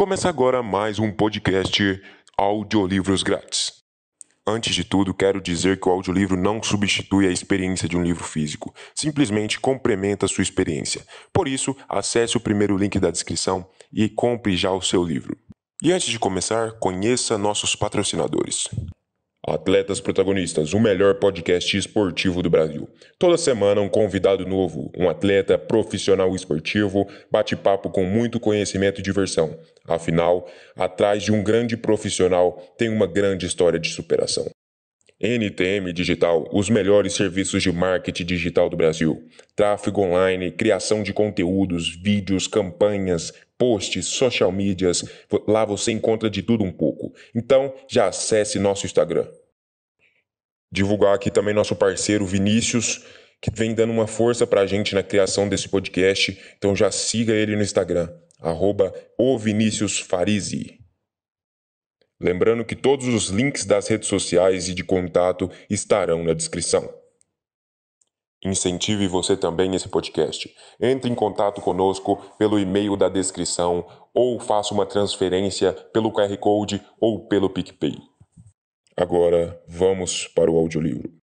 Começa agora mais um podcast Audiolivros Grátis. Antes de tudo, quero dizer que o audiolivro não substitui a experiência de um livro físico, simplesmente complementa a sua experiência. Por isso, acesse o primeiro link da descrição e compre já o seu livro. E antes de começar, conheça nossos patrocinadores. Atletas Protagonistas, o melhor podcast esportivo do Brasil. Toda semana um convidado novo, um atleta profissional esportivo, bate papo com muito conhecimento e diversão. Afinal, atrás de um grande profissional tem uma grande história de superação. NTM Digital, os melhores serviços de marketing digital do Brasil. Tráfego online, criação de conteúdos, vídeos, campanhas, posts, social medias, lá você encontra de tudo um pouco. Então, já acesse nosso Instagram. Divulgar aqui também nosso parceiro Vinícius, que vem dando uma força para a gente na criação desse podcast. Então já siga ele no Instagram, arroba Lembrando que todos os links das redes sociais e de contato estarão na descrição. Incentive você também esse podcast. Entre em contato conosco pelo e-mail da descrição ou faça uma transferência pelo QR Code ou pelo PicPay. Agora vamos para o audiolivro.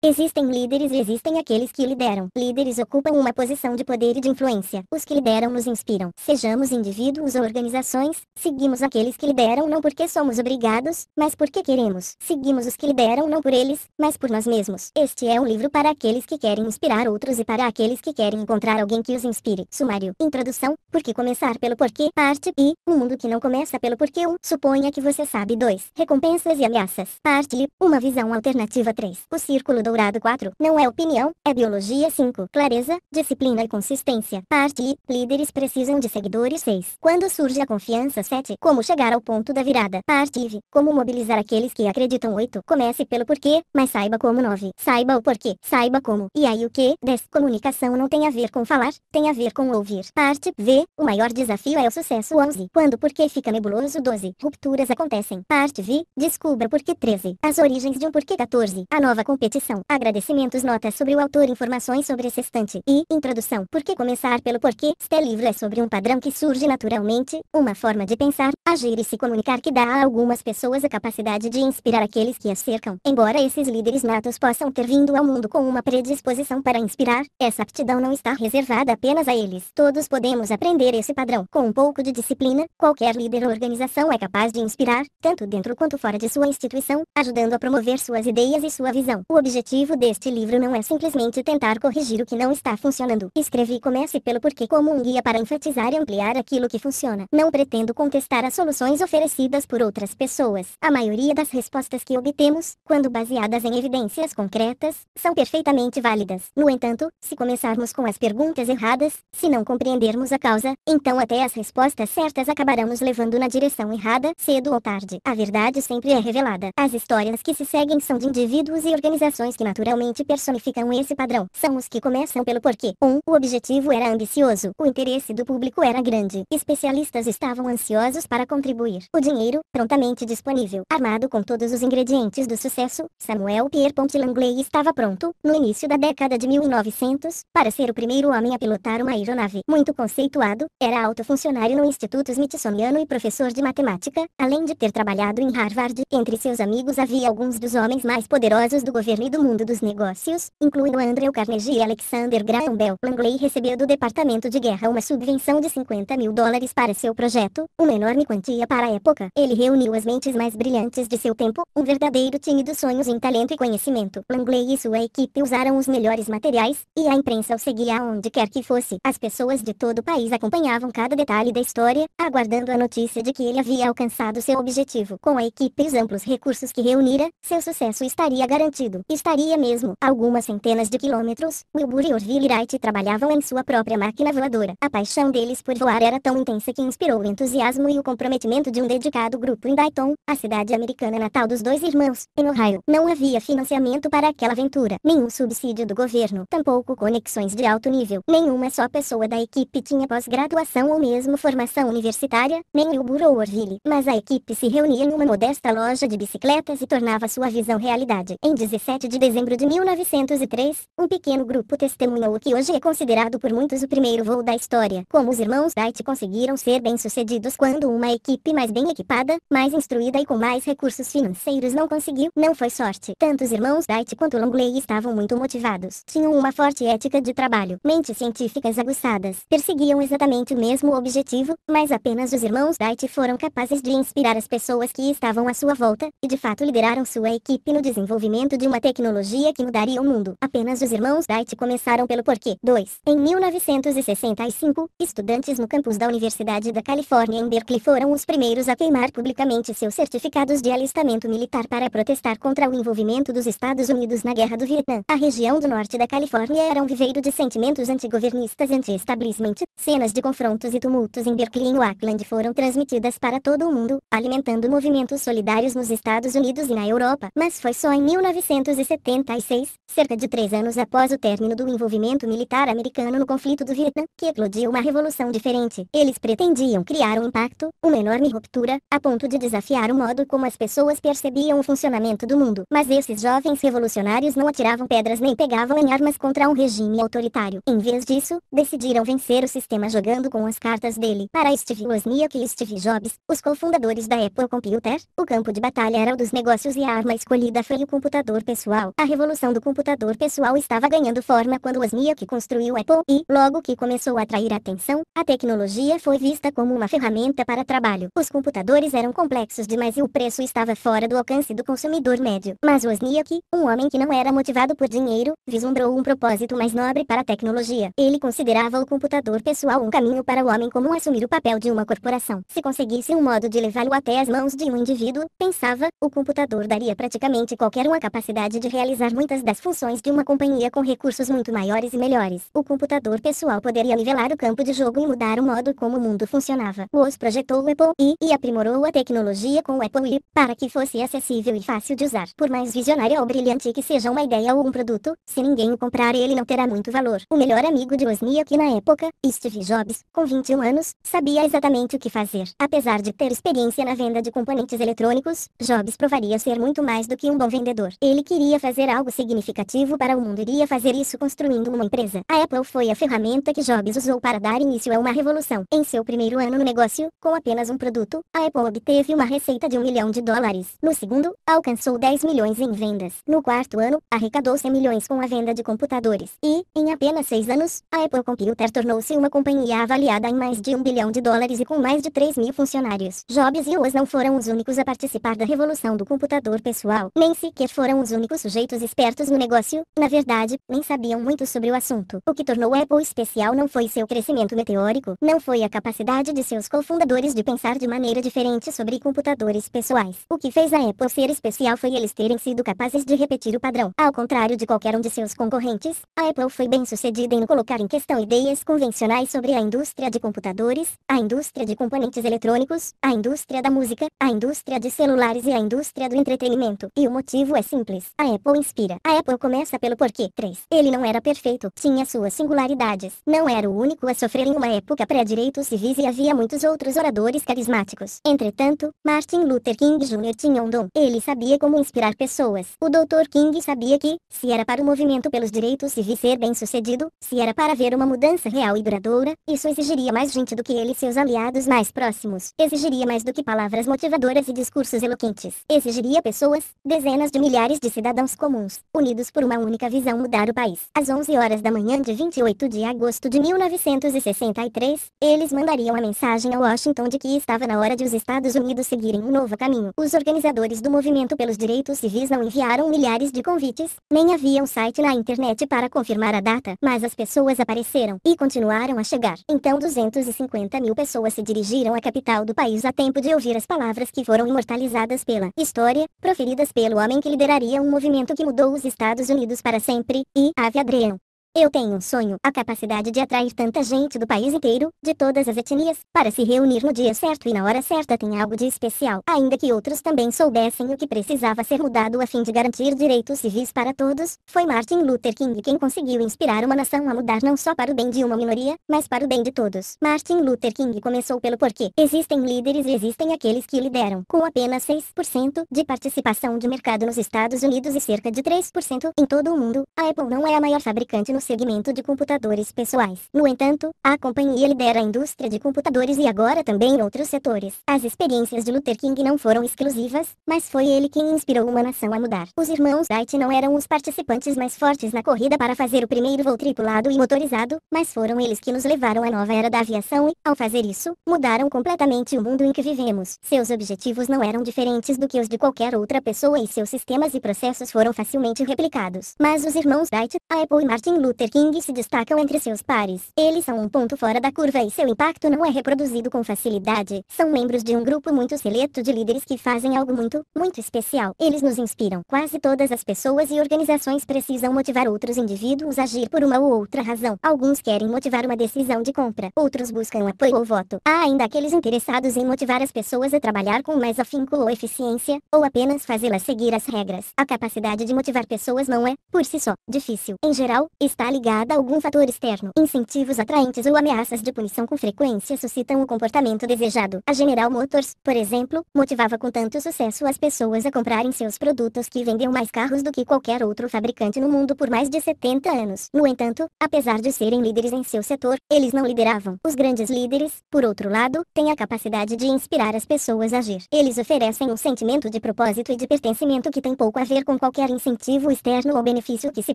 Existem líderes e existem aqueles que lideram. Líderes ocupam uma posição de poder e de influência. Os que lideram nos inspiram. Sejamos indivíduos ou organizações, seguimos aqueles que lideram não porque somos obrigados, mas porque queremos. Seguimos os que lideram não por eles, mas por nós mesmos. Este é um livro para aqueles que querem inspirar outros e para aqueles que querem encontrar alguém que os inspire. Sumário. Introdução. Por que começar pelo porquê? Parte I. Um mundo que não começa pelo porquê 1. Um, suponha que você sabe 2. Recompensas e ameaças. Parte I. Uma visão alternativa 3. O círculo do Dourado 4. Não é opinião, é biologia 5. Clareza, disciplina e consistência. Parte I. Líderes precisam de seguidores 6. Quando surge a confiança 7. Como chegar ao ponto da virada. Parte IV. Como mobilizar aqueles que acreditam 8. Comece pelo porquê, mas saiba como 9. Saiba o porquê, saiba como. E aí o que? 10. Comunicação não tem a ver com falar, tem a ver com ouvir. Parte V. O maior desafio é o sucesso 11. Quando porquê fica nebuloso 12. Rupturas acontecem. Parte V. Descubra porquê 13. As origens de um porquê 14. A nova competição. Agradecimentos. Notas sobre o autor. Informações sobre esse estante. E introdução. Por que começar pelo porquê? Este livro é sobre um padrão que surge naturalmente, uma forma de pensar, agir e se comunicar que dá a algumas pessoas a capacidade de inspirar aqueles que as cercam. Embora esses líderes natos possam ter vindo ao mundo com uma predisposição para inspirar, essa aptidão não está reservada apenas a eles. Todos podemos aprender esse padrão. Com um pouco de disciplina, qualquer líder ou organização é capaz de inspirar, tanto dentro quanto fora de sua instituição, ajudando a promover suas ideias e sua visão. O objetivo objetivo deste livro não é simplesmente tentar corrigir o que não está funcionando. Escrevi e comece pelo porquê como um guia para enfatizar e ampliar aquilo que funciona. Não pretendo contestar as soluções oferecidas por outras pessoas. A maioria das respostas que obtemos, quando baseadas em evidências concretas, são perfeitamente válidas. No entanto, se começarmos com as perguntas erradas, se não compreendermos a causa, então até as respostas certas acabarão nos levando na direção errada, cedo ou tarde. A verdade sempre é revelada. As histórias que se seguem são de indivíduos e organizações que naturalmente personificam esse padrão são os que começam pelo porquê. 1. Um, o objetivo era ambicioso, o interesse do público era grande, especialistas estavam ansiosos para contribuir. O dinheiro, prontamente disponível, armado com todos os ingredientes do sucesso, Samuel Pierpont Langley estava pronto, no início da década de 1900, para ser o primeiro homem a pilotar uma aeronave. Muito conceituado, era alto funcionário no Instituto Smithsoniano e professor de matemática, além de ter trabalhado em Harvard. Entre seus amigos havia alguns dos homens mais poderosos do governo e do mundo mundo dos negócios, incluindo Andrew Carnegie e Alexander Graham Bell. Langley recebeu do Departamento de Guerra uma subvenção de 50 mil dólares para seu projeto, uma enorme quantia para a época. Ele reuniu as mentes mais brilhantes de seu tempo, um verdadeiro time dos sonhos em talento e conhecimento. Langley e sua equipe usaram os melhores materiais, e a imprensa o seguia onde quer que fosse. As pessoas de todo o país acompanhavam cada detalhe da história, aguardando a notícia de que ele havia alcançado seu objetivo. Com a equipe e os amplos recursos que reunira, seu sucesso estaria garantido. Estaria faria mesmo. Algumas centenas de quilômetros, Wilbur e Orville Wright trabalhavam em sua própria máquina voadora. A paixão deles por voar era tão intensa que inspirou o entusiasmo e o comprometimento de um dedicado grupo em Dayton, a cidade americana natal dos dois irmãos, em Ohio. Não havia financiamento para aquela aventura, nenhum subsídio do governo, tampouco conexões de alto nível. Nenhuma só pessoa da equipe tinha pós-graduação ou mesmo formação universitária, nem Wilbur ou Orville. Mas a equipe se reunia em uma modesta loja de bicicletas e tornava sua visão realidade. Em 17 de dezembro de 1903, um pequeno grupo testemunhou o que hoje é considerado por muitos o primeiro voo da história, como os irmãos Wright conseguiram ser bem-sucedidos quando uma equipe mais bem equipada, mais instruída e com mais recursos financeiros não conseguiu. Não foi sorte. Tanto os irmãos Wright quanto Longley estavam muito motivados. Tinham uma forte ética de trabalho, mentes científicas aguçadas, perseguiam exatamente o mesmo objetivo, mas apenas os irmãos Wright foram capazes de inspirar as pessoas que estavam à sua volta, e de fato lideraram sua equipe no desenvolvimento de uma tecnologia tecnologia que mudaria o mundo. Apenas os irmãos Wright começaram pelo porquê. 2. Em 1965, estudantes no campus da Universidade da Califórnia em Berkeley foram os primeiros a queimar publicamente seus certificados de alistamento militar para protestar contra o envolvimento dos Estados Unidos na Guerra do Vietnã. A região do norte da Califórnia era um viveiro de sentimentos antigovernistas e anti-establishment. Cenas de confrontos e tumultos em Berkeley e em Oakland foram transmitidas para todo o mundo, alimentando movimentos solidários nos Estados Unidos e na Europa. Mas foi só em 1970 1976, cerca de três anos após o término do envolvimento militar americano no conflito do Vietnã, que eclodiu uma revolução diferente. Eles pretendiam criar um impacto, uma enorme ruptura, a ponto de desafiar o modo como as pessoas percebiam o funcionamento do mundo. Mas esses jovens revolucionários não atiravam pedras nem pegavam em armas contra um regime autoritário. Em vez disso, decidiram vencer o sistema jogando com as cartas dele. Para Steve Wozniak e Steve Jobs, os cofundadores da Apple Computer, o campo de batalha era o dos negócios e a arma escolhida foi o computador pessoal pessoal. A revolução do computador pessoal estava ganhando forma quando Wozniak construiu o Apple e, logo que começou a atrair atenção, a tecnologia foi vista como uma ferramenta para trabalho. Os computadores eram complexos demais e o preço estava fora do alcance do consumidor médio. Mas Wozniak, um homem que não era motivado por dinheiro, vislumbrou um propósito mais nobre para a tecnologia. Ele considerava o computador pessoal um caminho para o homem comum assumir o papel de uma corporação. Se conseguisse um modo de levá-lo até as mãos de um indivíduo, pensava, o computador daria praticamente qualquer uma capacidade de realizar muitas das funções de uma companhia com recursos muito maiores e melhores. O computador pessoal poderia nivelar o campo de jogo e mudar o modo como o mundo funcionava. Woz projetou o Apple I e aprimorou a tecnologia com o Apple I para que fosse acessível e fácil de usar. Por mais visionária ou brilhante que seja uma ideia ou um produto, se ninguém o comprar ele não terá muito valor. O melhor amigo de Wozniak na época, Steve Jobs, com 21 anos, sabia exatamente o que fazer. Apesar de ter experiência na venda de componentes eletrônicos, Jobs provaria ser muito mais do que um bom vendedor. Ele queria fazer fazer algo significativo para o mundo iria fazer isso construindo uma empresa. A Apple foi a ferramenta que Jobs usou para dar início a uma revolução. Em seu primeiro ano no negócio, com apenas um produto, a Apple obteve uma receita de um milhão de dólares. No segundo, alcançou 10 milhões em vendas. No quarto ano, arrecadou 100 milhões com a venda de computadores. E, em apenas seis anos, a Apple Computer tornou-se uma companhia avaliada em mais de um bilhão de dólares e com mais de 3 mil funcionários. Jobs e Woz não foram os únicos a participar da revolução do computador pessoal, nem sequer foram os únicos sujeitos sujeitos espertos no negócio, na verdade, nem sabiam muito sobre o assunto. O que tornou Apple especial não foi seu crescimento meteórico, não foi a capacidade de seus cofundadores de pensar de maneira diferente sobre computadores pessoais. O que fez a Apple ser especial foi eles terem sido capazes de repetir o padrão. Ao contrário de qualquer um de seus concorrentes, a Apple foi bem sucedida em colocar em questão ideias convencionais sobre a indústria de computadores, a indústria de componentes eletrônicos, a indústria da música, a indústria de celulares e a indústria do entretenimento. E o motivo é simples. A Apple ou inspira. A Apple começa pelo porquê. 3. Ele não era perfeito, tinha suas singularidades. Não era o único a sofrer em uma época pré-direitos civis e havia muitos outros oradores carismáticos. Entretanto, Martin Luther King Jr. tinha um dom. Ele sabia como inspirar pessoas. O Dr. King sabia que, se era para o movimento pelos direitos civis ser bem-sucedido, se era para haver uma mudança real e duradoura, isso exigiria mais gente do que ele e seus aliados mais próximos. Exigiria mais do que palavras motivadoras e discursos eloquentes. Exigiria pessoas, dezenas de milhares de cidadãos comuns, unidos por uma única visão mudar o país. Às 11 horas da manhã de 28 de agosto de 1963, eles mandariam a mensagem a Washington de que estava na hora de os Estados Unidos seguirem um novo caminho. Os organizadores do movimento pelos direitos civis não enviaram milhares de convites, nem havia um site na internet para confirmar a data, mas as pessoas apareceram e continuaram a chegar. Então 250 mil pessoas se dirigiram à capital do país a tempo de ouvir as palavras que foram imortalizadas pela história, proferidas pelo homem que lideraria um movimento movimento que mudou os Estados Unidos para sempre, e Ave Adrião. Eu tenho um sonho, a capacidade de atrair tanta gente do país inteiro, de todas as etnias, para se reunir no dia certo e na hora certa tem algo de especial, ainda que outros também soubessem o que precisava ser mudado a fim de garantir direitos civis para todos. Foi Martin Luther King quem conseguiu inspirar uma nação a mudar não só para o bem de uma minoria, mas para o bem de todos. Martin Luther King começou pelo porquê. Existem líderes e existem aqueles que lideram, com apenas 6% de participação de mercado nos Estados Unidos e cerca de 3% em todo o mundo. A Apple não é a maior fabricante no segmento de computadores pessoais. No entanto, a companhia lidera a indústria de computadores e agora também outros setores. As experiências de Luther King não foram exclusivas, mas foi ele quem inspirou uma nação a mudar. Os irmãos Wright não eram os participantes mais fortes na corrida para fazer o primeiro voo tripulado e motorizado, mas foram eles que nos levaram à nova era da aviação e, ao fazer isso, mudaram completamente o mundo em que vivemos. Seus objetivos não eram diferentes do que os de qualquer outra pessoa e seus sistemas e processos foram facilmente replicados. Mas os irmãos Wright, a Apple e Martin Luther Luther King se destacam entre seus pares. Eles são um ponto fora da curva e seu impacto não é reproduzido com facilidade. São membros de um grupo muito seleto de líderes que fazem algo muito, muito especial. Eles nos inspiram. Quase todas as pessoas e organizações precisam motivar outros indivíduos a agir por uma ou outra razão. Alguns querem motivar uma decisão de compra, outros buscam apoio ou voto. Há ainda aqueles interessados em motivar as pessoas a trabalhar com mais afinco ou eficiência, ou apenas fazê-las seguir as regras. A capacidade de motivar pessoas não é, por si só, difícil. Em geral, está está ligada a algum fator externo. Incentivos atraentes ou ameaças de punição com frequência suscitam o comportamento desejado. A General Motors, por exemplo, motivava com tanto sucesso as pessoas a comprarem seus produtos que vendeu mais carros do que qualquer outro fabricante no mundo por mais de 70 anos. No entanto, apesar de serem líderes em seu setor, eles não lideravam. Os grandes líderes, por outro lado, têm a capacidade de inspirar as pessoas a agir. Eles oferecem um sentimento de propósito e de pertencimento que tem pouco a ver com qualquer incentivo externo ou benefício que se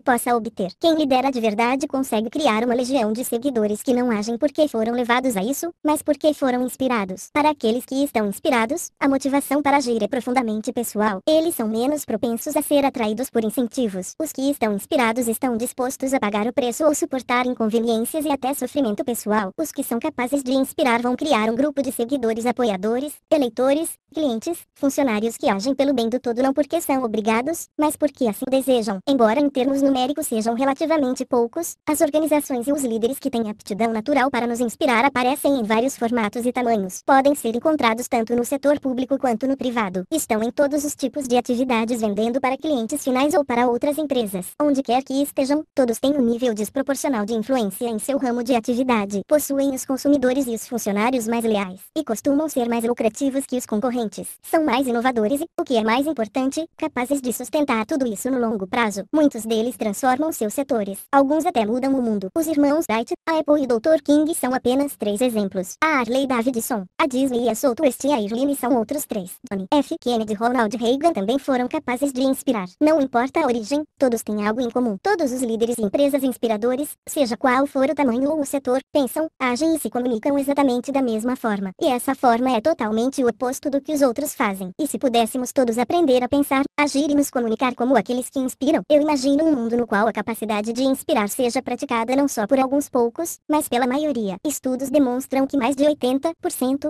possa obter. Quem lidera de verdade consegue criar uma legião de seguidores que não agem porque foram levados a isso, mas porque foram inspirados. Para aqueles que estão inspirados, a motivação para agir é profundamente pessoal. Eles são menos propensos a ser atraídos por incentivos. Os que estão inspirados estão dispostos a pagar o preço ou suportar inconveniências e até sofrimento pessoal. Os que são capazes de inspirar vão criar um grupo de seguidores apoiadores, eleitores, clientes, funcionários que agem pelo bem do todo não porque são obrigados, mas porque assim desejam. Embora em termos numéricos sejam relativamente de poucos, as organizações e os líderes que têm aptidão natural para nos inspirar aparecem em vários formatos e tamanhos. Podem ser encontrados tanto no setor público quanto no privado. Estão em todos os tipos de atividades vendendo para clientes finais ou para outras empresas. Onde quer que estejam, todos têm um nível desproporcional de influência em seu ramo de atividade. Possuem os consumidores e os funcionários mais leais, e costumam ser mais lucrativos que os concorrentes. São mais inovadores e, o que é mais importante, capazes de sustentar tudo isso no longo prazo. Muitos deles transformam seus setores Alguns até mudam o mundo. Os irmãos Wright, a Apple e Dr. King são apenas três exemplos. A Harley Davidson, a Disney e a Southwest e a Irline são outros três. John F. Kennedy e Ronald Reagan também foram capazes de inspirar. Não importa a origem, todos têm algo em comum. Todos os líderes e empresas inspiradores, seja qual for o tamanho ou o setor, pensam, agem e se comunicam exatamente da mesma forma. E essa forma é totalmente o oposto do que os outros fazem. E se pudéssemos todos aprender a pensar, agir e nos comunicar como aqueles que inspiram, eu imagino um mundo no qual a capacidade de inspirar inspirar seja praticada não só por alguns poucos, mas pela maioria. Estudos demonstram que mais de 80%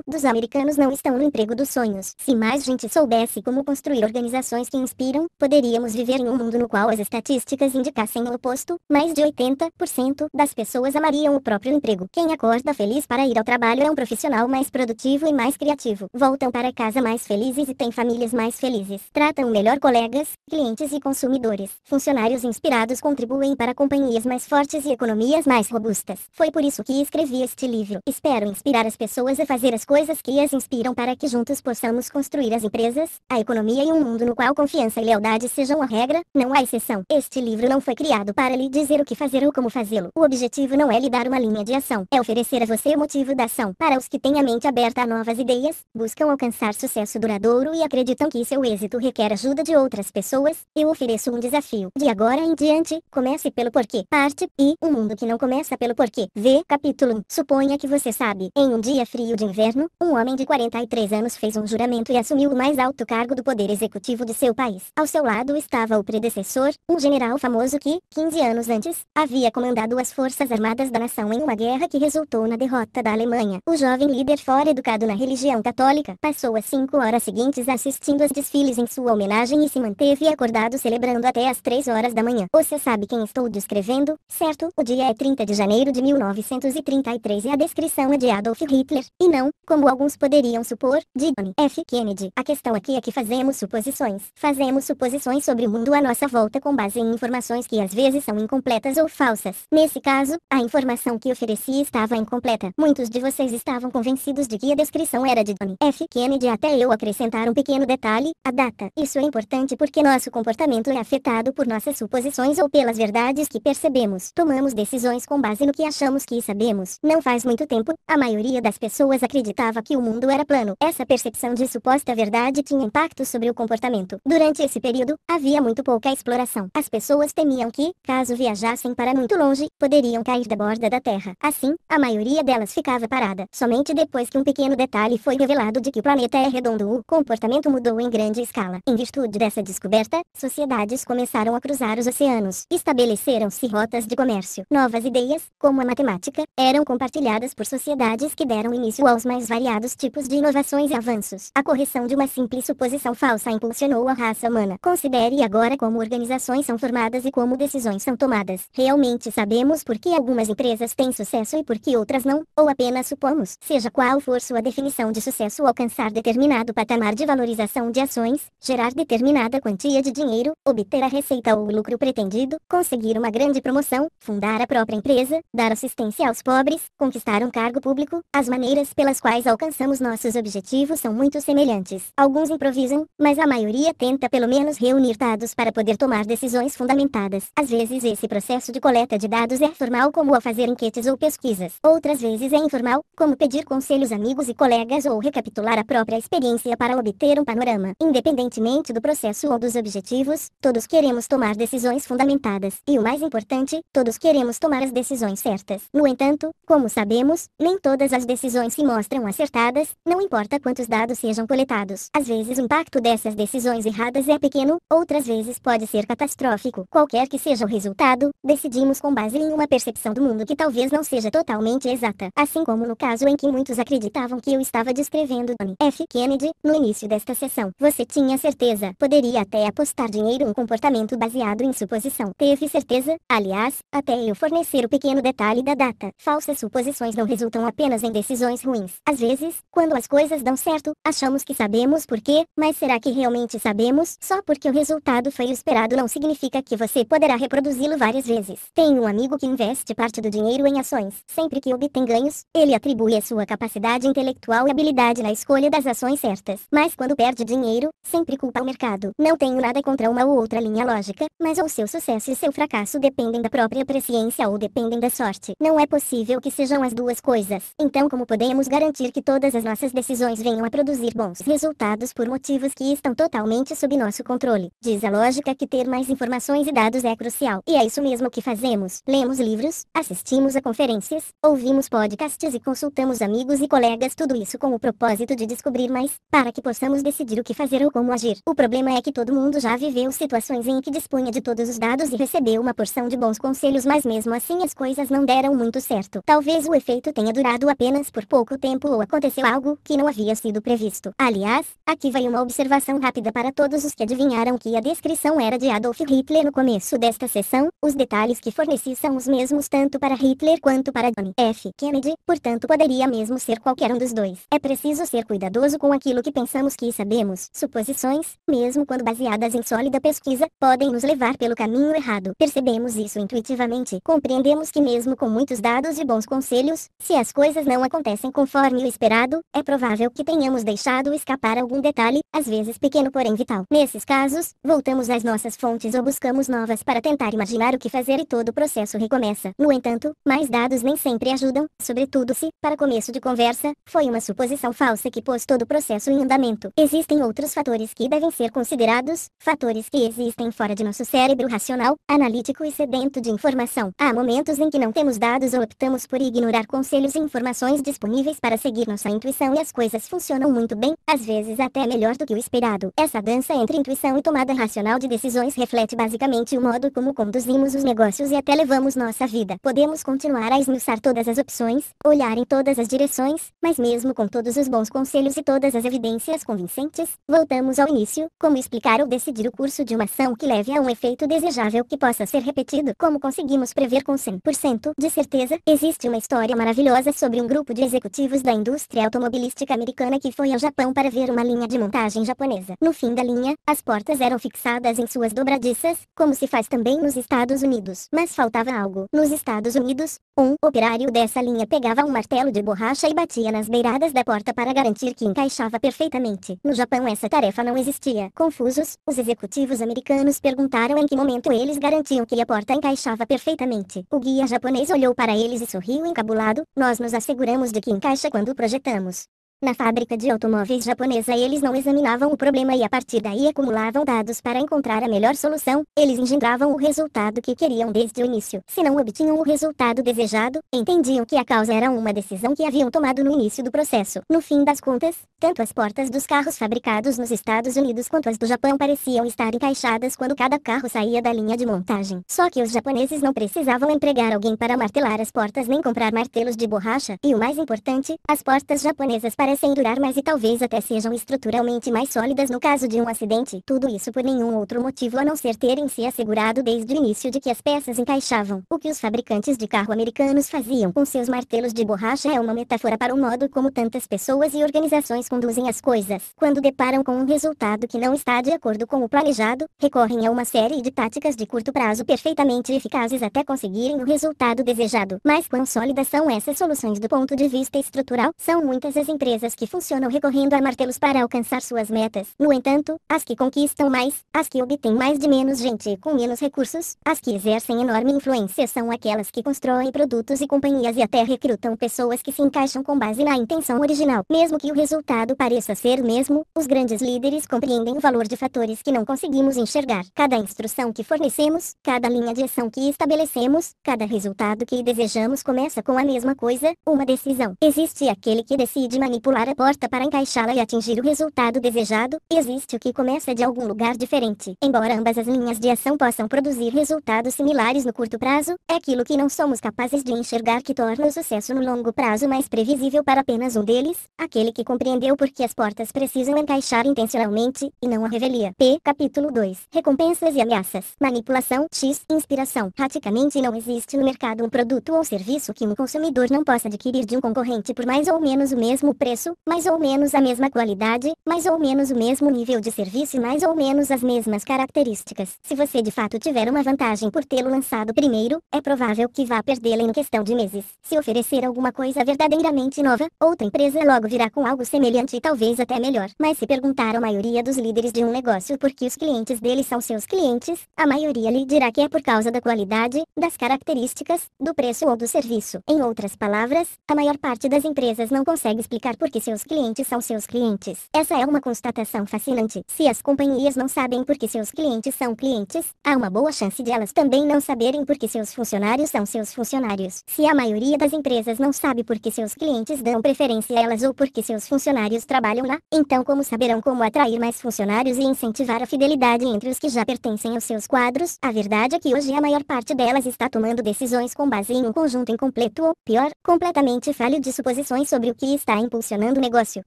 dos americanos não estão no emprego dos sonhos. Se mais gente soubesse como construir organizações que inspiram, poderíamos viver em um mundo no qual as estatísticas indicassem o oposto, mais de 80% das pessoas amariam o próprio emprego. Quem acorda feliz para ir ao trabalho é um profissional mais produtivo e mais criativo. Voltam para casa mais felizes e têm famílias mais felizes. Tratam melhor colegas, clientes e consumidores. Funcionários inspirados contribuem para acompanhar companhias mais fortes e economias mais robustas. Foi por isso que escrevi este livro. Espero inspirar as pessoas a fazer as coisas que as inspiram para que juntos possamos construir as empresas, a economia e um mundo no qual confiança e lealdade sejam a regra, não a exceção. Este livro não foi criado para lhe dizer o que fazer ou como fazê-lo. O objetivo não é lhe dar uma linha de ação, é oferecer a você o motivo da ação. Para os que têm a mente aberta a novas ideias, buscam alcançar sucesso duradouro e acreditam que seu êxito requer ajuda de outras pessoas, eu ofereço um desafio. De agora em diante, comece pelo porquê parte e o um mundo que não começa pelo porquê. V. Capítulo 1. Suponha que você sabe. Em um dia frio de inverno, um homem de 43 anos fez um juramento e assumiu o mais alto cargo do poder executivo de seu país. Ao seu lado estava o predecessor, um general famoso que, 15 anos antes, havia comandado as forças armadas da nação em uma guerra que resultou na derrota da Alemanha. O jovem líder fora educado na religião católica passou as cinco horas seguintes assistindo aos desfiles em sua homenagem e se manteve acordado celebrando até as três horas da manhã. Você sabe quem estou descrevendo? escrevendo, certo? O dia é 30 de janeiro de 1933 e a descrição é de Adolf Hitler, e não, como alguns poderiam supor, de John F. Kennedy. A questão aqui é que fazemos suposições. Fazemos suposições sobre o mundo à nossa volta com base em informações que às vezes são incompletas ou falsas. Nesse caso, a informação que ofereci estava incompleta. Muitos de vocês estavam convencidos de que a descrição era de John F. Kennedy até eu acrescentar um pequeno detalhe, a data. Isso é importante porque nosso comportamento é afetado por nossas suposições ou pelas verdades que percebemos, tomamos decisões com base no que achamos que sabemos. Não faz muito tempo, a maioria das pessoas acreditava que o mundo era plano. Essa percepção de suposta verdade tinha impacto sobre o comportamento. Durante esse período, havia muito pouca exploração. As pessoas temiam que, caso viajassem para muito longe, poderiam cair da borda da Terra. Assim, a maioria delas ficava parada. Somente depois que um pequeno detalhe foi revelado de que o planeta é redondo, o comportamento mudou em grande escala. Em virtude dessa descoberta, sociedades começaram a cruzar os oceanos, estabeleceram tornaram-se rotas de comércio. Novas ideias, como a matemática, eram compartilhadas por sociedades que deram início aos mais variados tipos de inovações e avanços. A correção de uma simples suposição falsa impulsionou a raça humana. Considere agora como organizações são formadas e como decisões são tomadas. Realmente sabemos por que algumas empresas têm sucesso e por que outras não, ou apenas supomos. Seja qual for sua definição de sucesso, alcançar determinado patamar de valorização de ações, gerar determinada quantia de dinheiro, obter a receita ou o lucro pretendido, conseguir uma grande grande promoção, fundar a própria empresa, dar assistência aos pobres, conquistar um cargo público, as maneiras pelas quais alcançamos nossos objetivos são muito semelhantes. Alguns improvisam, mas a maioria tenta pelo menos reunir dados para poder tomar decisões fundamentadas. Às vezes esse processo de coleta de dados é formal como ao fazer enquetes ou pesquisas. Outras vezes é informal, como pedir conselhos amigos e colegas ou recapitular a própria experiência para obter um panorama. Independentemente do processo ou dos objetivos, todos queremos tomar decisões fundamentadas. E o mais importante, todos queremos tomar as decisões certas. No entanto, como sabemos, nem todas as decisões se mostram acertadas, não importa quantos dados sejam coletados. Às vezes o impacto dessas decisões erradas é pequeno, outras vezes pode ser catastrófico. Qualquer que seja o resultado, decidimos com base em uma percepção do mundo que talvez não seja totalmente exata. Assim como no caso em que muitos acreditavam que eu estava descrevendo John F. Kennedy, no início desta sessão. Você tinha certeza, poderia até apostar dinheiro em um comportamento baseado em suposição. Teve certeza, Aliás, até eu fornecer o pequeno detalhe da data, falsas suposições não resultam apenas em decisões ruins. Às vezes, quando as coisas dão certo, achamos que sabemos por quê, mas será que realmente sabemos? Só porque o resultado foi o esperado não significa que você poderá reproduzi-lo várias vezes. Tem um amigo que investe parte do dinheiro em ações. Sempre que obtém ganhos, ele atribui a sua capacidade intelectual e habilidade na escolha das ações certas. Mas quando perde dinheiro, sempre culpa o mercado. Não tenho nada contra uma ou outra linha lógica, mas ou seu sucesso e seu fracasso dependem dependem da própria presciência ou dependem da sorte. Não é possível que sejam as duas coisas. Então, como podemos garantir que todas as nossas decisões venham a produzir bons resultados por motivos que estão totalmente sob nosso controle? Diz a lógica que ter mais informações e dados é crucial. E é isso mesmo que fazemos. Lemos livros, assistimos a conferências, ouvimos podcasts e consultamos amigos e colegas, tudo isso com o propósito de descobrir mais, para que possamos decidir o que fazer ou como agir. O problema é que todo mundo já viveu situações em que dispunha de todos os dados e recebeu uma porção de bons conselhos, mas mesmo assim as coisas não deram muito certo. Talvez o efeito tenha durado apenas por pouco tempo ou aconteceu algo que não havia sido previsto. Aliás, aqui vai uma observação rápida para todos os que adivinharam que a descrição era de Adolf Hitler no começo desta sessão. Os detalhes que forneci são os mesmos tanto para Hitler quanto para John F. Kennedy, portanto poderia mesmo ser qualquer um dos dois. É preciso ser cuidadoso com aquilo que pensamos que sabemos. Suposições, mesmo quando baseadas em sólida pesquisa, podem nos levar pelo caminho errado. Percebemos fazemos isso intuitivamente, compreendemos que mesmo com muitos dados e bons conselhos, se as coisas não acontecem conforme o esperado, é provável que tenhamos deixado escapar algum detalhe, às vezes pequeno porém vital. Nesses casos, voltamos às nossas fontes ou buscamos novas para tentar imaginar o que fazer e todo o processo recomeça. No entanto, mais dados nem sempre ajudam, sobretudo se, para começo de conversa, foi uma suposição falsa que pôs todo o processo em andamento. Existem outros fatores que devem ser considerados, fatores que existem fora de nosso cérebro racional, analítico e sedento de informação. Há momentos em que não temos dados ou optamos por ignorar conselhos e informações disponíveis para seguir nossa intuição e as coisas funcionam muito bem, às vezes até melhor do que o esperado. Essa dança entre intuição e tomada racional de decisões reflete basicamente o modo como conduzimos os negócios e até levamos nossa vida. Podemos continuar a esmiuçar todas as opções, olhar em todas as direções, mas mesmo com todos os bons conselhos e todas as evidências convincentes, voltamos ao início, como explicar ou decidir o curso de uma ação que leve a um efeito desejável que possa ser repetido como conseguimos prever com 100% de certeza, existe uma história maravilhosa sobre um grupo de executivos da indústria automobilística americana que foi ao Japão para ver uma linha de montagem japonesa. No fim da linha, as portas eram fixadas em suas dobradiças, como se faz também nos Estados Unidos. Mas faltava algo. Nos Estados Unidos, um operário dessa linha pegava um martelo de borracha e batia nas beiradas da porta para garantir que encaixava perfeitamente. No Japão essa tarefa não existia. Confusos, os executivos americanos perguntaram em que momento eles garantiam que a porta porta encaixava perfeitamente. O guia japonês olhou para eles e sorriu encabulado, nós nos asseguramos de que encaixa quando projetamos. Na fábrica de automóveis japonesa eles não examinavam o problema e a partir daí acumulavam dados para encontrar a melhor solução, eles engendravam o resultado que queriam desde o início. Se não obtinham o resultado desejado, entendiam que a causa era uma decisão que haviam tomado no início do processo. No fim das contas, tanto as portas dos carros fabricados nos Estados Unidos quanto as do Japão pareciam estar encaixadas quando cada carro saía da linha de montagem. Só que os japoneses não precisavam empregar alguém para martelar as portas nem comprar martelos de borracha, e o mais importante, as portas japonesas pareciam parecem durar mais e talvez até sejam estruturalmente mais sólidas no caso de um acidente, tudo isso por nenhum outro motivo a não ser terem se assegurado desde o início de que as peças encaixavam. O que os fabricantes de carro americanos faziam com seus martelos de borracha é uma metáfora para o modo como tantas pessoas e organizações conduzem as coisas. Quando deparam com um resultado que não está de acordo com o planejado, recorrem a uma série de táticas de curto prazo perfeitamente eficazes até conseguirem o resultado desejado. Mas quão sólidas são essas soluções do ponto de vista estrutural? São muitas as empresas empresas que funcionam recorrendo a martelos para alcançar suas metas. No entanto, as que conquistam mais, as que obtêm mais de menos gente com menos recursos, as que exercem enorme influência são aquelas que constroem produtos e companhias e até recrutam pessoas que se encaixam com base na intenção original. Mesmo que o resultado pareça ser o mesmo, os grandes líderes compreendem o valor de fatores que não conseguimos enxergar. Cada instrução que fornecemos, cada linha de ação que estabelecemos, cada resultado que desejamos começa com a mesma coisa, uma decisão. Existe aquele que decide manipular manipular a porta para encaixá-la e atingir o resultado desejado, existe o que começa de algum lugar diferente. Embora ambas as linhas de ação possam produzir resultados similares no curto prazo, é aquilo que não somos capazes de enxergar que torna o sucesso no longo prazo mais previsível para apenas um deles, aquele que compreendeu por que as portas precisam encaixar intencionalmente, e não a revelia. P. Capítulo 2. Recompensas e ameaças. Manipulação X. Inspiração. Praticamente não existe no mercado um produto ou serviço que um consumidor não possa adquirir de um concorrente por mais ou menos o mesmo preço preço, mais ou menos a mesma qualidade, mais ou menos o mesmo nível de serviço e mais ou menos as mesmas características. Se você de fato tiver uma vantagem por tê-lo lançado primeiro, é provável que vá perdê-la em questão de meses. Se oferecer alguma coisa verdadeiramente nova, outra empresa logo virá com algo semelhante e talvez até melhor. Mas se perguntar à maioria dos líderes de um negócio por que os clientes deles são seus clientes, a maioria lhe dirá que é por causa da qualidade, das características, do preço ou do serviço. Em outras palavras, a maior parte das empresas não consegue explicar por porque seus clientes são seus clientes. Essa é uma constatação fascinante. Se as companhias não sabem porque seus clientes são clientes, há uma boa chance de elas também não saberem porque seus funcionários são seus funcionários. Se a maioria das empresas não sabe porque seus clientes dão preferência a elas ou porque seus funcionários trabalham lá, então como saberão como atrair mais funcionários e incentivar a fidelidade entre os que já pertencem aos seus quadros? A verdade é que hoje a maior parte delas está tomando decisões com base em um conjunto incompleto ou, pior, completamente falho de suposições sobre o que está impulsionando impulsionando o negócio.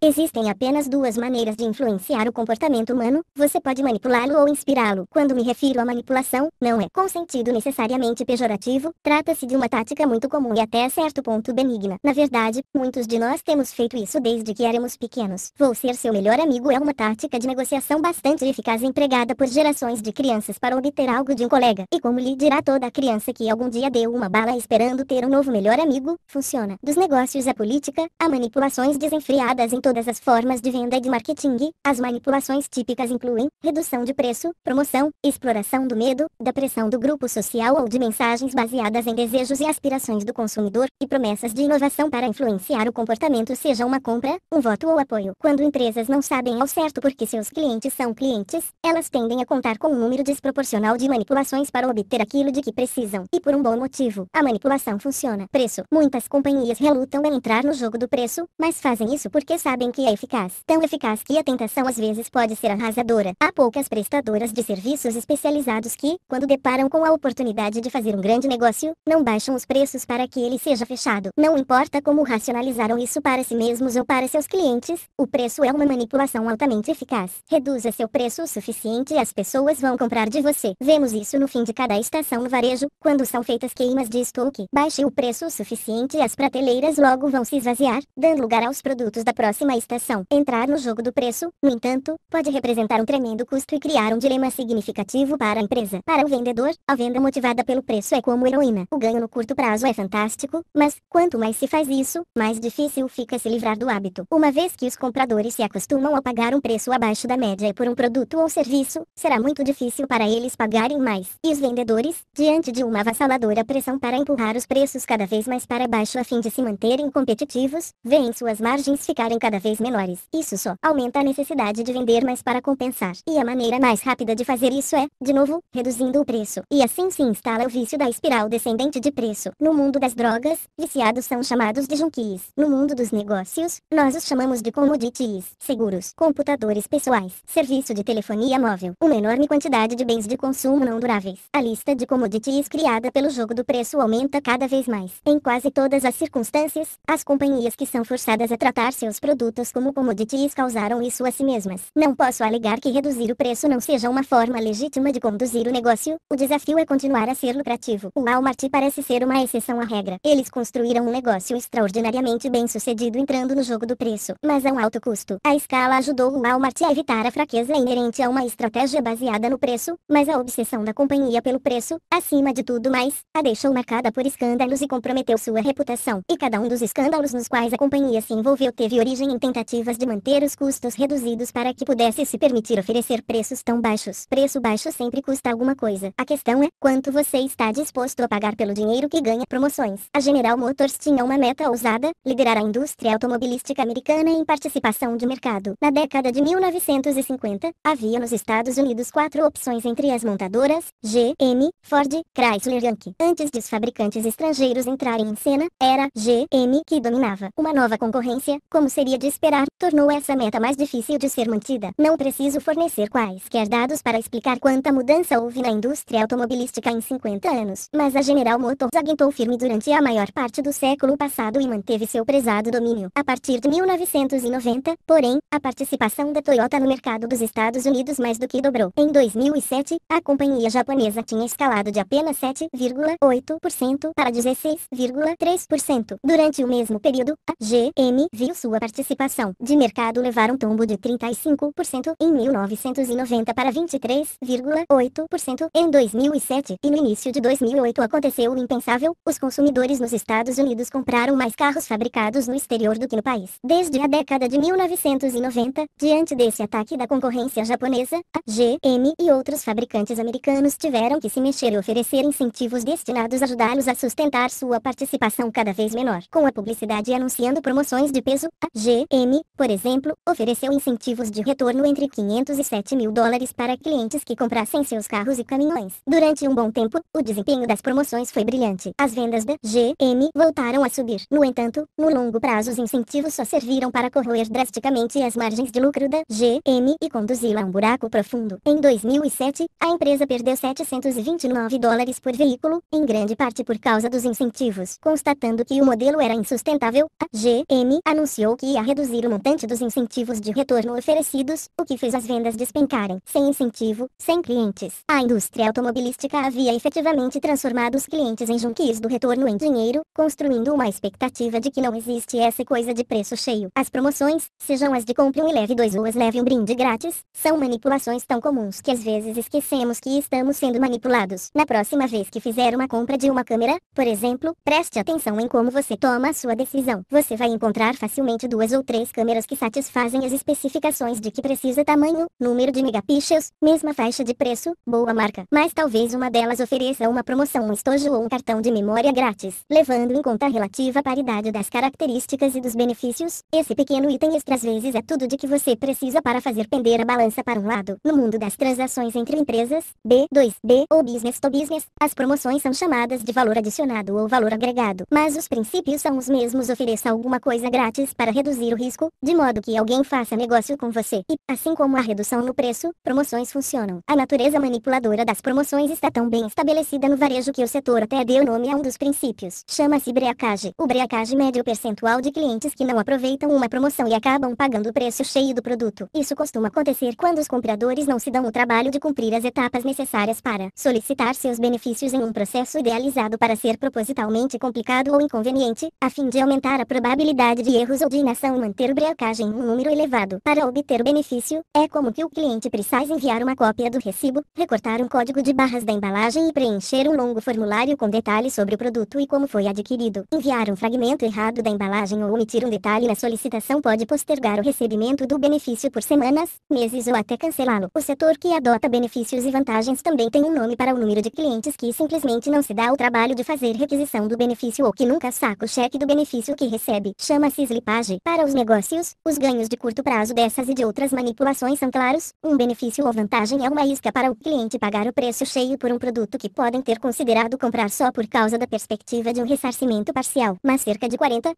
Existem apenas duas maneiras de influenciar o comportamento humano: você pode manipulá-lo ou inspirá-lo. Quando me refiro à manipulação, não é com sentido necessariamente pejorativo, trata-se de uma tática muito comum e até certo ponto benigna. Na verdade, muitos de nós temos feito isso desde que éramos pequenos. Vou ser seu melhor amigo é uma tática de negociação bastante eficaz empregada por gerações de crianças para obter algo de um colega. E como lhe dirá toda criança que algum dia deu uma bala esperando ter um novo melhor amigo, funciona. Dos negócios à política, há manipulações dizem enfriadas em todas as formas de venda e de marketing, as manipulações típicas incluem redução de preço, promoção, exploração do medo, da pressão do grupo social ou de mensagens baseadas em desejos e aspirações do consumidor, e promessas de inovação para influenciar o comportamento, seja uma compra, um voto ou apoio. Quando empresas não sabem ao certo por que seus clientes são clientes, elas tendem a contar com um número desproporcional de manipulações para obter aquilo de que precisam, e por um bom motivo. A manipulação funciona. Preço. Muitas companhias relutam em entrar no jogo do preço, mas fazem fazem isso porque sabem que é eficaz. Tão eficaz que a tentação às vezes pode ser arrasadora. Há poucas prestadoras de serviços especializados que, quando deparam com a oportunidade de fazer um grande negócio, não baixam os preços para que ele seja fechado. Não importa como racionalizaram isso para si mesmos ou para seus clientes, o preço é uma manipulação altamente eficaz. Reduza seu preço o suficiente e as pessoas vão comprar de você. Vemos isso no fim de cada estação no varejo, quando são feitas queimas de estoque. Baixe o preço o suficiente e as prateleiras logo vão se esvaziar, dando lugar aos produtos produtos da próxima estação. Entrar no jogo do preço, no entanto, pode representar um tremendo custo e criar um dilema significativo para a empresa. Para o vendedor, a venda motivada pelo preço é como heroína. O ganho no curto prazo é fantástico, mas, quanto mais se faz isso, mais difícil fica se livrar do hábito. Uma vez que os compradores se acostumam a pagar um preço abaixo da média por um produto ou serviço, será muito difícil para eles pagarem mais. E os vendedores, diante de uma avassaladora pressão para empurrar os preços cada vez mais para baixo a fim de se manterem competitivos, veem suas marcas margens ficarem cada vez menores. Isso só aumenta a necessidade de vender mais para compensar. E a maneira mais rápida de fazer isso é, de novo, reduzindo o preço. E assim se instala o vício da espiral descendente de preço. No mundo das drogas, viciados são chamados de junkies. No mundo dos negócios, nós os chamamos de commodities, seguros, computadores pessoais, serviço de telefonia móvel, uma enorme quantidade de bens de consumo não duráveis. A lista de commodities criada pelo jogo do preço aumenta cada vez mais. Em quase todas as circunstâncias, as companhias que são forçadas a tratar seus produtos como commodities causaram isso a si mesmas. Não posso alegar que reduzir o preço não seja uma forma legítima de conduzir o negócio, o desafio é continuar a ser lucrativo. O Walmart parece ser uma exceção à regra. Eles construíram um negócio extraordinariamente bem sucedido entrando no jogo do preço, mas a um alto custo. A escala ajudou o Walmart a evitar a fraqueza inerente a uma estratégia baseada no preço, mas a obsessão da companhia pelo preço, acima de tudo mais, a deixou marcada por escândalos e comprometeu sua reputação. E cada um dos escândalos nos quais a companhia se envolveu desenvolveu teve origem em tentativas de manter os custos reduzidos para que pudesse se permitir oferecer preços tão baixos. Preço baixo sempre custa alguma coisa. A questão é quanto você está disposto a pagar pelo dinheiro que ganha promoções. A General Motors tinha uma meta ousada: liderar a indústria automobilística americana em participação de mercado. Na década de 1950, havia nos Estados Unidos quatro opções entre as montadoras GM, Ford, Chrysler e Yankee. Antes de os fabricantes estrangeiros entrarem em cena, era GM que dominava. Uma nova concorrência como seria de esperar, tornou essa meta mais difícil de ser mantida. Não preciso fornecer quaisquer dados para explicar quanta mudança houve na indústria automobilística em 50 anos, mas a General Motors aguentou firme durante a maior parte do século passado e manteve seu prezado domínio. A partir de 1990, porém, a participação da Toyota no mercado dos Estados Unidos mais do que dobrou. Em 2007, a companhia japonesa tinha escalado de apenas 7,8% para 16,3%. Durante o mesmo período, a GM viu sua participação de mercado levar um tombo de 35% em 1990 para 23,8% em 2007 e no início de 2008 aconteceu o impensável, os consumidores nos Estados Unidos compraram mais carros fabricados no exterior do que no país. Desde a década de 1990, diante desse ataque da concorrência japonesa, a GM e outros fabricantes americanos tiveram que se mexer e oferecer incentivos destinados a ajudá-los a sustentar sua participação cada vez menor. Com a publicidade anunciando promoções de peso, a GM, por exemplo, ofereceu incentivos de retorno entre 500 e 7 mil dólares para clientes que comprassem seus carros e caminhões. Durante um bom tempo, o desempenho das promoções foi brilhante. As vendas da GM voltaram a subir. No entanto, no longo prazo os incentivos só serviram para corroer drasticamente as margens de lucro da GM e conduzi-la a um buraco profundo. Em 2007, a empresa perdeu 729 dólares por veículo, em grande parte por causa dos incentivos. Constatando que o modelo era insustentável, a GM anunciou que ia reduzir o montante dos incentivos de retorno oferecidos, o que fez as vendas despencarem. Sem incentivo, sem clientes. A indústria automobilística havia efetivamente transformado os clientes em junquis do retorno em dinheiro, construindo uma expectativa de que não existe essa coisa de preço cheio. As promoções, sejam as de compre um e leve dois ou as leve um brinde grátis, são manipulações tão comuns que às vezes esquecemos que estamos sendo manipulados. Na próxima vez que fizer uma compra de uma câmera, por exemplo, preste atenção em como você toma a sua decisão. Você vai encontrar facilmente duas ou três câmeras que satisfazem as especificações de que precisa tamanho, número de megapixels, mesma faixa de preço, boa marca, mas talvez uma delas ofereça uma promoção, um estojo ou um cartão de memória grátis, levando em conta a relativa paridade das características e dos benefícios. Esse pequeno item extra às vezes é tudo de que você precisa para fazer pender a balança para um lado. No mundo das transações entre empresas, B2B ou business to business, as promoções são chamadas de valor adicionado ou valor agregado, mas os princípios são os mesmos, ofereça alguma coisa grátis para reduzir o risco, de modo que alguém faça negócio com você. E, assim como a redução no preço, promoções funcionam. A natureza manipuladora das promoções está tão bem estabelecida no varejo que o setor até deu nome a um dos princípios. Chama-se breacagem. O breacagem mede o percentual de clientes que não aproveitam uma promoção e acabam pagando o preço cheio do produto. Isso costuma acontecer quando os compradores não se dão o trabalho de cumprir as etapas necessárias para solicitar seus benefícios em um processo idealizado para ser propositalmente complicado ou inconveniente, a fim de aumentar a probabilidade de erros ou de inação manter brocagem em um número elevado para obter o benefício, é como que o cliente precise enviar uma cópia do recibo, recortar um código de barras da embalagem e preencher um longo formulário com detalhes sobre o produto e como foi adquirido. Enviar um fragmento errado da embalagem ou omitir um detalhe na solicitação pode postergar o recebimento do benefício por semanas, meses ou até cancelá-lo. O setor que adota benefícios e vantagens também tem um nome para o número de clientes que simplesmente não se dá o trabalho de fazer requisição do benefício ou que nunca saca o cheque do benefício que recebe. Chama-se slipagem. Para os negócios, os ganhos de curto prazo dessas e de outras manipulações são claros. Um benefício ou vantagem é uma isca para o cliente pagar o preço cheio por um produto que podem ter considerado comprar só por causa da perspectiva de um ressarcimento parcial. Mas cerca de 40%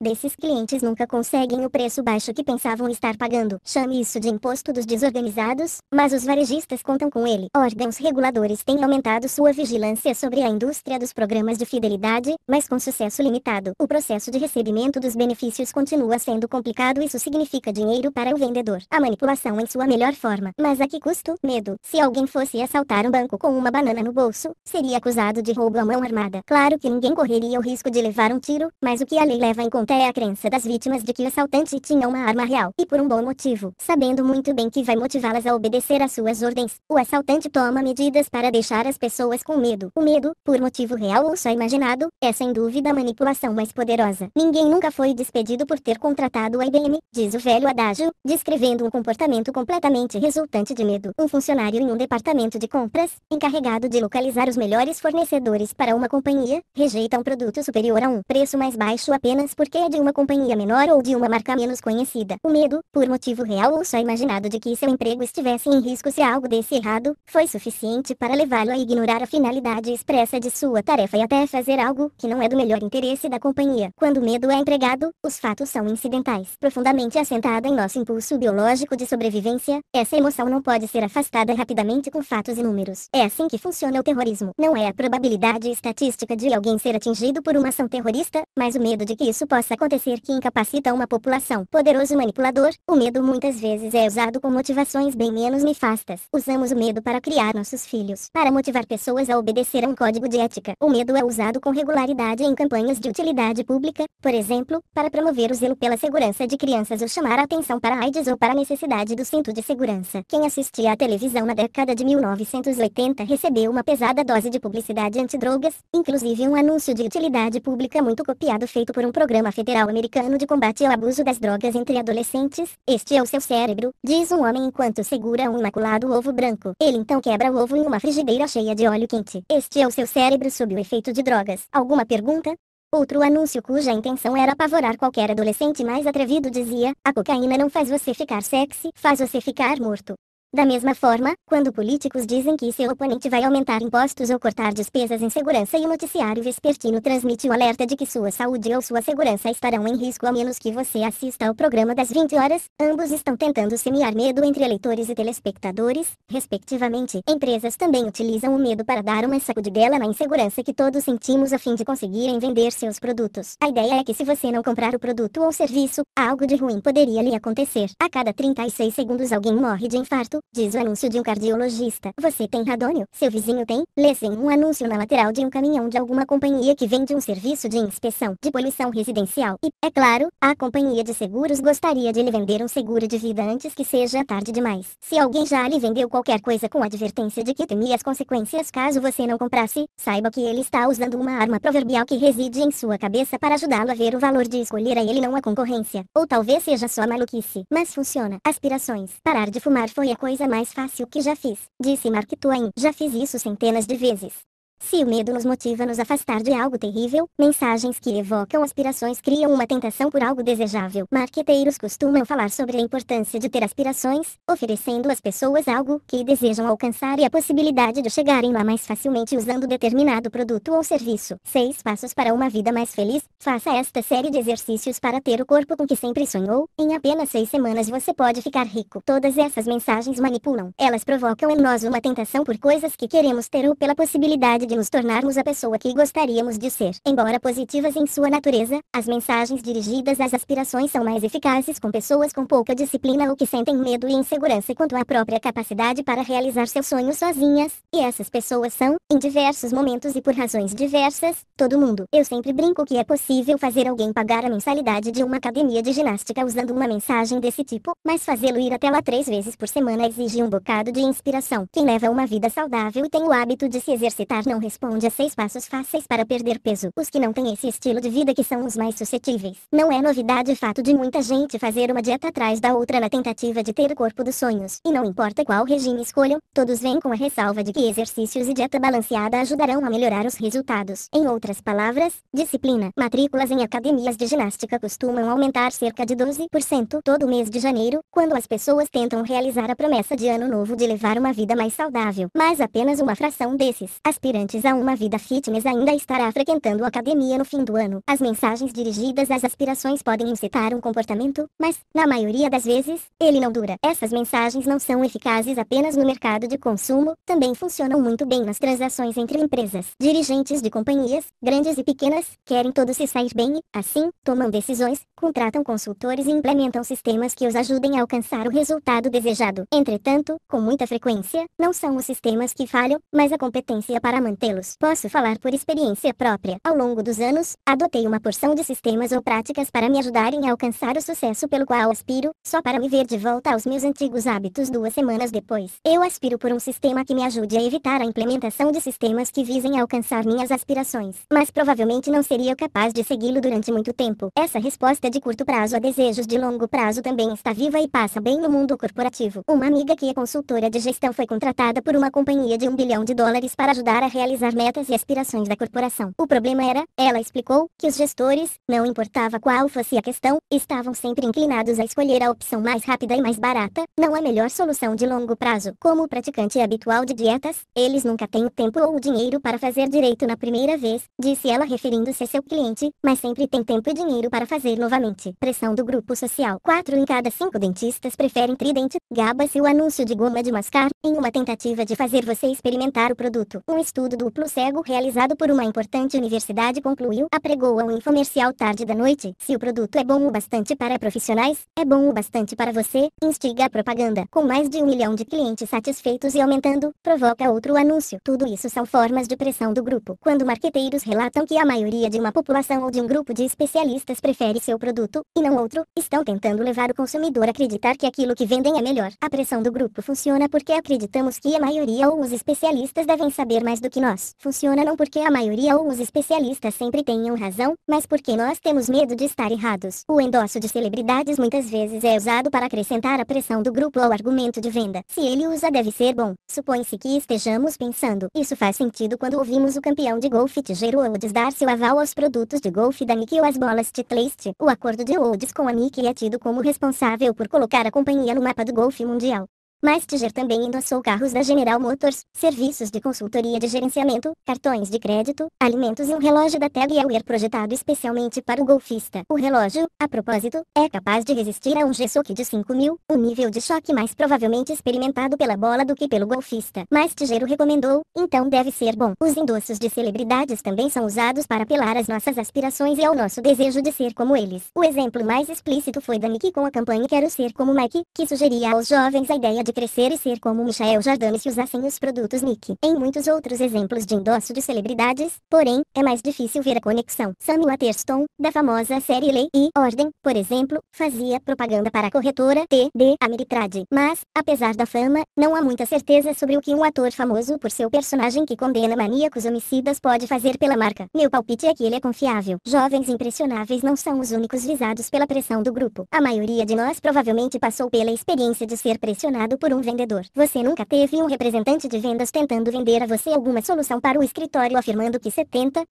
desses clientes nunca conseguem o preço baixo que pensavam estar pagando. Chame isso de imposto dos desorganizados, mas os varejistas contam com ele. Órgãos reguladores têm aumentado sua vigilância sobre a indústria dos programas de fidelidade, mas com sucesso limitado. O processo de recebimento dos benefícios benefícios continua sendo complicado, isso significa dinheiro para o vendedor. A manipulação em sua melhor forma. Mas a que custo? Medo. Se alguém fosse assaltar um banco com uma banana no bolso, seria acusado de roubo à mão armada. Claro que ninguém correria o risco de levar um tiro, mas o que a lei leva em conta é a crença das vítimas de que o assaltante tinha uma arma real, e por um bom motivo, sabendo muito bem que vai motivá-las a obedecer às suas ordens. O assaltante toma medidas para deixar as pessoas com medo. O medo, por motivo real ou só imaginado, é sem dúvida a manipulação mais poderosa. Ninguém nunca foi despedido por ter contratado a IBM, diz o velho adágio, descrevendo um comportamento completamente resultante de medo. Um funcionário em um departamento de compras, encarregado de localizar os melhores fornecedores para uma companhia, rejeita um produto superior a um preço mais baixo apenas porque é de uma companhia menor ou de uma marca menos conhecida. O medo, por motivo real ou só imaginado de que seu emprego estivesse em risco se algo desse errado, foi suficiente para levá-lo a ignorar a finalidade expressa de sua tarefa e até fazer algo que não é do melhor interesse da companhia. Quando o medo é empregado, os fatos são incidentais, profundamente assentada em nosso impulso biológico de sobrevivência. Essa emoção não pode ser afastada rapidamente com fatos e números. É assim que funciona o terrorismo. Não é a probabilidade estatística de alguém ser atingido por uma ação terrorista, mas o medo de que isso possa acontecer que incapacita uma população. Poderoso manipulador, o medo muitas vezes é usado com motivações bem menos nefastas. Usamos o medo para criar nossos filhos, para motivar pessoas a obedecer a um código de ética. O medo é usado com regularidade em campanhas de utilidade pública, por exemplo, para promover o zelo pela segurança de crianças ou chamar a atenção para a AIDS ou para a necessidade do cinto de segurança. Quem assistia à televisão na década de 1980 recebeu uma pesada dose de publicidade antidrogas, inclusive um anúncio de utilidade pública muito copiado feito por um programa federal americano de combate ao abuso das drogas entre adolescentes. Este é o seu cérebro, diz um homem enquanto segura um imaculado ovo branco. Ele então quebra o ovo em uma frigideira cheia de óleo quente. Este é o seu cérebro sob o efeito de drogas. Alguma pergunta? Outro anúncio cuja intenção era apavorar qualquer adolescente mais atrevido dizia: A cocaína não faz você ficar sexy, faz você ficar morto. Da mesma forma, quando políticos dizem que seu oponente vai aumentar impostos ou cortar despesas em segurança e o noticiário vespertino transmite o alerta de que sua saúde ou sua segurança estarão em risco a menos que você assista ao programa das 20 horas, ambos estão tentando semear medo entre eleitores e telespectadores, respectivamente. Empresas também utilizam o medo para dar uma sacudidela na insegurança que todos sentimos a fim de conseguirem vender seus produtos. A ideia é que se você não comprar o produto ou serviço, algo de ruim poderia lhe acontecer. A cada 36 segundos alguém morre de infarto, diz o anúncio de um cardiologista. Você tem radônio? Seu vizinho tem? Lessem um anúncio na lateral de um caminhão de alguma companhia que vende um serviço de inspeção de poluição residencial. E, é claro, a companhia de seguros gostaria de lhe vender um seguro de vida antes que seja tarde demais. Se alguém já lhe vendeu qualquer coisa com advertência de que temia as consequências caso você não comprasse, saiba que ele está usando uma arma proverbial que reside em sua cabeça para ajudá-lo a ver o valor de escolher a ele não a concorrência. Ou talvez seja só maluquice, mas funciona. Aspirações. Parar de fumar foi a coisa coisa mais fácil que já fiz, disse Mark Twain. Já fiz isso centenas de vezes. Se o medo nos motiva a nos afastar de algo terrível, mensagens que evocam aspirações criam uma tentação por algo desejável. Marqueteiros costumam falar sobre a importância de ter aspirações, oferecendo às pessoas algo que desejam alcançar e a possibilidade de chegarem lá mais facilmente usando determinado produto ou serviço. 6 passos para uma vida mais feliz. Faça esta série de exercícios para ter o corpo com que sempre sonhou. Em apenas 6 semanas você pode ficar rico. Todas essas mensagens manipulam. Elas provocam em nós uma tentação por coisas que queremos ter ou pela possibilidade de nos tornarmos a pessoa que gostaríamos de ser. Embora positivas em sua natureza, as mensagens dirigidas às aspirações são mais eficazes com pessoas com pouca disciplina ou que sentem medo e insegurança quanto à própria capacidade para realizar seus sonhos sozinhas. E essas pessoas são, em diversos momentos e por razões diversas, todo mundo. Eu sempre brinco que é possível fazer alguém pagar a mensalidade de uma academia de ginástica usando uma mensagem desse tipo, mas fazê-lo ir até lá três vezes por semana exige um bocado de inspiração. Quem leva uma vida saudável e tem o hábito de se exercitar não responde a seis passos fáceis para perder peso. Os que não têm esse estilo de vida que são os mais suscetíveis. Não é novidade o fato de muita gente fazer uma dieta atrás da outra na tentativa de ter o corpo dos sonhos. E não importa qual regime escolham, todos vêm com a ressalva de que exercícios e dieta balanceada ajudarão a melhorar os resultados. Em outras palavras, disciplina. Matrículas em academias de ginástica costumam aumentar cerca de 12% todo mês de janeiro, quando as pessoas tentam realizar a promessa de ano novo de levar uma vida mais saudável. Mas apenas uma fração desses aspirantes a uma vida fitness ainda estará frequentando a academia no fim do ano. As mensagens dirigidas às aspirações podem incitar um comportamento, mas, na maioria das vezes, ele não dura. Essas mensagens não são eficazes apenas no mercado de consumo, também funcionam muito bem nas transações entre empresas. Dirigentes de companhias, grandes e pequenas, querem todos se sair bem, e, assim, tomam decisões, contratam consultores e implementam sistemas que os ajudem a alcançar o resultado desejado. Entretanto, com muita frequência, não são os sistemas que falham, mas a competência é para manter mantê-los. Posso falar por experiência própria. Ao longo dos anos, adotei uma porção de sistemas ou práticas para me ajudarem a alcançar o sucesso pelo qual aspiro, só para me ver de volta aos meus antigos hábitos duas semanas depois. Eu aspiro por um sistema que me ajude a evitar a implementação de sistemas que visem alcançar minhas aspirações, mas provavelmente não seria capaz de segui-lo durante muito tempo. Essa resposta de curto prazo a desejos de longo prazo também está viva e passa bem no mundo corporativo. Uma amiga que é consultora de gestão foi contratada por uma companhia de um bilhão de dólares para ajudar a realizar metas e aspirações da corporação. O problema era, ela explicou, que os gestores, não importava qual fosse a questão, estavam sempre inclinados a escolher a opção mais rápida e mais barata, não a melhor solução de longo prazo. Como praticante habitual de dietas, eles nunca têm o tempo ou o dinheiro para fazer direito na primeira vez, disse ela referindo-se a seu cliente, mas sempre tem tempo e dinheiro para fazer novamente. Pressão do grupo social. 4 em cada 5 dentistas preferem tridente. gaba-se o anúncio de goma de mascar, em uma tentativa de fazer você experimentar o produto. Um estudo estudo duplo cego realizado por uma importante universidade concluiu, apregou ao infomercial tarde da noite, se o produto é bom o bastante para profissionais, é bom o bastante para você, instiga a propaganda, com mais de um milhão de clientes satisfeitos e aumentando, provoca outro anúncio. Tudo isso são formas de pressão do grupo. Quando marqueteiros relatam que a maioria de uma população ou de um grupo de especialistas prefere seu produto, e não outro, estão tentando levar o consumidor a acreditar que aquilo que vendem é melhor. A pressão do grupo funciona porque acreditamos que a maioria ou os especialistas devem saber mais do que nós. Funciona não porque a maioria ou os especialistas sempre tenham razão, mas porque nós temos medo de estar errados. O endosso de celebridades muitas vezes é usado para acrescentar a pressão do grupo ao argumento de venda. Se ele usa deve ser bom. Supõe-se que estejamos pensando. Isso faz sentido quando ouvimos o campeão de golfe Tiger Woods dar seu aval aos produtos de golfe da Nike ou às bolas Titleist. O acordo de Woods com a Nike é tido como responsável por colocar a companhia no mapa do golfe mundial. Mais Tiger também endossou carros da General Motors, serviços de consultoria de gerenciamento, cartões de crédito, alimentos e um relógio da TAG Heuer projetado especialmente para o golfista. O relógio, a propósito, é capaz de resistir a um g de de mil, o um nível de choque mais provavelmente experimentado pela bola do que pelo golfista. Mas Tiger recomendou, então deve ser bom. Os endossos de celebridades também são usados para apelar às nossas aspirações e ao nosso desejo de ser como eles. O exemplo mais explícito foi da Nike com a campanha Quero Ser Como Mike, que sugeria aos jovens a ideia de de crescer e ser como Michael Jordan se usassem os produtos Nike. Em muitos outros exemplos de endosso de celebridades, porém, é mais difícil ver a conexão. Sam Waterston, da famosa série Lei e Ordem, por exemplo, fazia propaganda para a corretora T.D. Ameritrade. Mas, apesar da fama, não há muita certeza sobre o que um ator famoso por seu personagem que condena maníacos homicidas pode fazer pela marca. Meu palpite é que ele é confiável. Jovens impressionáveis não são os únicos visados pela pressão do grupo. A maioria de nós provavelmente passou pela experiência de ser pressionado por um vendedor. Você nunca teve um representante de vendas tentando vender a você alguma solução para o escritório afirmando que 70%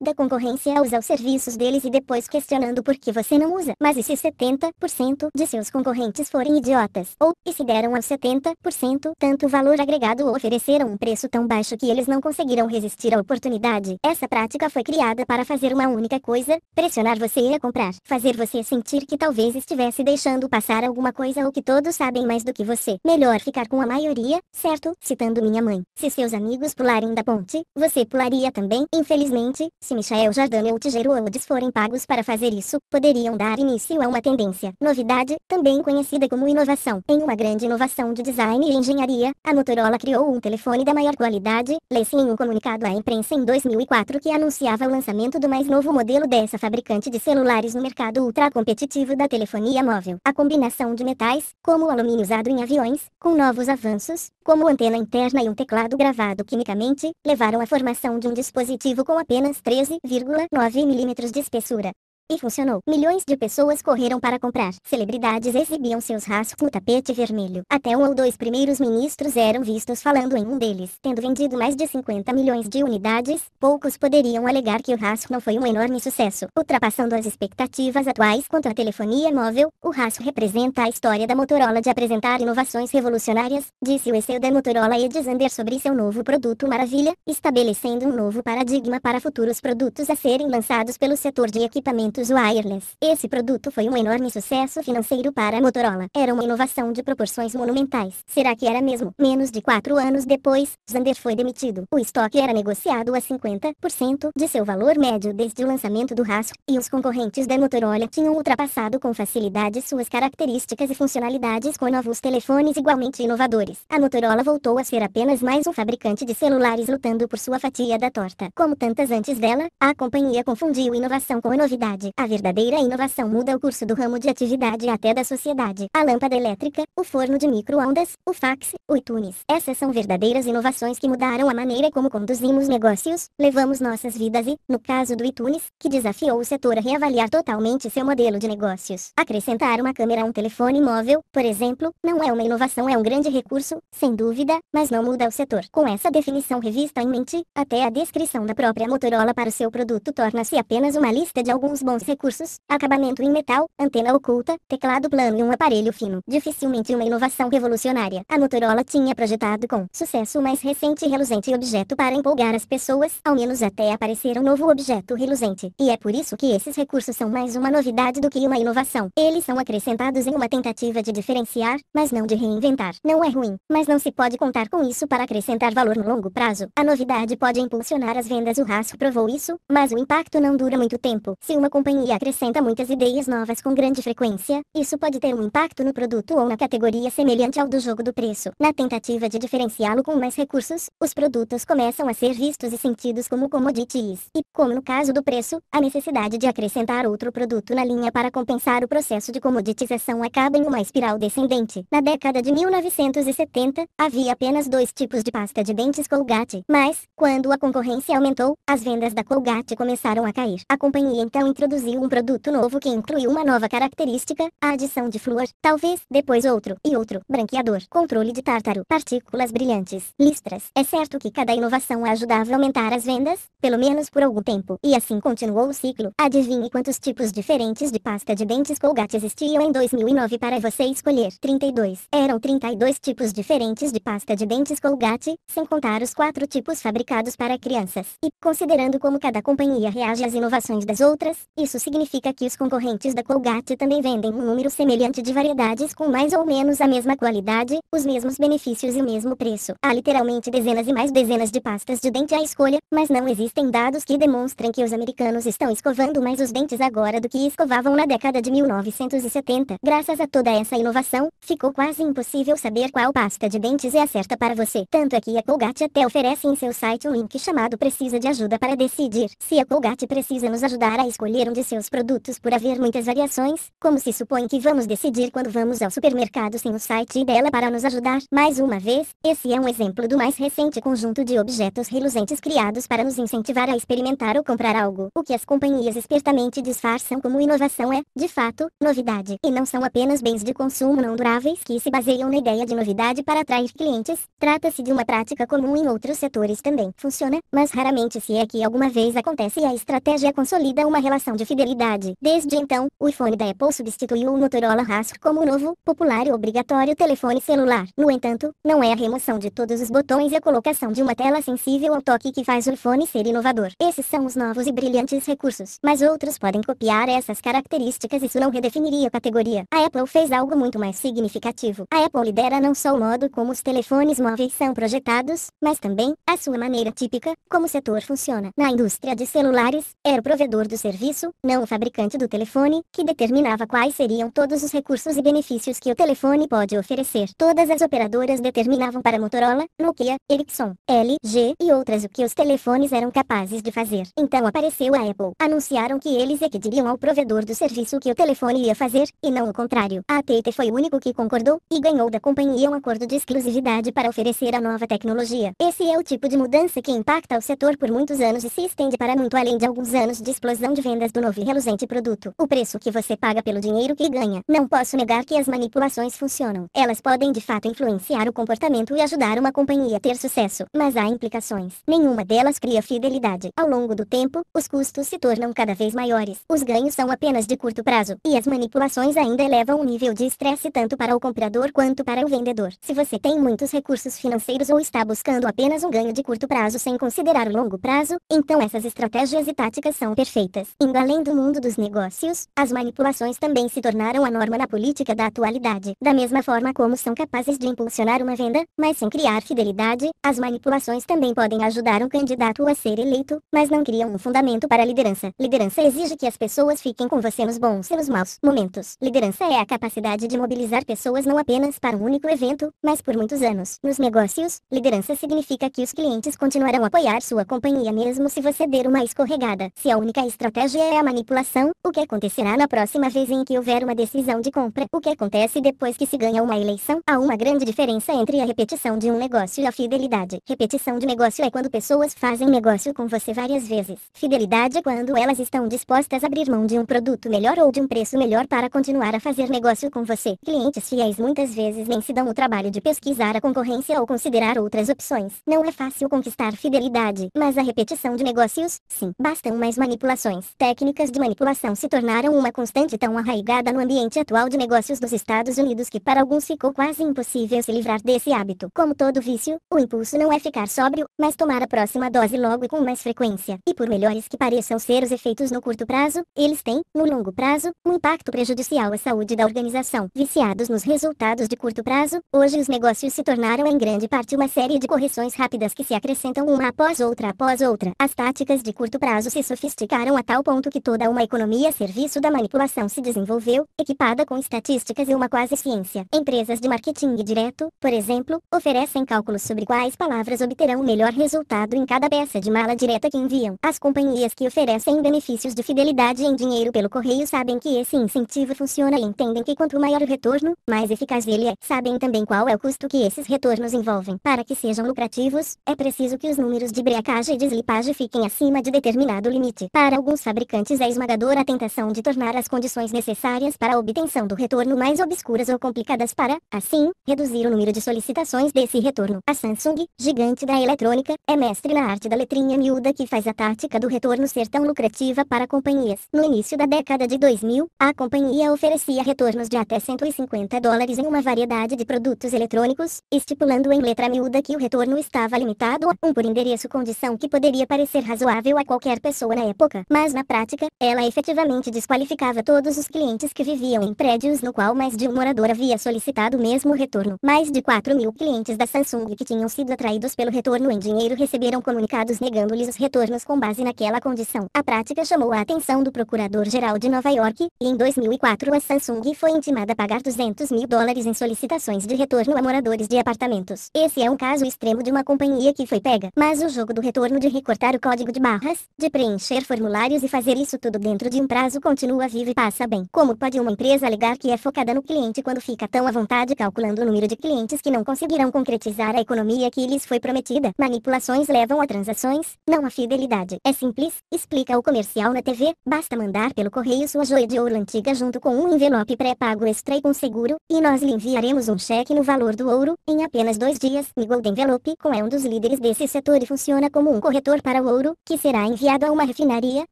da concorrência usa os serviços deles e depois questionando por que você não usa. Mas e se 70% de seus concorrentes forem idiotas? Ou, e se deram aos 70% tanto valor agregado ou ofereceram um preço tão baixo que eles não conseguiram resistir à oportunidade? Essa prática foi criada para fazer uma única coisa, pressionar você a comprar. Fazer você sentir que talvez estivesse deixando passar alguma coisa ou que todos sabem mais do que você. Melhor ficar com a maioria, certo? Citando minha mãe. Se seus amigos pularem da ponte, você pularia também. Infelizmente, se Michael Jordan ou Tigero Woods forem pagos para fazer isso, poderiam dar início a uma tendência. Novidade, também conhecida como inovação. Em uma grande inovação de design e engenharia, a Motorola criou um telefone da maior qualidade, lê-se em um comunicado à imprensa em 2004 que anunciava o lançamento do mais novo modelo dessa fabricante de celulares no mercado ultra competitivo da telefonia móvel. A combinação de metais, como o alumínio usado em aviões, com novos avanços, como antena interna e um teclado gravado quimicamente, levaram à formação de um dispositivo com apenas 13,9 mm de espessura. E funcionou. Milhões de pessoas correram para comprar. Celebridades exibiam seus rastros no tapete vermelho. Até um ou dois primeiros ministros eram vistos falando em um deles. Tendo vendido mais de 50 milhões de unidades, poucos poderiam alegar que o rastro não foi um enorme sucesso. Ultrapassando as expectativas atuais quanto à telefonia móvel, o rastro representa a história da Motorola de apresentar inovações revolucionárias, disse o CEO da Motorola Ed Zander sobre seu novo produto Maravilha, estabelecendo um novo paradigma para futuros produtos a serem lançados pelo setor de equipamento equipamentos wireless. Esse produto foi um enorme sucesso financeiro para a Motorola. Era uma inovação de proporções monumentais. Será que era mesmo? Menos de quatro anos depois, Zander foi demitido. O estoque era negociado a 50% de seu valor médio desde o lançamento do Rasp, e os concorrentes da Motorola tinham ultrapassado com facilidade suas características e funcionalidades com novos telefones igualmente inovadores. A Motorola voltou a ser apenas mais um fabricante de celulares lutando por sua fatia da torta. Como tantas antes dela, a companhia confundiu inovação com novidade. A verdadeira inovação muda o curso do ramo de atividade até da sociedade. A lâmpada elétrica, o forno de micro-ondas, o fax, o iTunes. Essas são verdadeiras inovações que mudaram a maneira como conduzimos negócios, levamos nossas vidas e, no caso do iTunes, que desafiou o setor a reavaliar totalmente seu modelo de negócios. Acrescentar uma câmera a um telefone móvel, por exemplo, não é uma inovação, é um grande recurso, sem dúvida, mas não muda o setor. Com essa definição revista em mente, até a descrição da própria Motorola para o seu produto torna-se apenas uma lista de alguns bons bons recursos, acabamento em metal, antena oculta, teclado plano e um aparelho fino. Dificilmente uma inovação revolucionária. A Motorola tinha projetado com sucesso o mais recente e reluzente objeto para empolgar as pessoas, ao menos até aparecer um novo objeto reluzente. E é por isso que esses recursos são mais uma novidade do que uma inovação. Eles são acrescentados em uma tentativa de diferenciar, mas não de reinventar. Não é ruim, mas não se pode contar com isso para acrescentar valor no longo prazo. A novidade pode impulsionar as vendas, o Rasco provou isso, mas o impacto não dura muito tempo. Se uma companhia acrescenta muitas ideias novas com grande frequência, isso pode ter um impacto no produto ou na categoria semelhante ao do jogo do preço. Na tentativa de diferenciá-lo com mais recursos, os produtos começam a ser vistos e sentidos como commodities, e, como no caso do preço, a necessidade de acrescentar outro produto na linha para compensar o processo de comoditização acaba em uma espiral descendente. Na década de 1970, havia apenas dois tipos de pasta de dentes Colgate, mas, quando a concorrência aumentou, as vendas da Colgate começaram a cair. A companhia então introduziu produziu um produto novo que incluiu uma nova característica, a adição de flúor, talvez, depois outro, e outro, branqueador, controle de tártaro, partículas brilhantes, listras. É certo que cada inovação ajudava a aumentar as vendas, pelo menos por algum tempo, e assim continuou o ciclo. Adivinhe quantos tipos diferentes de pasta de dentes Colgate existiam em 2009 para você escolher? 32. Eram 32 tipos diferentes de pasta de dentes Colgate, sem contar os quatro tipos fabricados para crianças. E, considerando como cada companhia reage às inovações das outras, isso significa que os concorrentes da Colgate também vendem um número semelhante de variedades com mais ou menos a mesma qualidade, os mesmos benefícios e o mesmo preço. Há literalmente dezenas e mais dezenas de pastas de dente à escolha, mas não existem dados que demonstrem que os americanos estão escovando mais os dentes agora do que escovavam na década de 1970. Graças a toda essa inovação, ficou quase impossível saber qual pasta de dentes é a certa para você. Tanto é que a Colgate até oferece em seu site um link chamado Precisa de Ajuda para decidir. Se a Colgate precisa nos ajudar a escolher de seus produtos por haver muitas variações, como se supõe que vamos decidir quando vamos ao supermercado sem o site dela para nos ajudar? Mais uma vez, esse é um exemplo do mais recente conjunto de objetos reluzentes criados para nos incentivar a experimentar ou comprar algo. O que as companhias espertamente disfarçam como inovação é, de fato, novidade. E não são apenas bens de consumo não duráveis que se baseiam na ideia de novidade para atrair clientes, trata-se de uma prática comum em outros setores também. Funciona, mas raramente se é que alguma vez acontece e a estratégia consolida uma relação de de fidelidade. Desde então, o iPhone da Apple substituiu o Motorola Razr como o novo, popular e obrigatório telefone celular. No entanto, não é a remoção de todos os botões e a colocação de uma tela sensível ao toque que faz o iPhone ser inovador. Esses são os novos e brilhantes recursos, mas outros podem copiar essas características e isso não redefiniria a categoria. A Apple fez algo muito mais significativo. A Apple lidera não só o modo como os telefones móveis são projetados, mas também a sua maneira típica como o setor funciona. Na indústria de celulares, era o provedor do serviço, não o fabricante do telefone, que determinava quais seriam todos os recursos e benefícios que o telefone pode oferecer. Todas as operadoras determinavam para Motorola, Nokia, Ericsson, LG e outras o que os telefones eram capazes de fazer. Então apareceu a Apple. Anunciaram que eles é que diriam ao provedor do serviço que o telefone ia fazer, e não o contrário. A AT&T foi o único que concordou, e ganhou da companhia um acordo de exclusividade para oferecer a nova tecnologia. Esse é o tipo de mudança que impacta o setor por muitos anos e se estende para muito além de alguns anos de explosão de vendas do novo e reluzente produto, o preço que você paga pelo dinheiro que ganha. Não posso negar que as manipulações funcionam. Elas podem de fato influenciar o comportamento e ajudar uma companhia a ter sucesso, mas há implicações. Nenhuma delas cria fidelidade. Ao longo do tempo, os custos se tornam cada vez maiores. Os ganhos são apenas de curto prazo, e as manipulações ainda elevam o nível de estresse tanto para o comprador quanto para o vendedor. Se você tem muitos recursos financeiros ou está buscando apenas um ganho de curto prazo sem considerar o longo prazo, então essas estratégias e táticas são perfeitas. Enganar além do mundo dos negócios, as manipulações também se tornaram a norma na política da atualidade. Da mesma forma como são capazes de impulsionar uma venda, mas sem criar fidelidade, as manipulações também podem ajudar um candidato a ser eleito, mas não criam um fundamento para a liderança. Liderança exige que as pessoas fiquem com você nos bons e nos maus momentos. Liderança é a capacidade de mobilizar pessoas não apenas para um único evento, mas por muitos anos. Nos negócios, liderança significa que os clientes continuarão a apoiar sua companhia mesmo se você der uma escorregada. Se a única estratégia é é a manipulação, o que acontecerá na próxima vez em que houver uma decisão de compra, o que acontece depois que se ganha uma eleição. Há uma grande diferença entre a repetição de um negócio e a fidelidade. Repetição de negócio é quando pessoas fazem negócio com você várias vezes. Fidelidade é quando elas estão dispostas a abrir mão de um produto melhor ou de um preço melhor para continuar a fazer negócio com você. Clientes fiéis muitas vezes nem se dão o trabalho de pesquisar a concorrência ou considerar outras opções. Não é fácil conquistar fidelidade, mas a repetição de negócios, sim, bastam mais manipulações. Técnicas técnicas de manipulação se tornaram uma constante tão arraigada no ambiente atual de negócios dos Estados Unidos que para alguns ficou quase impossível se livrar desse hábito. Como todo vício, o impulso não é ficar sóbrio, mas tomar a próxima dose logo e com mais frequência. E por melhores que pareçam ser os efeitos no curto prazo, eles têm, no longo prazo, um impacto prejudicial à saúde da organização. Viciados nos resultados de curto prazo, hoje os negócios se tornaram em grande parte uma série de correções rápidas que se acrescentam uma após outra após outra. As táticas de curto prazo se sofisticaram a tal ponto que toda uma economia a serviço da manipulação se desenvolveu, equipada com estatísticas e uma quase ciência. Empresas de marketing direto, por exemplo, oferecem cálculos sobre quais palavras obterão o melhor resultado em cada peça de mala direta que enviam. As companhias que oferecem benefícios de fidelidade em dinheiro pelo correio sabem que esse incentivo funciona e entendem que quanto maior o retorno, mais eficaz ele é. Sabem também qual é o custo que esses retornos envolvem. Para que sejam lucrativos, é preciso que os números de breacagem e deslipagem fiquem acima de determinado limite. Para alguns fabricantes, antes é esmagadora a tentação de tornar as condições necessárias para a obtenção do retorno mais obscuras ou complicadas para, assim, reduzir o número de solicitações desse retorno. A Samsung, gigante da eletrônica, é mestre na arte da letrinha miúda que faz a tática do retorno ser tão lucrativa para companhias. No início da década de 2000, a companhia oferecia retornos de até 150 dólares em uma variedade de produtos eletrônicos, estipulando em letra miúda que o retorno estava limitado a um por endereço condição que poderia parecer razoável a qualquer pessoa na época, mas na prática prática, ela efetivamente desqualificava todos os clientes que viviam em prédios no qual mais de um morador havia solicitado o mesmo retorno. Mais de 4 mil clientes da Samsung que tinham sido atraídos pelo retorno em dinheiro receberam comunicados negando-lhes os retornos com base naquela condição. A prática chamou a atenção do procurador-geral de Nova York, e em 2004 a Samsung foi intimada a pagar 200 mil dólares em solicitações de retorno a moradores de apartamentos. Esse é um caso extremo de uma companhia que foi pega, mas o jogo do retorno de recortar o código de barras, de preencher formulários e fazer isso tudo dentro de um prazo continua vivo e passa bem. Como pode uma empresa alegar que é focada no cliente quando fica tão à vontade calculando o número de clientes que não conseguirão concretizar a economia que lhes foi prometida? Manipulações levam a transações, não a fidelidade. É simples, explica o comercial na TV, basta mandar pelo correio sua joia de ouro antiga junto com um envelope pré-pago extra e com seguro, e nós lhe enviaremos um cheque no valor do ouro, em apenas dois dias. E Golden Envelope com é um dos líderes desse setor e funciona como um corretor para o ouro, que será enviado a uma refinaria,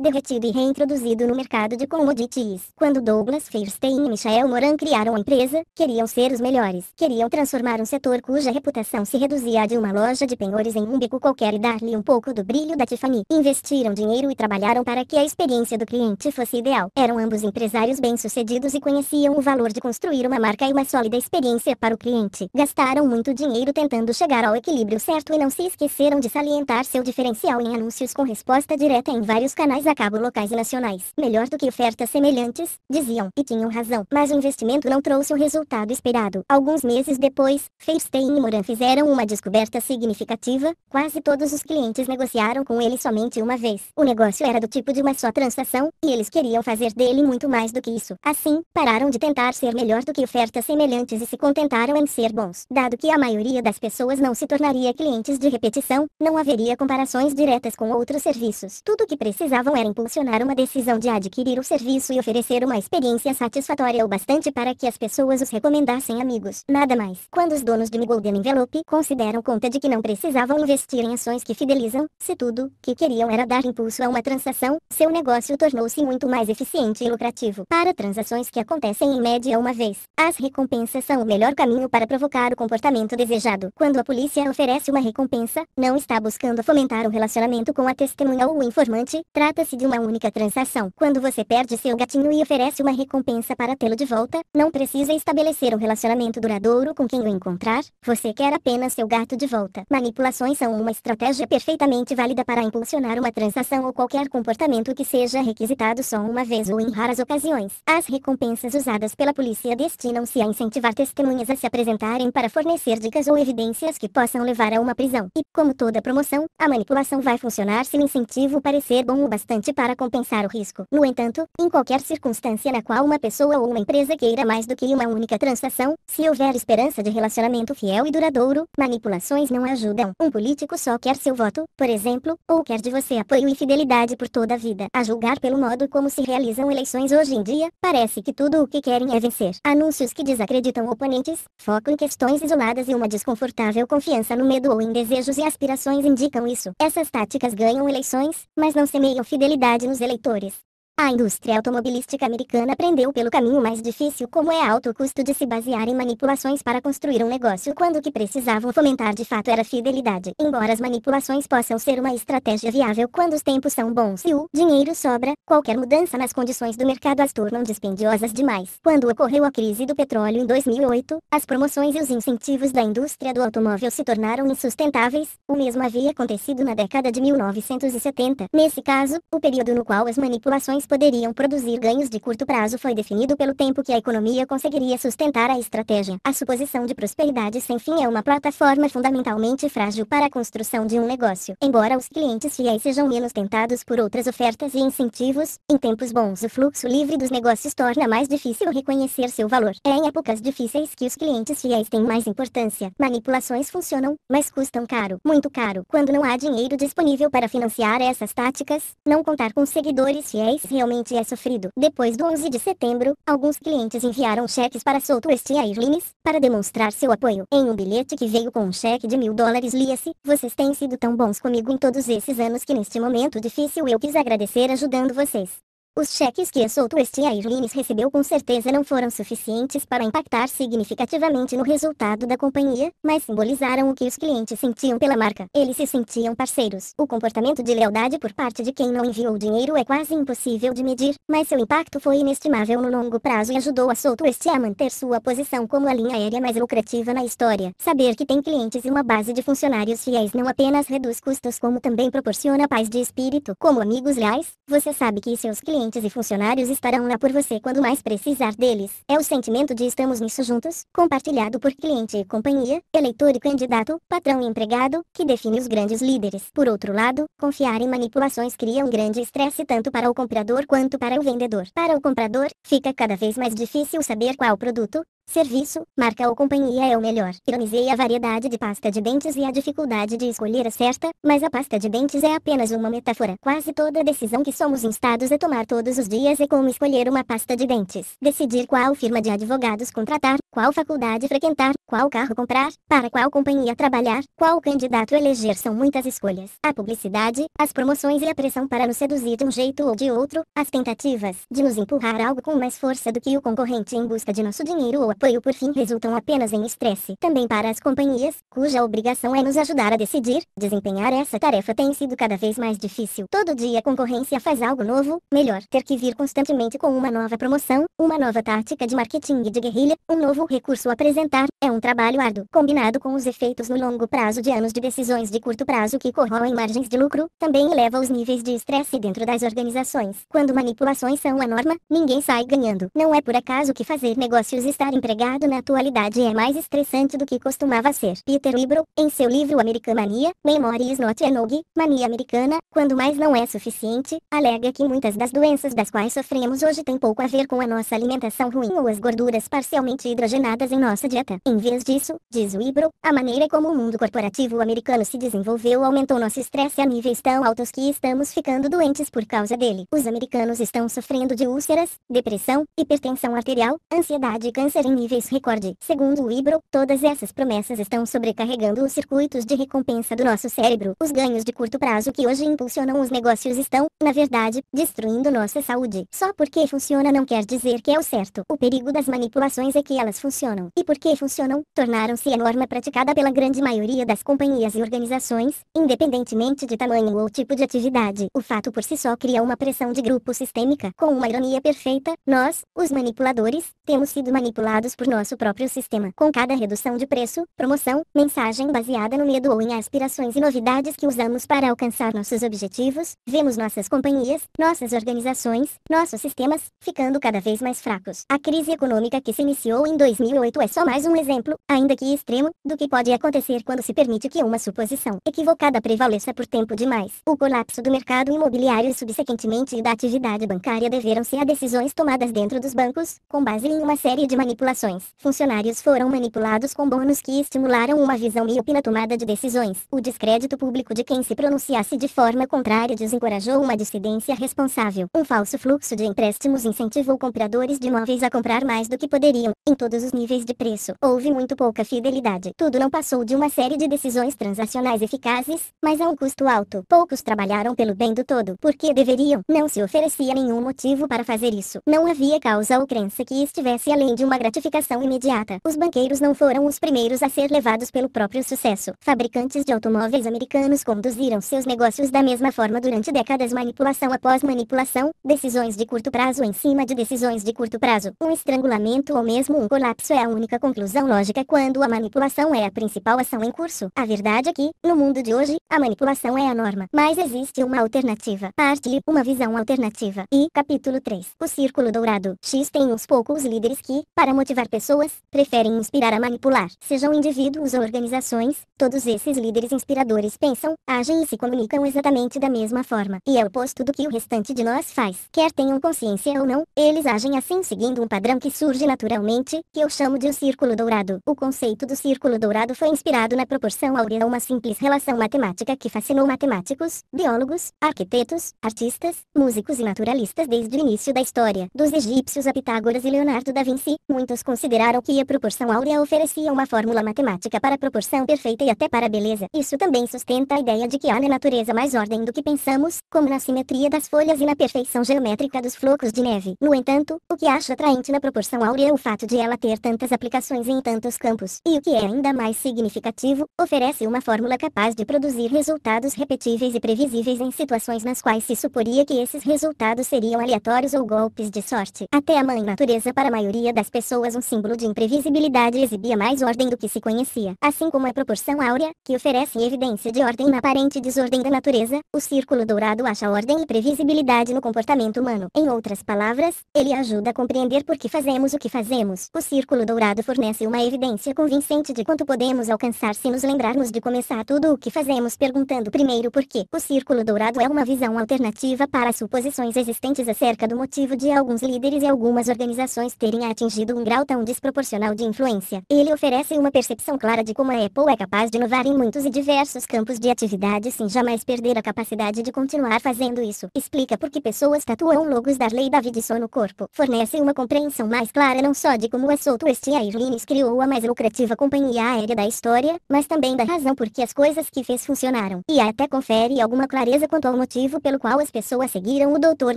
derretido reintroduzido no mercado de commodities. Quando Douglas Feirstein e Michael Moran criaram a empresa, queriam ser os melhores. Queriam transformar um setor cuja reputação se reduzia à de uma loja de penhores em um bico qualquer e dar-lhe um pouco do brilho da Tiffany. Investiram dinheiro e trabalharam para que a experiência do cliente fosse ideal. Eram ambos empresários bem-sucedidos e conheciam o valor de construir uma marca e uma sólida experiência para o cliente. Gastaram muito dinheiro tentando chegar ao equilíbrio certo e não se esqueceram de salientar seu diferencial em anúncios com resposta direta em vários canais a cabo local locais e nacionais, melhor do que ofertas semelhantes, diziam, e tinham razão, mas o investimento não trouxe o resultado esperado. Alguns meses depois, Feirstein e Moran fizeram uma descoberta significativa, quase todos os clientes negociaram com ele somente uma vez. O negócio era do tipo de uma só transação, e eles queriam fazer dele muito mais do que isso. Assim, pararam de tentar ser melhor do que ofertas semelhantes e se contentaram em ser bons. Dado que a maioria das pessoas não se tornaria clientes de repetição, não haveria comparações diretas com outros serviços. Tudo o que precisavam era impulsionar proporcionar uma decisão de adquirir o serviço e oferecer uma experiência satisfatória o bastante para que as pessoas os recomendassem amigos. Nada mais. Quando os donos de Golden Envelope consideram conta de que não precisavam investir em ações que fidelizam, se tudo que queriam era dar impulso a uma transação, seu negócio tornou-se muito mais eficiente e lucrativo. Para transações que acontecem em média uma vez, as recompensas são o melhor caminho para provocar o comportamento desejado. Quando a polícia oferece uma recompensa, não está buscando fomentar o um relacionamento com a testemunha ou o informante, trata-se de uma única única transação. Quando você perde seu gatinho e oferece uma recompensa para tê-lo de volta, não precisa estabelecer um relacionamento duradouro com quem o encontrar, você quer apenas seu gato de volta. Manipulações são uma estratégia perfeitamente válida para impulsionar uma transação ou qualquer comportamento que seja requisitado só uma vez ou em raras ocasiões. As recompensas usadas pela polícia destinam-se a incentivar testemunhas a se apresentarem para fornecer dicas ou evidências que possam levar a uma prisão. E, como toda promoção, a manipulação vai funcionar se o incentivo parecer bom o bastante para compensar o risco. No entanto, em qualquer circunstância na qual uma pessoa ou uma empresa queira mais do que uma única transação, se houver esperança de relacionamento fiel e duradouro, manipulações não ajudam. Um político só quer seu voto, por exemplo, ou quer de você apoio e fidelidade por toda a vida. A julgar pelo modo como se realizam eleições hoje em dia, parece que tudo o que querem é vencer. Anúncios que desacreditam oponentes, foco em questões isoladas e uma desconfortável confiança no medo ou em desejos e aspirações indicam isso. Essas táticas ganham eleições, mas não semeiam fidelidade no os eleitores. A indústria automobilística americana aprendeu pelo caminho mais difícil como é alto o custo de se basear em manipulações para construir um negócio quando o que precisavam fomentar de fato era fidelidade. Embora as manipulações possam ser uma estratégia viável quando os tempos são bons e o dinheiro sobra, qualquer mudança nas condições do mercado as tornam dispendiosas demais. Quando ocorreu a crise do petróleo em 2008, as promoções e os incentivos da indústria do automóvel se tornaram insustentáveis, o mesmo havia acontecido na década de 1970. Nesse caso, o período no qual as manipulações poderiam produzir ganhos de curto prazo foi definido pelo tempo que a economia conseguiria sustentar a estratégia. A suposição de prosperidade sem fim é uma plataforma fundamentalmente frágil para a construção de um negócio. Embora os clientes fiéis sejam menos tentados por outras ofertas e incentivos, em tempos bons o fluxo livre dos negócios torna mais difícil reconhecer seu valor. É em épocas difíceis que os clientes fiéis têm mais importância. Manipulações funcionam, mas custam caro, muito caro. Quando não há dinheiro disponível para financiar essas táticas, não contar com seguidores fiéis realmente é sofrido. Depois do 11 de setembro, alguns clientes enviaram cheques para Southwest Airlines, para demonstrar seu apoio. Em um bilhete que veio com um cheque de mil dólares lia-se, vocês têm sido tão bons comigo em todos esses anos que neste momento difícil eu quis agradecer ajudando vocês. Os cheques que a Southwest Airlines recebeu com certeza não foram suficientes para impactar significativamente no resultado da companhia, mas simbolizaram o que os clientes sentiam pela marca. Eles se sentiam parceiros. O comportamento de lealdade por parte de quem não enviou dinheiro é quase impossível de medir, mas seu impacto foi inestimável no longo prazo e ajudou a Southwest a manter sua posição como a linha aérea mais lucrativa na história. Saber que tem clientes e uma base de funcionários fiéis não apenas reduz custos como também proporciona paz de espírito. Como amigos leais, você sabe que seus clientes clientes e funcionários estarão lá por você quando mais precisar deles. É o sentimento de estamos nisso juntos, compartilhado por cliente e companhia, eleitor e candidato, patrão e empregado, que define os grandes líderes. Por outro lado, confiar em manipulações cria um grande estresse tanto para o comprador quanto para o vendedor. Para o comprador, fica cada vez mais difícil saber qual produto, Serviço, marca ou companhia é o melhor. Ironizei a variedade de pasta de dentes e a dificuldade de escolher a certa, mas a pasta de dentes é apenas uma metáfora. Quase toda decisão que somos instados a tomar todos os dias é como escolher uma pasta de dentes. Decidir qual firma de advogados contratar, qual faculdade frequentar, qual carro comprar, para qual companhia trabalhar, qual candidato eleger são muitas escolhas. A publicidade, as promoções e a pressão para nos seduzir de um jeito ou de outro, as tentativas de nos empurrar algo com mais força do que o concorrente em busca de nosso dinheiro ou apoio por fim resultam apenas em estresse. Também para as companhias, cuja obrigação é nos ajudar a decidir, desempenhar essa tarefa tem sido cada vez mais difícil. Todo dia a concorrência faz algo novo, melhor. Ter que vir constantemente com uma nova promoção, uma nova tática de marketing e de guerrilha, um novo recurso a apresentar, é um trabalho árduo, combinado com os efeitos no longo prazo de anos de decisões de curto prazo que corroem margens de lucro, também eleva os níveis de estresse dentro das organizações. Quando manipulações são a norma, ninguém sai ganhando. Não é por acaso que fazer negócios estar em empregado na atualidade é mais estressante do que costumava ser. Peter Libro, em seu livro Americania, Memory is not Enough, Mania Americana, quando mais não é suficiente, alega que muitas das doenças das quais sofremos hoje têm pouco a ver com a nossa alimentação ruim ou as gorduras parcialmente hidrogenadas em nossa dieta. Em vez disso, diz o Libro, a maneira como o mundo corporativo americano se desenvolveu aumentou nosso estresse a níveis tão altos que estamos ficando doentes por causa dele. Os americanos estão sofrendo de úlceras, depressão, hipertensão arterial, ansiedade e câncer em níveis recorde. Segundo o Ibro, todas essas promessas estão sobrecarregando os circuitos de recompensa do nosso cérebro. Os ganhos de curto prazo que hoje impulsionam os negócios estão, na verdade, destruindo nossa saúde. Só porque funciona não quer dizer que é o certo. O perigo das manipulações é que elas funcionam. E porque funcionam, tornaram-se a norma praticada pela grande maioria das companhias e organizações, independentemente de tamanho ou tipo de atividade. O fato por si só cria uma pressão de grupo sistêmica. Com uma ironia perfeita, nós, os manipuladores, temos sido manipulados por nosso próprio sistema. Com cada redução de preço, promoção, mensagem baseada no medo ou em aspirações e novidades que usamos para alcançar nossos objetivos, vemos nossas companhias, nossas organizações, nossos sistemas, ficando cada vez mais fracos. A crise econômica que se iniciou em 2008 é só mais um exemplo, ainda que extremo, do que pode acontecer quando se permite que uma suposição equivocada prevaleça por tempo demais. O colapso do mercado imobiliário e subsequentemente da atividade bancária deveram-se a decisões tomadas dentro dos bancos, com base em uma série de manipulações Funcionários foram manipulados com bônus que estimularam uma visão míope na tomada de decisões. O descrédito público de quem se pronunciasse de forma contrária desencorajou uma dissidência responsável. Um falso fluxo de empréstimos incentivou compradores de imóveis a comprar mais do que poderiam, em todos os níveis de preço. Houve muito pouca fidelidade. Tudo não passou de uma série de decisões transacionais eficazes, mas a um custo alto. Poucos trabalharam pelo bem do todo, porque deveriam. Não se oferecia nenhum motivo para fazer isso. Não havia causa ou crença que estivesse além de uma gratificação gratificação imediata. Os banqueiros não foram os primeiros a ser levados pelo próprio sucesso. Fabricantes de automóveis americanos conduziram seus negócios da mesma forma durante décadas, manipulação após manipulação, decisões de curto prazo em cima de decisões de curto prazo. Um estrangulamento ou mesmo um colapso é a única conclusão lógica quando a manipulação é a principal ação em curso. A verdade é que, no mundo de hoje, a manipulação é a norma, mas existe uma alternativa. Parte-lhe uma visão alternativa. E capítulo 3. O círculo dourado. X tem uns poucos líderes que, para motivar pessoas, preferem inspirar a manipular. Sejam indivíduos ou organizações, todos esses líderes inspiradores pensam, agem e se comunicam exatamente da mesma forma. E é o oposto do que o restante de nós faz. Quer tenham consciência ou não, eles agem assim seguindo um padrão que surge naturalmente, que eu chamo de o círculo dourado. O conceito do círculo dourado foi inspirado na proporção áurea a uma simples relação matemática que fascinou matemáticos, biólogos, arquitetos, artistas, músicos e naturalistas desde o início da história. Dos egípcios a Pitágoras e Leonardo da Vinci, muitos consideraram que a proporção áurea oferecia uma fórmula matemática para a proporção perfeita e até para a beleza. Isso também sustenta a ideia de que há na natureza mais ordem do que pensamos, como na simetria das folhas e na perfeição geométrica dos flocos de neve. No entanto, o que acho atraente na proporção áurea é o fato de ela ter tantas aplicações em tantos campos, e o que é ainda mais significativo, oferece uma fórmula capaz de produzir resultados repetíveis e previsíveis em situações nas quais se suporia que esses resultados seriam aleatórios ou golpes de sorte. Até a mãe natureza para a maioria das pessoas pessoas um símbolo de imprevisibilidade exibia mais ordem do que se conhecia. Assim como a proporção áurea, que oferece evidência de ordem na aparente desordem da natureza, o círculo dourado acha ordem e previsibilidade no comportamento humano. Em outras palavras, ele ajuda a compreender por que fazemos o que fazemos. O círculo dourado fornece uma evidência convincente de quanto podemos alcançar se nos lembrarmos de começar tudo o que fazemos perguntando primeiro por quê. O círculo dourado é uma visão alternativa para suposições existentes acerca do motivo de alguns líderes e algumas organizações terem atingido um grau grau tão desproporcional de influência, ele oferece uma percepção clara de como a Apple é capaz de inovar em muitos e diversos campos de atividade sem jamais perder a capacidade de continuar fazendo isso. Explica por que pessoas tatuam logos da Harley Davidson no corpo. Fornece uma compreensão mais clara não só de como a Southwest Airlines criou a mais lucrativa companhia aérea da história, mas também da razão por que as coisas que fez funcionaram. E até confere alguma clareza quanto ao motivo pelo qual as pessoas seguiram o Dr.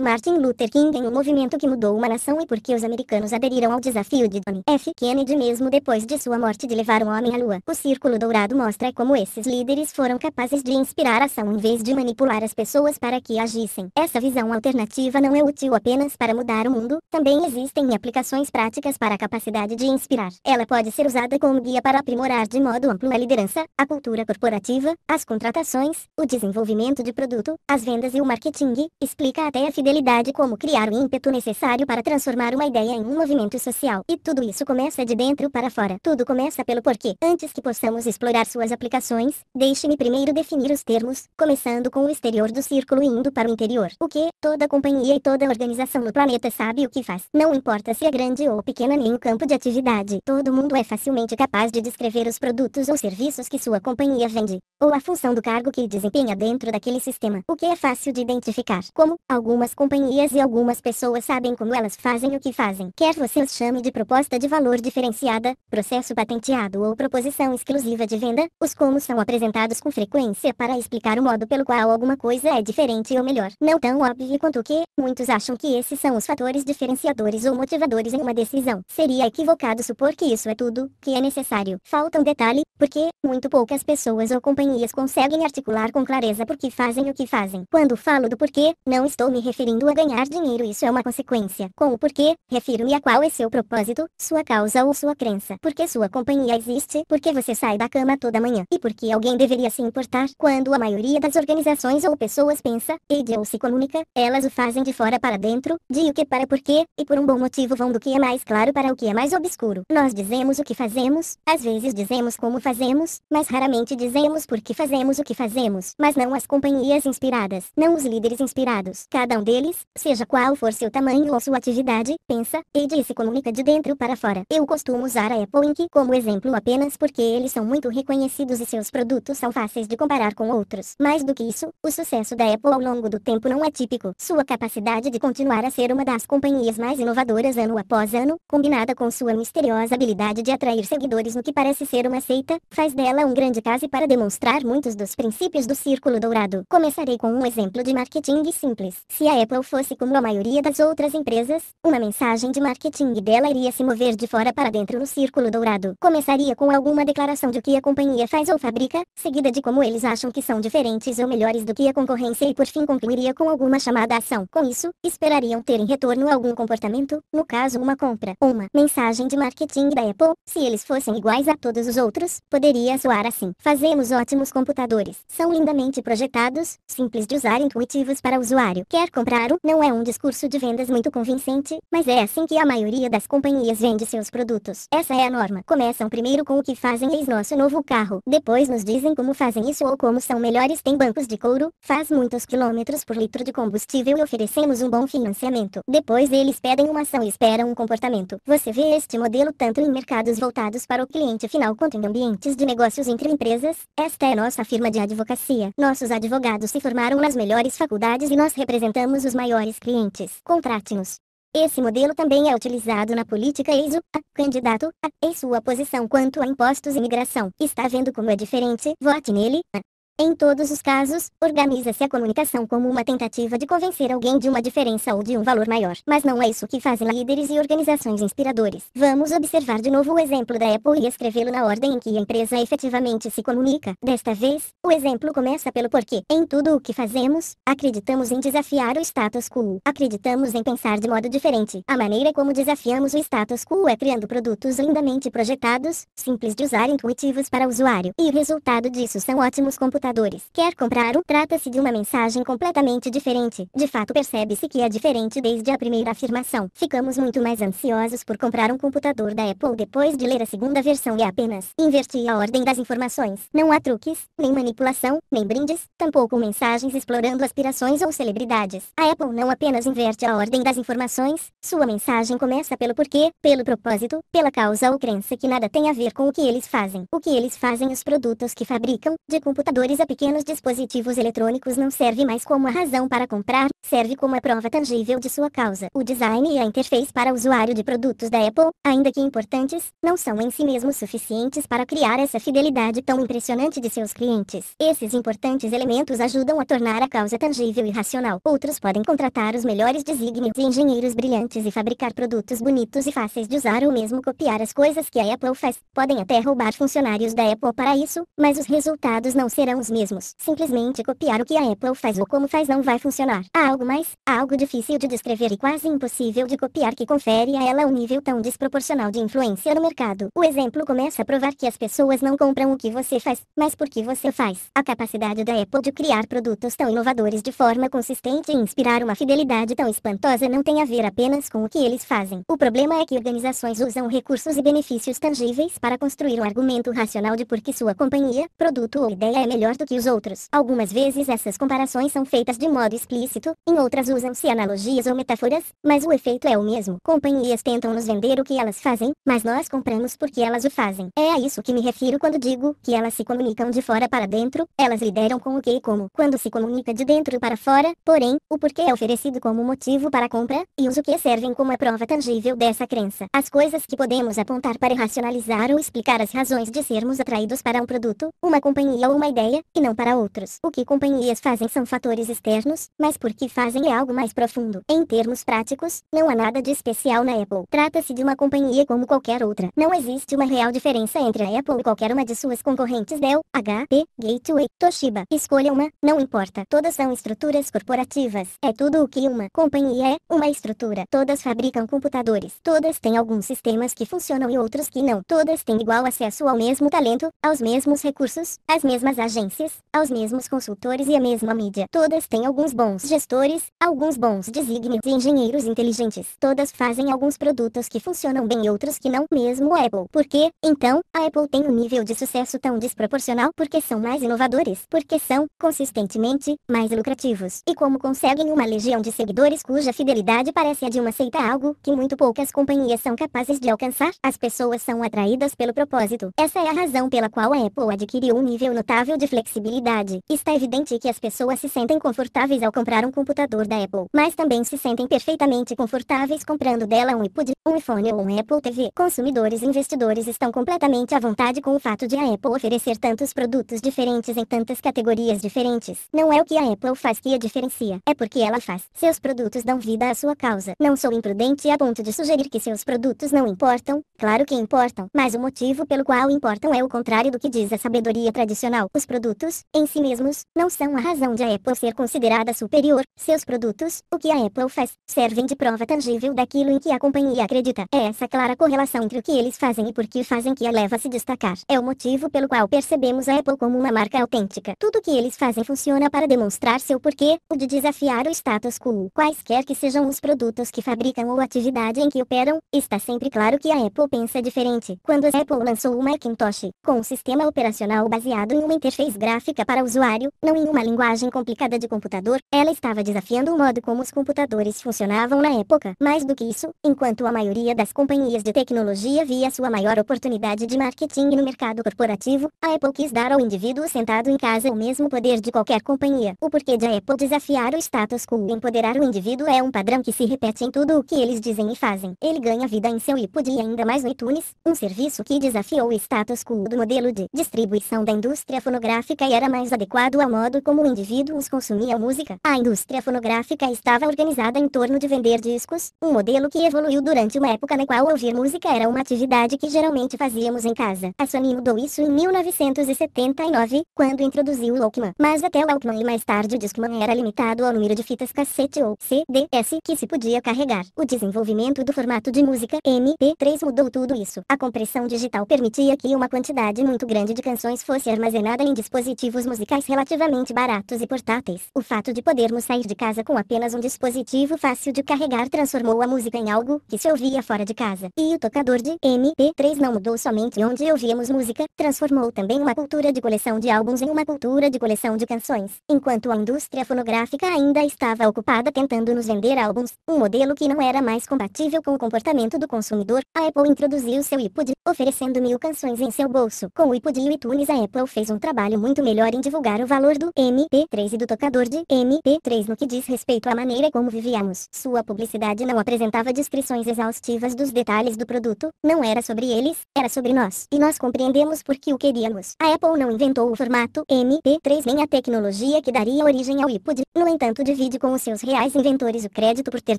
Martin Luther King em um movimento que mudou uma nação e por que os americanos aderiram ao desafio de John F. Kennedy mesmo depois de sua morte de levar o homem à lua. O Círculo Dourado mostra como esses líderes foram capazes de inspirar ação em vez de manipular as pessoas para que agissem. Essa visão alternativa não é útil apenas para mudar o mundo, também existem aplicações práticas para a capacidade de inspirar. Ela pode ser usada como guia para aprimorar de modo amplo a liderança, a cultura corporativa, as contratações, o desenvolvimento de produto, as vendas e o marketing, explica até a fidelidade como criar o ímpeto necessário para transformar uma ideia em um movimento social. E tudo isso começa de dentro para fora. Tudo começa pelo porquê. Antes que possamos explorar suas aplicações, deixe-me primeiro definir os termos, começando com o exterior do círculo e indo para o interior. O que toda companhia e toda organização no planeta sabe o que faz. Não importa se é grande ou pequena nem o campo de atividade, todo mundo é facilmente capaz de descrever os produtos ou serviços que sua companhia vende, ou a função do cargo que desempenha dentro daquele sistema, o que é fácil de identificar. Como algumas companhias e algumas pessoas sabem como elas fazem o que fazem, quer você os chame de proposta de valor diferenciada, processo patenteado ou proposição exclusiva de venda, os como são apresentados com frequência para explicar o modo pelo qual alguma coisa é diferente ou melhor, não tão óbvio quanto que, muitos acham que esses são os fatores diferenciadores ou motivadores em uma decisão. Seria equivocado supor que isso é tudo que é necessário. Falta um detalhe, porque, muito poucas pessoas ou companhias conseguem articular com clareza por que fazem o que fazem. Quando falo do porquê, não estou me referindo a ganhar dinheiro, isso é uma consequência. Com o porquê, refiro-me a qual é seu propósito sua causa ou sua crença. Porque sua companhia existe, porque você sai da cama toda manhã e porque alguém deveria se importar. Quando a maioria das organizações ou pessoas pensa, ede ou se comunica, elas o fazem de fora para dentro, de o que para porquê, e por um bom motivo vão do que é mais claro para o que é mais obscuro. Nós dizemos o que fazemos, às vezes dizemos como fazemos, mas raramente dizemos por que fazemos o que fazemos, mas não as companhias inspiradas, não os líderes inspirados. Cada um deles, seja qual for seu tamanho ou sua atividade, pensa, ede e se comunica de dentro dentro para fora. Eu costumo usar a Apple Inc. como exemplo apenas porque eles são muito reconhecidos e seus produtos são fáceis de comparar com outros. Mais do que isso, o sucesso da Apple ao longo do tempo não é típico. Sua capacidade de continuar a ser uma das companhias mais inovadoras ano após ano, combinada com sua misteriosa habilidade de atrair seguidores no que parece ser uma seita, faz dela um grande caso para demonstrar muitos dos princípios do círculo dourado. Começarei com um exemplo de marketing simples. Se a Apple fosse como a maioria das outras empresas, uma mensagem de marketing dela iria se mover de fora para dentro no círculo dourado. Começaria com alguma declaração de o que a companhia faz ou fabrica, seguida de como eles acham que são diferentes ou melhores do que a concorrência e por fim concluiria com alguma chamada à ação. Com isso, esperariam ter em retorno algum comportamento, no caso uma compra, uma mensagem de marketing da Apple, se eles fossem iguais a todos os outros, poderia soar assim. Fazemos ótimos computadores. São lindamente projetados, simples de usar e intuitivos para o usuário. Quer comprar ou Não é um discurso de vendas muito convincente, mas é assim que a maioria das companhias companhias vendem seus produtos. Essa é a norma. Começam primeiro com o que fazem eis nosso novo carro. Depois nos dizem como fazem isso ou como são melhores. Tem bancos de couro, faz muitos quilômetros por litro de combustível e oferecemos um bom financiamento. Depois eles pedem uma ação e esperam um comportamento. Você vê este modelo tanto em mercados voltados para o cliente final quanto em ambientes de negócios entre empresas. Esta é nossa firma de advocacia. Nossos advogados se formaram nas melhores faculdades e nós representamos os maiores clientes. Contrate-nos. Esse modelo também é utilizado na política eis o candidato, a, em sua posição quanto a impostos e imigração. Está vendo como é diferente? Vote nele, a. Em todos os casos, organiza-se a comunicação como uma tentativa de convencer alguém de uma diferença ou de um valor maior. Mas não é isso que fazem líderes e organizações inspiradores. Vamos observar de novo o exemplo da Apple e escrevê-lo na ordem em que a empresa efetivamente se comunica. Desta vez, o exemplo começa pelo porquê. Em tudo o que fazemos, acreditamos em desafiar o status quo. Acreditamos em pensar de modo diferente. A maneira como desafiamos o status quo é criando produtos lindamente projetados, simples de usar e intuitivos para o usuário. E o resultado disso são ótimos computadores quer comprar-o, trata-se de uma mensagem completamente diferente. De fato, percebe-se que é diferente desde a primeira afirmação. Ficamos muito mais ansiosos por comprar um computador da Apple depois de ler a segunda versão e apenas inverti a ordem das informações. Não há truques, nem manipulação, nem brindes, tampouco mensagens explorando aspirações ou celebridades. A Apple não apenas inverte a ordem das informações, sua mensagem começa pelo porquê, pelo propósito, pela causa ou crença que nada tem a ver com o que eles fazem. O que eles fazem os produtos que fabricam, de computadores utiliza pequenos dispositivos eletrônicos não serve mais como a razão para comprar, serve como a prova tangível de sua causa. O design e a interface para o usuário de produtos da Apple, ainda que importantes, não são em si mesmos suficientes para criar essa fidelidade tão impressionante de seus clientes. Esses importantes elementos ajudam a tornar a causa tangível e racional. Outros podem contratar os melhores designers e engenheiros brilhantes e fabricar produtos bonitos e fáceis de usar ou mesmo copiar as coisas que a Apple faz. Podem até roubar funcionários da Apple para isso, mas os resultados não serão os nós mesmos. Simplesmente copiar o que a Apple faz ou como faz não vai funcionar. Há algo mais, há algo difícil de descrever e quase impossível de copiar que confere a ela um nível tão desproporcional de influência no mercado. O exemplo começa a provar que as pessoas não compram o que você faz, mas por que você faz. A capacidade da Apple de criar produtos tão inovadores de forma consistente e inspirar uma fidelidade tão espantosa não tem a ver apenas com o que eles fazem. O problema é que organizações usam recursos e benefícios tangíveis para construir um argumento racional de por que sua companhia, produto ou ideia é melhor do que os outros. Algumas vezes essas comparações são feitas de modo explícito, em outras usam-se analogias ou metáforas, mas o efeito é o mesmo. Companhias tentam nos vender o que elas fazem, mas nós compramos porque elas o fazem. É a isso que me refiro quando digo que elas se comunicam de fora para dentro, elas lideram com o que e como. Quando se comunica de dentro para fora, porém, o porquê é oferecido como motivo para a compra, e os o que servem como a prova tangível dessa crença. As coisas que podemos apontar para racionalizar ou explicar as razões de sermos atraídos para um produto, uma companhia ou uma ideia, e não para outros. O que companhias fazem são fatores externos, mas por que fazem é algo mais profundo. Em termos práticos, não há nada de especial na Apple. Trata-se de uma companhia como qualquer outra. Não existe uma real diferença entre a Apple e qualquer uma de suas concorrentes Dell, HP, Gateway, Toshiba. Escolha uma, não importa. Todas são estruturas corporativas. É tudo o que uma companhia é, uma estrutura. Todas fabricam computadores. Todas têm alguns sistemas que funcionam e outros que não. Todas têm igual acesso ao mesmo talento, aos mesmos recursos, às mesmas agências agências, aos mesmos consultores e à mesma mídia. Todas têm alguns bons gestores, alguns bons designers e engenheiros inteligentes. Todas fazem alguns produtos que funcionam bem e outros que não, mesmo a Apple. Por quê? Então, a Apple tem um nível de sucesso tão desproporcional porque são mais inovadores, porque são, consistentemente, mais lucrativos. E como conseguem uma legião de seguidores cuja fidelidade parece a de uma seita algo que muito poucas companhias são capazes de alcançar, as pessoas são atraídas pelo propósito. Essa é a razão pela qual a Apple adquiriu um nível notável de flexibilidade. Está evidente que as pessoas se sentem confortáveis ao comprar um computador da Apple, mas também se sentem perfeitamente confortáveis comprando dela um iPod, um iPhone ou um Apple TV. Consumidores e investidores estão completamente à vontade com o fato de a Apple oferecer tantos produtos diferentes em tantas categorias diferentes. Não é o que a Apple faz que a diferencia, é porque ela faz. Seus produtos dão vida à sua causa. Não sou imprudente a ponto de sugerir que seus produtos não importam, claro que importam, mas o motivo pelo qual importam é o contrário do que diz a sabedoria tradicional. Os produtos produtos, em si mesmos, não são a razão de a Apple ser considerada superior. Seus produtos, o que a Apple faz, servem de prova tangível daquilo em que a companhia acredita. É essa clara correlação entre o que eles fazem e por que fazem que a leva a se destacar. É o motivo pelo qual percebemos a Apple como uma marca autêntica. Tudo o que eles fazem funciona para demonstrar seu porquê, o de desafiar o status quo. Quaisquer que sejam os produtos que fabricam ou a atividade em que operam, está sempre claro que a Apple pensa diferente. Quando a Apple lançou o Macintosh, com um sistema operacional baseado em uma interface gráfica para usuário, não em uma linguagem complicada de computador, ela estava desafiando o modo como os computadores funcionavam na época. Mais do que isso, enquanto a maioria das companhias de tecnologia via sua maior oportunidade de marketing no mercado corporativo, a Apple quis dar ao indivíduo sentado em casa o mesmo poder de qualquer companhia. O porquê de a Apple desafiar o status quo e empoderar o indivíduo é um padrão que se repete em tudo o que eles dizem e fazem. Ele ganha vida em seu iPod e ainda mais no iTunes, um serviço que desafiou o status quo do modelo de distribuição da indústria fonográfica fonográfica era mais adequado ao modo como indivíduos consumia música. A indústria fonográfica estava organizada em torno de vender discos, um modelo que evoluiu durante uma época na qual ouvir música era uma atividade que geralmente fazíamos em casa. A Sony mudou isso em 1979, quando introduziu o Walkman. Mas até o Walkman e mais tarde o Discman era limitado ao número de fitas cassete ou CDS que se podia carregar. O desenvolvimento do formato de música MP3 mudou tudo isso. A compressão digital permitia que uma quantidade muito grande de canções fosse armazenada em dispositivos dispositivos musicais relativamente baratos e portáteis. O fato de podermos sair de casa com apenas um dispositivo fácil de carregar transformou a música em algo que se ouvia fora de casa. E o tocador de MP3 não mudou somente onde ouvíamos música, transformou também uma cultura de coleção de álbuns em uma cultura de coleção de canções. Enquanto a indústria fonográfica ainda estava ocupada tentando nos vender álbuns, um modelo que não era mais compatível com o comportamento do consumidor, a Apple introduziu seu iPod, oferecendo mil canções em seu bolso. Com o iPod e o iTunes a Apple fez um trabalho muito muito melhor em divulgar o valor do MP3 e do tocador de MP3 no que diz respeito à maneira como vivíamos. Sua publicidade não apresentava descrições exaustivas dos detalhes do produto, não era sobre eles, era sobre nós. E nós compreendemos por que o queríamos. A Apple não inventou o formato MP3 nem a tecnologia que daria origem ao iPod, no entanto divide com os seus reais inventores o crédito por ter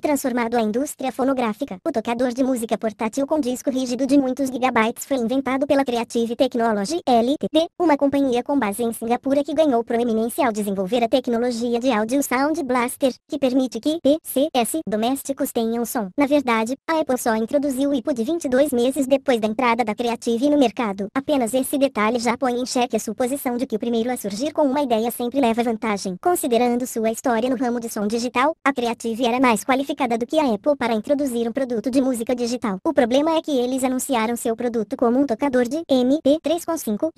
transformado a indústria fonográfica. O tocador de música portátil com disco rígido de muitos gigabytes foi inventado pela Creative Technology LTD, uma companhia com base base em Singapura que ganhou proeminência ao desenvolver a tecnologia de áudio Sound Blaster, que permite que PCs domésticos tenham som. Na verdade, a Apple só introduziu o iPod 22 meses depois da entrada da Creative no mercado. Apenas esse detalhe já põe em xeque a suposição de que o primeiro a surgir com uma ideia sempre leva vantagem. Considerando sua história no ramo de som digital, a Creative era mais qualificada do que a Apple para introduzir um produto de música digital. O problema é que eles anunciaram seu produto como um tocador de MP3 com 5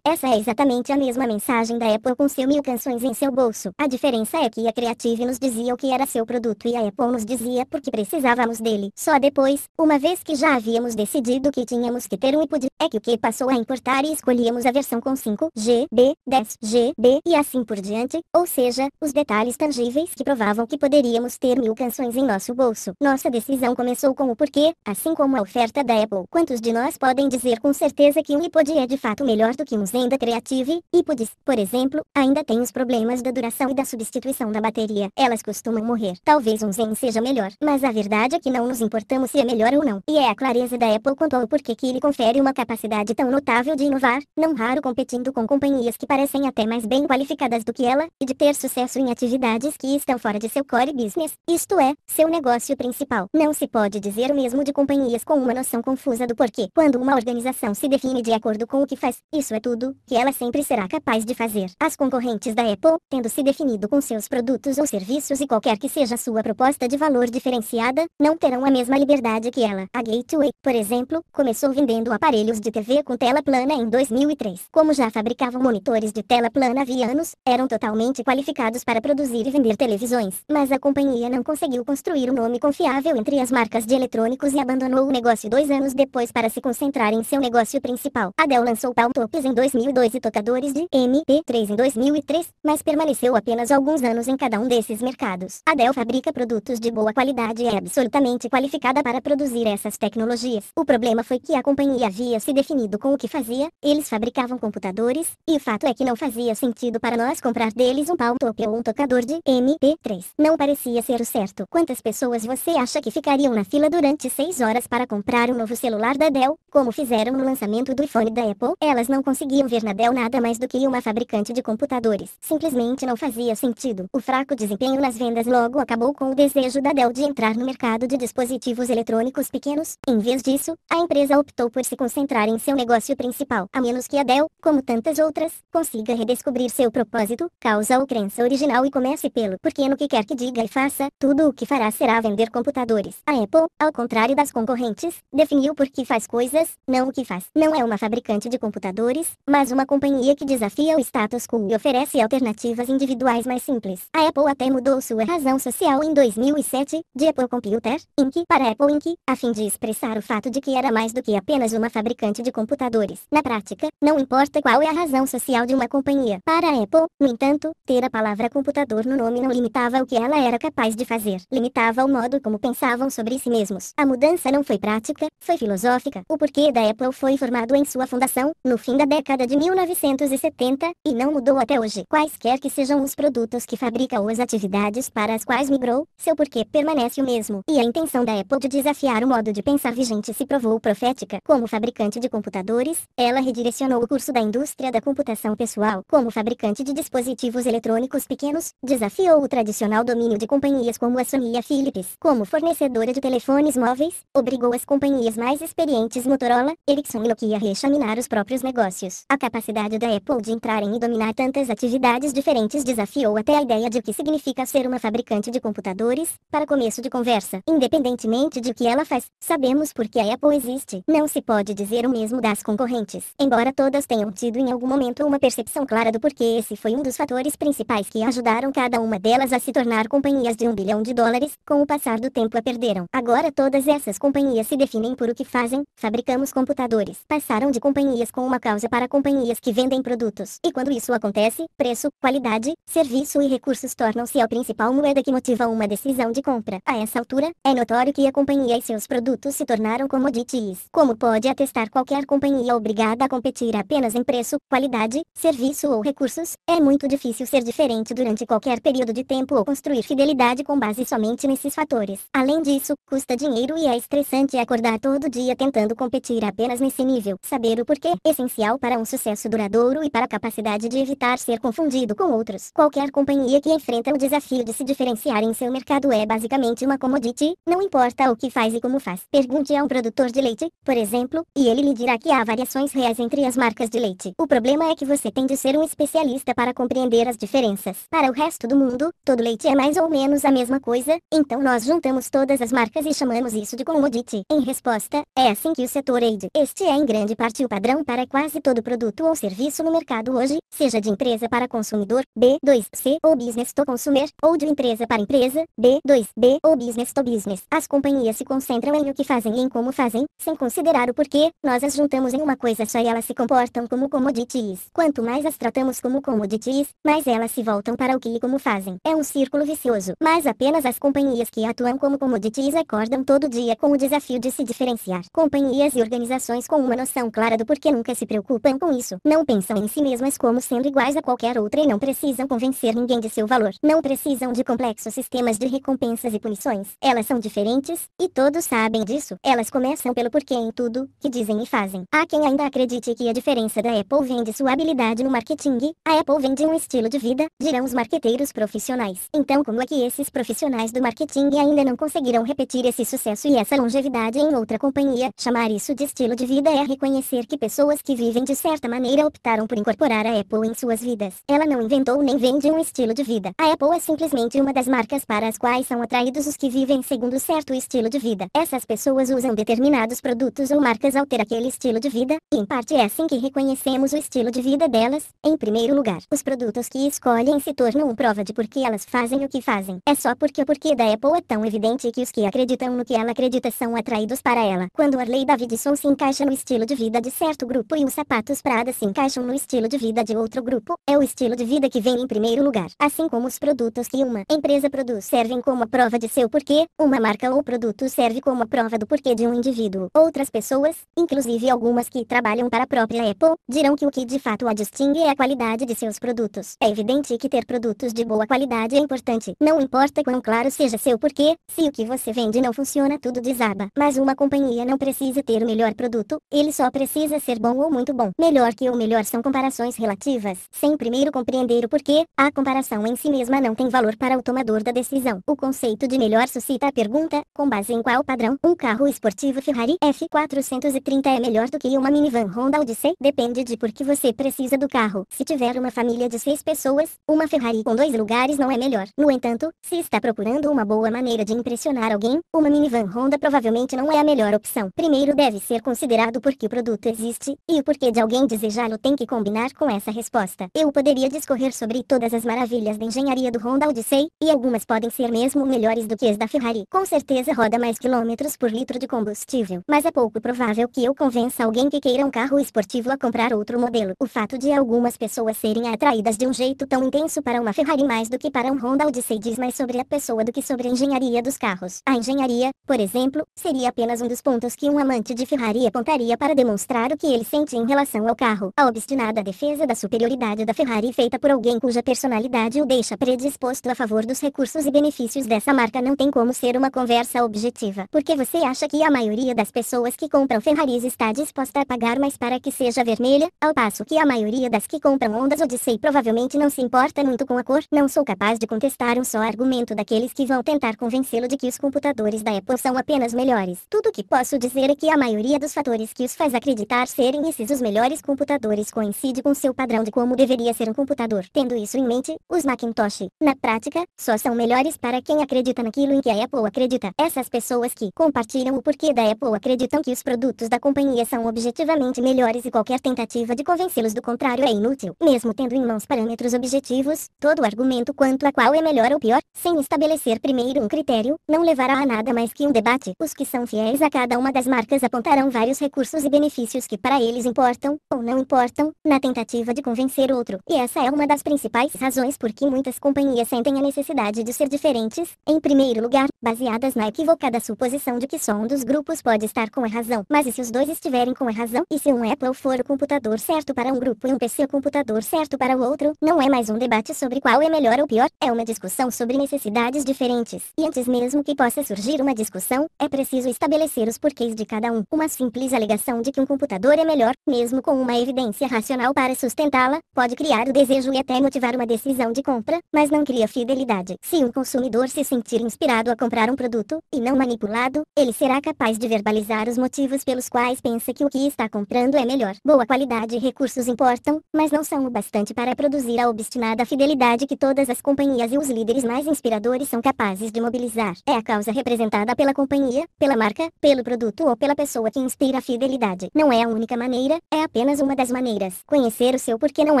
Essa é exatamente a mesma mensagem da Apple com seu mil canções em seu bolso. A diferença é que a Creative nos dizia o que era seu produto e a Apple nos dizia porque precisávamos dele. Só depois, uma vez que já havíamos decidido que tínhamos que ter um iPod, é que o que passou a importar e escolhíamos a versão com 5 GB, 10 GB e assim por diante, ou seja, os detalhes tangíveis que provavam que poderíamos ter mil canções em nosso bolso. Nossa decisão começou com o porquê, assim como a oferta da Apple. Quantos de nós podem dizer com certeza que um iPod é de fato melhor do que um Zenda Creative? e Pudis, por exemplo, ainda tem os problemas da duração e da substituição da bateria. Elas costumam morrer. Talvez um Zen seja melhor, mas a verdade é que não nos importamos se é melhor ou não. E é a clareza da Apple quanto ao porquê que lhe confere uma capacidade tão notável de inovar, não raro competindo com companhias que parecem até mais bem qualificadas do que ela, e de ter sucesso em atividades que estão fora de seu core business, isto é, seu negócio principal. Não se pode dizer o mesmo de companhias com uma noção confusa do porquê. Quando uma organização se define de acordo com o que faz, isso é tudo que ela sempre sempre será capaz de fazer. As concorrentes da Apple, tendo se definido com seus produtos ou serviços e qualquer que seja sua proposta de valor diferenciada, não terão a mesma liberdade que ela. A Gateway, por exemplo, começou vendendo aparelhos de TV com tela plana em 2003. Como já fabricavam monitores de tela plana havia anos, eram totalmente qualificados para produzir e vender televisões, mas a companhia não conseguiu construir um nome confiável entre as marcas de eletrônicos e abandonou o negócio dois anos depois para se concentrar em seu negócio principal. A Dell lançou palmtops em 2002 e tocadores de MP3 em 2003, mas permaneceu apenas alguns anos em cada um desses mercados. A Dell fabrica produtos de boa qualidade e é absolutamente qualificada para produzir essas tecnologias. O problema foi que a companhia havia se definido com o que fazia, eles fabricavam computadores, e o fato é que não fazia sentido para nós comprar deles um palm-top ou um tocador de MP3. Não parecia ser o certo. Quantas pessoas você acha que ficariam na fila durante 6 horas para comprar um novo celular da Dell, como fizeram no lançamento do iPhone da Apple? Elas não conseguiam ver na Dell nada nada mais do que uma fabricante de computadores. Simplesmente não fazia sentido. O fraco desempenho nas vendas logo acabou com o desejo da Dell de entrar no mercado de dispositivos eletrônicos pequenos. Em vez disso, a empresa optou por se concentrar em seu negócio principal. A menos que a Dell, como tantas outras, consiga redescobrir seu propósito, causa ou crença original e comece pelo porque no que quer que diga e faça, tudo o que fará será vender computadores. A Apple, ao contrário das concorrentes, definiu por que faz coisas, não o que faz. Não é uma fabricante de computadores, mas uma companhia que desafia o status quo e oferece alternativas individuais mais simples. A Apple até mudou sua razão social em 2007, de Apple Computer, Inc. para Apple Inc., a fim de expressar o fato de que era mais do que apenas uma fabricante de computadores. Na prática, não importa qual é a razão social de uma companhia. Para a Apple, no entanto, ter a palavra computador no nome não limitava o que ela era capaz de fazer, limitava o modo como pensavam sobre si mesmos. A mudança não foi prática, foi filosófica. O porquê da Apple foi formado em sua fundação, no fim da década de 1900. 1970, e não mudou até hoje. Quaisquer que sejam os produtos que fabrica ou as atividades para as quais migrou, seu porquê permanece o mesmo. E a intenção da Apple de desafiar o modo de pensar vigente se provou profética. Como fabricante de computadores, ela redirecionou o curso da indústria da computação pessoal. Como fabricante de dispositivos eletrônicos pequenos, desafiou o tradicional domínio de companhias como a Sony e a Philips. Como fornecedora de telefones móveis, obrigou as companhias mais experientes Motorola, Ericsson e Nokia a reexaminar os próprios negócios. A capacidade da Apple é de entrar e dominar tantas atividades diferentes desafiou até a ideia de o que significa ser uma fabricante de computadores, para começo de conversa. Independentemente de o que ela faz, sabemos por que a Apple existe. Não se pode dizer o mesmo das concorrentes, embora todas tenham tido em algum momento uma percepção clara do porquê esse foi um dos fatores principais que ajudaram cada uma delas a se tornar companhias de um bilhão de dólares, com o passar do tempo a perderam. Agora todas essas companhias se definem por o que fazem, fabricamos computadores. Passaram de companhias com uma causa para companhias que vendem vendem produtos. E quando isso acontece, preço, qualidade, serviço e recursos tornam-se a principal moeda que motiva uma decisão de compra. A essa altura, é notório que a companhia e seus produtos se tornaram commodities. Como pode atestar qualquer companhia obrigada a competir apenas em preço, qualidade, serviço ou recursos, é muito difícil ser diferente durante qualquer período de tempo ou construir fidelidade com base somente nesses fatores. Além disso, custa dinheiro e é estressante acordar todo dia tentando competir apenas nesse nível. Saber o porquê, essencial para um sucesso duradouro duradouro e para a capacidade de evitar ser confundido com outros. Qualquer companhia que enfrenta o desafio de se diferenciar em seu mercado é basicamente uma commodity, não importa o que faz e como faz. Pergunte a um produtor de leite, por exemplo, e ele lhe dirá que há variações reais entre as marcas de leite. O problema é que você tem de ser um especialista para compreender as diferenças. Para o resto do mundo, todo leite é mais ou menos a mesma coisa, então nós juntamos todas as marcas e chamamos isso de commodity. Em resposta, é assim que o setor aid. Este é em grande parte o padrão para quase todo produto ou serviço serviço no mercado hoje, seja de empresa para consumidor, B2C ou business to consumer, ou de empresa para empresa, B2B ou business to business. As companhias se concentram em o que fazem e em como fazem, sem considerar o porquê, nós as juntamos em uma coisa só e elas se comportam como commodities. Quanto mais as tratamos como commodities, mais elas se voltam para o que e como fazem. É um círculo vicioso, mas apenas as companhias que atuam como commodities acordam todo dia com o desafio de se diferenciar. Companhias e organizações com uma noção clara do porquê nunca se preocupam com isso. Não pensam pensam em si mesmas como sendo iguais a qualquer outra e não precisam convencer ninguém de seu valor. Não precisam de complexos sistemas de recompensas e punições. Elas são diferentes, e todos sabem disso. Elas começam pelo porquê em tudo que dizem e fazem. Há quem ainda acredite que a diferença da Apple vem de sua habilidade no marketing. A Apple vende um estilo de vida, dirão os marqueteiros profissionais. Então, como é que esses profissionais do marketing ainda não conseguirão repetir esse sucesso e essa longevidade em outra companhia? Chamar isso de estilo de vida é reconhecer que pessoas que vivem de certa maneira optaram optaram por incorporar a Apple em suas vidas. Ela não inventou nem vende um estilo de vida. A Apple é simplesmente uma das marcas para as quais são atraídos os que vivem segundo certo estilo de vida. Essas pessoas usam determinados produtos ou marcas ao ter aquele estilo de vida, e em parte é assim que reconhecemos o estilo de vida delas. Em primeiro lugar, os produtos que escolhem se tornam prova de por que elas fazem o que fazem. É só porque o porquê da Apple é tão evidente que os que acreditam no que ela acredita são atraídos para ela. Quando Harley Davidson se encaixa no estilo de vida de certo grupo e os sapatos Prada se encaixam no estilo de vida de outro grupo, é o estilo de vida que vem em primeiro lugar. Assim como os produtos que uma empresa produz servem como a prova de seu porquê, uma marca ou produto serve como a prova do porquê de um indivíduo. Outras pessoas, inclusive algumas que trabalham para a própria Apple, dirão que o que de fato a distingue é a qualidade de seus produtos. É evidente que ter produtos de boa qualidade é importante. Não importa quão claro seja seu porquê, se o que você vende não funciona, tudo desaba. Mas uma companhia não precisa ter o melhor produto, ele só precisa ser bom ou muito bom. Melhor que o melhor são comparações relativas, sem primeiro compreender o porquê, a comparação em si mesma não tem valor para o tomador da decisão. O conceito de melhor suscita a pergunta, com base em qual padrão um carro esportivo Ferrari F430 é melhor do que uma minivan Honda Odyssey? Depende de por que você precisa do carro. Se tiver uma família de seis pessoas, uma Ferrari com dois lugares não é melhor. No entanto, se está procurando uma boa maneira de impressionar alguém, uma minivan Honda provavelmente não é a melhor opção. Primeiro deve ser considerado por que o produto existe, e o porquê de alguém desejá-lo tem que combinar com essa resposta. Eu poderia discorrer sobre todas as maravilhas da engenharia do Honda Odyssey, e algumas podem ser mesmo melhores do que as da Ferrari. Com certeza roda mais quilômetros por litro de combustível, mas é pouco provável que eu convença alguém que queira um carro esportivo a comprar outro modelo. O fato de algumas pessoas serem atraídas de um jeito tão intenso para uma Ferrari mais do que para um Honda Odyssey diz mais sobre a pessoa do que sobre a engenharia dos carros. A engenharia, por exemplo, seria apenas um dos pontos que um amante de Ferrari apontaria para demonstrar o que ele sente em relação ao carro. A obstinada defesa da superioridade da Ferrari feita por alguém cuja personalidade o deixa predisposto a favor dos recursos e benefícios dessa marca não tem como ser uma conversa objetiva. Porque você acha que a maioria das pessoas que compram Ferraris está disposta a pagar mais para que seja vermelha, ao passo que a maioria das que compram Ondas Odyssey provavelmente não se importa muito com a cor? Não sou capaz de contestar um só argumento daqueles que vão tentar convencê-lo de que os computadores da Apple são apenas melhores. Tudo o que posso dizer é que a maioria dos fatores que os faz acreditar serem esses os melhores computadores coincide com seu padrão de como deveria ser um computador. Tendo isso em mente, os Macintosh, na prática, só são melhores para quem acredita naquilo em que a Apple acredita. Essas pessoas que compartilham o porquê da Apple acreditam que os produtos da companhia são objetivamente melhores e qualquer tentativa de convencê-los do contrário é inútil. Mesmo tendo em mãos parâmetros objetivos, todo argumento quanto a qual é melhor ou pior, sem estabelecer primeiro um critério, não levará a nada mais que um debate. Os que são fiéis a cada uma das marcas apontarão vários recursos e benefícios que para eles importam, ou não importam na tentativa de convencer outro, e essa é uma das principais razões por que muitas companhias sentem a necessidade de ser diferentes, em primeiro lugar, baseadas na equivocada suposição de que só um dos grupos pode estar com a razão. Mas e se os dois estiverem com a razão? E se um Apple for o computador certo para um grupo e um PC o computador certo para o outro? Não é mais um debate sobre qual é melhor ou pior, é uma discussão sobre necessidades diferentes. E antes mesmo que possa surgir uma discussão, é preciso estabelecer os porquês de cada um. Uma simples alegação de que um computador é melhor, mesmo com uma evidência racional para sustentá-la, pode criar o desejo e até motivar uma decisão de compra, mas não cria fidelidade. Se um consumidor se sentir inspirado a comprar um produto, e não manipulado, ele será capaz de verbalizar os motivos pelos quais pensa que o que está comprando é melhor. Boa qualidade e recursos importam, mas não são o bastante para produzir a obstinada fidelidade que todas as companhias e os líderes mais inspiradores são capazes de mobilizar. É a causa representada pela companhia, pela marca, pelo produto ou pela pessoa que inspira a fidelidade. Não é a única maneira, é apenas uma das maneiras Conhecer o seu porquê não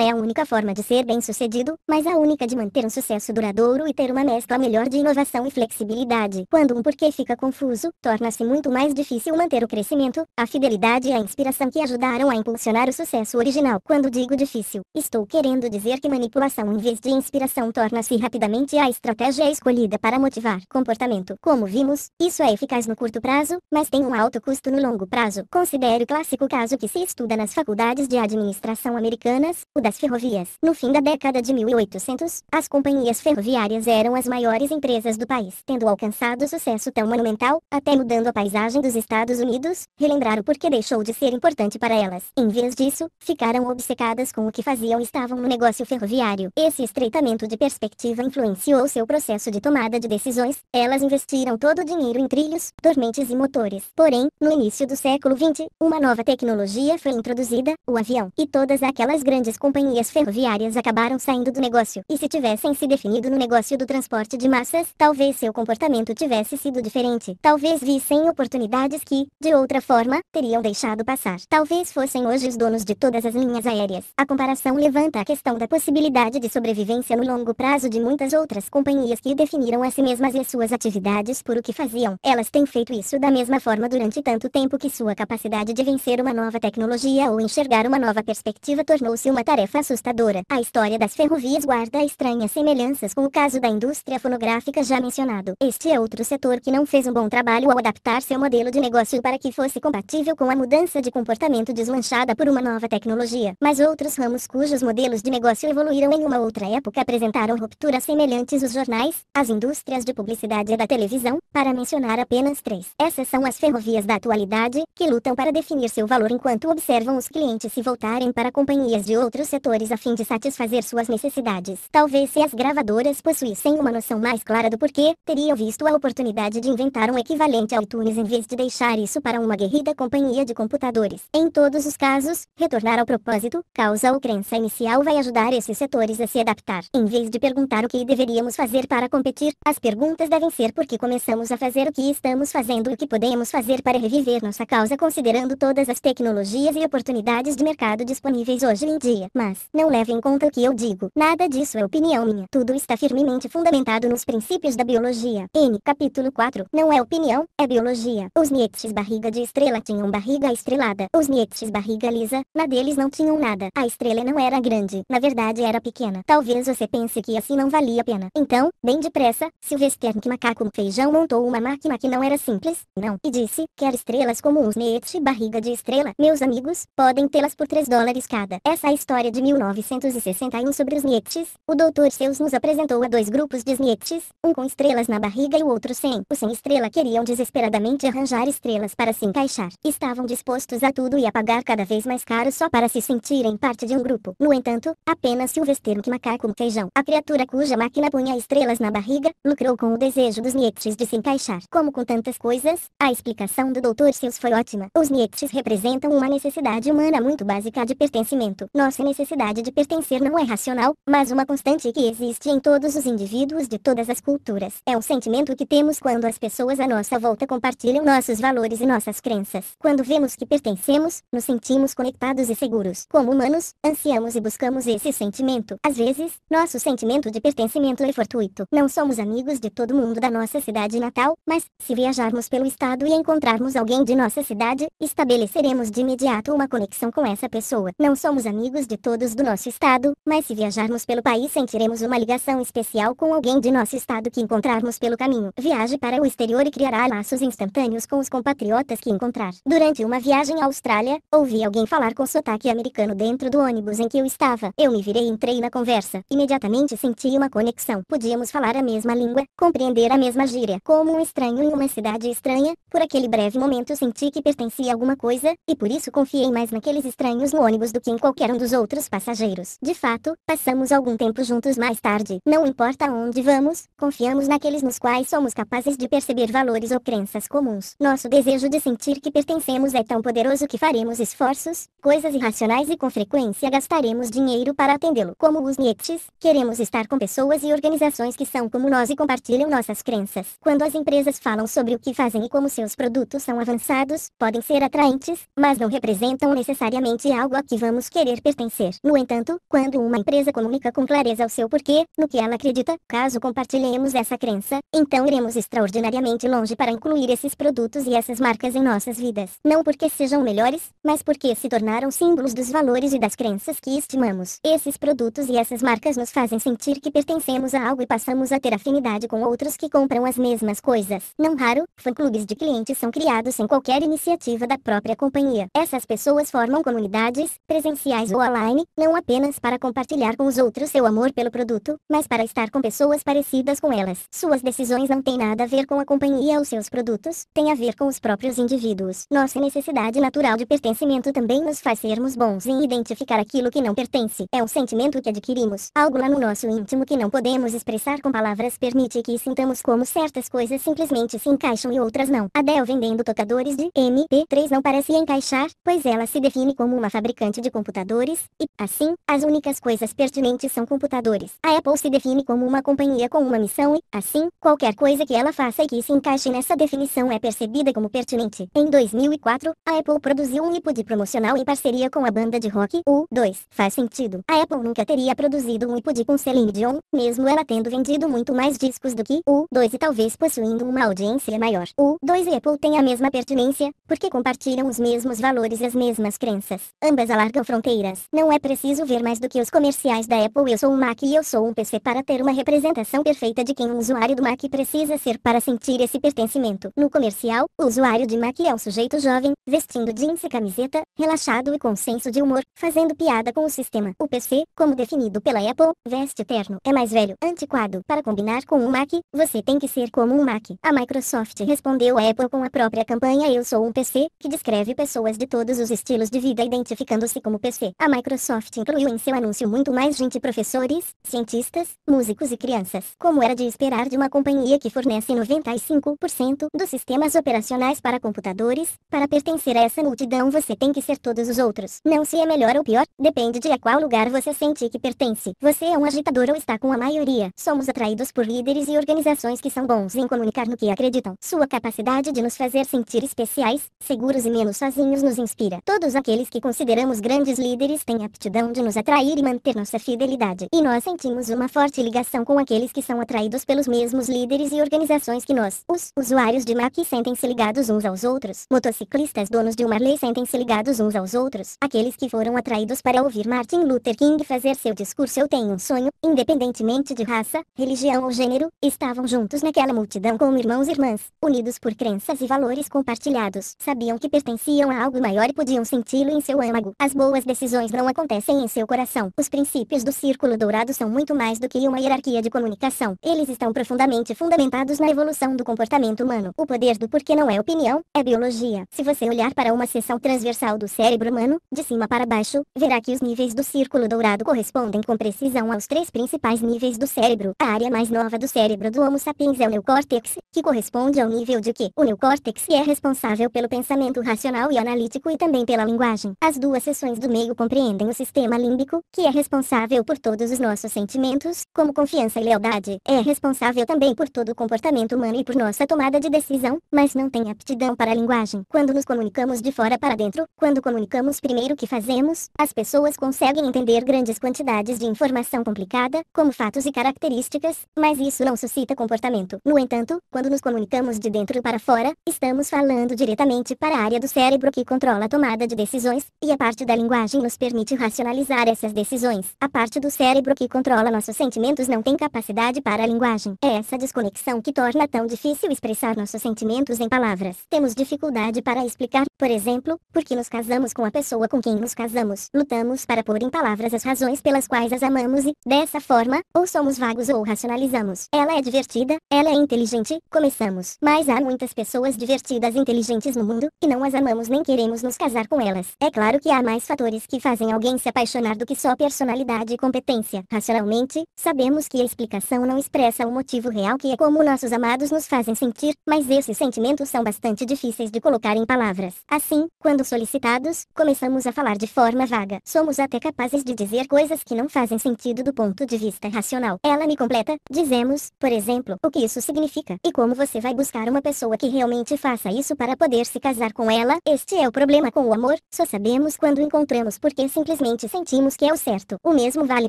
é a única forma de ser bem-sucedido, mas a única de manter um sucesso duradouro e ter uma mescla melhor de inovação e flexibilidade. Quando um porquê fica confuso, torna-se muito mais difícil manter o crescimento, a fidelidade e a inspiração que ajudaram a impulsionar o sucesso original. Quando digo difícil, estou querendo dizer que manipulação em vez de inspiração torna-se rapidamente a estratégia escolhida para motivar comportamento. Como vimos, isso é eficaz no curto prazo, mas tem um alto custo no longo prazo. Considere o clássico caso que se estuda nas faculdades de administração administração americanas, o das ferrovias. No fim da década de 1800, as companhias ferroviárias eram as maiores empresas do país. Tendo alcançado sucesso tão monumental, até mudando a paisagem dos Estados Unidos, relembrar o porquê deixou de ser importante para elas. Em vez disso, ficaram obcecadas com o que faziam e estavam no negócio ferroviário. Esse estreitamento de perspectiva influenciou seu processo de tomada de decisões. Elas investiram todo o dinheiro em trilhos, tormentes e motores. Porém, no início do século XX, uma nova tecnologia foi introduzida, o avião e todas aquelas grandes companhias ferroviárias acabaram saindo do negócio. E se tivessem se definido no negócio do transporte de massas, talvez seu comportamento tivesse sido diferente. Talvez vissem oportunidades que, de outra forma, teriam deixado passar. Talvez fossem hoje os donos de todas as linhas aéreas. A comparação levanta a questão da possibilidade de sobrevivência no longo prazo de muitas outras companhias que definiram a si mesmas e as suas atividades por o que faziam. Elas têm feito isso da mesma forma durante tanto tempo que sua capacidade de vencer uma nova tecnologia ou enxergar uma nova perspectiva tornou-se uma tarefa assustadora. A história das ferrovias guarda estranhas semelhanças com o caso da indústria fonográfica já mencionado. Este é outro setor que não fez um bom trabalho ao adaptar seu modelo de negócio para que fosse compatível com a mudança de comportamento desmanchada por uma nova tecnologia. Mas outros ramos cujos modelos de negócio evoluíram em uma outra época apresentaram rupturas semelhantes os jornais, as indústrias de publicidade e da televisão, para mencionar apenas três. Essas são as ferrovias da atualidade, que lutam para definir seu valor enquanto observam os clientes se voltar para companhias de outros setores a fim de satisfazer suas necessidades. Talvez se as gravadoras possuíssem uma noção mais clara do porquê, teriam visto a oportunidade de inventar um equivalente ao iTunes em vez de deixar isso para uma guerrida companhia de computadores. Em todos os casos, retornar ao propósito, causa ou crença inicial vai ajudar esses setores a se adaptar. Em vez de perguntar o que deveríamos fazer para competir, as perguntas devem ser por que começamos a fazer o que estamos fazendo e o que podemos fazer para reviver nossa causa considerando todas as tecnologias e oportunidades de mercado mercado disponíveis hoje em dia, mas não leve em conta o que eu digo. Nada disso é opinião minha. Tudo está firmemente fundamentado nos princípios da biologia. N, capítulo 4. Não é opinião, é biologia. Os Nietzsches barriga de estrela tinham barriga estrelada. Os Nietzsches barriga lisa, na deles não tinham nada. A estrela não era grande, na verdade era pequena. Talvez você pense que assim não valia a pena. Então, bem depressa, Sylvester Macaco Feijão montou uma máquina que não era simples, não, e disse, quer estrelas como os Nietzsche barriga de estrela, meus amigos, podem tê-las por 3 dólares cada. Essa é história de 1961 sobre os Nietzsches, o Dr. Seuss nos apresentou a dois grupos de Nietzsches, um com estrelas na barriga e o outro sem. Os sem estrela queriam desesperadamente arranjar estrelas para se encaixar. Estavam dispostos a tudo e a pagar cada vez mais caro só para se sentirem parte de um grupo. No entanto, apenas se o vestiram que macaco um feijão. A criatura cuja máquina punha estrelas na barriga, lucrou com o desejo dos Nietzsches de se encaixar. Como com tantas coisas, a explicação do Dr. Seuss foi ótima. Os Nietzsches representam uma necessidade humana muito básica de pertencimento. Nossa necessidade de pertencer não é racional, mas uma constante que existe em todos os indivíduos de todas as culturas. É um sentimento que temos quando as pessoas à nossa volta compartilham nossos valores e nossas crenças. Quando vemos que pertencemos, nos sentimos conectados e seguros. Como humanos, ansiamos e buscamos esse sentimento. Às vezes, nosso sentimento de pertencimento é fortuito. Não somos amigos de todo mundo da nossa cidade natal, mas, se viajarmos pelo estado e encontrarmos alguém de nossa cidade, estabeleceremos de imediato uma conexão com essa pessoa pessoa. Não somos amigos de todos do nosso estado, mas se viajarmos pelo país sentiremos uma ligação especial com alguém de nosso estado que encontrarmos pelo caminho. Viaje para o exterior e criará laços instantâneos com os compatriotas que encontrar. Durante uma viagem à Austrália, ouvi alguém falar com sotaque americano dentro do ônibus em que eu estava. Eu me virei e entrei na conversa. Imediatamente senti uma conexão. Podíamos falar a mesma língua, compreender a mesma gíria. Como um estranho em uma cidade estranha, por aquele breve momento senti que pertencia a alguma coisa, e por isso confiei mais naqueles estranhos ônibus do que em qualquer um dos outros passageiros. De fato, passamos algum tempo juntos mais tarde. Não importa onde vamos, confiamos naqueles nos quais somos capazes de perceber valores ou crenças comuns. Nosso desejo de sentir que pertencemos é tão poderoso que faremos esforços, coisas irracionais e com frequência gastaremos dinheiro para atendê-lo. Como os Nietzsches, queremos estar com pessoas e organizações que são como nós e compartilham nossas crenças. Quando as empresas falam sobre o que fazem e como seus produtos são avançados, podem ser atraentes, mas não representam necessariamente algo algo a que vamos querer pertencer. No entanto, quando uma empresa comunica com clareza o seu porquê, no que ela acredita, caso compartilhemos essa crença, então iremos extraordinariamente longe para incluir esses produtos e essas marcas em nossas vidas. Não porque sejam melhores, mas porque se tornaram símbolos dos valores e das crenças que estimamos. Esses produtos e essas marcas nos fazem sentir que pertencemos a algo e passamos a ter afinidade com outros que compram as mesmas coisas. Não raro, fã-clubes de clientes são criados sem qualquer iniciativa da própria companhia. Essas pessoas formam comunidades atividades, presenciais ou online, não apenas para compartilhar com os outros seu amor pelo produto, mas para estar com pessoas parecidas com elas. Suas decisões não têm nada a ver com a companhia ou seus produtos, tem a ver com os próprios indivíduos. Nossa necessidade natural de pertencimento também nos faz sermos bons em identificar aquilo que não pertence. É um sentimento que adquirimos, algo lá no nosso íntimo que não podemos expressar com palavras permite que sintamos como certas coisas simplesmente se encaixam e outras não. Adele vendendo tocadores de MP3 não parece encaixar, pois ela se define como uma fabricante de computadores, e, assim, as únicas coisas pertinentes são computadores. A Apple se define como uma companhia com uma missão e, assim, qualquer coisa que ela faça e que se encaixe nessa definição é percebida como pertinente. Em 2004, a Apple produziu um iPod promocional em parceria com a banda de rock U2. Faz sentido. A Apple nunca teria produzido um iPod com Celine Dion, mesmo ela tendo vendido muito mais discos do que U2 e talvez possuindo uma audiência maior. U2 e Apple têm a mesma pertinência, porque compartilham os mesmos valores e as mesmas crenças. Ambas alargam fronteiras. Não é preciso ver mais do que os comerciais da Apple. Eu sou um Mac e eu sou um PC para ter uma representação perfeita de quem um usuário do Mac precisa ser para sentir esse pertencimento. No comercial, o usuário de Mac é um sujeito jovem, vestindo jeans e camiseta, relaxado e com senso de humor, fazendo piada com o sistema. O PC, como definido pela Apple, veste terno, é mais velho, antiquado. Para combinar com um Mac, você tem que ser como um Mac. A Microsoft respondeu a Apple com a própria campanha Eu Sou um PC, que descreve pessoas de todos os estilos de vida identificados classificando-se como PC. A Microsoft incluiu em seu anúncio muito mais gente professores, cientistas, músicos e crianças, como era de esperar de uma companhia que fornece 95% dos sistemas operacionais para computadores, para pertencer a essa multidão você tem que ser todos os outros. Não se é melhor ou pior, depende de a qual lugar você sente que pertence. Você é um agitador ou está com a maioria. Somos atraídos por líderes e organizações que são bons em comunicar no que acreditam. Sua capacidade de nos fazer sentir especiais, seguros e menos sozinhos nos inspira. Todos aqueles que consideram consideramos grandes líderes têm aptidão de nos atrair e manter nossa fidelidade, e nós sentimos uma forte ligação com aqueles que são atraídos pelos mesmos líderes e organizações que nós. Os usuários de Mac sentem-se ligados uns aos outros, motociclistas donos de Marley sentem-se ligados uns aos outros, aqueles que foram atraídos para ouvir Martin Luther King fazer seu discurso Eu tenho um sonho, independentemente de raça, religião ou gênero, estavam juntos naquela multidão como irmãos e irmãs, unidos por crenças e valores compartilhados, sabiam que pertenciam a algo maior e podiam senti-lo em seu ama estômago. As boas decisões não acontecem em seu coração. Os princípios do Círculo Dourado são muito mais do que uma hierarquia de comunicação. Eles estão profundamente fundamentados na evolução do comportamento humano. O poder do porquê não é opinião, é biologia. Se você olhar para uma seção transversal do cérebro humano, de cima para baixo, verá que os níveis do Círculo Dourado correspondem com precisão aos três principais níveis do cérebro. A área mais nova do cérebro do Homo sapiens é o neocórtex, que corresponde ao nível de que o neocórtex é responsável pelo pensamento racional e analítico e também pela linguagem. As duas duas seções do meio compreendem o sistema límbico, que é responsável por todos os nossos sentimentos, como confiança e lealdade, é responsável também por todo o comportamento humano e por nossa tomada de decisão, mas não tem aptidão para a linguagem. Quando nos comunicamos de fora para dentro, quando comunicamos primeiro o que fazemos, as pessoas conseguem entender grandes quantidades de informação complicada, como fatos e características, mas isso não suscita comportamento. No entanto, quando nos comunicamos de dentro para fora, estamos falando diretamente para a área do cérebro que controla a tomada de decisões, e a parte da linguagem nos permite racionalizar essas decisões. A parte do cérebro que controla nossos sentimentos não tem capacidade para a linguagem. É essa desconexão que torna tão difícil expressar nossos sentimentos em palavras. Temos dificuldade para explicar, por exemplo, por que nos casamos com a pessoa com quem nos casamos. Lutamos para pôr em palavras as razões pelas quais as amamos e, dessa forma, ou somos vagos ou racionalizamos. Ela é divertida, ela é inteligente, começamos. Mas há muitas pessoas divertidas e inteligentes no mundo, e não as amamos nem queremos nos casar com elas. É claro que que há mais fatores que fazem alguém se apaixonar do que só personalidade e competência. Racionalmente, sabemos que a explicação não expressa o motivo real que é como nossos amados nos fazem sentir, mas esses sentimentos são bastante difíceis de colocar em palavras. Assim, quando solicitados, começamos a falar de forma vaga. Somos até capazes de dizer coisas que não fazem sentido do ponto de vista racional. Ela me completa, dizemos, por exemplo, o que isso significa e como você vai buscar uma pessoa que realmente faça isso para poder se casar com ela. Este é o problema com o amor, só sabemos quando encontramos porque simplesmente sentimos que é o certo. O mesmo vale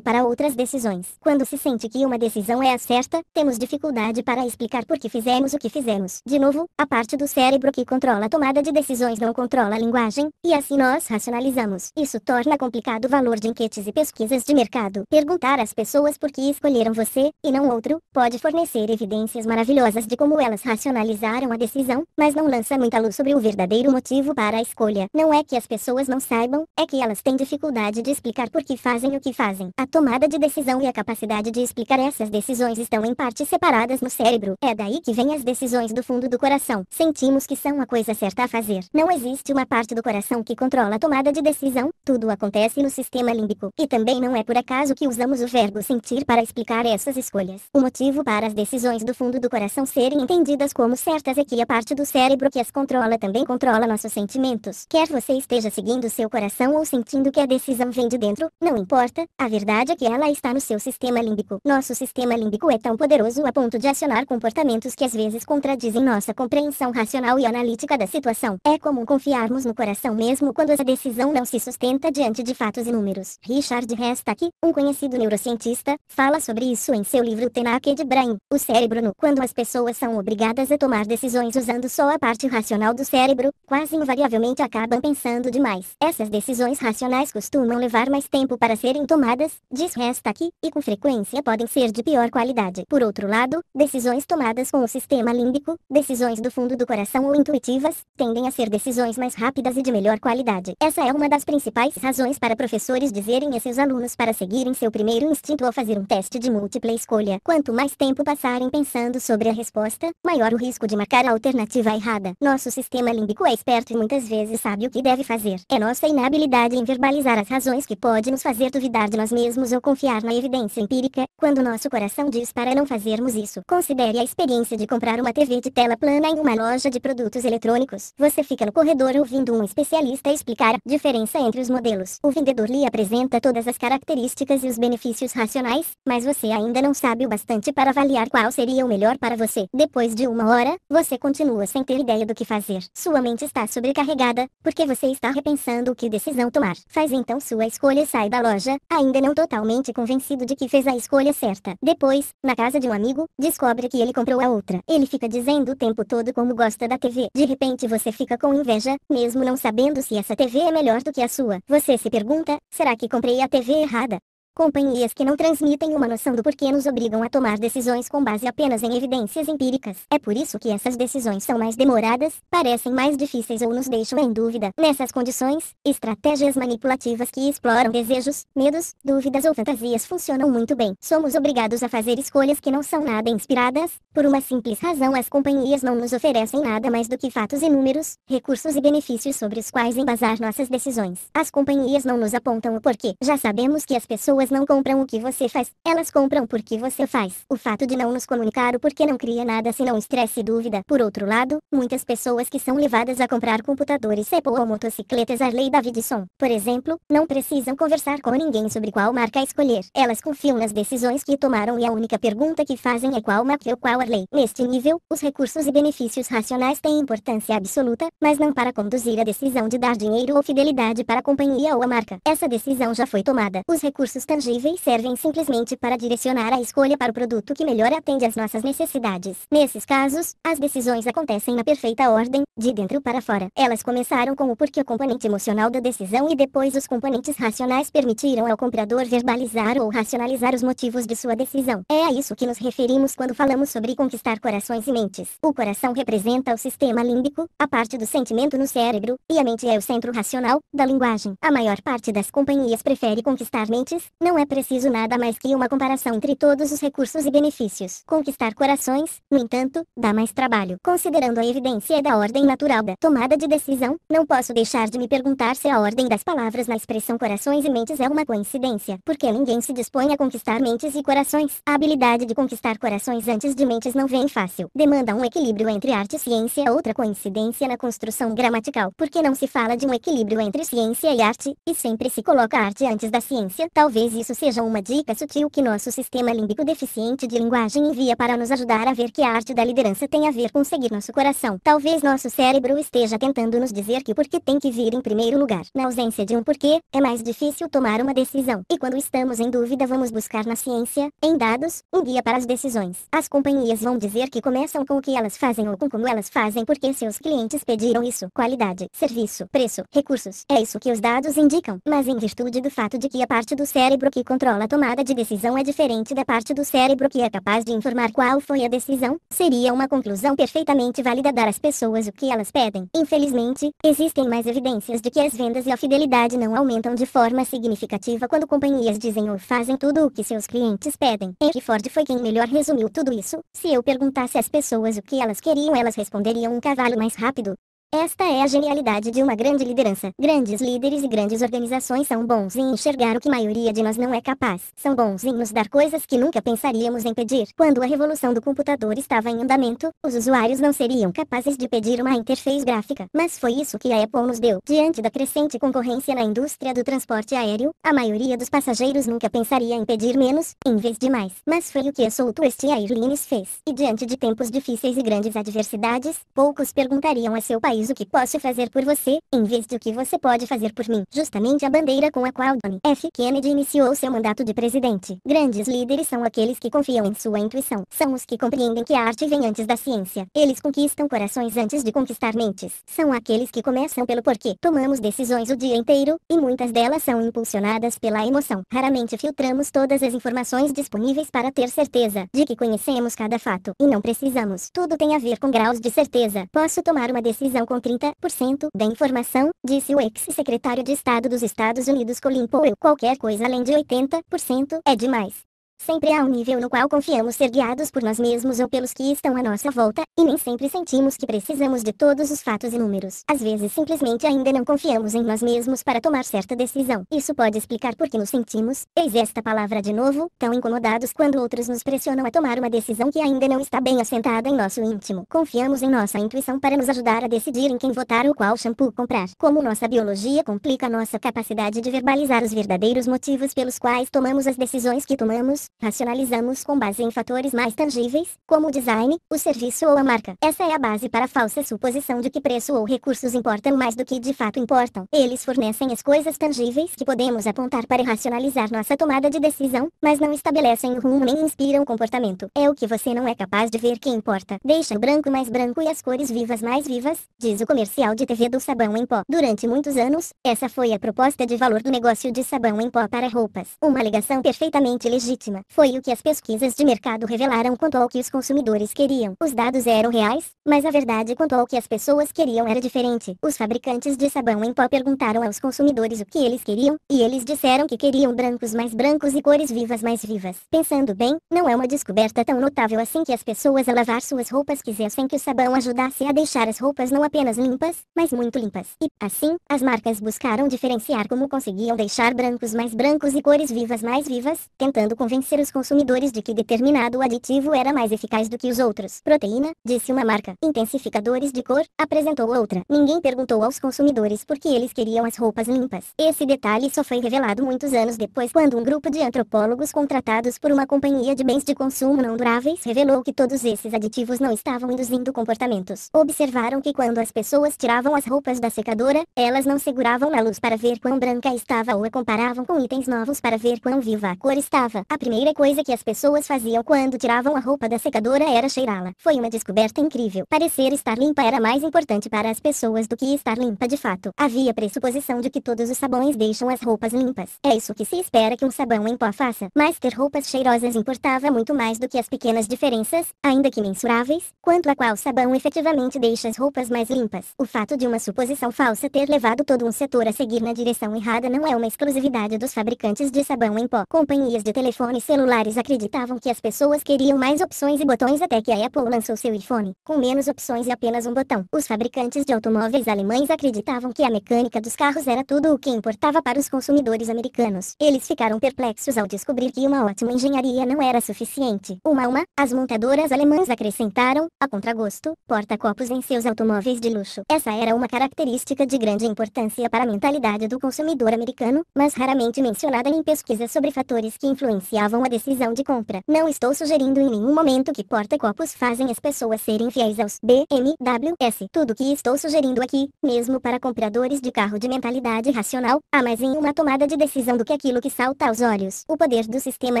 para outras decisões. Quando se sente que uma decisão é a certa, temos dificuldade para explicar por que fizemos o que fizemos. De novo, a parte do cérebro que controla a tomada de decisões não controla a linguagem, e assim nós racionalizamos. Isso torna complicado o valor de enquetes e pesquisas de mercado. Perguntar às pessoas por que escolheram você, e não outro, pode fornecer evidências maravilhosas de como elas racionalizaram a decisão, mas não lança muita luz sobre o verdadeiro motivo para a escolha. Não é que as pessoas não saibam é que elas têm dificuldade de explicar por que fazem o que fazem. A tomada de decisão e a capacidade de explicar essas decisões estão em parte separadas no cérebro. É daí que vêm as decisões do fundo do coração. Sentimos que são a coisa certa a fazer. Não existe uma parte do coração que controla a tomada de decisão, tudo acontece no sistema límbico. E também não é por acaso que usamos o verbo sentir para explicar essas escolhas. O motivo para as decisões do fundo do coração serem entendidas como certas é que a parte do cérebro que as controla também controla nossos sentimentos. Quer você esteja seguindo seu coração ou sentindo que a decisão vem de dentro, não importa, a verdade é que ela está no seu sistema límbico. Nosso sistema límbico é tão poderoso a ponto de acionar comportamentos que às vezes contradizem nossa compreensão racional e analítica da situação. É comum confiarmos no coração mesmo quando essa decisão não se sustenta diante de fatos e números. Richard Restack, tá um conhecido neurocientista, fala sobre isso em seu livro Tenaked Brain, o cérebro no quando as pessoas são obrigadas a tomar decisões usando só a parte racional do cérebro, quase invariavelmente acabam pensando demais. É essas decisões racionais costumam levar mais tempo para serem tomadas, diz Restack, e com frequência podem ser de pior qualidade. Por outro lado, decisões tomadas com o sistema límbico, decisões do fundo do coração ou intuitivas, tendem a ser decisões mais rápidas e de melhor qualidade. Essa é uma das principais razões para professores dizerem a seus alunos para seguirem seu primeiro instinto ao fazer um teste de múltipla escolha. Quanto mais tempo passarem pensando sobre a resposta, maior o risco de marcar a alternativa errada. Nosso sistema límbico é esperto e muitas vezes sabe o que deve fazer. É nosso força e na habilidade em verbalizar as razões que pode nos fazer duvidar de nós mesmos ou confiar na evidência empírica, quando nosso coração diz para não fazermos isso. Considere a experiência de comprar uma TV de tela plana em uma loja de produtos eletrônicos. Você fica no corredor ouvindo um especialista explicar a diferença entre os modelos. O vendedor lhe apresenta todas as características e os benefícios racionais, mas você ainda não sabe o bastante para avaliar qual seria o melhor para você. Depois de uma hora, você continua sem ter ideia do que fazer. Sua mente está sobrecarregada, porque você está repensando do que decisão tomar. Faz então sua escolha e sai da loja, ainda não totalmente convencido de que fez a escolha certa. Depois, na casa de um amigo, descobre que ele comprou a outra. Ele fica dizendo o tempo todo como gosta da TV. De repente você fica com inveja, mesmo não sabendo se essa TV é melhor do que a sua. Você se pergunta, será que comprei a TV errada? Companhias que não transmitem uma noção do porquê nos obrigam a tomar decisões com base apenas em evidências empíricas. É por isso que essas decisões são mais demoradas, parecem mais difíceis ou nos deixam em dúvida. Nessas condições, estratégias manipulativas que exploram desejos, medos, dúvidas ou fantasias funcionam muito bem. Somos obrigados a fazer escolhas que não são nada inspiradas, por uma simples razão as companhias não nos oferecem nada mais do que fatos e números, recursos e benefícios sobre os quais embasar nossas decisões. As companhias não nos apontam o porquê. Já sabemos que as pessoas pessoas não compram o que você faz, elas compram porque você faz. O fato de não nos comunicar o porquê não cria nada senão estresse e dúvida. Por outro lado, muitas pessoas que são levadas a comprar computadores Apple ou motocicletas Harley Davidson, por exemplo, não precisam conversar com ninguém sobre qual marca escolher. Elas confiam nas decisões que tomaram e a única pergunta que fazem é qual marca ou qual Harley. Neste nível, os recursos e benefícios racionais têm importância absoluta, mas não para conduzir a decisão de dar dinheiro ou fidelidade para a companhia ou a marca. Essa decisão já foi tomada. Os recursos tangíveis servem simplesmente para direcionar a escolha para o produto que melhor atende às nossas necessidades. Nesses casos, as decisões acontecem na perfeita ordem, de dentro para fora. Elas começaram com o porquê o componente emocional da decisão e depois os componentes racionais permitiram ao comprador verbalizar ou racionalizar os motivos de sua decisão. É a isso que nos referimos quando falamos sobre conquistar corações e mentes. O coração representa o sistema límbico, a parte do sentimento no cérebro, e a mente é o centro racional da linguagem. A maior parte das companhias prefere conquistar mentes, não é preciso nada mais que uma comparação entre todos os recursos e benefícios. Conquistar corações, no entanto, dá mais trabalho. Considerando a evidência da ordem natural da tomada de decisão, não posso deixar de me perguntar se a ordem das palavras na expressão corações e mentes é uma coincidência, porque ninguém se dispõe a conquistar mentes e corações. A habilidade de conquistar corações antes de mentes não vem fácil. Demanda um equilíbrio entre arte e ciência, outra coincidência na construção gramatical, porque não se fala de um equilíbrio entre ciência e arte, e sempre se coloca arte antes da ciência, talvez talvez isso seja uma dica sutil que nosso sistema límbico deficiente de linguagem envia para nos ajudar a ver que a arte da liderança tem a ver com seguir nosso coração. Talvez nosso cérebro esteja tentando nos dizer que o porquê tem que vir em primeiro lugar. Na ausência de um porquê, é mais difícil tomar uma decisão. E quando estamos em dúvida, vamos buscar na ciência, em dados, um guia para as decisões. As companhias vão dizer que começam com o que elas fazem ou com como elas fazem porque seus clientes pediram isso. Qualidade, serviço, preço, recursos. É isso que os dados indicam. Mas em virtude do fato de que a parte do cérebro cérebro que controla a tomada de decisão é diferente da parte do cérebro que é capaz de informar qual foi a decisão, seria uma conclusão perfeitamente válida dar às pessoas o que elas pedem. Infelizmente, existem mais evidências de que as vendas e a fidelidade não aumentam de forma significativa quando companhias dizem ou fazem tudo o que seus clientes pedem. Henry Ford foi quem melhor resumiu tudo isso. Se eu perguntasse às pessoas o que elas queriam, elas responderiam um cavalo mais rápido, esta é a genialidade de uma grande liderança. Grandes líderes e grandes organizações são bons em enxergar o que a maioria de nós não é capaz. São bons em nos dar coisas que nunca pensaríamos em pedir. Quando a revolução do computador estava em andamento, os usuários não seriam capazes de pedir uma interface gráfica. Mas foi isso que a Apple nos deu. Diante da crescente concorrência na indústria do transporte aéreo, a maioria dos passageiros nunca pensaria em pedir menos, em vez de mais. Mas foi o que a Southwest Airlines fez. E diante de tempos difíceis e grandes adversidades, poucos perguntariam a seu país o que posso fazer por você, em vez do que você pode fazer por mim. Justamente a bandeira com a qual John F. Kennedy iniciou seu mandato de presidente. Grandes líderes são aqueles que confiam em sua intuição. São os que compreendem que a arte vem antes da ciência. Eles conquistam corações antes de conquistar mentes. São aqueles que começam pelo porquê. Tomamos decisões o dia inteiro, e muitas delas são impulsionadas pela emoção. Raramente filtramos todas as informações disponíveis para ter certeza de que conhecemos cada fato. E não precisamos. Tudo tem a ver com graus de certeza. Posso tomar uma decisão com 30% da informação, disse o ex-secretário de Estado dos Estados Unidos Colin Powell. Qualquer coisa além de 80% é demais. Sempre há um nível no qual confiamos ser guiados por nós mesmos ou pelos que estão à nossa volta, e nem sempre sentimos que precisamos de todos os fatos e números. Às vezes simplesmente ainda não confiamos em nós mesmos para tomar certa decisão. Isso pode explicar por que nos sentimos, eis esta palavra de novo, tão incomodados quando outros nos pressionam a tomar uma decisão que ainda não está bem assentada em nosso íntimo. Confiamos em nossa intuição para nos ajudar a decidir em quem votar ou qual shampoo comprar. Como nossa biologia complica nossa capacidade de verbalizar os verdadeiros motivos pelos quais tomamos as decisões que tomamos, racionalizamos com base em fatores mais tangíveis, como o design, o serviço ou a marca. Essa é a base para a falsa suposição de que preço ou recursos importam mais do que de fato importam. Eles fornecem as coisas tangíveis que podemos apontar para racionalizar nossa tomada de decisão, mas não estabelecem o rumo nem inspiram comportamento. É o que você não é capaz de ver que importa. Deixa o branco mais branco e as cores vivas mais vivas, diz o comercial de TV do sabão em pó. Durante muitos anos, essa foi a proposta de valor do negócio de sabão em pó para roupas. Uma alegação perfeitamente legítima. Foi o que as pesquisas de mercado revelaram quanto ao que os consumidores queriam. Os dados eram reais, mas a verdade quanto ao que as pessoas queriam era diferente. Os fabricantes de sabão em pó perguntaram aos consumidores o que eles queriam, e eles disseram que queriam brancos mais brancos e cores vivas mais vivas. Pensando bem, não é uma descoberta tão notável assim que as pessoas a lavar suas roupas quisessem que o sabão ajudasse a deixar as roupas não apenas limpas, mas muito limpas. E, assim, as marcas buscaram diferenciar como conseguiam deixar brancos mais brancos e cores vivas mais vivas, tentando convencer convencer os consumidores de que determinado aditivo era mais eficaz do que os outros. Proteína, disse uma marca. Intensificadores de cor, apresentou outra. Ninguém perguntou aos consumidores por que eles queriam as roupas limpas. Esse detalhe só foi revelado muitos anos depois quando um grupo de antropólogos contratados por uma companhia de bens de consumo não duráveis revelou que todos esses aditivos não estavam induzindo comportamentos. Observaram que quando as pessoas tiravam as roupas da secadora, elas não seguravam na luz para ver quão branca estava ou a comparavam com itens novos para ver quão viva a cor estava. A primeira coisa que as pessoas faziam quando tiravam a roupa da secadora era cheirá-la. Foi uma descoberta incrível. Parecer estar limpa era mais importante para as pessoas do que estar limpa de fato. Havia pressuposição de que todos os sabões deixam as roupas limpas. É isso que se espera que um sabão em pó faça. Mas ter roupas cheirosas importava muito mais do que as pequenas diferenças, ainda que mensuráveis, quanto a qual sabão efetivamente deixa as roupas mais limpas. O fato de uma suposição falsa ter levado todo um setor a seguir na direção errada não é uma exclusividade dos fabricantes de sabão em pó. Companhias de telefone celulares acreditavam que as pessoas queriam mais opções e botões até que a Apple lançou seu iPhone, com menos opções e apenas um botão. Os fabricantes de automóveis alemães acreditavam que a mecânica dos carros era tudo o que importava para os consumidores americanos. Eles ficaram perplexos ao descobrir que uma ótima engenharia não era suficiente. Uma a uma, as montadoras alemãs acrescentaram, a contragosto, porta-copos em seus automóveis de luxo. Essa era uma característica de grande importância para a mentalidade do consumidor americano, mas raramente mencionada em pesquisas sobre fatores que influenciavam tomavam a decisão de compra. Não estou sugerindo em nenhum momento que porta-copos fazem as pessoas serem fiéis aos BMWs. Tudo que estou sugerindo aqui, mesmo para compradores de carro de mentalidade racional, há mais em uma tomada de decisão do que aquilo que salta aos olhos. O poder do sistema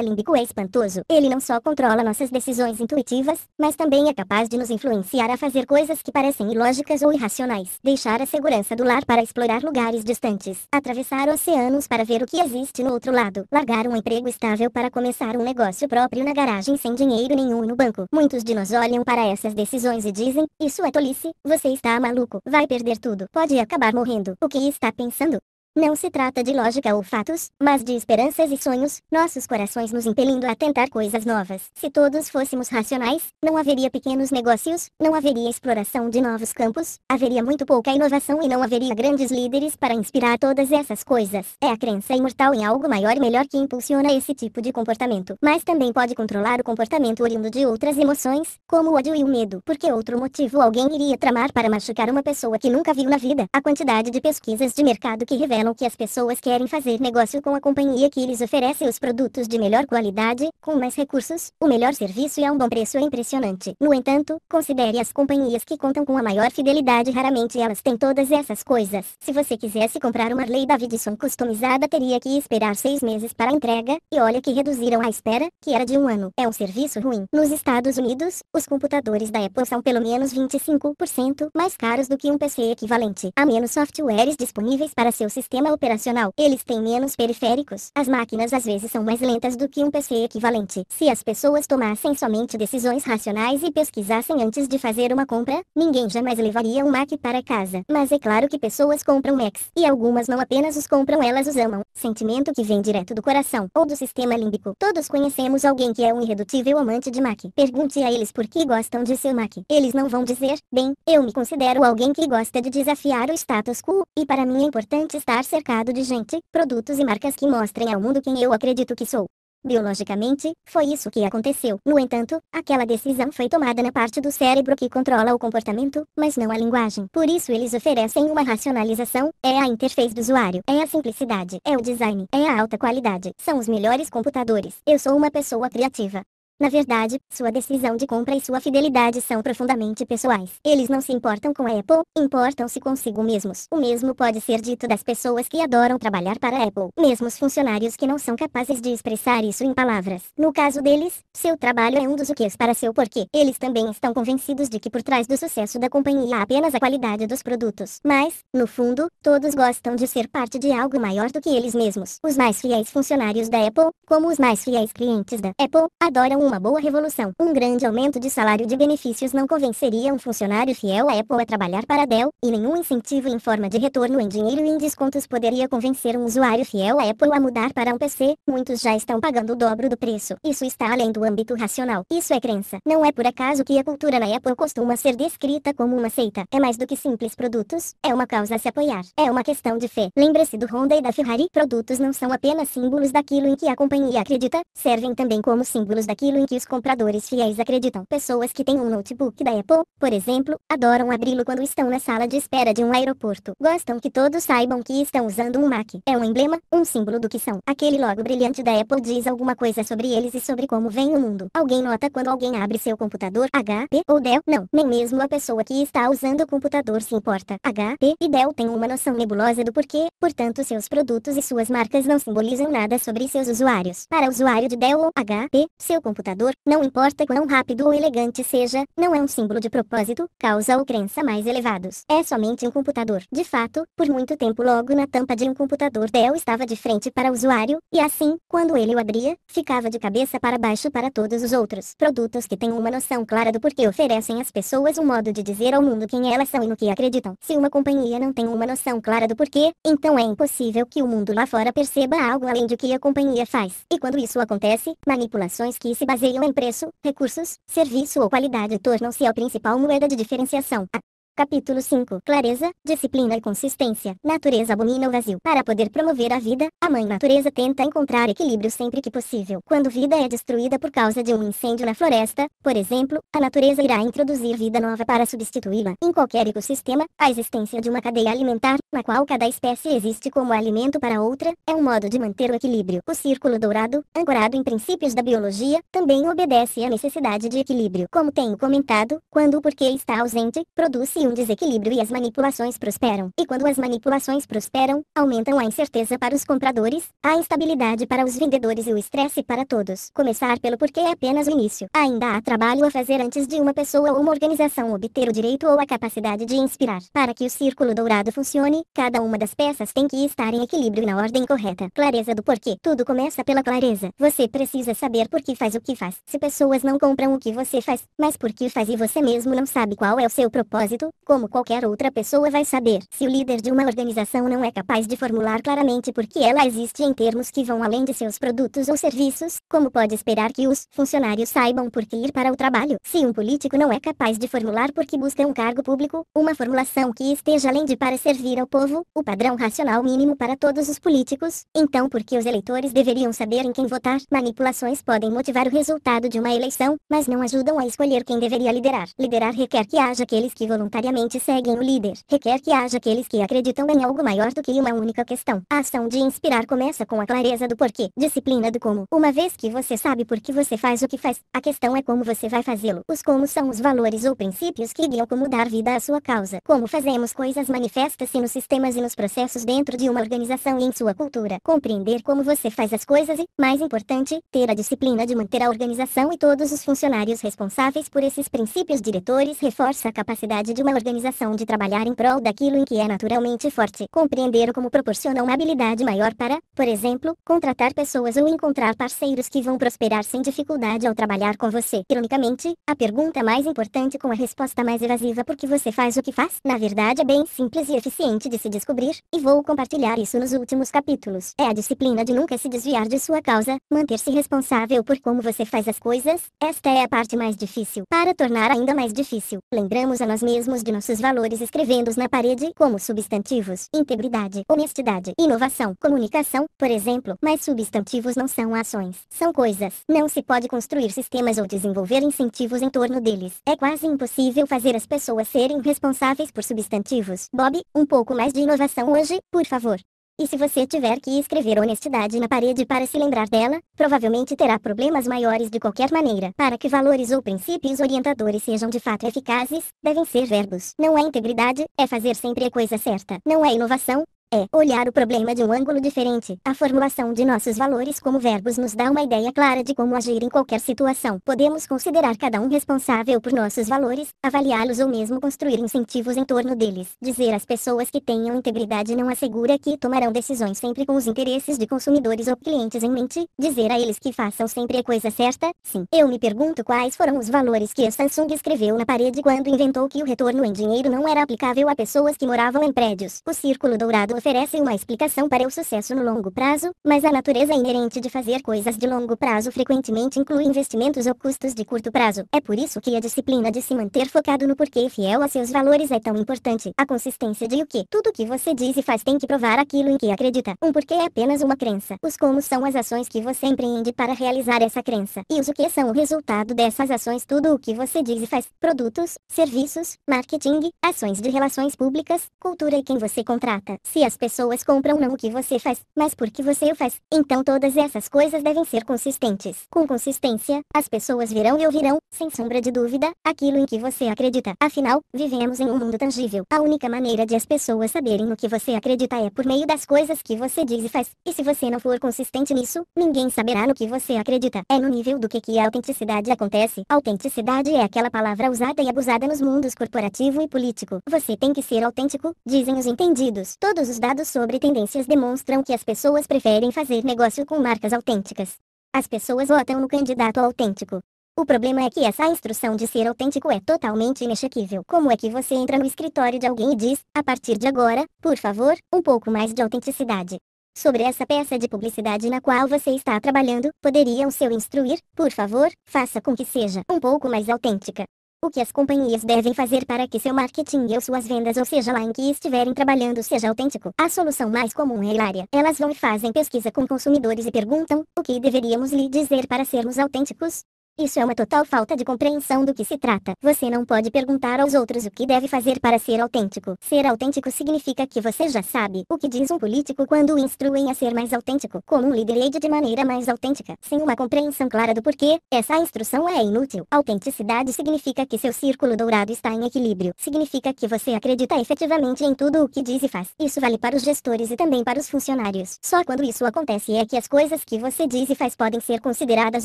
límbico é espantoso. Ele não só controla nossas decisões intuitivas, mas também é capaz de nos influenciar a fazer coisas que parecem ilógicas ou irracionais. Deixar a segurança do lar para explorar lugares distantes. Atravessar oceanos para ver o que existe no outro lado. Largar um emprego estável para começar um negócio próprio na garagem sem dinheiro nenhum no banco. Muitos de nós olham para essas decisões e dizem: Isso é tolice, você está maluco, vai perder tudo, pode acabar morrendo. O que está pensando? Não se trata de lógica ou fatos, mas de esperanças e sonhos, nossos corações nos impelindo a tentar coisas novas. Se todos fôssemos racionais, não haveria pequenos negócios, não haveria exploração de novos campos, haveria muito pouca inovação e não haveria grandes líderes para inspirar todas essas coisas. É a crença imortal em algo maior e melhor que impulsiona esse tipo de comportamento, mas também pode controlar o comportamento oriundo de outras emoções, como o ódio e o medo. Por que outro motivo alguém iria tramar para machucar uma pessoa que nunca viu na vida? A quantidade de pesquisas de mercado que revelam que as pessoas querem fazer negócio com a companhia que lhes oferece os produtos de melhor qualidade, com mais recursos, o melhor serviço e a um bom preço é impressionante. No entanto, considere as companhias que contam com a maior fidelidade, raramente elas têm todas essas coisas. Se você quisesse comprar uma Harley Davidson customizada, teria que esperar seis meses para a entrega, e olha que reduziram a espera, que era de um ano. É um serviço ruim. Nos Estados Unidos, os computadores da Apple são pelo menos 25% mais caros do que um PC equivalente. Há menos softwares disponíveis para seu sistema sistema operacional, eles têm menos periféricos. As máquinas às vezes são mais lentas do que um PC equivalente. Se as pessoas tomassem somente decisões racionais e pesquisassem antes de fazer uma compra, ninguém jamais levaria um Mac para casa. Mas é claro que pessoas compram Macs, e algumas não apenas os compram, elas os amam. Sentimento que vem direto do coração, ou do sistema límbico. Todos conhecemos alguém que é um irredutível amante de Mac. Pergunte a eles por que gostam de seu Mac. Eles não vão dizer, bem, eu me considero alguém que gosta de desafiar o status quo, e para mim é importante estar estar cercado de gente, produtos e marcas que mostrem ao mundo quem eu acredito que sou. Biologicamente, foi isso que aconteceu. No entanto, aquela decisão foi tomada na parte do cérebro que controla o comportamento, mas não a linguagem. Por isso eles oferecem uma racionalização, é a interface do usuário, é a simplicidade, é o design, é a alta qualidade, são os melhores computadores. Eu sou uma pessoa criativa. Na verdade, sua decisão de compra e sua fidelidade são profundamente pessoais. Eles não se importam com a Apple, importam-se consigo mesmos. O mesmo pode ser dito das pessoas que adoram trabalhar para a Apple, mesmo os funcionários que não são capazes de expressar isso em palavras. No caso deles, seu trabalho é um dos quês para seu porquê. Eles também estão convencidos de que por trás do sucesso da companhia há apenas a qualidade dos produtos. Mas, no fundo, todos gostam de ser parte de algo maior do que eles mesmos. Os mais fiéis funcionários da Apple, como os mais fiéis clientes da Apple, adoram o uma boa revolução. Um grande aumento de salário de benefícios não convenceria um funcionário fiel à Apple a trabalhar para a Dell, e nenhum incentivo em forma de retorno em dinheiro e em descontos poderia convencer um usuário fiel à Apple a mudar para um PC. Muitos já estão pagando o dobro do preço. Isso está além do âmbito racional. Isso é crença. Não é por acaso que a cultura na Apple costuma ser descrita como uma seita. É mais do que simples produtos, é uma causa a se apoiar. É uma questão de fé. Lembre-se do Honda e da Ferrari. Produtos não são apenas símbolos daquilo em que a companhia acredita, servem também como símbolos daquilo em que os compradores fiéis acreditam. Pessoas que têm um notebook da Apple, por exemplo, adoram abri-lo quando estão na sala de espera de um aeroporto. Gostam que todos saibam que estão usando um Mac. É um emblema, um símbolo do que são. Aquele logo brilhante da Apple diz alguma coisa sobre eles e sobre como vem o mundo. Alguém nota quando alguém abre seu computador HP ou Dell? Não, nem mesmo a pessoa que está usando o computador se importa. HP e Dell têm uma noção nebulosa do porquê, portanto seus produtos e suas marcas não simbolizam nada sobre seus usuários. Para o usuário de Dell ou HP, seu computador computador, não importa quão rápido ou elegante seja, não é um símbolo de propósito, causa ou crença mais elevados. É somente um computador. De fato, por muito tempo logo na tampa de um computador Dell estava de frente para o usuário, e assim, quando ele o abria, ficava de cabeça para baixo para todos os outros produtos que têm uma noção clara do porquê oferecem às pessoas um modo de dizer ao mundo quem elas são e no que acreditam. Se uma companhia não tem uma noção clara do porquê, então é impossível que o mundo lá fora perceba algo além do que a companhia faz. E quando isso acontece, manipulações que se baseiam em preço, recursos, serviço ou qualidade e tornam-se a principal moeda de diferenciação. A Capítulo 5. Clareza, disciplina e consistência. Natureza abomina o vazio. Para poder promover a vida, a mãe natureza tenta encontrar equilíbrio sempre que possível. Quando vida é destruída por causa de um incêndio na floresta, por exemplo, a natureza irá introduzir vida nova para substituí-la. Em qualquer ecossistema, a existência de uma cadeia alimentar, na qual cada espécie existe como alimento para outra, é um modo de manter o equilíbrio. O círculo dourado, ancorado em princípios da biologia, também obedece à necessidade de equilíbrio. Como tenho comentado, quando o porquê está ausente, produz-se um desequilíbrio e as manipulações prosperam. E quando as manipulações prosperam, aumentam a incerteza para os compradores, a instabilidade para os vendedores e o estresse para todos. Começar pelo porquê é apenas o início. Ainda há trabalho a fazer antes de uma pessoa ou uma organização obter o direito ou a capacidade de inspirar. Para que o círculo dourado funcione, cada uma das peças tem que estar em equilíbrio na ordem correta. Clareza do porquê. Tudo começa pela clareza. Você precisa saber por que faz o que faz. Se pessoas não compram o que você faz, mas por que faz e você mesmo não sabe qual é o seu propósito, como qualquer outra pessoa vai saber, se o líder de uma organização não é capaz de formular claramente por que ela existe em termos que vão além de seus produtos ou serviços, como pode esperar que os funcionários saibam por que ir para o trabalho? Se um político não é capaz de formular por que busca um cargo público, uma formulação que esteja além de para servir ao povo, o padrão racional mínimo para todos os políticos, então por que os eleitores deveriam saber em quem votar? Manipulações podem motivar o resultado de uma eleição, mas não ajudam a escolher quem deveria liderar. Liderar requer que haja aqueles que voluntariamente necessariamente seguem o líder. Requer que haja aqueles que acreditam em algo maior do que uma única questão. A ação de inspirar começa com a clareza do porquê, disciplina do como. Uma vez que você sabe por que você faz o que faz, a questão é como você vai fazê-lo. Os como são os valores ou princípios que guiam como dar vida à sua causa. Como fazemos coisas manifesta-se nos sistemas e nos processos dentro de uma organização e em sua cultura. Compreender como você faz as coisas e, mais importante, ter a disciplina de manter a organização e todos os funcionários responsáveis por esses princípios diretores reforça a capacidade de uma uma organização de trabalhar em prol daquilo em que é naturalmente forte. Compreender como proporciona uma habilidade maior para, por exemplo, contratar pessoas ou encontrar parceiros que vão prosperar sem dificuldade ao trabalhar com você. Ironicamente, a pergunta mais importante com a resposta mais evasiva por que você faz o que faz, na verdade é bem simples e eficiente de se descobrir, e vou compartilhar isso nos últimos capítulos. É a disciplina de nunca se desviar de sua causa, manter-se responsável por como você faz as coisas, esta é a parte mais difícil. Para tornar ainda mais difícil, lembramos a nós mesmos de nossos valores escrevendo-os na parede como substantivos, integridade, honestidade, inovação, comunicação, por exemplo, mas substantivos não são ações, são coisas. Não se pode construir sistemas ou desenvolver incentivos em torno deles. É quase impossível fazer as pessoas serem responsáveis por substantivos. Bob, um pouco mais de inovação hoje, por favor. E se você tiver que escrever honestidade na parede para se lembrar dela, provavelmente terá problemas maiores de qualquer maneira. Para que valores ou princípios orientadores sejam de fato eficazes, devem ser verbos. Não é integridade, é fazer sempre a coisa certa. Não é inovação, é olhar o problema de um ângulo diferente. A formulação de nossos valores como verbos nos dá uma ideia clara de como agir em qualquer situação. Podemos considerar cada um responsável por nossos valores, avaliá-los ou mesmo construir incentivos em torno deles. Dizer às pessoas que tenham integridade não assegura que tomarão decisões sempre com os interesses de consumidores ou clientes em mente. Dizer a eles que façam sempre a coisa certa, sim. Eu me pergunto quais foram os valores que a Samsung escreveu na parede quando inventou que o retorno em dinheiro não era aplicável a pessoas que moravam em prédios. O círculo dourado oferecem uma explicação para o sucesso no longo prazo, mas a natureza é inerente de fazer coisas de longo prazo frequentemente inclui investimentos ou custos de curto prazo. É por isso que a disciplina de se manter focado no porquê fiel a seus valores é tão importante. A consistência de o que tudo que você diz e faz tem que provar aquilo em que acredita. Um porquê é apenas uma crença. Os como são as ações que você empreende para realizar essa crença. E os o que são o resultado dessas ações. Tudo o que você diz e faz. Produtos, serviços, marketing, ações de relações públicas, cultura e quem você contrata. Se as pessoas compram não o que você faz, mas porque você o faz. Então todas essas coisas devem ser consistentes. Com consistência, as pessoas virão e ouvirão, sem sombra de dúvida, aquilo em que você acredita. Afinal, vivemos em um mundo tangível. A única maneira de as pessoas saberem no que você acredita é por meio das coisas que você diz e faz. E se você não for consistente nisso, ninguém saberá no que você acredita. É no nível do que, que a autenticidade acontece. Autenticidade é aquela palavra usada e abusada nos mundos corporativo e político. Você tem que ser autêntico, dizem os entendidos. Todos os dados sobre tendências demonstram que as pessoas preferem fazer negócio com marcas autênticas. As pessoas votam no candidato autêntico. O problema é que essa instrução de ser autêntico é totalmente inexequível. Como é que você entra no escritório de alguém e diz, a partir de agora, por favor, um pouco mais de autenticidade? Sobre essa peça de publicidade na qual você está trabalhando, poderiam seu instruir, por favor, faça com que seja um pouco mais autêntica. O que as companhias devem fazer para que seu marketing ou suas vendas ou seja lá em que estiverem trabalhando seja autêntico? A solução mais comum é hilária. Elas vão e fazem pesquisa com consumidores e perguntam, o que deveríamos lhe dizer para sermos autênticos? Isso é uma total falta de compreensão do que se trata. Você não pode perguntar aos outros o que deve fazer para ser autêntico. Ser autêntico significa que você já sabe o que diz um político quando o instruem a ser mais autêntico, como um líder leide de maneira mais autêntica. Sem uma compreensão clara do porquê, essa instrução é inútil. Autenticidade significa que seu círculo dourado está em equilíbrio. Significa que você acredita efetivamente em tudo o que diz e faz. Isso vale para os gestores e também para os funcionários. Só quando isso acontece é que as coisas que você diz e faz podem ser consideradas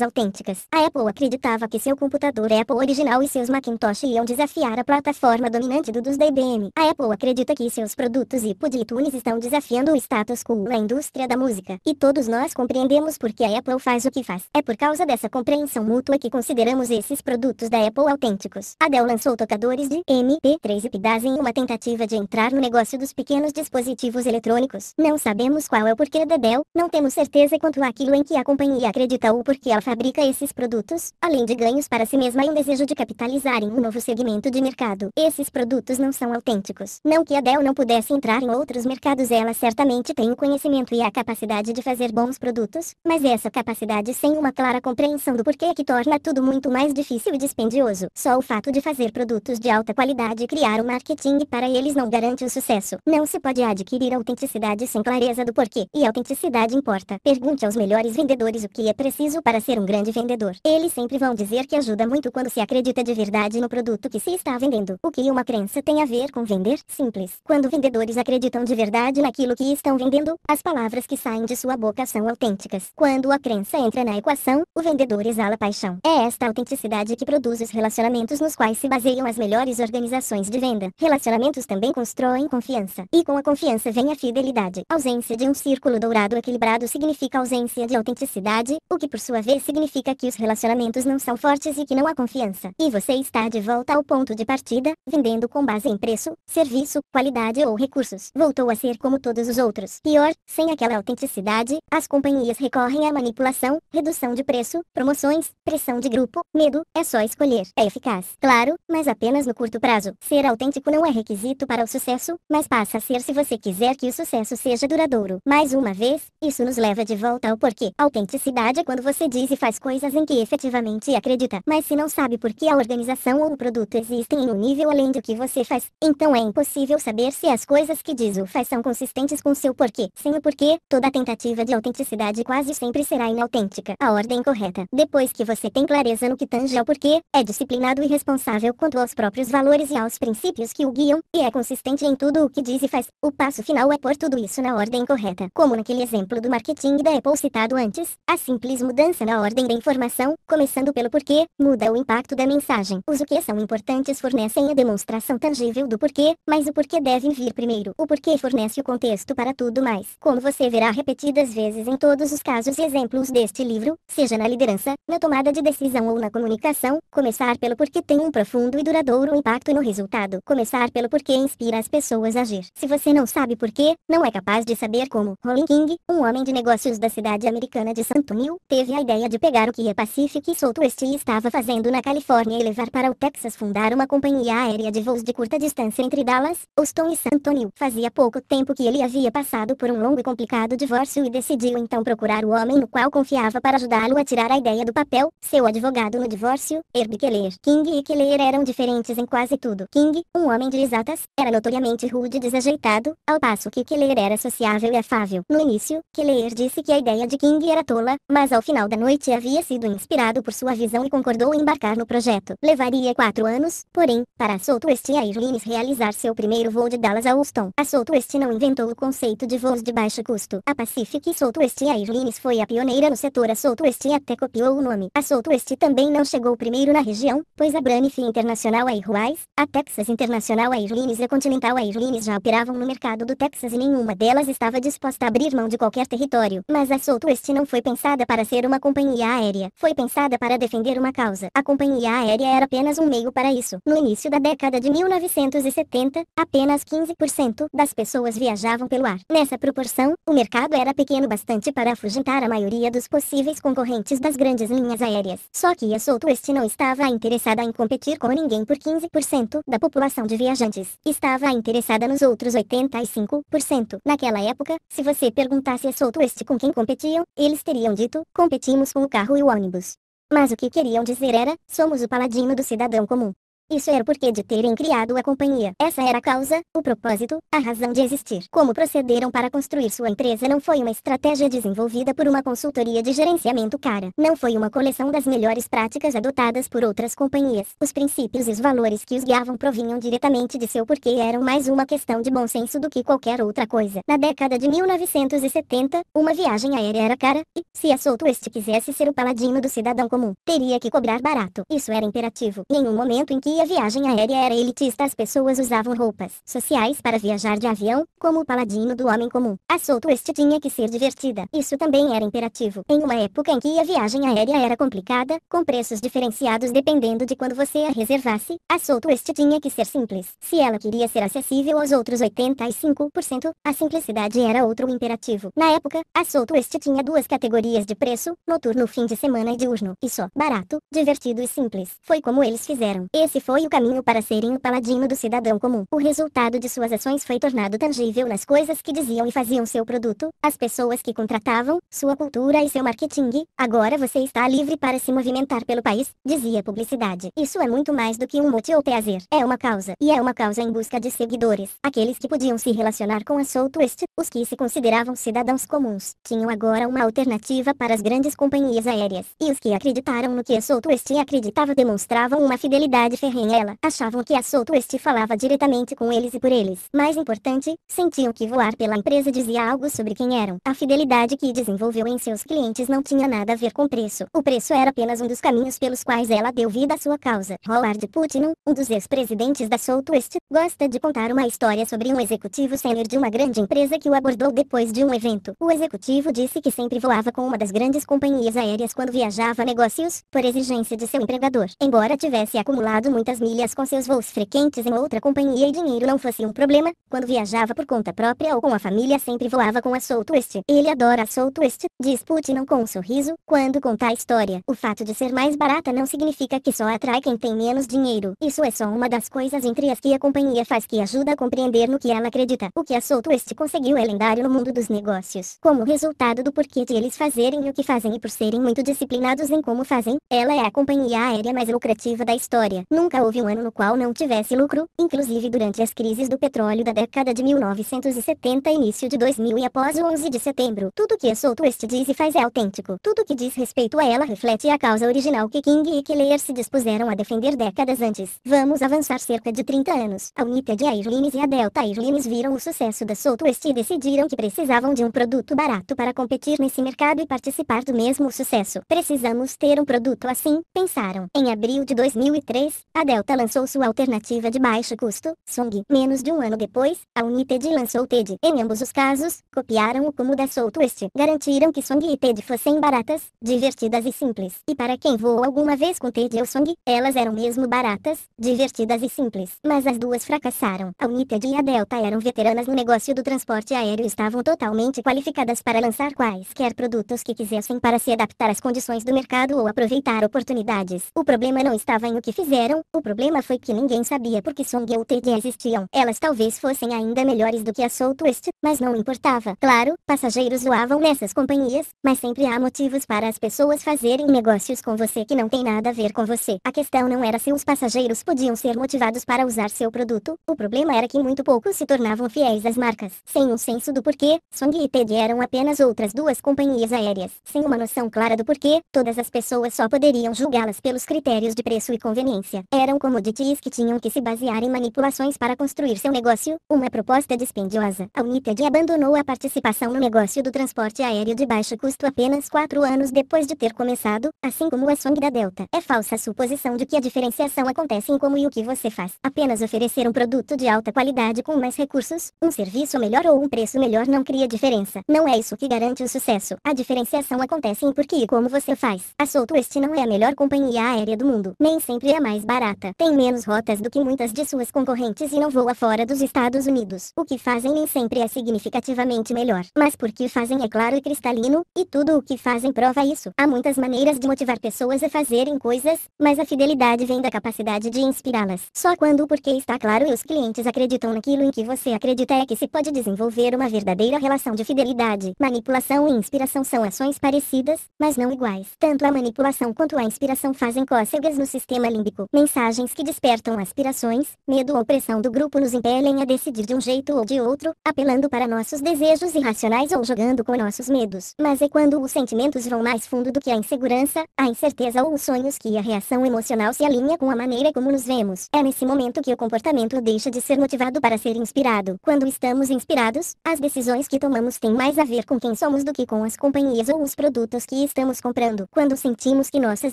autênticas. A Apple acredita acreditava que seu computador Apple original e seus Macintosh iam desafiar a plataforma dominante do dos da IBM. A Apple acredita que seus produtos iPod e iTunes estão desafiando o status quo na indústria da música. E todos nós compreendemos por que a Apple faz o que faz. É por causa dessa compreensão mútua que consideramos esses produtos da Apple autênticos. A Dell lançou tocadores de MP3 e PDAS em uma tentativa de entrar no negócio dos pequenos dispositivos eletrônicos. Não sabemos qual é o porquê da Dell, não temos certeza quanto àquilo em que a companhia acredita ou por que ela fabrica esses produtos, além de ganhos para si mesma e um desejo de capitalizar em um novo segmento de mercado. Esses produtos não são autênticos. Não que a Dell não pudesse entrar em outros mercados, ela certamente tem o conhecimento e a capacidade de fazer bons produtos, mas essa capacidade sem uma clara compreensão do porquê é que torna tudo muito mais difícil e dispendioso. Só o fato de fazer produtos de alta qualidade e criar o um marketing para eles não garante o sucesso. Não se pode adquirir autenticidade sem clareza do porquê, e autenticidade importa. Pergunte aos melhores vendedores o que é preciso para ser um grande vendedor. Eles sempre vão dizer que ajuda muito quando se acredita de verdade no produto que se está vendendo. O que uma crença tem a ver com vender? Simples. Quando vendedores acreditam de verdade naquilo que estão vendendo, as palavras que saem de sua boca são autênticas. Quando a crença entra na equação, o vendedor exala paixão. É esta autenticidade que produz os relacionamentos nos quais se baseiam as melhores organizações de venda. Relacionamentos também constroem confiança. E com a confiança vem a fidelidade. A ausência de um círculo dourado equilibrado significa ausência de autenticidade, o que por sua vez significa que os relacionamentos argumentos não são fortes e que não há confiança. E você está de volta ao ponto de partida, vendendo com base em preço, serviço, qualidade ou recursos. Voltou a ser como todos os outros. Pior, sem aquela autenticidade, as companhias recorrem à manipulação, redução de preço, promoções, pressão de grupo, medo, é só escolher. É eficaz, claro, mas apenas no curto prazo. Ser autêntico não é requisito para o sucesso, mas passa a ser se você quiser que o sucesso seja duradouro. Mais uma vez, isso nos leva de volta ao porquê. Autenticidade é quando você diz e faz coisas em que efetivamente e acredita. Mas se não sabe por que a organização ou o produto existem em um nível além do que você faz, então é impossível saber se as coisas que diz ou faz são consistentes com seu porquê. Sem o porquê, toda tentativa de autenticidade quase sempre será inautêntica. A ordem correta. Depois que você tem clareza no que tange ao porquê, é disciplinado e responsável quanto aos próprios valores e aos princípios que o guiam, e é consistente em tudo o que diz e faz. O passo final é pôr tudo isso na ordem correta. Como naquele exemplo do marketing da Apple citado antes, a simples mudança na ordem da informação, como começando pelo porquê, muda o impacto da mensagem. Os o que são importantes fornecem a demonstração tangível do porquê, mas o porquê deve vir primeiro. O porquê fornece o contexto para tudo mais. Como você verá repetidas vezes em todos os casos e exemplos deste livro, seja na liderança, na tomada de decisão ou na comunicação, começar pelo porquê tem um profundo e duradouro impacto no resultado. Começar pelo porquê inspira as pessoas a agir. Se você não sabe porquê, não é capaz de saber como. Rolling King, um homem de negócios da cidade americana de San Antonio, teve a ideia de pegar o que é Pacific solto este estava fazendo na Califórnia e levar para o Texas fundar uma companhia aérea de voos de curta distância entre Dallas, Houston e San Antonio. Fazia pouco tempo que ele havia passado por um longo e complicado divórcio e decidiu então procurar o homem no qual confiava para ajudá-lo a tirar a ideia do papel, seu advogado no divórcio, Herb Keller. King e Keller eram diferentes em quase tudo. King, um homem de exatas, era notoriamente rude e desajeitado, ao passo que Keller era sociável e afável. No início, Keller disse que a ideia de King era tola, mas ao final da noite havia sido inspirado por sua visão e concordou em embarcar no projeto. Levaria quatro anos, porém, para a Southwest Airlines realizar seu primeiro voo de Dallas a Houston. A Southwest não inventou o conceito de voos de baixo custo. A Pacific Southwest Airlines foi a pioneira no setor. A Southwest até copiou o nome. A Southwest também não chegou primeiro na região, pois a Braniff International Airways, a Texas International Airlines e a Continental Airlines já operavam no mercado do Texas e nenhuma delas estava disposta a abrir mão de qualquer território. Mas a Southwest não foi pensada para ser uma companhia aérea. Foi pensada para defender uma causa. A companhia aérea era apenas um meio para isso. No início da década de 1970, apenas 15% das pessoas viajavam pelo ar. Nessa proporção, o mercado era pequeno bastante para afugentar a maioria dos possíveis concorrentes das grandes linhas aéreas. Só que a Southwest não estava interessada em competir com ninguém por 15% da população de viajantes. Estava interessada nos outros 85%. Naquela época, se você perguntasse a Southwest com quem competiam, eles teriam dito, competimos com o carro e o ônibus. Mas o que queriam dizer era: somos o paladino do cidadão comum. Isso era o porquê de terem criado a companhia. Essa era a causa, o propósito, a razão de existir. Como procederam para construir sua empresa não foi uma estratégia desenvolvida por uma consultoria de gerenciamento cara. Não foi uma coleção das melhores práticas adotadas por outras companhias. Os princípios e os valores que os guiavam provinham diretamente de seu porquê e eram mais uma questão de bom senso do que qualquer outra coisa. Na década de 1970, uma viagem aérea era cara, e, se a Southwest quisesse ser o paladino do cidadão comum, teria que cobrar barato. Isso era imperativo. em um momento em que a viagem aérea era elitista as pessoas usavam roupas sociais para viajar de avião, como o paladino do homem comum. A este tinha que ser divertida. Isso também era imperativo. Em uma época em que a viagem aérea era complicada, com preços diferenciados dependendo de quando você a reservasse, a este tinha que ser simples. Se ela queria ser acessível aos outros 85%, a simplicidade era outro imperativo. Na época, a este tinha duas categorias de preço, noturno fim de semana e diurno, e só barato, divertido e simples. Foi como eles fizeram. Esse foi o caminho para serem o paladino do cidadão comum. O resultado de suas ações foi tornado tangível nas coisas que diziam e faziam seu produto, as pessoas que contratavam, sua cultura e seu marketing. Agora você está livre para se movimentar pelo país, dizia publicidade. Isso é muito mais do que um mote ou prazer. É uma causa. E é uma causa em busca de seguidores. Aqueles que podiam se relacionar com a Soul Twist, os que se consideravam cidadãos comuns, tinham agora uma alternativa para as grandes companhias aéreas. E os que acreditaram no que a Soul Twist acreditava demonstravam uma fidelidade ferrenha Henry e ela achavam que a Southwest falava diretamente com eles e por eles. Mais importante, sentiam que voar pela empresa dizia algo sobre quem eram. A fidelidade que desenvolveu em seus clientes não tinha nada a ver com preço. O preço era apenas um dos caminhos pelos quais ela deu vida à sua causa. Howard Putnam, um dos ex-presidentes da Southwest, gosta de contar uma história sobre um executivo sênior de uma grande empresa que o abordou depois de um evento. O executivo disse que sempre voava com uma das grandes companhias aéreas quando viajava a negócios, por exigência de seu empregador. Embora tivesse acumulado muito muitas milhas com seus voos frequentes em outra companhia e dinheiro não fosse um problema, quando viajava por conta própria ou com a família sempre voava com a Southwest. Ele adora a Southwest, diz Putin com um sorriso, quando conta a história. O fato de ser mais barata não significa que só atrai quem tem menos dinheiro. Isso é só uma das coisas entre as que a companhia faz que ajuda a compreender no que ela acredita. O que a Southwest conseguiu é lendário no mundo dos negócios. Como resultado do porquê de eles fazerem o que fazem e por serem muito disciplinados em como fazem, ela é a companhia aérea mais lucrativa da história. Nunca Nunca houve um ano no qual não tivesse lucro, inclusive durante as crises do petróleo da década de 1970 início de 2000 e após o 11 de setembro. Tudo que a é Southwest diz e faz é autêntico. Tudo que diz respeito a ela reflete a causa original que King e Keller se dispuseram a defender décadas antes. Vamos avançar cerca de 30 anos. A United Airlines e a Delta Airlines viram o sucesso da Southwest e decidiram que precisavam de um produto barato para competir nesse mercado e participar do mesmo sucesso. Precisamos ter um produto assim, pensaram. Em abril de 2003, a Delta lançou sua alternativa de baixo custo, Song. Menos de um ano depois, a United lançou o TED. Em ambos os casos, copiaram o como da Twist. Garantiram que Song e TED fossem baratas, divertidas e simples. E para quem voou alguma vez com TED ou Song, elas eram mesmo baratas, divertidas e simples. Mas as duas fracassaram. A United e a Delta eram veteranas no negócio do transporte aéreo e estavam totalmente qualificadas para lançar quaisquer produtos que quisessem para se adaptar às condições do mercado ou aproveitar oportunidades. O problema não estava em o que fizeram, o problema foi que ninguém sabia porque Song ou Teddy existiam. Elas talvez fossem ainda melhores do que a Soul Twist, mas não importava. Claro, passageiros voavam nessas companhias, mas sempre há motivos para as pessoas fazerem negócios com você que não tem nada a ver com você. A questão não era se os passageiros podiam ser motivados para usar seu produto, o problema era que muito poucos se tornavam fiéis às marcas. Sem um senso do porquê, Song e Teddy eram apenas outras duas companhias aéreas. Sem uma noção clara do porquê, todas as pessoas só poderiam julgá-las pelos critérios de preço e conveniência eram commodities que tinham que se basear em manipulações para construir seu negócio, uma proposta dispendiosa. A United abandonou a participação no negócio do transporte aéreo de baixo custo apenas quatro anos depois de ter começado, assim como a Song da Delta. É falsa a suposição de que a diferenciação acontece em como e o que você faz. Apenas oferecer um produto de alta qualidade com mais recursos, um serviço melhor ou um preço melhor não cria diferença. Não é isso que garante o sucesso. A diferenciação acontece em porque e como você faz. A Southwest não é a melhor companhia aérea do mundo, nem sempre é a mais barata barata, tem menos rotas do que muitas de suas concorrentes e não voa fora dos Estados Unidos. O que fazem nem sempre é significativamente melhor, mas porque fazem é claro e cristalino, e tudo o que fazem prova isso. Há muitas maneiras de motivar pessoas a fazerem coisas, mas a fidelidade vem da capacidade de inspirá-las. Só quando o porquê está claro e os clientes acreditam naquilo em que você acredita é que se pode desenvolver uma verdadeira relação de fidelidade. Manipulação e inspiração são ações parecidas, mas não iguais. Tanto a manipulação quanto a inspiração fazem cócegas no sistema límbico. Nem mensagens que despertam aspirações, medo ou pressão do grupo nos impelem a decidir de um jeito ou de outro, apelando para nossos desejos irracionais ou jogando com nossos medos. Mas é quando os sentimentos vão mais fundo do que a insegurança, a incerteza ou os sonhos que a reação emocional se alinha com a maneira como nos vemos. É nesse momento que o comportamento deixa de ser motivado para ser inspirado. Quando estamos inspirados, as decisões que tomamos têm mais a ver com quem somos do que com as companhias ou os produtos que estamos comprando. Quando sentimos que nossas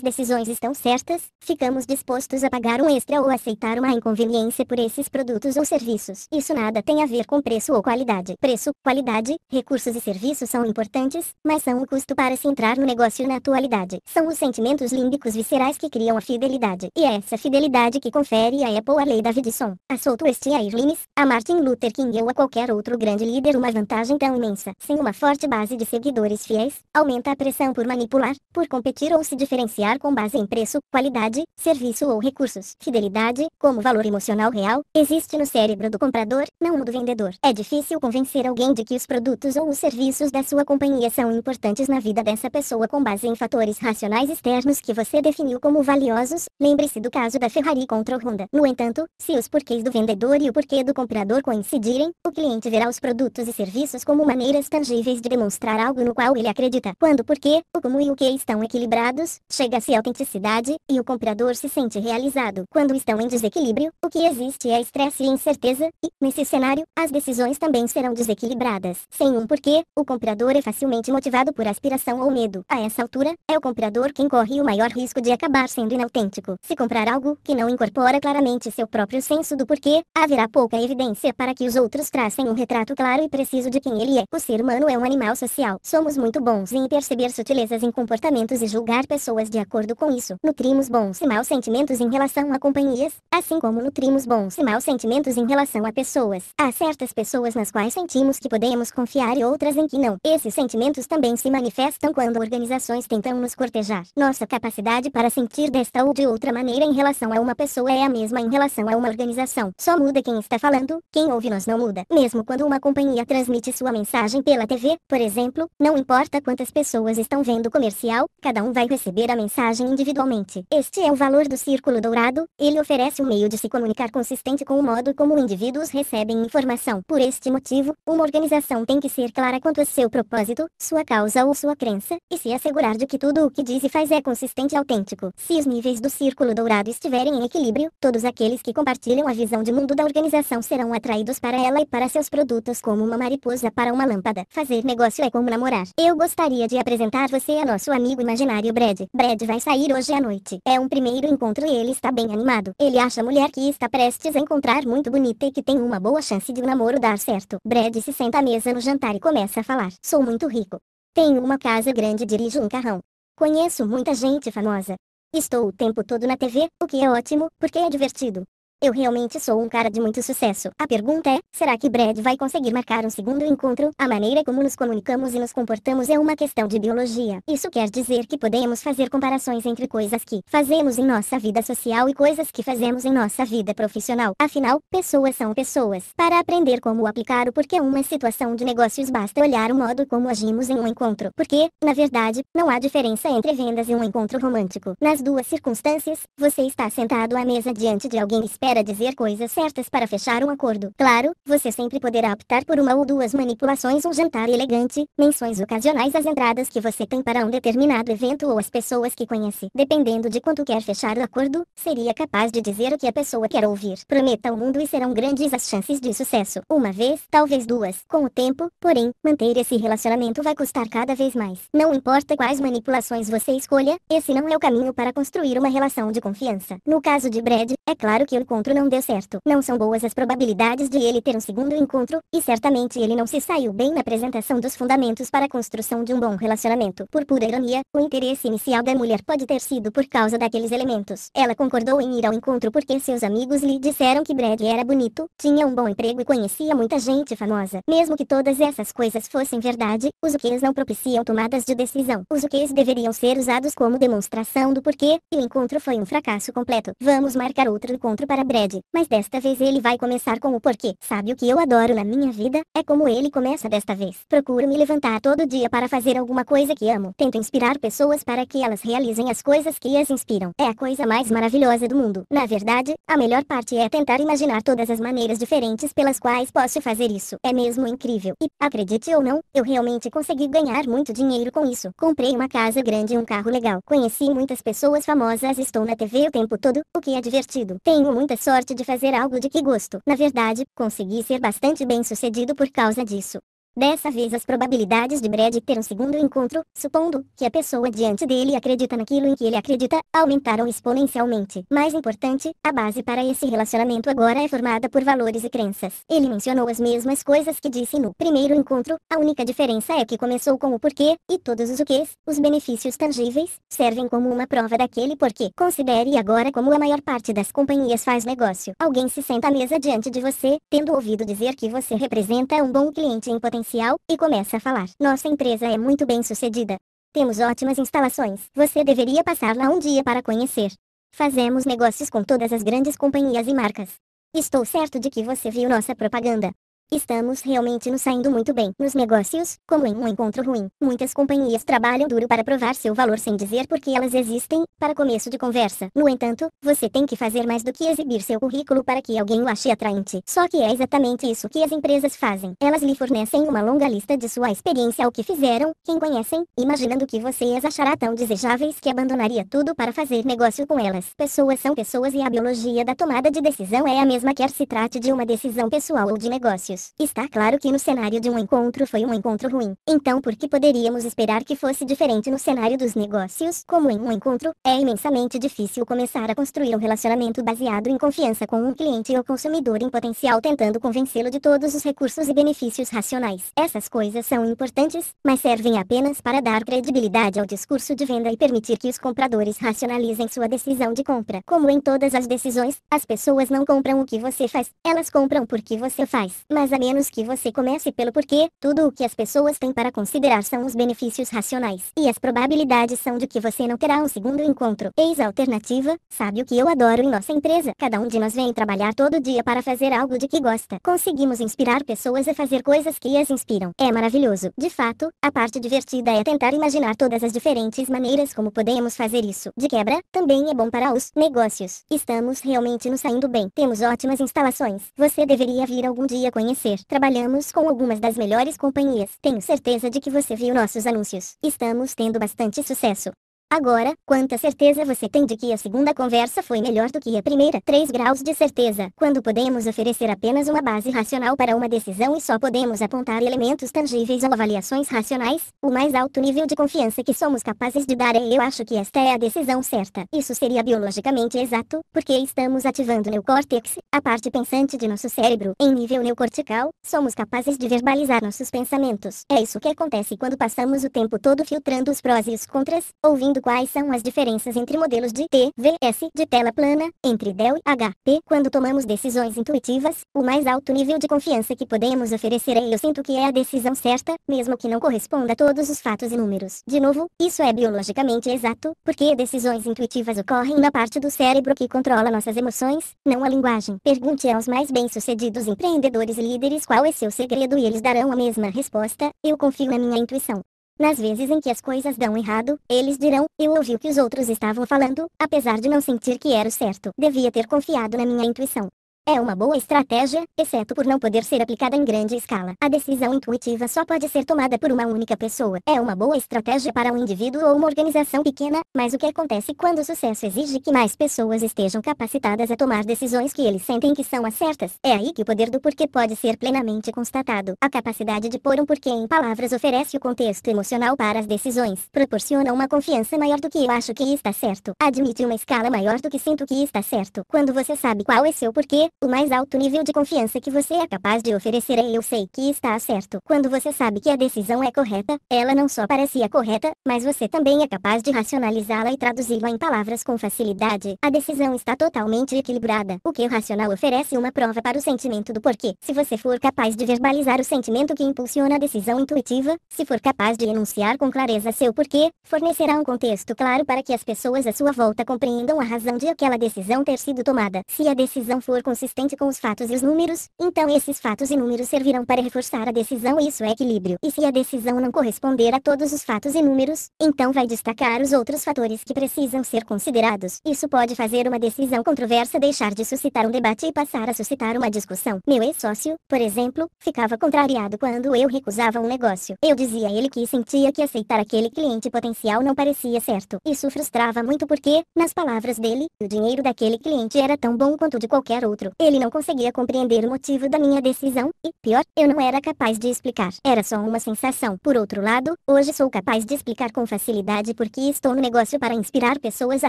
decisões estão certas, ficamos dispostos a pagar um extra ou aceitar uma inconveniência por esses produtos ou serviços. Isso nada tem a ver com preço ou qualidade. Preço, qualidade, recursos e serviços são importantes, mas são o custo para se entrar no negócio na atualidade. São os sentimentos límbicos viscerais que criam a fidelidade. E é essa fidelidade que confere a Apple a lei Davidson, a Southwest Airlines, a Martin Luther King ou a qualquer outro grande líder uma vantagem tão imensa. Sem uma forte base de seguidores fiéis, aumenta a pressão por manipular, por competir ou se diferenciar com base em preço, qualidade, serviço ou recurso recursos. Fidelidade, como valor emocional real, existe no cérebro do comprador, não no do vendedor. É difícil convencer alguém de que os produtos ou os serviços da sua companhia são importantes na vida dessa pessoa com base em fatores racionais externos que você definiu como valiosos. Lembre-se do caso da Ferrari contra o Honda. No entanto, se os porquês do vendedor e o porquê do comprador coincidirem, o cliente verá os produtos e serviços como maneiras tangíveis de demonstrar algo no qual ele acredita. Quando o porquê, o como e o que estão equilibrados, chega-se à autenticidade, e o comprador se sente realizado quando estão em desequilíbrio, o que existe é estresse e incerteza, e, nesse cenário, as decisões também serão desequilibradas. Sem um porquê, o comprador é facilmente motivado por aspiração ou medo. A essa altura, é o comprador quem corre o maior risco de acabar sendo inautêntico. Se comprar algo que não incorpora claramente seu próprio senso do porquê, haverá pouca evidência para que os outros tracem um retrato claro e preciso de quem ele é. O ser humano é um animal social. Somos muito bons em perceber sutilezas em comportamentos e julgar pessoas de acordo com isso. Nutrimos bons e maus sentimentos em relação relação a companhias, assim como nutrimos bons e maus sentimentos em relação a pessoas. Há certas pessoas nas quais sentimos que podemos confiar e outras em que não. Esses sentimentos também se manifestam quando organizações tentam nos cortejar. Nossa capacidade para sentir desta ou de outra maneira em relação a uma pessoa é a mesma em relação a uma organização. Só muda quem está falando, quem ouve nós não muda. Mesmo quando uma companhia transmite sua mensagem pela TV, por exemplo, não importa quantas pessoas estão vendo o comercial, cada um vai receber a mensagem individualmente. Este é o valor do círculo do dourado, ele oferece um meio de se comunicar consistente com o modo como indivíduos recebem informação. Por este motivo, uma organização tem que ser clara quanto a seu propósito, sua causa ou sua crença, e se assegurar de que tudo o que diz e faz é consistente e autêntico. Se os níveis do círculo dourado estiverem em equilíbrio, todos aqueles que compartilham a visão de mundo da organização serão atraídos para ela e para seus produtos como uma mariposa para uma lâmpada. Fazer negócio é como namorar. Eu gostaria de apresentar você a nosso amigo imaginário Brad. Brad vai sair hoje à noite. É um primeiro encontro e ele está bem animado. Ele acha a mulher que está prestes a encontrar muito bonita e que tem uma boa chance de o um namoro dar certo. Brad se senta à mesa no jantar e começa a falar. Sou muito rico. Tenho uma casa grande e dirijo um carrão. Conheço muita gente famosa. Estou o tempo todo na TV, o que é ótimo, porque é divertido. Eu realmente sou um cara de muito sucesso. A pergunta é: será que Brad vai conseguir marcar um segundo encontro? A maneira como nos comunicamos e nos comportamos é uma questão de biologia. Isso quer dizer que podemos fazer comparações entre coisas que fazemos em nossa vida social e coisas que fazemos em nossa vida profissional. Afinal, pessoas são pessoas. Para aprender como aplicar o porquê uma situação de negócios, basta olhar o modo como agimos em um encontro. Porque, na verdade, não há diferença entre vendas e um encontro romântico. Nas duas circunstâncias, você está sentado à mesa diante de alguém e espera para dizer coisas certas para fechar um acordo. Claro, você sempre poderá optar por uma ou duas manipulações, um jantar elegante, menções ocasionais às entradas que você tem para um determinado evento ou as pessoas que conhece. Dependendo de quanto quer fechar o acordo, seria capaz de dizer o que a pessoa quer ouvir. Prometa ao mundo e serão grandes as chances de sucesso. Uma vez, talvez duas. Com o tempo, porém, manter esse relacionamento vai custar cada vez mais. Não importa quais manipulações você escolha, esse não é o caminho para construir uma relação de confiança. No caso de Brad, é claro que conto encontro não deu certo. Não são boas as probabilidades de ele ter um segundo encontro, e certamente ele não se saiu bem na apresentação dos fundamentos para a construção de um bom relacionamento. Por pura ironia, o interesse inicial da mulher pode ter sido por causa daqueles elementos. Ela concordou em ir ao encontro porque seus amigos lhe disseram que Brad era bonito, tinha um bom emprego e conhecia muita gente famosa. Mesmo que todas essas coisas fossem verdade, os UQs não propiciam tomadas de decisão. Os UQs deveriam ser usados como demonstração do porquê, e o encontro foi um fracasso completo. Vamos marcar outro encontro para Brad, mas desta vez ele vai começar com o porquê. Sabe o que eu adoro na minha vida? É como ele começa desta vez. Procuro me levantar todo dia para fazer alguma coisa que amo. Tento inspirar pessoas para que elas realizem as coisas que as inspiram. É a coisa mais maravilhosa do mundo. Na verdade, a melhor parte é tentar imaginar todas as maneiras diferentes pelas quais posso fazer isso. É mesmo incrível. E, acredite ou não, eu realmente consegui ganhar muito dinheiro com isso. Comprei uma casa grande e um carro legal. Conheci muitas pessoas famosas, estou na TV o tempo todo, o que é divertido. Tenho muita sorte de fazer algo de que gosto. Na verdade, consegui ser bastante bem sucedido por causa disso. Dessa vez as probabilidades de Brad ter um segundo encontro, supondo que a pessoa diante dele acredita naquilo em que ele acredita, aumentaram exponencialmente. Mais importante, a base para esse relacionamento agora é formada por valores e crenças. Ele mencionou as mesmas coisas que disse no primeiro encontro, a única diferença é que começou com o porquê, e todos os o quês, os benefícios tangíveis, servem como uma prova daquele porquê. Considere agora como a maior parte das companhias faz negócio. Alguém se senta à mesa diante de você, tendo ouvido dizer que você representa um bom cliente em potencial potencial e começa a falar: Nossa empresa é muito bem sucedida. Temos ótimas instalações. Você deveria passar lá um dia para conhecer. Fazemos negócios com todas as grandes companhias e marcas. Estou certo de que você viu nossa propaganda. Estamos realmente nos saindo muito bem nos negócios, como em um encontro ruim. Muitas companhias trabalham duro para provar seu valor sem dizer por que elas existem, para começo de conversa. No entanto, você tem que fazer mais do que exibir seu currículo para que alguém o ache atraente. Só que é exatamente isso que as empresas fazem. Elas lhe fornecem uma longa lista de sua experiência, o que fizeram, quem conhecem, imaginando que você as achará tão desejáveis que abandonaria tudo para fazer negócio com elas. Pessoas são pessoas e a biologia da tomada de decisão é a mesma quer se trate de uma decisão pessoal ou de negócio antes. Está claro que no cenário de um encontro foi um encontro ruim. Então por que poderíamos esperar que fosse diferente no cenário dos negócios? Como em um encontro, é imensamente difícil começar a construir um relacionamento baseado em confiança com um cliente ou consumidor em potencial tentando convencê-lo de todos os recursos e benefícios racionais. Essas coisas são importantes, mas servem apenas para dar credibilidade ao discurso de venda e permitir que os compradores racionalizem sua decisão de compra. Como em todas as decisões, as pessoas não compram o que você faz, elas compram porque você faz. Mas mas a menos que você comece pelo porquê, tudo o que as pessoas têm para considerar são os benefícios racionais, e as probabilidades são de que você não terá um segundo encontro. Eis a alternativa, sabe o que eu adoro em nossa empresa? Cada um de nós vem trabalhar todo dia para fazer algo de que gosta. Conseguimos inspirar pessoas a fazer coisas que as inspiram. É maravilhoso. De fato, a parte divertida é tentar imaginar todas as diferentes maneiras como podemos fazer isso. De quebra, também é bom para os negócios. Estamos realmente nos saindo bem. Temos ótimas instalações. Você deveria vir algum dia conhecer conhecer. Trabalhamos com algumas das melhores companhias. Tenho certeza de que você viu nossos anúncios. Estamos tendo bastante sucesso. Agora, quanta certeza você tem de que a segunda conversa foi melhor do que a primeira? 3 graus de certeza, quando podemos oferecer apenas uma base racional para uma decisão e só podemos apontar elementos tangíveis ou avaliações racionais, o mais alto nível de confiança que somos capazes de dar é eu acho que esta é a decisão certa. Isso seria biologicamente exato, porque estamos ativando o neocórtex, a parte pensante de nosso cérebro. Em nível neocortical, somos capazes de verbalizar nossos pensamentos. É isso que acontece quando passamos o tempo todo filtrando os prós e os contras, ouvindo Quais são as diferenças entre modelos de TVS de tela plana, entre DEL e HP? Quando tomamos decisões intuitivas, o mais alto nível de confiança que podemos oferecer é eu sinto que é a decisão certa, mesmo que não corresponda a todos os fatos e números. De novo, isso é biologicamente exato, porque decisões intuitivas ocorrem na parte do cérebro que controla nossas emoções, não a linguagem. Pergunte aos mais bem-sucedidos empreendedores e líderes qual é seu segredo e eles darão a mesma resposta, eu confio na minha intuição. Nas vezes em que as coisas dão errado, eles dirão: Eu ouvi o que os outros estavam falando, apesar de não sentir que era o certo. Devia ter confiado na minha intuição. É uma boa estratégia, exceto por não poder ser aplicada em grande escala. A decisão intuitiva só pode ser tomada por uma única pessoa. É uma boa estratégia para um indivíduo ou uma organização pequena, mas o que acontece quando o sucesso exige que mais pessoas estejam capacitadas a tomar decisões que eles sentem que são as certas? É aí que o poder do porquê pode ser plenamente constatado. A capacidade de pôr um porquê em palavras oferece o contexto emocional para as decisões, proporciona uma confiança maior do que eu acho que está certo, admite uma escala maior do que sinto que está certo. Quando você sabe qual é seu porquê, o mais alto nível de confiança que você é capaz de oferecer é eu sei que está certo. Quando você sabe que a decisão é correta, ela não só parecia correta, mas você também é capaz de racionalizá-la e traduzi-la em palavras com facilidade. A decisão está totalmente equilibrada. O que o racional oferece uma prova para o sentimento do porquê. Se você for capaz de verbalizar o sentimento que impulsiona a decisão intuitiva, se for capaz de enunciar com clareza seu porquê, fornecerá um contexto claro para que as pessoas à sua volta compreendam a razão de aquela decisão ter sido tomada. Se a decisão for considerada consistente com os fatos e os números, então esses fatos e números servirão para reforçar a decisão e isso é equilíbrio. E se a decisão não corresponder a todos os fatos e números, então vai destacar os outros fatores que precisam ser considerados. Isso pode fazer uma decisão controversa deixar de suscitar um debate e passar a suscitar uma discussão. Meu ex-sócio, por exemplo, ficava contrariado quando eu recusava um negócio. Eu dizia a ele que sentia que aceitar aquele cliente potencial não parecia certo. Isso frustrava muito porque, nas palavras dele, o dinheiro daquele cliente era tão bom quanto de qualquer outro. Ele não conseguia compreender o motivo da minha decisão, e, pior, eu não era capaz de explicar. Era só uma sensação. Por outro lado, hoje sou capaz de explicar com facilidade porque estou no negócio para inspirar pessoas a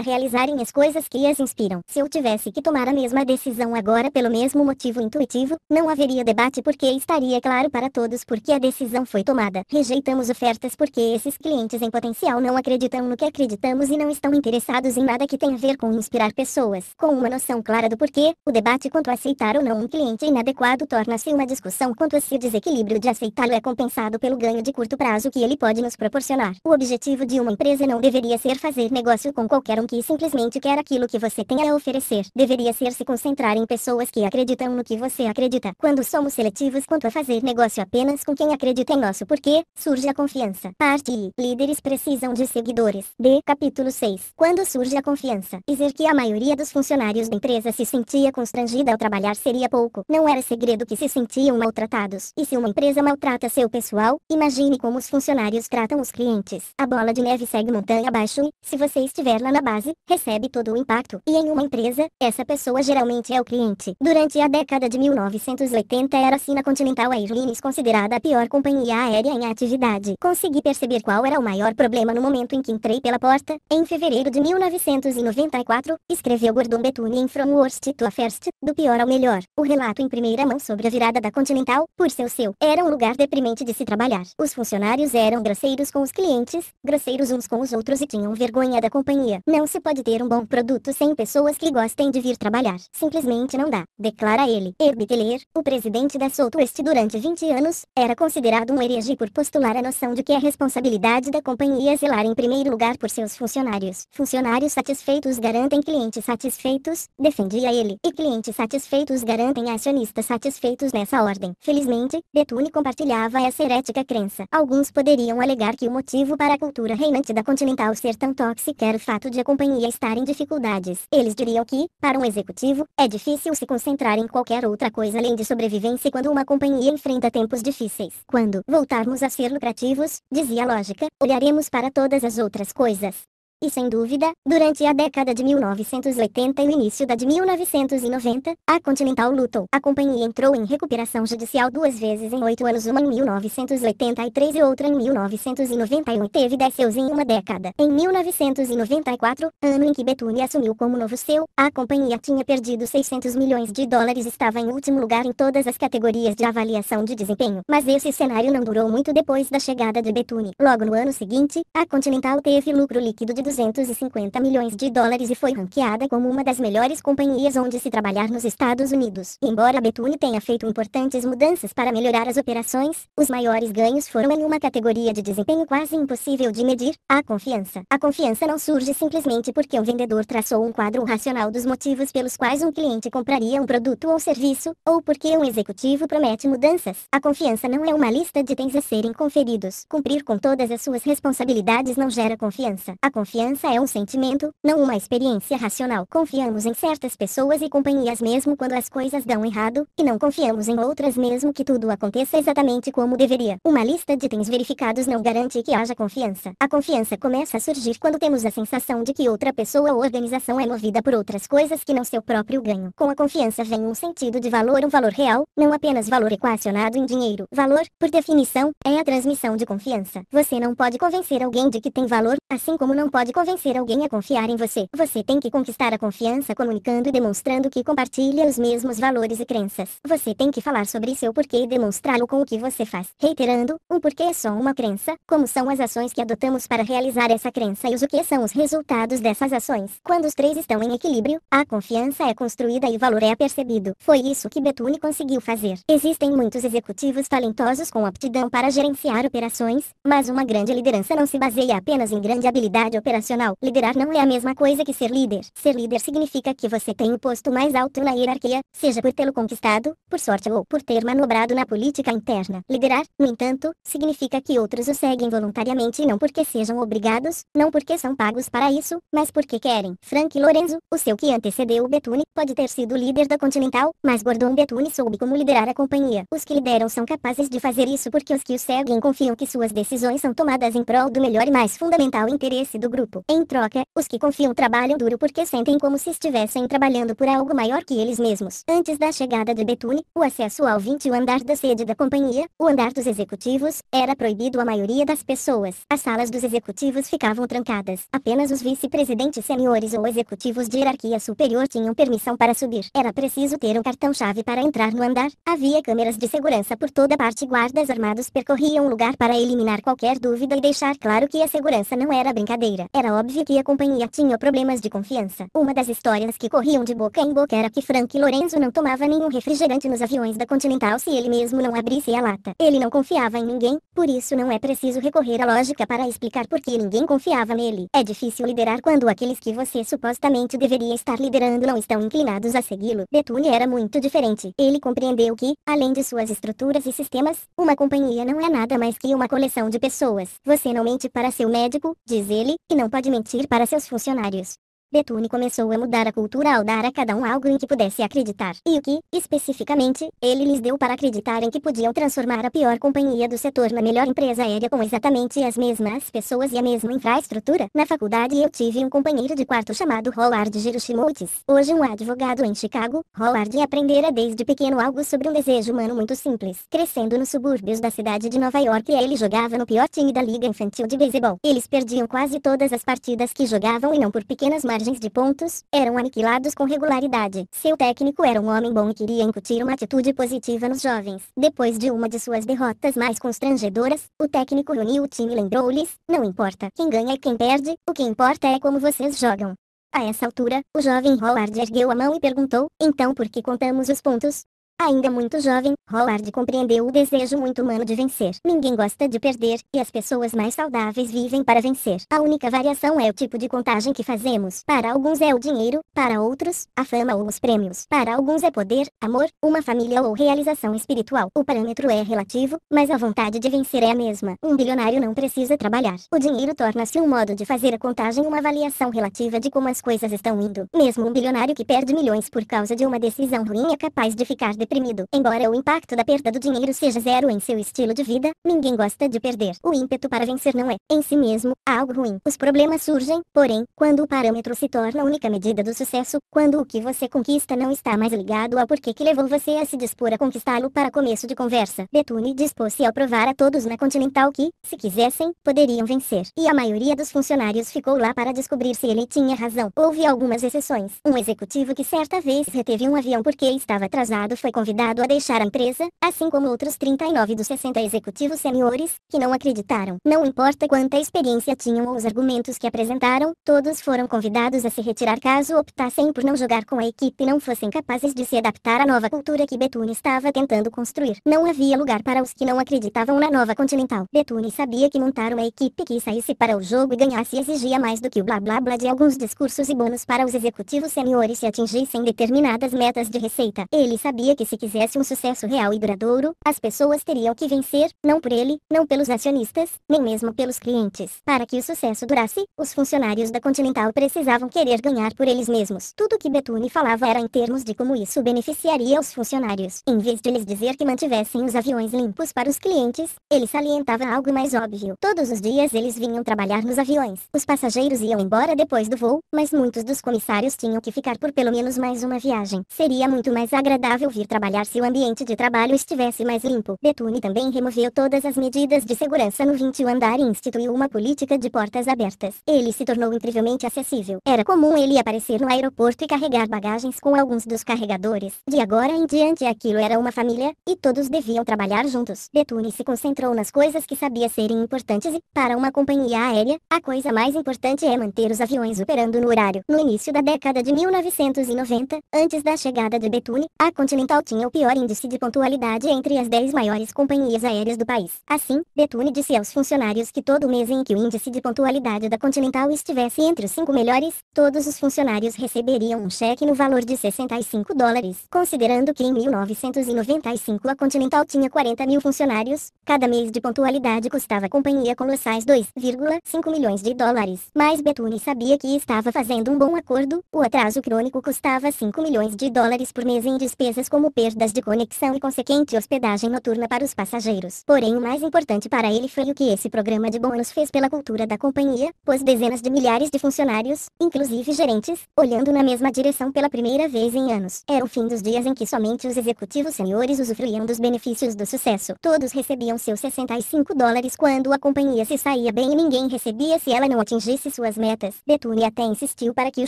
realizarem as coisas que as inspiram. Se eu tivesse que tomar a mesma decisão agora pelo mesmo motivo intuitivo, não haveria debate porque estaria claro para todos porque a decisão foi tomada. Rejeitamos ofertas porque esses clientes em potencial não acreditam no que acreditamos e não estão interessados em nada que tenha a ver com inspirar pessoas. Com uma noção clara do porquê, o debate quanto aceitar ou não um cliente inadequado torna-se uma discussão quanto a se o desequilíbrio de aceitá-lo é compensado pelo ganho de curto prazo que ele pode nos proporcionar. O objetivo de uma empresa não deveria ser fazer negócio com qualquer um que simplesmente quer aquilo que você tem a oferecer. Deveria ser se concentrar em pessoas que acreditam no que você acredita. Quando somos seletivos quanto a fazer negócio apenas com quem acredita em nosso porquê, surge a confiança. Parte I. Líderes precisam de seguidores. D. Capítulo 6. Quando surge a confiança. Dizer que a maioria dos funcionários da empresa se sentia constrangida ainda ao trabalhar seria pouco. Não era segredo que se sentiam maltratados. E se uma empresa maltrata seu pessoal, imagine como os funcionários tratam os clientes. A bola de neve segue montanha abaixo e, se você estiver lá na base, recebe todo o impacto. E em uma empresa, essa pessoa geralmente é o cliente. Durante a década de 1980 era a Sina Continental Airlines considerada a pior companhia aérea em atividade. Consegui perceber qual era o maior problema no momento em que entrei pela porta. Em fevereiro de 1994, escreveu Gordon Betune em From Worst to a First, do pior ao melhor. O relato em primeira mão sobre a virada da Continental, por seu seu, era um lugar deprimente de se trabalhar. Os funcionários eram grosseiros com os clientes, grosseiros uns com os outros e tinham vergonha da companhia. Não se pode ter um bom produto sem pessoas que gostem de vir trabalhar. Simplesmente não dá, declara ele. Herb Teller, o presidente da West durante 20 anos, era considerado um herege por postular a noção de que é responsabilidade da companhia é zelar em primeiro lugar por seus funcionários. Funcionários satisfeitos garantem clientes satisfeitos, defendia ele, e clientes satisfeitos garantem acionistas satisfeitos nessa ordem. Felizmente, Betune compartilhava essa herética crença. Alguns poderiam alegar que o motivo para a cultura reinante da Continental ser tão tóxica era o fato de a companhia estar em dificuldades. Eles diriam que, para um executivo, é difícil se concentrar em qualquer outra coisa além de sobrevivência quando uma companhia enfrenta tempos difíceis. Quando voltarmos a ser lucrativos, dizia a lógica, olharemos para todas as outras coisas. E sem dúvida, durante a década de 1980 e o início da de 1990, a Continental lutou. A companhia entrou em recuperação judicial duas vezes em oito anos, uma em 1983 e outra em 1991 e teve 10 seus em uma década. Em 1994, ano em que Betune assumiu como novo seu, a companhia tinha perdido 600 milhões de dólares e estava em último lugar em todas as categorias de avaliação de desempenho. Mas esse cenário não durou muito depois da chegada de Betune. Logo no ano seguinte, a Continental teve lucro líquido de 250 milhões de dólares e foi ranqueada como uma das melhores companhias onde se trabalhar nos Estados Unidos. Embora a Betune tenha feito importantes mudanças para melhorar as operações, os maiores ganhos foram em uma categoria de desempenho quase impossível de medir, a confiança. A confiança não surge simplesmente porque um vendedor traçou um quadro racional dos motivos pelos quais um cliente compraria um produto ou serviço, ou porque um executivo promete mudanças. A confiança não é uma lista de itens a serem conferidos. Cumprir com todas as suas responsabilidades não gera confiança. A confiança Confiança é um sentimento, não uma experiência racional. Confiamos em certas pessoas e companhias mesmo quando as coisas dão errado, e não confiamos em outras mesmo que tudo aconteça exatamente como deveria. Uma lista de itens verificados não garante que haja confiança. A confiança começa a surgir quando temos a sensação de que outra pessoa ou organização é movida por outras coisas que não seu próprio ganho. Com a confiança vem um sentido de valor, um valor real, não apenas valor equacionado em dinheiro. Valor, por definição, é a transmissão de confiança. Você não pode convencer alguém de que tem valor, assim como não pode pode convencer alguém a confiar em você. Você tem que conquistar a confiança comunicando e demonstrando que compartilha os mesmos valores e crenças. Você tem que falar sobre seu porquê e demonstrá-lo com o que você faz. Reiterando, o porquê é só uma crença, como são as ações que adotamos para realizar essa crença e os o que são os resultados dessas ações. Quando os três estão em equilíbrio, a confiança é construída e o valor é percebido. Foi isso que Betune conseguiu fazer. Existem muitos executivos talentosos com aptidão para gerenciar operações, mas uma grande liderança não se baseia apenas em grande habilidade operacional operacional. Liderar não é a mesma coisa que ser líder. Ser líder significa que você tem o posto mais alto na hierarquia, seja por tê-lo conquistado, por sorte ou por ter manobrado na política interna. Liderar, no entanto, significa que outros o seguem voluntariamente não porque sejam obrigados, não porque são pagos para isso, mas porque querem. Frank Lorenzo, o seu que antecedeu o Betune, pode ter sido líder da Continental, mas Gordon Betune soube como liderar a companhia. Os que lideram são capazes de fazer isso porque os que o seguem confiam que suas decisões são tomadas em prol do melhor e mais fundamental interesse do grupo grupo. Em troca, os que confiam trabalham duro porque sentem como se estivessem trabalhando por algo maior que eles mesmos. Antes da chegada de Betune, o acesso ao 20 andar da sede da companhia, o andar dos executivos, era proibido à maioria das pessoas. As salas dos executivos ficavam trancadas. Apenas os vice-presidentes seniores ou executivos de hierarquia superior tinham permissão para subir. Era preciso ter um cartão-chave para entrar no andar. Havia câmeras de segurança por toda parte. e Guardas armados percorriam o lugar para eliminar qualquer dúvida e deixar claro que a segurança não era brincadeira. Era óbvio que a companhia tinha problemas de confiança. Uma das histórias que corriam de boca em boca era que Frank Lorenzo não tomava nenhum refrigerante nos aviões da Continental se ele mesmo não abrisse a lata. Ele não confiava em ninguém, por isso não é preciso recorrer à lógica para explicar por que ninguém confiava nele. É difícil liderar quando aqueles que você supostamente deveria estar liderando não estão inclinados a segui-lo. Betune era muito diferente. Ele compreendeu que, além de suas estruturas e sistemas, uma companhia não é nada mais que uma coleção de pessoas. Você não mente para seu médico, diz ele, e não não pode mentir para seus funcionários. Betune começou a mudar a cultura ao dar a cada um algo em que pudesse acreditar. E o que, especificamente, ele lhes deu para acreditar em que podiam transformar a pior companhia do setor na melhor empresa aérea com exatamente as mesmas pessoas e a mesma infraestrutura. Na faculdade eu tive um companheiro de quarto chamado Howard Hiroshimotis, hoje um advogado em Chicago. Howard aprendera desde pequeno algo sobre um desejo humano muito simples. Crescendo nos subúrbios da cidade de Nova York ele jogava no pior time da liga infantil de beisebol. Eles perdiam quase todas as partidas que jogavam e não por pequenas marcas margens de pontos, eram aniquilados com regularidade. Seu técnico era um homem bom e queria incutir uma atitude positiva nos jovens. Depois de uma de suas derrotas mais constrangedoras, o técnico reuniu o time e lembrou-lhes, não importa quem ganha e quem perde, o que importa é como vocês jogam. A essa altura, o jovem Howard ergueu a mão e perguntou, então por que contamos os pontos? Ainda muito jovem, Howard compreendeu o desejo muito humano de vencer. Ninguém gosta de perder, e as pessoas mais saudáveis vivem para vencer. A única variação é o tipo de contagem que fazemos. Para alguns é o dinheiro, para outros, a fama ou os prêmios. Para alguns é poder, amor, uma família ou realização espiritual. O parâmetro é relativo, mas a vontade de vencer é a mesma. Um bilionário não precisa trabalhar. O dinheiro torna-se um modo de fazer a contagem uma avaliação relativa de como as coisas estão indo. Mesmo um bilionário que perde milhões por causa de uma decisão ruim é capaz de ficar deprimido. Embora o impacto da perda do dinheiro seja zero em seu estilo de vida, ninguém gosta de perder. O ímpeto para vencer não é, em si mesmo, algo ruim. Os problemas surgem, porém, quando o parâmetro se torna a única medida do sucesso, quando o que você conquista não está mais ligado ao porquê que levou você a se dispor a conquistá-lo para começo de conversa. Betune dispôs-se a provar a todos na Continental que, se quisessem, poderiam vencer. E a maioria dos funcionários ficou lá para descobrir se ele tinha razão. Houve algumas exceções. Um executivo que certa vez reteve um avião porque estava atrasado foi convidado a deixar a empresa, assim como outros 39 dos 60 executivos seniores, que não acreditaram. Não importa quanta experiência tinham ou os argumentos que apresentaram, todos foram convidados a se retirar caso optassem por não jogar com a equipe e não fossem capazes de se adaptar à nova cultura que Betune estava tentando construir. Não havia lugar para os que não acreditavam na nova continental. Betune sabia que montar uma equipe que saísse para o jogo e ganhasse exigia mais do que o blá blá blá de alguns discursos e bônus para os executivos seniores se atingissem determinadas metas de receita. Ele sabia que se quisesse um sucesso real e duradouro, as pessoas teriam que vencer, não por ele, não pelos acionistas, nem mesmo pelos clientes. Para que o sucesso durasse, os funcionários da Continental precisavam querer ganhar por eles mesmos. Tudo que Betune falava era em termos de como isso beneficiaria os funcionários. Em vez de lhes dizer que mantivessem os aviões limpos para os clientes, ele salientava algo mais óbvio. Todos os dias eles vinham trabalhar nos aviões. Os passageiros iam embora depois do voo, mas muitos dos comissários tinham que ficar por pelo menos mais uma viagem. Seria muito mais agradável vir trabalhar trabalhar se o ambiente de trabalho estivesse mais limpo. Betune também removeu todas as medidas de segurança no 21 andar e instituiu uma política de portas abertas. Ele se tornou incrivelmente acessível. Era comum ele aparecer no aeroporto e carregar bagagens com alguns dos carregadores. De agora em diante aquilo era uma família, e todos deviam trabalhar juntos. Betune se concentrou nas coisas que sabia serem importantes e, para uma companhia aérea, a coisa mais importante é manter os aviões operando no horário. No início da década de 1990, antes da chegada de Betune, a Continental tinha o pior índice de pontualidade entre as 10 maiores companhias aéreas do país. Assim, Betune disse aos funcionários que todo mês em que o índice de pontualidade da Continental estivesse entre os cinco melhores, todos os funcionários receberiam um cheque no valor de 65 dólares. Considerando que em 1995 a Continental tinha 40 mil funcionários, cada mês de pontualidade custava a companhia colossais 2,5 milhões de dólares. Mas Betune sabia que estava fazendo um bom acordo, o atraso crônico custava 5 milhões de dólares por mês em despesas como perdas de conexão e consequente hospedagem noturna para os passageiros. Porém, o mais importante para ele foi o que esse programa de bônus fez pela cultura da companhia, pois dezenas de milhares de funcionários, inclusive gerentes, olhando na mesma direção pela primeira vez em anos. Era o fim dos dias em que somente os executivos senhores usufruíam dos benefícios do sucesso. Todos recebiam seus 65 dólares quando a companhia se saía bem e ninguém recebia se ela não atingisse suas metas. Betune até insistiu para que o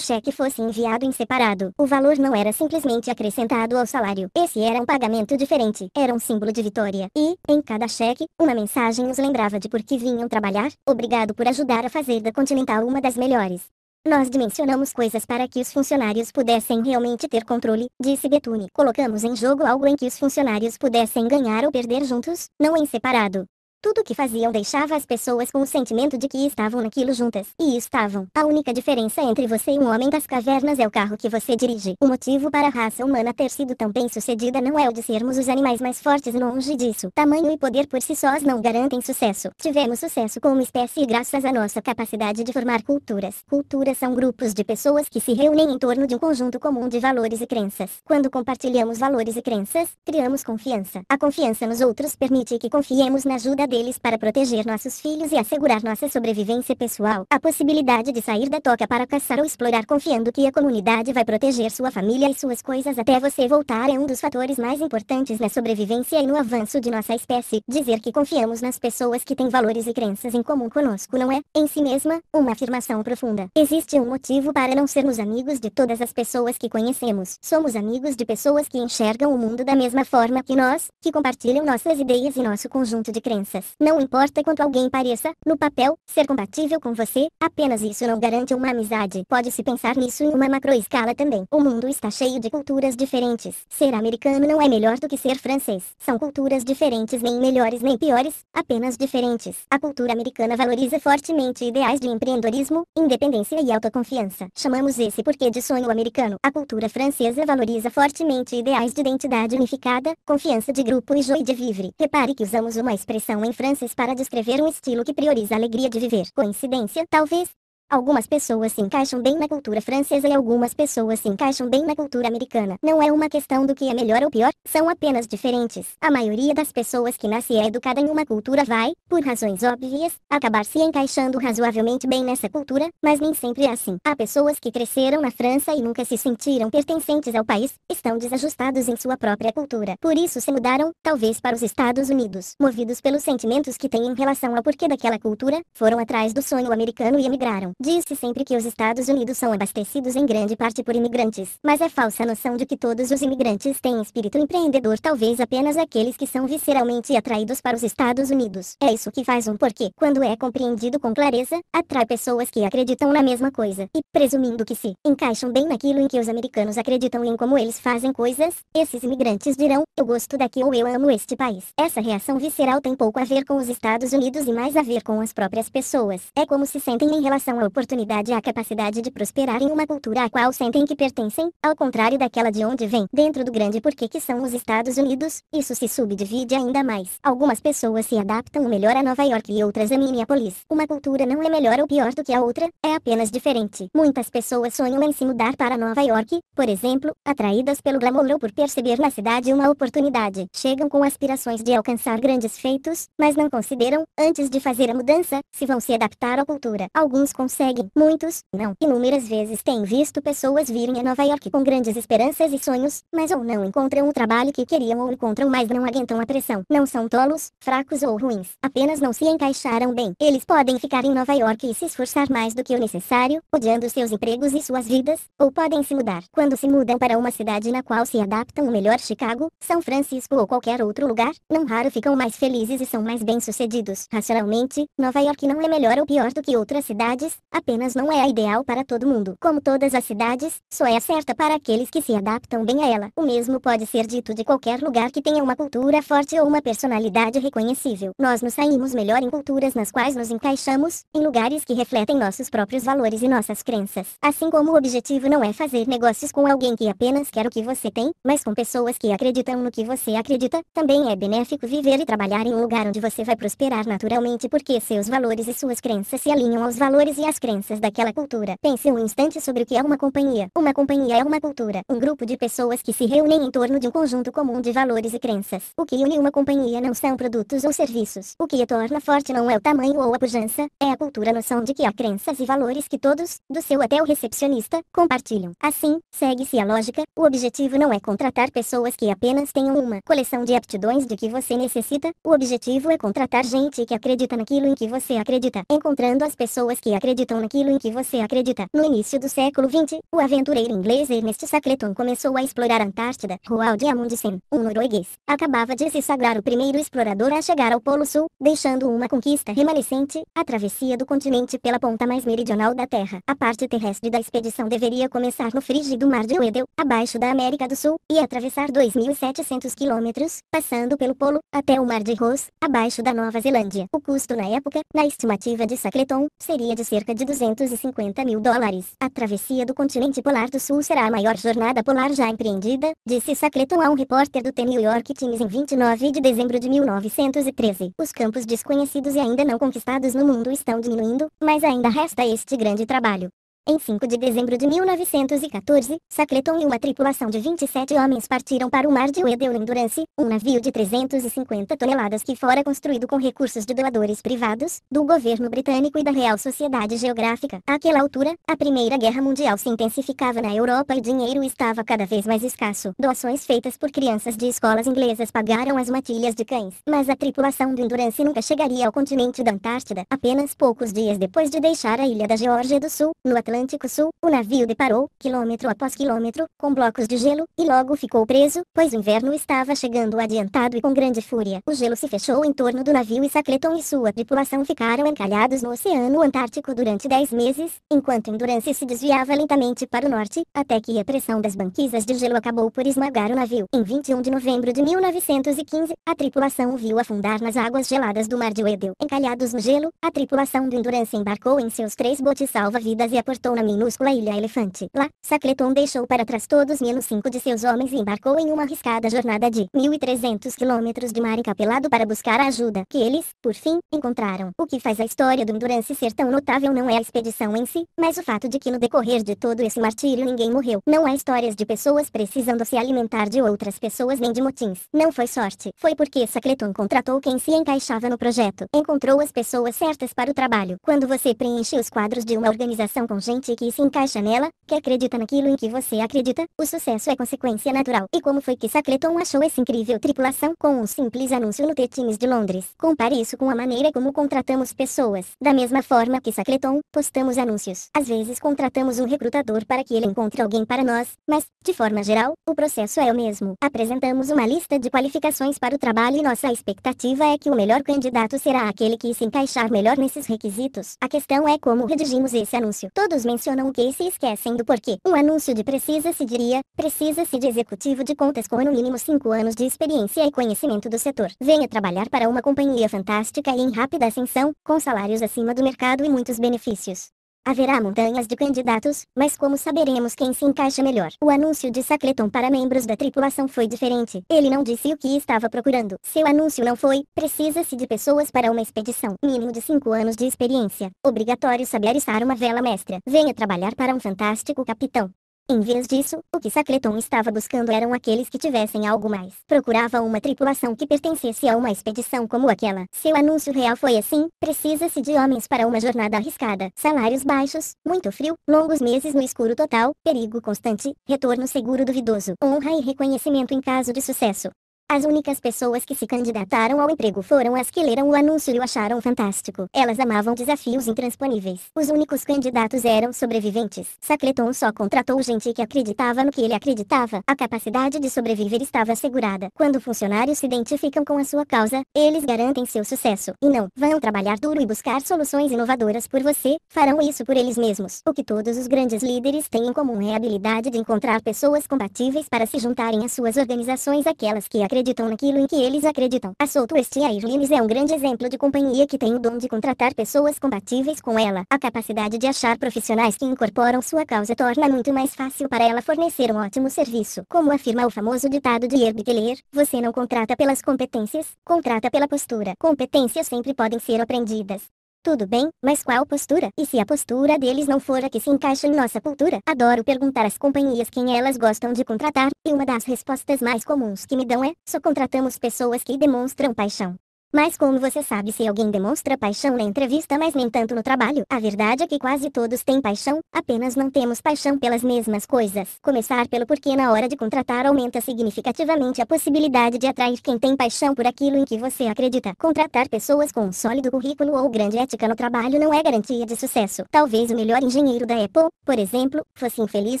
cheque fosse enviado em separado. O valor não era simplesmente acrescentado ao salário. Esse era um pagamento diferente, era um símbolo de vitória, e, em cada cheque, uma mensagem nos lembrava de por que vinham trabalhar, obrigado por ajudar a fazer da Continental uma das melhores. Nós dimensionamos coisas para que os funcionários pudessem realmente ter controle, disse Betune. Colocamos em jogo algo em que os funcionários pudessem ganhar ou perder juntos, não em separado. Tudo o que faziam deixava as pessoas com o sentimento de que estavam naquilo juntas, e estavam. A única diferença entre você e um homem das cavernas é o carro que você dirige. O motivo para a raça humana ter sido tão bem sucedida não é o de sermos os animais mais fortes longe disso. Tamanho e poder por si sós não garantem sucesso. Tivemos sucesso como espécie graças à nossa capacidade de formar culturas. Culturas são grupos de pessoas que se reúnem em torno de um conjunto comum de valores e crenças. Quando compartilhamos valores e crenças, criamos confiança. A confiança nos outros permite que confiemos na ajuda deles para proteger nossos filhos e assegurar nossa sobrevivência pessoal. A possibilidade de sair da toca para caçar ou explorar confiando que a comunidade vai proteger sua família e suas coisas até você voltar é um dos fatores mais importantes na sobrevivência e no avanço de nossa espécie. Dizer que confiamos nas pessoas que têm valores e crenças em comum conosco não é, em si mesma, uma afirmação profunda. Existe um motivo para não sermos amigos de todas as pessoas que conhecemos. Somos amigos de pessoas que enxergam o mundo da mesma forma que nós, que compartilham nossas ideias e nosso conjunto de crenças. Não importa quanto alguém pareça, no papel, ser compatível com você, apenas isso não garante uma amizade. Pode-se pensar nisso em uma macroescala também. O mundo está cheio de culturas diferentes. Ser americano não é melhor do que ser francês. São culturas diferentes, nem melhores nem piores, apenas diferentes. A cultura americana valoriza fortemente ideais de empreendedorismo, independência e autoconfiança. Chamamos esse porquê de sonho americano. A cultura francesa valoriza fortemente ideais de identidade unificada, confiança de grupo e joie de vivre. Repare que usamos uma expressão em Francis para descrever um estilo que prioriza a alegria de viver. Coincidência? Talvez. Algumas pessoas se encaixam bem na cultura francesa e algumas pessoas se encaixam bem na cultura americana. Não é uma questão do que é melhor ou pior, são apenas diferentes. A maioria das pessoas que nasce e é educada em uma cultura vai, por razões óbvias, acabar se encaixando razoavelmente bem nessa cultura, mas nem sempre é assim. Há pessoas que cresceram na França e nunca se sentiram pertencentes ao país, estão desajustados em sua própria cultura. Por isso se mudaram, talvez para os Estados Unidos, movidos pelos sentimentos que têm em relação ao porquê daquela cultura, foram atrás do sonho americano e emigraram. Diz-se sempre que os Estados Unidos são abastecidos em grande parte por imigrantes, mas é falsa a noção de que todos os imigrantes têm espírito empreendedor, talvez apenas aqueles que são visceralmente atraídos para os Estados Unidos. É isso que faz um porquê, quando é compreendido com clareza, atrai pessoas que acreditam na mesma coisa, e, presumindo que se encaixam bem naquilo em que os americanos acreditam e em como eles fazem coisas, esses imigrantes dirão: Eu gosto daqui ou eu amo este país. Essa reação visceral tem pouco a ver com os Estados Unidos e mais a ver com as próprias pessoas. É como se sentem em relação ao oportunidade e a capacidade de prosperar em uma cultura à qual sentem que pertencem, ao contrário daquela de onde vêm. Dentro do grande porquê que são os Estados Unidos, isso se subdivide ainda mais. Algumas pessoas se adaptam melhor a Nova York e outras a Minneapolis. Uma cultura não é melhor ou pior do que a outra, é apenas diferente. Muitas pessoas sonham em se mudar para Nova York, por exemplo, atraídas pelo glamour ou por perceber na cidade uma oportunidade. Chegam com aspirações de alcançar grandes feitos, mas não consideram, antes de fazer a mudança, se vão se adaptar à cultura. Alguns cons seguem, muitos, não, inúmeras vezes têm visto pessoas virem a Nova York com grandes esperanças e sonhos, mas ou não encontram o trabalho que queriam ou encontram mas não aguentam a pressão. Não são tolos, fracos ou ruins, apenas não se encaixaram bem. Eles podem ficar em Nova York e se esforçar mais do que o necessário, odiando seus empregos e suas vidas, ou podem se mudar. Quando se mudam para uma cidade na qual se adaptam o melhor Chicago, São Francisco ou qualquer outro lugar, não raro ficam mais felizes e são mais bem-sucedidos. Racionalmente, Nova York não é melhor ou pior do que outras cidades, apenas não é a ideal para todo mundo. Como todas as cidades, só é certa para aqueles que se adaptam bem a ela. O mesmo pode ser dito de qualquer lugar que tenha uma cultura forte ou uma personalidade reconhecível. Nós nos saímos melhor em culturas nas quais nos encaixamos, em lugares que refletem nossos próprios valores e nossas crenças. Assim como o objetivo não é fazer negócios com alguém que apenas quer o que você tem, mas com pessoas que acreditam no que você acredita, também é benéfico viver e trabalhar em um lugar onde você vai prosperar naturalmente porque seus valores e suas crenças se alinham aos valores e às crenças daquela cultura. Pense um instante sobre o que é uma companhia. Uma companhia é uma cultura, um grupo de pessoas que se reúnem em torno de um conjunto comum de valores e crenças. O que une uma companhia não são produtos ou serviços. O que a torna forte não é o tamanho ou a pujança, é a cultura a noção de que há crenças e valores que todos, do seu até o recepcionista, compartilham. Assim, segue-se a lógica, o objetivo não é contratar pessoas que apenas tenham uma coleção de aptidões de que você necessita, o objetivo é contratar gente que acredita naquilo em que você acredita, encontrando as pessoas que acreditam acreditam naquilo em que você acredita. No início do século XX, o aventureiro inglês Ernest Shackleton começou a explorar a Antártida. Roald Amundsen, um norueguês, acabava de se sagrar o primeiro explorador a chegar ao Polo Sul, deixando uma conquista remanescente, a travessia do continente pela ponta mais meridional da Terra. A parte terrestre da expedição deveria começar no frígido Mar de Weddell, abaixo da América do Sul, e atravessar 2.700 quilômetros, passando pelo Polo, até o Mar de Ross, abaixo da Nova Zelândia. O custo na época, na estimativa de Shackleton, seria de cerca de de 250 mil dólares. A travessia do continente polar do sul será a maior jornada polar já empreendida, disse Shackleton a um repórter do The New York Times em 29 de dezembro de 1913. Os campos desconhecidos e ainda não conquistados no mundo estão diminuindo, mas ainda resta este grande trabalho. Em 5 de dezembro de 1914, Shackleton e uma tripulação de 27 homens partiram para o mar de Wedel Endurance, um navio de 350 toneladas que fora construído com recursos de doadores privados, do governo britânico e da Real Sociedade Geográfica. Àquela altura, a Primeira Guerra Mundial se intensificava na Europa e dinheiro estava cada vez mais escasso. Doações feitas por crianças de escolas inglesas pagaram as matilhas de cães, mas a tripulação do Endurance nunca chegaria ao continente da Antártida. Apenas poucos dias depois de deixar a ilha da Geórgia do Sul, no Atlântico Atlântico Sul, o navio deparou, quilômetro após quilômetro, com blocos de gelo, e logo ficou preso, pois o inverno estava chegando adiantado e com grande fúria. O gelo se fechou em torno do navio e Shackleton e sua tripulação ficaram encalhados no Oceano Antártico durante dez meses, enquanto Endurance se desviava lentamente para o norte, até que a pressão das banquisas de gelo acabou por esmagar o navio. Em 21 de novembro de 1915, a tripulação viu afundar nas águas geladas do Mar de Weddell. Encalhados no gelo, a tripulação do Endurance embarcou em seus três botes salva-vidas e aportou montou na minúscula ilha Elefante. Lá, Sacleton deixou para trás todos menos cinco de seus homens e embarcou em uma arriscada jornada de 1.300 quilômetros de mar encapelado para buscar a ajuda que eles, por fim, encontraram. O que faz a história do Endurance ser tão notável não é a expedição em si, mas o fato de que no decorrer de todo esse martírio ninguém morreu. Não há histórias de pessoas precisando se alimentar de outras pessoas nem de motins. Não foi sorte, foi porque Sacleton contratou quem se encaixava no projeto. Encontrou as pessoas certas para o trabalho. Quando você preenche os quadros de uma organização com gente gente que se encaixa nela, que acredita naquilo em que você acredita, o sucesso é consequência natural. E como foi que Shackleton achou essa incrível tripulação com um simples anúncio no The de Londres? Compare isso com a maneira como contratamos pessoas. Da mesma forma que Shackleton, postamos anúncios. Às vezes contratamos um recrutador para que ele encontre alguém para nós, mas, de forma geral, o processo é o mesmo. Apresentamos uma lista de qualificações para o trabalho e nossa expectativa é que o melhor candidato será aquele que se encaixar melhor nesses requisitos. A questão é como redigimos esse anúncio. Todos Muitos mencionam que se esquecem do porquê. Um anúncio de precisa-se diria, precisa-se de executivo de contas com no mínimo 5 anos de experiência e conhecimento do setor. Venha trabalhar para uma companhia fantástica e em rápida ascensão, com salários acima do mercado e muitos benefícios. Haverá montanhas de candidatos, mas como saberemos quem se encaixa melhor? O anúncio de Sacleton para membros da tripulação foi diferente. Ele não disse o que estava procurando. Seu anúncio não foi, precisa-se de pessoas para uma expedição. Mínimo de 5 anos de experiência. Obrigatório saber içar uma vela mestra. Venha trabalhar para um fantástico capitão. Em vez disso, o que Sacleton estava buscando eram aqueles que tivessem algo mais. Procurava uma tripulação que pertencesse a uma expedição como aquela. Seu anúncio real foi assim: precisa-se de homens para uma jornada arriscada. Salários baixos, muito frio, longos meses no escuro total, perigo constante, retorno seguro duvidoso, honra e reconhecimento em caso de sucesso. As únicas pessoas que se candidataram ao emprego foram as que leram o anúncio e o acharam fantástico. Elas amavam desafios intransponíveis. Os únicos candidatos eram sobreviventes. Sacleton só contratou gente que acreditava no que ele acreditava. A capacidade de sobreviver estava assegurada. Quando funcionários se identificam com a sua causa, eles garantem seu sucesso. E não vão trabalhar duro e buscar soluções inovadoras por você, farão isso por eles mesmos. O que todos os grandes líderes têm em comum é a habilidade de encontrar pessoas compatíveis para se juntarem às suas organizações, aquelas que acreditam acreditam naquilo em que eles acreditam. A Southwest Airlines é um grande exemplo de companhia que tem o dom de contratar pessoas compatíveis com ela. A capacidade de achar profissionais que incorporam sua causa torna muito mais fácil para ela fornecer um ótimo serviço. Como afirma o famoso ditado de Herb Teller: você não contrata pelas competências, contrata pela postura. Competências sempre podem ser aprendidas, tudo bem, mas qual postura? E se a postura deles não for a que se encaixa em nossa cultura? Adoro perguntar às companhias quem elas gostam de contratar, e uma das respostas mais comuns que me dão é: só contratamos pessoas que demonstram paixão. Mas como você sabe se alguém demonstra paixão na entrevista mas nem tanto no trabalho? A verdade é que quase todos têm paixão, apenas não temos paixão pelas mesmas coisas. Começar pelo porquê na hora de contratar aumenta significativamente a possibilidade de atrair quem tem paixão por aquilo em que você acredita. Contratar pessoas com um sólido currículo ou grande ética no trabalho não é garantia de sucesso. Talvez o melhor engenheiro da Apple, por exemplo, fosse infeliz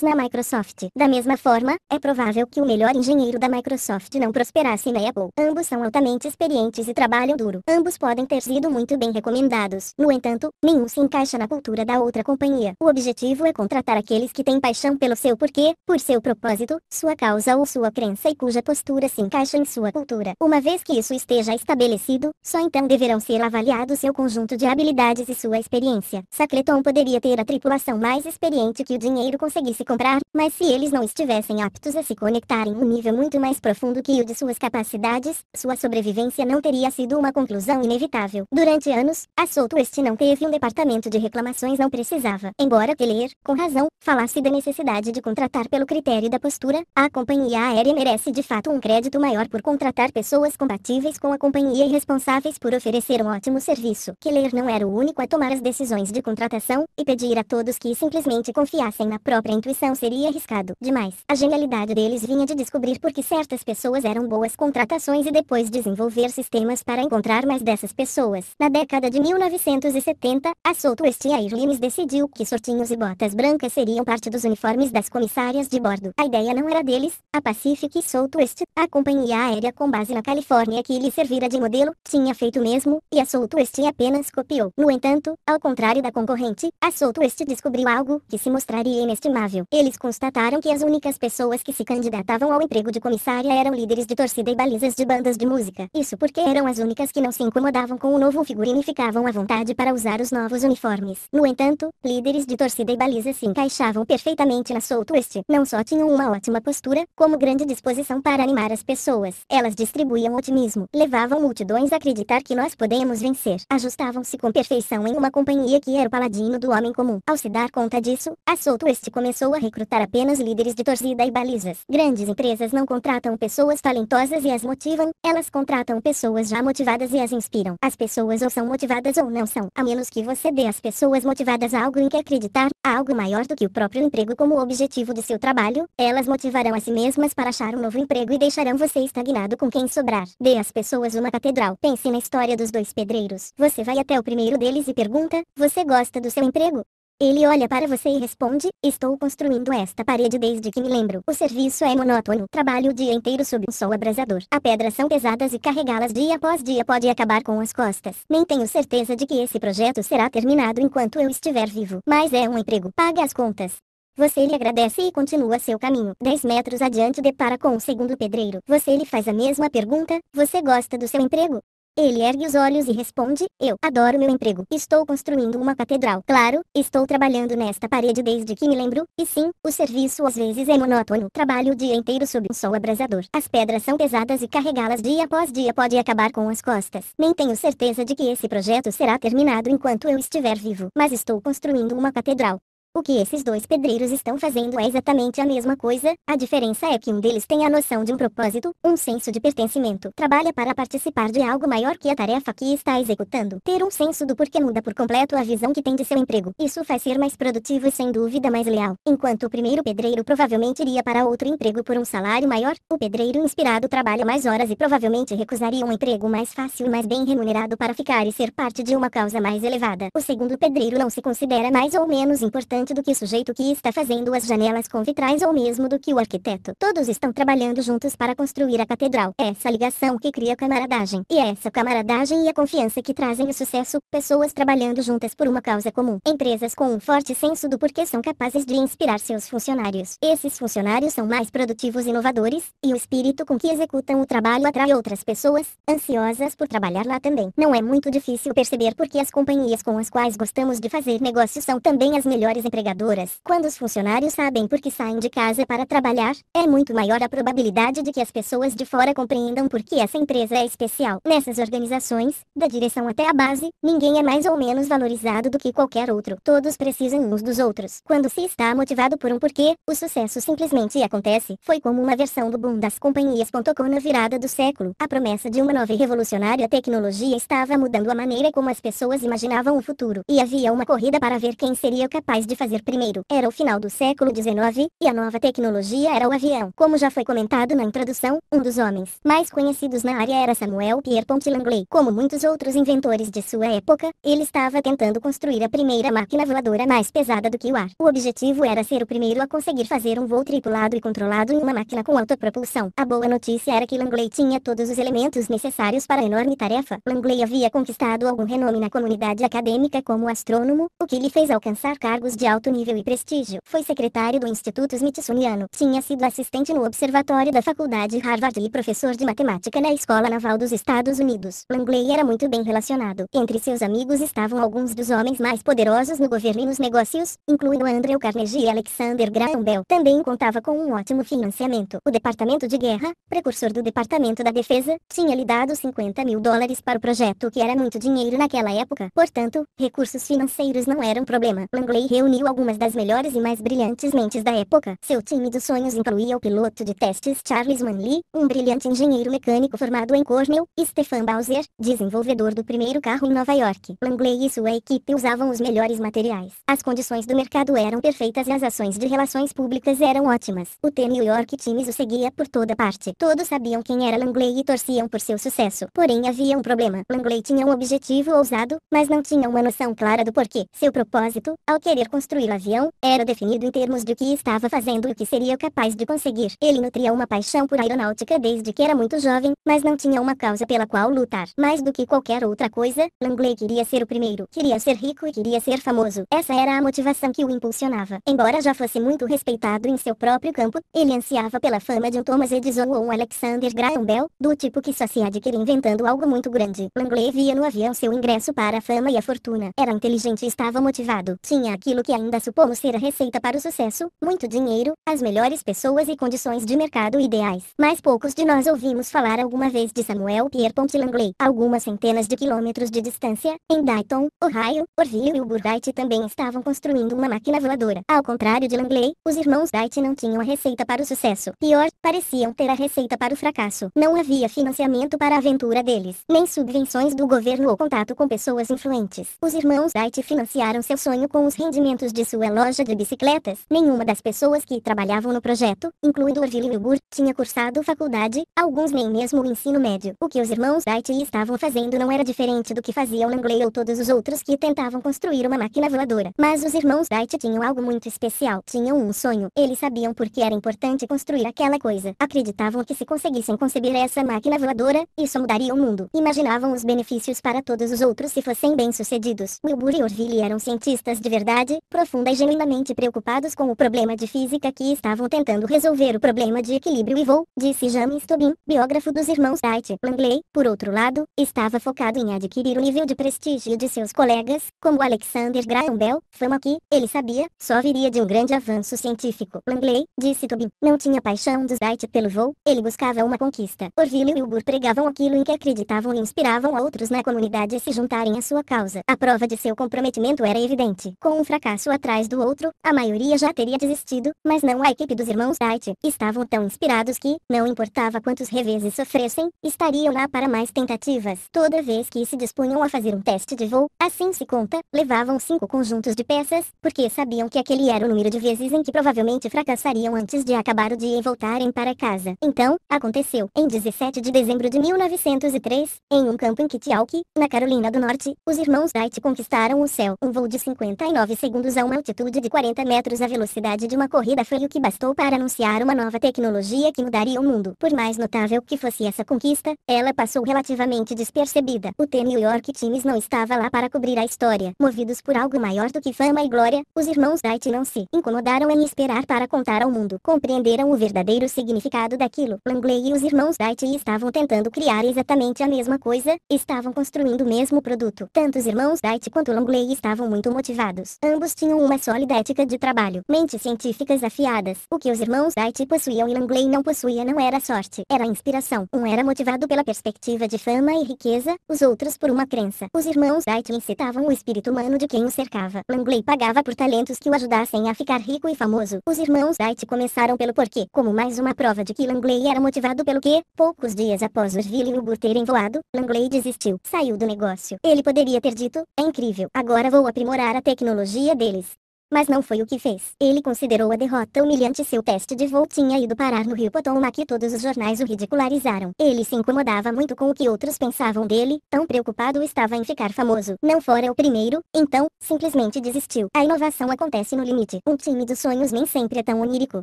na Microsoft. Da mesma forma, é provável que o melhor engenheiro da Microsoft não prosperasse na Apple. Ambos são altamente experientes e trabalham trabalham duro. Ambos podem ter sido muito bem recomendados. No entanto, nenhum se encaixa na cultura da outra companhia. O objetivo é contratar aqueles que têm paixão pelo seu porquê, por seu propósito, sua causa ou sua crença e cuja postura se encaixa em sua cultura. Uma vez que isso esteja estabelecido, só então deverão ser avaliados seu conjunto de habilidades e sua experiência. Sacleton poderia ter a tripulação mais experiente que o dinheiro conseguisse comprar, mas se eles não estivessem aptos a se conectarem um nível muito mais profundo que o de suas capacidades, sua sobrevivência não teria sido sido uma conclusão inevitável. Durante anos, a Souto Este não teve um departamento de reclamações não precisava. Embora Keller, com razão, falasse da necessidade de contratar pelo critério da postura, a companhia aérea merece de fato um crédito maior por contratar pessoas compatíveis com a companhia e responsáveis por oferecer um ótimo serviço. Keller não era o único a tomar as decisões de contratação, e pedir a todos que simplesmente confiassem na própria intuição seria arriscado demais. A genialidade deles vinha de descobrir por que certas pessoas eram boas contratações e depois desenvolver sistemas para para encontrar mais dessas pessoas. Na década de 1970, a Souto Estiair Limes decidiu que sortinhos e botas brancas seriam parte dos uniformes das comissárias de bordo. A ideia não era deles, a Pacific Southwest, a companhia aérea com base na Califórnia que lhe servira de modelo, tinha feito mesmo, e a Southwest apenas copiou. No entanto, ao contrário da concorrente, a Southwest descobriu algo que se mostraria inestimável. Eles constataram que as únicas pessoas que se candidatavam ao emprego de comissária eram líderes de torcida e balizas de bandas de música. Isso porque eram as únicas que não se incomodavam com o novo figurino e ficavam à vontade para usar os novos uniformes. No entanto, líderes de torcida e baliza se encaixavam perfeitamente na Soul Twist. Não só tinham uma ótima postura, como grande disposição para animar as pessoas. Elas distribuíam otimismo, levavam multidões a acreditar que nós podemos vencer. Ajustavam-se com perfeição em uma companhia que era o paladino do homem comum. Ao se dar conta disso, a Soul Twist começou a recrutar apenas líderes de torcida e balizas. Grandes empresas não contratam pessoas talentosas e as motivam, elas contratam pessoas já motivadas motivadas e as inspiram. As pessoas ou são motivadas ou não são, a menos que você dê às pessoas motivadas algo em que acreditar, algo maior do que o próprio emprego como objetivo de seu trabalho, elas motivarão a si mesmas para achar um novo emprego e deixarão você estagnado com quem sobrar. Dê às pessoas uma catedral. Pense na história dos dois pedreiros. Você vai até o primeiro deles e pergunta: Você gosta do seu emprego? Ele olha para você e responde: Estou construindo esta parede desde que me lembro. O serviço é monótono. Trabalho o dia inteiro sob um sol abrasador. As pedras são pesadas e carregá-las dia após dia pode acabar com as costas. Nem tenho certeza de que esse projeto será terminado enquanto eu estiver vivo. Mas é um emprego. Paga as contas. Você lhe agradece e continua seu caminho. 10 metros adiante depara com o um segundo pedreiro. Você lhe faz a mesma pergunta: Você gosta do seu emprego? Ele ergue os olhos e responde: Eu adoro meu emprego. Estou construindo uma catedral. Claro, estou trabalhando nesta parede desde que me lembro, e sim, o serviço às vezes é monótono. Trabalho o dia inteiro sob um sol abrasador. As pedras são pesadas e carregá-las dia após dia pode acabar com as costas. Nem tenho certeza de que esse projeto será terminado enquanto eu estiver vivo, mas estou construindo uma catedral. O que esses dois pedreiros estão fazendo é exatamente a mesma coisa, a diferença é que um deles tem a noção de um propósito, um senso de pertencimento, trabalha para participar de algo maior que a tarefa que está executando. Ter um senso do porquê muda por completo a visão que tem de seu emprego. Isso faz ser mais produtivo e sem dúvida mais leal. Enquanto o primeiro pedreiro provavelmente iria para outro emprego por um salário maior, o pedreiro inspirado trabalha mais horas e provavelmente recusaria um emprego mais fácil e mais bem remunerado para ficar e ser parte de uma causa mais elevada. O segundo pedreiro não se considera mais ou menos importante diferente do que o sujeito que está fazendo as janelas com vitrais ou mesmo do que o arquiteto. Todos estão trabalhando juntos para construir a catedral. É essa ligação que cria camaradagem. E é essa camaradagem e a confiança que trazem o sucesso. Pessoas trabalhando juntas por uma causa comum. Empresas com um forte senso do porquê são capazes de inspirar seus funcionários. Esses funcionários são mais produtivos e inovadores, e o espírito com que executam o trabalho atrai outras pessoas, ansiosas por trabalhar lá também. Não é muito difícil perceber porque as companhias com as quais gostamos de fazer negócios são também as melhores empregadoras, quando os funcionários sabem por que saem de casa para trabalhar, é muito maior a probabilidade de que as pessoas de fora compreendam por que essa empresa é especial. Nessas organizações, da direção até a base, ninguém é mais ou menos valorizado do que qualquer outro. Todos precisam uns dos outros. Quando se está motivado por um porquê, o sucesso simplesmente acontece. Foi como uma versão do boom das companhias.com na virada do século. A promessa de uma nova e revolucionária tecnologia estava mudando a maneira como as pessoas imaginavam o futuro, e havia uma corrida para ver quem seria capaz de fazer primeiro era o final do século XIX, e a nova tecnologia era o avião. Como já foi comentado na introdução, um dos homens mais conhecidos na área era Samuel Pierpont Langley. Como muitos outros inventores de sua época, ele estava tentando construir a primeira máquina voadora mais pesada do que o ar. O objetivo era ser o primeiro a conseguir fazer um voo tripulado e controlado em uma máquina com autopropulsão. A boa notícia era que Langley tinha todos os elementos necessários para a enorme tarefa. Langley havia conquistado algum renome na comunidade acadêmica como astrônomo, o que lhe fez alcançar cargos de alto nível e prestígio. Foi secretário do Instituto Smithsoniano, tinha sido assistente no observatório da Faculdade Harvard e professor de matemática na Escola Naval dos Estados Unidos. Langley era muito bem relacionado. Entre seus amigos estavam alguns dos homens mais poderosos no governo e nos negócios, incluindo Andrew Carnegie e Alexander Graham Bell. Também contava com um ótimo financiamento. O Departamento de Guerra, precursor do Departamento da Defesa, tinha lhe dado 50 mil dólares para o projeto, que era muito dinheiro naquela época. Portanto, recursos financeiros não eram problema. Langley reuniu reuniu algumas das melhores e mais brilhantes mentes da época. Seu time dos sonhos incluía o piloto de testes Charles Manley, um brilhante engenheiro mecânico formado em Cornell, e Stefan Bowser, desenvolvedor do primeiro carro em Nova York. Langley e sua equipe usavam os melhores materiais. As condições do mercado eram perfeitas e as ações de relações públicas eram ótimas. O The New York Times o seguia por toda parte. Todos sabiam quem era Langley e torciam por seu sucesso. Porém havia um problema. Langley tinha um objetivo ousado, mas não tinha uma noção clara do porquê. Seu propósito, ao querer construir construir o avião, era definido em termos de o que estava fazendo e o que seria capaz de conseguir. Ele nutria uma paixão por aeronáutica desde que era muito jovem, mas não tinha uma causa pela qual lutar. Mais do que qualquer outra coisa, Langley queria ser o primeiro, queria ser rico e queria ser famoso. Essa era a motivação que o impulsionava. Embora já fosse muito respeitado em seu próprio campo, ele ansiava pela fama de um Thomas Edison ou um Alexander Graham Bell, do tipo que só se adquire inventando algo muito grande. Langley via no avião seu ingresso para a fama e a fortuna. Era inteligente e estava motivado. Tinha aquilo que ainda supomos ser a receita para o sucesso, muito dinheiro, as melhores pessoas e condições de mercado ideais. Mas poucos de nós ouvimos falar alguma vez de Samuel Pierpont Langley. Algumas centenas de quilômetros de distância, em Dayton, Ohio, Orville e o Burdight também estavam construindo uma máquina voadora. Ao contrário de Langley, os irmãos Dight não tinham a receita para o sucesso. Pior, pareciam ter a receita para o fracasso. Não havia financiamento para a aventura deles, nem subvenções do governo ou contato com pessoas influentes. Os irmãos Dight financiaram seu sonho com os rendimentos funcionários de sua loja de bicicletas. Nenhuma das pessoas que trabalhavam no projeto, incluindo Orville Wilbur, tinha cursado faculdade, alguns nem mesmo o ensino médio. O que os irmãos Wright estavam fazendo não era diferente do que faziam Langley ou todos os outros que tentavam construir uma máquina voadora. Mas os irmãos Wright tinham algo muito especial. Tinham um sonho. Eles sabiam por que era importante construir aquela coisa. Acreditavam que se conseguissem conceber essa máquina voadora, isso mudaria o mundo. Imaginavam os benefícios para todos os outros se fossem bem-sucedidos. Wilbur e Orville eram cientistas de verdade, profunda e genuinamente preocupados com o problema de física que estavam tentando resolver o problema de equilíbrio e voo, disse James Tobin, biógrafo dos irmãos Wright. Langley, por outro lado, estava focado em adquirir o nível de prestígio de seus colegas, como Alexander Graham Bell, fama que, ele sabia, só viria de um grande avanço científico. Langley, disse Tobin, não tinha paixão dos Wright pelo voo, ele buscava uma conquista. Orville e Wilbur pregavam aquilo em que acreditavam e inspiravam a outros na comunidade a se juntarem à sua causa. A prova de seu comprometimento era evidente. Com um fracasso passo atrás do outro, a maioria já teria desistido, mas não a equipe dos irmãos Wright estavam tão inspirados que, não importava quantos reveses sofressem, estariam lá para mais tentativas. Toda vez que se dispunham a fazer um teste de voo, assim se conta, levavam cinco conjuntos de peças, porque sabiam que aquele era o número de vezes em que provavelmente fracassariam antes de acabar o dia e voltarem para casa. Então, aconteceu, em 17 de dezembro de 1903, em um campo em Kitialki, na Carolina do Norte, os irmãos Wright conquistaram o céu. Um voo de 59 segundos lançados a uma altitude de 40 metros a velocidade de uma corrida foi o que bastou para anunciar uma nova tecnologia que mudaria o mundo. Por mais notável que fosse essa conquista, ela passou relativamente despercebida. O The New York Times não estava lá para cobrir a história. Movidos por algo maior do que fama e glória, os irmãos Wright não se incomodaram em esperar para contar ao mundo. Compreenderam o verdadeiro significado daquilo. Langley e os irmãos Wright estavam tentando criar exatamente a mesma coisa, estavam construindo o mesmo produto. Tanto os irmãos Wright quanto Langley estavam muito motivados. Ambos tinham uma sólida ética de trabalho, mentes científicas afiadas. O que os irmãos Wright possuíam e Langley não possuía não era sorte, era inspiração. Um era motivado pela perspectiva de fama e riqueza, os outros por uma crença. Os irmãos Wright incitavam o espírito humano de quem o cercava. Langley pagava por talentos que o ajudassem a ficar rico e famoso. Os irmãos Wright começaram pelo porquê, como mais uma prova de que Langley era motivado pelo quê. Poucos dias após Orville e o terem voado, Langley desistiu, saiu do negócio. Ele poderia ter dito, é incrível, agora vou aprimorar a tecnologia dele deles. Mas não foi o que fez. Ele considerou a derrota humilhante seu teste de voo tinha ido parar no rio Potomac que todos os jornais o ridicularizaram. Ele se incomodava muito com o que outros pensavam dele, tão preocupado estava em ficar famoso. Não fora o primeiro, então, simplesmente desistiu. A inovação acontece no limite. Um time dos sonhos nem sempre é tão onírico.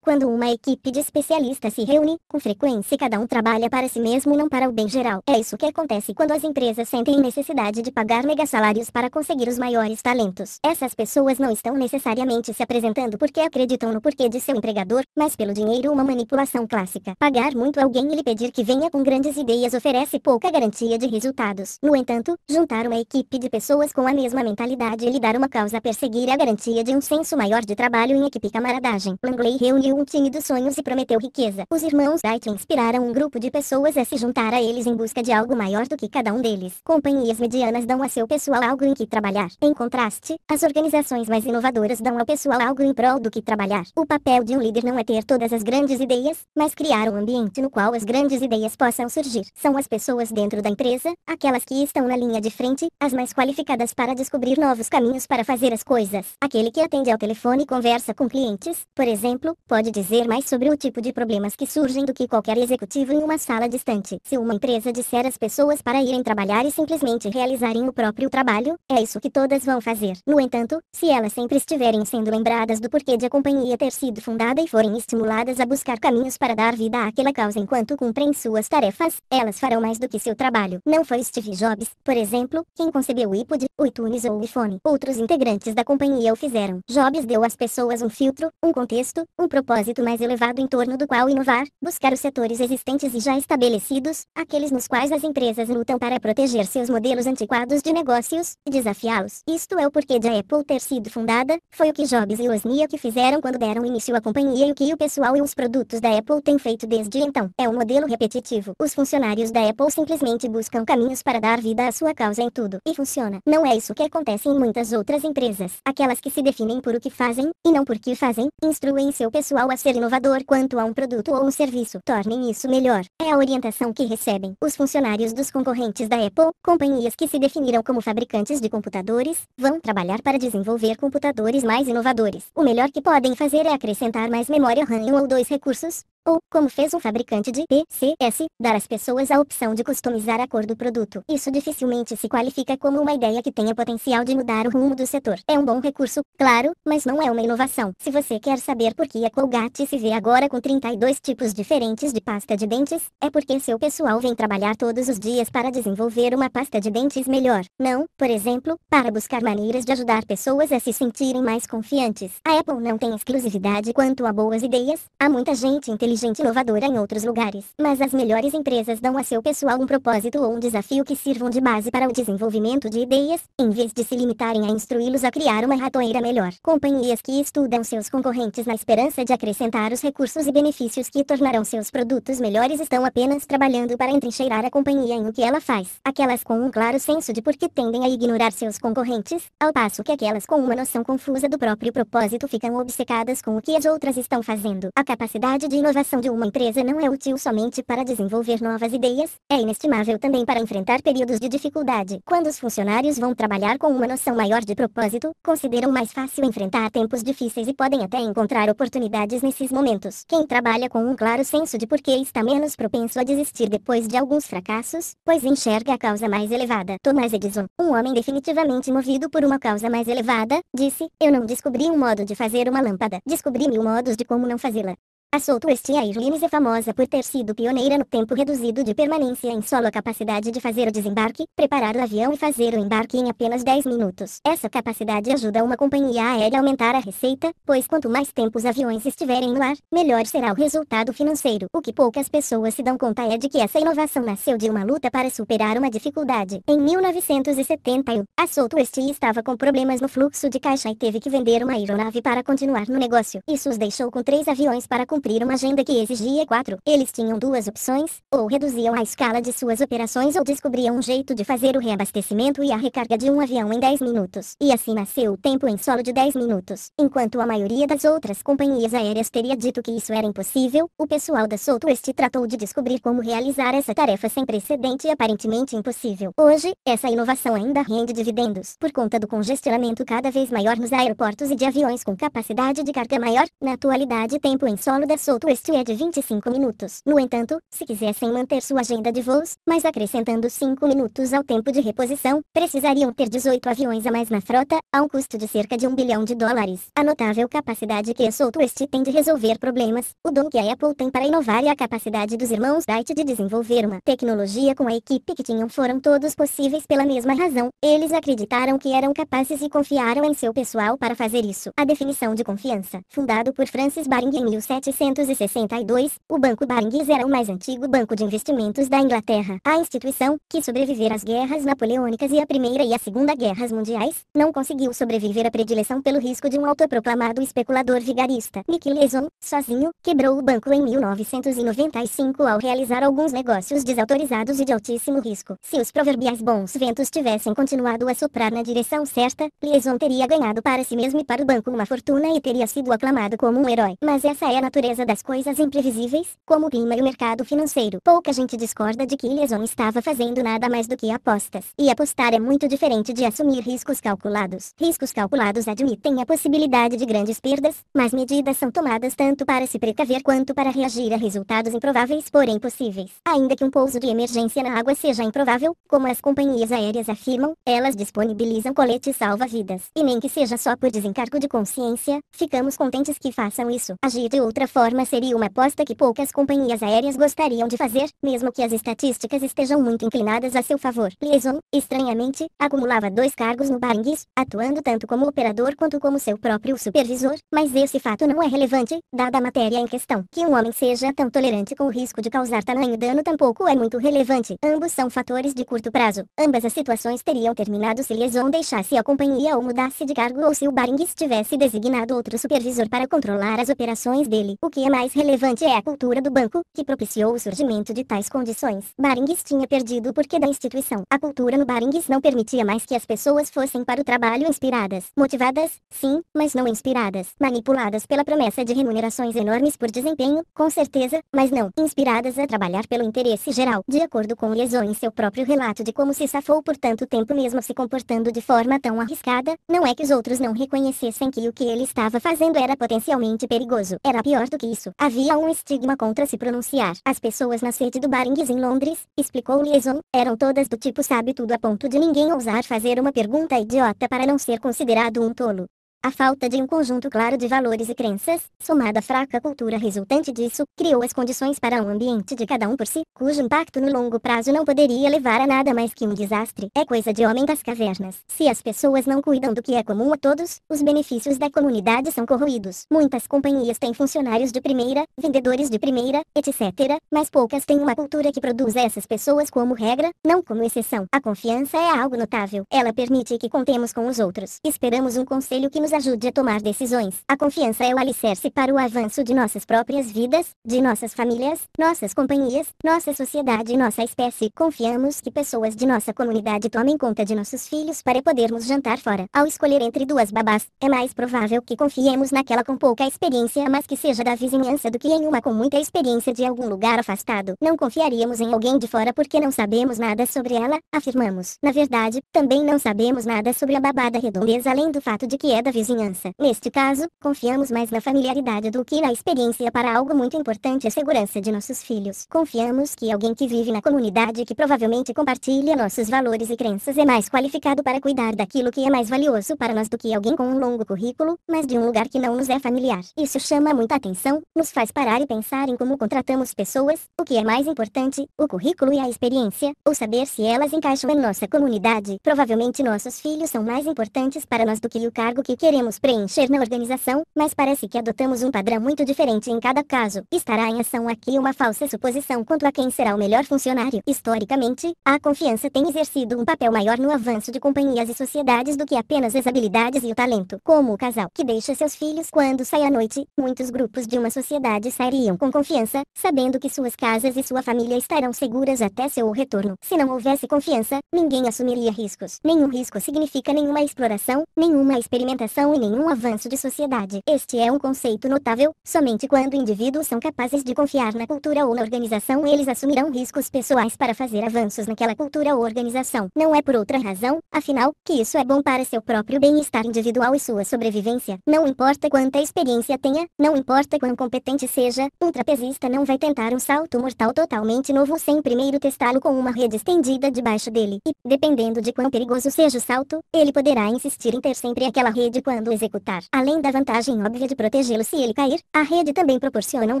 Quando uma equipe de especialistas se reúne, com frequência cada um trabalha para si mesmo não para o bem geral. É isso que acontece quando as empresas sentem necessidade de pagar mega salários para conseguir os maiores talentos. Essas pessoas não estão necessariamente voluntariamente se apresentando porque acreditam no porquê de seu empregador, mas pelo dinheiro uma manipulação clássica. Pagar muito alguém e lhe pedir que venha com grandes ideias oferece pouca garantia de resultados. No entanto, juntar uma equipe de pessoas com a mesma mentalidade e lhe dar uma causa a perseguir é a garantia de um senso maior de trabalho em equipe e camaradagem. Langley reuniu um time dos sonhos e prometeu riqueza. Os irmãos Wright inspiraram um grupo de pessoas a se juntar a eles em busca de algo maior do que cada um deles. Companhias medianas dão a seu pessoal algo em que trabalhar. Em contraste, as organizações mais inovadoras dão ao pessoal algo em prol do que trabalhar. O papel de um líder não é ter todas as grandes ideias, mas criar um ambiente no qual as grandes ideias possam surgir. São as pessoas dentro da empresa, aquelas que estão na linha de frente, as mais qualificadas para descobrir novos caminhos para fazer as coisas. Aquele que atende ao telefone e conversa com clientes, por exemplo, pode dizer mais sobre o tipo de problemas que surgem do que qualquer executivo em uma sala distante. Se uma empresa disser às pessoas para irem trabalhar e simplesmente realizarem o próprio trabalho, é isso que todas vão fazer. No entanto, se elas sempre estiverem estiverem sendo lembradas do porquê de a companhia ter sido fundada e forem estimuladas a buscar caminhos para dar vida àquela causa enquanto cumprem suas tarefas, elas farão mais do que seu trabalho. Não foi Steve Jobs, por exemplo, quem concebeu o iPod, o iTunes ou o iPhone. Outros integrantes da companhia o fizeram. Jobs deu às pessoas um filtro, um contexto, um propósito mais elevado em torno do qual inovar, buscar os setores existentes e já estabelecidos, aqueles nos quais as empresas lutam para proteger seus modelos antiquados de negócios, e desafiá-los. Isto é o porquê de a Apple ter sido fundada, foi o que Jobs e Wozniak fizeram quando deram início à companhia e o que o pessoal e os produtos da Apple têm feito desde então. É um modelo repetitivo. Os funcionários da Apple simplesmente buscam caminhos para dar vida à sua causa em tudo. E funciona. Não é isso que acontece em muitas outras empresas. Aquelas que se definem por o que fazem, e não por que fazem, instruem seu pessoal a ser inovador quanto a um produto ou um serviço. Tornem isso melhor. É a orientação que recebem. Os funcionários dos concorrentes da Apple, companhias que se definiram como fabricantes de computadores, vão trabalhar para desenvolver computadores mais mais inovadores. O melhor que podem fazer é acrescentar mais memória RAM ou dois recursos, ou, como fez um fabricante de PCS, dar às pessoas a opção de customizar a cor do produto. Isso dificilmente se qualifica como uma ideia que tenha potencial de mudar o rumo do setor. É um bom recurso, claro, mas não é uma inovação. Se você quer saber por que a Colgate se vê agora com 32 tipos diferentes de pasta de dentes, é porque seu pessoal vem trabalhar todos os dias para desenvolver uma pasta de dentes melhor. Não, por exemplo, para buscar maneiras de ajudar pessoas a se sentirem mais confiantes. A Apple não tem exclusividade quanto a boas ideias, há muita gente inteligente inteligente e inovadora em outros lugares, mas as melhores empresas dão a seu pessoal um propósito ou um desafio que sirvam de base para o desenvolvimento de ideias, em vez de se limitarem a instruí-los a criar uma ratoeira melhor. Companhias que estudam seus concorrentes na esperança de acrescentar os recursos e benefícios que tornarão seus produtos melhores estão apenas trabalhando para entrincheirar a companhia em o que ela faz. Aquelas com um claro senso de por que tendem a ignorar seus concorrentes, ao passo que aquelas com uma noção confusa do próprio propósito ficam obcecadas com o que as outras estão fazendo. A capacidade de inovação inovação de uma empresa não é útil somente para desenvolver novas ideias, é inestimável também para enfrentar períodos de dificuldade. Quando os funcionários vão trabalhar com uma noção maior de propósito, consideram mais fácil enfrentar tempos difíceis e podem até encontrar oportunidades nesses momentos. Quem trabalha com um claro senso de porquê está menos propenso a desistir depois de alguns fracassos, pois enxerga a causa mais elevada. Thomas Edison, um homem definitivamente movido por uma causa mais elevada, disse: Eu não descobri um modo de fazer uma lâmpada, descobri mil modos de como não fazê-la. A Southwest Airlines é famosa por ter sido pioneira no tempo reduzido de permanência em solo, a capacidade de fazer o desembarque, preparar o avião e fazer o embarque em apenas 10 minutos. Essa capacidade ajuda uma companhia aérea a aumentar a receita, pois quanto mais tempo os aviões estiverem no ar, melhor será o resultado financeiro. O que poucas pessoas se dão conta é de que essa inovação nasceu de uma luta para superar uma dificuldade. Em 1971, a Southwest estava com problemas no fluxo de caixa e teve que vender uma aeronave para continuar no negócio. Isso os deixou com três aviões para cumprir cumprir uma agenda que exigia quatro. Eles tinham duas opções, ou reduziam a escala de suas operações ou descobriam um jeito de fazer o reabastecimento e a recarga de um avião em 10 minutos. E assim nasceu o tempo em solo de 10 minutos. Enquanto a maioria das outras companhias aéreas teria dito que isso era impossível, o pessoal da Southwest tratou de descobrir como realizar essa tarefa sem precedente e aparentemente impossível. Hoje, essa inovação ainda rende dividendos por conta do congestionamento cada vez maior nos aeroportos e de aviões com capacidade de carga maior. Na atualidade, tempo em solo Roder solto este é de 25 minutos. No entanto, se quisessem manter sua agenda de voos, mas acrescentando 5 minutos ao tempo de reposição, precisariam ter 18 aviões a mais na frota, a um custo de cerca de 1 bilhão de dólares. A notável capacidade que a solto este tem de resolver problemas, o dom que a Apple tem para inovar e a capacidade dos irmãos Wright de desenvolver uma tecnologia com a equipe que tinham foram todos possíveis pela mesma razão. Eles acreditaram que eram capazes e confiaram em seu pessoal para fazer isso. A definição de confiança, fundado por Francis Baring em 1700 1962, o Banco Baringues era o mais antigo banco de investimentos da Inglaterra. A instituição, que sobreviver às guerras napoleônicas e à Primeira e à Segunda Guerras Mundiais, não conseguiu sobreviver à predileção pelo risco de um autoproclamado especulador vigarista. Nick Leeson, sozinho, quebrou o banco em 1995 ao realizar alguns negócios desautorizados e de altíssimo risco. Se os proverbiais bons ventos tivessem continuado a soprar na direção certa, Leeson teria ganhado para si mesmo e para o banco uma fortuna e teria sido aclamado como um herói. Mas essa é a natureza natureza das coisas imprevisíveis, como o clima e o mercado financeiro. Pouca gente discorda de que Ilhason estava fazendo nada mais do que apostas. E apostar é muito diferente de assumir riscos calculados. Riscos calculados admitem a possibilidade de grandes perdas, mas medidas são tomadas tanto para se precaver quanto para reagir a resultados improváveis, porém possíveis. Ainda que um pouso de emergência na água seja improvável, como as companhias aéreas afirmam, elas disponibilizam coletes salva-vidas. E nem que seja só por desencargo de consciência, ficamos contentes que façam isso. Agir de outra forma seria uma aposta que poucas companhias aéreas gostariam de fazer, mesmo que as estatísticas estejam muito inclinadas a seu favor. Liaison, estranhamente, acumulava dois cargos no Baringis, atuando tanto como operador quanto como seu próprio supervisor, mas esse fato não é relevante, dada a matéria em questão. Que um homem seja tão tolerante com o risco de causar tamanho dano tampouco é muito relevante. Ambos são fatores de curto prazo. Ambas as situações teriam terminado se Liaison deixasse a companhia ou mudasse de cargo ou se o Baringis tivesse designado outro supervisor para controlar as operações dele. O que é mais relevante é a cultura do banco, que propiciou o surgimento de tais condições. Baringues tinha perdido o porquê da instituição. A cultura no Baringues não permitia mais que as pessoas fossem para o trabalho inspiradas, motivadas, sim, mas não inspiradas, manipuladas pela promessa de remunerações enormes por desempenho, com certeza, mas não inspiradas a trabalhar pelo interesse geral. De acordo com Liaison em seu próprio relato de como se safou por tanto tempo mesmo se comportando de forma tão arriscada, não é que os outros não reconhecessem que o que ele estava fazendo era potencialmente perigoso. Era pior que isso, havia um estigma contra se pronunciar. As pessoas na sede do Barings em Londres, explicou Liaison, eram todas do tipo sabe tudo a ponto de ninguém ousar fazer uma pergunta idiota para não ser considerado um tolo. A falta de um conjunto claro de valores e crenças, somada à fraca cultura resultante disso, criou as condições para um ambiente de cada um por si, cujo impacto no longo prazo não poderia levar a nada mais que um desastre. É coisa de homem das cavernas. Se as pessoas não cuidam do que é comum a todos, os benefícios da comunidade são corroídos. Muitas companhias têm funcionários de primeira, vendedores de primeira, etc., mas poucas têm uma cultura que produza essas pessoas como regra, não como exceção. A confiança é algo notável. Ela permite que contemos com os outros. Esperamos um conselho que nos nos ajude a tomar decisões. A confiança é o alicerce para o avanço de nossas próprias vidas, de nossas famílias, nossas companhias, nossa sociedade e nossa espécie. Confiamos que pessoas de nossa comunidade tomem conta de nossos filhos para podermos jantar fora. Ao escolher entre duas babás, é mais provável que confiemos naquela com pouca experiência, mas que seja da vizinhança do que em uma com muita experiência de algum lugar afastado. Não confiaríamos em alguém de fora porque não sabemos nada sobre ela, afirmamos. Na verdade, também não sabemos nada sobre a babada redondez, redondeza além do fato de que é da vizinhança vizinhança. Neste caso, confiamos mais na familiaridade do que na experiência para algo muito importante a segurança de nossos filhos. Confiamos que alguém que vive na comunidade que provavelmente compartilha nossos valores e crenças é mais qualificado para cuidar daquilo que é mais valioso para nós do que alguém com um longo currículo, mas de um lugar que não nos é familiar. Isso chama muita atenção, nos faz parar e pensar em como contratamos pessoas, o que é mais importante, o currículo e a experiência, ou saber se elas encaixam em nossa comunidade. Provavelmente nossos filhos são mais importantes para nós do que o cargo que queremos queremos preencher na organização, mas parece que adotamos um padrão muito diferente em cada caso. Estará em ação aqui uma falsa suposição quanto a quem será o melhor funcionário. Historicamente, a confiança tem exercido um papel maior no avanço de companhias e sociedades do que apenas as habilidades e o talento. Como o casal que deixa seus filhos quando sai à noite, muitos grupos de uma sociedade sairiam com confiança, sabendo que suas casas e sua família estarão seguras até seu retorno. Se não houvesse confiança, ninguém assumiria riscos. Nenhum risco significa nenhuma exploração, nenhuma experimentação evolução e nenhum avanço de sociedade. Este é um conceito notável, somente quando indivíduos são capazes de confiar na cultura ou na organização eles assumirão riscos pessoais para fazer avanços naquela cultura ou organização. Não é por outra razão, afinal, que isso é bom para seu próprio bem-estar individual e sua sobrevivência. Não importa quanta experiência tenha, não importa quão competente seja, um trapezista não vai tentar um salto mortal totalmente novo sem primeiro testá-lo com uma rede estendida debaixo dele. E, dependendo de quão perigoso seja o salto, ele poderá insistir em ter sempre aquela rede quando executar. Além da vantagem óbvia de protegê-lo se ele cair, a rede também proporciona um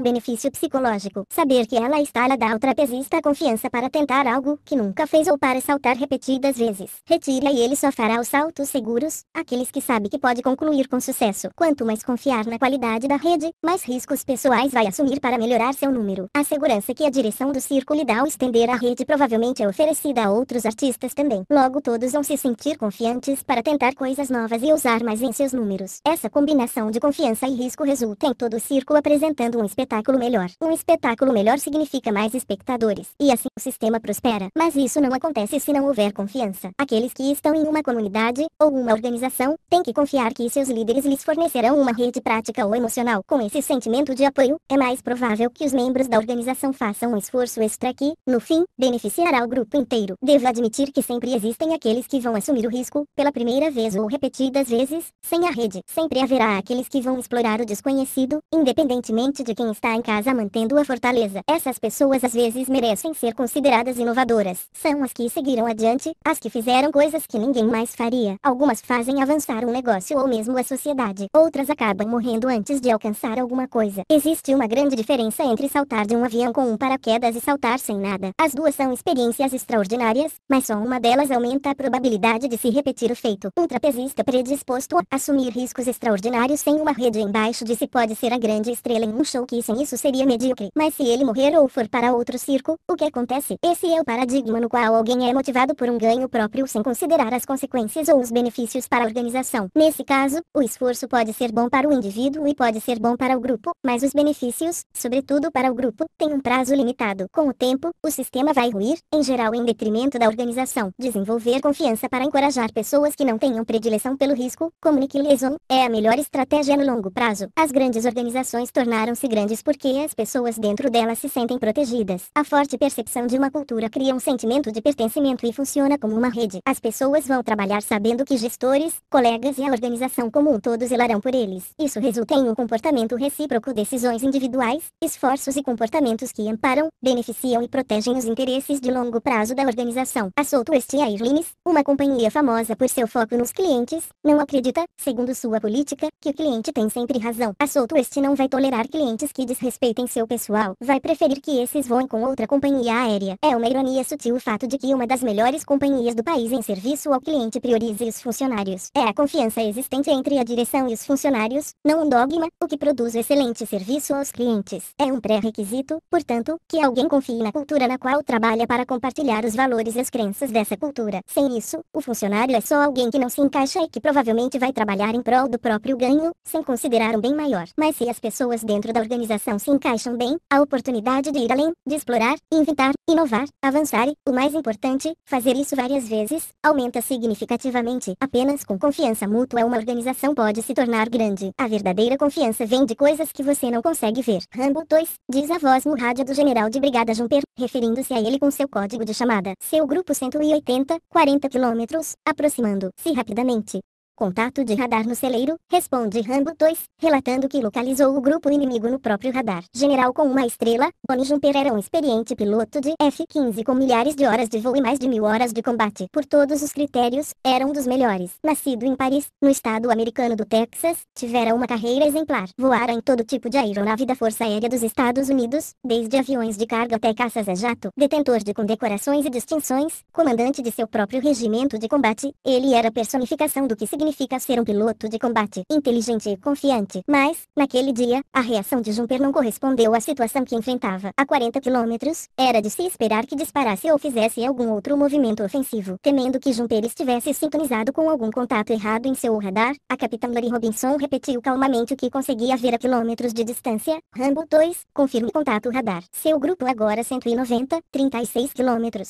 benefício psicológico. Saber que ela está lá dá ao trapezista a confiança para tentar algo que nunca fez ou para saltar repetidas vezes. Retira e ele só fará os saltos seguros, aqueles que sabe que pode concluir com sucesso. Quanto mais confiar na qualidade da rede, mais riscos pessoais vai assumir para melhorar seu número. A segurança que a direção do círculo lhe dá ao estender a rede provavelmente é oferecida a outros artistas também. Logo todos vão se sentir confiantes para tentar coisas novas e usar mais em seus números. Essa combinação de confiança e risco resulta em todo o círculo apresentando um espetáculo melhor. Um espetáculo melhor significa mais espectadores, e assim o sistema prospera. Mas isso não acontece se não houver confiança. Aqueles que estão em uma comunidade, ou uma organização, têm que confiar que seus líderes lhes fornecerão uma rede prática ou emocional. Com esse sentimento de apoio, é mais provável que os membros da organização façam um esforço extra que, no fim, beneficiará o grupo inteiro. Devo admitir que sempre existem aqueles que vão assumir o risco, pela primeira vez ou repetidas vezes, sem a rede, sempre haverá aqueles que vão explorar o desconhecido, independentemente de quem está em casa mantendo a fortaleza. Essas pessoas às vezes merecem ser consideradas inovadoras. São as que seguiram adiante, as que fizeram coisas que ninguém mais faria. Algumas fazem avançar um negócio ou mesmo a sociedade. Outras acabam morrendo antes de alcançar alguma coisa. Existe uma grande diferença entre saltar de um avião com um paraquedas e saltar sem nada. As duas são experiências extraordinárias, mas só uma delas aumenta a probabilidade de se repetir o feito. Um trapezista predisposto a Assumir riscos extraordinários sem uma rede embaixo de si pode ser a grande estrela em um show que sem isso seria medíocre. Mas se ele morrer ou for para outro circo, o que acontece? Esse é o paradigma no qual alguém é motivado por um ganho próprio sem considerar as consequências ou os benefícios para a organização. Nesse caso, o esforço pode ser bom para o indivíduo e pode ser bom para o grupo, mas os benefícios, sobretudo para o grupo, têm um prazo limitado. Com o tempo, o sistema vai ruir, em geral em detrimento da organização. Desenvolver confiança para encorajar pessoas que não tenham predileção pelo risco, como que Aniquilismo é a melhor estratégia no longo prazo. As grandes organizações tornaram-se grandes porque as pessoas dentro delas se sentem protegidas. A forte percepção de uma cultura cria um sentimento de pertencimento e funciona como uma rede. As pessoas vão trabalhar sabendo que gestores, colegas e a organização comum todos zelarão por eles. Isso resulta em um comportamento recíproco, decisões individuais, esforços e comportamentos que amparam, beneficiam e protegem os interesses de longo prazo da organização. A Southwest Airlines, uma companhia famosa por seu foco nos clientes, não acredita segundo sua política, que o cliente tem sempre razão. A Southwest não vai tolerar clientes que desrespeitem seu pessoal, vai preferir que esses voem com outra companhia aérea. É uma ironia sutil o fato de que uma das melhores companhias do país em serviço ao cliente priorize os funcionários. É a confiança existente entre a direção e os funcionários, não um dogma, o que produz um excelente serviço aos clientes. É um pré-requisito, portanto, que alguém confie na cultura na qual trabalha para compartilhar os valores e as crenças dessa cultura. Sem isso, o funcionário é só alguém que não se encaixa e que provavelmente vai trabalhar trabalhar em prol do próprio ganho, sem considerar um bem maior. Mas se as pessoas dentro da organização se encaixam bem, a oportunidade de ir além, de explorar, inventar, inovar, avançar e, o mais importante, fazer isso várias vezes, aumenta significativamente. Apenas com confiança mútua uma organização pode se tornar grande. A verdadeira confiança vem de coisas que você não consegue ver. Rambo 2, diz a voz no rádio do general de brigada Jumper, referindo-se a ele com seu código de chamada. Seu grupo 180, 40 quilômetros, aproximando-se rapidamente. Contato de radar no celeiro, responde Rambo 2, relatando que localizou o grupo inimigo no próprio radar. General com uma estrela, Bonnie Jumper era um experiente piloto de F-15 com milhares de horas de voo e mais de mil horas de combate. Por todos os critérios, era um dos melhores. Nascido em Paris, no estado americano do Texas, tivera uma carreira exemplar. Voara em todo tipo de aeronave da Força Aérea dos Estados Unidos, desde aviões de carga até caças a jato, detentor de condecorações e distinções, comandante de seu próprio regimento de combate, ele era a personificação do que significa significa ser um piloto de combate, inteligente e confiante. Mas, naquele dia, a reação de Jumper não correspondeu à situação que enfrentava. A 40 km, era de se esperar que disparasse ou fizesse algum outro movimento ofensivo. Temendo que Jumper estivesse sintonizado com algum contato errado em seu radar, a capitã Larry Robinson repetiu calmamente o que conseguia ver a quilômetros de distância. Rambo 2, confirme contato radar. Seu grupo agora 190, 36 km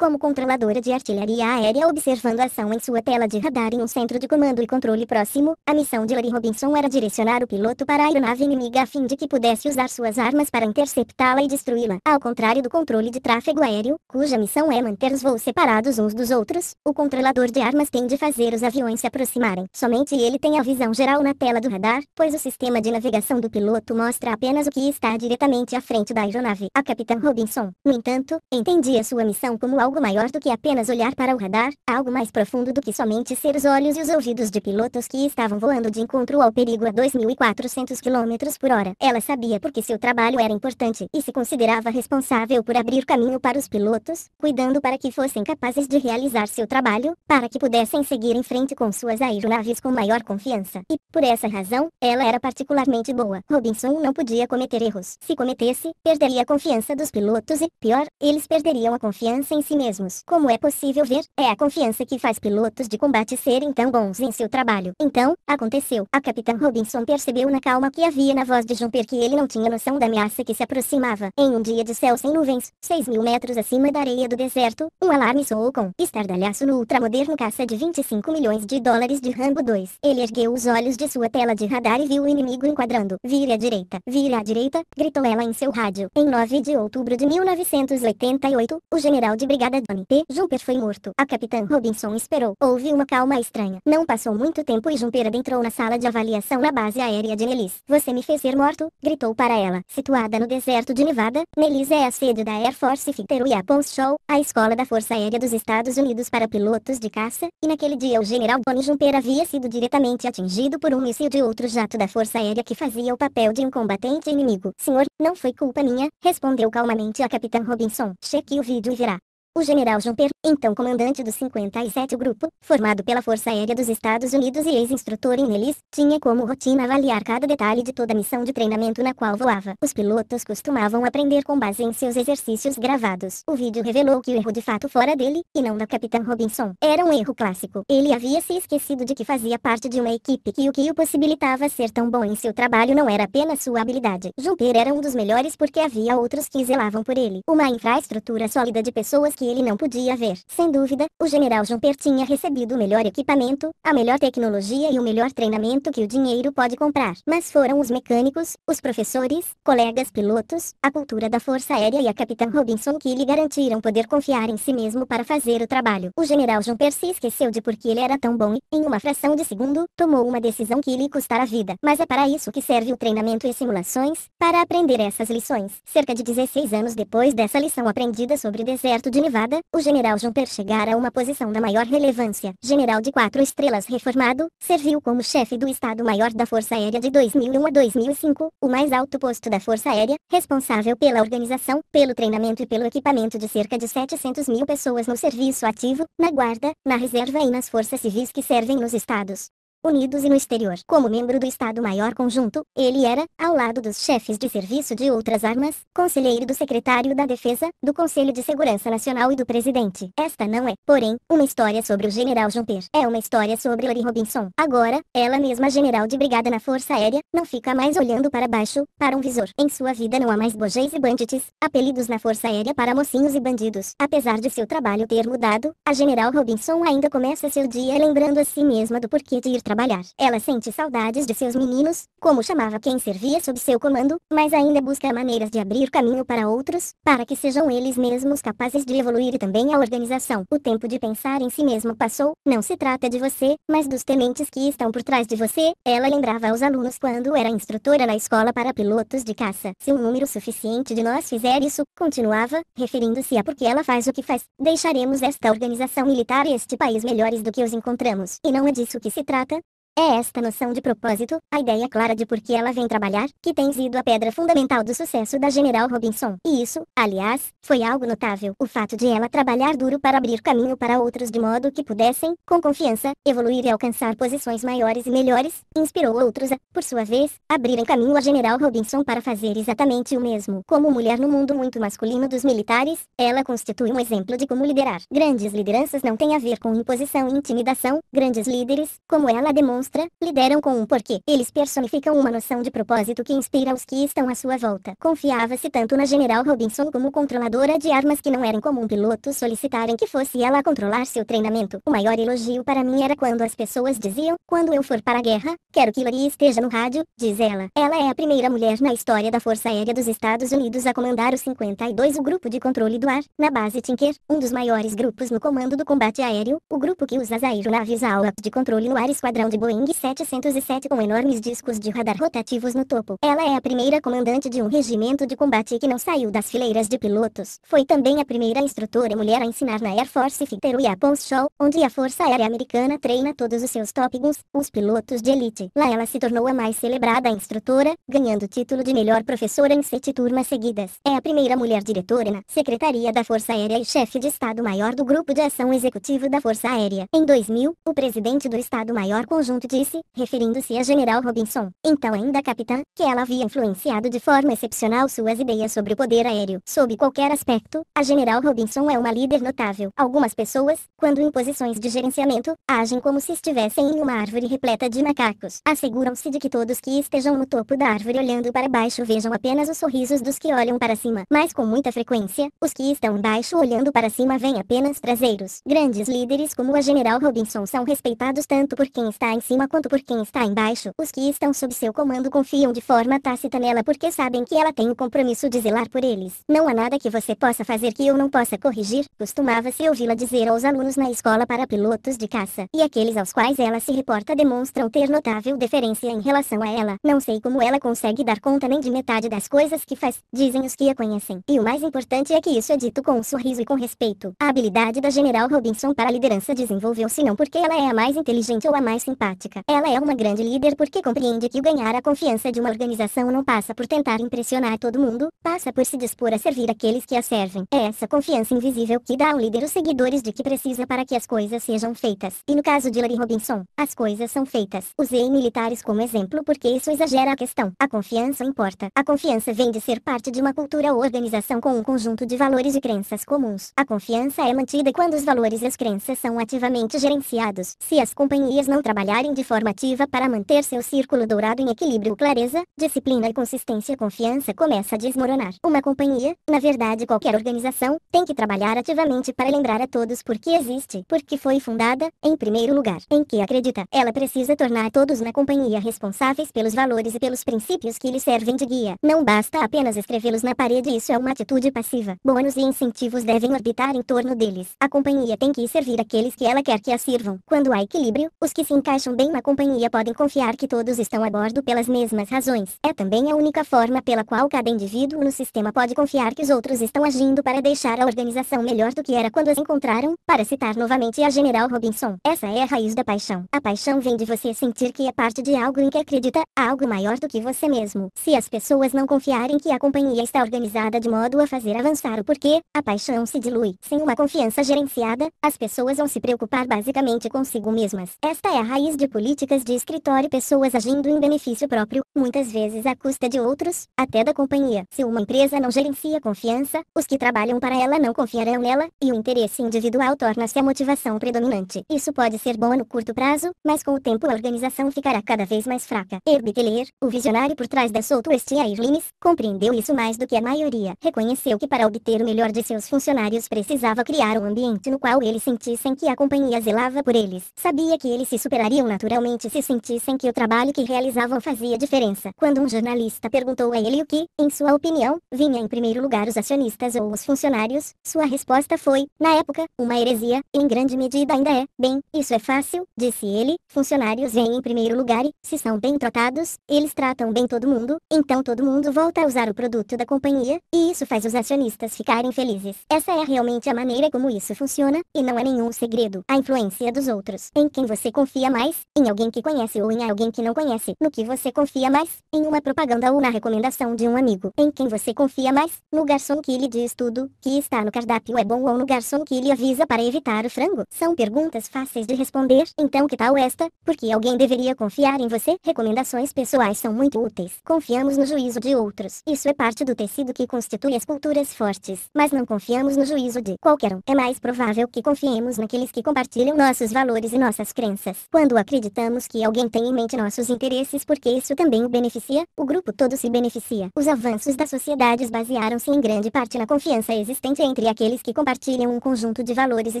como controladora de artilharia aérea observando a ação em sua tela de radar em um centro de comando e controle próximo, a missão de Larry Robinson era direcionar o piloto para a aeronave inimiga a fim de que pudesse usar suas armas para interceptá-la e destruí-la. Ao contrário do controle de tráfego aéreo, cuja missão é manter os voos separados uns dos outros, o controlador de armas tem de fazer os aviões se aproximarem. Somente ele tem a visão geral na tela do radar, pois o sistema de navegação do piloto mostra apenas o que está diretamente à frente da aeronave. A Capitã Robinson, no entanto, entendia sua missão como algo algo maior do que apenas olhar para o radar, algo mais profundo do que somente ser os olhos e os ouvidos de pilotos que estavam voando de encontro ao perigo a 2.400 km por hora. Ela sabia porque seu trabalho era importante e se considerava responsável por abrir caminho para os pilotos, cuidando para que fossem capazes de realizar seu trabalho, para que pudessem seguir em frente com suas aeronaves com maior confiança. E, por essa razão, ela era particularmente boa. Robinson não podia cometer erros. Se cometesse, perderia a confiança dos pilotos e, pior, eles perderiam a confiança em si mesmos. Como é possível ver, é a confiança que faz pilotos de combate serem tão bons em seu trabalho. Então, aconteceu. A Capitã Robinson percebeu na calma que havia na voz de Jumper que ele não tinha noção da ameaça que se aproximava. Em um dia de céu sem nuvens, 6 mil metros acima da areia do deserto, um alarme soou com estardalhaço no ultramoderno caça de 25 milhões de dólares de Rambo 2. Ele ergueu os olhos de sua tela de radar e viu o inimigo enquadrando. Vire à direita, vire à direita, gritou ela em seu rádio. Em 9 de outubro de 1988, o general de brigada madrugada Johnny P. Jumpers foi morto. A capitã Robinson esperou. Houve uma calma estranha. Não passou muito tempo e Jumper adentrou na sala de avaliação na base aérea de Nelis. Você me fez ser morto? Gritou para ela. Situada no deserto de Nevada, Nelis é a sede da Air Force Fighter Pons Show, a escola da Força Aérea dos Estados Unidos para pilotos de caça, e naquele dia o general Bonnie Jumper havia sido diretamente atingido por um míssil de outro jato da Força Aérea que fazia o papel de um combatente inimigo. Senhor, não foi culpa minha, respondeu calmamente a capitã Robinson. Cheque o vídeo e verá. O general Jumper, então comandante do 57 Grupo, formado pela Força Aérea dos Estados Unidos e ex-instrutor em Nelis, tinha como rotina avaliar cada detalhe de toda a missão de treinamento na qual voava. Os pilotos costumavam aprender com base em seus exercícios gravados. O vídeo revelou que o erro de fato fora dele, e não da Capitã Robinson, era um erro clássico. Ele havia se esquecido de que fazia parte de uma equipe e o que o possibilitava ser tão bom em seu trabalho não era apenas sua habilidade. Jumper era um dos melhores porque havia outros que zelavam por ele. Uma infraestrutura sólida de pessoas que ele não podia ver. Sem dúvida, o general Jumper tinha recebido o melhor equipamento, a melhor tecnologia e o melhor treinamento que o dinheiro pode comprar. Mas foram os mecânicos, os professores, colegas pilotos, a cultura da Força Aérea e a Capitã Robinson que lhe garantiram poder confiar em si mesmo para fazer o trabalho. O general Jumper se esqueceu de por que ele era tão bom e, em uma fração de segundo, tomou uma decisão que lhe custara a vida. Mas é para isso que serve o treinamento e simulações, para aprender essas lições. Cerca de 16 anos depois dessa lição aprendida sobre o deserto de Nevada, o general Jumper chegara a uma posição da maior relevância. General de quatro estrelas reformado, serviu como chefe do Estado-Maior da Força Aérea de 2001 a 2005, o mais alto posto da Força Aérea, responsável pela organização, pelo treinamento e pelo equipamento de cerca de 700 mil pessoas no serviço ativo, na guarda, na reserva e nas forças civis que servem nos estados. Unidos e no exterior. Como membro do Estado-Maior Conjunto, ele era, ao lado dos chefes de serviço de outras armas, conselheiro do secretário da Defesa, do Conselho de Segurança Nacional e do presidente. Esta não é, porém, uma história sobre o general Jumper. É uma história sobre Lori Robinson. Agora, ela mesma general de brigada na Força Aérea, não fica mais olhando para baixo, para um visor. Em sua vida não há mais bojeis e bandites, apelidos na Força Aérea para mocinhos e bandidos. Apesar de seu trabalho ter mudado, a general Robinson ainda começa seu dia lembrando a si mesma do porquê de ir trabalhar trabalhar. Ela sente saudades de seus meninos, como chamava quem servia sob seu comando, mas ainda busca maneiras de abrir caminho para outros, para que sejam eles mesmos capazes de evoluir e também a organização. O tempo de pensar em si mesmo passou, não se trata de você, mas dos tementes que estão por trás de você, ela lembrava aos alunos quando era instrutora na escola para pilotos de caça. Se um número suficiente de nós fizer isso, continuava, referindo-se a porque ela faz o que faz, deixaremos esta organização militar e este país melhores do que os encontramos. E não é disso que se trata, é esta noção de propósito, a ideia clara de por que ela vem trabalhar, que tem sido a pedra fundamental do sucesso da General Robinson. E isso, aliás, foi algo notável. O fato de ela trabalhar duro para abrir caminho para outros de modo que pudessem, com confiança, evoluir e alcançar posições maiores e melhores, inspirou outros a, por sua vez, abrirem caminho a General Robinson para fazer exatamente o mesmo. Como mulher no mundo muito masculino dos militares, ela constitui um exemplo de como liderar. Grandes lideranças não têm a ver com imposição e intimidação, grandes líderes, como ela demonstra lideram com um porquê. Eles personificam uma noção de propósito que inspira os que estão à sua volta. Confiava-se tanto na General Robinson como controladora de armas que não era incomum pilotos solicitarem que fosse ela a controlar seu treinamento. O maior elogio para mim era quando as pessoas diziam, quando eu for para a guerra, quero que Lori esteja no rádio, diz ela. Ela é a primeira mulher na história da Força Aérea dos Estados Unidos a comandar o 52, o grupo de controle do ar, na base Tinker, um dos maiores grupos no comando do combate aéreo, o grupo que usa as aeronaves a aula de controle no ar esquadrão de Boeing 707 com enormes discos de radar rotativos no topo. Ela é a primeira comandante de um regimento de combate que não saiu das fileiras de pilotos. Foi também a primeira instrutora mulher a ensinar na Air Force Fighter e a Show, onde a Força Aérea Americana treina todos os seus top guns, os pilotos de elite. Lá ela se tornou a mais celebrada instrutora, ganhando o título de melhor professora em sete turmas seguidas. É a primeira mulher diretora na Secretaria da Força Aérea e chefe de Estado-Maior do Grupo de Ação Executivo da Força Aérea. Em 2000, o presidente do Estado-Maior Conjunto disse, referindo-se a General Robinson, então ainda capitã, que ela havia influenciado de forma excepcional suas ideias sobre o poder aéreo. Sob qualquer aspecto, a General Robinson é uma líder notável. Algumas pessoas, quando em posições de gerenciamento, agem como se estivessem em uma árvore repleta de macacos. Asseguram-se de que todos que estejam no topo da árvore olhando para baixo vejam apenas os sorrisos dos que olham para cima. Mas com muita frequência, os que estão embaixo olhando para cima veem apenas traseiros. Grandes líderes como a General Robinson são respeitados tanto por quem está em acima quanto por quem está embaixo, os que estão sob seu comando confiam de forma tácita nela porque sabem que ela tem o compromisso de zelar por eles. Não há nada que você possa fazer que eu não possa corrigir, costumava-se ouvi-la dizer aos alunos na escola para pilotos de caça, e aqueles aos quais ela se reporta demonstram ter notável deferência em relação a ela. Não sei como ela consegue dar conta nem de metade das coisas que faz, dizem os que a conhecem. E o mais importante é que isso é dito com um sorriso e com respeito. A habilidade da General Robinson para a liderança desenvolveu-se não porque ela é a mais inteligente ou a mais simpática prática. Ela é uma grande líder porque compreende que o ganhar a confiança de uma organização não passa por tentar impressionar todo mundo, passa por se dispor a servir aqueles que a servem. É essa confiança invisível que dá ao líder os seguidores de que precisa para que as coisas sejam feitas. E no caso de Larry Robinson, as coisas são feitas. Usei militares como exemplo porque isso exagera a questão. A confiança importa. A confiança vem de ser parte de uma cultura ou organização com um conjunto de valores e crenças comuns. A confiança é mantida quando os valores e as crenças são ativamente gerenciados. Se as companhias não trabalharem forma ativa para manter seu círculo dourado em equilíbrio. Clareza, disciplina e consistência. Confiança começa a desmoronar. Uma companhia, na verdade qualquer organização, tem que trabalhar ativamente para lembrar a todos por que existe, por que foi fundada, em primeiro lugar, em que acredita. Ela precisa tornar todos na companhia responsáveis pelos valores e pelos princípios que lhe servem de guia. Não basta apenas escrevê-los na parede, isso é uma atitude passiva. Bônus e incentivos devem orbitar em torno deles. A companhia tem que servir aqueles que ela quer que a sirvam. Quando há equilíbrio, os que se encaixam também uma companhia podem confiar que todos estão a bordo pelas mesmas razões. É também a única forma pela qual cada indivíduo no sistema pode confiar que os outros estão agindo para deixar a organização melhor do que era quando as encontraram, para citar novamente a General Robinson. Essa é a raiz da paixão. A paixão vem de você sentir que é parte de algo em que acredita, algo maior do que você mesmo. Se as pessoas não confiarem que a companhia está organizada de modo a fazer avançar o porquê, a paixão se dilui. Sem uma confiança gerenciada, as pessoas vão se preocupar basicamente consigo mesmas. Esta é a raiz de políticas de escritório e pessoas agindo em benefício próprio, muitas vezes à custa de outros, até da companhia. Se uma empresa não gerencia confiança, os que trabalham para ela não confiarão nela, e o interesse individual torna-se a motivação predominante. Isso pode ser bom no curto prazo, mas com o tempo a organização ficará cada vez mais fraca. Herb Keller, o visionário por trás da Southwest Airlines, compreendeu isso mais do que a maioria. Reconheceu que para obter o melhor de seus funcionários precisava criar um ambiente no qual eles sentissem que a companhia zelava por eles. Sabia que eles se superariam na naturalmente se sentissem que o trabalho que realizavam fazia diferença. Quando um jornalista perguntou a ele o que, em sua opinião, vinha em primeiro lugar os acionistas ou os funcionários, sua resposta foi, na época, uma heresia, e em grande medida ainda é. Bem, isso é fácil, disse ele, funcionários vêm em primeiro lugar e, se são bem tratados, eles tratam bem todo mundo, então todo mundo volta a usar o produto da companhia, e isso faz os acionistas ficarem felizes. Essa é realmente a maneira como isso funciona, e não é nenhum segredo. A influência dos outros, em quem você confia mais, mais, em alguém que conhece ou em alguém que não conhece, no que você confia mais, em uma propaganda ou na recomendação de um amigo, em quem você confia mais, no garçom que lhe diz tudo, que está no cardápio é bom ou no garçom que lhe avisa para evitar o frango. São perguntas fáceis de responder, então que tal esta? Porque alguém deveria confiar em você? Recomendações pessoais são muito úteis. Confiamos no juízo de outros. Isso é parte do tecido que constitui as culturas fortes, mas não confiamos no juízo de qualquer um. É mais provável que confiemos naqueles que compartilham nossos valores e nossas crenças. Quando a acreditamos que alguém tem em mente nossos interesses porque isso também o beneficia, o grupo todo se beneficia. Os avanços das sociedades basearam-se em grande parte na confiança existente entre aqueles que compartilham um conjunto de valores e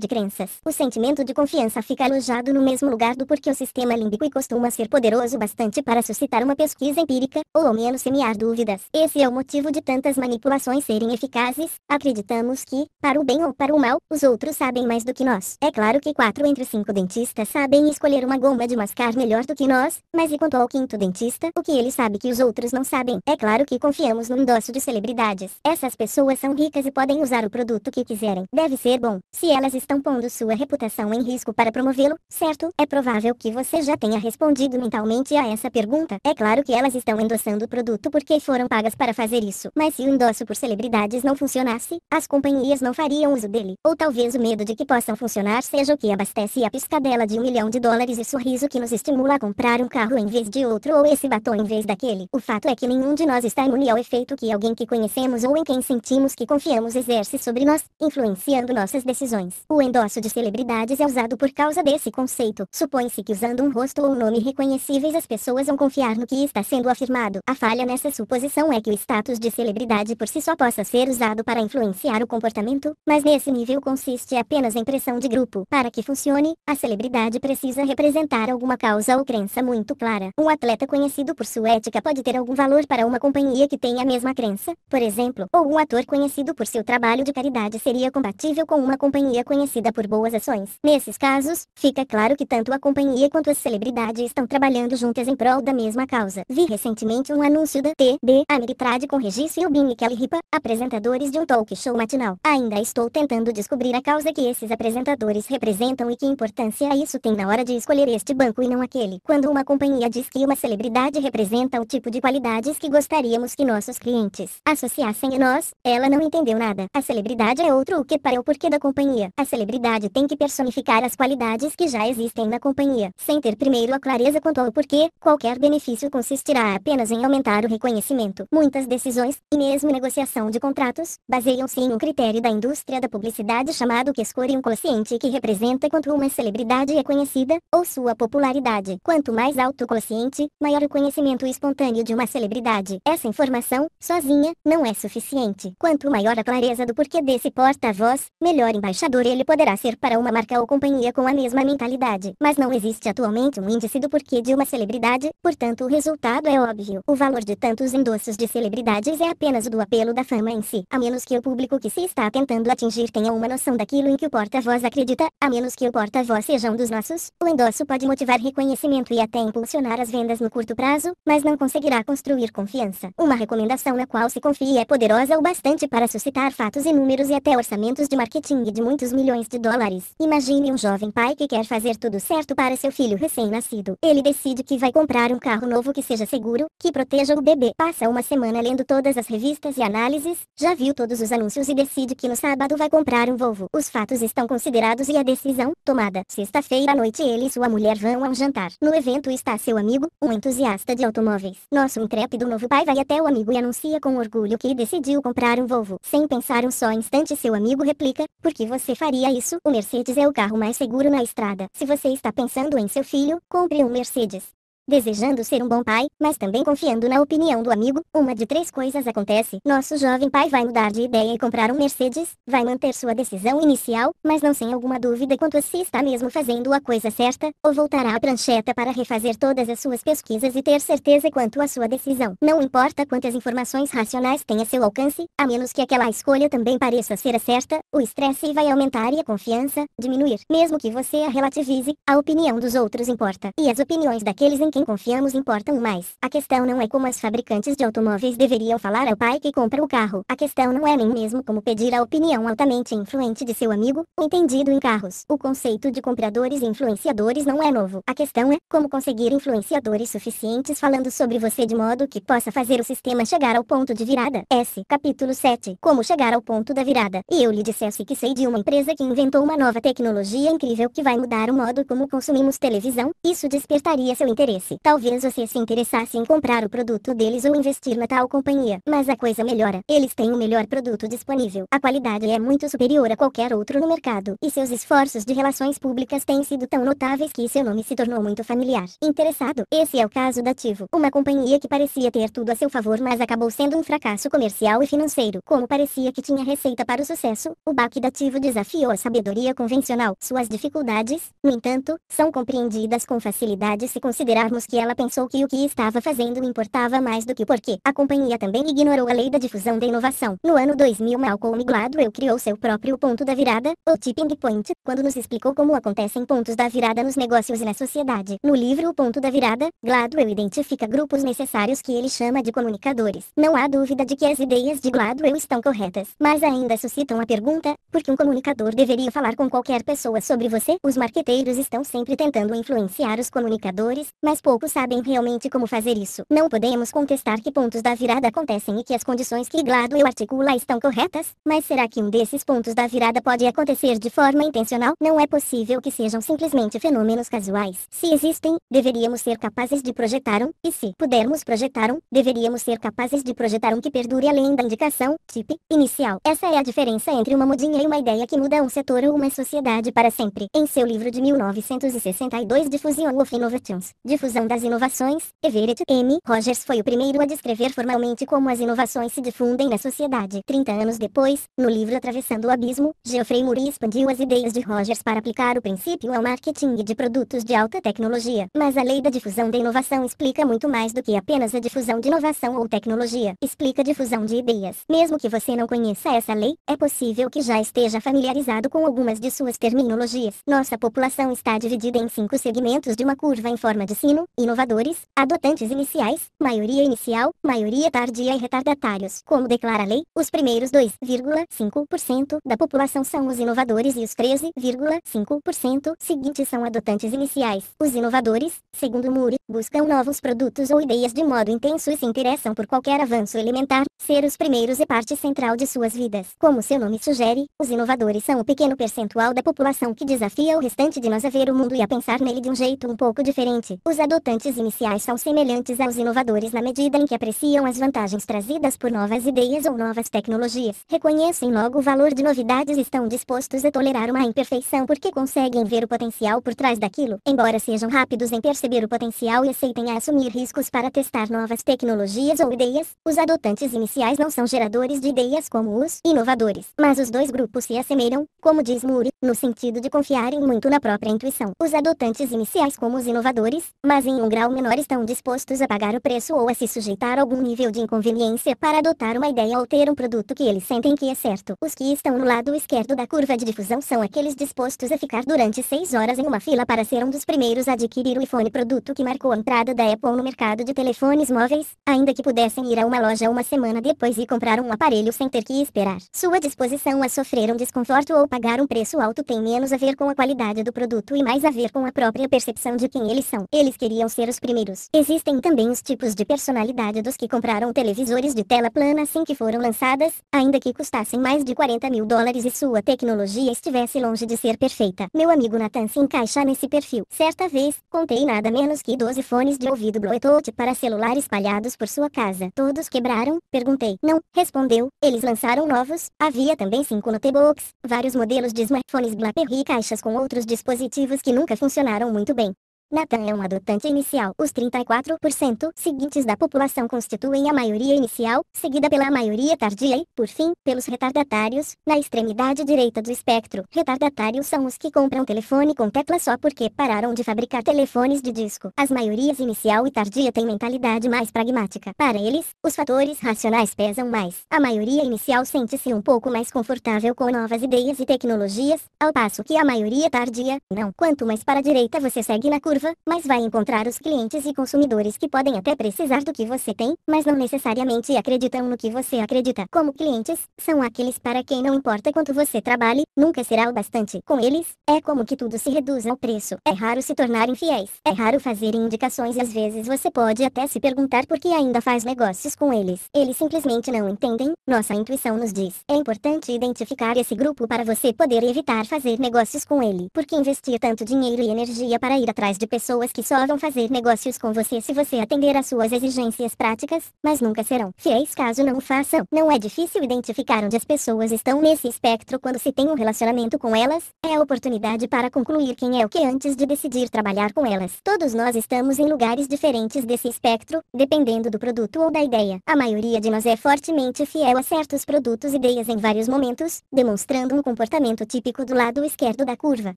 de crenças. O sentimento de confiança fica alojado no mesmo lugar do porque o sistema límbico costuma ser poderoso bastante para suscitar uma pesquisa empírica, ou ao menos semear dúvidas. Esse é o motivo de tantas manipulações serem eficazes, acreditamos que, para o bem ou para o mal, os outros sabem mais do que nós. É claro que 4 entre 5 dentistas sabem escolher uma goma forma é de mascar melhor do que nós, mas e quanto ao quinto dentista, o que ele sabe que os outros não sabem? É claro que confiamos no endosso de celebridades. Essas pessoas são ricas e podem usar o produto que quiserem. Deve ser bom. Se elas estão pondo sua reputação em risco para promovê-lo, certo? É provável que você já tenha respondido mentalmente a essa pergunta. É claro que elas estão endossando o produto porque foram pagas para fazer isso. Mas se o endosso por celebridades não funcionasse, as companhias não fariam uso dele. Ou talvez o medo de que possam funcionar seja o que abastece a piscadela de um milhão de dólares e sua sorriso que nos estimula a comprar um carro em vez de outro ou esse batom em vez daquele. O fato é que nenhum de nós está imune ao efeito que alguém que conhecemos ou em quem sentimos que confiamos exerce sobre nós, influenciando nossas decisões. O endosso de celebridades é usado por causa desse conceito. Supõe-se que usando um rosto ou um nome reconhecíveis as pessoas vão confiar no que está sendo afirmado. A falha nessa suposição é que o status de celebridade por si só possa ser usado para influenciar o comportamento, mas nesse nível consiste apenas em pressão de grupo. Para que funcione, a celebridade precisa representar representar alguma causa ou crença muito clara. Um atleta conhecido por sua ética pode ter algum valor para uma companhia que tem a mesma crença, por exemplo, ou um ator conhecido por seu trabalho de caridade seria compatível com uma companhia conhecida por boas ações. Nesses casos, fica claro que tanto a companhia quanto a celebridade estão trabalhando juntas em prol da mesma causa. Vi recentemente um anúncio da TB Ameritrade com Regis o e Kelly Ripa, apresentadores de um talk show matinal. Ainda estou tentando descobrir a causa que esses apresentadores representam e que importância isso tem na hora de escolher este este banco e não aquele. Quando uma companhia diz que uma celebridade representa o tipo de qualidades que gostaríamos que nossos clientes associassem a nós, ela não entendeu nada. A celebridade é outro o que para o porquê da companhia. A celebridade tem que personificar as qualidades que já existem na companhia, sem ter primeiro a clareza quanto ao porquê. Qualquer benefício consistirá apenas em aumentar o reconhecimento. Muitas decisões, e mesmo negociação de contratos, baseiam-se em um critério da indústria da publicidade chamado que escolhe um quociente que representa quanto uma celebridade é conhecida, ou sua popularidade. Quanto mais alto o quociente, maior o conhecimento espontâneo de uma celebridade. Essa informação, sozinha, não é suficiente. Quanto maior a clareza do porquê desse porta-voz, melhor embaixador ele poderá ser para uma marca ou companhia com a mesma mentalidade. Mas não existe atualmente um índice do porquê de uma celebridade, portanto o resultado é óbvio. O valor de tantos endossos de celebridades é apenas o do apelo da fama em si, a menos que o público que se está tentando atingir tenha uma noção daquilo em que o porta-voz acredita, a menos que o porta-voz seja um dos nossos, o endosso pode pode motivar reconhecimento e até impulsionar as vendas no curto prazo, mas não conseguirá construir confiança. Uma recomendação na qual se confie é poderosa o bastante para suscitar fatos e números e até orçamentos de marketing de muitos milhões de dólares. Imagine um jovem pai que quer fazer tudo certo para seu filho recém-nascido. Ele decide que vai comprar um carro novo que seja seguro, que proteja o bebê. Passa uma semana lendo todas as revistas e análises, já viu todos os anúncios e decide que no sábado vai comprar um Volvo. Os fatos estão considerados e a decisão tomada. Sexta-feira à noite ele e sua mulher vão Van a um jantar. No evento está seu amigo, um entusiasta de automóveis. Nosso intrépido novo pai vai até o amigo e anuncia com orgulho que decidiu comprar um Volvo. Sem pensar um só instante, seu amigo replica: Por que você faria isso? O Mercedes é o carro mais seguro na estrada. Se você está pensando em seu filho, compre um Mercedes. Desejando ser um bom pai, mas também confiando na opinião do amigo, uma de três coisas acontece. Nosso jovem pai vai mudar de ideia e comprar um Mercedes, vai manter sua decisão inicial, mas não sem alguma dúvida quanto a se está mesmo fazendo a coisa certa, ou voltará à prancheta para refazer todas as suas pesquisas e ter certeza quanto à sua decisão. Não importa quantas informações racionais tenha seu alcance, a menos que aquela escolha também pareça ser a certa, o estresse vai aumentar e a confiança diminuir. Mesmo que você a relativize, a opinião dos outros importa. E as opiniões daqueles em quem confiamos importam mais. A questão não é como as fabricantes de automóveis deveriam falar ao pai que compra o carro. A questão não é nem mesmo como pedir a opinião altamente influente de seu amigo, entendido em carros. O conceito de compradores e influenciadores não é novo. A questão é como conseguir influenciadores suficientes falando sobre você de modo que possa fazer o sistema chegar ao ponto de virada. S. Capítulo 7. Como chegar ao ponto da virada. E eu lhe dissesse assim que sei de uma empresa que inventou uma nova tecnologia incrível que vai mudar o modo como consumimos televisão, isso despertaria seu interesse. Talvez você se interessasse em comprar o produto deles ou investir na tal companhia. Mas a coisa melhora. Eles têm o melhor produto disponível. A qualidade é muito superior a qualquer outro no mercado. E seus esforços de relações públicas têm sido tão notáveis que seu nome se tornou muito familiar. Interessado? Esse é o caso da Tivo. Uma companhia que parecia ter tudo a seu favor, mas acabou sendo um fracasso comercial e financeiro. Como parecia que tinha receita para o sucesso, o baque da Tivo desafiou a sabedoria convencional. Suas dificuldades, no entanto, são compreendidas com facilidade se considerarmos que ela pensou que o que estava fazendo importava mais do que o porquê. A companhia também ignorou a lei da difusão da inovação. No ano 2000 Malcolm Gladwell criou seu próprio ponto da virada, o tipping point, quando nos explicou como acontecem pontos da virada nos negócios e na sociedade. No livro O Ponto da Virada, Gladwell identifica grupos necessários que ele chama de comunicadores. Não há dúvida de que as ideias de Gladwell estão corretas, mas ainda suscitam a pergunta, por que um comunicador deveria falar com qualquer pessoa sobre você? Os marqueteiros estão sempre tentando influenciar os comunicadores, mas poucos sabem realmente como fazer isso. Não podemos contestar que pontos da virada acontecem e que as condições que Gladwell articula estão corretas, mas será que um desses pontos da virada pode acontecer de forma intencional? Não é possível que sejam simplesmente fenômenos casuais. Se existem, deveríamos ser capazes de projetar um, e se pudermos projetar um, deveríamos ser capazes de projetar um que perdure além da indicação, tipo, inicial. Essa é a diferença entre uma modinha e uma ideia que muda um setor ou uma sociedade para sempre. Em seu livro de 1962 Diffusion of Innovations, Diffusion difusão das inovações, Everett M. Rogers foi o primeiro a descrever formalmente como as inovações se difundem na sociedade. Trinta anos depois, no livro Atravessando o Abismo, Geoffrey Murray expandiu as ideias de Rogers para aplicar o princípio ao marketing de produtos de alta tecnologia. Mas a lei da difusão da inovação explica muito mais do que apenas a difusão de inovação ou tecnologia. Explica a difusão de ideias. Mesmo que você não conheça essa lei, é possível que já esteja familiarizado com algumas de suas terminologias. Nossa população está dividida em cinco segmentos de uma curva em forma de sino inovadores, adotantes iniciais, maioria inicial, maioria tardia e retardatários. Como declara a lei, os primeiros 2,5% da população são os inovadores e os 13,5% seguintes são adotantes iniciais. Os inovadores, segundo Moore, buscam novos produtos ou ideias de modo intenso e se interessam por qualquer avanço elementar, ser os primeiros e parte central de suas vidas. Como seu nome sugere, os inovadores são o pequeno percentual da população que desafia o restante de nós a ver o mundo e a pensar nele de um jeito um pouco diferente. Os adotantes iniciais são semelhantes aos inovadores na medida em que apreciam as vantagens trazidas por novas ideias ou novas tecnologias, reconhecem logo o valor de novidades e estão dispostos a tolerar uma imperfeição porque conseguem ver o potencial por trás daquilo, embora sejam rápidos em perceber o potencial e aceitem a assumir riscos para testar novas tecnologias ou ideias, os adotantes iniciais não são geradores de ideias como os inovadores, mas os dois grupos se assemelham, como diz Moore, no sentido de confiarem muito na própria intuição. Os adotantes iniciais como os inovadores, mas mas em um grau menor estão dispostos a pagar o preço ou a se sujeitar a algum nível de inconveniência para adotar uma ideia ou ter um produto que eles sentem que é certo. Os que estão no lado esquerdo da curva de difusão são aqueles dispostos a ficar durante seis horas em uma fila para ser um dos primeiros a adquirir o iPhone produto que marcou a entrada da Apple no mercado de telefones móveis, ainda que pudessem ir a uma loja uma semana depois e comprar um aparelho sem ter que esperar. Sua disposição a sofrer um desconforto ou pagar um preço alto tem menos a ver com a qualidade do produto e mais a ver com a própria percepção de quem eles são. Eles que deveriam ser os primeiros. Existem também os tipos de personalidade dos que compraram televisores de tela plana assim que foram lançadas, ainda que custassem mais de 40 mil dólares e sua tecnologia estivesse longe de ser perfeita. Meu amigo Nathan se encaixa nesse perfil. Certa vez, contei nada menos que 12 fones de ouvido Bluetooth para celular espalhados por sua casa. Todos quebraram? Perguntei. Não, respondeu. Eles lançaram novos. Havia também cinco notebooks, vários modelos de smartphones BlackBerry e caixas com outros dispositivos que nunca funcionaram muito bem. Natan é um adotante inicial. Os 34% seguintes da população constituem a maioria inicial, seguida pela maioria tardia e, por fim, pelos retardatários, na extremidade direita do espectro. Retardatários são os que compram telefone com tecla só porque pararam de fabricar telefones de disco. As maiorias inicial e tardia têm mentalidade mais pragmática. Para eles, os fatores racionais pesam mais. A maioria inicial sente-se um pouco mais confortável com novas ideias e tecnologias, ao passo que a maioria tardia, não. Quanto mais para a direita você segue na curva, curva, mas vai encontrar os clientes e consumidores que podem até precisar do que você tem, mas não necessariamente acreditam no que você acredita. Como clientes, são aqueles para quem não importa quanto você trabalhe, nunca será o bastante. Com eles, é como que tudo se reduz ao preço. É raro se tornarem fiéis, é raro fazer indicações e às vezes você pode até se perguntar por que ainda faz negócios com eles. Eles simplesmente não entendem, nossa intuição nos diz. É importante identificar esse grupo para você poder evitar fazer negócios com ele. Porque investir tanto dinheiro e energia para ir atrás de de pessoas que só vão fazer negócios com você se você atender às suas exigências práticas, mas nunca serão fiéis caso não o façam. Não é difícil identificar onde as pessoas estão nesse espectro quando se tem um relacionamento com elas, é a oportunidade para concluir quem é o que antes de decidir trabalhar com elas. Todos nós estamos em lugares diferentes desse espectro, dependendo do produto ou da ideia. A maioria de nós é fortemente fiel a certos produtos e ideias em vários momentos, demonstrando um comportamento típico do lado esquerdo da curva,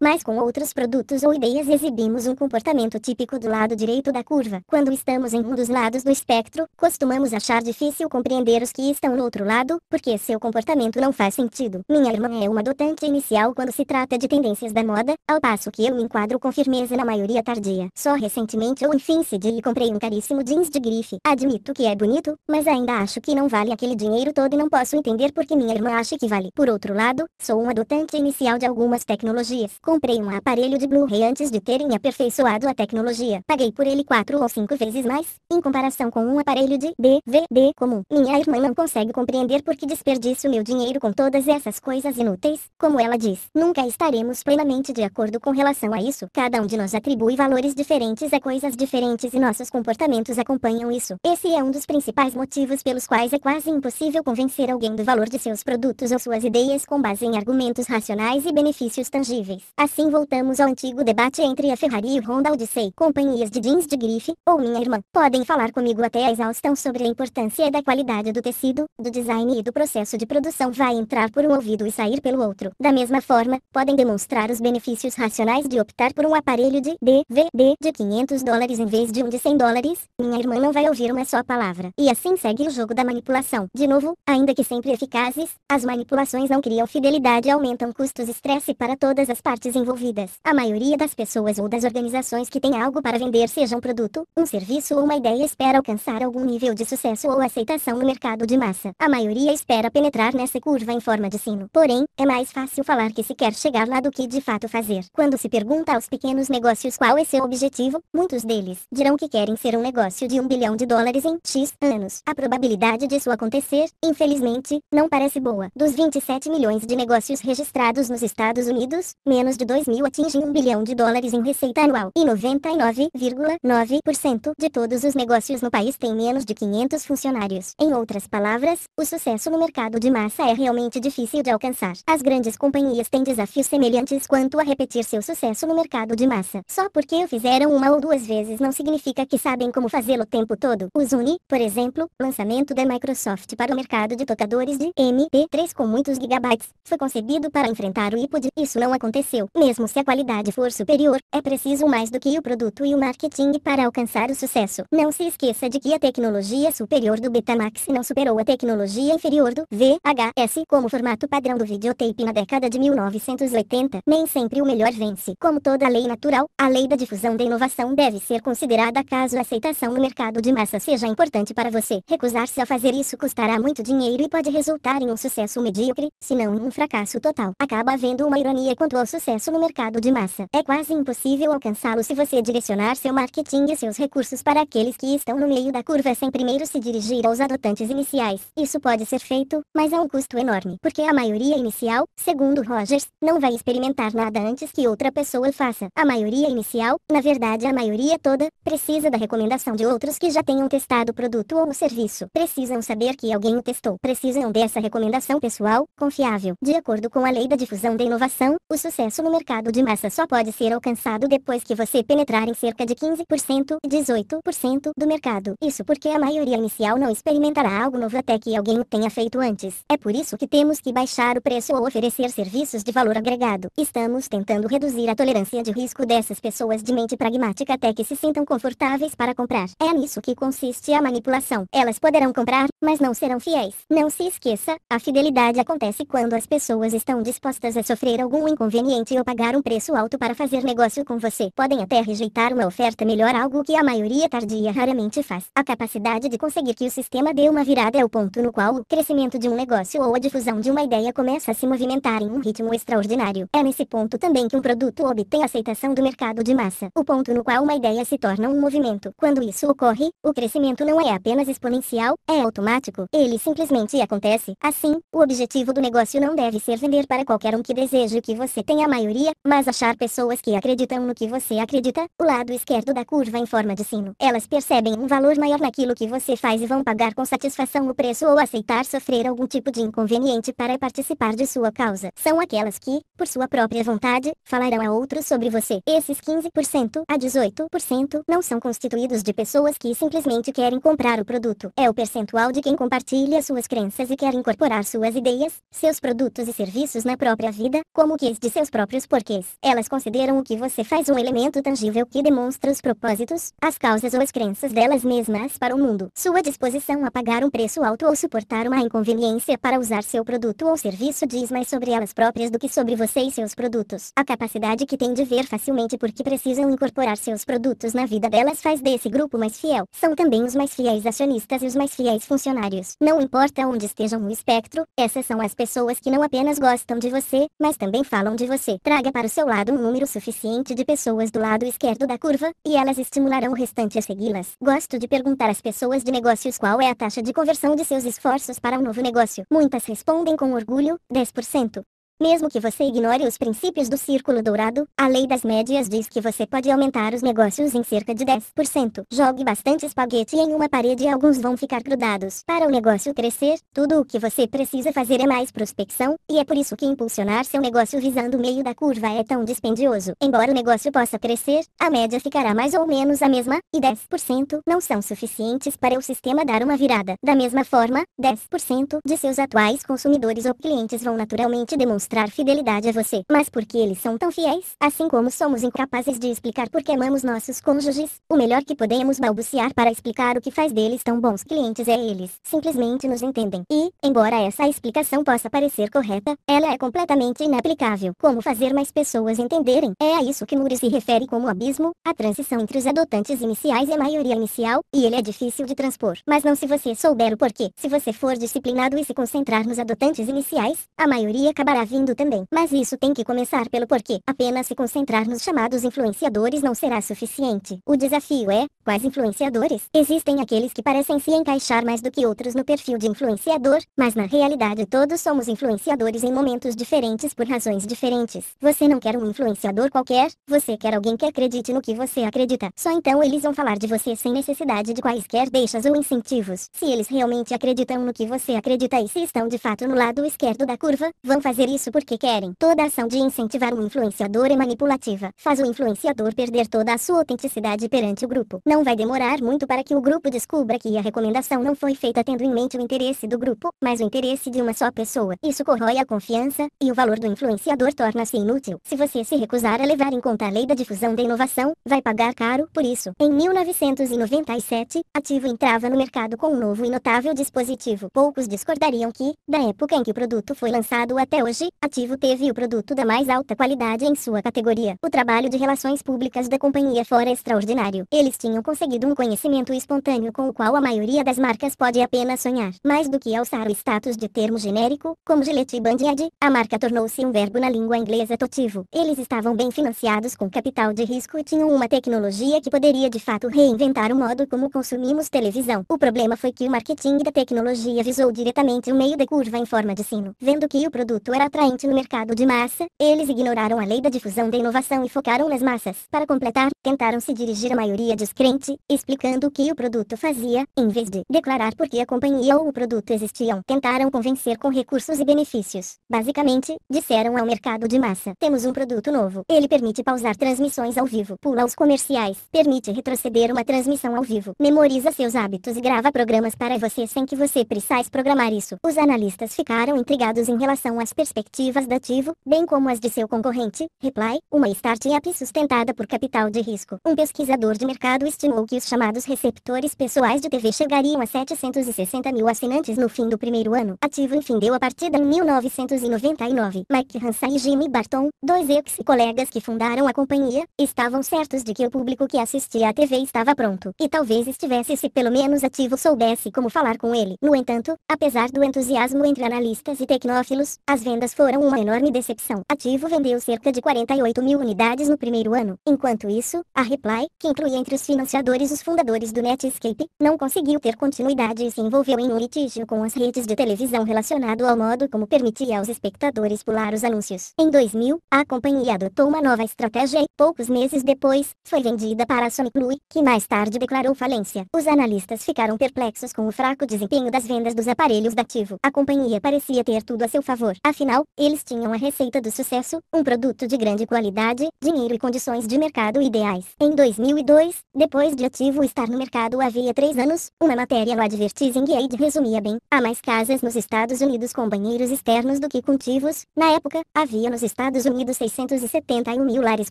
mas com outros produtos ou ideias exibimos um comportamento comportamento típico do lado direito da curva. Quando estamos em um dos lados do espectro, costumamos achar difícil compreender os que estão no outro lado, porque seu comportamento não faz sentido. Minha irmã é uma dotante inicial quando se trata de tendências da moda, ao passo que eu me enquadro com firmeza na maioria tardia. Só recentemente ou enfim cedi e comprei um caríssimo jeans de grife. Admito que é bonito, mas ainda acho que não vale aquele dinheiro todo e não posso entender por que minha irmã acha que vale. Por outro lado, sou um adotante inicial de algumas tecnologias. Comprei um aparelho de Blu-ray antes de terem aperfeiçoado a à tecnologia. Paguei por ele quatro ou cinco vezes mais, em comparação com um aparelho de DVD comum. Minha irmã não consegue compreender por que desperdício meu dinheiro com todas essas coisas inúteis, como ela diz. Nunca estaremos plenamente de acordo com relação a isso. Cada um de nós atribui valores diferentes a coisas diferentes e nossos comportamentos acompanham isso. Esse é um dos principais motivos pelos quais é quase impossível convencer alguém do valor de seus produtos ou suas ideias com base em argumentos racionais e benefícios tangíveis. Assim voltamos ao antigo debate entre a Ferrari e o Honda Odyssey, companhias de jeans de grife, ou minha irmã, podem falar comigo até a exaustão sobre a importância da qualidade do tecido, do design e do processo de produção vai entrar por um ouvido e sair pelo outro. Da mesma forma, podem demonstrar os benefícios racionais de optar por um aparelho de DVD de 500 dólares em vez de um de 100 dólares, minha irmã não vai ouvir uma só palavra. E assim segue o jogo da manipulação. De novo, ainda que sempre eficazes, as manipulações não criam fidelidade e aumentam custos e estresse para todas as partes envolvidas. A maioria das pessoas ou das organizações organizações que têm algo para vender, seja um produto, um serviço ou uma ideia, espera alcançar algum nível de sucesso ou aceitação no mercado de massa. A maioria espera penetrar nessa curva em forma de sino. Porém, é mais fácil falar que se quer chegar lá do que de fato fazer. Quando se pergunta aos pequenos negócios qual é seu objetivo, muitos deles dirão que querem ser um negócio de um bilhão de dólares em X anos. A probabilidade disso acontecer, infelizmente, não parece boa. Dos 27 milhões de negócios registrados nos Estados Unidos, menos de 2 mil atingem um bilhão de dólares em receita anual e 99,9% de todos os negócios no país têm menos de 500 funcionários. Em outras palavras, o sucesso no mercado de massa é realmente difícil de alcançar. As grandes companhias têm desafios semelhantes quanto a repetir seu sucesso no mercado de massa. Só porque o fizeram uma ou duas vezes não significa que sabem como fazê-lo o tempo todo. O Zuni, por exemplo, lançamento da Microsoft para o mercado de tocadores de MP3 com muitos gigabytes, foi concebido para enfrentar o iPod. Isso não aconteceu. Mesmo se a qualidade for superior, é preciso mais mais do que o produto e o marketing para alcançar o sucesso. Não se esqueça de que a tecnologia superior do Betamax não superou a tecnologia inferior do VHS como formato padrão do videotape na década de 1980. Nem sempre o melhor vence. Como toda lei natural, a lei da difusão da inovação deve ser considerada caso a aceitação no mercado de massa seja importante para você. Recusar-se a fazer isso custará muito dinheiro e pode resultar em um sucesso medíocre, se não em um fracasso total. Acaba havendo uma ironia quanto ao sucesso no mercado de massa. É quase impossível alcançá-lo se você direcionar seu marketing e seus recursos para aqueles que estão no meio da curva sem primeiro se dirigir aos adotantes iniciais. Isso pode ser feito, mas a um custo enorme, porque a maioria inicial, segundo Rogers, não vai experimentar nada antes que outra pessoa faça. A maioria inicial, na verdade a maioria toda, precisa da recomendação de outros que já tenham testado o produto ou o serviço. Precisam saber que alguém o testou. Precisam dessa recomendação pessoal, confiável. De acordo com a lei da difusão da inovação, o sucesso no mercado de massa só pode ser alcançado depois que você penetrar em cerca de 15%, 18% do mercado. Isso porque a maioria inicial não experimentará algo novo até que alguém o tenha feito antes. É por isso que temos que baixar o preço ou oferecer serviços de valor agregado. Estamos tentando reduzir a tolerância de risco dessas pessoas de mente pragmática até que se sintam confortáveis para comprar. É nisso que consiste a manipulação. Elas poderão comprar, mas não serão fiéis. Não se esqueça, a fidelidade acontece quando as pessoas estão dispostas a sofrer algum inconveniente ou pagar um preço alto para fazer negócio com você. Pode podem até rejeitar uma oferta melhor, algo que a maioria tardia raramente faz. A capacidade de conseguir que o sistema dê uma virada é o ponto no qual o crescimento de um negócio ou a difusão de uma ideia começa a se movimentar em um ritmo extraordinário. É nesse ponto também que um produto obtém aceitação do mercado de massa, o ponto no qual uma ideia se torna um movimento. Quando isso ocorre, o crescimento não é apenas exponencial, é automático, ele simplesmente acontece. Assim, o objetivo do negócio não deve ser vender para qualquer um que deseje que você tenha a maioria, mas achar pessoas que acreditam no que você acredita, o lado esquerdo da curva em forma de sino. Elas percebem um valor maior naquilo que você faz e vão pagar com satisfação o preço ou aceitar sofrer algum tipo de inconveniente para participar de sua causa. São aquelas que, por sua própria vontade, falarão a outros sobre você. Esses 15% a 18% não são constituídos de pessoas que simplesmente querem comprar o produto. É o percentual de quem compartilha suas crenças e quer incorporar suas ideias, seus produtos e serviços na própria vida, como que de seus próprios porquês. Elas consideram o que você faz um elemento tangível que demonstra os propósitos, as causas ou as crenças delas mesmas para o mundo. Sua disposição a pagar um preço alto ou suportar uma inconveniência para usar seu produto ou serviço diz mais sobre elas próprias do que sobre você e seus produtos. A capacidade que tem de ver facilmente porque precisam incorporar seus produtos na vida delas faz desse grupo mais fiel. São também os mais fiéis acionistas e os mais fiéis funcionários. Não importa onde estejam no espectro, essas são as pessoas que não apenas gostam de você, mas também falam de você. Traga para o seu lado um número suficiente de pessoas do lado esquerdo da curva, e elas estimularão o restante a segui-las. Gosto de perguntar às pessoas de negócios qual é a taxa de conversão de seus esforços para um novo negócio. Muitas respondem com orgulho, 10%. Mesmo que você ignore os princípios do círculo dourado, a lei das médias diz que você pode aumentar os negócios em cerca de 10%. Jogue bastante espaguete em uma parede e alguns vão ficar grudados. Para o negócio crescer, tudo o que você precisa fazer é mais prospecção, e é por isso que impulsionar seu negócio visando o meio da curva é tão dispendioso. Embora o negócio possa crescer, a média ficará mais ou menos a mesma, e 10% não são suficientes para o sistema dar uma virada. Da mesma forma, 10% de seus atuais consumidores ou clientes vão naturalmente demonstrar demonstrar fidelidade a você. Mas porque eles são tão fiéis, assim como somos incapazes de explicar por que amamos nossos cônjuges, o melhor que podemos balbuciar para explicar o que faz deles tão bons clientes é eles simplesmente nos entendem. E, embora essa explicação possa parecer correta, ela é completamente inaplicável. Como fazer mais pessoas entenderem? É a isso que Moore se refere como abismo, a transição entre os adotantes iniciais e é a maioria inicial, e ele é difícil de transpor. Mas não se você souber o porquê. Se você for disciplinado e se concentrar nos adotantes iniciais, a maioria acabará vindo também. Mas isso tem que começar pelo porquê. Apenas se concentrar nos chamados influenciadores não será suficiente. O desafio é, quais influenciadores? Existem aqueles que parecem se encaixar mais do que outros no perfil de influenciador, mas na realidade todos somos influenciadores em momentos diferentes por razões diferentes. Você não quer um influenciador qualquer, você quer alguém que acredite no que você acredita. Só então eles vão falar de você sem necessidade de quaisquer deixas ou incentivos. Se eles realmente acreditam no que você acredita e se estão de fato no lado esquerdo da curva, vão fazer isso isso porque querem. Toda ação de incentivar o influenciador é manipulativa. Faz o influenciador perder toda a sua autenticidade perante o grupo. Não vai demorar muito para que o grupo descubra que a recomendação não foi feita tendo em mente o interesse do grupo, mas o interesse de uma só pessoa. Isso corrói a confiança, e o valor do influenciador torna-se inútil. Se você se recusar a levar em conta a lei da difusão da inovação, vai pagar caro por isso. Em 1997, Ativo entrava no mercado com um novo e notável dispositivo. Poucos discordariam que, da época em que o produto foi lançado até hoje, Ativo teve o produto da mais alta qualidade em sua categoria. O trabalho de relações públicas da companhia fora extraordinário. Eles tinham conseguido um conhecimento espontâneo com o qual a maioria das marcas pode apenas sonhar. Mais do que alçar o status de termo genérico, como Gillette e Band-Aid, a marca tornou-se um verbo na língua inglesa totivo. Eles estavam bem financiados com capital de risco e tinham uma tecnologia que poderia de fato reinventar o modo como consumimos televisão. O problema foi que o marketing da tecnologia visou diretamente o meio da curva em forma de sino, vendo que o produto era atraente atraente no mercado de massa, eles ignoraram a lei da difusão da inovação e focaram nas massas. Para completar, tentaram se dirigir à maioria descrente, explicando o que o produto fazia, em vez de declarar por que a companhia ou o produto existiam. Tentaram convencer com recursos e benefícios. Basicamente, disseram ao mercado de massa: temos um produto novo. Ele permite pausar transmissões ao vivo, pula os comerciais, permite retroceder uma transmissão ao vivo, memoriza seus hábitos e grava programas para você sem que você precise programar isso. Os analistas ficaram intrigados em relação às perspectivas ativas da Ativo, bem como as de seu concorrente, Reply, uma startup sustentada por capital de risco. Um pesquisador de mercado estimou que os chamados receptores pessoais de TV chegariam a 760 mil assinantes no fim do primeiro ano. Ativo enfim deu a partida em 1999. Mike Hansa e Jimmy Barton, dois ex-colegas que fundaram a companhia, estavam certos de que o público que assistia à TV estava pronto, e talvez estivesse se pelo menos Ativo soubesse como falar com ele. No entanto, apesar do entusiasmo entre analistas e tecnófilos, as vendas foram foram uma enorme decepção. Ativo vendeu cerca de 48 mil unidades no primeiro ano. Enquanto isso, a Reply, que inclui entre os financiadores os fundadores do Netscape, não conseguiu ter continuidade e se envolveu em um litígio com as redes de televisão relacionado ao modo como permitia aos espectadores pular os anúncios. Em 2000, a companhia adotou uma nova estratégia e, poucos meses depois, foi vendida para a Sony Blue, que mais tarde declarou falência. Os analistas ficaram perplexos com o fraco desempenho das vendas dos aparelhos da Ativo. A companhia parecia ter tudo a seu favor. Afinal, eles tinham a receita do sucesso, um produto de grande qualidade, dinheiro e condições de mercado ideais. Em 2002, depois de ativo estar no mercado havia três anos, uma matéria no Advertising Aid resumia bem, há mais casas nos Estados Unidos com banheiros externos do que cultivos, na época, havia nos Estados Unidos 671 mil lares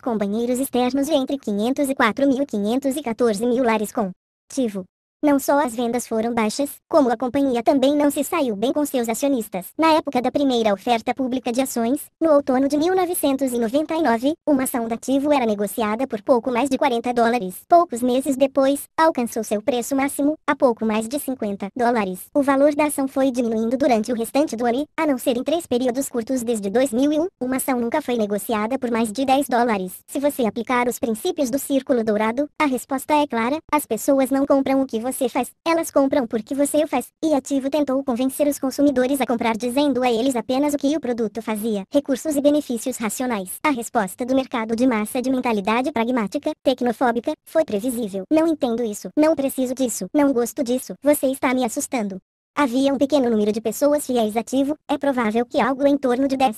com banheiros externos e entre 504 mil e 514 mil lares com cultivo. Não só as vendas foram baixas, como a companhia também não se saiu bem com seus acionistas. Na época da primeira oferta pública de ações, no outono de 1999, uma ação da Ativo era negociada por pouco mais de 40 dólares. Poucos meses depois, alcançou seu preço máximo, a pouco mais de 50 dólares. O valor da ação foi diminuindo durante o restante do ano, a não ser em três períodos curtos desde 2001, uma ação nunca foi negociada por mais de 10 dólares. Se você aplicar os princípios do círculo dourado, a resposta é clara, as pessoas não compram o que você faz, elas compram porque você o faz. E Ativo tentou convencer os consumidores a comprar dizendo a eles apenas o que o produto fazia, recursos e benefícios racionais. A resposta do mercado de massa de mentalidade pragmática, tecnofóbica, foi previsível. Não entendo isso, não preciso disso, não gosto disso, você está me assustando. Havia um pequeno número de pessoas fiéis ativo, é provável que algo em torno de 10%,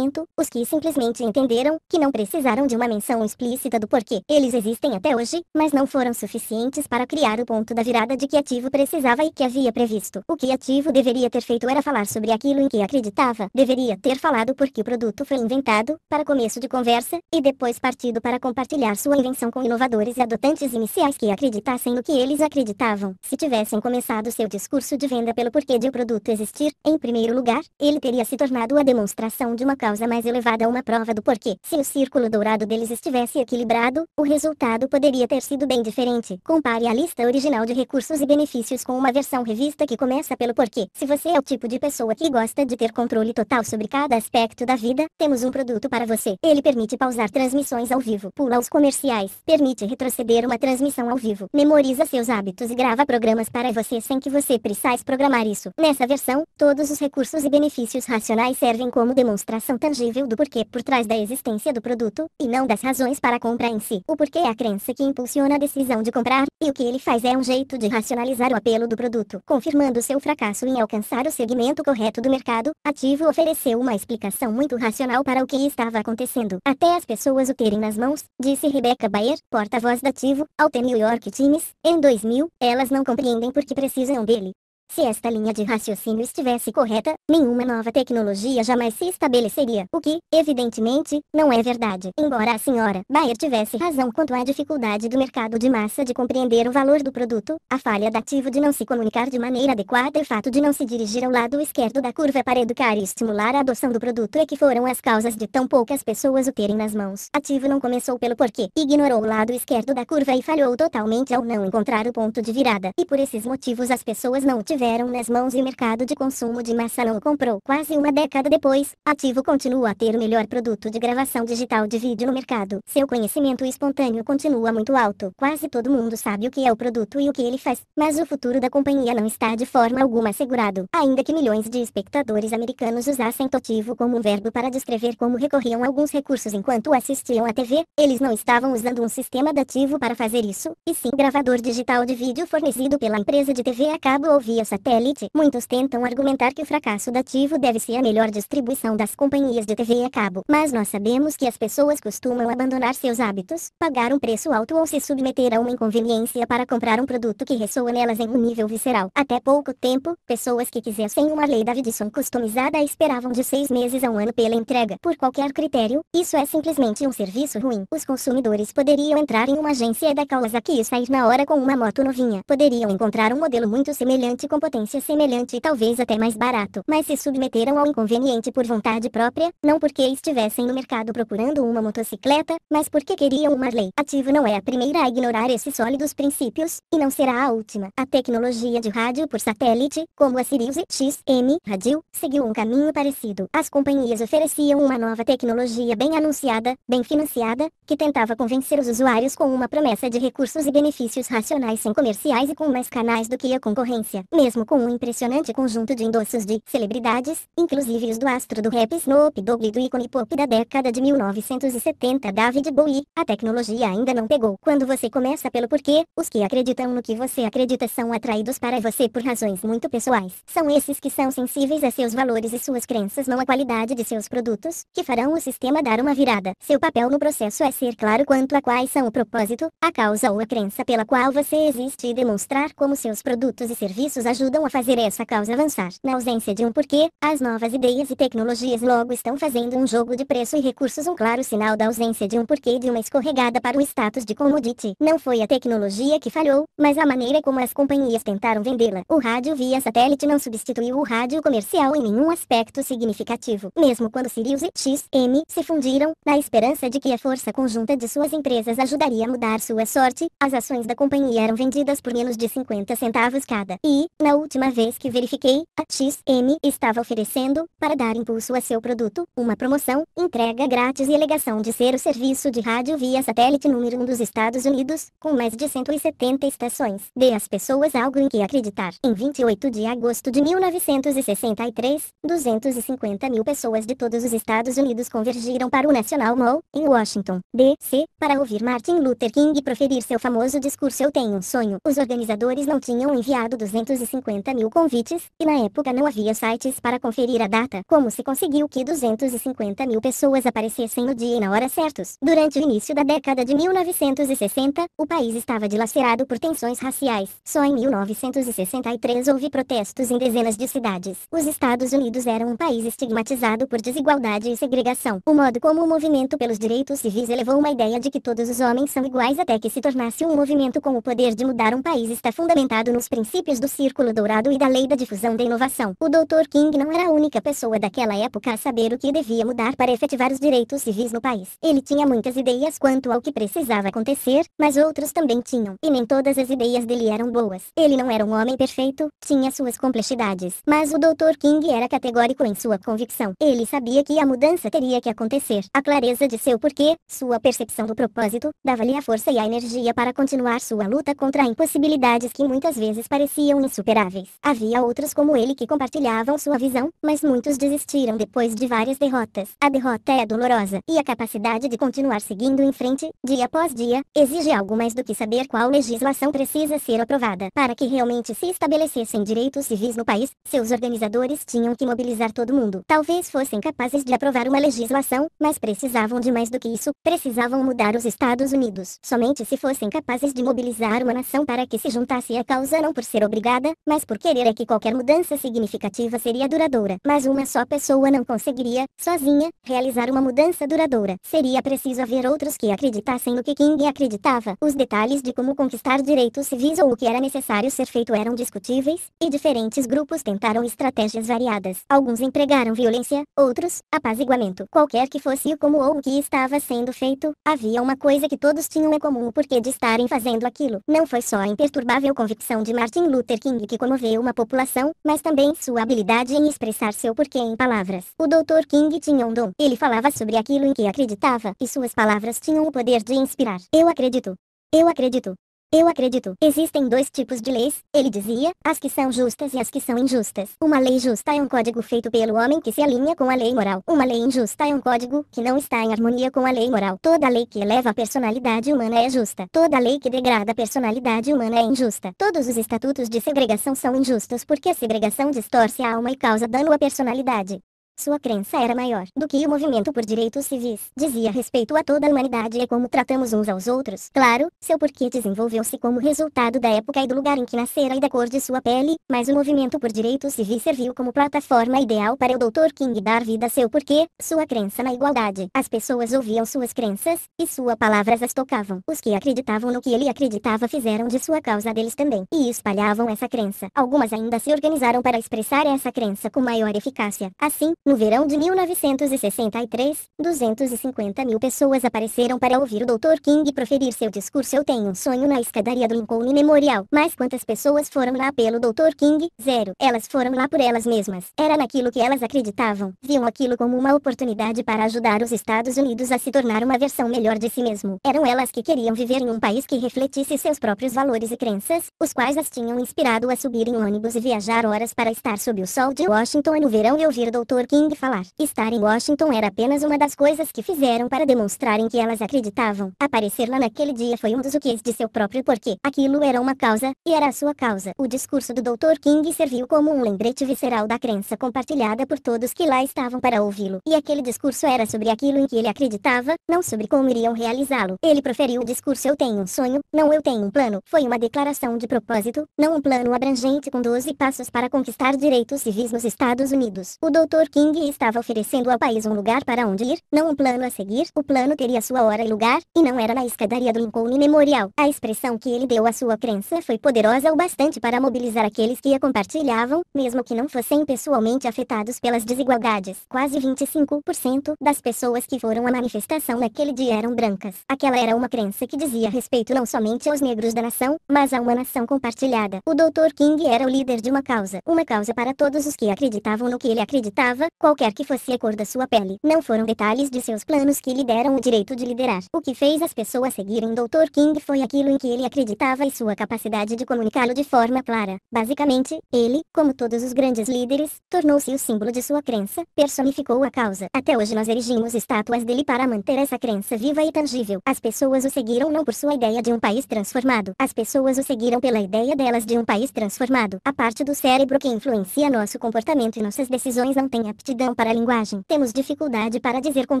os que simplesmente entenderam que não precisaram de uma menção explícita do porquê eles existem até hoje, mas não foram suficientes para criar o ponto da virada de que ativo precisava e que havia previsto. O que ativo deveria ter feito era falar sobre aquilo em que acreditava, deveria ter falado porque o produto foi inventado, para começo de conversa, e depois partido para compartilhar sua invenção com inovadores e adotantes iniciais que acreditassem no que eles acreditavam. Se tivessem começado seu discurso de venda pelo porquê de o produto existir, em primeiro lugar, ele teria se tornado a demonstração de uma causa mais elevada uma prova do porquê. Se o círculo dourado deles estivesse equilibrado, o resultado poderia ter sido bem diferente. Compare a lista original de recursos e benefícios com uma versão revista que começa pelo porquê. Se você é o tipo de pessoa que gosta de ter controle total sobre cada aspecto da vida, temos um produto para você. Ele permite pausar transmissões ao vivo, pula os comerciais, permite retroceder uma transmissão ao vivo, memoriza seus hábitos e grava programas para você sem que você precise programar isso. Nessa versão, todos os recursos e benefícios racionais servem como demonstração tangível do porquê por trás da existência do produto, e não das razões para a compra em si. O porquê é a crença que impulsiona a decisão de comprar, e o que ele faz é um jeito de racionalizar o apelo do produto, confirmando seu fracasso em alcançar o segmento correto do mercado. Ativo ofereceu uma explicação muito racional para o que estava acontecendo. Até as pessoas o terem nas mãos, disse Rebecca Bayer, porta-voz da Ativo, ao The New York Times, em 2000, elas não compreendem porque precisam dele. Se esta linha de raciocínio estivesse correta, nenhuma nova tecnologia jamais se estabeleceria, o que, evidentemente, não é verdade. Embora a senhora Bayer tivesse razão quanto à dificuldade do mercado de massa de compreender o valor do produto, a falha da ativo de não se comunicar de maneira adequada e o fato de não se dirigir ao lado esquerdo da curva para educar e estimular a adoção do produto é que foram as causas de tão poucas pessoas o terem nas mãos. Ativo não começou pelo porquê, ignorou o lado esquerdo da curva e falhou totalmente ao não encontrar o ponto de virada, e por esses motivos as pessoas não o tiveram nas mãos e o mercado de consumo de massa não o comprou. Quase uma década depois, Ativo continua a ter o melhor produto de gravação digital de vídeo no mercado. Seu conhecimento espontâneo continua muito alto. Quase todo mundo sabe o que é o produto e o que ele faz, mas o futuro da companhia não está de forma alguma assegurado. Ainda que milhões de espectadores americanos usassem totivo como um verbo para descrever como recorriam a alguns recursos enquanto assistiam à TV, eles não estavam usando um sistema dativo para fazer isso, e sim gravador digital de vídeo fornecido pela empresa de TV a cabo ou via mídia satélite, muitos tentam argumentar que o fracasso da Tivo deve ser a melhor distribuição das companhias de TV a cabo. Mas nós sabemos que as pessoas costumam abandonar seus hábitos, pagar um preço alto ou se submeter a uma inconveniência para comprar um produto que ressoa nelas em um nível visceral. Até pouco tempo, pessoas que quisessem uma lei Davidson customizada esperavam de seis meses a um ano pela entrega. Por qualquer critério, isso é simplesmente um serviço ruim. Os consumidores poderiam entrar em uma agência da causa que e sair na hora com uma moto novinha. Poderiam encontrar um modelo muito semelhante potência semelhante e talvez até mais barato, mas se submeteram ao inconveniente por vontade própria, não porque estivessem no mercado procurando uma motocicleta, mas porque queriam uma Harley. Ativo não é a primeira a ignorar esses sólidos princípios, e não será a última. A tecnologia de rádio por satélite, como a Sirius XM Radio, seguiu um caminho parecido. As companhias ofereciam uma nova tecnologia bem anunciada, bem financiada, que tentava convencer os usuários com uma promessa de recursos e benefícios racionais sem comerciais e com mais canais do que a concorrência mesmo com um impressionante conjunto de endossos de celebridades, inclusive os do astro do rap Snoop Dogg e do ícone pop da década de 1970 David Bowie, a tecnologia ainda não pegou. Quando você começa pelo porquê, os que acreditam no que você acredita são atraídos para você por razões muito pessoais. São esses que são sensíveis a seus valores e suas crenças não a qualidade de seus produtos, que farão o sistema dar uma virada. Seu papel no processo é ser claro quanto a quais são o propósito, a causa ou a crença pela qual você existe e demonstrar como seus produtos e serviços ajudam a fazer essa causa avançar. Na ausência de um porquê, as novas ideias e tecnologias logo estão fazendo um jogo de preço e recursos um claro sinal da ausência de um porquê de uma escorregada para o status de commodity. Não foi a tecnologia que falhou, mas a maneira como as companhias tentaram vendê-la. O rádio via satélite não substituiu o rádio comercial em nenhum aspecto significativo, mesmo quando Sirius e XM se fundiram, na esperança de que a força conjunta de suas empresas ajudaria a mudar sua sorte, as ações da companhia eram vendidas por menos de 50 centavos cada. E, na última vez que verifiquei, a XM estava oferecendo, para dar impulso a seu produto, uma promoção, entrega grátis e alegação de ser o serviço de rádio via satélite número 1 um dos Estados Unidos, com mais de 170 estações. Dê às pessoas algo em que acreditar. Em 28 de agosto de 1963, 250 mil pessoas de todos os Estados Unidos convergiram para o National Mall, em Washington, D.C., para ouvir Martin Luther King proferir seu famoso discurso Eu Tenho um Sonho. Os organizadores não tinham enviado 250 250 mil convites, e na época não havia sites para conferir a data. Como se conseguiu que 250 mil pessoas aparecessem no dia e na hora certos? Durante o início da década de 1960, o país estava dilacerado por tensões raciais. Só em 1963 houve protestos em dezenas de cidades. Os Estados Unidos eram um país estigmatizado por desigualdade e segregação. O modo como o movimento pelos direitos civis elevou uma ideia de que todos os homens são iguais até que se tornasse um movimento com o poder de mudar um país está fundamentado nos princípios do círculo Círculo Dourado e da Lei da Difusão da Inovação. O Dr. King não era a única pessoa daquela época a saber o que devia mudar para efetivar os direitos civis no país. Ele tinha muitas ideias quanto ao que precisava acontecer, mas outros também tinham, e nem todas as ideias dele eram boas. Ele não era um homem perfeito, tinha suas complexidades, mas o Dr. King era categórico em sua convicção. Ele sabia que a mudança teria que acontecer. A clareza de seu porquê, sua percepção do propósito, dava-lhe a força e a energia para continuar sua luta contra impossibilidades que muitas vezes pareciam insuperáveis Havia outros como ele que compartilhavam sua visão, mas muitos desistiram depois de várias derrotas. A derrota é dolorosa, e a capacidade de continuar seguindo em frente, dia após dia, exige algo mais do que saber qual legislação precisa ser aprovada. Para que realmente se estabelecessem direitos civis no país, seus organizadores tinham que mobilizar todo mundo. Talvez fossem capazes de aprovar uma legislação, mas precisavam de mais do que isso, precisavam mudar os Estados Unidos. Somente se fossem capazes de mobilizar uma nação para que se juntasse à causa não por ser obrigada, mas por querer é que qualquer mudança significativa seria duradoura. Mas uma só pessoa não conseguiria, sozinha, realizar uma mudança duradoura. Seria preciso haver outros que acreditassem no que King acreditava. Os detalhes de como conquistar direitos civis ou o que era necessário ser feito eram discutíveis, e diferentes grupos tentaram estratégias variadas. Alguns empregaram violência, outros, apaziguamento. Qualquer que fosse o como ou o que estava sendo feito, havia uma coisa que todos tinham em comum o porquê de estarem fazendo aquilo. Não foi só a imperturbável convicção de Martin Luther King que comoveu uma população, mas também sua habilidade em expressar seu porquê em palavras. O Dr. King tinha um dom. Ele falava sobre aquilo em que acreditava, e suas palavras tinham o poder de inspirar. Eu acredito. Eu acredito. Eu acredito. Existem dois tipos de leis, ele dizia, as que são justas e as que são injustas. Uma lei justa é um código feito pelo homem que se alinha com a lei moral. Uma lei injusta é um código que não está em harmonia com a lei moral. Toda lei que eleva a personalidade humana é justa. Toda lei que degrada a personalidade humana é injusta. Todos os estatutos de segregação são injustos porque a segregação distorce a alma e causa dano à personalidade. Sua crença era maior do que o movimento por direitos civis. Dizia respeito a toda a humanidade e como tratamos uns aos outros. Claro, seu porquê desenvolveu-se como resultado da época e do lugar em que nascera e da cor de sua pele, mas o movimento por direitos civis serviu como plataforma ideal para o Dr. King dar vida a seu porquê, sua crença na igualdade. As pessoas ouviam suas crenças, e suas palavras as tocavam. Os que acreditavam no que ele acreditava fizeram de sua causa deles também, e espalhavam essa crença. Algumas ainda se organizaram para expressar essa crença com maior eficácia. Assim, no verão de 1963, 250 mil pessoas apareceram para ouvir o Dr. King proferir seu discurso Eu Tenho um Sonho na escadaria do Lincoln Memorial. Mas quantas pessoas foram lá pelo Dr. King? Zero. Elas foram lá por elas mesmas. Era naquilo que elas acreditavam. Viam aquilo como uma oportunidade para ajudar os Estados Unidos a se tornar uma versão melhor de si mesmo. Eram elas que queriam viver em um país que refletisse seus próprios valores e crenças, os quais as tinham inspirado a subir em um ônibus e viajar horas para estar sob o sol de Washington no verão e ouvir o Dr. King King falar. Estar em Washington era apenas uma das coisas que fizeram para demonstrarem que elas acreditavam. Aparecer lá naquele dia foi um dos uques de seu próprio porquê. Aquilo era uma causa, e era a sua causa. O discurso do Dr. King serviu como um lembrete visceral da crença compartilhada por todos que lá estavam para ouvi-lo. E aquele discurso era sobre aquilo em que ele acreditava, não sobre como iriam realizá-lo. Ele proferiu o discurso Eu tenho um sonho, não eu tenho um plano. Foi uma declaração de propósito, não um plano abrangente com 12 passos para conquistar direitos civis nos Estados Unidos. O Dr. King Ming estava oferecendo ao país um lugar para onde ir, não um plano a seguir. O plano teria sua hora e lugar, e não era na escadaria do Lincoln Memorial. A expressão que ele deu à sua crença foi poderosa o bastante para mobilizar aqueles que a compartilhavam, mesmo que não fossem pessoalmente afetados pelas desigualdades. Quase 25% das pessoas que foram à manifestação naquele dia eram brancas. Aquela era uma crença que dizia respeito não somente aos negros da nação, mas a uma nação compartilhada. O Dr. King era o líder de uma causa, uma causa para todos os que acreditavam no que ele acreditava, qualquer que fosse a cor da sua pele. Não foram detalhes de seus planos que lhe deram o direito de liderar. O que fez as pessoas seguirem Dr. King foi aquilo em que ele acreditava e sua capacidade de comunicá-lo de forma clara. Basicamente, ele, como todos os grandes líderes, tornou-se o símbolo de sua crença, personificou a causa. Até hoje nós erigimos estátuas dele para manter essa crença viva e tangível. As pessoas o seguiram não por sua ideia de um país transformado. As pessoas o seguiram pela ideia delas de um país transformado. A parte do cérebro que influencia nosso comportamento e nossas decisões não tem aptidão aptidão para a linguagem. Temos dificuldade para dizer com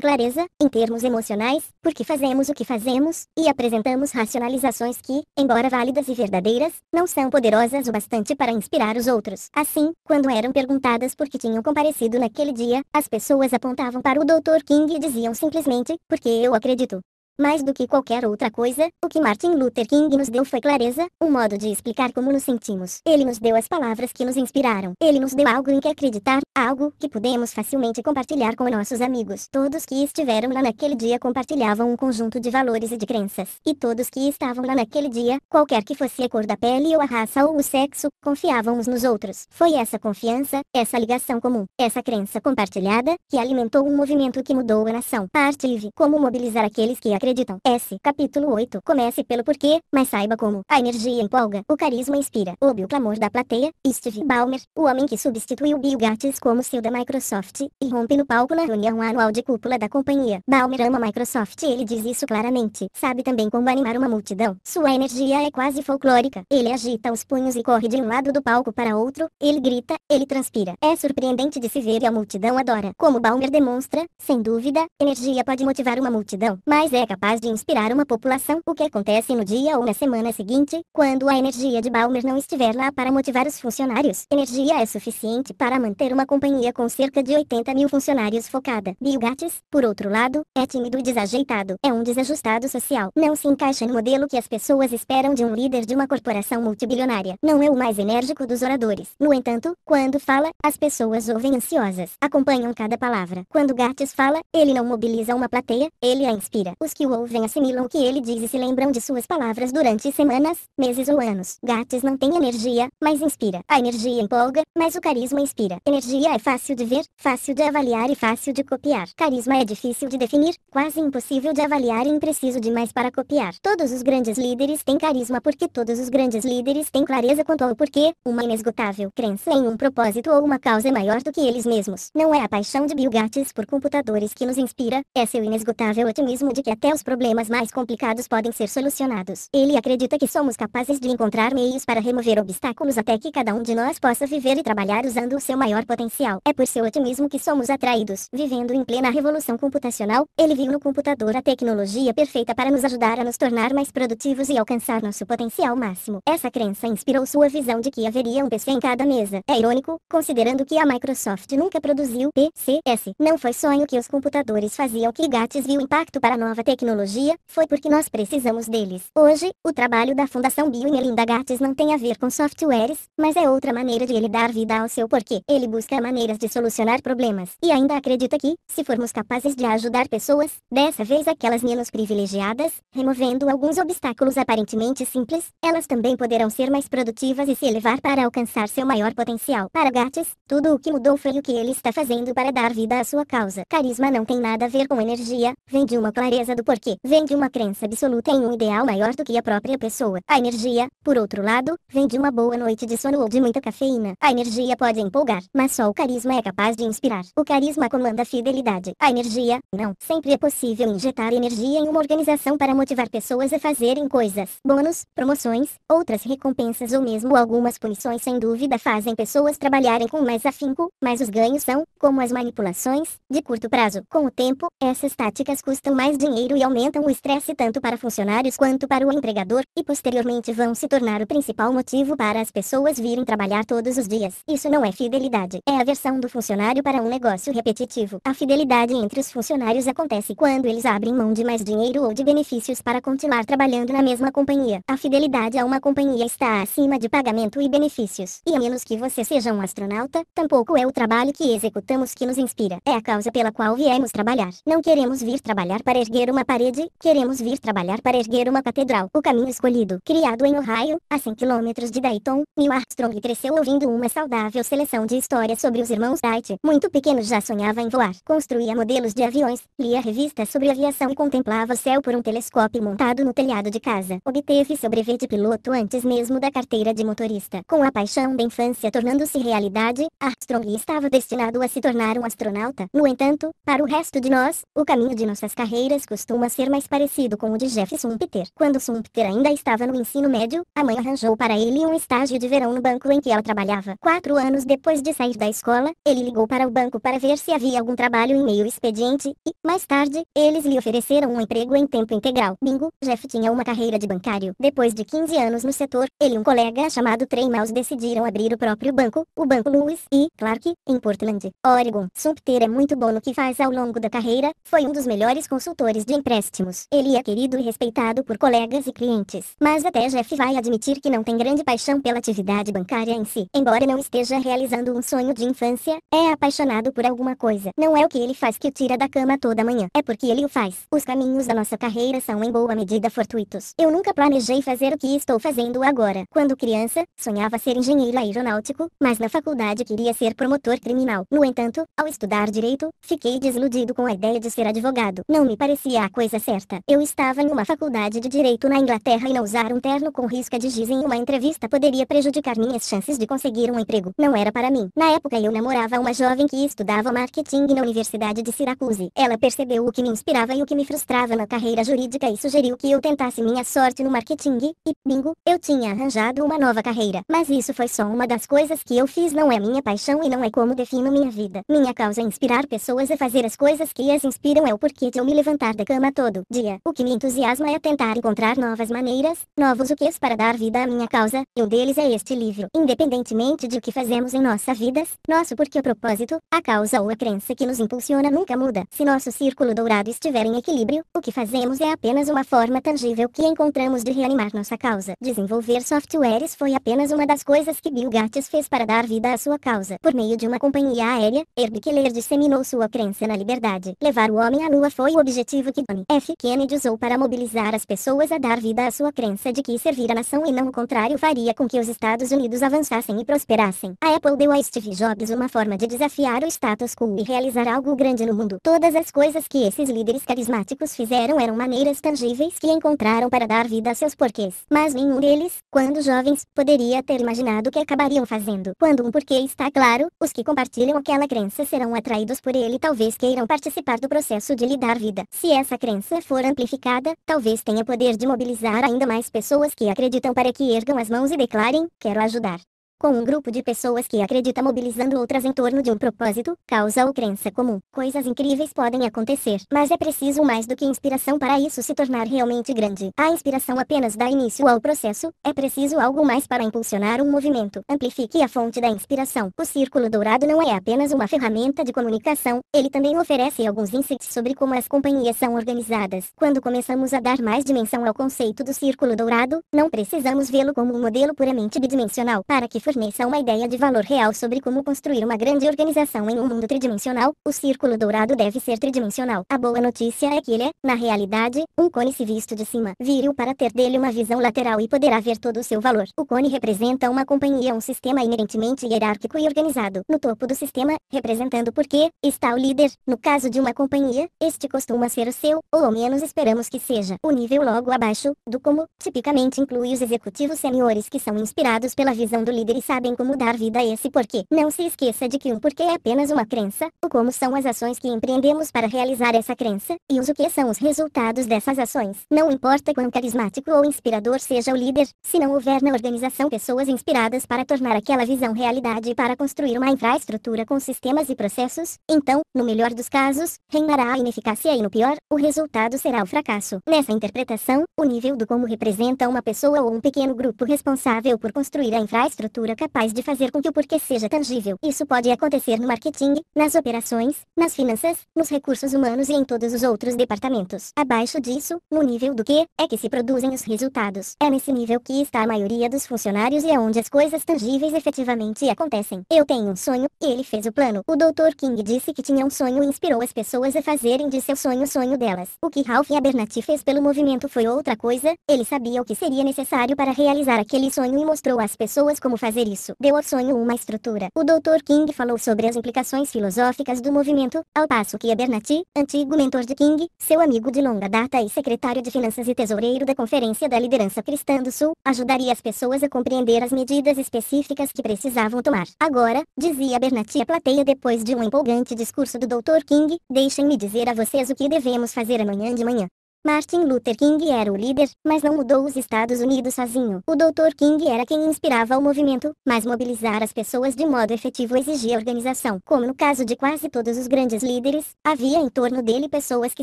clareza, em termos emocionais, porque fazemos o que fazemos, e apresentamos racionalizações que, embora válidas e verdadeiras, não são poderosas o bastante para inspirar os outros. Assim, quando eram perguntadas por que tinham comparecido naquele dia, as pessoas apontavam para o Dr. King e diziam simplesmente, porque eu acredito. Mais do que qualquer outra coisa, o que Martin Luther King nos deu foi clareza, um modo de explicar como nos sentimos. Ele nos deu as palavras que nos inspiraram. Ele nos deu algo em que acreditar, algo que pudemos facilmente compartilhar com nossos amigos. Todos que estiveram lá naquele dia compartilhavam um conjunto de valores e de crenças. E todos que estavam lá naquele dia, qualquer que fosse a cor da pele ou a raça ou o sexo, confiavam uns nos outros. Foi essa confiança, essa ligação comum, essa crença compartilhada, que alimentou um movimento que mudou a nação. Parte como mobilizar aqueles que acreditam. S. Capítulo 8. Comece pelo porquê, mas saiba como. A energia empolga, o carisma inspira. Houve o clamor da plateia, Steve Ballmer, o homem que substituiu Bill Gates como CEO da Microsoft, e rompe no palco na reunião anual de cúpula da companhia. Ballmer ama Microsoft e ele diz isso claramente. Sabe também como animar uma multidão. Sua energia é quase folclórica. Ele agita os punhos e corre de um lado do palco para outro, ele grita, ele transpira. É surpreendente de se ver e a multidão adora. Como Ballmer demonstra, sem dúvida, energia pode motivar uma multidão, mas é capaz capaz de inspirar uma população. O que acontece no dia ou na semana seguinte, quando a energia de Balmer não estiver lá para motivar os funcionários? Energia é suficiente para manter uma companhia com cerca de 80 mil funcionários focada. Bill Gates, por outro lado, é tímido e desajeitado. É um desajustado social. Não se encaixa no modelo que as pessoas esperam de um líder de uma corporação multibilionária. Não é o mais enérgico dos oradores. No entanto, quando fala, as pessoas ouvem ansiosas, acompanham cada palavra. Quando Gates fala, ele não mobiliza uma plateia, ele a inspira. Os que que o ouvem assimilam o que ele diz e se lembram de suas palavras durante semanas, meses ou anos. Gates não tem energia, mas inspira. A energia empolga, mas o carisma inspira. Energia é fácil de ver, fácil de avaliar e fácil de copiar. Carisma é difícil de definir, quase impossível de avaliar e impreciso demais para copiar. Todos os grandes líderes têm carisma porque todos os grandes líderes têm clareza quanto ao porquê, uma inesgotável crença em um propósito ou uma causa é maior do que eles mesmos. Não é a paixão de Bill Gates por computadores que nos inspira, é seu inesgotável otimismo de que até os problemas mais complicados podem ser solucionados. Ele acredita que somos capazes de encontrar meios para remover obstáculos até que cada um de nós possa viver e trabalhar usando o seu maior potencial. É por seu otimismo que somos atraídos. Vivendo em plena revolução computacional, ele viu no computador a tecnologia perfeita para nos ajudar a nos tornar mais produtivos e alcançar nosso potencial máximo. Essa crença inspirou sua visão de que haveria um PC em cada mesa. É irônico, considerando que a Microsoft nunca produziu PCS. Não foi sonho que os computadores faziam que Gates viu impacto para a nova tecnologia tecnologia, foi porque nós precisamos deles. Hoje, o trabalho da Fundação Bio em Melinda Gates não tem a ver com softwares, mas é outra maneira de ele dar vida ao seu porquê. Ele busca maneiras de solucionar problemas e ainda acredita que, se formos capazes de ajudar pessoas, dessa vez aquelas menos privilegiadas, removendo alguns obstáculos aparentemente simples, elas também poderão ser mais produtivas e se elevar para alcançar seu maior potencial. Para Gates, tudo o que mudou foi o que ele está fazendo para dar vida à sua causa. Carisma não tem nada a ver com energia, vem de uma clareza do porquê porque vem de uma crença absoluta em um ideal maior do que a própria pessoa. A energia, por outro lado, vem de uma boa noite de sono ou de muita cafeína. A energia pode empolgar, mas só o carisma é capaz de inspirar. O carisma comanda a fidelidade. A energia, não. Sempre é possível injetar energia em uma organização para motivar pessoas a fazerem coisas. Bônus, promoções, outras recompensas ou mesmo algumas punições sem dúvida fazem pessoas trabalharem com mais afinco, mas os ganhos são, como as manipulações, de curto prazo. Com o tempo, essas táticas custam mais dinheiro e aumentam o estresse tanto para funcionários quanto para o empregador, e posteriormente vão se tornar o principal motivo para as pessoas virem trabalhar todos os dias. Isso não é fidelidade, é a versão do funcionário para um negócio repetitivo. A fidelidade entre os funcionários acontece quando eles abrem mão de mais dinheiro ou de benefícios para continuar trabalhando na mesma companhia. A fidelidade a uma companhia está acima de pagamento e benefícios. E a menos que você seja um astronauta, tampouco é o trabalho que executamos que nos inspira. É a causa pela qual viemos trabalhar. Não queremos vir trabalhar para erguer uma parede, queremos vir trabalhar para erguer uma catedral. O caminho escolhido, criado em Ohio, a 100 km de Dayton, Neil Armstrong cresceu ouvindo uma saudável seleção de histórias sobre os irmãos Wright. Muito pequeno já sonhava em voar, construía modelos de aviões, lia revistas sobre aviação e contemplava o céu por um telescópio montado no telhado de casa. Obteve seu brevet de piloto antes mesmo da carteira de motorista. Com a paixão da infância tornando-se realidade, Armstrong estava destinado a se tornar um astronauta. No entanto, para o resto de nós, o caminho de nossas carreiras costuma costuma ser mais parecido com o de Jeff Sumpter. Quando Sumpter ainda estava no ensino médio, a mãe arranjou para ele um estágio de verão no banco em que ela trabalhava. Quatro anos depois de sair da escola, ele ligou para o banco para ver se havia algum trabalho em meio expediente, e, mais tarde, eles lhe ofereceram um emprego em tempo integral. Bingo, Jeff tinha uma carreira de bancário. Depois de 15 anos no setor, ele e um colega chamado Trey Mouse decidiram abrir o próprio banco, o Banco Lewis e Clark, em Portland, Oregon. Sumpter é muito bom no que faz ao longo da carreira, foi um dos melhores consultores de empréstimos. Ele é querido e respeitado por colegas e clientes, mas até Jeff vai admitir que não tem grande paixão pela atividade bancária em si. Embora não esteja realizando um sonho de infância, é apaixonado por alguma coisa. Não é o que ele faz que o tira da cama toda manhã, é porque ele o faz. Os caminhos da nossa carreira são em boa medida fortuitos. Eu nunca planejei fazer o que estou fazendo agora. Quando criança, sonhava ser engenheiro aeronáutico, mas na faculdade queria ser promotor criminal. No entanto, ao estudar direito, fiquei desiludido com a ideia de ser advogado. Não me parecia coisa certa. Eu estava em uma faculdade de direito na Inglaterra e não usar um terno com risca de giz em uma entrevista poderia prejudicar minhas chances de conseguir um emprego. Não era para mim. Na época eu namorava uma jovem que estudava marketing na Universidade de Syracuse. Ela percebeu o que me inspirava e o que me frustrava na carreira jurídica e sugeriu que eu tentasse minha sorte no marketing e, bingo, eu tinha arranjado uma nova carreira. Mas isso foi só uma das coisas que eu fiz, não é minha paixão e não é como defino minha vida. Minha causa é inspirar pessoas a fazer as coisas que as inspiram é o porquê de eu me levantar da cama forma todo dia. O que me entusiasma é tentar encontrar novas maneiras, novos o que para dar vida à minha causa, e um deles é este livro. Independentemente de o que fazemos em nossas vidas, nosso porque o propósito, a causa ou a crença que nos impulsiona nunca muda. Se nosso círculo dourado estiver em equilíbrio, o que fazemos é apenas uma forma tangível que encontramos de reanimar nossa causa. Desenvolver softwares foi apenas uma das coisas que Bill Gates fez para dar vida à sua causa. Por meio de uma companhia aérea, Herb Keller disseminou sua crença na liberdade. Levar o homem à lua foi o objetivo que F. Kennedy usou para mobilizar as pessoas a dar vida à sua crença de que servir a nação e não o contrário faria com que os Estados Unidos avançassem e prosperassem. A Apple deu a Steve Jobs uma forma de desafiar o status quo e realizar algo grande no mundo. Todas as coisas que esses líderes carismáticos fizeram eram maneiras tangíveis que encontraram para dar vida a seus porquês. Mas nenhum deles, quando jovens, poderia ter imaginado que acabariam fazendo. Quando um porquê está claro, os que compartilham aquela crença serão atraídos por ele e talvez queiram participar do processo de lhe dar vida. Se essa crença for amplificada, talvez tenha poder de mobilizar ainda mais pessoas que acreditam para que ergam as mãos e declarem: Quero ajudar com um grupo de pessoas que acredita mobilizando outras em torno de um propósito, causa ou crença comum. Coisas incríveis podem acontecer, mas é preciso mais do que inspiração para isso se tornar realmente grande. A inspiração apenas dá início ao processo, é preciso algo mais para impulsionar um movimento. Amplifique a fonte da inspiração. O Círculo Dourado não é apenas uma ferramenta de comunicação, ele também oferece alguns insights sobre como as companhias são organizadas. Quando começamos a dar mais dimensão ao conceito do Círculo Dourado, não precisamos vê-lo como um modelo puramente bidimensional para que for forneça uma ideia de valor real sobre como construir uma grande organização em um mundo tridimensional, o círculo dourado deve ser tridimensional. A boa notícia é que ele é, na realidade, um cone se visto de cima, viril para ter dele uma visão lateral e poderá ver todo o seu valor. O cone representa uma companhia, um sistema inerentemente hierárquico e organizado. No topo do sistema, representando por quê, está o líder. No caso de uma companhia, este costuma ser o seu, ou ao menos esperamos que seja. O nível logo abaixo, do como, tipicamente inclui os executivos seniores que são inspirados pela visão do líder e sabem como dar vida a esse porquê. Não se esqueça de que um porquê é apenas uma crença, o como são as ações que empreendemos para realizar essa crença, e os o que são os resultados dessas ações. Não importa quão carismático ou inspirador seja o líder, se não houver na organização pessoas inspiradas para tornar aquela visão realidade e para construir uma infraestrutura com sistemas e processos, então, no melhor dos casos, reinará a ineficácia e no pior, o resultado será o fracasso. Nessa interpretação, o nível do como representa uma pessoa ou um pequeno grupo responsável por construir a infraestrutura estrutura capaz de fazer com que o porquê seja tangível. Isso pode acontecer no marketing, nas operações, nas finanças, nos recursos humanos e em todos os outros departamentos. Abaixo disso, no nível do que é que se produzem os resultados. É nesse nível que está a maioria dos funcionários e é onde as coisas tangíveis efetivamente acontecem. Eu tenho um sonho, e ele fez o plano. O Dr. King disse que tinha um sonho e inspirou as pessoas a fazerem de seu sonho o sonho delas. O que Ralph Abernathy fez pelo movimento foi outra coisa, ele sabia o que seria necessário para realizar aquele sonho e mostrou às pessoas como fazer fazer isso, deu ao sonho uma estrutura. O Dr. King falou sobre as implicações filosóficas do movimento, ao passo que Abernathy, antigo mentor de King, seu amigo de longa data e secretário de Finanças e tesoureiro da Conferência da Liderança Cristã do Sul, ajudaria as pessoas a compreender as medidas específicas que precisavam tomar. Agora, dizia Abernathy à plateia depois de um empolgante discurso do Dr. King, deixem-me dizer a vocês o que devemos fazer amanhã de manhã. Martin Luther King era o líder, mas não mudou os Estados Unidos sozinho. O Dr. King era quem inspirava o movimento, mas mobilizar as pessoas de modo efetivo exigia organização. Como no caso de quase todos os grandes líderes, havia em torno dele pessoas que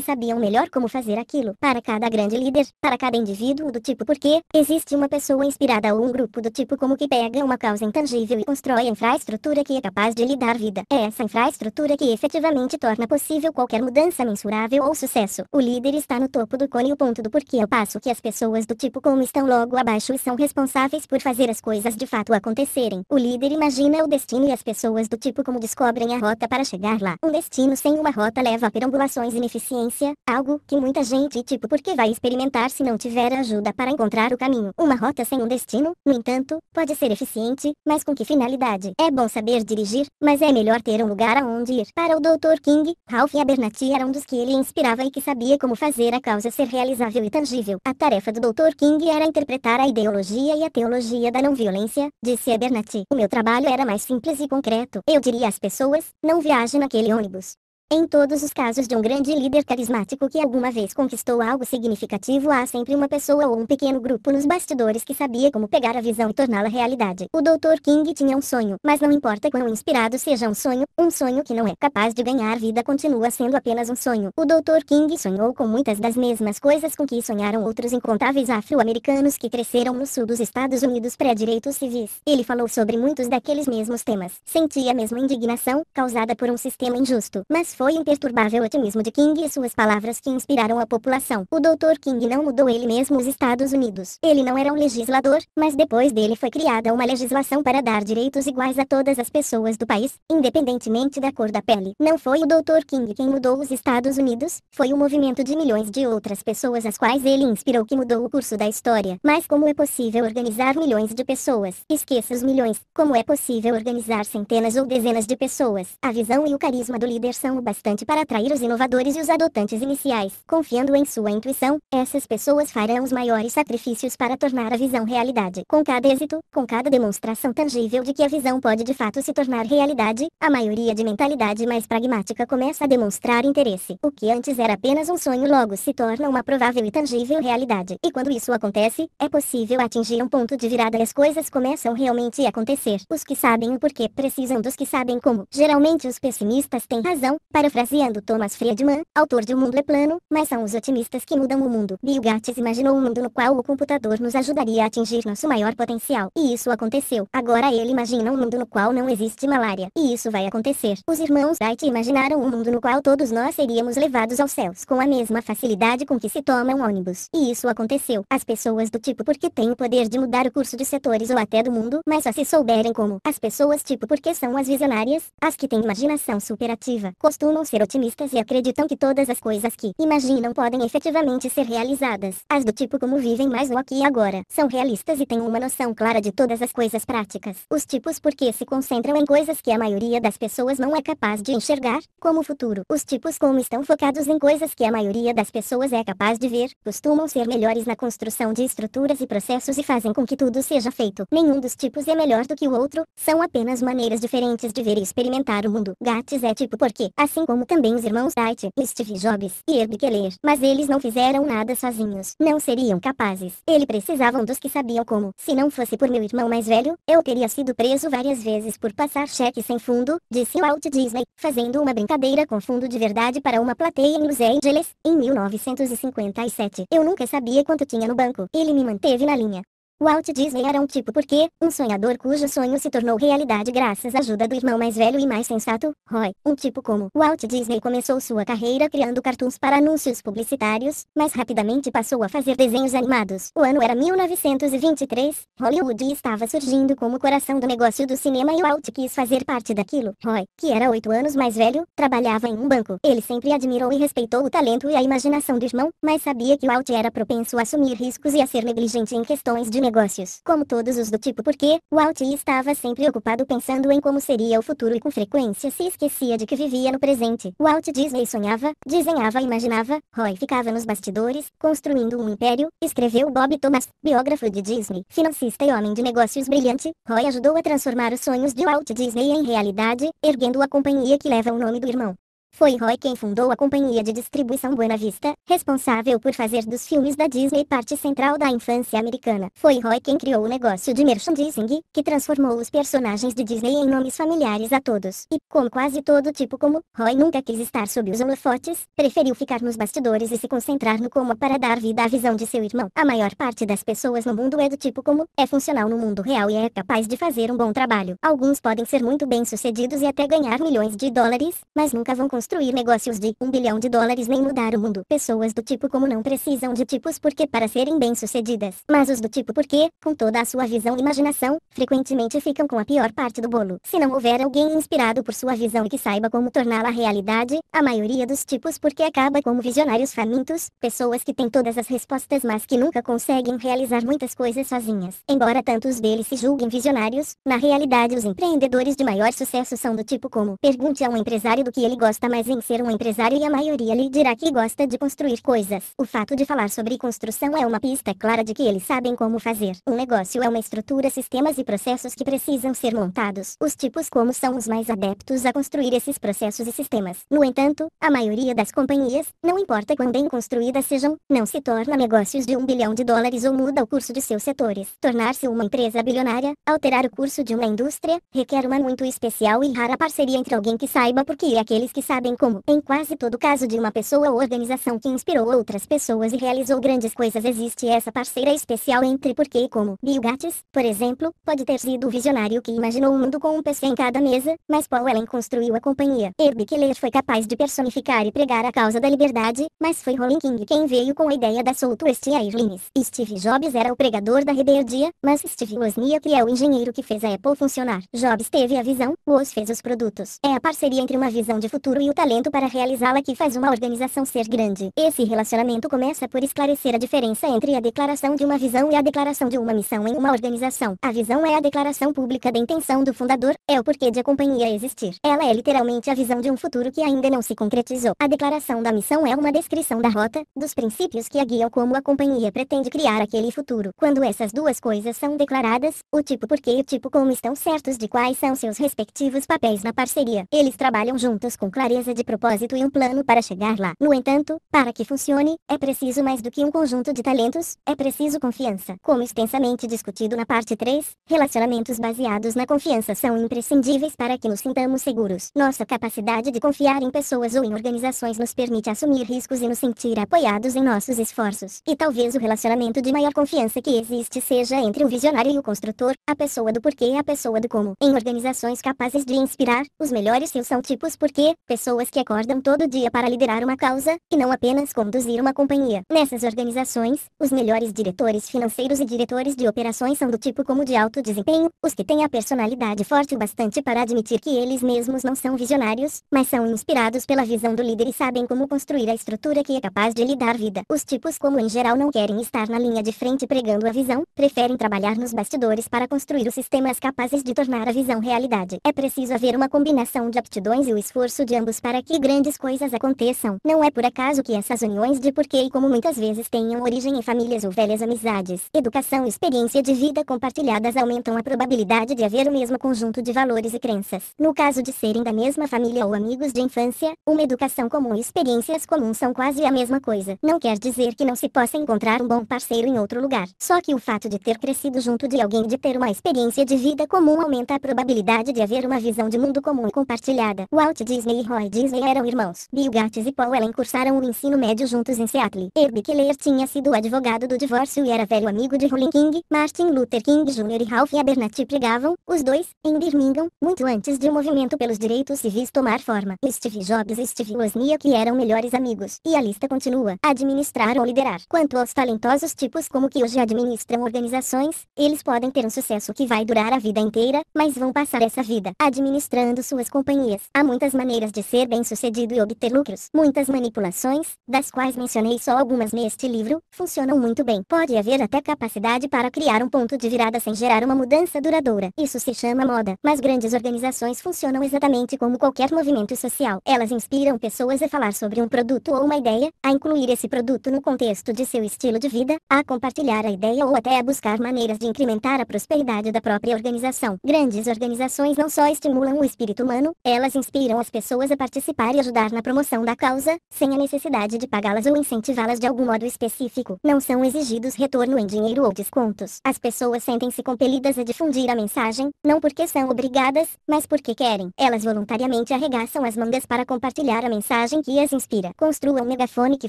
sabiam melhor como fazer aquilo. Para cada grande líder, para cada indivíduo do tipo porque, existe uma pessoa inspirada ou um grupo do tipo como que pega uma causa intangível e constrói a infraestrutura que é capaz de lhe dar vida. É essa infraestrutura que efetivamente torna possível qualquer mudança mensurável ou sucesso. O líder está no topo tipo do cone o ponto do porquê ao passo que as pessoas do tipo como estão logo abaixo e são responsáveis por fazer as coisas de fato acontecerem. O líder imagina o destino e as pessoas do tipo como descobrem a rota para chegar lá. Um destino sem uma rota leva a perambulações e ineficiência, algo que muita gente tipo porque vai experimentar se não tiver ajuda para encontrar o caminho. Uma rota sem um destino, no entanto, pode ser eficiente, mas com que finalidade? É bom saber dirigir, mas é melhor ter um lugar aonde ir. Para o Dr. King, Ralph Abernathy era um dos que ele inspirava e que sabia como fazer a causa causa ser realizável e tangível. A tarefa do Dr. King era interpretar a ideologia e a teologia da não-violência, disse Abernathy. O meu trabalho era mais simples e concreto. Eu diria às pessoas, não viaje naquele ônibus. Em todos os casos de um grande líder carismático que alguma vez conquistou algo significativo, há sempre uma pessoa ou um pequeno grupo nos bastidores que sabia como pegar a visão e torná-la realidade. O Dr. King tinha um sonho, mas não importa quão inspirado seja um sonho, um sonho que não é capaz de ganhar vida continua sendo apenas um sonho. O Dr. King sonhou com muitas das mesmas coisas com que sonharam outros incontáveis afro-americanos que cresceram no sul dos Estados Unidos pré-direitos civis. Ele falou sobre muitos daqueles mesmos temas. Sentia a mesma indignação, causada por um sistema injusto, mas foi foi imperturbável otimismo de King e suas palavras que inspiraram a população. O Dr. King não mudou ele mesmo os Estados Unidos. Ele não era um legislador, mas depois dele foi criada uma legislação para dar direitos iguais a todas as pessoas do país, independentemente da cor da pele. Não foi o Dr. King quem mudou os Estados Unidos, foi o movimento de milhões de outras pessoas às quais ele inspirou que mudou o curso da história. Mas como é possível organizar milhões de pessoas? Esqueça os milhões. Como é possível organizar centenas ou dezenas de pessoas? A visão e o carisma do líder são bastante para atrair os inovadores e os adotantes iniciais. Confiando em sua intuição, essas pessoas farão os maiores sacrifícios para tornar a visão realidade. Com cada êxito, com cada demonstração tangível de que a visão pode de fato se tornar realidade, a maioria de mentalidade mais pragmática começa a demonstrar interesse. O que antes era apenas um sonho logo se torna uma provável e tangível realidade. E quando isso acontece, é possível atingir um ponto de virada e as coisas começam realmente a acontecer. Os que sabem o porquê precisam dos que sabem como. Geralmente os pessimistas têm razão, Parafraseando Thomas Friedman, autor de O Mundo é Plano, mas são os otimistas que mudam o mundo. Bill Gates imaginou um mundo no qual o computador nos ajudaria a atingir nosso maior potencial, e isso aconteceu. Agora ele imagina um mundo no qual não existe malária, e isso vai acontecer. Os irmãos Wright imaginaram um mundo no qual todos nós seríamos levados aos céus com a mesma facilidade com que se toma um ônibus, e isso aconteceu. As pessoas do tipo porque têm o poder de mudar o curso de setores ou até do mundo, mas só se souberem como. As pessoas tipo porque são as visionárias, as que têm imaginação superativa, costumam ser otimistas e acreditam que todas as coisas que imaginam podem efetivamente ser realizadas. As do tipo como vivem mais o aqui e agora, são realistas e têm uma noção clara de todas as coisas práticas. Os tipos porque se concentram em coisas que a maioria das pessoas não é capaz de enxergar, como o futuro. Os tipos como estão focados em coisas que a maioria das pessoas é capaz de ver, costumam ser melhores na construção de estruturas e processos e fazem com que tudo seja feito. Nenhum dos tipos é melhor do que o outro, são apenas maneiras diferentes de ver e experimentar o mundo. Gates é tipo porque as assim, assim como também os irmãos Wright, Steve Jobs e Herb Keller, mas eles não fizeram nada sozinhos, não seriam capazes. Eles precisavam dos que sabiam como. Se não fosse por meu irmão mais velho, eu teria sido preso várias vezes por passar cheque sem fundo, disse Walt Disney, fazendo uma brincadeira com fundo de verdade para uma plateia em Los Angeles, em 1957. Eu nunca sabia quanto tinha no banco. Ele me manteve na linha. Walt Disney era um tipo porque, um sonhador cujo sonho se tornou realidade graças à ajuda do irmão mais velho e mais sensato, Roy. Um tipo como Walt Disney começou sua carreira criando cartoons para anúncios publicitários, mas rapidamente passou a fazer desenhos animados. O ano era 1923, Hollywood estava surgindo como coração do negócio do cinema e Walt quis fazer parte daquilo. Roy, que era oito anos mais velho, trabalhava em um banco. Ele sempre admirou e respeitou o talento e a imaginação do irmão, mas sabia que Walt era propenso a assumir riscos e a ser negligente em questões de negócio negócios, como todos os do tipo porque, Walt estava sempre ocupado pensando em como seria o futuro e com frequência se esquecia de que vivia no presente. Walt Disney sonhava, desenhava e imaginava, Roy ficava nos bastidores, construindo um império, escreveu Bob Thomas, biógrafo de Disney, financista e homem de negócios brilhante, Roy ajudou a transformar os sonhos de Walt Disney em realidade, erguendo a companhia que leva o nome do irmão. Foi Roy quem fundou a companhia de distribuição Buena Vista, responsável por fazer dos filmes da Disney parte central da infância americana. Foi Roy quem criou o negócio de merchandising, que transformou os personagens de Disney em nomes familiares a todos. E, como quase todo tipo como, Roy nunca quis estar sob os holofotes, preferiu ficar nos bastidores e se concentrar no como para dar vida à visão de seu irmão. A maior parte das pessoas no mundo é do tipo como, é funcional no mundo real e é capaz de fazer um bom trabalho. Alguns podem ser muito bem sucedidos e até ganhar milhões de dólares, mas nunca vão conseguir construir negócios de um bilhão de dólares nem mudar o mundo. Pessoas do tipo como não precisam de tipos porque para serem bem-sucedidas, mas os do tipo porque, com toda a sua visão e imaginação, frequentemente ficam com a pior parte do bolo. Se não houver alguém inspirado por sua visão e que saiba como torná-la realidade, a maioria dos tipos porque acaba como visionários famintos, pessoas que têm todas as respostas mas que nunca conseguem realizar muitas coisas sozinhas. Embora tantos deles se julguem visionários, na realidade os empreendedores de maior sucesso são do tipo como pergunte a um empresário do que ele gosta mas em ser um empresário e a maioria lhe dirá que gosta de construir coisas. O fato de falar sobre construção é uma pista clara de que eles sabem como fazer. Um negócio é uma estrutura, sistemas e processos que precisam ser montados. Os tipos como são os mais adeptos a construir esses processos e sistemas. No entanto, a maioria das companhias, não importa quão bem construídas sejam, não se torna negócios de um bilhão de dólares ou muda o curso de seus setores. Tornar-se uma empresa bilionária, alterar o curso de uma indústria, requer uma muito especial e rara parceria entre alguém que saiba porque e é aqueles que sabem bem como, em quase todo caso de uma pessoa ou organização que inspirou outras pessoas e realizou grandes coisas, existe essa parceira especial entre porque e como. Bill Gates, por exemplo, pode ter sido o visionário que imaginou o mundo com um PC em cada mesa, mas Paul Allen construiu a companhia. Herb Keller foi capaz de personificar e pregar a causa da liberdade, mas foi Rolling King quem veio com a ideia da e Airlines. Steve Jobs era o pregador da rebeldia, mas Steve Wozniak é o engenheiro que fez a Apple funcionar. Jobs teve a visão, Woz fez os produtos. É a parceria entre uma visão de futuro e o talento para realizá-la que faz uma organização ser grande. Esse relacionamento começa por esclarecer a diferença entre a declaração de uma visão e a declaração de uma missão em uma organização. A visão é a declaração pública da intenção do fundador, é o porquê de a companhia existir. Ela é literalmente a visão de um futuro que ainda não se concretizou. A declaração da missão é uma descrição da rota, dos princípios que a guiam como a companhia pretende criar aquele futuro. Quando essas duas coisas são declaradas, o tipo porquê e o tipo como estão certos de quais são seus respectivos papéis na parceria. Eles trabalham juntos com clareza de propósito e um plano para chegar lá. No entanto, para que funcione, é preciso mais do que um conjunto de talentos, é preciso confiança. Como extensamente discutido na parte 3, relacionamentos baseados na confiança são imprescindíveis para que nos sintamos seguros. Nossa capacidade de confiar em pessoas ou em organizações nos permite assumir riscos e nos sentir apoiados em nossos esforços. E talvez o relacionamento de maior confiança que existe seja entre o visionário e o construtor, a pessoa do porquê e a pessoa do como. Em organizações capazes de inspirar, os melhores seus são tipos porquê, pessoas pessoas que acordam todo dia para liderar uma causa, e não apenas conduzir uma companhia. Nessas organizações, os melhores diretores financeiros e diretores de operações são do tipo como de alto desempenho, os que têm a personalidade forte o bastante para admitir que eles mesmos não são visionários, mas são inspirados pela visão do líder e sabem como construir a estrutura que é capaz de lhe dar vida. Os tipos como em geral não querem estar na linha de frente pregando a visão, preferem trabalhar nos bastidores para construir os sistemas capazes de tornar a visão realidade. É preciso haver uma combinação de aptidões e o esforço de ambos motivos para que grandes coisas aconteçam. Não é por acaso que essas uniões de porquê e como muitas vezes tenham origem em famílias ou velhas amizades. Educação e experiência de vida compartilhadas aumentam a probabilidade de haver o mesmo conjunto de valores e crenças. No caso de serem da mesma família ou amigos de infância, uma educação comum e experiências comuns são quase a mesma coisa. Não quer dizer que não se possa encontrar um bom parceiro em outro lugar. Só que o fato de ter crescido junto de alguém e de ter uma experiência de vida comum aumenta a probabilidade de haver uma visão de mundo comum e compartilhada. Walt Disney e Roy Disney eram irmãos. Bill Gates e Paul Allen cursaram o ensino médio juntos em Seattle. Herbie Keller tinha sido advogado do divórcio e era velho amigo de Rolling King, Martin Luther King Jr. e Ralph Abernathy pregavam, os dois, em Birmingham, muito antes de o movimento pelos direitos civis tomar forma. Steve Jobs e Steve Wozniak eram melhores amigos. E a lista continua. Administrar ou liderar. Quanto aos talentosos tipos como que hoje administram organizações, eles podem ter um sucesso que vai durar a vida inteira, mas vão passar essa vida administrando suas companhias. Há muitas maneiras de ser bem-sucedido e obter lucros. Muitas manipulações, das quais mencionei só algumas neste livro, funcionam muito bem. Pode haver até capacidade para criar um ponto de virada sem gerar uma mudança duradoura. Isso se chama moda. Mas grandes organizações funcionam exatamente como qualquer movimento social. Elas inspiram pessoas a falar sobre um produto ou uma ideia, a incluir esse produto no contexto de seu estilo de vida, a compartilhar a ideia ou até a buscar maneiras de incrementar a prosperidade da própria organização. Grandes organizações não só estimulam o espírito humano, elas inspiram as pessoas a participar e ajudar na promoção da causa, sem a necessidade de pagá-las ou incentivá-las de algum modo específico. Não são exigidos retorno em dinheiro ou descontos. As pessoas sentem-se compelidas a difundir a mensagem, não porque são obrigadas, mas porque querem. Elas voluntariamente arregaçam as mangas para compartilhar a mensagem que as inspira. Construa um megafone que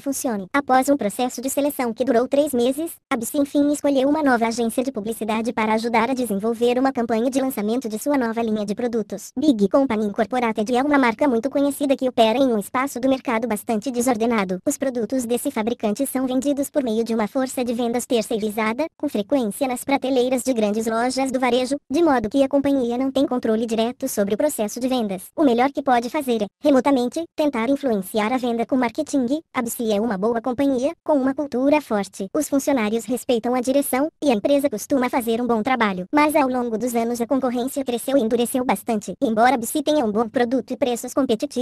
funcione. Após um processo de seleção que durou três meses, Absi enfim escolheu uma nova agência de publicidade para ajudar a desenvolver uma campanha de lançamento de sua nova linha de produtos. Big Company Incorporated é uma marca muito conhecida Conhecida que opera em um espaço do mercado bastante desordenado. Os produtos desse fabricante são vendidos por meio de uma força de vendas terceirizada, com frequência nas prateleiras de grandes lojas do varejo, de modo que a companhia não tem controle direto sobre o processo de vendas. O melhor que pode fazer é, remotamente, tentar influenciar a venda com marketing. A é uma boa companhia, com uma cultura forte. Os funcionários respeitam a direção, e a empresa costuma fazer um bom trabalho. Mas ao longo dos anos a concorrência cresceu e endureceu bastante. Embora a tenha um bom produto e preços competitivos,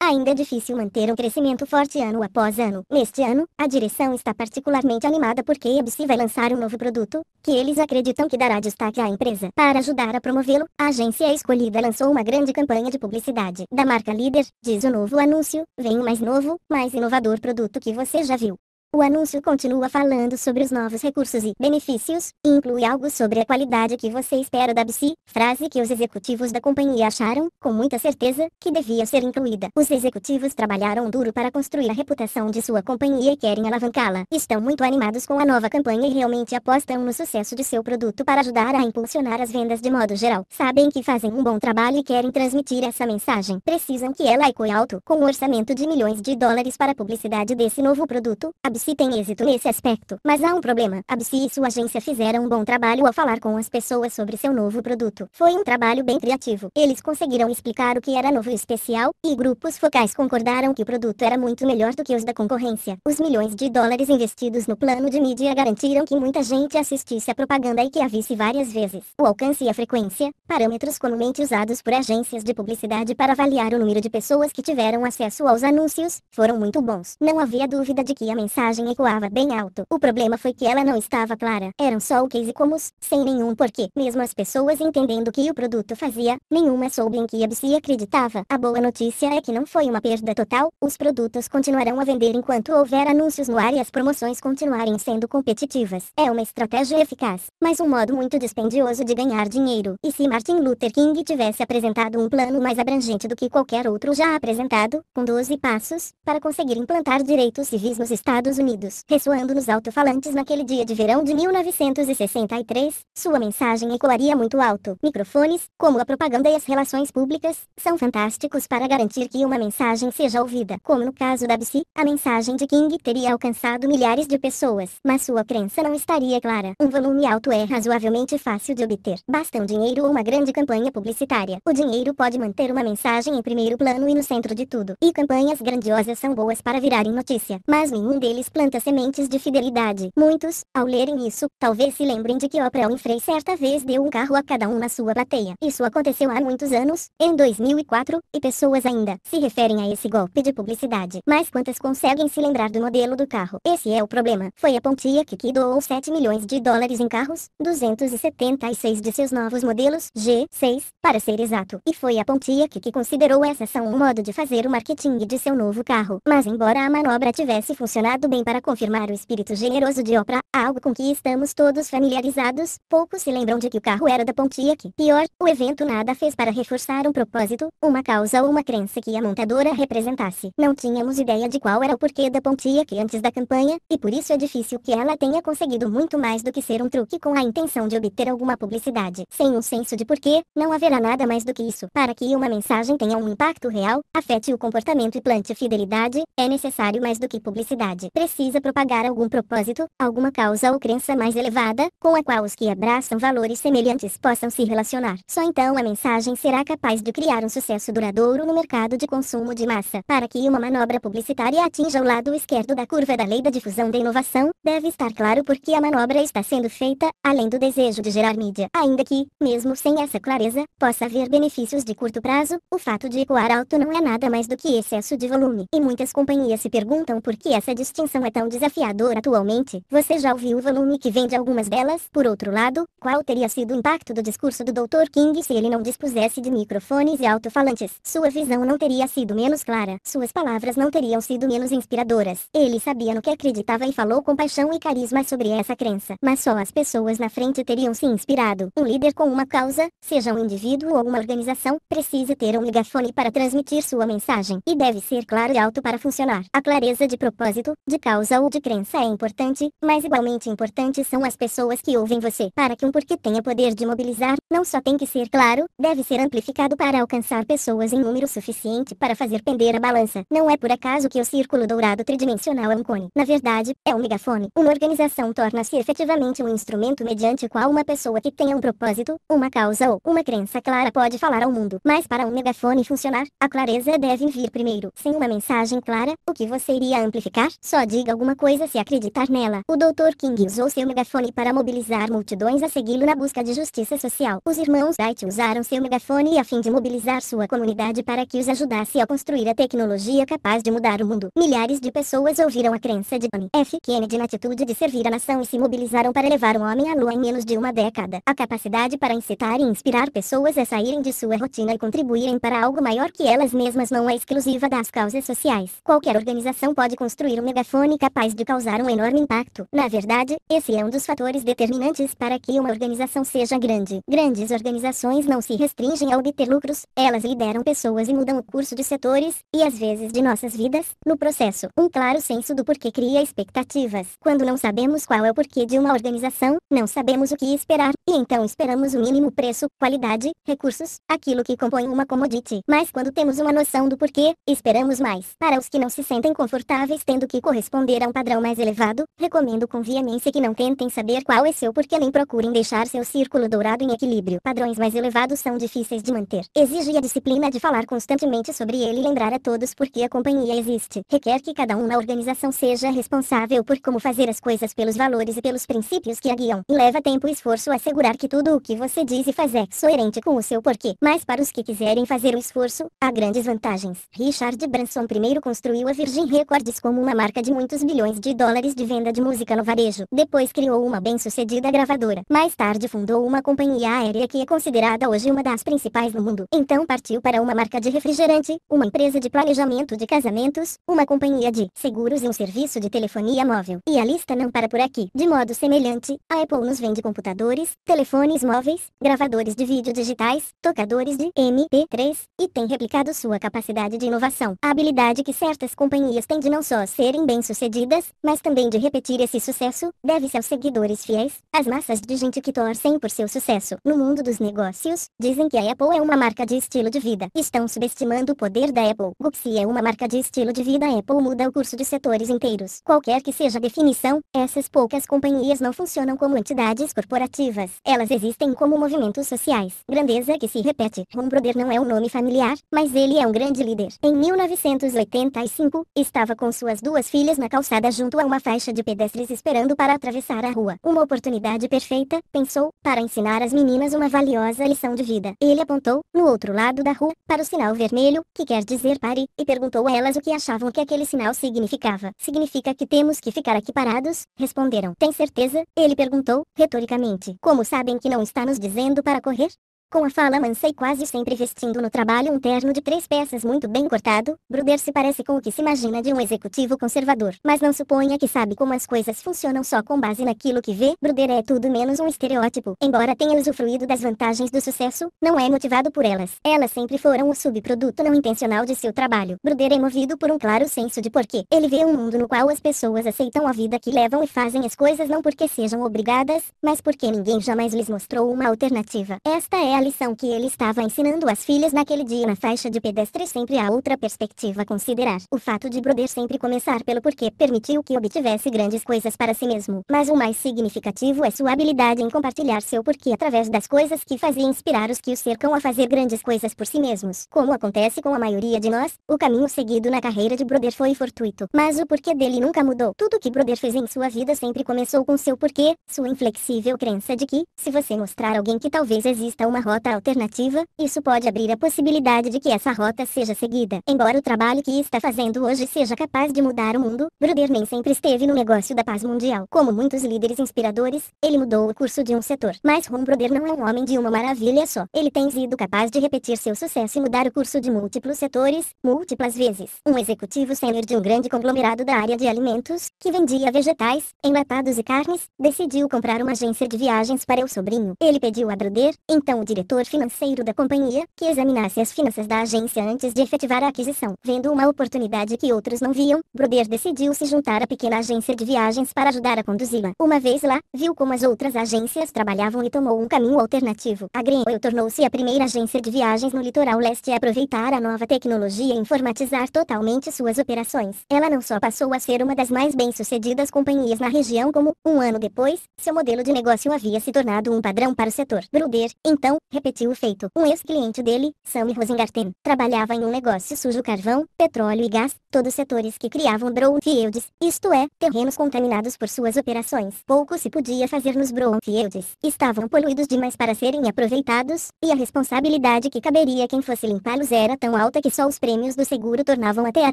ainda é difícil manter um crescimento forte ano após ano. Neste ano, a direção está particularmente animada porque a BC vai lançar um novo produto, que eles acreditam que dará destaque à empresa. Para ajudar a promovê-lo, a agência escolhida lançou uma grande campanha de publicidade da marca líder, diz o novo anúncio, vem o mais novo, mais inovador produto que você já viu. O anúncio continua falando sobre os novos recursos e benefícios, e inclui algo sobre a qualidade que você espera da BC, frase que os executivos da companhia acharam, com muita certeza, que devia ser incluída. Os executivos trabalharam duro para construir a reputação de sua companhia e querem alavancá-la. Estão muito animados com a nova campanha e realmente apostam no sucesso de seu produto para ajudar a impulsionar as vendas de modo geral. Sabem que fazem um bom trabalho e querem transmitir essa mensagem. Precisam que ela ecoe alto, com um orçamento de milhões de dólares para a publicidade desse novo produto. A Absi tem êxito nesse aspecto, mas há um problema. Absi e sua agência fizeram um bom trabalho ao falar com as pessoas sobre seu novo produto. Foi um trabalho bem criativo. Eles conseguiram explicar o que era novo e especial, e grupos focais concordaram que o produto era muito melhor do que os da concorrência. Os milhões de dólares investidos no plano de mídia garantiram que muita gente assistisse a propaganda e que a visse várias vezes. O alcance e a frequência, parâmetros comumente usados por agências de publicidade para avaliar o número de pessoas que tiveram acesso aos anúncios, foram muito bons. Não havia dúvida de que a mensagem ecoava bem alto. O problema foi que ela não estava clara. Eram só o case comus, sem nenhum porquê. Mesmo as pessoas entendendo o que o produto fazia, nenhuma soube em que a acreditava. A boa notícia é que não foi uma perda total. Os produtos continuarão a vender enquanto houver anúncios no ar e as promoções continuarem sendo competitivas. É uma estratégia eficaz, mas um modo muito dispendioso de ganhar dinheiro. E se Martin Luther King tivesse apresentado um plano mais abrangente do que qualquer outro já apresentado, com 12 passos, para conseguir implantar direitos civis nos Estados Estados Unidos, ressoando nos alto-falantes naquele dia de verão de 1963, sua mensagem ecoaria muito alto. Microfones, como a propaganda e as relações públicas, são fantásticos para garantir que uma mensagem seja ouvida. Como no caso da BC, a mensagem de King teria alcançado milhares de pessoas, mas sua crença não estaria clara. Um volume alto é razoavelmente fácil de obter. Basta um dinheiro ou uma grande campanha publicitária. O dinheiro pode manter uma mensagem em primeiro plano e no centro de tudo. E campanhas grandiosas são boas para virarem notícia, mas nenhum deles plantas planta sementes de fidelidade. Muitos, ao lerem isso, talvez se lembrem de que Oprah Winfrey certa vez deu um carro a cada um na sua plateia. Isso aconteceu há muitos anos, em 2004, e pessoas ainda se referem a esse golpe de publicidade. Mas quantas conseguem se lembrar do modelo do carro? Esse é o problema. Foi a Pontiac que doou 7 milhões de dólares em carros, 276 de seus novos modelos G6, para ser exato. E foi a Pontiac que considerou essa ação um modo de fazer o marketing de seu novo carro. Mas embora a manobra tivesse funcionado bem para confirmar o espírito generoso de Oprah, algo com que estamos todos familiarizados. Poucos se lembram de que o carro era da Pontiac. Pior, o evento nada fez para reforçar um propósito, uma causa ou uma crença que a montadora representasse. Não tínhamos ideia de qual era o porquê da Pontiac antes da campanha, e por isso é difícil que ela tenha conseguido muito mais do que ser um truque com a intenção de obter alguma publicidade. Sem um senso de porquê, não haverá nada mais do que isso. Para que uma mensagem tenha um impacto real, afete o comportamento e plante fidelidade, é necessário mais do que publicidade precisa propagar algum propósito, alguma causa ou crença mais elevada, com a qual os que abraçam valores semelhantes possam se relacionar. Só então a mensagem será capaz de criar um sucesso duradouro no mercado de consumo de massa. Para que uma manobra publicitária atinja o lado esquerdo da curva da lei da difusão da inovação, deve estar claro por que a manobra está sendo feita, além do desejo de gerar mídia. Ainda que, mesmo sem essa clareza, possa haver benefícios de curto prazo, o fato de ecoar alto não é nada mais do que excesso de volume. E muitas companhias se perguntam por que essa distinção situação é tão desafiador atualmente, você já ouviu o volume que vende algumas delas? Por outro lado, qual teria sido o impacto do discurso do Dr. King se ele não dispusesse de microfones e alto-falantes? Sua visão não teria sido menos clara, suas palavras não teriam sido menos inspiradoras. Ele sabia no que acreditava e falou com paixão e carisma sobre essa crença, mas só as pessoas na frente teriam se inspirado. Um líder com uma causa, seja um indivíduo ou uma organização, precisa ter um megafone para transmitir sua mensagem e deve ser claro e alto para funcionar. A clareza de propósito, de causa ou de crença é importante, mas igualmente importante são as pessoas que ouvem você. Para que um porquê tenha poder de mobilizar, não só tem que ser claro, deve ser amplificado para alcançar pessoas em número suficiente para fazer pender a balança. Não é por acaso que o círculo dourado tridimensional é um cone. Na verdade, é um megafone. Uma organização torna-se efetivamente um instrumento mediante o qual uma pessoa que tenha um propósito, uma causa ou uma crença clara pode falar ao mundo. Mas para um megafone funcionar, a clareza deve vir primeiro. Sem uma mensagem clara, o que você iria amplificar? Só diga alguma coisa se acreditar nela. O Dr. King usou seu megafone para mobilizar multidões a segui-lo na busca de justiça social. Os irmãos Wright usaram seu megafone a fim de mobilizar sua comunidade para que os ajudasse a construir a tecnologia capaz de mudar o mundo. Milhares de pessoas ouviram a crença de John F. Kennedy na atitude de servir a nação e se mobilizaram para levar um homem à lua em menos de uma década. A capacidade para incitar e inspirar pessoas a saírem de sua rotina e contribuírem para algo maior que elas mesmas não é exclusiva das causas sociais. Qualquer organização pode construir um megafone telefone capaz de causar um enorme impacto. Na verdade, esse é um dos fatores determinantes para que uma organização seja grande. Grandes organizações não se restringem a obter lucros, elas lideram pessoas e mudam o curso de setores, e às vezes de nossas vidas, no processo. Um claro senso do porquê cria expectativas. Quando não sabemos qual é o porquê de uma organização, não sabemos o que esperar, e então esperamos o mínimo preço, qualidade, recursos, aquilo que compõe uma commodity. Mas quando temos uma noção do porquê, esperamos mais. Para os que não se sentem confortáveis tendo que corresponder responder a um padrão mais elevado, recomendo com veemência que não tentem saber qual é seu porque nem procurem deixar seu círculo dourado em equilíbrio. Padrões mais elevados são difíceis de manter. Exige a disciplina de falar constantemente sobre ele e lembrar a todos por que a companhia existe. Requer que cada um na organização seja responsável por como fazer as coisas pelos valores e pelos princípios que a guiam. E leva tempo e esforço assegurar que tudo o que você diz e faz é coerente com o seu porquê. Mas para os que quiserem fazer o esforço, há grandes vantagens. Richard Branson primeiro construiu a Virgin Records como uma marca de muitos milhões de dólares de venda de música no varejo. Depois criou uma bem-sucedida gravadora. Mais tarde fundou uma companhia aérea que é considerada hoje uma das principais no mundo. Então partiu para uma marca de refrigerante, uma empresa de planejamento de casamentos, uma companhia de seguros e um serviço de telefonia móvel. E a lista não para por aqui. De modo semelhante, a Apple nos vende computadores, telefones móveis, gravadores de vídeo digitais, tocadores de MP3 e tem replicado sua capacidade de inovação. A habilidade que certas companhias têm de não só serem bem bem-sucedidas, mas também de repetir esse sucesso, deve-se aos seguidores fiéis, às massas de gente que torcem por seu sucesso. No mundo dos negócios, dizem que a Apple é uma marca de estilo de vida. Estão subestimando o poder da Apple. Gucci é uma marca de estilo de vida. A Apple muda o curso de setores inteiros. Qualquer que seja a definição, essas poucas companhias não funcionam como entidades corporativas. Elas existem como movimentos sociais. Grandeza que se repete. Ron Brother não é um nome familiar, mas ele é um grande líder. Em 1985, estava com suas duas filhas na calçada junto a uma faixa de pedestres esperando para atravessar a rua. Uma oportunidade perfeita, pensou, para ensinar às meninas uma valiosa lição de vida. Ele apontou, no outro lado da rua, para o sinal vermelho, que quer dizer pare, e perguntou a elas o que achavam que aquele sinal significava. Significa que temos que ficar aqui parados? Responderam. Tem certeza? Ele perguntou, retoricamente. Como sabem que não está nos dizendo para correr? Com a fala mansa e quase sempre vestindo no trabalho um terno de três peças muito bem cortado, Bruder se parece com o que se imagina de um executivo conservador. Mas não suponha que sabe como as coisas funcionam só com base naquilo que vê. Bruder é tudo menos um estereótipo. Embora tenha usufruído das vantagens do sucesso, não é motivado por elas. Elas sempre foram o subproduto não intencional de seu trabalho. Bruder é movido por um claro senso de porquê. Ele vê um mundo no qual as pessoas aceitam a vida que levam e fazem as coisas não porque sejam obrigadas, mas porque ninguém jamais lhes mostrou uma alternativa. Esta é a lição que ele estava ensinando às filhas naquele dia na faixa de pedestre sempre há outra perspectiva a considerar. O fato de Broder sempre começar pelo porquê permitiu que obtivesse grandes coisas para si mesmo, mas o mais significativo é sua habilidade em compartilhar seu porquê através das coisas que fazia inspirar os que o cercam a fazer grandes coisas por si mesmos. Como acontece com a maioria de nós, o caminho seguido na carreira de Broder foi fortuito, mas o porquê dele nunca mudou. Tudo que Broder fez em sua vida sempre começou com seu porquê, sua inflexível crença de que, se você mostrar alguém que talvez exista uma rota alternativa, isso pode abrir a possibilidade de que essa rota seja seguida. Embora o trabalho que está fazendo hoje seja capaz de mudar o mundo, Bruder nem sempre esteve no negócio da paz mundial. Como muitos líderes inspiradores, ele mudou o curso de um setor. Mas Ron Bruder não é um homem de uma maravilha só. Ele tem sido capaz de repetir seu sucesso e mudar o curso de múltiplos setores, múltiplas vezes. Um executivo sênior de um grande conglomerado da área de alimentos, que vendia vegetais, enlatados e carnes, decidiu comprar uma agência de viagens para o sobrinho. Ele pediu a Bruder, então o diretor financeiro da companhia, que examinasse as finanças da agência antes de efetivar a aquisição. Vendo uma oportunidade que outros não viam, Broder decidiu se juntar à pequena agência de viagens para ajudar a conduzi-la. Uma vez lá, viu como as outras agências trabalhavam e tomou um caminho alternativo. A Greenwell tornou-se a primeira agência de viagens no litoral leste a aproveitar a nova tecnologia e informatizar totalmente suas operações. Ela não só passou a ser uma das mais bem-sucedidas companhias na região como, um ano depois, seu modelo de negócio havia se tornado um padrão para o setor. Bruder, então, repetiu o feito. Um ex-cliente dele, Sammy Rosengarten, trabalhava em um negócio sujo carvão, petróleo e gás, todos setores que criavam brownfields, isto é, terrenos contaminados por suas operações. Pouco se podia fazer nos brownfields, estavam poluídos demais para serem aproveitados, e a responsabilidade que caberia a quem fosse limpá-los era tão alta que só os prêmios do seguro tornavam até a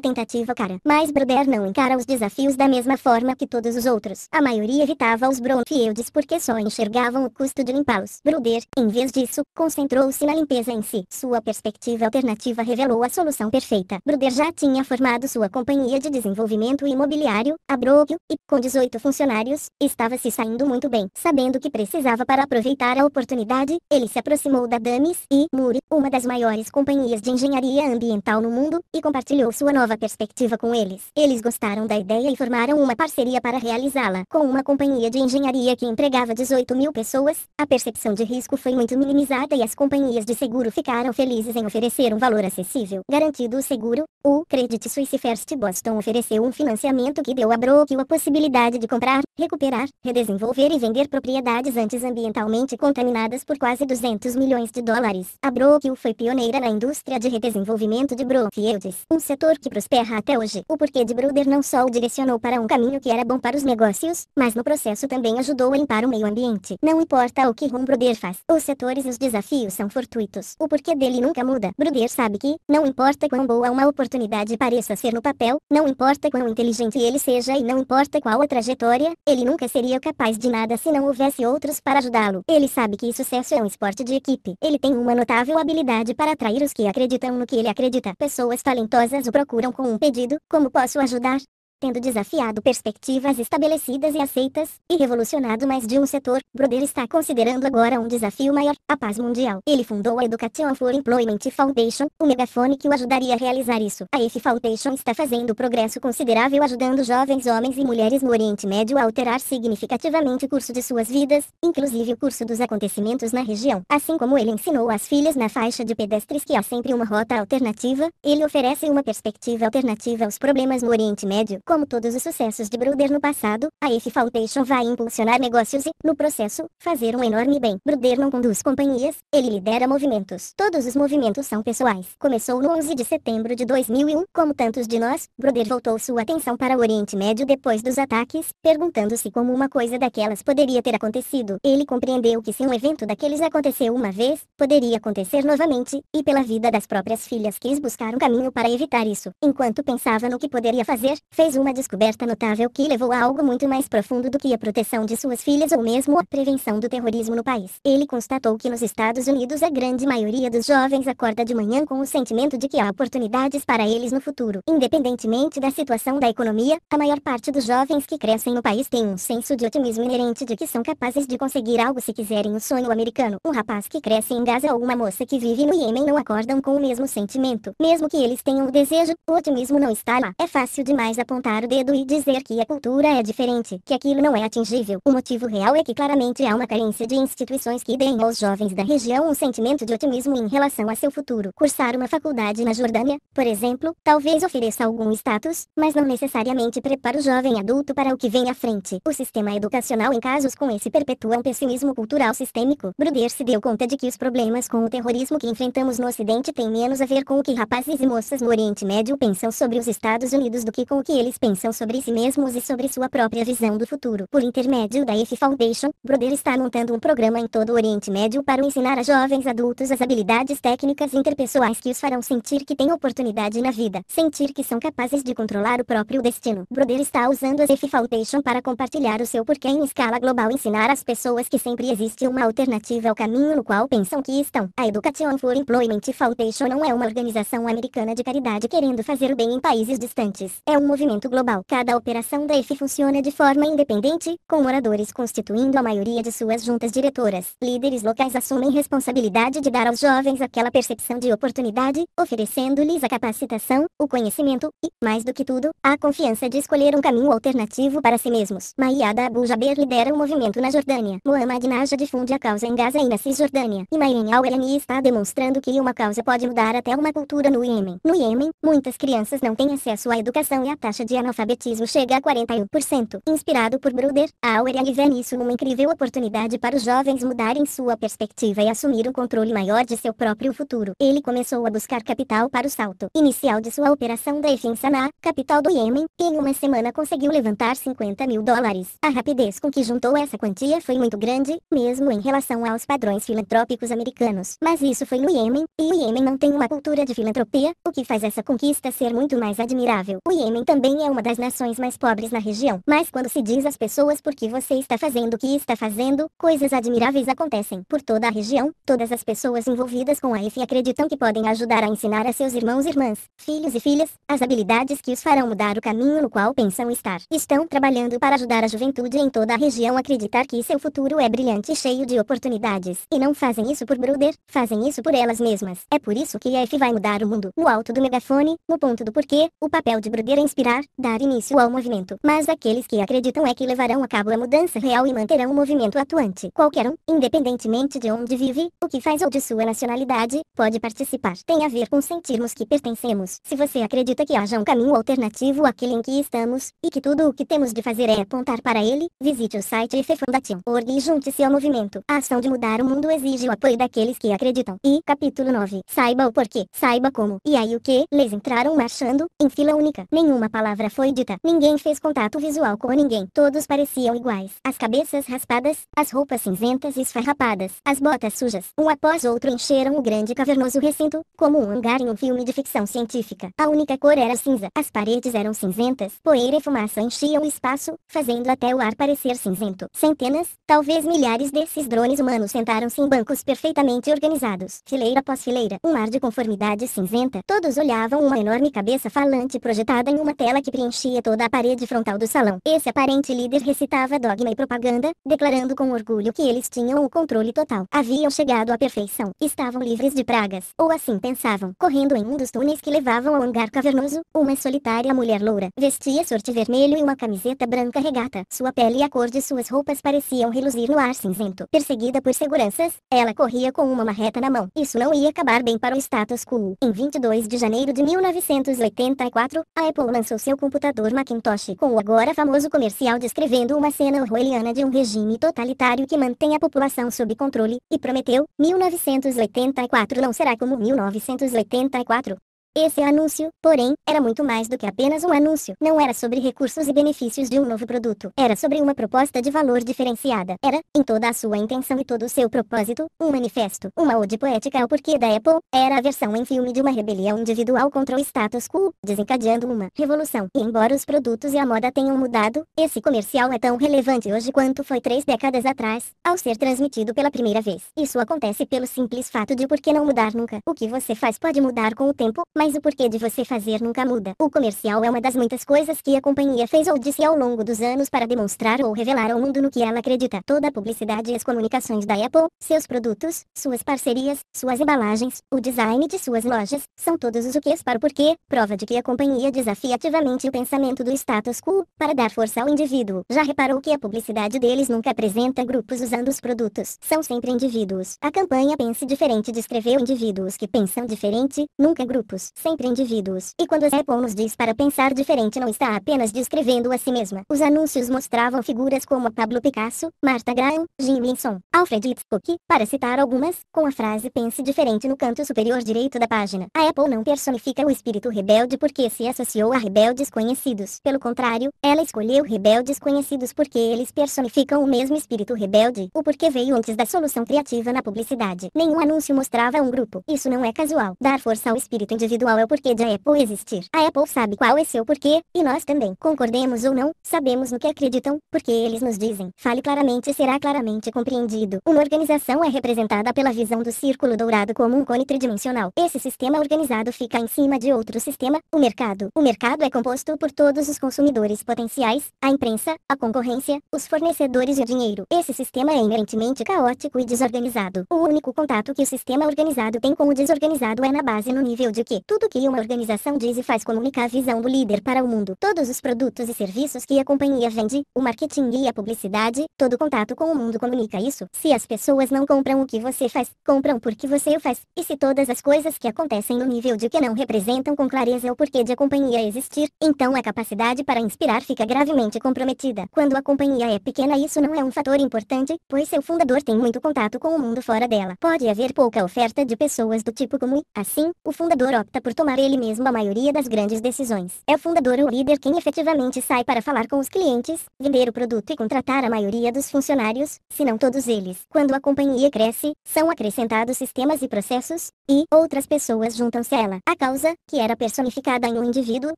tentativa cara. Mas Bruder não encara os desafios da mesma forma que todos os outros. A maioria evitava os brownfields porque só enxergavam o custo de limpá-los. Bruder, em vez disso, concentrou-se na limpeza em si. Sua perspectiva alternativa revelou a solução perfeita. Bruder já tinha formado sua companhia de desenvolvimento imobiliário, a Brogio, e, com 18 funcionários, estava se saindo muito bem. Sabendo que precisava para aproveitar a oportunidade, ele se aproximou da Damis e Muri, uma das maiores companhias de engenharia ambiental no mundo, e compartilhou sua nova perspectiva com eles. Eles gostaram da ideia e formaram uma parceria para realizá-la. Com uma companhia de engenharia que empregava 18 mil pessoas, a percepção de risco foi muito minimizada e as companhias de seguro ficaram felizes em oferecer um valor acessível, garantido o seguro. O Credit Suisse First Boston ofereceu um financiamento que deu a Brookio a possibilidade de comprar, recuperar, redesenvolver e vender propriedades antes ambientalmente contaminadas por quase 200 milhões de dólares. A Brookio foi pioneira na indústria de redesenvolvimento de brofields, um setor que prospera até hoje. O porquê de Bruder não só o direcionou para um caminho que era bom para os negócios, mas no processo também ajudou a limpar o meio ambiente. Não importa o que Bruder faz, os setores e os desafios são fortuitos. O porquê dele nunca muda. Bruder sabe que, não importa quão boa uma oportunidade pareça ser no papel, não importa quão inteligente ele seja e não importa qual a trajetória, ele nunca seria capaz de nada se não houvesse outros para ajudá-lo. Ele sabe que sucesso é um esporte de equipe. Ele tem uma notável habilidade para atrair os que acreditam no que ele acredita. Pessoas talentosas o procuram com um pedido: Como posso ajudar? tendo desafiado perspectivas estabelecidas e aceitas, e revolucionado mais de um setor, Broder está considerando agora um desafio maior, a paz mundial. Ele fundou a Education for Employment Foundation, o megafone que o ajudaria a realizar isso. A F Foundation está fazendo progresso considerável ajudando jovens homens e mulheres no Oriente Médio a alterar significativamente o curso de suas vidas, inclusive o curso dos acontecimentos na região. Assim como ele ensinou às filhas na faixa de pedestres que há sempre uma rota alternativa, ele oferece uma perspectiva alternativa aos problemas no Oriente Médio, como todos os sucessos de Bruder no passado, a F Foundation vai impulsionar negócios e, no processo, fazer um enorme bem. Bruder não conduz companhias, ele lidera movimentos. Todos os movimentos são pessoais. Começou no 11 de setembro de 2001, como tantos de nós, Bruder voltou sua atenção para o Oriente Médio depois dos ataques, perguntando-se como uma coisa daquelas poderia ter acontecido. Ele compreendeu que se um evento daqueles aconteceu uma vez, poderia acontecer novamente, e pela vida das próprias filhas quis buscar um caminho para evitar isso. Enquanto pensava no que poderia fazer, fez uma descoberta notável que levou a algo muito mais profundo do que a proteção de suas filhas ou mesmo a prevenção do terrorismo no país. Ele constatou que nos Estados Unidos a grande maioria dos jovens acorda de manhã com o sentimento de que há oportunidades para eles no futuro. Independentemente da situação da economia, a maior parte dos jovens que crescem no país tem um senso de otimismo inerente de que são capazes de conseguir algo se quiserem o sonho americano. Um rapaz que cresce em Gaza ou uma moça que vive no Iêmen não acordam com o mesmo sentimento. Mesmo que eles tenham o desejo, o otimismo não está lá. É fácil demais apontar apontar o dedo e dizer que a cultura é diferente, que aquilo não é atingível. O motivo real é que claramente há uma carência de instituições que deem aos jovens da região um sentimento de otimismo em relação a seu futuro. Cursar uma faculdade na Jordânia, por exemplo, talvez ofereça algum status, mas não necessariamente prepara o jovem adulto para o que vem à frente. O sistema educacional em casos com esse perpetua um pessimismo cultural sistêmico. Bruder se deu conta de que os problemas com o terrorismo que enfrentamos no Ocidente têm menos a ver com o que rapazes e moças no Oriente Médio pensam sobre os Estados Unidos do que com o que eles eles pensam sobre si mesmos e sobre sua própria visão do futuro. Por intermédio da EF Foundation, Broder está montando um programa em todo o Oriente Médio para ensinar a jovens adultos as habilidades técnicas interpessoais que os farão sentir que têm oportunidade na vida, sentir que são capazes de controlar o próprio destino. Broder está usando a EF Foundation para compartilhar o seu porquê em escala global ensinar às pessoas que sempre existe uma alternativa ao caminho no qual pensam que estão. A Education for Employment Foundation não é uma organização americana de caridade querendo fazer o bem em países distantes. É um movimento global. Cada operação da EFI funciona de forma independente, com moradores constituindo a maioria de suas juntas diretoras. Líderes locais assumem responsabilidade de dar aos jovens aquela percepção de oportunidade, oferecendo-lhes a capacitação, o conhecimento e, mais do que tudo, a confiança de escolher um caminho alternativo para si mesmos. Maiada Abu-Jaber lidera o movimento na Jordânia. Muhammad Naja difunde a causa em Gaza e na Cisjordânia. E Mayrin al está demonstrando que uma causa pode mudar até uma cultura no Iêmen. No Iêmen, muitas crianças não têm acesso à educação e a taxa de analfabetismo chega a 41%. Inspirado por Bruder, Auer vê nisso é uma incrível oportunidade para os jovens mudarem sua perspectiva e assumir um controle maior de seu próprio futuro. Ele começou a buscar capital para o salto inicial de sua operação da em na capital do Iêmen, e em uma semana conseguiu levantar 50 mil dólares. A rapidez com que juntou essa quantia foi muito grande, mesmo em relação aos padrões filantrópicos americanos. Mas isso foi no Iêmen, e o Iêmen não tem uma cultura de filantropia, o que faz essa conquista ser muito mais admirável. O Iêmen também é é uma das nações mais pobres na região, mas quando se diz às pessoas por que você está fazendo o que está fazendo, coisas admiráveis acontecem por toda a região. Todas as pessoas envolvidas com a EF acreditam que podem ajudar a ensinar a seus irmãos e irmãs, filhos e filhas, as habilidades que os farão mudar o caminho no qual pensam estar. Estão trabalhando para ajudar a juventude em toda a região a acreditar que seu futuro é brilhante e cheio de oportunidades. E não fazem isso por Bruder, fazem isso por elas mesmas. É por isso que a EF vai mudar o mundo. No alto do megafone, no ponto do porquê, o papel de Bruder é inspirar, dar início ao movimento, mas aqueles que acreditam é que levarão a cabo a mudança real e manterão o movimento atuante. Qualquer um, independentemente de onde vive, o que faz ou de sua nacionalidade, pode participar. Tem a ver com sentirmos que pertencemos. Se você acredita que haja um caminho alternativo àquele em que estamos, e que tudo o que temos de fazer é apontar para ele, visite o site ffundation.org e junte-se ao movimento. A ação de mudar o mundo exige o apoio daqueles que acreditam. E, capítulo 9. Saiba o porquê, saiba como. E aí o que? Eles entraram marchando, em fila única. Nenhuma palavra palavra foi dita. Ninguém fez contato visual com ninguém. Todos pareciam iguais. As cabeças raspadas, as roupas cinzentas e esfarrapadas, as botas sujas. Um após outro encheram o grande cavernoso recinto, como um hangar em um filme de ficção científica. A única cor era cinza. As paredes eram cinzentas. Poeira e fumaça enchiam o espaço, fazendo até o ar parecer cinzento. Centenas, talvez milhares desses drones humanos sentaram-se em bancos perfeitamente organizados, fileira após fileira, um ar de conformidade cinzenta. Todos olhavam uma enorme cabeça falante projetada em uma tela que preenchia toda a parede frontal do salão. Esse aparente líder recitava dogma e propaganda, declarando com orgulho que eles tinham o controle total. Haviam chegado à perfeição. Estavam livres de pragas, ou assim pensavam. Correndo em um dos túneis que levavam ao hangar cavernoso, uma solitária mulher loura vestia sorte vermelho e uma camiseta branca regata. Sua pele e a cor de suas roupas pareciam reluzir no ar cinzento. Perseguida por seguranças, ela corria com uma marreta na mão. Isso não ia acabar bem para o status quo. Em 22 de janeiro de 1984, a Apple lançou seu computador Macintosh com o agora famoso comercial descrevendo uma cena orwelliana de um regime totalitário que mantém a população sob controle, e prometeu, 1984 não será como 1984. Esse anúncio, porém, era muito mais do que apenas um anúncio. Não era sobre recursos e benefícios de um novo produto. Era sobre uma proposta de valor diferenciada. Era, em toda a sua intenção e todo o seu propósito, um manifesto. Uma ode poética ao porquê da Apple. Era a versão em filme de uma rebelião individual contra o status quo, desencadeando uma revolução. E embora os produtos e a moda tenham mudado, esse comercial é tão relevante hoje quanto foi três décadas atrás, ao ser transmitido pela primeira vez. Isso acontece pelo simples fato de por que não mudar nunca. O que você faz pode mudar com o tempo, mas mas o porquê de você fazer nunca muda. O comercial é uma das muitas coisas que a companhia fez ou disse ao longo dos anos para demonstrar ou revelar ao mundo no que ela acredita. Toda a publicidade e as comunicações da Apple, seus produtos, suas parcerias, suas embalagens, o design de suas lojas, são todos os o que para o porquê, prova de que a companhia desafia ativamente o pensamento do status quo, para dar força ao indivíduo. Já reparou que a publicidade deles nunca apresenta grupos usando os produtos, são sempre indivíduos. A campanha Pense Diferente descreveu indivíduos que pensam diferente, nunca grupos sempre indivíduos. E quando a Apple nos diz para pensar diferente não está apenas descrevendo a si mesma. Os anúncios mostravam figuras como Pablo Picasso, Martha Graham, Jim Wilson, Alfred Hitchcock, para citar algumas, com a frase pense diferente no canto superior direito da página. A Apple não personifica o espírito rebelde porque se associou a rebeldes conhecidos. Pelo contrário, ela escolheu rebeldes conhecidos porque eles personificam o mesmo espírito rebelde, o porquê veio antes da solução criativa na publicidade. Nenhum anúncio mostrava um grupo. Isso não é casual. Dar força ao espírito individual individual é o porquê de a Apple existir. A Apple sabe qual é seu porquê, e nós também. Concordemos ou não, sabemos no que acreditam, porque eles nos dizem. Fale claramente e será claramente compreendido. Uma organização é representada pela visão do círculo dourado como um cone tridimensional. Esse sistema organizado fica em cima de outro sistema, o mercado. O mercado é composto por todos os consumidores potenciais, a imprensa, a concorrência, os fornecedores e o dinheiro. Esse sistema é inerentemente caótico e desorganizado. O único contato que o sistema organizado tem com o desorganizado é na base no nível de que tudo que uma organização diz e faz comunica a visão do líder para o mundo. Todos os produtos e serviços que a companhia vende, o marketing e a publicidade, todo contato com o mundo comunica isso. Se as pessoas não compram o que você faz, compram porque você o faz. E se todas as coisas que acontecem no nível de que não representam com clareza o porquê de a companhia existir, então a capacidade para inspirar fica gravemente comprometida. Quando a companhia é pequena, isso não é um fator importante, pois seu fundador tem muito contato com o mundo fora dela. Pode haver pouca oferta de pessoas do tipo comum, assim, o fundador opta opta por tomar ele mesmo a maioria das grandes decisões. É o fundador ou líder quem efetivamente sai para falar com os clientes, vender o produto e contratar a maioria dos funcionários, se não todos eles. Quando a companhia cresce, são acrescentados sistemas e processos, e outras pessoas juntam-se a ela. A causa, que era personificada em um indivíduo,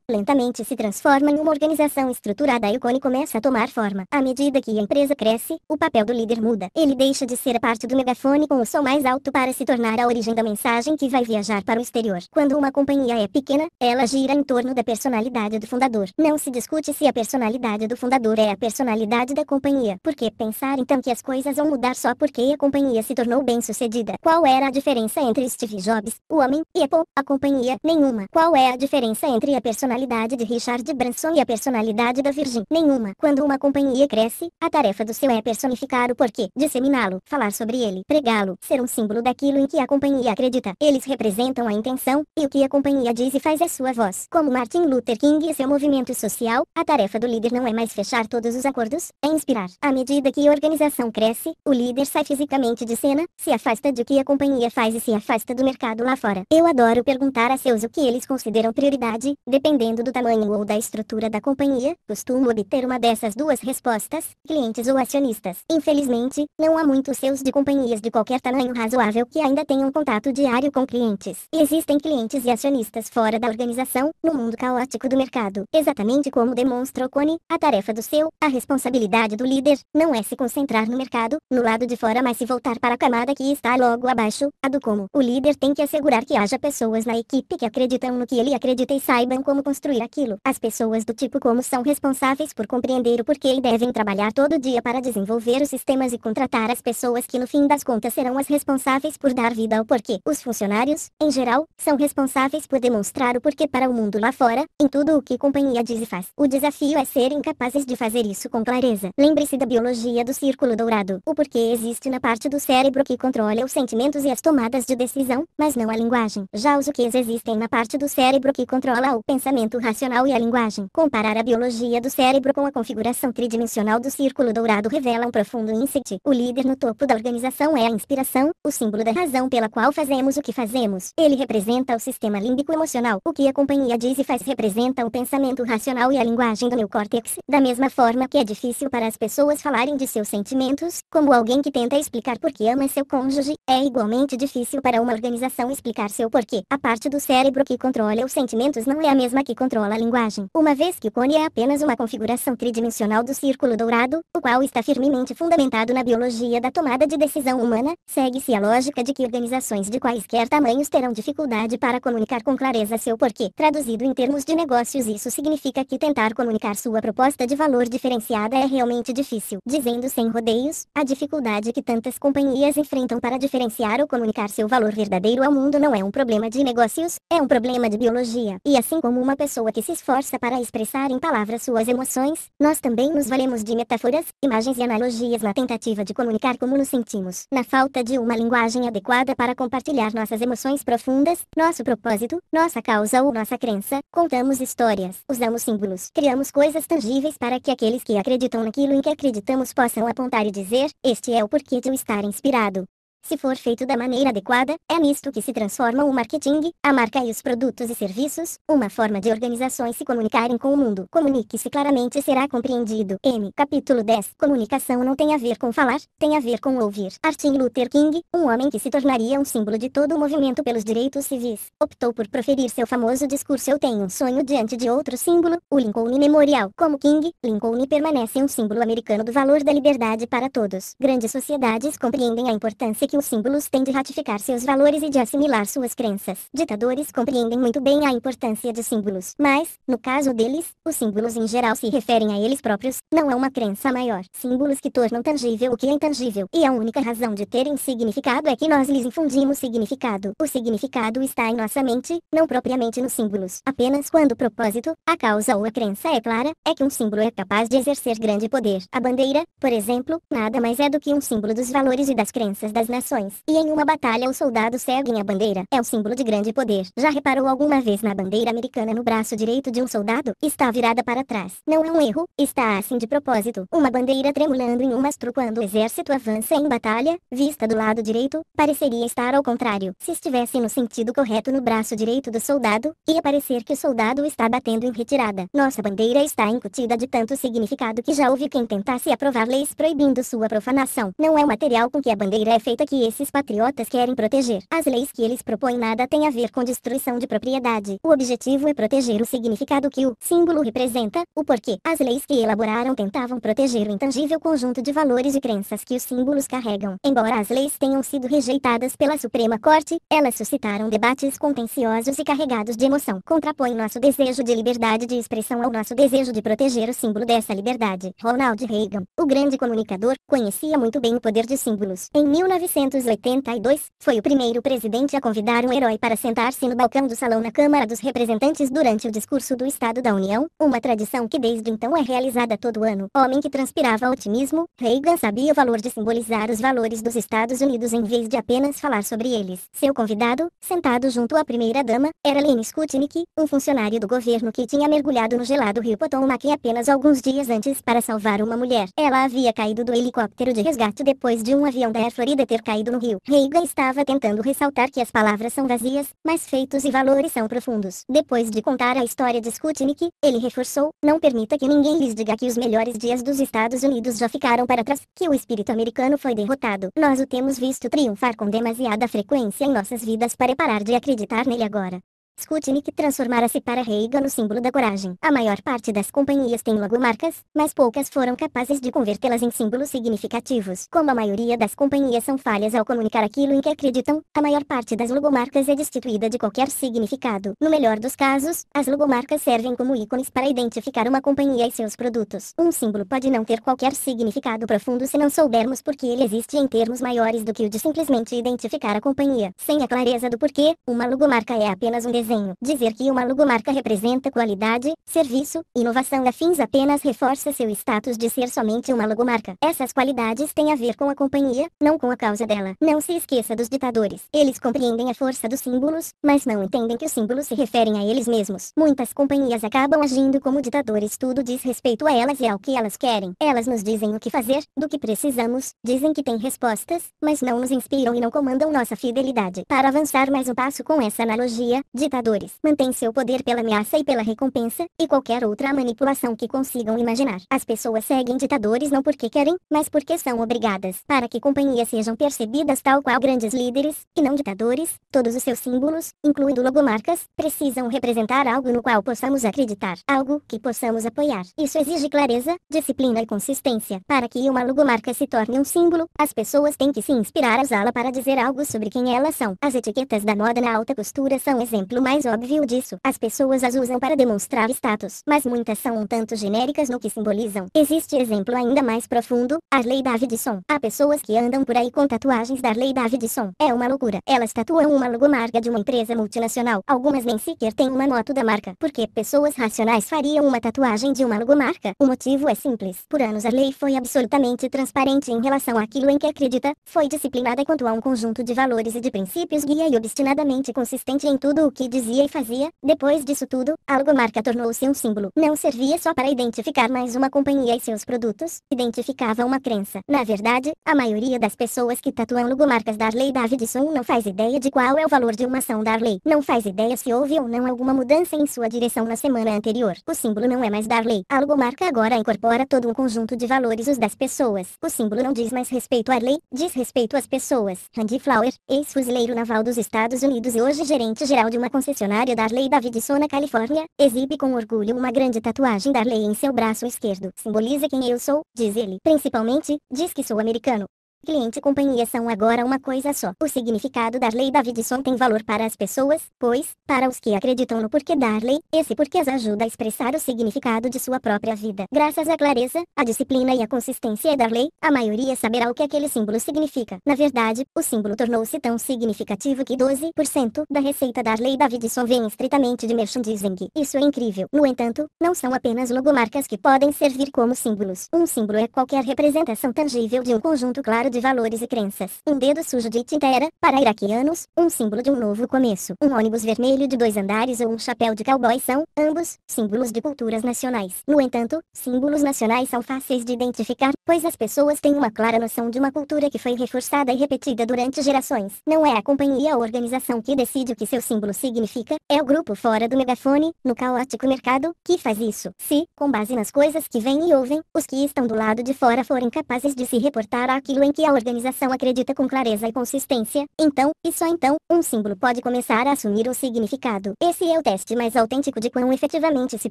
lentamente se transforma em uma organização estruturada e o cone começa a tomar forma. À medida que a empresa cresce, o papel do líder muda. Ele deixa de ser a parte do megafone com o som mais alto para se tornar a origem da mensagem que vai viajar para o exterior. Quando uma a companhia é pequena, ela gira em torno da personalidade do fundador. Não se discute se a personalidade do fundador é a personalidade da companhia. Por que pensar então que as coisas vão mudar só porque a companhia se tornou bem-sucedida? Qual era a diferença entre Steve Jobs, o homem, e Apple, a companhia? Nenhuma. Qual é a diferença entre a personalidade de Richard Branson e a personalidade da Virgin? Nenhuma. Quando uma companhia cresce, a tarefa do seu é personificar o porquê, disseminá-lo, falar sobre ele, pregá-lo, ser um símbolo daquilo em que a companhia acredita. Eles representam a intenção e o que a companhia diz e faz é sua voz. Como Martin Luther King e seu movimento social, a tarefa do líder não é mais fechar todos os acordos, é inspirar. À medida que a organização cresce, o líder sai fisicamente de cena, se afasta de que a companhia faz e se afasta do mercado lá fora. Eu adoro perguntar a seus o que eles consideram prioridade, dependendo do tamanho ou da estrutura da companhia, costumo obter uma dessas duas respostas, clientes ou acionistas. Infelizmente, não há muitos seus de companhias de qualquer tamanho razoável que ainda tenham contato diário com clientes. E existem clientes e acionistas fora da organização, no mundo caótico do mercado. Exatamente como demonstra o Cone, a tarefa do seu, a responsabilidade do líder, não é se concentrar no mercado, no lado de fora, mas se voltar para a camada que está logo abaixo, a do como. O líder tem que assegurar que haja pessoas na equipe que acreditam no que ele acredita e saibam como construir aquilo. As pessoas do tipo como são responsáveis por compreender o porquê e devem trabalhar todo dia para desenvolver os sistemas e contratar as pessoas que no fim das contas serão as responsáveis por dar vida ao porquê. Os funcionários, em geral, são responsáveis responsáveis por demonstrar o porquê para o mundo lá fora, em tudo o que companhia diz e faz. O desafio é serem capazes de fazer isso com clareza. Lembre-se da biologia do círculo dourado. O porquê existe na parte do cérebro que controla os sentimentos e as tomadas de decisão, mas não a linguagem. Já os o que existem na parte do cérebro que controla o pensamento racional e a linguagem. Comparar a biologia do cérebro com a configuração tridimensional do círculo dourado revela um profundo insight. O líder no topo da organização é a inspiração, o símbolo da razão pela qual fazemos o que fazemos. Ele representa o sistema sistema límbico emocional. O que a companhia diz e faz representa o pensamento racional e a linguagem do meu córtex, da mesma forma que é difícil para as pessoas falarem de seus sentimentos, como alguém que tenta explicar por que ama seu cônjuge, é igualmente difícil para uma organização explicar seu porquê. A parte do cérebro que controla os sentimentos não é a mesma que controla a linguagem, uma vez que o cone é apenas uma configuração tridimensional do círculo dourado, o qual está firmemente fundamentado na biologia da tomada de decisão humana, segue-se a lógica de que organizações de quaisquer tamanhos terão dificuldade para comunicar com clareza seu porquê. Traduzido em termos de negócios, isso significa que tentar comunicar sua proposta de valor diferenciada é realmente difícil. Dizendo sem rodeios, a dificuldade que tantas companhias enfrentam para diferenciar ou comunicar seu valor verdadeiro ao mundo não é um problema de negócios, é um problema de biologia. E assim como uma pessoa que se esforça para expressar em palavras suas emoções, nós também nos valemos de metáforas, imagens e analogias na tentativa de comunicar como nos sentimos. Na falta de uma linguagem adequada para compartilhar nossas emoções profundas, nosso propósito propósito, nossa causa ou nossa crença, contamos histórias, usamos símbolos, criamos coisas tangíveis para que aqueles que acreditam naquilo em que acreditamos possam apontar e dizer: Este é o porquê de eu estar inspirado. Se for feito da maneira adequada, é nisto que se transformam o marketing, a marca e os produtos e serviços, uma forma de organizações se comunicarem com o mundo. Comunique-se claramente será compreendido. M. Capítulo 10. Comunicação não tem a ver com falar, tem a ver com ouvir. Martin Luther King, um homem que se tornaria um símbolo de todo o movimento pelos direitos civis, optou por proferir seu famoso discurso Eu tenho um sonho diante de outro símbolo, o Lincoln Memorial. Como King, Lincoln permanece um símbolo americano do valor da liberdade para todos. Grandes sociedades compreendem a importância que os símbolos têm de ratificar seus valores e de assimilar suas crenças. Ditadores compreendem muito bem a importância de símbolos, mas, no caso deles, os símbolos em geral se referem a eles próprios, não a uma crença maior. Símbolos que tornam tangível o que é intangível, e a única razão de terem significado é que nós lhes infundimos significado. O significado está em nossa mente, não propriamente nos símbolos. Apenas quando o propósito, a causa ou a crença é clara, é que um símbolo é capaz de exercer grande poder. A bandeira, por exemplo, nada mais é do que um símbolo dos valores e das crenças das nações e em uma batalha os soldados seguem a bandeira, é um símbolo de grande poder. Já reparou alguma vez na bandeira americana no braço direito de um soldado? Está virada para trás. Não é um erro, está assim de propósito. Uma bandeira tremulando em um mastro quando o exército avança em batalha, vista do lado direito, pareceria estar ao contrário. Se estivesse no sentido correto no braço direito do soldado, ia parecer que o soldado está batendo em retirada. Nossa bandeira está incutida de tanto significado que já houve quem tentasse aprovar leis proibindo sua profanação. Não é o material com que a bandeira é feita que esses patriotas querem proteger. As leis que eles propõem nada têm a ver com destruição de propriedade. O objetivo é proteger o significado que o símbolo representa, o porquê. As leis que elaboraram tentavam proteger o intangível conjunto de valores e crenças que os símbolos carregam. Embora as leis tenham sido rejeitadas pela Suprema Corte, elas suscitaram debates contenciosos e carregados de emoção. Contrapõe nosso desejo de liberdade de expressão ao nosso desejo de proteger o símbolo dessa liberdade. Ronald Reagan, o grande comunicador, conhecia muito bem o poder de símbolos. Em 19 1982, foi o primeiro presidente a convidar um herói para sentar-se no balcão do salão na Câmara dos Representantes durante o discurso do Estado da União, uma tradição que desde então é realizada todo ano. Homem que transpirava otimismo, Reagan sabia o valor de simbolizar os valores dos Estados Unidos em vez de apenas falar sobre eles. Seu convidado, sentado junto à primeira-dama, era Lene Skutnik, um funcionário do governo que tinha mergulhado no gelado rio Potomac apenas alguns dias antes para salvar uma mulher. Ela havia caído do helicóptero de resgate depois de um avião da Air Florida ter caído no rio. Reagan estava tentando ressaltar que as palavras são vazias, mas feitos e valores são profundos. Depois de contar a história de Skutnik, ele reforçou, não permita que ninguém lhes diga que os melhores dias dos Estados Unidos já ficaram para trás, que o espírito americano foi derrotado. Nós o temos visto triunfar com demasiada frequência em nossas vidas para parar de acreditar nele agora. Sputnik transformara-se para Reagan no símbolo da coragem. A maior parte das companhias tem logomarcas, mas poucas foram capazes de convertê-las em símbolos significativos. Como a maioria das companhias são falhas ao comunicar aquilo em que acreditam, a maior parte das logomarcas é destituída de qualquer significado. No melhor dos casos, as logomarcas servem como ícones para identificar uma companhia e seus produtos. Um símbolo pode não ter qualquer significado profundo se não soubermos por que ele existe em termos maiores do que o de simplesmente identificar a companhia. Sem a clareza do porquê, uma logomarca é apenas um desejo desenho. Dizer que uma logomarca representa qualidade, serviço, inovação fins apenas reforça seu status de ser somente uma logomarca. Essas qualidades têm a ver com a companhia, não com a causa dela. Não se esqueça dos ditadores. Eles compreendem a força dos símbolos, mas não entendem que os símbolos se referem a eles mesmos. Muitas companhias acabam agindo como ditadores, tudo diz respeito a elas e ao que elas querem. Elas nos dizem o que fazer, do que precisamos, dizem que têm respostas, mas não nos inspiram e não comandam nossa fidelidade. Para avançar mais um passo com essa analogia, ditadores Libertadores, mantém seu poder pela ameaça e pela recompensa, e qualquer outra manipulação que consigam imaginar. As pessoas seguem ditadores não porque querem, mas porque são obrigadas. Para que companhias sejam percebidas tal qual grandes líderes, e não ditadores, todos os seus símbolos, incluindo logomarcas, precisam representar algo no qual possamos acreditar, algo que possamos apoiar. Isso exige clareza, disciplina e consistência. Para que uma logomarca se torne um símbolo, as pessoas têm que se inspirar a usá-la para dizer algo sobre quem elas são. As etiquetas da moda na alta costura são exemplos exemplo mais óbvio disso. As pessoas as usam para demonstrar status, mas muitas são um tanto genéricas no que simbolizam. Existe exemplo ainda mais profundo, Harley Davidson. Há pessoas que andam por aí com tatuagens da Harley Davidson. É uma loucura. Elas tatuam uma logomarca de uma empresa multinacional. Algumas nem sequer têm uma moto da marca. Por que pessoas racionais fariam uma tatuagem de uma logomarca? O motivo é simples. Por anos lei foi absolutamente transparente em relação àquilo em que acredita, foi disciplinada quanto a um conjunto de valores e de princípios guia e obstinadamente consistente em tudo o que dizia e fazia, depois disso tudo, a logomarca tornou-se um símbolo. Não servia só para identificar mais uma companhia e seus produtos, identificava uma crença. Na verdade, a maioria das pessoas que tatuam logomarcas Darley Davidson não faz ideia de qual é o valor de uma ação Darley. Não faz ideia se houve ou não alguma mudança em sua direção na semana anterior. O símbolo não é mais Darley. A logomarca agora incorpora todo um conjunto de valores os das pessoas. O símbolo não diz mais respeito à lei, diz respeito às pessoas. Randy Flower, ex-fuzileiro naval dos Estados Unidos e hoje gerente geral de uma concessionária Darley Davidson na Califórnia, exibe com orgulho uma grande tatuagem Darley em seu braço esquerdo. Simboliza quem eu sou, diz ele. Principalmente, diz que sou americano. Cliente e companhia são agora uma coisa só. O significado da lei Davidson tem valor para as pessoas, pois, para os que acreditam no porquê da lei, esse porquê as ajuda a expressar o significado de sua própria vida. Graças à clareza, à disciplina e à consistência da lei, a maioria saberá o que aquele símbolo significa. Na verdade, o símbolo tornou-se tão significativo que 12% da receita da lei Davidson vem estritamente de merchandising. Isso é incrível. No entanto, não são apenas logomarcas que podem servir como símbolos. Um símbolo é qualquer representação tangível de um conjunto claro de valores e crenças. Um dedo sujo de Tintera, para iraquianos, um símbolo de um novo começo. Um ônibus vermelho de dois andares ou um chapéu de cowboy são, ambos, símbolos de culturas nacionais. No entanto, símbolos nacionais são fáceis de identificar, pois as pessoas têm uma clara noção de uma cultura que foi reforçada e repetida durante gerações. Não é a companhia ou organização que decide o que seu símbolo significa, é o grupo fora do megafone, no caótico mercado, que faz isso. Se, com base nas coisas que vêm e ouvem, os que estão do lado de fora forem capazes de se reportar àquilo em que que a organização acredita com clareza e consistência, então, e só então, um símbolo pode começar a assumir um significado. Esse é o teste mais autêntico de quão efetivamente se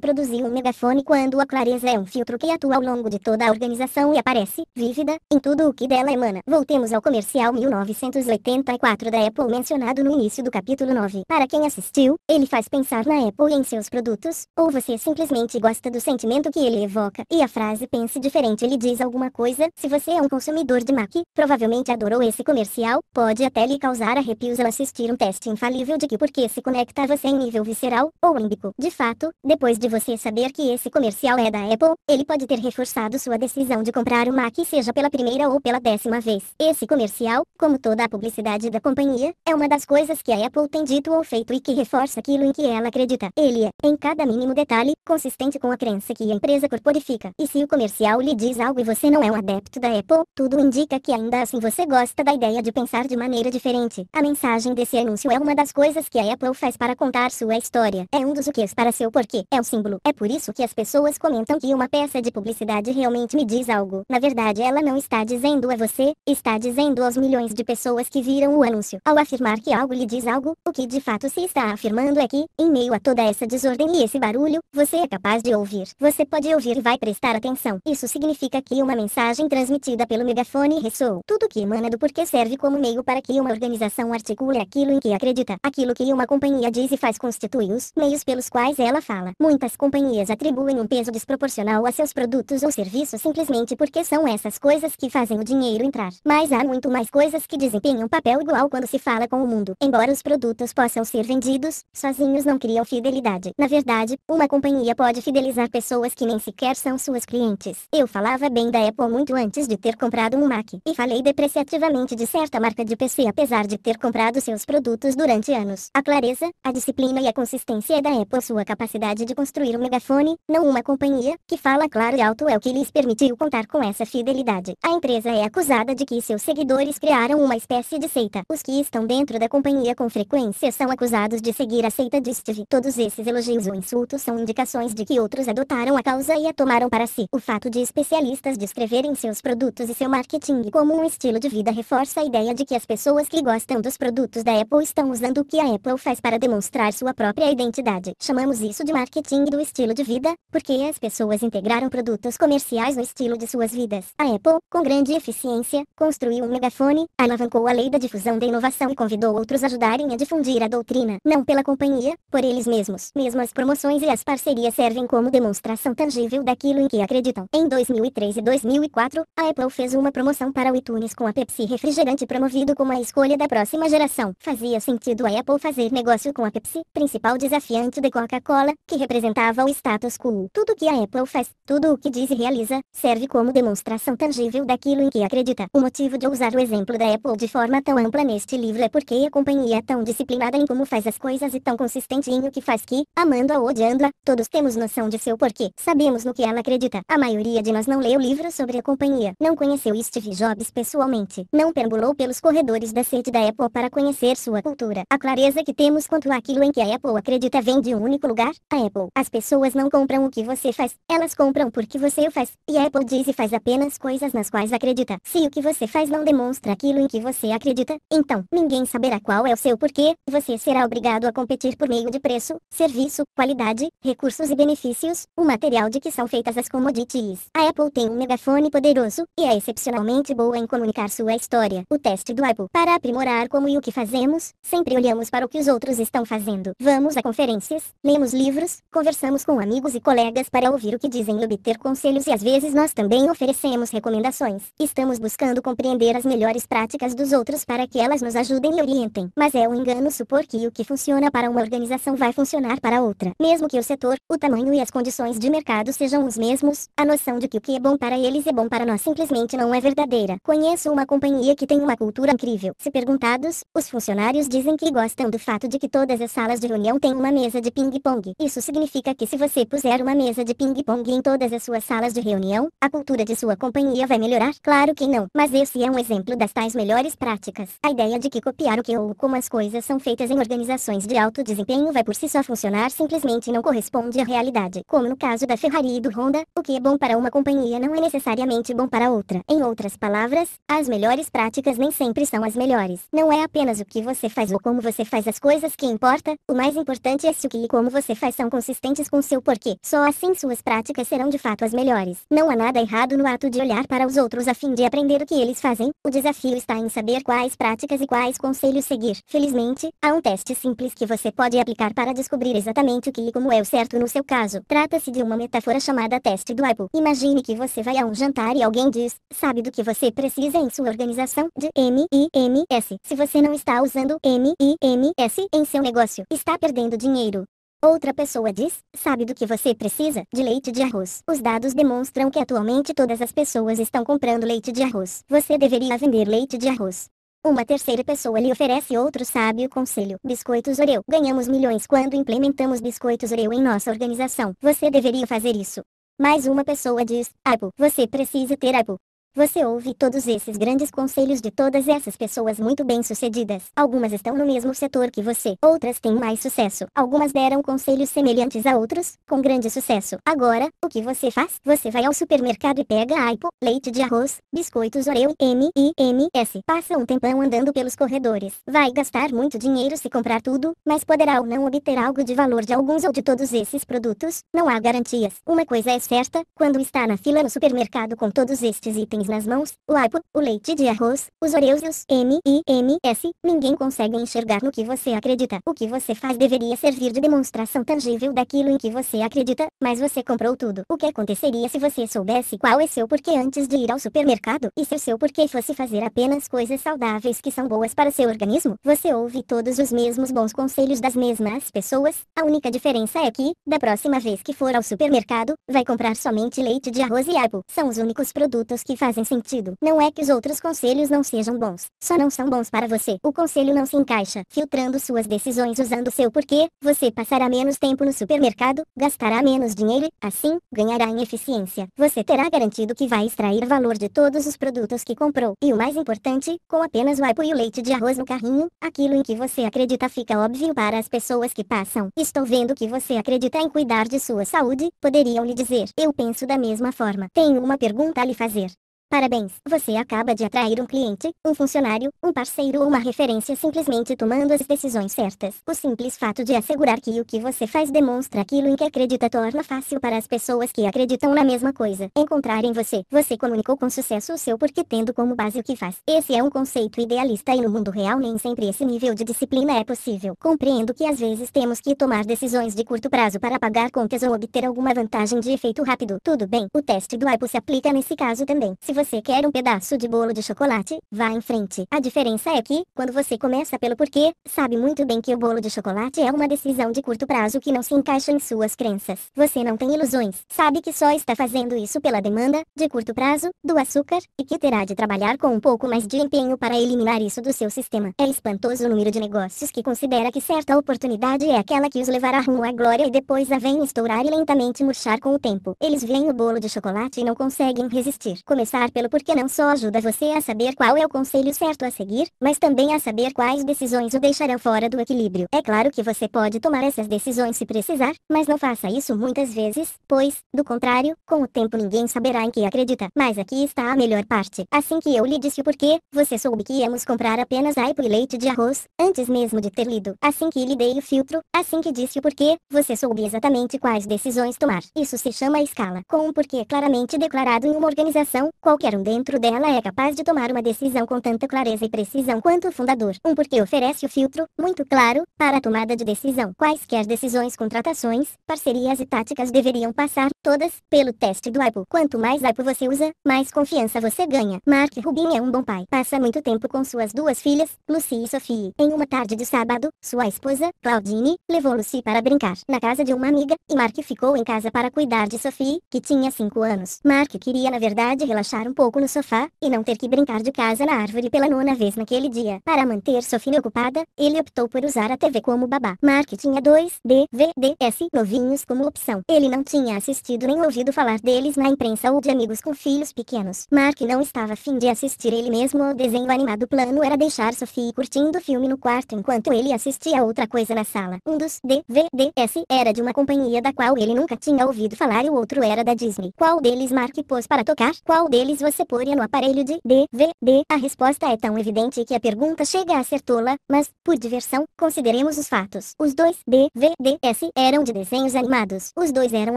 produziu um megafone quando a clareza é um filtro que atua ao longo de toda a organização e aparece, vívida, em tudo o que dela emana. Voltemos ao comercial 1984 da Apple mencionado no início do capítulo 9. Para quem assistiu, ele faz pensar na Apple e em seus produtos, ou você simplesmente gosta do sentimento que ele evoca. E a frase pense diferente lhe diz alguma coisa, se você é um consumidor de Mac que, provavelmente adorou esse comercial, pode até lhe causar arrepios ao assistir um teste infalível de que porque se conecta a você em nível visceral, ou límbico De fato, depois de você saber que esse comercial é da Apple, ele pode ter reforçado sua decisão de comprar o Mac seja pela primeira ou pela décima vez. Esse comercial, como toda a publicidade da companhia, é uma das coisas que a Apple tem dito ou feito e que reforça aquilo em que ela acredita. Ele é, em cada mínimo detalhe, consistente com a crença que a empresa corporifica. E se o comercial lhe diz algo e você não é um adepto da Apple, tudo indica que que ainda assim você gosta da ideia de pensar de maneira diferente. A mensagem desse anúncio é uma das coisas que a Apple faz para contar sua história. É um dos porquês para seu porquê. É um símbolo. É por isso que as pessoas comentam que uma peça de publicidade realmente me diz algo. Na verdade, ela não está dizendo a você, está dizendo aos milhões de pessoas que viram o anúncio. Ao afirmar que algo lhe diz algo, o que de fato se está afirmando é que, em meio a toda essa desordem e esse barulho, você é capaz de ouvir. Você pode ouvir e vai prestar atenção. Isso significa que uma mensagem transmitida pelo megafone sou. Tudo que emana do porquê serve como meio para que uma organização articule aquilo em que acredita. Aquilo que uma companhia diz e faz constitui os meios pelos quais ela fala. Muitas companhias atribuem um peso desproporcional a seus produtos ou serviços simplesmente porque são essas coisas que fazem o dinheiro entrar. Mas há muito mais coisas que desempenham papel igual quando se fala com o mundo. Embora os produtos possam ser vendidos, sozinhos não criam fidelidade. Na verdade, uma companhia pode fidelizar pessoas que nem sequer são suas clientes. Eu falava bem da Apple muito antes de ter comprado um Mac e falei depreciativamente de certa marca de PC apesar de ter comprado seus produtos durante anos. A clareza, a disciplina e a consistência da Apple sua capacidade de construir um megafone, não uma companhia, que fala claro e alto é o que lhes permitiu contar com essa fidelidade. A empresa é acusada de que seus seguidores criaram uma espécie de seita. Os que estão dentro da companhia com frequência são acusados de seguir a seita de Steve. Todos esses elogios ou insultos são indicações de que outros adotaram a causa e a tomaram para si. O fato de especialistas descreverem seus produtos e seu marketing como um estilo de vida reforça a ideia de que as pessoas que gostam dos produtos da Apple estão usando o que a Apple faz para demonstrar sua própria identidade. Chamamos isso de marketing do estilo de vida, porque as pessoas integraram produtos comerciais no estilo de suas vidas. A Apple, com grande eficiência, construiu um megafone, alavancou a lei da difusão da inovação e convidou outros a ajudarem a difundir a doutrina, não pela companhia, por eles mesmos. Mesmo as promoções e as parcerias servem como demonstração tangível daquilo em que acreditam. Em 2003 e 2004, a Apple fez uma promoção para para o iTunes com a Pepsi refrigerante promovido como a escolha da próxima geração. Fazia sentido a Apple fazer negócio com a Pepsi, principal desafiante de Coca-Cola, que representava o status quo. Tudo que a Apple faz, tudo o que diz e realiza, serve como demonstração tangível daquilo em que acredita. O motivo de usar o exemplo da Apple de forma tão ampla neste livro é porque a companhia é tão disciplinada em como faz as coisas e tão consistente em o que faz que, amando ou odiando-a, todos temos noção de seu porquê. Sabemos no que ela acredita. A maioria de nós não leu livros sobre a companhia, não conheceu Steve Jobs Jobs pessoalmente, não perambulou pelos corredores da sede da Apple para conhecer sua cultura. A clareza que temos quanto àquilo em que a Apple acredita vem de um único lugar, a Apple. As pessoas não compram o que você faz, elas compram porque você o faz, e a Apple diz e faz apenas coisas nas quais acredita. Se o que você faz não demonstra aquilo em que você acredita, então, ninguém saberá qual é o seu porquê, você será obrigado a competir por meio de preço, serviço, qualidade, recursos e benefícios, o material de que são feitas as commodities. A Apple tem um megafone poderoso, e é excepcionalmente boa em comunicar sua história. O teste do Apple. Para aprimorar como e o que fazemos, sempre olhamos para o que os outros estão fazendo. Vamos a conferências, lemos livros, conversamos com amigos e colegas para ouvir o que dizem e obter conselhos e às vezes nós também oferecemos recomendações. Estamos buscando compreender as melhores práticas dos outros para que elas nos ajudem e orientem. Mas é um engano supor que o que funciona para uma organização vai funcionar para outra. Mesmo que o setor, o tamanho e as condições de mercado sejam os mesmos, a noção de que o que é bom para eles é bom para nós simplesmente não é verdadeira. Conheço uma companhia que tem uma cultura incrível. Se perguntados, os funcionários dizem que gostam do fato de que todas as salas de reunião têm uma mesa de ping-pong. Isso significa que se você puser uma mesa de ping-pong em todas as suas salas de reunião, a cultura de sua companhia vai melhorar? Claro que não, mas esse é um exemplo das tais melhores práticas. A ideia de que copiar o que ou como as coisas são feitas em organizações de alto desempenho vai por si só funcionar simplesmente não corresponde à realidade. Como no caso da Ferrari e do Honda, o que é bom para uma companhia não é necessariamente bom para outra. Em outras palavras, palavras, as melhores práticas nem sempre são as melhores. Não é apenas o que você faz ou como você faz as coisas que importa, o mais importante é se o que e como você faz são consistentes com seu porquê. Só assim suas práticas serão de fato as melhores. Não há nada errado no ato de olhar para os outros a fim de aprender o que eles fazem. O desafio está em saber quais práticas e quais conselhos seguir. Felizmente, há um teste simples que você pode aplicar para descobrir exatamente o que e como é o certo no seu caso. Trata-se de uma metáfora chamada teste do Apple. Imagine que você vai a um jantar e alguém diz: "Sabe do que você você precisa em sua organização de MIMS. Se você não está usando MIMS em seu negócio, está perdendo dinheiro. Outra pessoa diz: sabe do que você precisa? De leite de arroz. Os dados demonstram que atualmente todas as pessoas estão comprando leite de arroz. Você deveria vender leite de arroz. Uma terceira pessoa lhe oferece outro sábio conselho: biscoitos Oreo. Ganhamos milhões quando implementamos biscoitos Oreo em nossa organização. Você deveria fazer isso. Mais uma pessoa diz: Apple, você precisa ter Apple. Você ouve todos esses grandes conselhos de todas essas pessoas muito bem-sucedidas. Algumas estão no mesmo setor que você, outras têm mais sucesso. Algumas deram conselhos semelhantes a outros, com grande sucesso. Agora, o que você faz? Você vai ao supermercado e pega aipo, leite de arroz, biscoitos Oreo e S. Passa um tempão andando pelos corredores. Vai gastar muito dinheiro se comprar tudo, mas poderá ou não obter algo de valor de alguns ou de todos esses produtos. Não há garantias. Uma coisa é certa, quando está na fila no supermercado com todos estes itens, itens nas mãos, o aipo, o leite de arroz, os M e os S. ninguém consegue enxergar no que você acredita. O que você faz deveria servir de demonstração tangível daquilo em que você acredita, mas você comprou tudo. O que aconteceria se você soubesse qual é seu porquê antes de ir ao supermercado? E se o seu porquê fosse fazer apenas coisas saudáveis que são boas para seu organismo? Você ouve todos os mesmos bons conselhos das mesmas pessoas, a única diferença é que, da próxima vez que for ao supermercado, vai comprar somente leite de arroz e aipo. São os únicos produtos que fazem fazem sentido. Não é que os outros conselhos não sejam bons, só não são bons para você. O conselho não se encaixa. Filtrando suas decisões usando seu porquê, você passará menos tempo no supermercado, gastará menos dinheiro e, assim, ganhará em eficiência. Você terá garantido que vai extrair valor de todos os produtos que comprou. E o mais importante, com apenas o aipo e o leite de arroz no carrinho, aquilo em que você acredita fica óbvio para as pessoas que passam. Estou vendo que você acredita em cuidar de sua saúde, poderiam lhe dizer. Eu penso da mesma forma. Tenho uma pergunta a lhe fazer. Parabéns, você acaba de atrair um cliente, um funcionário, um parceiro ou uma referência simplesmente tomando as decisões certas. O simples fato de assegurar que o que você faz demonstra aquilo em que acredita torna fácil para as pessoas que acreditam na mesma coisa encontrar em você. Você comunicou com sucesso o seu porque tendo como base o que faz. Esse é um conceito idealista e no mundo real nem sempre esse nível de disciplina é possível. Compreendo que às vezes temos que tomar decisões de curto prazo para pagar contas ou obter alguma vantagem de efeito rápido. Tudo bem, o teste do Apple se aplica nesse caso também. Se você quer um pedaço de bolo de chocolate, vá em frente. A diferença é que, quando você começa pelo porquê, sabe muito bem que o bolo de chocolate é uma decisão de curto prazo que não se encaixa em suas crenças. Você não tem ilusões, sabe que só está fazendo isso pela demanda, de curto prazo, do açúcar, e que terá de trabalhar com um pouco mais de empenho para eliminar isso do seu sistema. É espantoso o número de negócios que considera que certa oportunidade é aquela que os levará rumo à glória e depois a vem estourar e lentamente murchar com o tempo. Eles veem o bolo de chocolate e não conseguem resistir. Começar pelo porquê não só ajuda você a saber qual é o conselho certo a seguir, mas também a saber quais decisões o deixarão fora do equilíbrio. É claro que você pode tomar essas decisões se precisar, mas não faça isso muitas vezes, pois, do contrário, com o tempo ninguém saberá em que acredita. Mas aqui está a melhor parte. Assim que eu lhe disse o porquê, você soube que íamos comprar apenas aipo e leite de arroz, antes mesmo de ter lido. Assim que lhe dei o filtro, assim que disse o porquê, você soube exatamente quais decisões tomar. Isso se chama escala. Com um porquê claramente declarado em uma organização, qual qualquer um dentro dela é capaz de tomar uma decisão com tanta clareza e precisão quanto o fundador. Um porque oferece o filtro, muito claro, para a tomada de decisão. Quaisquer decisões, contratações, parcerias e táticas deveriam passar, todas, pelo teste do IPO. Quanto mais IPO você usa, mais confiança você ganha. Mark Rubin é um bom pai. Passa muito tempo com suas duas filhas, Lucy e Sophie. Em uma tarde de sábado, sua esposa, Claudine, levou Lucy para brincar na casa de uma amiga, e Mark ficou em casa para cuidar de Sophie, que tinha 5 anos. Mark queria na verdade relaxar um pouco no sofá, e não ter que brincar de casa na árvore pela nona vez naquele dia. Para manter Sofia ocupada, ele optou por usar a TV como babá. Mark tinha dois DVDs novinhos como opção. Ele não tinha assistido nem ouvido falar deles na imprensa ou de amigos com filhos pequenos. Mark não estava afim de assistir ele mesmo ao desenho animado. O plano era deixar Sofia curtindo o filme no quarto enquanto ele assistia outra coisa na sala. Um dos DVDs era de uma companhia da qual ele nunca tinha ouvido falar e o outro era da Disney. Qual deles Mark pôs para tocar? Qual deles mais você pôr no aparelho de DVD. A resposta é tão evidente que a pergunta chega a ser tola, mas, por diversão, consideremos os fatos. Os dois DVDs eram de desenhos animados. Os dois eram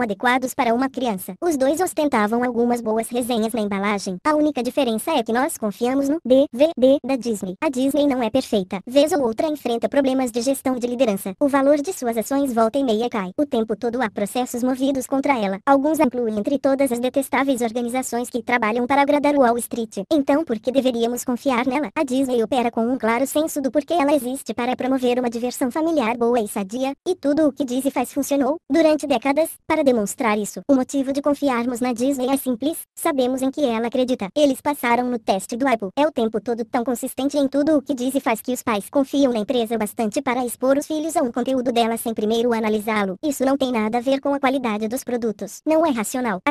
adequados para uma criança. Os dois ostentavam algumas boas resenhas na embalagem. A única diferença é que nós confiamos no DVD da Disney. A Disney não é perfeita. Vez ou outra enfrenta problemas de gestão de liderança. O valor de suas ações volta e meia cai. O tempo todo há processos movidos contra ela. Alguns incluem entre todas as detestáveis organizações que trabalham para agradar Wall Street. Então por que deveríamos confiar nela? A Disney opera com um claro senso do porquê ela existe para promover uma diversão familiar boa e sadia, e tudo o que diz e faz funcionou, durante décadas, para demonstrar isso. O motivo de confiarmos na Disney é simples, sabemos em que ela acredita. Eles passaram no teste do Apple. É o tempo todo tão consistente em tudo o que diz e faz que os pais confiam na empresa bastante para expor os filhos a um conteúdo dela sem primeiro analisá-lo. Isso não tem nada a ver com a qualidade dos produtos. Não é racional. A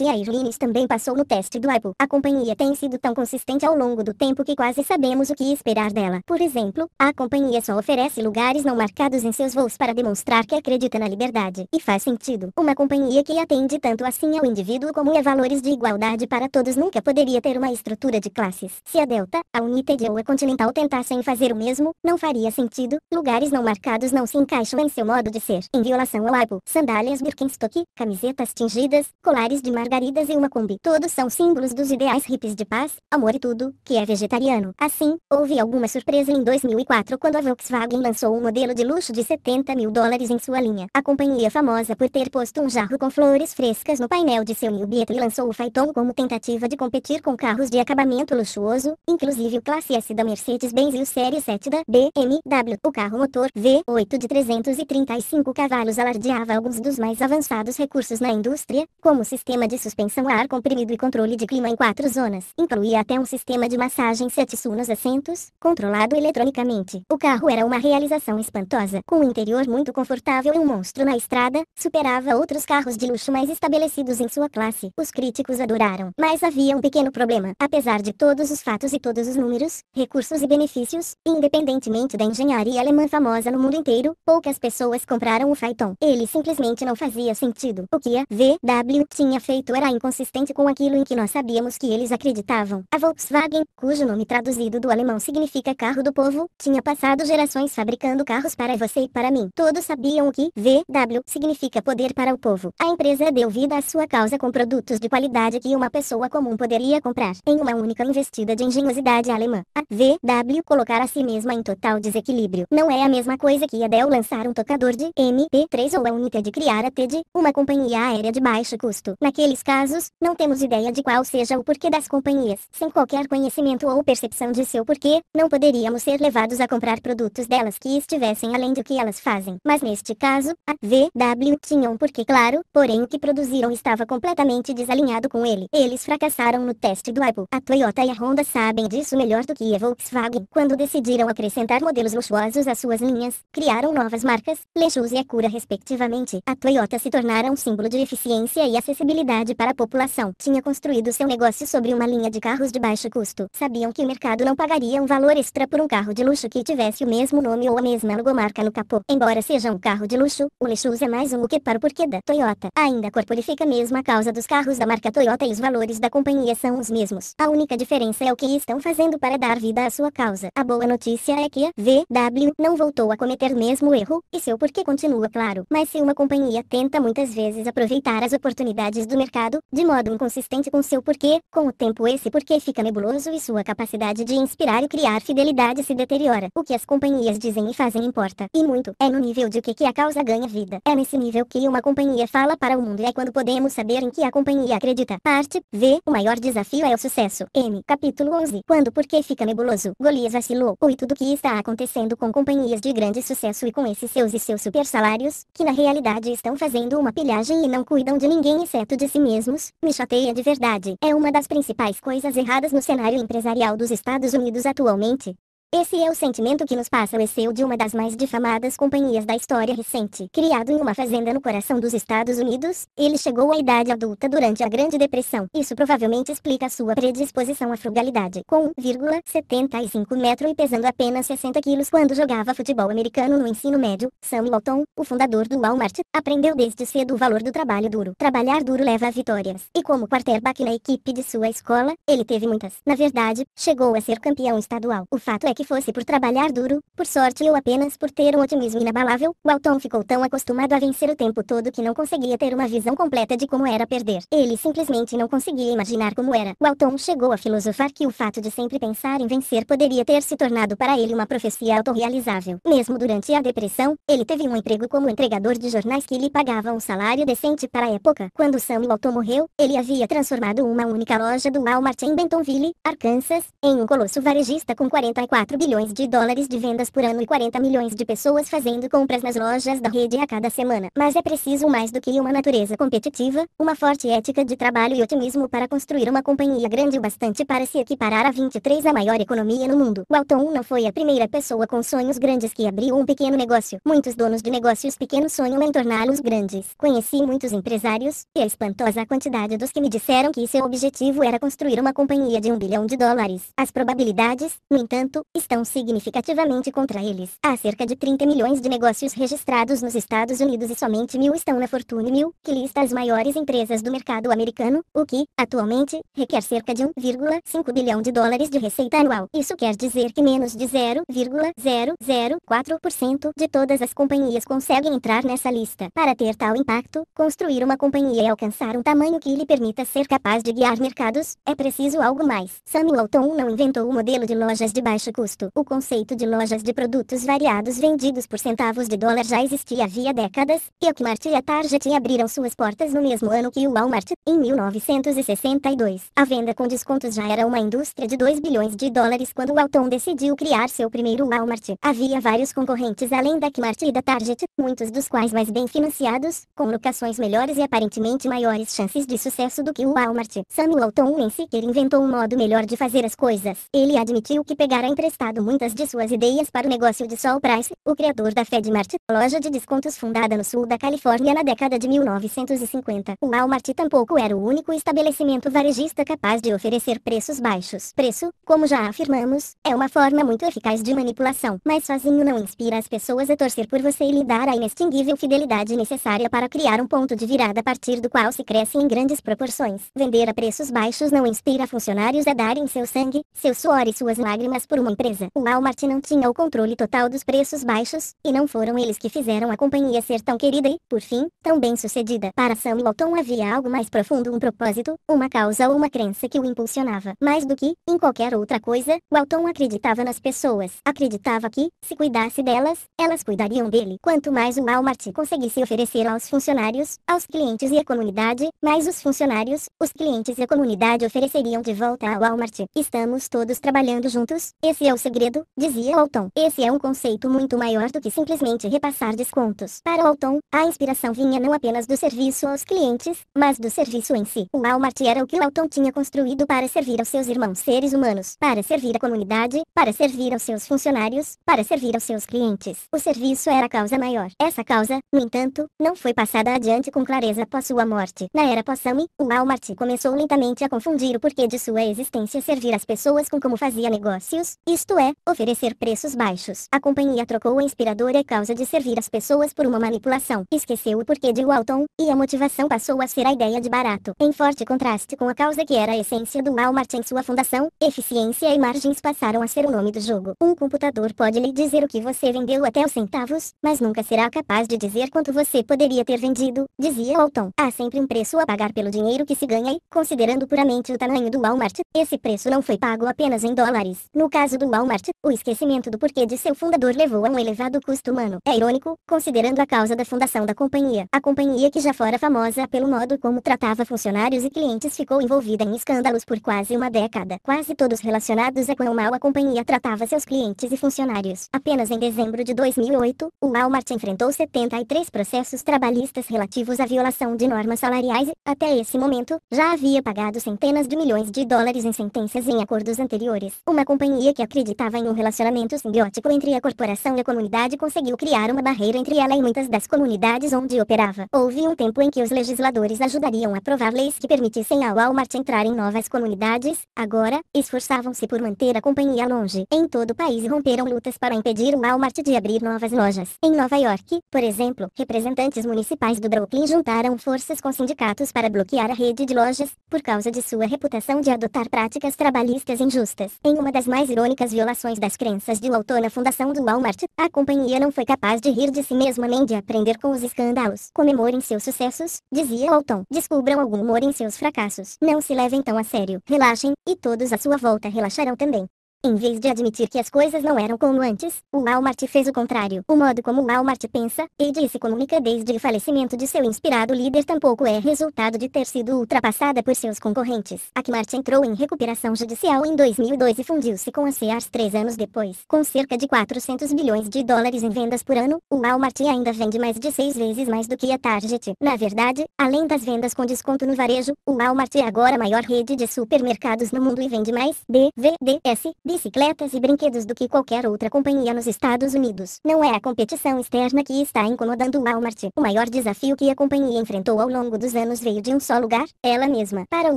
e a Irlines também passou no teste do a companhia tem sido tão consistente ao longo do tempo que quase sabemos o que esperar dela. Por exemplo, a companhia só oferece lugares não marcados em seus voos para demonstrar que acredita na liberdade. E faz sentido. Uma companhia que atende tanto assim ao indivíduo como a é valores de igualdade para todos nunca poderia ter uma estrutura de classes. Se a Delta, a United ou a Continental tentassem fazer o mesmo, não faria sentido. Lugares não marcados não se encaixam em seu modo de ser. Em violação ao Apple, sandálias Birkenstock, camisetas tingidas, colares de margaridas e uma Kombi. Todos são símbolos símbolos dos ideais hippies de paz, amor e tudo, que é vegetariano. Assim, houve alguma surpresa em 2004 quando a Volkswagen lançou um modelo de luxo de 70 mil dólares em sua linha. A companhia famosa por ter posto um jarro com flores frescas no painel de seu New Beetle lançou o Phaeton como tentativa de competir com carros de acabamento luxuoso, inclusive o Classe S da Mercedes-Benz e o Série 7 da BMW. O carro motor V8 de 335 cavalos alardeava alguns dos mais avançados recursos na indústria, como sistema de suspensão a ar comprimido e controle de clima em quatro zonas. Incluía até um sistema de massagem setsu nos assentos, controlado eletronicamente. O carro era uma realização espantosa, com um interior muito confortável e um monstro na estrada, superava outros carros de luxo mais estabelecidos em sua classe. Os críticos adoraram, mas havia um pequeno problema. Apesar de todos os fatos e todos os números, recursos e benefícios, independentemente da engenharia alemã famosa no mundo inteiro, poucas pessoas compraram o Phaeton. Ele simplesmente não fazia sentido. O Kia VW tinha feito era inconsistente com aquilo em que nossa sabíamos que eles acreditavam. A Volkswagen, cujo nome traduzido do alemão significa carro do povo, tinha passado gerações fabricando carros para você e para mim. Todos sabiam o que VW significa poder para o povo. A empresa deu vida à sua causa com produtos de qualidade que uma pessoa comum poderia comprar. Em uma única investida de engenhosidade alemã, a VW colocar a si mesma em total desequilíbrio. Não é a mesma coisa que a Dell lançar um tocador de MP3 ou a de criar a TED, uma companhia aérea de baixo custo. Naqueles casos, não temos ideia de qual seja o porquê das companhias, sem qualquer conhecimento ou percepção de seu porquê, não poderíamos ser levados a comprar produtos delas que estivessem além do que elas fazem. Mas neste caso, a VW tinha um porquê claro, porém o que produziram estava completamente desalinhado com ele. Eles fracassaram no teste do Apple. A Toyota e a Honda sabem disso melhor do que a Volkswagen. Quando decidiram acrescentar modelos luxuosos às suas linhas, criaram novas marcas, Lexus e Acura respectivamente. A Toyota se tornara um símbolo de eficiência e acessibilidade para a população. Tinha construído seu negócio sobre uma linha de carros de baixo custo. Sabiam que o mercado não pagaria um valor extra por um carro de luxo que tivesse o mesmo nome ou a mesma logomarca no capô. Embora seja um carro de luxo, o Lexus é mais um que para o porquê da Toyota. Ainda corporifica mesmo a causa dos carros da marca Toyota e os valores da companhia são os mesmos. A única diferença é o que estão fazendo para dar vida à sua causa. A boa notícia é que a VW não voltou a cometer mesmo erro, e seu porquê continua claro. Mas se uma companhia tenta muitas vezes aproveitar as oportunidades do mercado, de modo inconsistente com seu porquê, com o tempo esse porquê fica nebuloso e sua capacidade de inspirar e criar fidelidade se deteriora. O que as companhias dizem e fazem importa, e muito. É no nível de que, que a causa ganha vida. É nesse nível que uma companhia fala para o mundo e é quando podemos saber em que a companhia acredita. Parte V. O maior desafio é o sucesso. M. Capítulo 11. Quando porquê fica nebuloso. Golias vacilou. O e tudo que está acontecendo com companhias de grande sucesso e com esses seus e seus super salários, que na realidade estão fazendo uma pilhagem e não cuidam de ninguém exceto de si mesmos, me chateia de verdade é uma das principais coisas erradas no cenário empresarial dos Estados Unidos atualmente. Esse é o sentimento que nos passa o Excel de uma das mais difamadas companhias da história recente. Criado em uma fazenda no coração dos Estados Unidos, ele chegou à idade adulta durante a Grande Depressão. Isso provavelmente explica sua predisposição à frugalidade. Com 1,75 metro e pesando apenas 60 quilos quando jogava futebol americano no ensino médio, Sam Walton, o fundador do Walmart, aprendeu desde cedo o valor do trabalho duro. Trabalhar duro leva a vitórias. E como quarterback na equipe de sua escola, ele teve muitas. Na verdade, chegou a ser campeão estadual. O fato é que que fosse por trabalhar duro, por sorte ou apenas por ter um otimismo inabalável, Walton ficou tão acostumado a vencer o tempo todo que não conseguia ter uma visão completa de como era perder. Ele simplesmente não conseguia imaginar como era. Walton chegou a filosofar que o fato de sempre pensar em vencer poderia ter se tornado para ele uma profecia autorrealizável. Mesmo durante a depressão, ele teve um emprego como entregador de jornais que lhe pagava um salário decente para a época. Quando Sam Walton morreu, ele havia transformado uma única loja do Walmart em Bentonville, Arkansas, em um colosso varejista com 44 4 bilhões de dólares de vendas por ano e 40 milhões de pessoas fazendo compras nas lojas da rede a cada semana. Mas é preciso mais do que uma natureza competitiva, uma forte ética de trabalho e otimismo para construir uma companhia grande o bastante para se equiparar a 23 a maior economia no mundo. Walton não foi a primeira pessoa com sonhos grandes que abriu um pequeno negócio. Muitos donos de negócios pequenos sonham em torná-los grandes. Conheci muitos empresários, e a espantosa quantidade dos que me disseram que seu objetivo era construir uma companhia de um bilhão de dólares. As probabilidades, no entanto, estão significativamente contra eles. Há cerca de 30 milhões de negócios registrados nos Estados Unidos e somente mil estão na Fortune 1000, que lista as maiores empresas do mercado americano, o que, atualmente, requer cerca de 1,5 bilhão de dólares de receita anual. Isso quer dizer que menos de 0,004% de todas as companhias conseguem entrar nessa lista. Para ter tal impacto, construir uma companhia e alcançar um tamanho que lhe permita ser capaz de guiar mercados, é preciso algo mais. Samuel Tom não inventou o modelo de lojas de baixo custo o conceito de lojas de produtos variados vendidos por centavos de dólar já existia havia décadas, e a Kmart e a Target abriram suas portas no mesmo ano que o Walmart, em 1962. A venda com descontos já era uma indústria de 2 bilhões de dólares quando Walton decidiu criar seu primeiro Walmart. Havia vários concorrentes além da Kmart e da Target, muitos dos quais mais bem financiados, com locações melhores e aparentemente maiores chances de sucesso do que o Walmart. Samuel Walton nem sequer inventou um modo melhor de fazer as coisas. Ele admitiu que pegar emprestado muitas de suas ideias para o negócio de Sol Price, o criador da FedMart, loja de descontos fundada no sul da Califórnia na década de 1950. O Walmart tampouco era o único estabelecimento varejista capaz de oferecer preços baixos. Preço, como já afirmamos, é uma forma muito eficaz de manipulação, mas sozinho não inspira as pessoas a torcer por você e lhe dar a inextinguível fidelidade necessária para criar um ponto de virada a partir do qual se cresce em grandes proporções. Vender a preços baixos não inspira funcionários a darem seu sangue, seu suor e suas lágrimas por uma empresa. O Walmart não tinha o controle total dos preços baixos, e não foram eles que fizeram a companhia ser tão querida e, por fim, tão bem sucedida. Para Sam Walton havia algo mais profundo, um propósito, uma causa ou uma crença que o impulsionava. Mais do que, em qualquer outra coisa, Walton acreditava nas pessoas. Acreditava que, se cuidasse delas, elas cuidariam dele. Quanto mais o Walmart conseguisse oferecer aos funcionários, aos clientes e à comunidade, mais os funcionários, os clientes e a comunidade ofereceriam de volta ao Walmart. Estamos todos trabalhando juntos, esse é é o segredo, dizia Walton. Esse é um conceito muito maior do que simplesmente repassar descontos. Para Walton, a inspiração vinha não apenas do serviço aos clientes, mas do serviço em si. O Walmart era o que Walton tinha construído para servir aos seus irmãos seres humanos, para servir a comunidade, para servir aos seus funcionários, para servir aos seus clientes. O serviço era a causa maior. Essa causa, no entanto, não foi passada adiante com clareza após sua morte. Na era Possami, o Walmart começou lentamente a confundir o porquê de sua existência servir as pessoas com como fazia negócios, e isto é, oferecer preços baixos. A companhia trocou a inspiradora causa de servir as pessoas por uma manipulação. Esqueceu o porquê de Walton, e a motivação passou a ser a ideia de barato, em forte contraste com a causa que era a essência do Walmart em sua fundação, eficiência e margens passaram a ser o nome do jogo. Um computador pode lhe dizer o que você vendeu até os centavos, mas nunca será capaz de dizer quanto você poderia ter vendido, dizia Walton. Há sempre um preço a pagar pelo dinheiro que se ganha e, considerando puramente o tamanho do Walmart, esse preço não foi pago apenas em dólares. No caso do Walmart, o esquecimento do porquê de seu fundador levou a um elevado custo humano. É irônico, considerando a causa da fundação da companhia. A companhia que já fora famosa pelo modo como tratava funcionários e clientes ficou envolvida em escândalos por quase uma década, quase todos relacionados a é quão mal a companhia tratava seus clientes e funcionários. Apenas em dezembro de 2008, o Walmart enfrentou 73 processos trabalhistas relativos à violação de normas salariais e, até esse momento, já havia pagado centenas de milhões de dólares em sentenças em acordos anteriores. Uma companhia que acredita acreditava em um relacionamento simbiótico entre a corporação e a comunidade conseguiu criar uma barreira entre ela e muitas das comunidades onde operava. Houve um tempo em que os legisladores ajudariam a aprovar leis que permitissem a Walmart entrar em novas comunidades, agora, esforçavam-se por manter a companhia longe. Em todo o país romperam lutas para impedir o Walmart de abrir novas lojas. Em Nova York, por exemplo, representantes municipais do Brooklyn juntaram forças com sindicatos para bloquear a rede de lojas, por causa de sua reputação de adotar práticas trabalhistas injustas. Em uma das mais irônicas as violações das crenças de Lauton na fundação do Walmart, a companhia não foi capaz de rir de si mesma nem de aprender com os escândalos. Comemorem seus sucessos, dizia Lauton. Descubram algum humor em seus fracassos. Não se levem tão a sério. Relaxem, e todos à sua volta relaxarão também. Em vez de admitir que as coisas não eram como antes, o Walmart fez o contrário. O modo como o Walmart pensa, e como comunica desde o falecimento de seu inspirado líder tampouco é resultado de ter sido ultrapassada por seus concorrentes. A Kmart entrou em recuperação judicial em 2002 e fundiu-se com a Sears três anos depois. Com cerca de 400 bilhões de dólares em vendas por ano, o Walmart ainda vende mais de seis vezes mais do que a Target. Na verdade, além das vendas com desconto no varejo, o Walmart é agora a maior rede de supermercados no mundo e vende mais DVDS bicicletas e brinquedos do que qualquer outra companhia nos Estados Unidos. Não é a competição externa que está incomodando Walmart. O maior desafio que a companhia enfrentou ao longo dos anos veio de um só lugar, ela mesma. Para o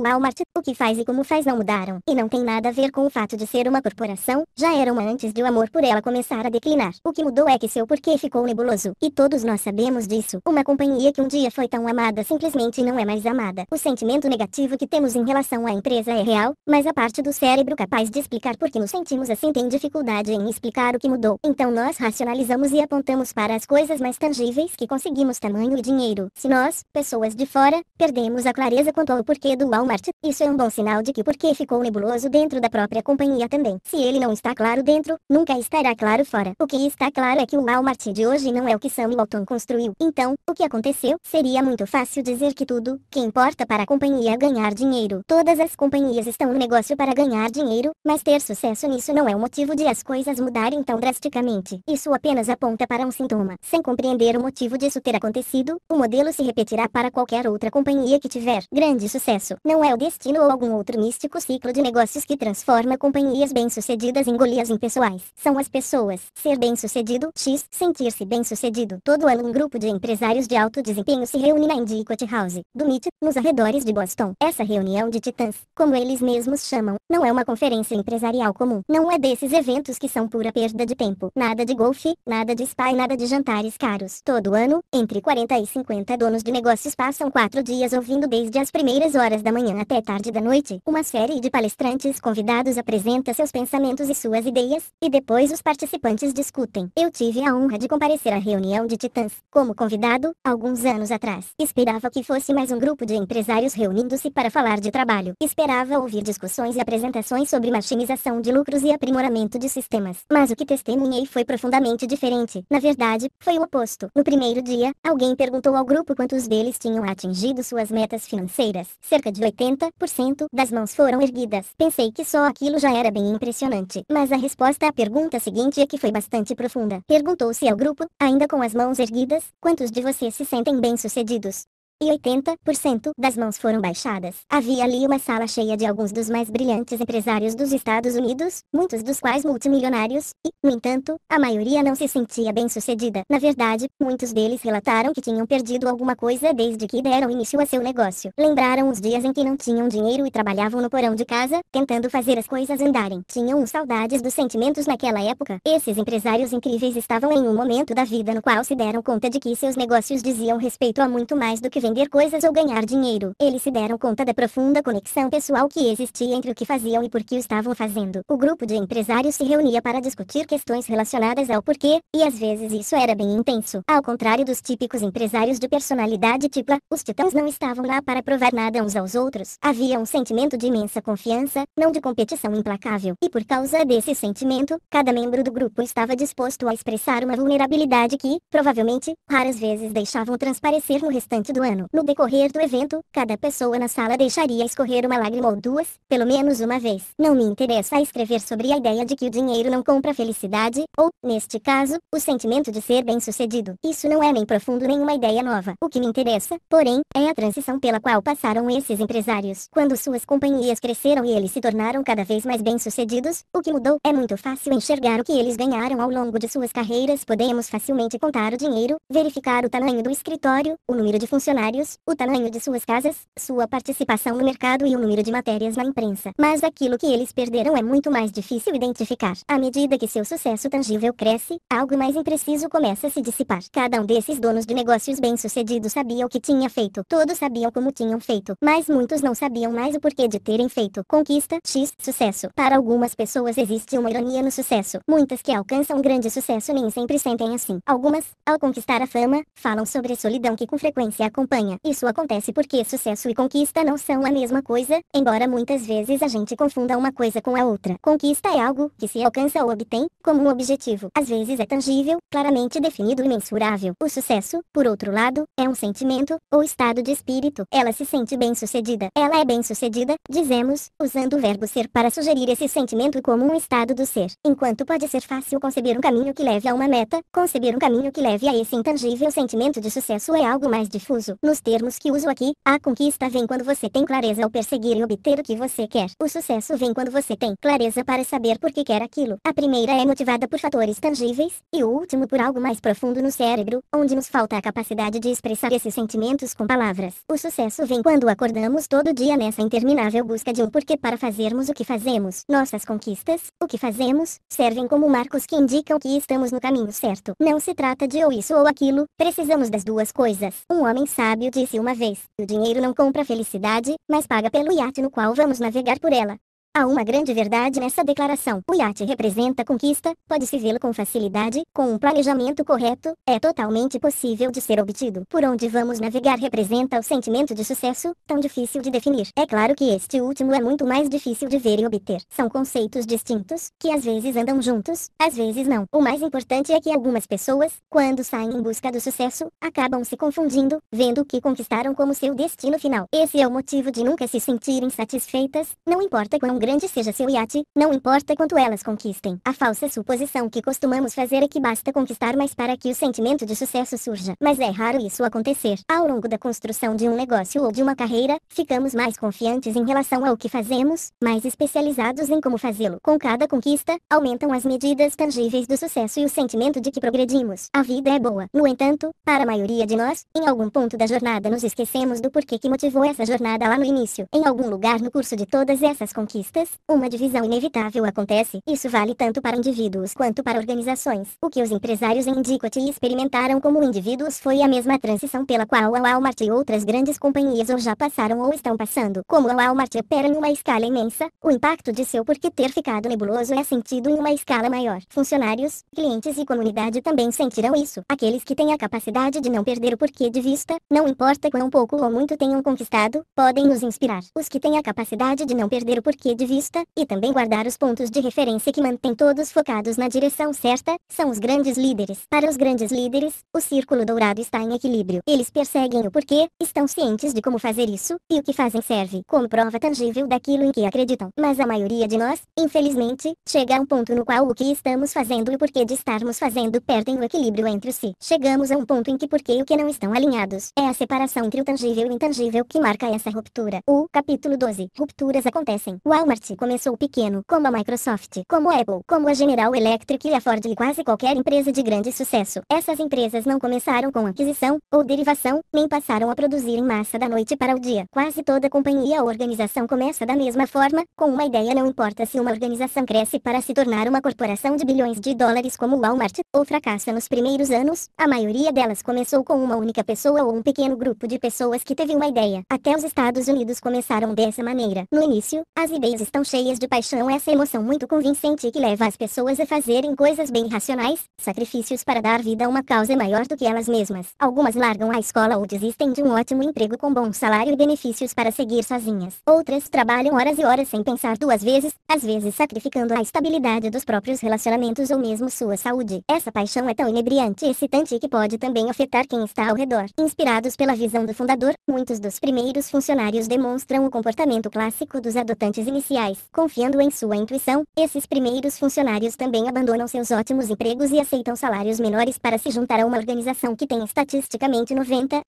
Walmart, o que faz e como faz não mudaram, e não tem nada a ver com o fato de ser uma corporação, já era uma antes de o amor por ela começar a declinar. O que mudou é que seu porquê ficou nebuloso, e todos nós sabemos disso. Uma companhia que um dia foi tão amada simplesmente não é mais amada. O sentimento negativo que temos em relação à empresa é real, mas a parte do cérebro capaz de explicar por que nos sentimos assim tem dificuldade em explicar o que mudou. Então nós racionalizamos e apontamos para as coisas mais tangíveis que conseguimos tamanho e dinheiro. Se nós, pessoas de fora, perdemos a clareza quanto ao porquê do Walmart, isso é um bom sinal de que o porquê ficou nebuloso dentro da própria companhia também. Se ele não está claro dentro, nunca estará claro fora. O que está claro é que o Walmart de hoje não é o que Sam Walton construiu. Então, o que aconteceu? Seria muito fácil dizer que tudo que importa para a companhia é ganhar dinheiro. Todas as companhias estão no negócio para ganhar dinheiro, mas ter sucesso sucesso nisso não é o motivo de as coisas mudarem tão drasticamente. Isso apenas aponta para um sintoma. Sem compreender o motivo disso ter acontecido, o modelo se repetirá para qualquer outra companhia que tiver grande sucesso. Não é o destino ou algum outro místico ciclo de negócios que transforma companhias bem-sucedidas em golias impessoais. São as pessoas. Ser bem-sucedido, X, sentir-se bem-sucedido. Todo ano um grupo de empresários de alto desempenho se reúne na Endicott House, do MIT, nos arredores de Boston. Essa reunião de titãs, como eles mesmos chamam, não é uma conferência empresarial comum. Não é desses eventos que são pura perda de tempo. Nada de golfe, nada de spa e nada de jantares caros. Todo ano, entre 40 e 50 donos de negócios passam quatro dias ouvindo desde as primeiras horas da manhã até tarde da noite. Uma série de palestrantes convidados apresenta seus pensamentos e suas ideias, e depois os participantes discutem. Eu tive a honra de comparecer à reunião de titãs, como convidado, alguns anos atrás. Esperava que fosse mais um grupo de empresários reunindo-se para falar de trabalho. Esperava ouvir discussões e apresentações sobre machinização de lucros e aprimoramento de sistemas. Mas o que testemunhei foi profundamente diferente. Na verdade, foi o oposto. No primeiro dia, alguém perguntou ao grupo quantos deles tinham atingido suas metas financeiras. Cerca de 80% das mãos foram erguidas. Pensei que só aquilo já era bem impressionante. Mas a resposta à pergunta seguinte é que foi bastante profunda. Perguntou-se ao grupo, ainda com as mãos erguidas, quantos de vocês se sentem bem-sucedidos? e 80% das mãos foram baixadas. Havia ali uma sala cheia de alguns dos mais brilhantes empresários dos Estados Unidos, muitos dos quais multimilionários, e, no entanto, a maioria não se sentia bem-sucedida. Na verdade, muitos deles relataram que tinham perdido alguma coisa desde que deram início a seu negócio. Lembraram os dias em que não tinham dinheiro e trabalhavam no porão de casa, tentando fazer as coisas andarem. Tinham saudades dos sentimentos naquela época. Esses empresários incríveis estavam em um momento da vida no qual se deram conta de que seus negócios diziam respeito a muito mais do que vem vender coisas ou ganhar dinheiro. Eles se deram conta da profunda conexão pessoal que existia entre o que faziam e por que estavam fazendo. O grupo de empresários se reunia para discutir questões relacionadas ao porquê, e às vezes isso era bem intenso. Ao contrário dos típicos empresários de personalidade típica, os titãs não estavam lá para provar nada uns aos outros. Havia um sentimento de imensa confiança, não de competição implacável. E por causa desse sentimento, cada membro do grupo estava disposto a expressar uma vulnerabilidade que, provavelmente, raras vezes deixavam transparecer no restante do ano ano. No decorrer do evento, cada pessoa na sala deixaria escorrer uma lágrima ou duas, pelo menos uma vez. Não me interessa escrever sobre a ideia de que o dinheiro não compra felicidade, ou, neste caso, o sentimento de ser bem-sucedido. Isso não é nem profundo nem uma ideia nova. O que me interessa, porém, é a transição pela qual passaram esses empresários. Quando suas companhias cresceram e eles se tornaram cada vez mais bem-sucedidos, o que mudou é muito fácil enxergar o que eles ganharam ao longo de suas carreiras. Podemos facilmente contar o dinheiro, verificar o tamanho do escritório, o número de funcionários salários, o tamanho de suas casas, sua participação no mercado e o número de matérias na imprensa. Mas aquilo que eles perderam é muito mais difícil identificar. À medida que seu sucesso tangível cresce, algo mais impreciso começa a se dissipar. Cada um desses donos de negócios bem-sucedidos sabia o que tinha feito. Todos sabiam como tinham feito, mas muitos não sabiam mais o porquê de terem feito. Conquista X sucesso. Para algumas pessoas existe uma ironia no sucesso. Muitas que alcançam grande sucesso nem sempre sentem assim. Algumas, ao conquistar a fama, falam sobre a solidão que com frequência acompanha campanha. Isso acontece porque sucesso e conquista não são a mesma coisa, embora muitas vezes a gente confunda uma coisa com a outra. Conquista é algo que se alcança ou obtém, como um objetivo. Às vezes é tangível, claramente definido e mensurável. O sucesso, por outro lado, é um sentimento, ou estado de espírito. Ela se sente bem-sucedida. Ela é bem-sucedida, dizemos, usando o verbo ser para sugerir esse sentimento como um estado do ser. Enquanto pode ser fácil conceber um caminho que leve a uma meta, conceber um caminho que leve a esse intangível sentimento de sucesso é algo mais difuso. Nos termos que uso aqui, a conquista vem quando você tem clareza ao perseguir e obter o que você quer. O sucesso vem quando você tem clareza para saber por que quer aquilo. A primeira é motivada por fatores tangíveis, e o último por algo mais profundo no cérebro, onde nos falta a capacidade de expressar esses sentimentos com palavras. O sucesso vem quando acordamos todo dia nessa interminável busca de um porquê para fazermos o que fazemos. Nossas conquistas, o que fazemos, servem como marcos que indicam que estamos no caminho certo. Não se trata de ou isso ou aquilo, precisamos das duas coisas. Um homem sabe sábio disse uma vez: o dinheiro não compra felicidade, mas paga pelo iate no qual vamos navegar por ela. Há uma grande verdade nessa declaração. O iate representa conquista, pode-se vê-lo com facilidade, com um planejamento correto, é totalmente possível de ser obtido. Por onde vamos navegar representa o sentimento de sucesso, tão difícil de definir. É claro que este último é muito mais difícil de ver e obter. São conceitos distintos, que às vezes andam juntos, às vezes não. O mais importante é que algumas pessoas, quando saem em busca do sucesso, acabam se confundindo, vendo o que conquistaram como seu destino final. Esse é o motivo de nunca se sentirem satisfeitas, não importa quão grande seja seu iate, não importa quanto elas conquistem. A falsa suposição que costumamos fazer é que basta conquistar mais para que o sentimento de sucesso surja. Mas é raro isso acontecer. Ao longo da construção de um negócio ou de uma carreira, ficamos mais confiantes em relação ao que fazemos, mais especializados em como fazê-lo. Com cada conquista, aumentam as medidas tangíveis do sucesso e o sentimento de que progredimos. A vida é boa. No entanto, para a maioria de nós, em algum ponto da jornada nos esquecemos do porquê que motivou essa jornada lá no início. Em algum lugar no curso de todas essas conquistas, uma divisão inevitável acontece. Isso vale tanto para indivíduos quanto para organizações. O que os empresários em Dicot experimentaram como indivíduos foi a mesma transição pela qual a Walmart e outras grandes companhias ou já passaram ou estão passando. Como a Walmart opera em uma escala imensa, o impacto de seu porquê ter ficado nebuloso é sentido em uma escala maior. Funcionários, clientes e comunidade também sentirão isso. Aqueles que têm a capacidade de não perder o porquê de vista, não importa quão pouco ou muito tenham conquistado, podem nos inspirar. Os que têm a capacidade de não perder o porquê de de vista, e também guardar os pontos de referência que mantêm todos focados na direção certa, são os grandes líderes. Para os grandes líderes, o círculo dourado está em equilíbrio. Eles perseguem o porquê, estão cientes de como fazer isso, e o que fazem serve como prova tangível daquilo em que acreditam. Mas a maioria de nós, infelizmente, chega a um ponto no qual o que estamos fazendo e o porquê de estarmos fazendo perdem o equilíbrio entre si. Chegamos a um ponto em que porquê e o que não estão alinhados. É a separação entre o tangível e o intangível que marca essa ruptura. O capítulo 12. Rupturas acontecem. O alma Walmart começou pequeno, como a Microsoft, como a Apple, como a General Electric e a Ford e quase qualquer empresa de grande sucesso. Essas empresas não começaram com aquisição ou derivação, nem passaram a produzir em massa da noite para o dia. Quase toda companhia ou organização começa da mesma forma, com uma ideia não importa se uma organização cresce para se tornar uma corporação de bilhões de dólares como Walmart, ou fracassa nos primeiros anos, a maioria delas começou com uma única pessoa ou um pequeno grupo de pessoas que teve uma ideia. Até os Estados Unidos começaram dessa maneira. No início, as ideias estão cheias de paixão, essa emoção muito convincente que leva as pessoas a fazerem coisas bem racionais, sacrifícios para dar vida a uma causa é maior do que elas mesmas. Algumas largam a escola ou desistem de um ótimo emprego com bom salário e benefícios para seguir sozinhas. Outras trabalham horas e horas sem pensar duas vezes, às vezes sacrificando a estabilidade dos próprios relacionamentos ou mesmo sua saúde. Essa paixão é tão inebriante e excitante que pode também afetar quem está ao redor. Inspirados pela visão do fundador, muitos dos primeiros funcionários demonstram o comportamento clássico dos adotantes iniciais oficiais. Confiando em sua intuição, esses primeiros funcionários também abandonam seus ótimos empregos e aceitam salários menores para se juntar a uma organização que tem estatisticamente 90%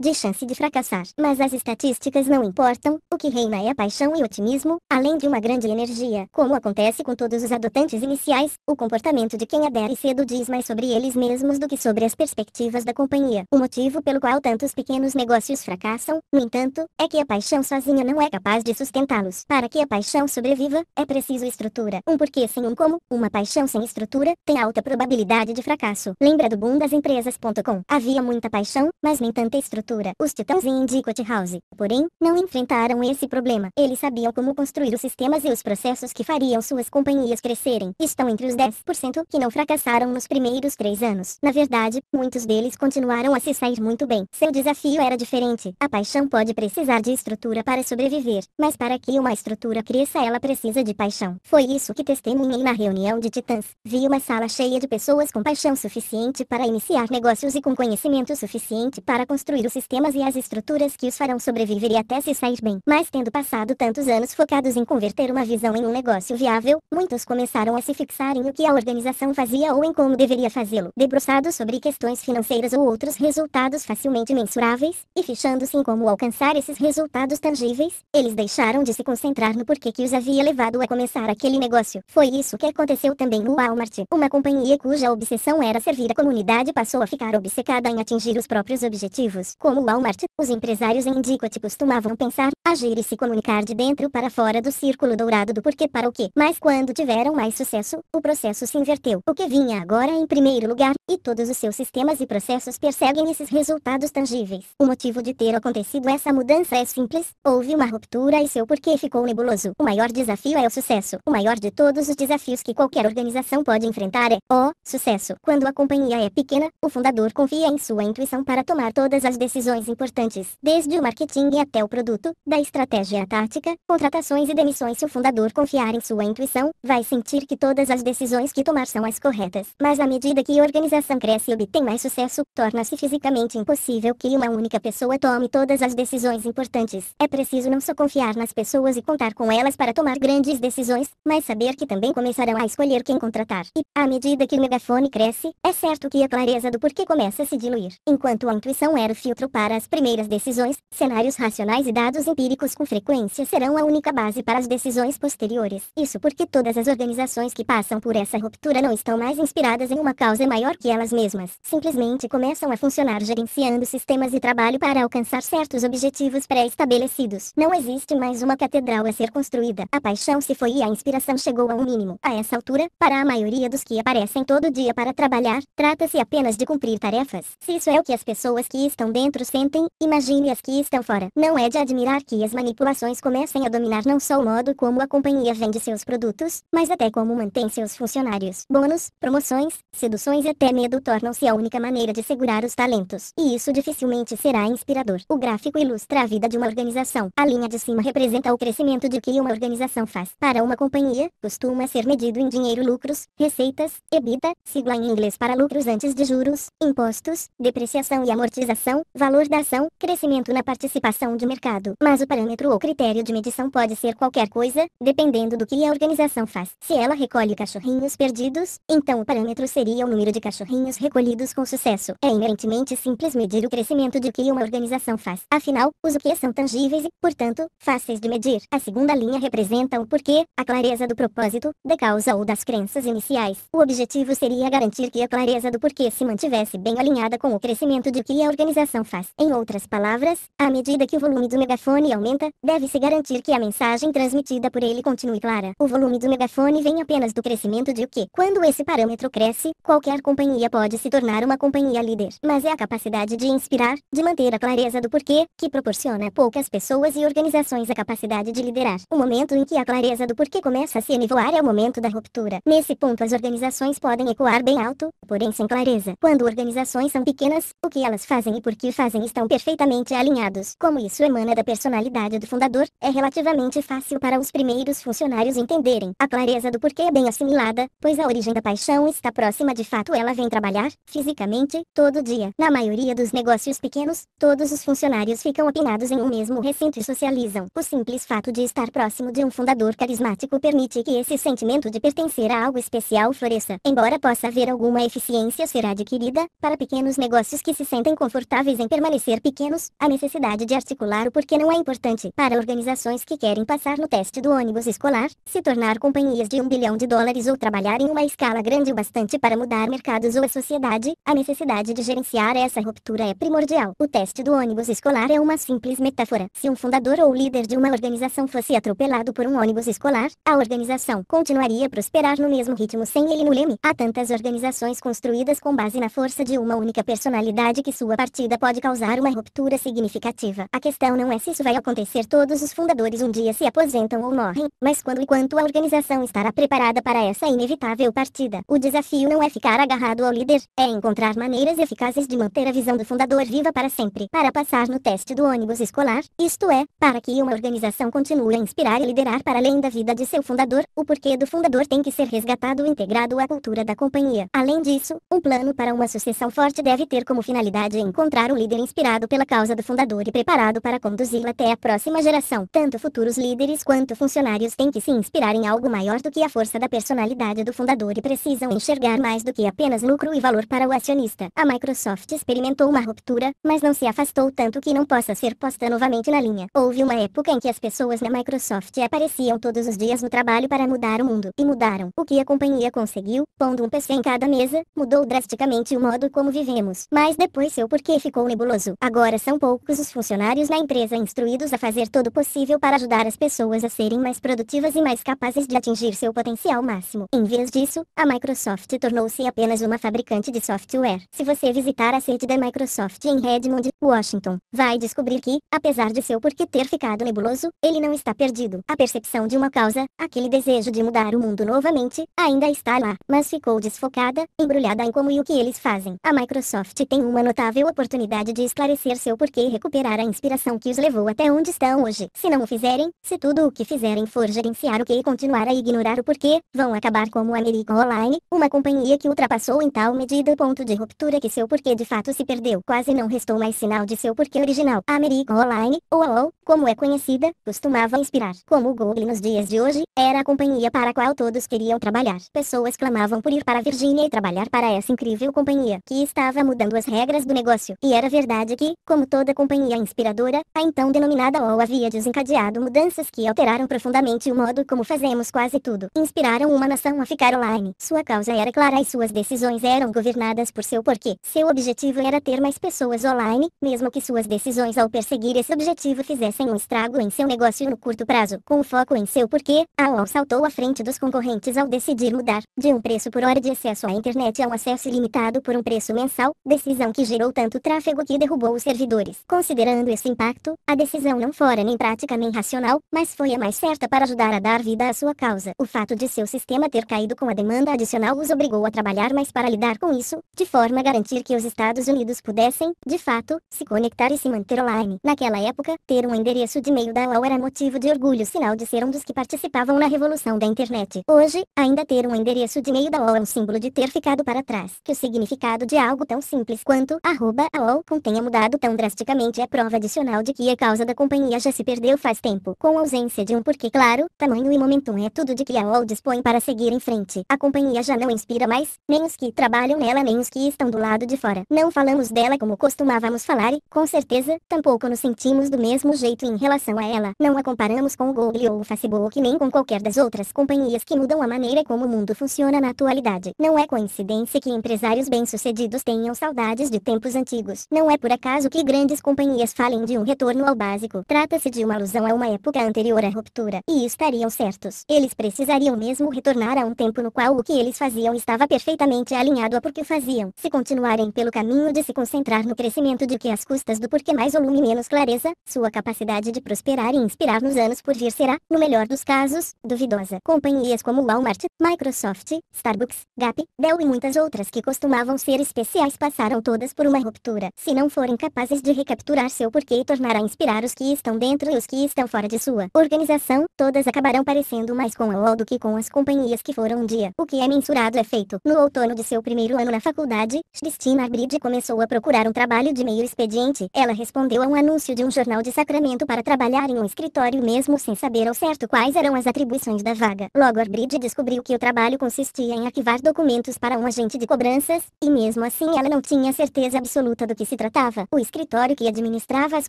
de chance de fracassar. Mas as estatísticas não importam, o que reina é a paixão e otimismo, além de uma grande energia. Como acontece com todos os adotantes iniciais, o comportamento de quem adere cedo diz mais sobre eles mesmos do que sobre as perspectivas da companhia. O motivo pelo qual tantos pequenos negócios fracassam, no entanto, é que a paixão sozinha não é capaz de sustentá-los. Para que a paixão paixão sobreviva, é preciso estrutura. Um porquê sem um como, uma paixão sem estrutura, tem alta probabilidade de fracasso. Lembra do boom das empresas.com? Havia muita paixão, mas nem tanta estrutura. Os titãs em Indicote House, porém, não enfrentaram esse problema. Eles sabiam como construir os sistemas e os processos que fariam suas companhias crescerem. Estão entre os 10% que não fracassaram nos primeiros três anos. Na verdade, muitos deles continuaram a se sair muito bem. Seu desafio era diferente. A paixão pode precisar de estrutura para sobreviver, mas para que uma estrutura cresça ela precisa de paixão. Foi isso que testemunhei na reunião de titãs. Vi uma sala cheia de pessoas com paixão suficiente para iniciar negócios e com conhecimento suficiente para construir os sistemas e as estruturas que os farão sobreviver e até se sair bem. Mas tendo passado tantos anos focados em converter uma visão em um negócio viável, muitos começaram a se fixar em o que a organização fazia ou em como deveria fazê-lo, debruçados sobre questões financeiras ou outros resultados facilmente mensuráveis, e fichando se em como alcançar esses resultados tangíveis, eles deixaram de se concentrar no porquê porque que os havia levado a começar aquele negócio. Foi isso que aconteceu também no Walmart. Uma companhia cuja obsessão era servir a comunidade passou a ficar obcecada em atingir os próprios objetivos. Como o Walmart, os empresários em Indicote costumavam pensar, agir e se comunicar de dentro para fora do círculo dourado do porquê para o quê. Mas quando tiveram mais sucesso, o processo se inverteu. O que vinha agora em primeiro lugar, e todos os seus sistemas e processos perseguem esses resultados tangíveis. O motivo de ter acontecido essa mudança é simples, houve uma ruptura e seu porquê ficou nebuloso sucesso. O maior desafio é o sucesso. O maior de todos os desafios que qualquer organização pode enfrentar é o sucesso. Quando a companhia é pequena, o fundador confia em sua intuição para tomar todas as decisões importantes, desde o marketing até o produto, da estratégia à tática, contratações e demissões. Se o fundador confiar em sua intuição, vai sentir que todas as decisões que tomar são as corretas. Mas à medida que a organização cresce e obtém mais sucesso, torna-se fisicamente impossível que uma única pessoa tome todas as decisões importantes. É preciso não só confiar nas pessoas e contar com elas, elas para tomar grandes decisões, mas saber que também começarão a escolher quem contratar. E, à medida que o megafone cresce, é certo que a clareza do porquê começa a se diluir. Enquanto a intuição era o filtro para as primeiras decisões, cenários racionais e dados empíricos com frequência serão a única base para as decisões posteriores. Isso porque todas as organizações que passam por essa ruptura não estão mais inspiradas em uma causa maior que elas mesmas. Simplesmente começam a funcionar gerenciando sistemas e trabalho para alcançar certos objetivos pré-estabelecidos. Não existe mais uma catedral a ser construída construída. A paixão se foi e a inspiração chegou a um mínimo. A essa altura, para a maioria dos que aparecem todo dia para trabalhar, trata-se apenas de cumprir tarefas. Se isso é o que as pessoas que estão dentro sentem, imagine as que estão fora. Não é de admirar que as manipulações comecem a dominar não só o modo como a companhia vende seus produtos, mas até como mantém seus funcionários. Bônus, promoções, seduções e até medo tornam-se a única maneira de segurar os talentos. E isso dificilmente será inspirador. O gráfico ilustra a vida de uma organização. A linha de cima representa o crescimento de que uma organização faz para uma companhia, costuma ser medido em dinheiro lucros, receitas, EBITDA, sigla em inglês para lucros antes de juros, impostos, depreciação e amortização, valor da ação, crescimento na participação de mercado. Mas o parâmetro ou critério de medição pode ser qualquer coisa, dependendo do que a organização faz. Se ela recolhe cachorrinhos perdidos, então o parâmetro seria o número de cachorrinhos recolhidos com sucesso. É inerentemente simples medir o crescimento de que uma organização faz. Afinal, os que são tangíveis e, portanto, fáceis de medir. A segunda linha representa o porquê, a clareza do propósito, da causa ou das crenças iniciais. O objetivo seria garantir que a clareza do porquê se mantivesse bem alinhada com o crescimento de que a organização faz. Em outras palavras, à medida que o volume do megafone aumenta, deve-se garantir que a mensagem transmitida por ele continue clara. O volume do megafone vem apenas do crescimento de o que. Quando esse parâmetro cresce, qualquer companhia pode se tornar uma companhia líder. Mas é a capacidade de inspirar, de manter a clareza do porquê, que proporciona a poucas pessoas e organizações a capacidade de liderar. O momento em que a clareza do porquê começa a se anivoar é o momento da ruptura. Nesse ponto as organizações podem ecoar bem alto, porém sem clareza. Quando organizações são pequenas, o que elas fazem e por que fazem estão perfeitamente alinhados. Como isso emana da personalidade do fundador, é relativamente fácil para os primeiros funcionários entenderem. A clareza do porquê é bem assimilada, pois a origem da paixão está próxima de fato ela vem trabalhar, fisicamente, todo dia. Na maioria dos negócios pequenos, todos os funcionários ficam opinados em um mesmo recinto e socializam. O simples fato de estar próximo de um fundador carismático permite que esse sentimento de pertencer a algo especial floresça. Embora possa haver alguma eficiência ser adquirida, para pequenos negócios que se sentem confortáveis em permanecer pequenos, a necessidade de articular o porquê não é importante. Para organizações que querem passar no teste do ônibus escolar, se tornar companhias de um bilhão de dólares ou trabalhar em uma escala grande o bastante para mudar mercados ou a sociedade, a necessidade de gerenciar essa ruptura é primordial. O teste do ônibus escolar é uma simples metáfora. Se um fundador ou líder de uma organização fosse atrasado, atropelado por um ônibus escolar, a organização continuaria a prosperar no mesmo ritmo sem ele no leme. Há tantas organizações construídas com base na força de uma única personalidade que sua partida pode causar uma ruptura significativa. A questão não é se isso vai acontecer todos os fundadores um dia se aposentam ou morrem, mas quando e quanto a organização estará preparada para essa inevitável partida. O desafio não é ficar agarrado ao líder, é encontrar maneiras eficazes de manter a visão do fundador viva para sempre, para passar no teste do ônibus escolar, isto é, para que uma organização continue a inspirar e liderar para além da vida de seu fundador, o porquê do fundador tem que ser resgatado e integrado à cultura da companhia. Além disso, um plano para uma sucessão forte deve ter como finalidade encontrar um líder inspirado pela causa do fundador e preparado para conduzi-la até a próxima geração. Tanto futuros líderes quanto funcionários têm que se inspirar em algo maior do que a força da personalidade do fundador e precisam enxergar mais do que apenas lucro e valor para o acionista. A Microsoft experimentou uma ruptura, mas não se afastou tanto que não possa ser posta novamente na linha. Houve uma época em que as pessoas na Microsoft Microsoft apareciam todos os dias no trabalho para mudar o mundo. E mudaram. O que a companhia conseguiu, pondo um PC em cada mesa, mudou drasticamente o modo como vivemos. Mas depois seu porquê ficou nebuloso. Agora são poucos os funcionários na empresa instruídos a fazer todo o possível para ajudar as pessoas a serem mais produtivas e mais capazes de atingir seu potencial máximo. Em vez disso, a Microsoft tornou-se apenas uma fabricante de software. Se você visitar a sede da Microsoft em Redmond, Washington, vai descobrir que, apesar de seu porquê ter ficado nebuloso, ele não está perdido perdido. A percepção de uma causa, aquele desejo de mudar o mundo novamente, ainda está lá, mas ficou desfocada, embrulhada em como e o que eles fazem. A Microsoft tem uma notável oportunidade de esclarecer seu porquê e recuperar a inspiração que os levou até onde estão hoje. Se não o fizerem, se tudo o que fizerem for gerenciar o que e continuar a ignorar o porquê, vão acabar como a American Online, uma companhia que ultrapassou em tal medida o ponto de ruptura que seu porquê de fato se perdeu. Quase não restou mais sinal de seu porquê original. A American Online, ou AOL, como é conhecida, costumava inspirar trabalhar. Como o Google nos dias de hoje, era a companhia para a qual todos queriam trabalhar. Pessoas clamavam por ir para a Virgínia e trabalhar para essa incrível companhia, que estava mudando as regras do negócio. E era verdade que, como toda companhia inspiradora, a então denominada OL havia desencadeado mudanças que alteraram profundamente o modo como fazemos quase tudo. Inspiraram uma nação a ficar online. Sua causa era clara e suas decisões eram governadas por seu porquê. Seu objetivo era ter mais pessoas online, mesmo que suas decisões ao perseguir esse objetivo fizessem um estrago em seu negócio no curto prazo, com foco em seu porquê, a UOL saltou à frente dos concorrentes ao decidir mudar, de um preço por hora de acesso à internet a um acesso ilimitado por um preço mensal, decisão que gerou tanto tráfego que derrubou os servidores. Considerando esse impacto, a decisão não fora nem prática nem racional, mas foi a mais certa para ajudar a dar vida à sua causa. O fato de seu sistema ter caído com a demanda adicional os obrigou a trabalhar mais para lidar com isso, de forma a garantir que os Estados Unidos pudessem, de fato, se conectar e se manter online. Naquela época, ter um endereço de e-mail da UOL era motivo de orgulho sinal de ser um dos que participavam na revolução da internet. Hoje, ainda ter um endereço de e-mail da OL é um símbolo de ter ficado para trás. Que o significado de algo tão simples quanto arroba AOL tenha mudado tão drasticamente é prova adicional de que a causa da companhia já se perdeu faz tempo. Com ausência de um porquê claro, tamanho e momentum é tudo de que a OL dispõe para seguir em frente. A companhia já não inspira mais, nem os que trabalham nela nem os que estão do lado de fora. Não falamos dela como costumávamos falar e, com certeza, tampouco nos sentimos do mesmo jeito em relação a ela. Não a comparamos estamos com o Google ou o Facebook nem com qualquer das outras companhias que mudam a maneira como o mundo funciona na atualidade. Não é coincidência que empresários bem-sucedidos tenham saudades de tempos antigos. Não é por acaso que grandes companhias falem de um retorno ao básico. Trata-se de uma alusão a uma época anterior à ruptura. E estariam certos. Eles precisariam mesmo retornar a um tempo no qual o que eles faziam estava perfeitamente alinhado a por que faziam. Se continuarem pelo caminho de se concentrar no crescimento de que as custas do porquê mais volume menos clareza, sua capacidade de prosperar e inspirar nos anos por vir será, no melhor dos casos, duvidosa. Companhias como Walmart, Microsoft, Starbucks, Gap, Dell e muitas outras que costumavam ser especiais passaram todas por uma ruptura. Se não forem capazes de recapturar seu porquê e tornar a inspirar os que estão dentro e os que estão fora de sua organização, todas acabarão parecendo mais com a UOL do que com as companhias que foram um dia. O que é mensurado é feito. No outono de seu primeiro ano na faculdade, Christina Arbridge começou a procurar um trabalho de meio expediente. Ela respondeu a um anúncio de um jornal de Sacramento para trabalhar em um escritório mesmo mesmo sem saber ao certo quais eram as atribuições da vaga. Logo Arbridge descobriu que o trabalho consistia em arquivar documentos para um agente de cobranças, e mesmo assim ela não tinha certeza absoluta do que se tratava. O escritório que administrava as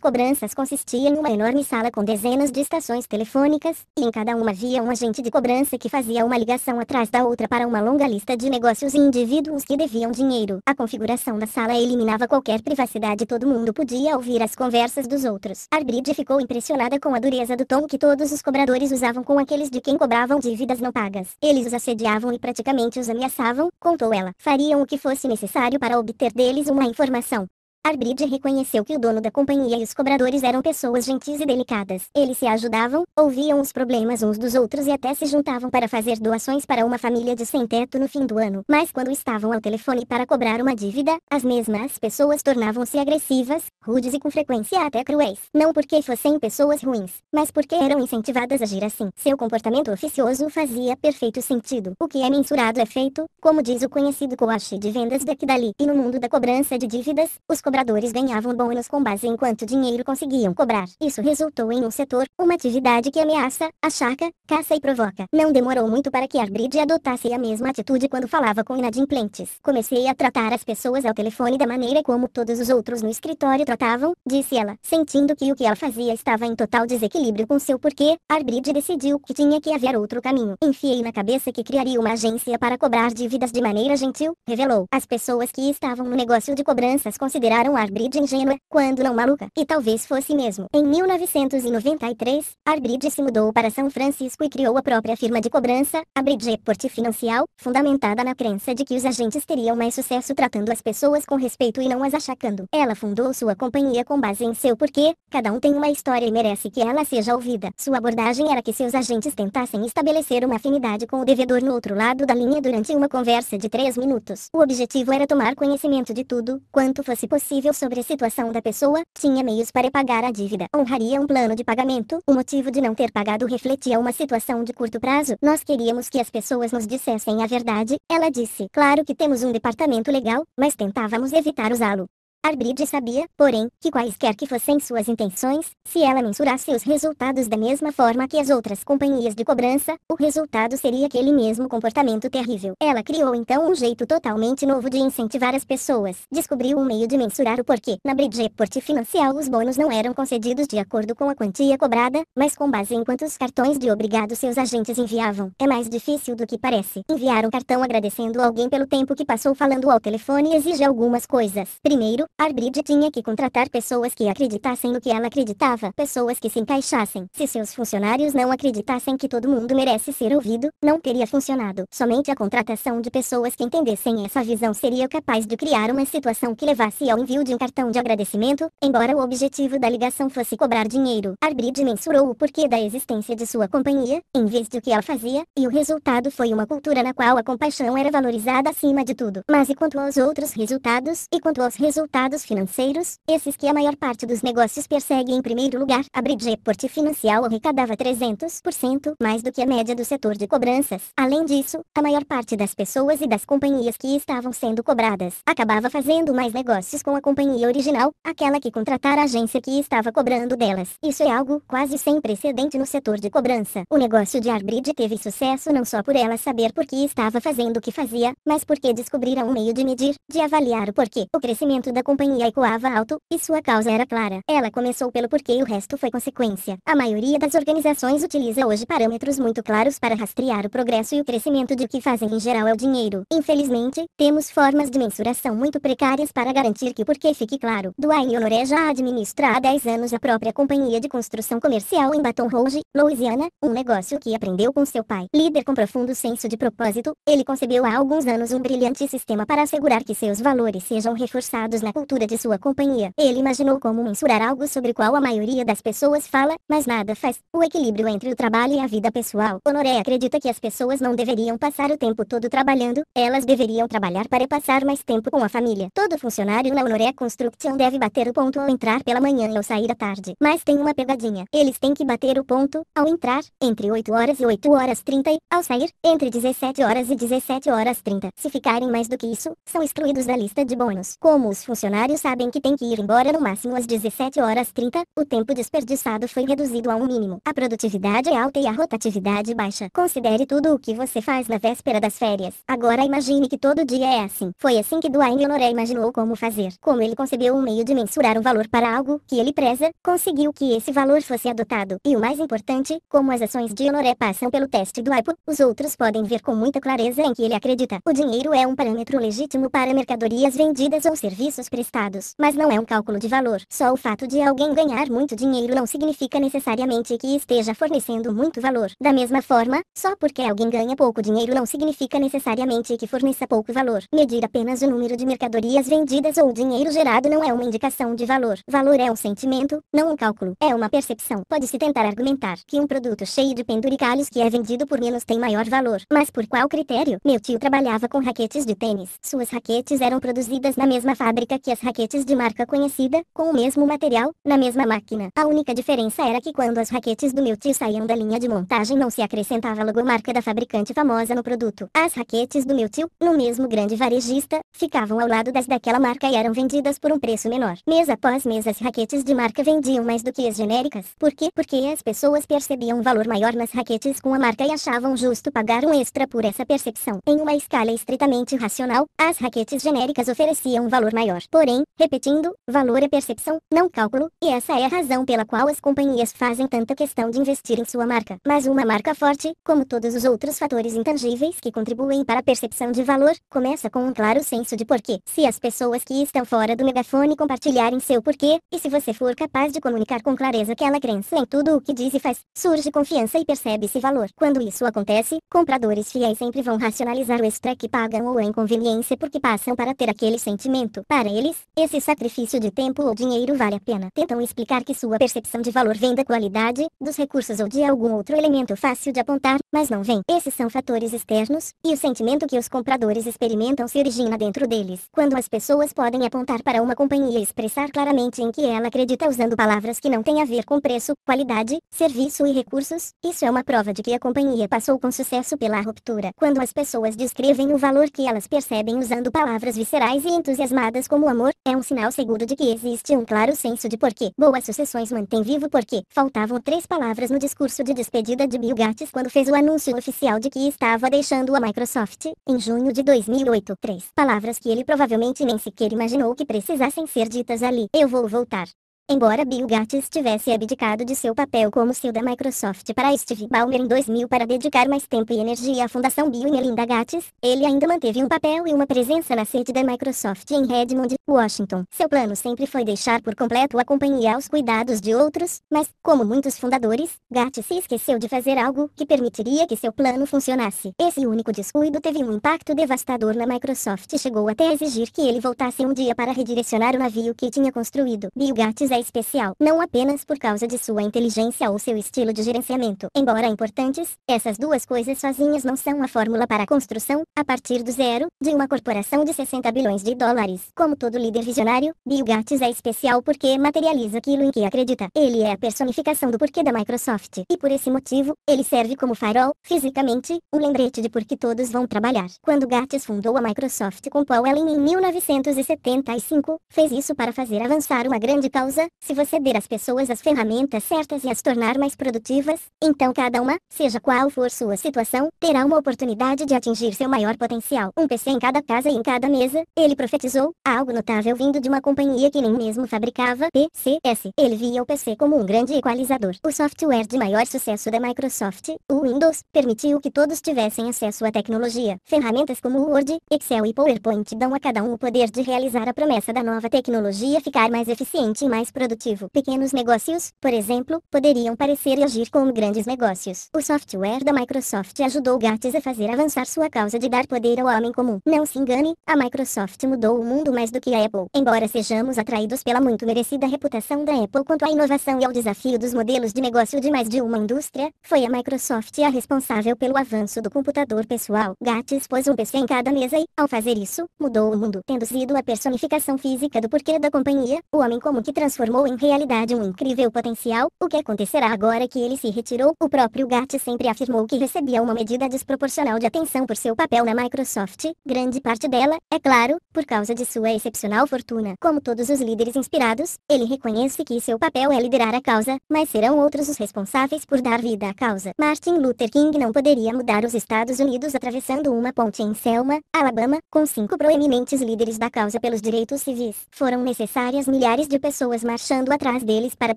cobranças consistia em uma enorme sala com dezenas de estações telefônicas, e em cada uma havia um agente de cobrança que fazia uma ligação atrás da outra para uma longa lista de negócios e indivíduos que deviam dinheiro. A configuração da sala eliminava qualquer privacidade e todo mundo podia ouvir as conversas dos outros. Arbridge ficou impressionada com a dureza do tom que todos os cobradores usavam com aqueles de quem cobravam dívidas não pagas. Eles os assediavam e praticamente os ameaçavam, contou ela. Fariam o que fosse necessário para obter deles uma informação. Arbridge reconheceu que o dono da companhia e os cobradores eram pessoas gentis e delicadas. Eles se ajudavam, ouviam os problemas uns dos outros e até se juntavam para fazer doações para uma família de sem-teto no fim do ano. Mas quando estavam ao telefone para cobrar uma dívida, as mesmas pessoas tornavam-se agressivas, rudes e com frequência até cruéis. Não porque fossem pessoas ruins, mas porque eram incentivadas a agir assim. Seu comportamento oficioso fazia perfeito sentido. O que é mensurado é feito, como diz o conhecido coach de vendas daqui dali. E no mundo da cobrança de dívidas, os cobradores ganhavam bônus com base em quanto dinheiro conseguiam cobrar. Isso resultou em um setor, uma atividade que ameaça, achaca, caça e provoca. Não demorou muito para que Arbridge adotasse a mesma atitude quando falava com inadimplentes. Comecei a tratar as pessoas ao telefone da maneira como todos os outros no escritório tratavam, disse ela, sentindo que o que ela fazia estava em total desequilíbrio com seu porquê. Arbridge decidiu que tinha que haver outro caminho. Enfiei na cabeça que criaria uma agência para cobrar dívidas de maneira gentil, revelou. As pessoas que estavam no negócio de cobranças consideraram chamaram Arbridge ingênua, quando não maluca, e talvez fosse mesmo. Em 1993, Arbridge se mudou para São Francisco e criou a própria firma de cobrança, Arbridge Porte Financial, fundamentada na crença de que os agentes teriam mais sucesso tratando as pessoas com respeito e não as achacando. Ela fundou sua companhia com base em seu porquê, cada um tem uma história e merece que ela seja ouvida. Sua abordagem era que seus agentes tentassem estabelecer uma afinidade com o devedor no outro lado da linha durante uma conversa de três minutos. O objetivo era tomar conhecimento de tudo, quanto fosse possível sobre a situação da pessoa, tinha meios para pagar a dívida, honraria um plano de pagamento, o motivo de não ter pagado refletia uma situação de curto prazo, nós queríamos que as pessoas nos dissessem a verdade, ela disse. Claro que temos um departamento legal, mas tentávamos evitar usá-lo. Arbridge sabia, porém, que quaisquer que fossem suas intenções, se ela mensurasse os resultados da mesma forma que as outras companhias de cobrança, o resultado seria aquele mesmo comportamento terrível. Ela criou então um jeito totalmente novo de incentivar as pessoas. Descobriu um meio de mensurar o porquê. Na Bridge Report Financial os bônus não eram concedidos de acordo com a quantia cobrada, mas com base em quantos cartões de obrigado seus agentes enviavam. É mais difícil do que parece. Enviar um cartão agradecendo alguém pelo tempo que passou falando ao telefone exige algumas coisas. Primeiro, Arbrid tinha que contratar pessoas que acreditassem no que ela acreditava, pessoas que se encaixassem. Se seus funcionários não acreditassem que todo mundo merece ser ouvido, não teria funcionado. Somente a contratação de pessoas que entendessem essa visão seria capaz de criar uma situação que levasse ao envio de um cartão de agradecimento, embora o objetivo da ligação fosse cobrar dinheiro. Arbrid mensurou o porquê da existência de sua companhia, em vez de o que ela fazia, e o resultado foi uma cultura na qual a compaixão era valorizada acima de tudo. Mas e quanto aos outros resultados? E quanto aos resultados resultados financeiros, esses que a maior parte dos negócios persegue em primeiro lugar, a Bridgeport Financial arrecadava 300% mais do que a média do setor de cobranças. Além disso, a maior parte das pessoas e das companhias que estavam sendo cobradas acabava fazendo mais negócios com a companhia original, aquela que contratara a agência que estava cobrando delas. Isso é algo quase sem precedente no setor de cobrança. O negócio de Arbridge teve sucesso não só por ela saber por que estava fazendo o que fazia, mas porque descobriram um meio de medir, de avaliar o porquê. O crescimento da companhia ecoava alto, e sua causa era clara. Ela começou pelo porquê e o resto foi consequência. A maioria das organizações utiliza hoje parâmetros muito claros para rastrear o progresso e o crescimento de que fazem em geral é o dinheiro. Infelizmente, temos formas de mensuração muito precárias para garantir que o porquê fique claro. Duane Honoré já administra há 10 anos a própria companhia de construção comercial em Baton Rouge, Louisiana, um negócio que aprendeu com seu pai. Líder com profundo senso de propósito, ele concebeu há alguns anos um brilhante sistema para assegurar que seus valores sejam reforçados na cultura de sua companhia. Ele imaginou como mensurar algo sobre qual a maioria das pessoas fala, mas nada faz. O equilíbrio entre o trabalho e a vida pessoal. Honoré acredita que as pessoas não deveriam passar o tempo todo trabalhando, elas deveriam trabalhar para passar mais tempo com a família. Todo funcionário na Honoré Construction deve bater o ponto ao entrar pela manhã ou sair à tarde. Mas tem uma pegadinha. Eles têm que bater o ponto, ao entrar, entre 8 horas e 8 horas 30 e, ao sair, entre 17 horas e 17 horas 30. Se ficarem mais do que isso, são excluídos da lista de bônus. Como os funcionários funcionários sabem que tem que ir embora no máximo às 17 horas 30, o tempo desperdiçado foi reduzido a um mínimo. A produtividade é alta e a rotatividade baixa. Considere tudo o que você faz na véspera das férias. Agora imagine que todo dia é assim. Foi assim que Duane Honoré imaginou como fazer. Como ele concebeu um meio de mensurar um valor para algo que ele preza, conseguiu que esse valor fosse adotado. E o mais importante, como as ações de Honoré passam pelo teste do IPO, os outros podem ver com muita clareza em que ele acredita. O dinheiro é um parâmetro legítimo para mercadorias vendidas ou serviços prestados listados, mas não é um cálculo de valor. Só o fato de alguém ganhar muito dinheiro não significa necessariamente que esteja fornecendo muito valor. Da mesma forma, só porque alguém ganha pouco dinheiro não significa necessariamente que forneça pouco valor. Medir apenas o número de mercadorias vendidas ou o dinheiro gerado não é uma indicação de valor. Valor é um sentimento, não um cálculo. É uma percepção. Pode-se tentar argumentar que um produto cheio de penduricalhos que é vendido por menos tem maior valor. Mas por qual critério? Meu tio trabalhava com raquetes de tênis. Suas raquetes eram produzidas na mesma fábrica que que as raquetes de marca conhecida, com o mesmo material, na mesma máquina. A única diferença era que quando as raquetes do meu tio saíam da linha de montagem não se acrescentava a logomarca da fabricante famosa no produto. As raquetes do meu tio, no mesmo grande varejista, ficavam ao lado das daquela marca e eram vendidas por um preço menor. Mês após mês as raquetes de marca vendiam mais do que as genéricas. Por quê? Porque as pessoas percebiam um valor maior nas raquetes com a marca e achavam justo pagar um extra por essa percepção. Em uma escala estritamente racional, as raquetes genéricas ofereciam um valor maior. Por Porém, repetindo, valor é percepção, não cálculo, e essa é a razão pela qual as companhias fazem tanta questão de investir em sua marca. Mas uma marca forte, como todos os outros fatores intangíveis que contribuem para a percepção de valor, começa com um claro senso de porquê. Se as pessoas que estão fora do megafone compartilharem seu porquê, e se você for capaz de comunicar com clareza aquela crença em tudo o que diz e faz, surge confiança e percebe-se valor. Quando isso acontece, compradores fiéis sempre vão racionalizar o extra que pagam ou a inconveniência porque passam para ter aquele sentimento. Para ele, esse sacrifício de tempo ou dinheiro vale a pena. Tentam explicar que sua percepção de valor vem da qualidade, dos recursos ou de algum outro elemento fácil de apontar, mas não vem. Esses são fatores externos, e o sentimento que os compradores experimentam se origina dentro deles. Quando as pessoas podem apontar para uma companhia e expressar claramente em que ela acredita usando palavras que não têm a ver com preço, qualidade, serviço e recursos, isso é uma prova de que a companhia passou com sucesso pela ruptura. Quando as pessoas descrevem o valor que elas percebem usando palavras viscerais e entusiasmadas como amor amor, é um sinal seguro de que existe um claro senso de porquê. Boas sucessões mantém vivo porquê. Faltavam três palavras no discurso de despedida de Bill Gates quando fez o anúncio oficial de que estava deixando a Microsoft, em junho de 2008. Três palavras que ele provavelmente nem sequer imaginou que precisassem ser ditas ali. Eu vou voltar. Embora Bill Gates tivesse abdicado de seu papel como CEO da Microsoft para Steve Ballmer em 2000 para dedicar mais tempo e energia à Fundação Bill e Melinda Gates, ele ainda manteve um papel e uma presença na sede da Microsoft em Redmond, Washington. Seu plano sempre foi deixar por completo a companhia aos cuidados de outros, mas, como muitos fundadores, Gates se esqueceu de fazer algo que permitiria que seu plano funcionasse. Esse único descuido teve um impacto devastador na Microsoft e chegou até a exigir que ele voltasse um dia para redirecionar o navio que tinha construído. Bill Gates é especial não apenas por causa de sua inteligência ou seu estilo de gerenciamento. Embora importantes, essas duas coisas sozinhas não são a fórmula para a construção, a partir do zero, de uma corporação de 60 bilhões de dólares. Como todo líder visionário, Bill Gates é especial porque materializa aquilo em que acredita. Ele é a personificação do porquê da Microsoft, e por esse motivo, ele serve como farol, fisicamente, um lembrete de por que todos vão trabalhar. Quando Gates fundou a Microsoft com Paul Allen em 1975, fez isso para fazer avançar uma grande causa, se você der às pessoas as ferramentas certas e as tornar mais produtivas, então cada uma, seja qual for sua situação, terá uma oportunidade de atingir seu maior potencial. Um PC em cada casa e em cada mesa, ele profetizou, algo notável vindo de uma companhia que nem mesmo fabricava PCs. Ele via o PC como um grande equalizador. O software de maior sucesso da Microsoft, o Windows, permitiu que todos tivessem acesso à tecnologia. Ferramentas como Word, Excel e PowerPoint dão a cada um o poder de realizar a promessa da nova tecnologia ficar mais eficiente e mais produtivo. Pequenos negócios, por exemplo, poderiam parecer e agir como grandes negócios. O software da Microsoft ajudou Gates a fazer avançar sua causa de dar poder ao homem comum. Não se engane, a Microsoft mudou o mundo mais do que a Apple. Embora sejamos atraídos pela muito merecida reputação da Apple quanto à inovação e ao desafio dos modelos de negócio de mais de uma indústria, foi a Microsoft a responsável pelo avanço do computador pessoal. Gates pôs um PC em cada mesa e, ao fazer isso, mudou o mundo, tendo sido a personificação física do porquê da companhia, o homem comum que transformou transformou em realidade um incrível potencial, o que acontecerá agora que ele se retirou? O próprio Gatt sempre afirmou que recebia uma medida desproporcional de atenção por seu papel na Microsoft, grande parte dela, é claro, por causa de sua excepcional fortuna. Como todos os líderes inspirados, ele reconhece que seu papel é liderar a causa, mas serão outros os responsáveis por dar vida à causa. Martin Luther King não poderia mudar os Estados Unidos atravessando uma ponte em Selma, Alabama, com cinco proeminentes líderes da causa pelos direitos civis. Foram necessárias milhares de pessoas marchando atrás deles para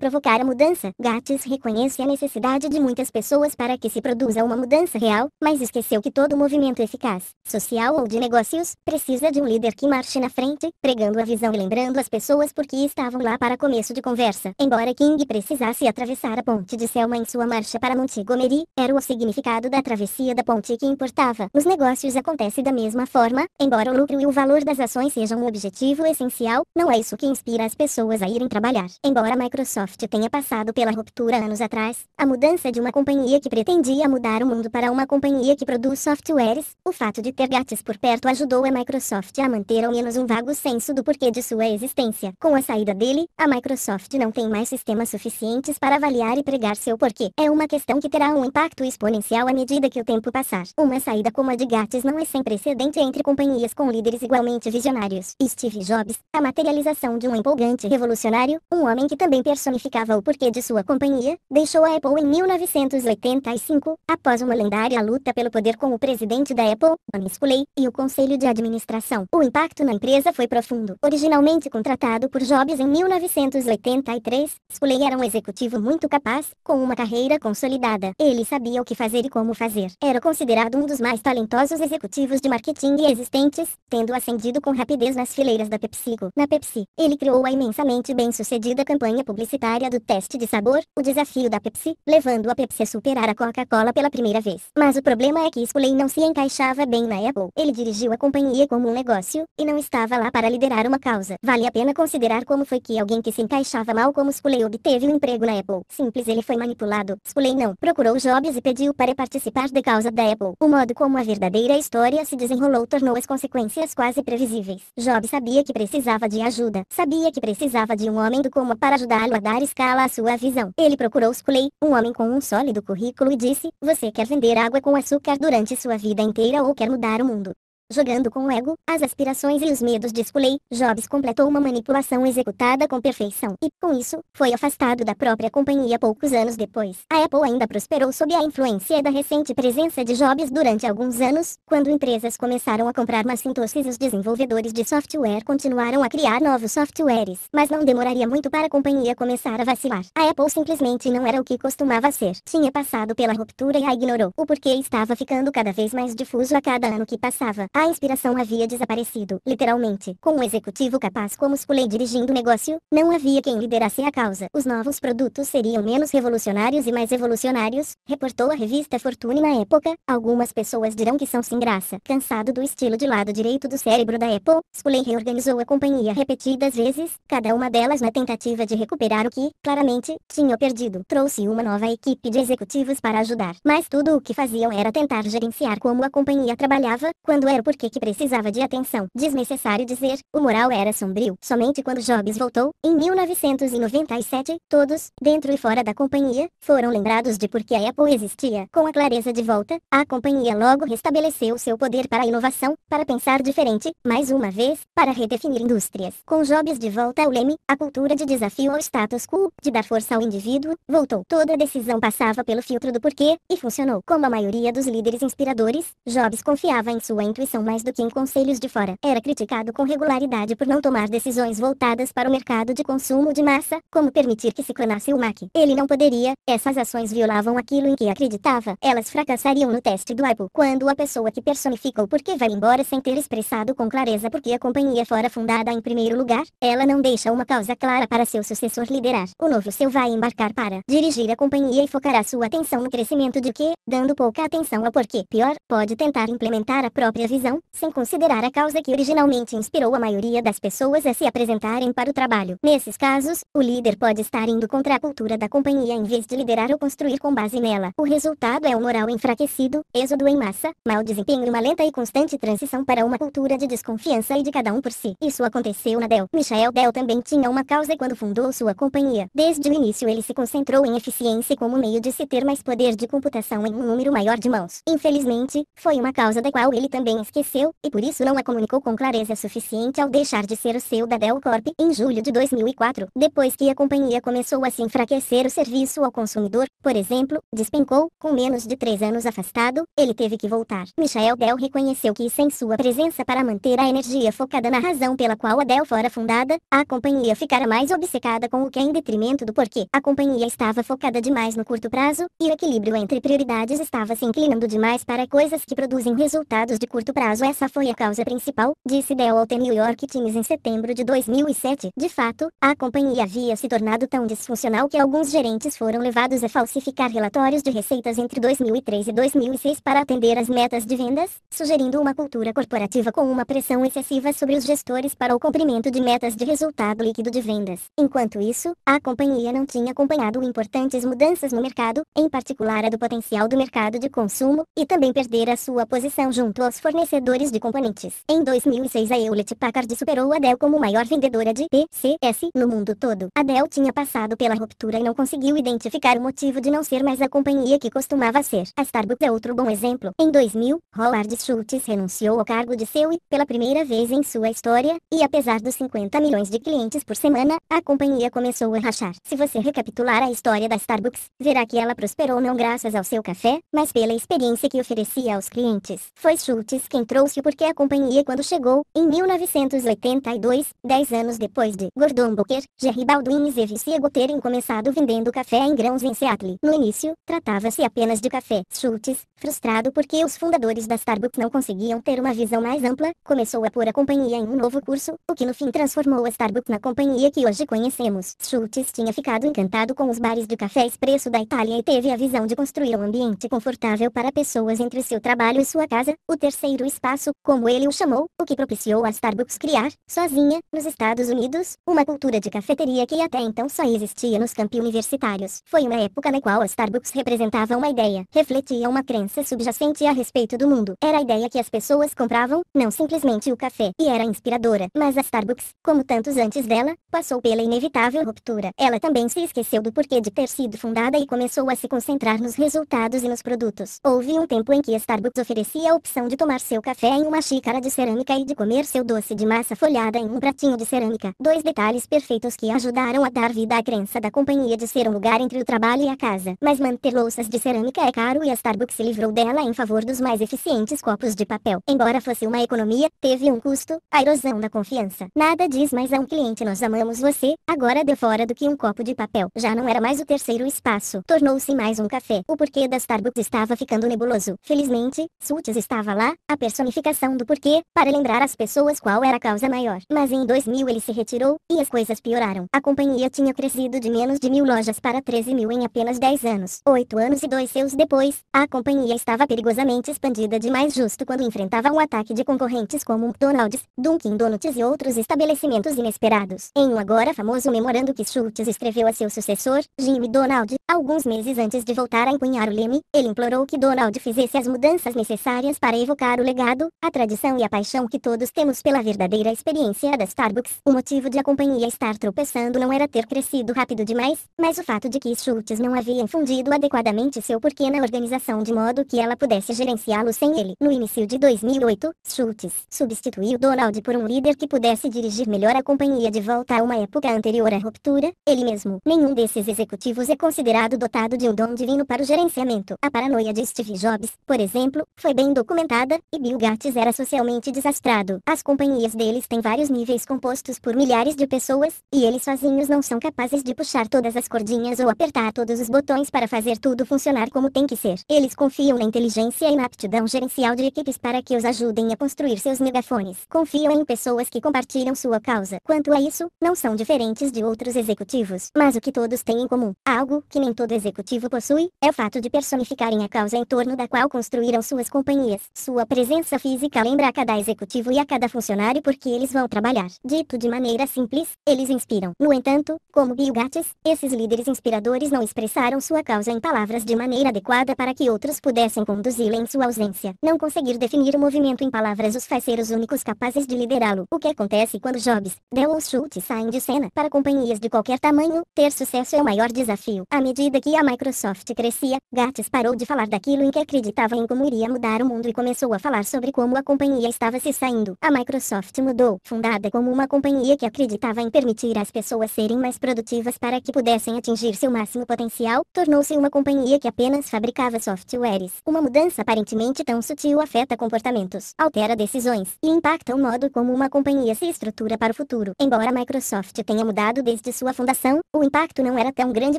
provocar a mudança. Gates reconhece a necessidade de muitas pessoas para que se produza uma mudança real, mas esqueceu que todo movimento eficaz, social ou de negócios, precisa de um líder que marche na frente, pregando a visão e lembrando as pessoas por que estavam lá para começo de conversa. Embora King precisasse atravessar a ponte de Selma em sua marcha para Montgomery, era o significado da travessia da ponte que importava. Nos negócios acontece da mesma forma, embora o lucro e o valor das ações sejam um objetivo essencial, não é isso que inspira as pessoas a irem trabalhar trabalhar. Embora a Microsoft tenha passado pela ruptura anos atrás, a mudança de uma companhia que pretendia mudar o mundo para uma companhia que produz softwares, o fato de ter Gates por perto ajudou a Microsoft a manter ao menos um vago senso do porquê de sua existência. Com a saída dele, a Microsoft não tem mais sistemas suficientes para avaliar e pregar seu porquê. É uma questão que terá um impacto exponencial à medida que o tempo passar. Uma saída como a de Gates não é sem precedente entre companhias com líderes igualmente visionários. Steve Jobs, a materialização de um empolgante revolucionário um homem que também personificava o porquê de sua companhia, deixou a Apple em 1985, após uma lendária luta pelo poder com o presidente da Apple, Tony Scully, e o conselho de administração. O impacto na empresa foi profundo. Originalmente contratado por Jobs em 1983, Scully era um executivo muito capaz, com uma carreira consolidada. Ele sabia o que fazer e como fazer. Era considerado um dos mais talentosos executivos de marketing existentes, tendo ascendido com rapidez nas fileiras da PepsiCo. Na Pepsi, ele criou a imensamente bem-sucedida sucedida campanha publicitária do teste de sabor, o desafio da Pepsi, levando a Pepsi a superar a Coca-Cola pela primeira vez. Mas o problema é que Scully não se encaixava bem na Apple. Ele dirigiu a companhia como um negócio, e não estava lá para liderar uma causa. Vale a pena considerar como foi que alguém que se encaixava mal como Scully obteve um emprego na Apple. Simples ele foi manipulado. Scully não. Procurou Jobs e pediu para participar da causa da Apple. O modo como a verdadeira história se desenrolou tornou as consequências quase previsíveis. Jobs sabia que precisava de ajuda. Sabia que precisava de um homem homem do coma para ajudá-lo a dar escala à sua visão. Ele procurou Scully, um homem com um sólido currículo e disse, você quer vender água com açúcar durante sua vida inteira ou quer mudar o mundo? jogando com o ego, as aspirações e os medos de Scully, Jobs completou uma manipulação executada com perfeição e, com isso, foi afastado da própria companhia poucos anos depois. A Apple ainda prosperou sob a influência da recente presença de Jobs durante alguns anos, quando empresas começaram a comprar Macintoshes e os desenvolvedores de software continuaram a criar novos softwares, mas não demoraria muito para a companhia começar a vacilar. A Apple simplesmente não era o que costumava ser. Tinha passado pela ruptura e a ignorou. O porquê estava ficando cada vez mais difuso a cada ano que passava. A a inspiração havia desaparecido, literalmente. Com um executivo capaz como Scully dirigindo o negócio, não havia quem liderasse a causa. Os novos produtos seriam menos revolucionários e mais evolucionários, reportou a revista Fortune na época. Algumas pessoas dirão que são sem graça. Cansado do estilo de lado direito do cérebro da Apple, Scully reorganizou a companhia repetidas vezes, cada uma delas na tentativa de recuperar o que, claramente, tinha perdido. Trouxe uma nova equipe de executivos para ajudar. Mas tudo o que faziam era tentar gerenciar como a companhia trabalhava, quando era por que precisava de atenção. Desnecessário dizer, o moral era sombrio. Somente quando Jobs voltou, em 1997, todos, dentro e fora da companhia, foram lembrados de por que a Apple existia. Com a clareza de volta, a companhia logo restabeleceu seu poder para a inovação, para pensar diferente, mais uma vez, para redefinir indústrias. Com Jobs de volta ao leme, a cultura de desafio ao status quo, de dar força ao indivíduo, voltou. Toda decisão passava pelo filtro do porquê, e funcionou. Como a maioria dos líderes inspiradores, Jobs confiava em sua intuição atenção mais do que em conselhos de fora. Era criticado com regularidade por não tomar decisões voltadas para o mercado de consumo de massa, como permitir que se clonasse o Mac. Ele não poderia, essas ações violavam aquilo em que acreditava. Elas fracassariam no teste do Apple. Quando a pessoa que personifica o porquê vai embora sem ter expressado com clareza por que a companhia fora fundada em primeiro lugar, ela não deixa uma causa clara para seu sucessor liderar. O novo seu vai embarcar para dirigir a companhia e focará sua atenção no crescimento de quê, dando pouca atenção ao porquê. Pior, pode tentar implementar a própria visão decisão, sem considerar a causa que originalmente inspirou a maioria das pessoas a se apresentarem para o trabalho. Nesses casos, o líder pode estar indo contra a cultura da companhia em vez de liderar ou construir com base nela. O resultado é o moral enfraquecido, êxodo em massa, mau desempenho e uma lenta e constante transição para uma cultura de desconfiança e de cada um por si. Isso aconteceu na Dell. Michael Dell também tinha uma causa quando fundou sua companhia. Desde o início ele se concentrou em eficiência como meio de se ter mais poder de computação em um número maior de mãos. Infelizmente, foi uma causa da qual ele também esqueceu esqueceu, e por isso não a comunicou com clareza suficiente ao deixar de ser o CEO da Dell Corp em julho de 2004, depois que a companhia começou a se enfraquecer o serviço ao consumidor, por exemplo, despencou, com menos de três anos afastado, ele teve que voltar. Michael Dell reconheceu que sem sua presença para manter a energia focada na razão pela qual a Dell fora fundada, a companhia ficara mais obcecada com o que é em detrimento do porquê. A companhia estava focada demais no curto prazo, e o equilíbrio entre prioridades estava se inclinando demais para coisas que produzem resultados de curto prazo prazo essa foi a causa principal, disse Dell ao The New York Times em setembro de 2007. De fato, a companhia havia se tornado tão disfuncional que alguns gerentes foram levados a falsificar relatórios de receitas entre 2003 e 2006 para atender as metas de vendas, sugerindo uma cultura corporativa com uma pressão excessiva sobre os gestores para o cumprimento de metas de resultado líquido de vendas. Enquanto isso, a companhia não tinha acompanhado importantes mudanças no mercado, em particular a do potencial do mercado de consumo, e também perdera sua posição junto aos fornecedores fornecedores de componentes. Em 2006 a Hewlett Packard superou a Dell como maior vendedora de PCs no mundo todo. A Dell tinha passado pela ruptura e não conseguiu identificar o motivo de não ser mais a companhia que costumava ser. A Starbucks é outro bom exemplo. Em 2000, Howard Schultz renunciou ao cargo de CEO e, pela primeira vez em sua história, e apesar dos 50 milhões de clientes por semana, a companhia começou a rachar. Se você recapitular a história da Starbucks, verá que ela prosperou não graças ao seu café, mas pela experiência que oferecia aos clientes. Foi Schultz quem encontrou-se porque a companhia quando chegou, em 1982, dez anos depois de Gordon Booker, Jerry Baldwin e Zevi Siego terem começado vendendo café em grãos em Seattle. No início, tratava-se apenas de café. Schultz, frustrado porque os fundadores da Starbucks não conseguiam ter uma visão mais ampla, começou a pôr a companhia em um novo curso, o que no fim transformou a Starbucks na companhia que hoje conhecemos. Schultz tinha ficado encantado com os bares de café expresso da Itália e teve a visão de construir um ambiente confortável para pessoas entre seu trabalho e sua casa. O terceiro espaço, como ele o chamou, o que propiciou a Starbucks criar, sozinha, nos Estados Unidos, uma cultura de cafeteria que até então só existia nos campi universitários. Foi uma época na qual a Starbucks representava uma ideia, refletia uma crença subjacente a respeito do mundo. Era a ideia que as pessoas compravam, não simplesmente o café, e era inspiradora. Mas a Starbucks, como tantos antes dela, passou pela inevitável ruptura. Ela também se esqueceu do porquê de ter sido fundada e começou a se concentrar nos resultados e nos produtos. Houve um tempo em que a Starbucks oferecia a opção de tomar seu café em uma xícara de cerâmica e de comer seu doce de massa folhada em um pratinho de cerâmica. Dois detalhes perfeitos que ajudaram a dar vida à crença da companhia de ser um lugar entre o trabalho e a casa. Mas manter louças de cerâmica é caro e a Starbucks se livrou dela em favor dos mais eficientes copos de papel. Embora fosse uma economia, teve um custo, a erosão da confiança. Nada diz mais a um cliente nós amamos você, agora deu fora do que um copo de papel. Já não era mais o terceiro espaço, tornou-se mais um café. O porquê da Starbucks estava ficando nebuloso. Felizmente, Sultz estava lá, a personificação do porquê, para lembrar às pessoas qual era a causa maior. Mas em 2000 ele se retirou, e as coisas pioraram. A companhia tinha crescido de menos de mil lojas para 13 mil em apenas 10 anos. Oito anos e dois seus depois, a companhia estava perigosamente expandida demais justo quando enfrentava um ataque de concorrentes como McDonald's, Dunkin' Donuts e outros estabelecimentos inesperados. Em um agora famoso memorando que Schultz escreveu a seu sucessor, Jimmy Donald, alguns meses antes de voltar a empunhar o leme, ele implorou que Donald fizesse as mudanças necessárias para evocar o legado, a tradição e a paixão que todos temos pela verdadeira experiência da Starbucks. O motivo de a companhia estar tropeçando não era ter crescido rápido demais, mas o fato de que Schultz não havia infundido adequadamente seu porquê na organização de modo que ela pudesse gerenciá-lo sem ele. No início de 2008, Schultz substituiu Donald por um líder que pudesse dirigir melhor a companhia de volta a uma época anterior à ruptura, ele mesmo. Nenhum desses executivos é considerado dotado de um dom divino para o gerenciamento. A paranoia de Steve Jobs, por exemplo, foi bem documentada, e Bill Gates era socialmente desastrado. As companhias deles têm vários níveis compostos por milhares de pessoas, e eles sozinhos não são capazes de puxar todas as cordinhas ou apertar todos os botões para fazer tudo funcionar como tem que ser. Eles confiam na inteligência e na aptidão gerencial de equipes para que os ajudem a construir seus megafones. Confiam em pessoas que compartilham sua causa. Quanto a isso, não são diferentes de outros executivos, mas o que todos têm em comum, algo que nem todo executivo possui, é o fato de personificarem a causa em torno da qual construíram suas companhias. Sua presença presença física lembra a cada executivo e a cada funcionário porque eles vão trabalhar. Dito de maneira simples, eles inspiram. No entanto, como Bill Gates, esses líderes inspiradores não expressaram sua causa em palavras de maneira adequada para que outros pudessem conduzi-la em sua ausência. Não conseguir definir o movimento em palavras os faz ser os únicos capazes de liderá-lo. O que acontece quando Jobs, Dell ou Schultz saem de cena? Para companhias de qualquer tamanho, ter sucesso é o maior desafio. À medida que a Microsoft crescia, Gates parou de falar daquilo em que acreditava em como iria mudar o mundo e começou a falar sobre como a companhia estava se saindo. A Microsoft mudou, fundada como uma companhia que acreditava em permitir às pessoas serem mais produtivas para que pudessem atingir seu máximo potencial, tornou-se uma companhia que apenas fabricava softwares. Uma mudança aparentemente tão sutil afeta comportamentos, altera decisões e impacta o modo como uma companhia se estrutura para o futuro. Embora a Microsoft tenha mudado desde sua fundação, o impacto não era tão grande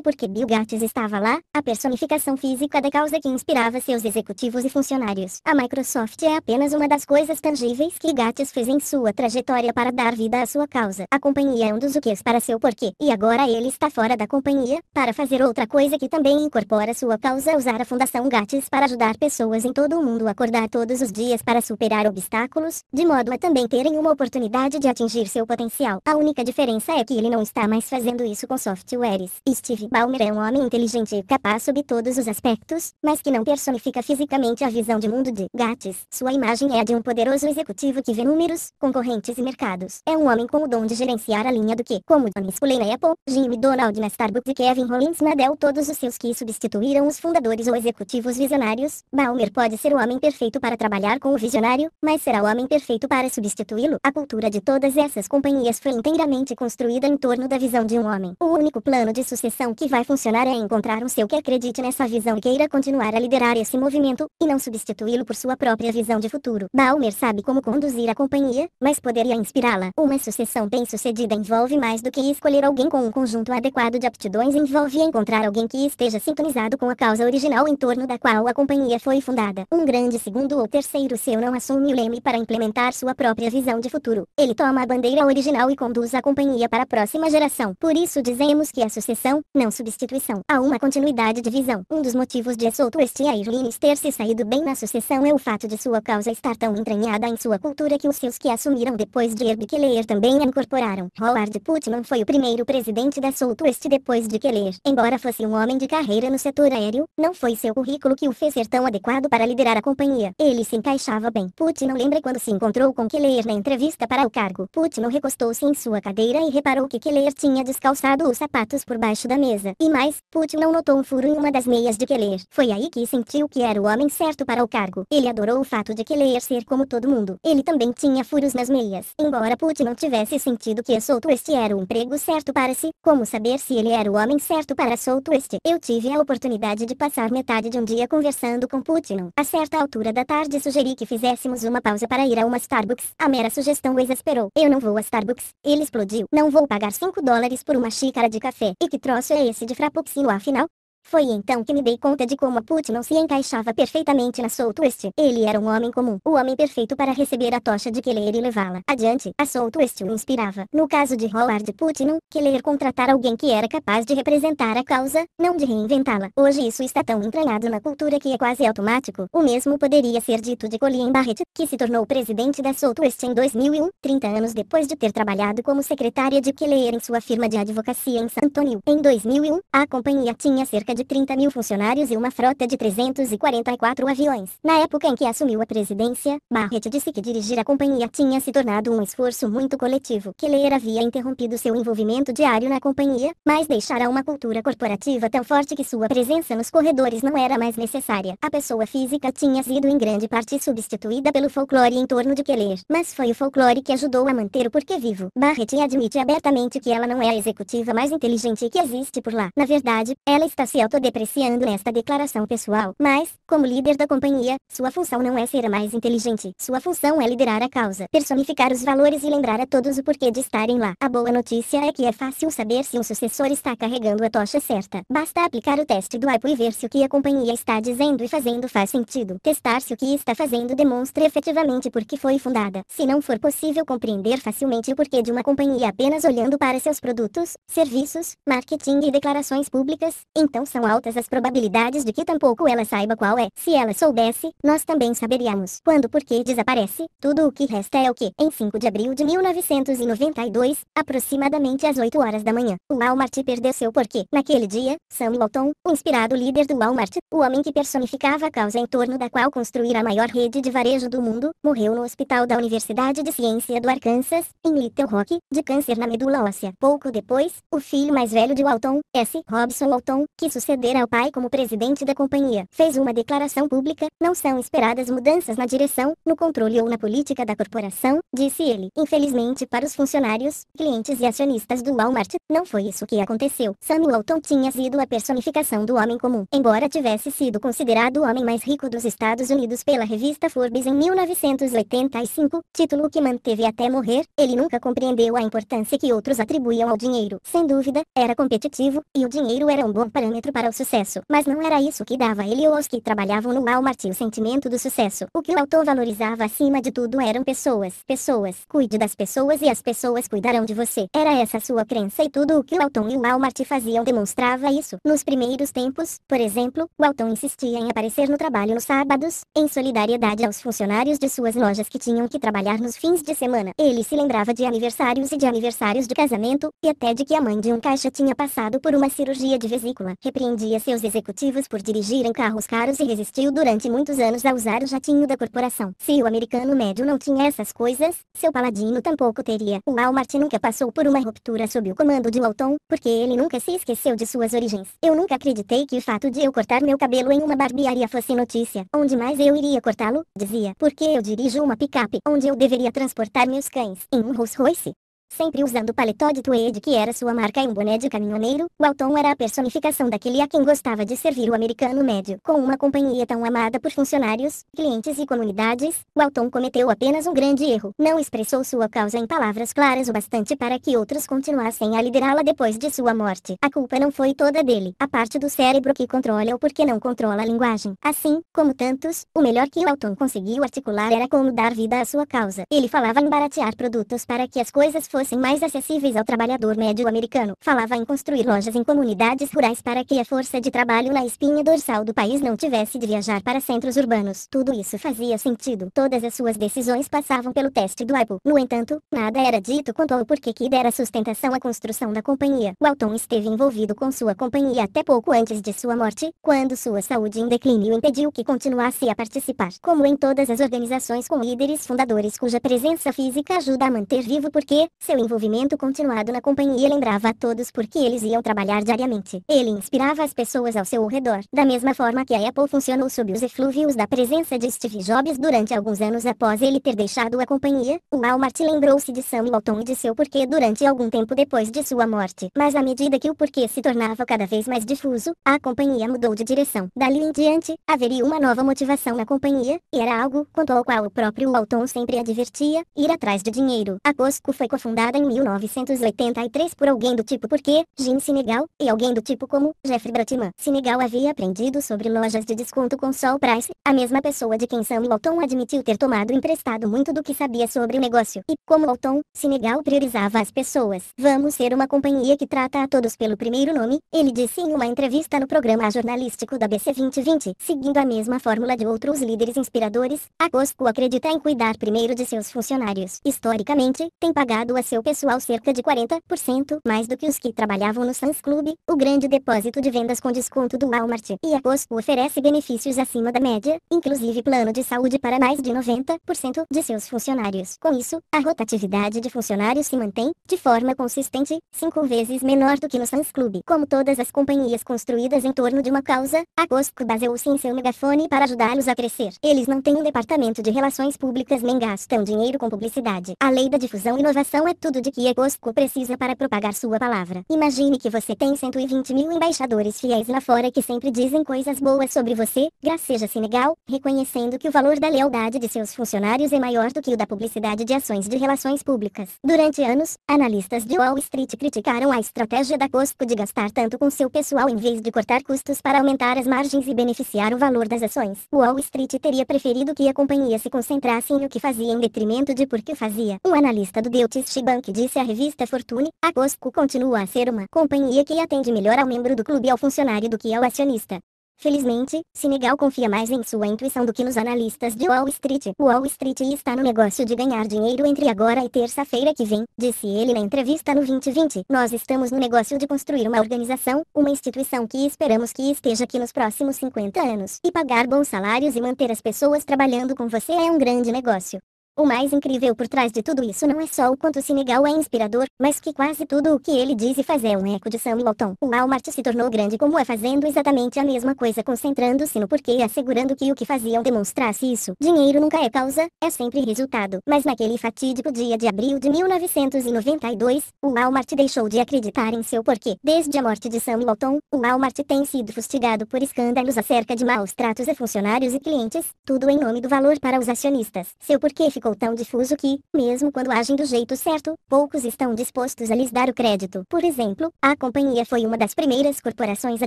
porque Bill Gates estava lá, a personificação física da causa que inspirava seus executivos e funcionários. A Microsoft é apenas uma das coisas tangíveis que Gates fez em sua trajetória para dar vida à sua causa. A companhia é um dos uques para seu porquê, e agora ele está fora da companhia, para fazer outra coisa que também incorpora sua causa usar a Fundação Gates para ajudar pessoas em todo o mundo a acordar todos os dias para superar obstáculos, de modo a também terem uma oportunidade de atingir seu potencial. A única diferença é que ele não está mais fazendo isso com softwares. Steve Ballmer é um homem inteligente e capaz sob todos os aspectos, mas que não personifica fisicamente a visão de mundo de Gates. Sua sua imagem é a de um poderoso executivo que vê números, concorrentes e mercados. É um homem com o dom de gerenciar a linha do que, como Tony Scully na Apple, Jim Donald na Starbucks e Kevin Rollins na Dell, todos os seus que substituíram os fundadores ou executivos visionários, Balmer pode ser o homem perfeito para trabalhar com o visionário, mas será o homem perfeito para substituí-lo. A cultura de todas essas companhias foi inteiramente construída em torno da visão de um homem. O único plano de sucessão que vai funcionar é encontrar um seu que acredite nessa visão e queira continuar a liderar esse movimento, e não substituí-lo por sua própria visão visão de futuro. Balmer sabe como conduzir a companhia, mas poderia inspirá-la. Uma sucessão bem-sucedida envolve mais do que escolher alguém com um conjunto adequado de aptidões envolve encontrar alguém que esteja sintonizado com a causa original em torno da qual a companhia foi fundada. Um grande segundo ou terceiro seu não assume o leme para implementar sua própria visão de futuro. Ele toma a bandeira original e conduz a companhia para a próxima geração. Por isso dizemos que a sucessão, não substituição, há uma continuidade de visão. Um dos motivos de West e Airlines ter se saído bem na sucessão é o fato de sua sua causa estar tão entranhada em sua cultura que os seus que assumiram depois de Herb Keller também a incorporaram. Howard Putman foi o primeiro presidente da Southwest depois de Keller. Embora fosse um homem de carreira no setor aéreo, não foi seu currículo que o fez ser tão adequado para liderar a companhia. Ele se encaixava bem. Putman lembra quando se encontrou com Keller na entrevista para o cargo. Putman recostou-se em sua cadeira e reparou que Keller tinha descalçado os sapatos por baixo da mesa. E mais, Putman notou um furo em uma das meias de Keller. Foi aí que sentiu que era o homem certo para o cargo. Ele adorou o fato fato de querer ser como todo mundo. Ele também tinha furos nas meias. Embora Putin não tivesse sentido que Southwest era o emprego certo para si, como saber se ele era o homem certo para Southwest? Eu tive a oportunidade de passar metade de um dia conversando com Putin. A certa altura da tarde sugeri que fizéssemos uma pausa para ir a uma Starbucks. A mera sugestão o exasperou. Eu não vou a Starbucks. Ele explodiu. Não vou pagar 5 dólares por uma xícara de café. E que troço é esse de frappuccino afinal? Foi então que me dei conta de como a Put não se encaixava perfeitamente na Southwest. Ele era um homem comum, o homem perfeito para receber a tocha de Keller e levá-la adiante. A Southwest o inspirava. No caso de Howard Putnam, Keller contratar alguém que era capaz de representar a causa, não de reinventá-la. Hoje isso está tão entranhado na cultura que é quase automático. O mesmo poderia ser dito de Colin Barrett, que se tornou presidente da Southwest em 2001, 30 anos depois de ter trabalhado como secretária de Keller em sua firma de advocacia em San Antonio. Em 2001, a companhia tinha cerca de 30 mil funcionários e uma frota de 344 aviões. Na época em que assumiu a presidência, Barrett disse que dirigir a companhia tinha se tornado um esforço muito coletivo. Keller havia interrompido seu envolvimento diário na companhia, mas deixara uma cultura corporativa tão forte que sua presença nos corredores não era mais necessária. A pessoa física tinha sido em grande parte substituída pelo folclore em torno de Keller, mas foi o folclore que ajudou a manter o porquê vivo. Barrett admite abertamente que ela não é a executiva mais inteligente que existe por lá. Na verdade, ela está se autodepreciando esta declaração pessoal, mas, como líder da companhia, sua função não é ser a mais inteligente. Sua função é liderar a causa, personificar os valores e lembrar a todos o porquê de estarem lá. A boa notícia é que é fácil saber se um sucessor está carregando a tocha certa. Basta aplicar o teste do APO e ver se o que a companhia está dizendo e fazendo faz sentido. Testar se o que está fazendo demonstra efetivamente por que foi fundada. Se não for possível compreender facilmente o porquê de uma companhia apenas olhando para seus produtos, serviços, marketing e declarações públicas, então são altas as probabilidades de que tampouco ela saiba qual é. Se ela soubesse, nós também saberíamos quando porque desaparece, tudo o que resta é o que, em 5 de abril de 1992, aproximadamente às 8 horas da manhã, o Walmart perdeu seu porquê. Naquele dia, Sam Walton, o inspirado líder do Walmart, o homem que personificava a causa em torno da qual construir a maior rede de varejo do mundo, morreu no hospital da Universidade de Ciência do Arkansas, em Little Rock, de câncer na medula óssea. Pouco depois, o filho mais velho de Walton, S. Robson Walton, que sucedeu suceder ao pai como presidente da companhia, fez uma declaração pública: não são esperadas mudanças na direção, no controle ou na política da corporação, disse ele. Infelizmente para os funcionários, clientes e acionistas do Walmart, não foi isso que aconteceu. Samuel Walton tinha sido a personificação do homem comum, embora tivesse sido considerado o homem mais rico dos Estados Unidos pela revista Forbes em 1985, título que manteve até morrer, ele nunca compreendeu a importância que outros atribuíam ao dinheiro. Sem dúvida, era competitivo, e o dinheiro era um bom parâmetro para o sucesso, mas não era isso que dava ele ou aos que trabalhavam no Walmart o sentimento do sucesso. O que o autor valorizava acima de tudo eram pessoas. Pessoas, cuide das pessoas e as pessoas cuidarão de você. Era essa sua crença e tudo o que Walton e o Walmart faziam demonstrava isso. Nos primeiros tempos, por exemplo, Walton insistia em aparecer no trabalho nos sábados, em solidariedade aos funcionários de suas lojas que tinham que trabalhar nos fins de semana. Ele se lembrava de aniversários e de aniversários de casamento, e até de que a mãe de um caixa tinha passado por uma cirurgia de vesícula repreendia seus executivos por dirigirem carros caros e resistiu durante muitos anos a usar o jatinho da corporação. Se o americano médio não tinha essas coisas, seu paladino tampouco teria. O Walmart nunca passou por uma ruptura sob o comando de Walton, porque ele nunca se esqueceu de suas origens. Eu nunca acreditei que o fato de eu cortar meu cabelo em uma barbearia fosse notícia. Onde mais eu iria cortá-lo? Dizia. Porque eu dirijo uma picape, onde eu deveria transportar meus cães. Em um Rolls Royce. Sempre usando paletó de tweed que era sua marca e um boné de caminhoneiro, Walton era a personificação daquele a quem gostava de servir o americano médio. Com uma companhia tão amada por funcionários, clientes e comunidades, Walton cometeu apenas um grande erro. Não expressou sua causa em palavras claras o bastante para que outros continuassem a liderá-la depois de sua morte. A culpa não foi toda dele. A parte do cérebro que controla o porquê não controla a linguagem. Assim, como tantos, o melhor que Walton conseguiu articular era como dar vida à sua causa. Ele falava em baratear produtos para que as coisas fossem mais acessíveis ao trabalhador médio americano. Falava em construir lojas em comunidades rurais para que a força de trabalho na espinha dorsal do país não tivesse de viajar para centros urbanos. Tudo isso fazia sentido. Todas as suas decisões passavam pelo teste do Apple. No entanto, nada era dito quanto ao porquê que dera sustentação à construção da companhia. Walton esteve envolvido com sua companhia até pouco antes de sua morte, quando sua saúde em declínio impediu que continuasse a participar. Como em todas as organizações com líderes fundadores cuja presença física ajuda a manter vivo porque, seu envolvimento continuado na companhia lembrava a todos que eles iam trabalhar diariamente. Ele inspirava as pessoas ao seu redor, da mesma forma que a Apple funcionou sob os eflúvios da presença de Steve Jobs durante alguns anos após ele ter deixado a companhia. O Walmart lembrou-se de Sam Walton e de seu porquê durante algum tempo depois de sua morte, mas à medida que o porquê se tornava cada vez mais difuso, a companhia mudou de direção. Dali em diante, haveria uma nova motivação na companhia, e era algo quanto ao qual o próprio Walton sempre advertia, ir atrás de dinheiro. A Costco foi cofundada fundada em 1983 por alguém do tipo porque Jim Senegal, e alguém do tipo como, Jeffrey Bratman. Senegal havia aprendido sobre lojas de desconto com Sol Price, a mesma pessoa de quem Sam Walton admitiu ter tomado emprestado muito do que sabia sobre o negócio. E, como Walton, Senegal priorizava as pessoas. Vamos ser uma companhia que trata a todos pelo primeiro nome, ele disse em uma entrevista no programa jornalístico da BC 2020. Seguindo a mesma fórmula de outros líderes inspiradores, a Costco acredita em cuidar primeiro de seus funcionários. Historicamente, tem pagado as seu pessoal cerca de 40% mais do que os que trabalhavam no Suns Club. O grande depósito de vendas com desconto do Walmart e a Costco oferece benefícios acima da média, inclusive plano de saúde para mais de 90% de seus funcionários. Com isso, a rotatividade de funcionários se mantém, de forma consistente, cinco vezes menor do que no Suns Club. Como todas as companhias construídas em torno de uma causa, a Costco baseou-se em seu megafone para ajudá-los a crescer. Eles não têm um departamento de relações públicas nem gastam dinheiro com publicidade. A lei da difusão e inovação é tudo de que Ecosco é precisa para propagar sua palavra. Imagine que você tem 120 mil embaixadores fiéis lá fora que sempre dizem coisas boas sobre você, graceja Senegal, reconhecendo que o valor da lealdade de seus funcionários é maior do que o da publicidade de ações de relações públicas. Durante anos, analistas de Wall Street criticaram a estratégia da Costco de gastar tanto com seu pessoal em vez de cortar custos para aumentar as margens e beneficiar o valor das ações. Wall Street teria preferido que a companhia se concentrasse em o que fazia em detrimento de por que fazia. Um analista do Deutsche Bank disse à revista Fortune, a Costco continua a ser uma companhia que atende melhor ao membro do clube e ao funcionário do que ao acionista. Felizmente, Senegal confia mais em sua intuição do que nos analistas de Wall Street. Wall Street está no negócio de ganhar dinheiro entre agora e terça-feira que vem, disse ele na entrevista no 2020. Nós estamos no negócio de construir uma organização, uma instituição que esperamos que esteja aqui nos próximos 50 anos. E pagar bons salários e manter as pessoas trabalhando com você é um grande negócio. O mais incrível por trás de tudo isso não é só o quanto o Senegal é inspirador, mas que quase tudo o que ele diz e faz é um eco de Sam Walton. O Walmart se tornou grande como é fazendo exatamente a mesma coisa concentrando-se no porquê e assegurando que o que faziam demonstrasse isso. Dinheiro nunca é causa, é sempre resultado. Mas naquele fatídico dia de abril de 1992, o Walmart deixou de acreditar em seu porquê. Desde a morte de Sam Walton, o Walmart tem sido fustigado por escândalos acerca de maus tratos a funcionários e clientes, tudo em nome do valor para os acionistas. Seu porquê ficou ficou tão difuso que, mesmo quando agem do jeito certo, poucos estão dispostos a lhes dar o crédito. Por exemplo, a companhia foi uma das primeiras corporações a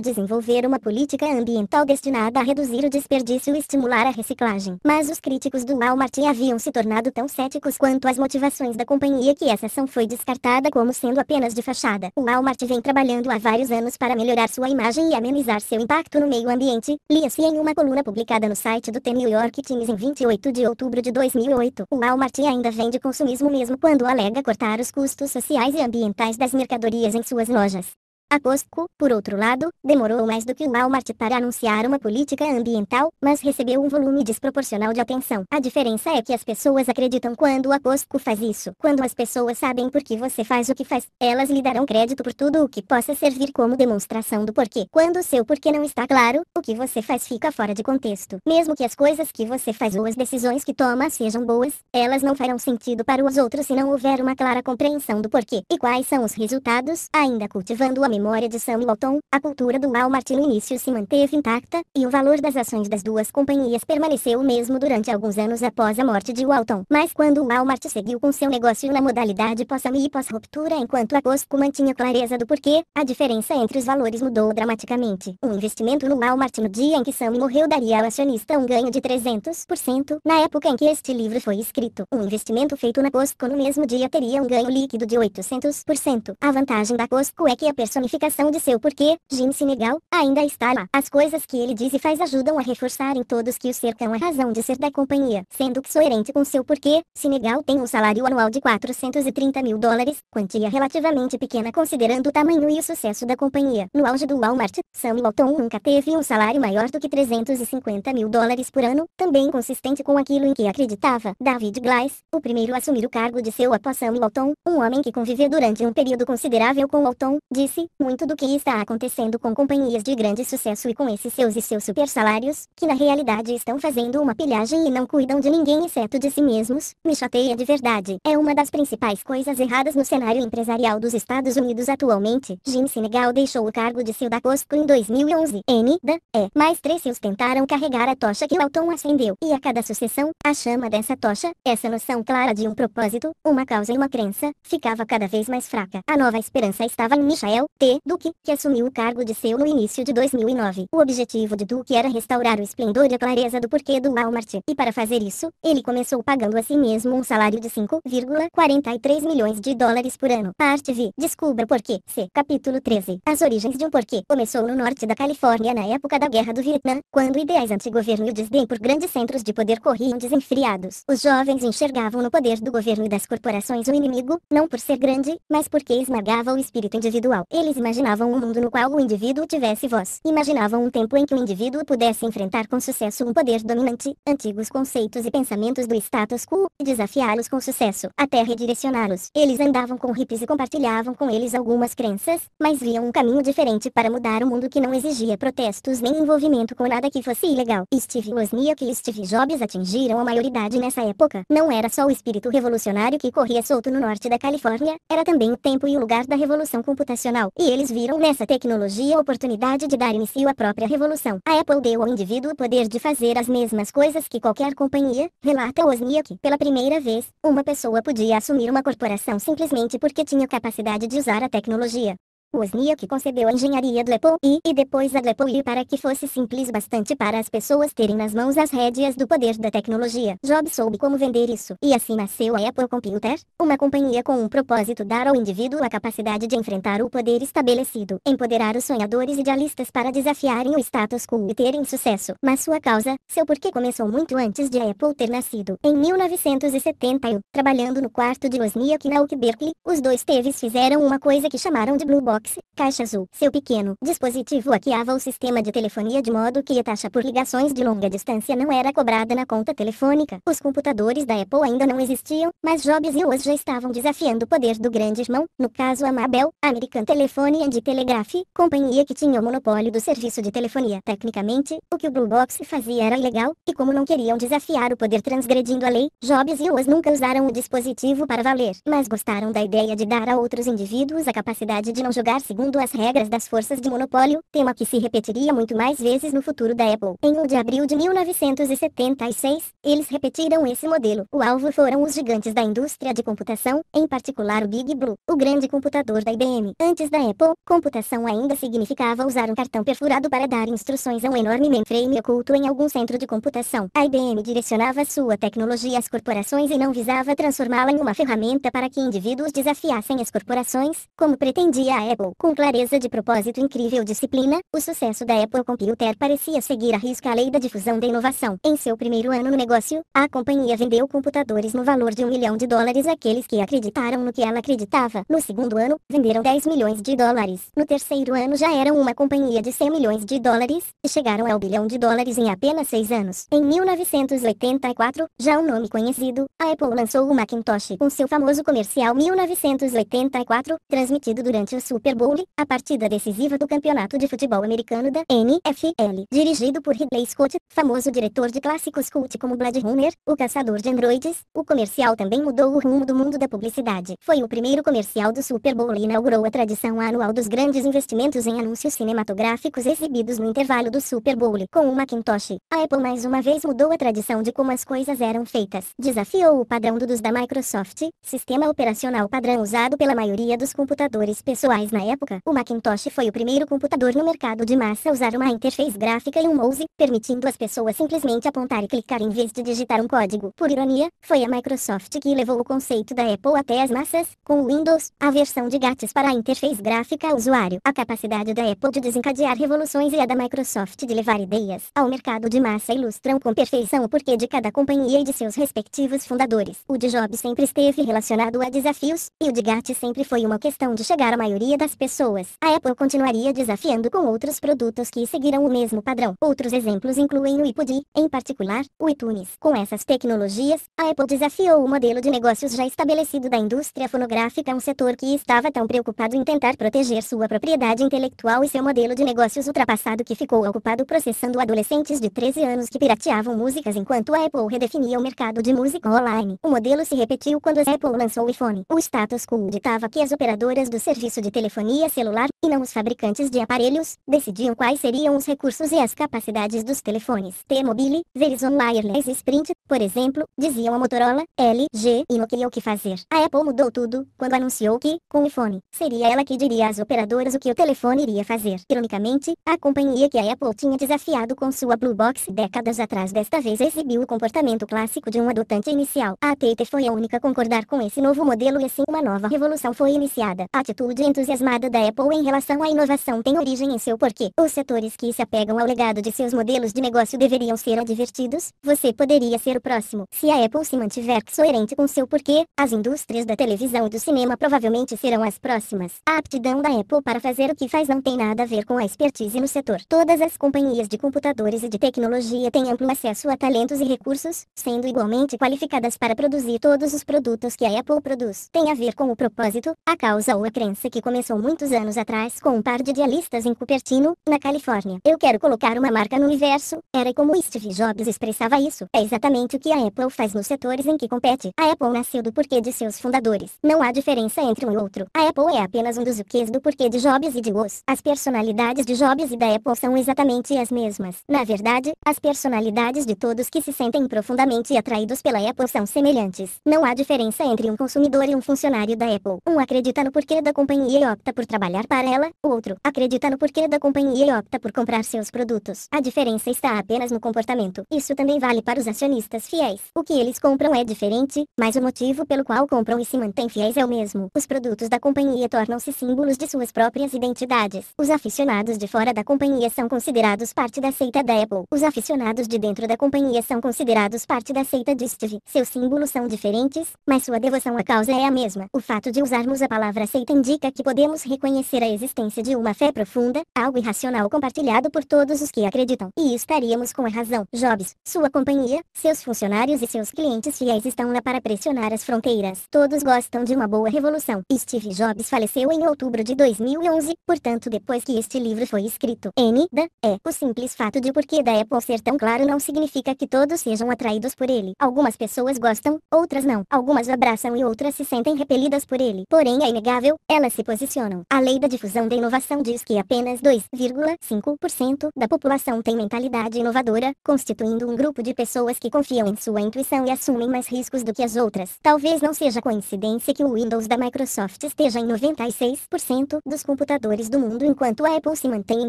desenvolver uma política ambiental destinada a reduzir o desperdício e estimular a reciclagem. Mas os críticos do Walmart haviam se tornado tão céticos quanto as motivações da companhia que essa ação foi descartada como sendo apenas de fachada. O Walmart vem trabalhando há vários anos para melhorar sua imagem e amenizar seu impacto no meio ambiente, lia-se em uma coluna publicada no site do The New York Times em 28 de outubro de 2008. O Walmart ainda vende consumismo mesmo quando alega cortar os custos sociais e ambientais das mercadorias em suas lojas. A POSCO, por outro lado, demorou mais do que o Walmart para anunciar uma política ambiental, mas recebeu um volume desproporcional de atenção. A diferença é que as pessoas acreditam quando a POSCO faz isso. Quando as pessoas sabem por que você faz o que faz, elas lhe darão crédito por tudo o que possa servir como demonstração do porquê. Quando o seu porquê não está claro, o que você faz fica fora de contexto. Mesmo que as coisas que você faz ou as decisões que toma sejam boas, elas não farão sentido para os outros se não houver uma clara compreensão do porquê. E quais são os resultados? Ainda cultivando a memória memória de Sam Walton, a cultura do Walmart no início se manteve intacta, e o valor das ações das duas companhias permaneceu o mesmo durante alguns anos após a morte de Walton. Mas quando o Walmart seguiu com seu negócio na modalidade pós-ami e pós-ruptura enquanto a Costco mantinha clareza do porquê, a diferença entre os valores mudou dramaticamente. Um investimento no Walmart no dia em que Sam morreu daria ao acionista um ganho de 300%, na época em que este livro foi escrito. Um investimento feito na Costco no mesmo dia teria um ganho líquido de 800%. A vantagem da Costco é que a personificação justificação de seu porquê, Jim Senegal, ainda está lá. As coisas que ele diz e faz ajudam a reforçar em todos que o cercam a razão de ser da companhia, sendo que coerente com seu porquê, Senegal tem um salário anual de 430 mil dólares, quantia relativamente pequena considerando o tamanho e o sucesso da companhia. No auge do Walmart, Sam Walton nunca teve um salário maior do que 350 mil dólares por ano, também consistente com aquilo em que acreditava. David Glass, o primeiro a assumir o cargo de seu após Sam Walton, um homem que conviveu durante um período considerável com Walton, disse, muito do que está acontecendo com companhias de grande sucesso e com esses seus e seus super salários, que na realidade estão fazendo uma pilhagem e não cuidam de ninguém exceto de si mesmos, me chateia de verdade. É uma das principais coisas erradas no cenário empresarial dos Estados Unidos atualmente. Jim Senegal deixou o cargo de CEO da Costco em 2011. N, da, E, mais três seus tentaram carregar a tocha que o Alton acendeu. E a cada sucessão, a chama dessa tocha, essa noção clara de um propósito, uma causa e uma crença, ficava cada vez mais fraca. A nova esperança estava em Michael T. Duque, que assumiu o cargo de CEO no início de 2009. O objetivo de Duque era restaurar o esplendor e a clareza do porquê do Walmart, e para fazer isso, ele começou pagando a si mesmo um salário de 5,43 milhões de dólares por ano. Parte V. Descubra o porquê. C. Capítulo 13. As origens de um porquê. Começou no norte da Califórnia na época da Guerra do Vietnã, quando ideais antigoverno e o desdém por grandes centros de poder corriam desenfriados. Os jovens enxergavam no poder do governo e das corporações o inimigo, não por ser grande, mas porque esmagava o espírito individual. Ele eles imaginavam um mundo no qual o indivíduo tivesse voz. Imaginavam um tempo em que o indivíduo pudesse enfrentar com sucesso um poder dominante, antigos conceitos e pensamentos do status quo, desafiá-los com sucesso, até redirecioná-los. Eles andavam com hippies e compartilhavam com eles algumas crenças, mas viam um caminho diferente para mudar o mundo que não exigia protestos nem envolvimento com nada que fosse ilegal. Steve Wozniak e Steve Jobs atingiram a maioridade nessa época. Não era só o espírito revolucionário que corria solto no norte da Califórnia, era também o tempo e o lugar da revolução computacional e eles viram nessa tecnologia a oportunidade de dar início à própria revolução. A Apple deu ao indivíduo o poder de fazer as mesmas coisas que qualquer companhia, relata Wozniak. Pela primeira vez, uma pessoa podia assumir uma corporação simplesmente porque tinha capacidade de usar a tecnologia. Wozniak concebeu a engenharia do Apple II e depois a Apple I para que fosse simples bastante para as pessoas terem nas mãos as rédeas do poder da tecnologia. Jobs soube como vender isso, e assim nasceu a Apple Computer, uma companhia com um propósito dar ao indivíduo a capacidade de enfrentar o poder estabelecido, empoderar os sonhadores idealistas para desafiarem o status quo e terem sucesso. Mas sua causa, seu porquê começou muito antes de a Apple ter nascido. Em 1971, trabalhando no quarto de Wozniak na UC Berkeley, os dois teves fizeram uma coisa que chamaram de Blue Box box, caixa azul. Seu pequeno dispositivo hackeava o sistema de telefonia de modo que a taxa por ligações de longa distância não era cobrada na conta telefônica. Os computadores da Apple ainda não existiam, mas Jobs e Woz já estavam desafiando o poder do grande irmão, no caso a Mabel, American Telephone and Telegraph, companhia que tinha o monopólio do serviço de telefonia. Tecnicamente, o que o Blue Box fazia era ilegal, e como não queriam desafiar o poder transgredindo a lei, Jobs e Woz nunca usaram o dispositivo para valer, mas gostaram da ideia de dar a outros indivíduos a capacidade de não jogar segundo as regras das forças de monopólio, tema que se repetiria muito mais vezes no futuro da Apple. Em 1 de abril de 1976, eles repetiram esse modelo. O alvo foram os gigantes da indústria de computação, em particular o Big Blue, o grande computador da IBM. Antes da Apple, computação ainda significava usar um cartão perfurado para dar instruções a um enorme mainframe oculto em algum centro de computação. A IBM direcionava sua tecnologia às corporações e não visava transformá-la em uma ferramenta para que indivíduos desafiassem as corporações, como pretendia a Apple. Apple. Com clareza de propósito e incrível disciplina, o sucesso da Apple Computer parecia seguir a risca a lei da difusão da inovação. Em seu primeiro ano no negócio, a companhia vendeu computadores no valor de um milhão de dólares àqueles que acreditaram no que ela acreditava. No segundo ano, venderam 10 milhões de dólares. No terceiro ano já eram uma companhia de 100 milhões de dólares, e chegaram ao bilhão de dólares em apenas seis anos. Em 1984, já um nome conhecido, a Apple lançou o Macintosh com seu famoso comercial 1984, transmitido durante o Super Super Bowl, a partida decisiva do Campeonato de Futebol Americano da NFL, dirigido por Ridley Scott, famoso diretor de clássicos cult como Blade Runner, O Caçador de Androides, o comercial também mudou o rumo do mundo da publicidade. Foi o primeiro comercial do Super Bowl e inaugurou a tradição anual dos grandes investimentos em anúncios cinematográficos exibidos no intervalo do Super Bowl. Com o Macintosh, a Apple mais uma vez mudou a tradição de como as coisas eram feitas. Desafiou o padrão do DOS da Microsoft, sistema operacional padrão usado pela maioria dos computadores pessoais na na época, o Macintosh foi o primeiro computador no mercado de massa a usar uma interface gráfica e um mouse, permitindo às pessoas simplesmente apontar e clicar em vez de digitar um código. Por ironia, foi a Microsoft que levou o conceito da Apple até as massas, com o Windows, a versão de GATS para a interface gráfica ao usuário. A capacidade da Apple de desencadear revoluções e a da Microsoft de levar ideias ao mercado de massa ilustram com perfeição o porquê de cada companhia e de seus respectivos fundadores. O de Jobs sempre esteve relacionado a desafios, e o de GATS sempre foi uma questão de chegar à maioria das pessoas, a Apple continuaria desafiando com outros produtos que seguiram o mesmo padrão. Outros exemplos incluem o iPod, em particular, o iTunes. Com essas tecnologias, a Apple desafiou o modelo de negócios já estabelecido da indústria fonográfica, um setor que estava tão preocupado em tentar proteger sua propriedade intelectual e seu modelo de negócios ultrapassado que ficou ocupado processando adolescentes de 13 anos que pirateavam músicas enquanto a Apple redefinia o mercado de música online. O modelo se repetiu quando a Apple lançou o iPhone. O status quo ditava que as operadoras do serviço de telefone telefonia celular, e não os fabricantes de aparelhos, decidiam quais seriam os recursos e as capacidades dos telefones T-Mobile, Verizon Wireless e Sprint, por exemplo, diziam a Motorola, LG e Nokia o que fazer. A Apple mudou tudo, quando anunciou que, com o iPhone, seria ela que diria às operadoras o que o telefone iria fazer. Ironicamente, a companhia que a Apple tinha desafiado com sua Blue Box décadas atrás desta vez exibiu o comportamento clássico de um adotante inicial. A AT&T foi a única a concordar com esse novo modelo e assim uma nova revolução foi iniciada. A atitude entusiasmante entusiasmada da Apple em relação à inovação tem origem em seu porquê. Os setores que se apegam ao legado de seus modelos de negócio deveriam ser advertidos, você poderia ser o próximo. Se a Apple se mantiver coerente com seu porquê, as indústrias da televisão e do cinema provavelmente serão as próximas. A aptidão da Apple para fazer o que faz não tem nada a ver com a expertise no setor. Todas as companhias de computadores e de tecnologia têm amplo acesso a talentos e recursos, sendo igualmente qualificadas para produzir todos os produtos que a Apple produz. Tem a ver com o propósito, a causa ou a crença que começou Edison muitos anos atrás com um par de idealistas em Cupertino, na Califórnia. Eu quero colocar uma marca no universo, era como Steve Jobs expressava isso. É exatamente o que a Apple faz nos setores em que compete. A Apple nasceu do porquê de seus fundadores. Não há diferença entre um e outro. A Apple é apenas um dos o quês do porquê de Jobs e de Woz. As personalidades de Jobs e da Apple são exatamente as mesmas. Na verdade, as personalidades de todos que se sentem profundamente atraídos pela Apple são semelhantes. Não há diferença entre um consumidor e um funcionário da Apple. Um acredita no porquê da companhia opta por trabalhar para ela, o outro acredita no porquê da companhia e opta por comprar seus produtos. A diferença está apenas no comportamento. Isso também vale para os acionistas fiéis. O que eles compram é diferente, mas o motivo pelo qual compram e se mantêm fiéis é o mesmo. Os produtos da companhia tornam-se símbolos de suas próprias identidades. Os aficionados de fora da companhia são considerados parte da seita da Apple. Os aficionados de dentro da companhia são considerados parte da seita de Steve. Seus símbolos são diferentes, mas sua devoção à causa é a mesma. O fato de usarmos a palavra seita indica que podemos podemos reconhecer a existência de uma fé profunda, algo irracional compartilhado por todos os que acreditam. E estaríamos com a razão. Jobs, sua companhia, seus funcionários e seus clientes fiéis estão lá para pressionar as fronteiras. Todos gostam de uma boa revolução. Steve Jobs faleceu em outubro de 2011, portanto depois que este livro foi escrito. N. Da, é. O simples fato de porquê da Apple é ser tão claro não significa que todos sejam atraídos por ele. Algumas pessoas gostam, outras não. Algumas abraçam e outras se sentem repelidas por ele. Porém é inegável, ela se posiciona funcionam. A lei da difusão da inovação diz que apenas 2,5% da população tem mentalidade inovadora, constituindo um grupo de pessoas que confiam em sua intuição e assumem mais riscos do que as outras. Talvez não seja coincidência que o Windows da Microsoft esteja em 96% dos computadores do mundo enquanto a Apple se mantém em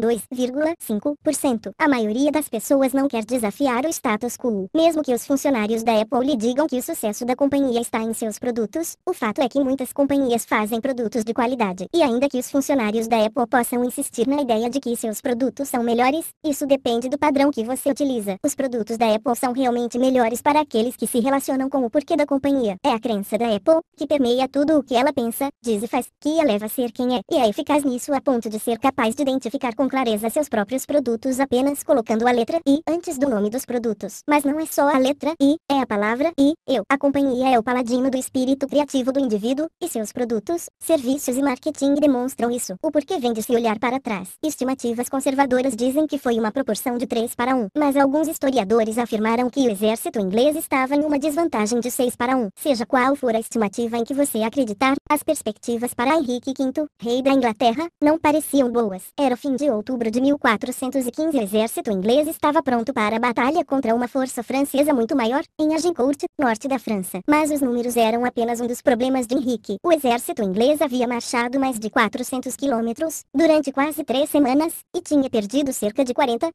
2,5%. A maioria das pessoas não quer desafiar o status quo. Mesmo que os funcionários da Apple lhe digam que o sucesso da companhia está em seus produtos, o fato é que muitas companhias fazem produtos de qualidade. E e ainda que os funcionários da Apple possam insistir na ideia de que seus produtos são melhores, isso depende do padrão que você utiliza. Os produtos da Apple são realmente melhores para aqueles que se relacionam com o porquê da companhia. É a crença da Apple, que permeia tudo o que ela pensa, diz e faz, que a leva a ser quem é, e é eficaz nisso a ponto de ser capaz de identificar com clareza seus próprios produtos apenas colocando a letra I antes do nome dos produtos. Mas não é só a letra I, é a palavra I, eu. A companhia é o paladino do espírito criativo do indivíduo, e seus produtos, serviços e marketing Sim demonstram isso. O porquê vem de se olhar para trás. Estimativas conservadoras dizem que foi uma proporção de 3 para 1, mas alguns historiadores afirmaram que o exército inglês estava em uma desvantagem de 6 para 1. Seja qual for a estimativa em que você acreditar, as perspectivas para Henrique V, rei da Inglaterra, não pareciam boas. Era o fim de outubro de 1415 e o exército inglês estava pronto para a batalha contra uma força francesa muito maior, em Agincourt, norte da França. Mas os números eram apenas um dos problemas de Henrique. O exército inglês havia marchado mais mais de 400 quilômetros, durante quase três semanas, e tinha perdido cerca de 40%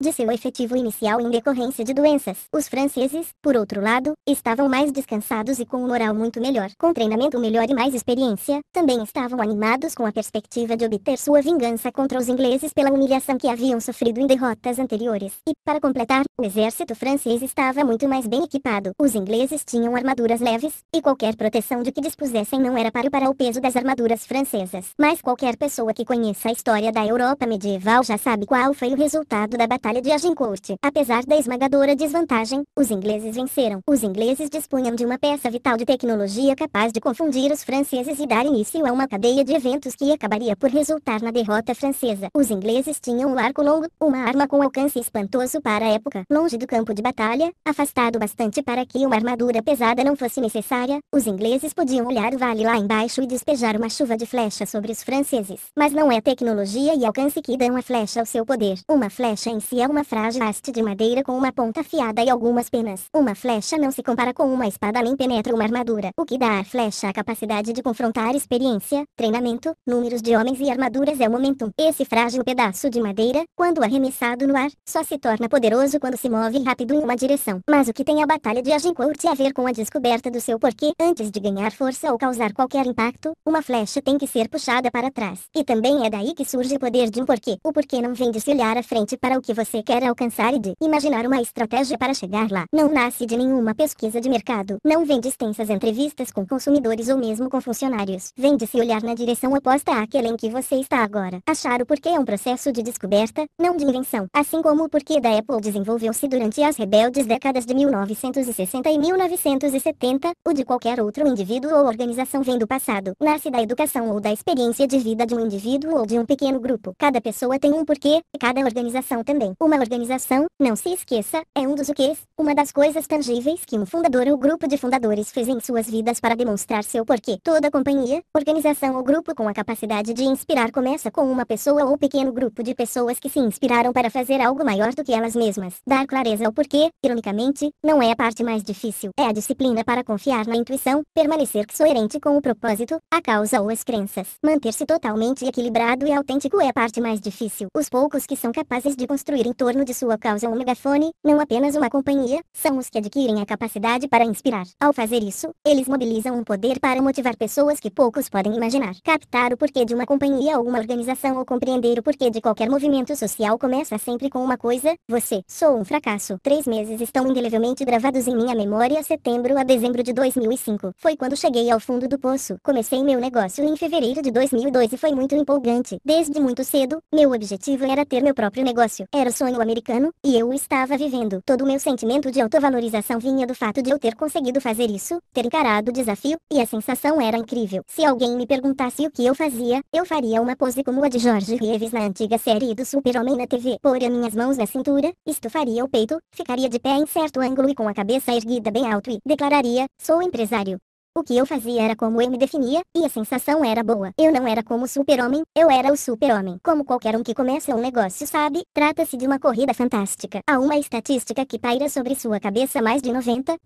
de seu efetivo inicial em decorrência de doenças. Os franceses, por outro lado, estavam mais descansados e com um moral muito melhor. Com treinamento melhor e mais experiência, também estavam animados com a perspectiva de obter sua vingança contra os ingleses pela humilhação que haviam sofrido em derrotas anteriores. E, para completar, o exército francês estava muito mais bem equipado. Os ingleses tinham armaduras leves, e qualquer proteção de que dispusessem não era páreo para o peso das armaduras francesas francesas. Mas qualquer pessoa que conheça a história da Europa medieval já sabe qual foi o resultado da Batalha de Agincourt. Apesar da esmagadora desvantagem, os ingleses venceram. Os ingleses dispunham de uma peça vital de tecnologia capaz de confundir os franceses e dar início a uma cadeia de eventos que acabaria por resultar na derrota francesa. Os ingleses tinham um arco longo, uma arma com alcance espantoso para a época, longe do campo de batalha, afastado bastante para que uma armadura pesada não fosse necessária. Os ingleses podiam olhar o vale lá embaixo e despejar uma chuva de flores flecha sobre os franceses. Mas não é tecnologia e alcance que dão a flecha ao seu poder. Uma flecha em si é uma frágil haste de madeira com uma ponta afiada e algumas penas. Uma flecha não se compara com uma espada nem penetra uma armadura. O que dá à flecha a capacidade de confrontar experiência, treinamento, números de homens e armaduras é o momentum. Esse frágil pedaço de madeira, quando arremessado no ar, só se torna poderoso quando se move rápido em uma direção. Mas o que tem a batalha de Agincourt a ver com a descoberta do seu porquê? Antes de ganhar força ou causar qualquer impacto, uma flecha tem que ser puxada para trás. E também é daí que surge o poder de um porquê. O porquê não vem de se olhar à frente para o que você quer alcançar e de imaginar uma estratégia para chegar lá. Não nasce de nenhuma pesquisa de mercado. Não vem de extensas entrevistas com consumidores ou mesmo com funcionários. Vem de se olhar na direção oposta àquela em que você está agora. Achar o porquê é um processo de descoberta, não de invenção. Assim como o porquê da Apple desenvolveu-se durante as rebeldes décadas de 1960 e 1970, o de qualquer outro indivíduo ou organização vem do passado. Nasce da educação ou ou da experiência de vida de um indivíduo ou de um pequeno grupo. Cada pessoa tem um porquê, e cada organização também. Uma organização, não se esqueça, é um dos porquês, uma das coisas tangíveis que um fundador ou grupo de fundadores fez em suas vidas para demonstrar seu porquê. Toda companhia, organização ou grupo com a capacidade de inspirar começa com uma pessoa ou pequeno grupo de pessoas que se inspiraram para fazer algo maior do que elas mesmas. Dar clareza ao porquê, ironicamente, não é a parte mais difícil. É a disciplina para confiar na intuição, permanecer coerente com o propósito, a causa ou as crenças Manter-se totalmente equilibrado e autêntico é a parte mais difícil. Os poucos que são capazes de construir em torno de sua causa um megafone, não apenas uma companhia, são os que adquirem a capacidade para inspirar. Ao fazer isso, eles mobilizam um poder para motivar pessoas que poucos podem imaginar. Captar o porquê de uma companhia ou uma organização ou compreender o porquê de qualquer movimento social começa sempre com uma coisa: você. Sou um fracasso. Três meses estão indelevelmente gravados em minha memória setembro a dezembro de 2005. Foi quando cheguei ao fundo do poço. Comecei meu negócio em fevereiro fevereiro de 2002 e foi muito empolgante. Desde muito cedo, meu objetivo era ter meu próprio negócio. Era o sonho americano, e eu o estava vivendo. Todo o meu sentimento de autovalorização vinha do fato de eu ter conseguido fazer isso, ter encarado o desafio, e a sensação era incrível. Se alguém me perguntasse o que eu fazia, eu faria uma pose como a de George Reeves na antiga série do Super-Homem na TV. Poria minhas mãos na cintura, estufaria o peito, ficaria de pé em certo ângulo e com a cabeça erguida bem alto e declararia, sou empresário. O que eu fazia era como eu me definia, e a sensação era boa. Eu não era como super-homem, eu era o super-homem. Como qualquer um que começa um negócio sabe, trata-se de uma corrida fantástica. Há uma estatística que paira sobre sua cabeça mais de 90%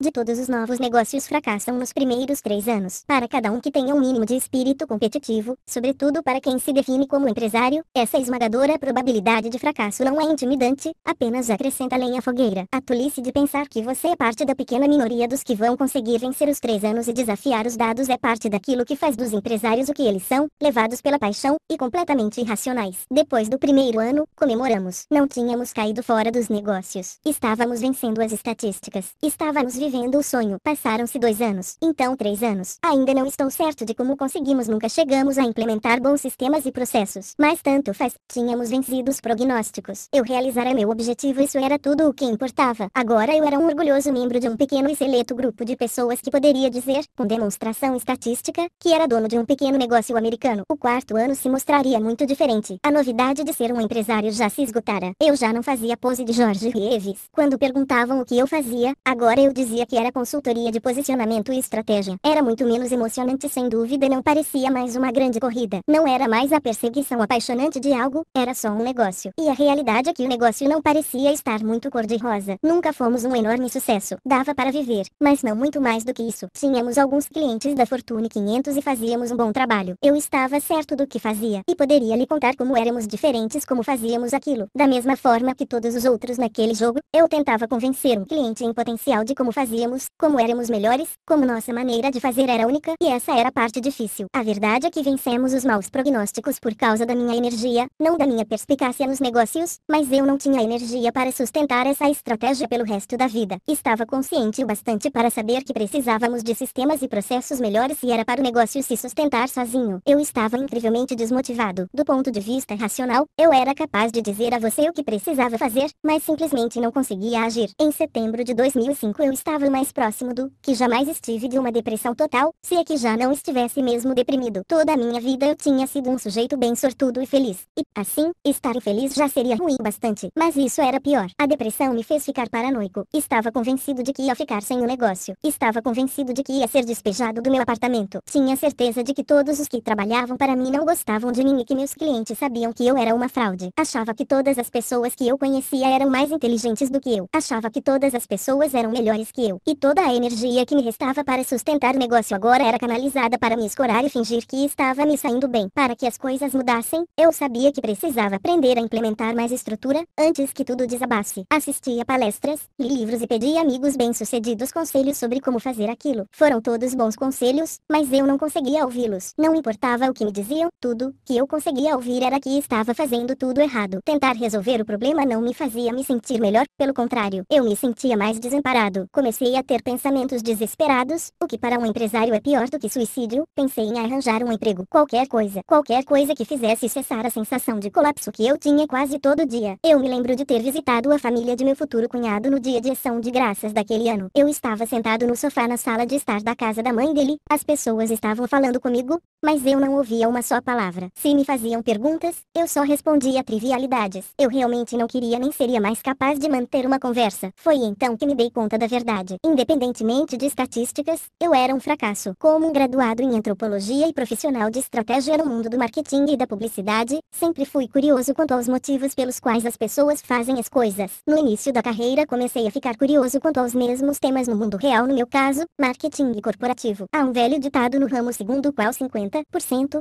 de todos os novos negócios fracassam nos primeiros três anos. Para cada um que tenha um mínimo de espírito competitivo, sobretudo para quem se define como empresário, essa esmagadora probabilidade de fracasso não é intimidante, apenas acrescenta lenha à fogueira. A tolice de pensar que você é parte da pequena minoria dos que vão conseguir vencer os três 10 anos e desafiar os dados é parte daquilo que faz dos empresários o que eles são, levados pela paixão, e completamente irracionais. Depois do primeiro ano, comemoramos. Não tínhamos caído fora dos negócios. Estávamos vencendo as estatísticas. Estávamos vivendo o sonho. Passaram-se dois anos, então três anos. Ainda não estou certo de como conseguimos, nunca chegamos a implementar bons sistemas e processos. Mas tanto faz, tínhamos vencido os prognósticos. Eu realizara meu objetivo, isso era tudo o que importava. Agora eu era um orgulhoso membro de um pequeno e seleto grupo de pessoas que poderia dizer, com demonstração estatística, que era dono de um pequeno negócio americano. O quarto ano se mostraria muito diferente. A novidade de ser um empresário já se esgotara. Eu já não fazia pose de Jorge Reeves. Quando perguntavam o que eu fazia, agora eu dizia que era consultoria de posicionamento e estratégia. Era muito menos emocionante sem dúvida e não parecia mais uma grande corrida. Não era mais a perseguição apaixonante de algo, era só um negócio. E a realidade é que o negócio não parecia estar muito cor-de-rosa. Nunca fomos um enorme sucesso. Dava para viver, mas não muito mais do que isso. Tínhamos alguns clientes da Fortune 500 e fazíamos um bom trabalho. Eu estava certo do que fazia e poderia lhe contar como éramos diferentes, como fazíamos aquilo. Da mesma forma que todos os outros naquele jogo, eu tentava convencer um cliente em potencial de como fazíamos, como éramos melhores, como nossa maneira de fazer era única e essa era a parte difícil. A verdade é que vencemos os maus prognósticos por causa da minha energia, não da minha perspicácia nos negócios, mas eu não tinha energia para sustentar essa estratégia pelo resto da vida. Estava consciente o bastante para saber que precisávamos de sistemas e processos melhores se era para o negócio se sustentar sozinho. Eu estava incrivelmente desmotivado. Do ponto de vista racional, eu era capaz de dizer a você o que precisava fazer, mas simplesmente não conseguia agir. Em setembro de 2005 eu estava mais próximo do que jamais estive de uma depressão total, se é que já não estivesse mesmo deprimido. Toda a minha vida eu tinha sido um sujeito bem sortudo e feliz. E, assim, estar infeliz já seria ruim bastante. Mas isso era pior. A depressão me fez ficar paranoico. Estava convencido de que ia ficar sem o negócio. Estava convencido de que ia ser despejado do meu apartamento. Tinha certeza de que todos os que trabalhavam para mim não gostavam de mim e que meus clientes sabiam que eu era uma fraude. Achava que todas as pessoas que eu conhecia eram mais inteligentes do que eu. Achava que todas as pessoas eram melhores que eu. E toda a energia que me restava para sustentar o negócio agora era canalizada para me escorar e fingir que estava me saindo bem. Para que as coisas mudassem, eu sabia que precisava aprender a implementar mais estrutura, antes que tudo desabasse. Assistia palestras, li livros e pedi a amigos bem-sucedidos conselhos sobre como fazer aquilo. Foram todos bons conselhos, mas eu não conseguia ouvi-los. Não importava o que me diziam, tudo que eu conseguia ouvir era que estava fazendo tudo errado. Tentar resolver o problema não me fazia me sentir melhor, pelo contrário, eu me sentia mais desamparado. Comecei a ter pensamentos desesperados, o que para um empresário é pior do que suicídio. Pensei em arranjar um emprego, qualquer coisa, qualquer coisa que fizesse cessar a sensação de colapso que eu tinha quase todo dia. Eu me lembro de ter visitado a família de meu futuro cunhado no dia de ação de graças daquele ano. Eu estava sentado no sofá na sala de estar da casa da mãe dele, as pessoas estavam falando comigo, mas eu não ouvia uma só palavra. Se me faziam perguntas, eu só respondia trivialidades. Eu realmente não queria nem seria mais capaz de manter uma conversa. Foi então que me dei conta da verdade. Independentemente de estatísticas, eu era um fracasso. Como um graduado em antropologia e profissional de estratégia no mundo do marketing e da publicidade, sempre fui curioso quanto aos motivos pelos quais as pessoas fazem as coisas. No início da carreira comecei a ficar curioso quanto aos mesmos temas no mundo real no meu caso, marketing marketing corporativo. Há um velho ditado no ramo segundo o qual 50%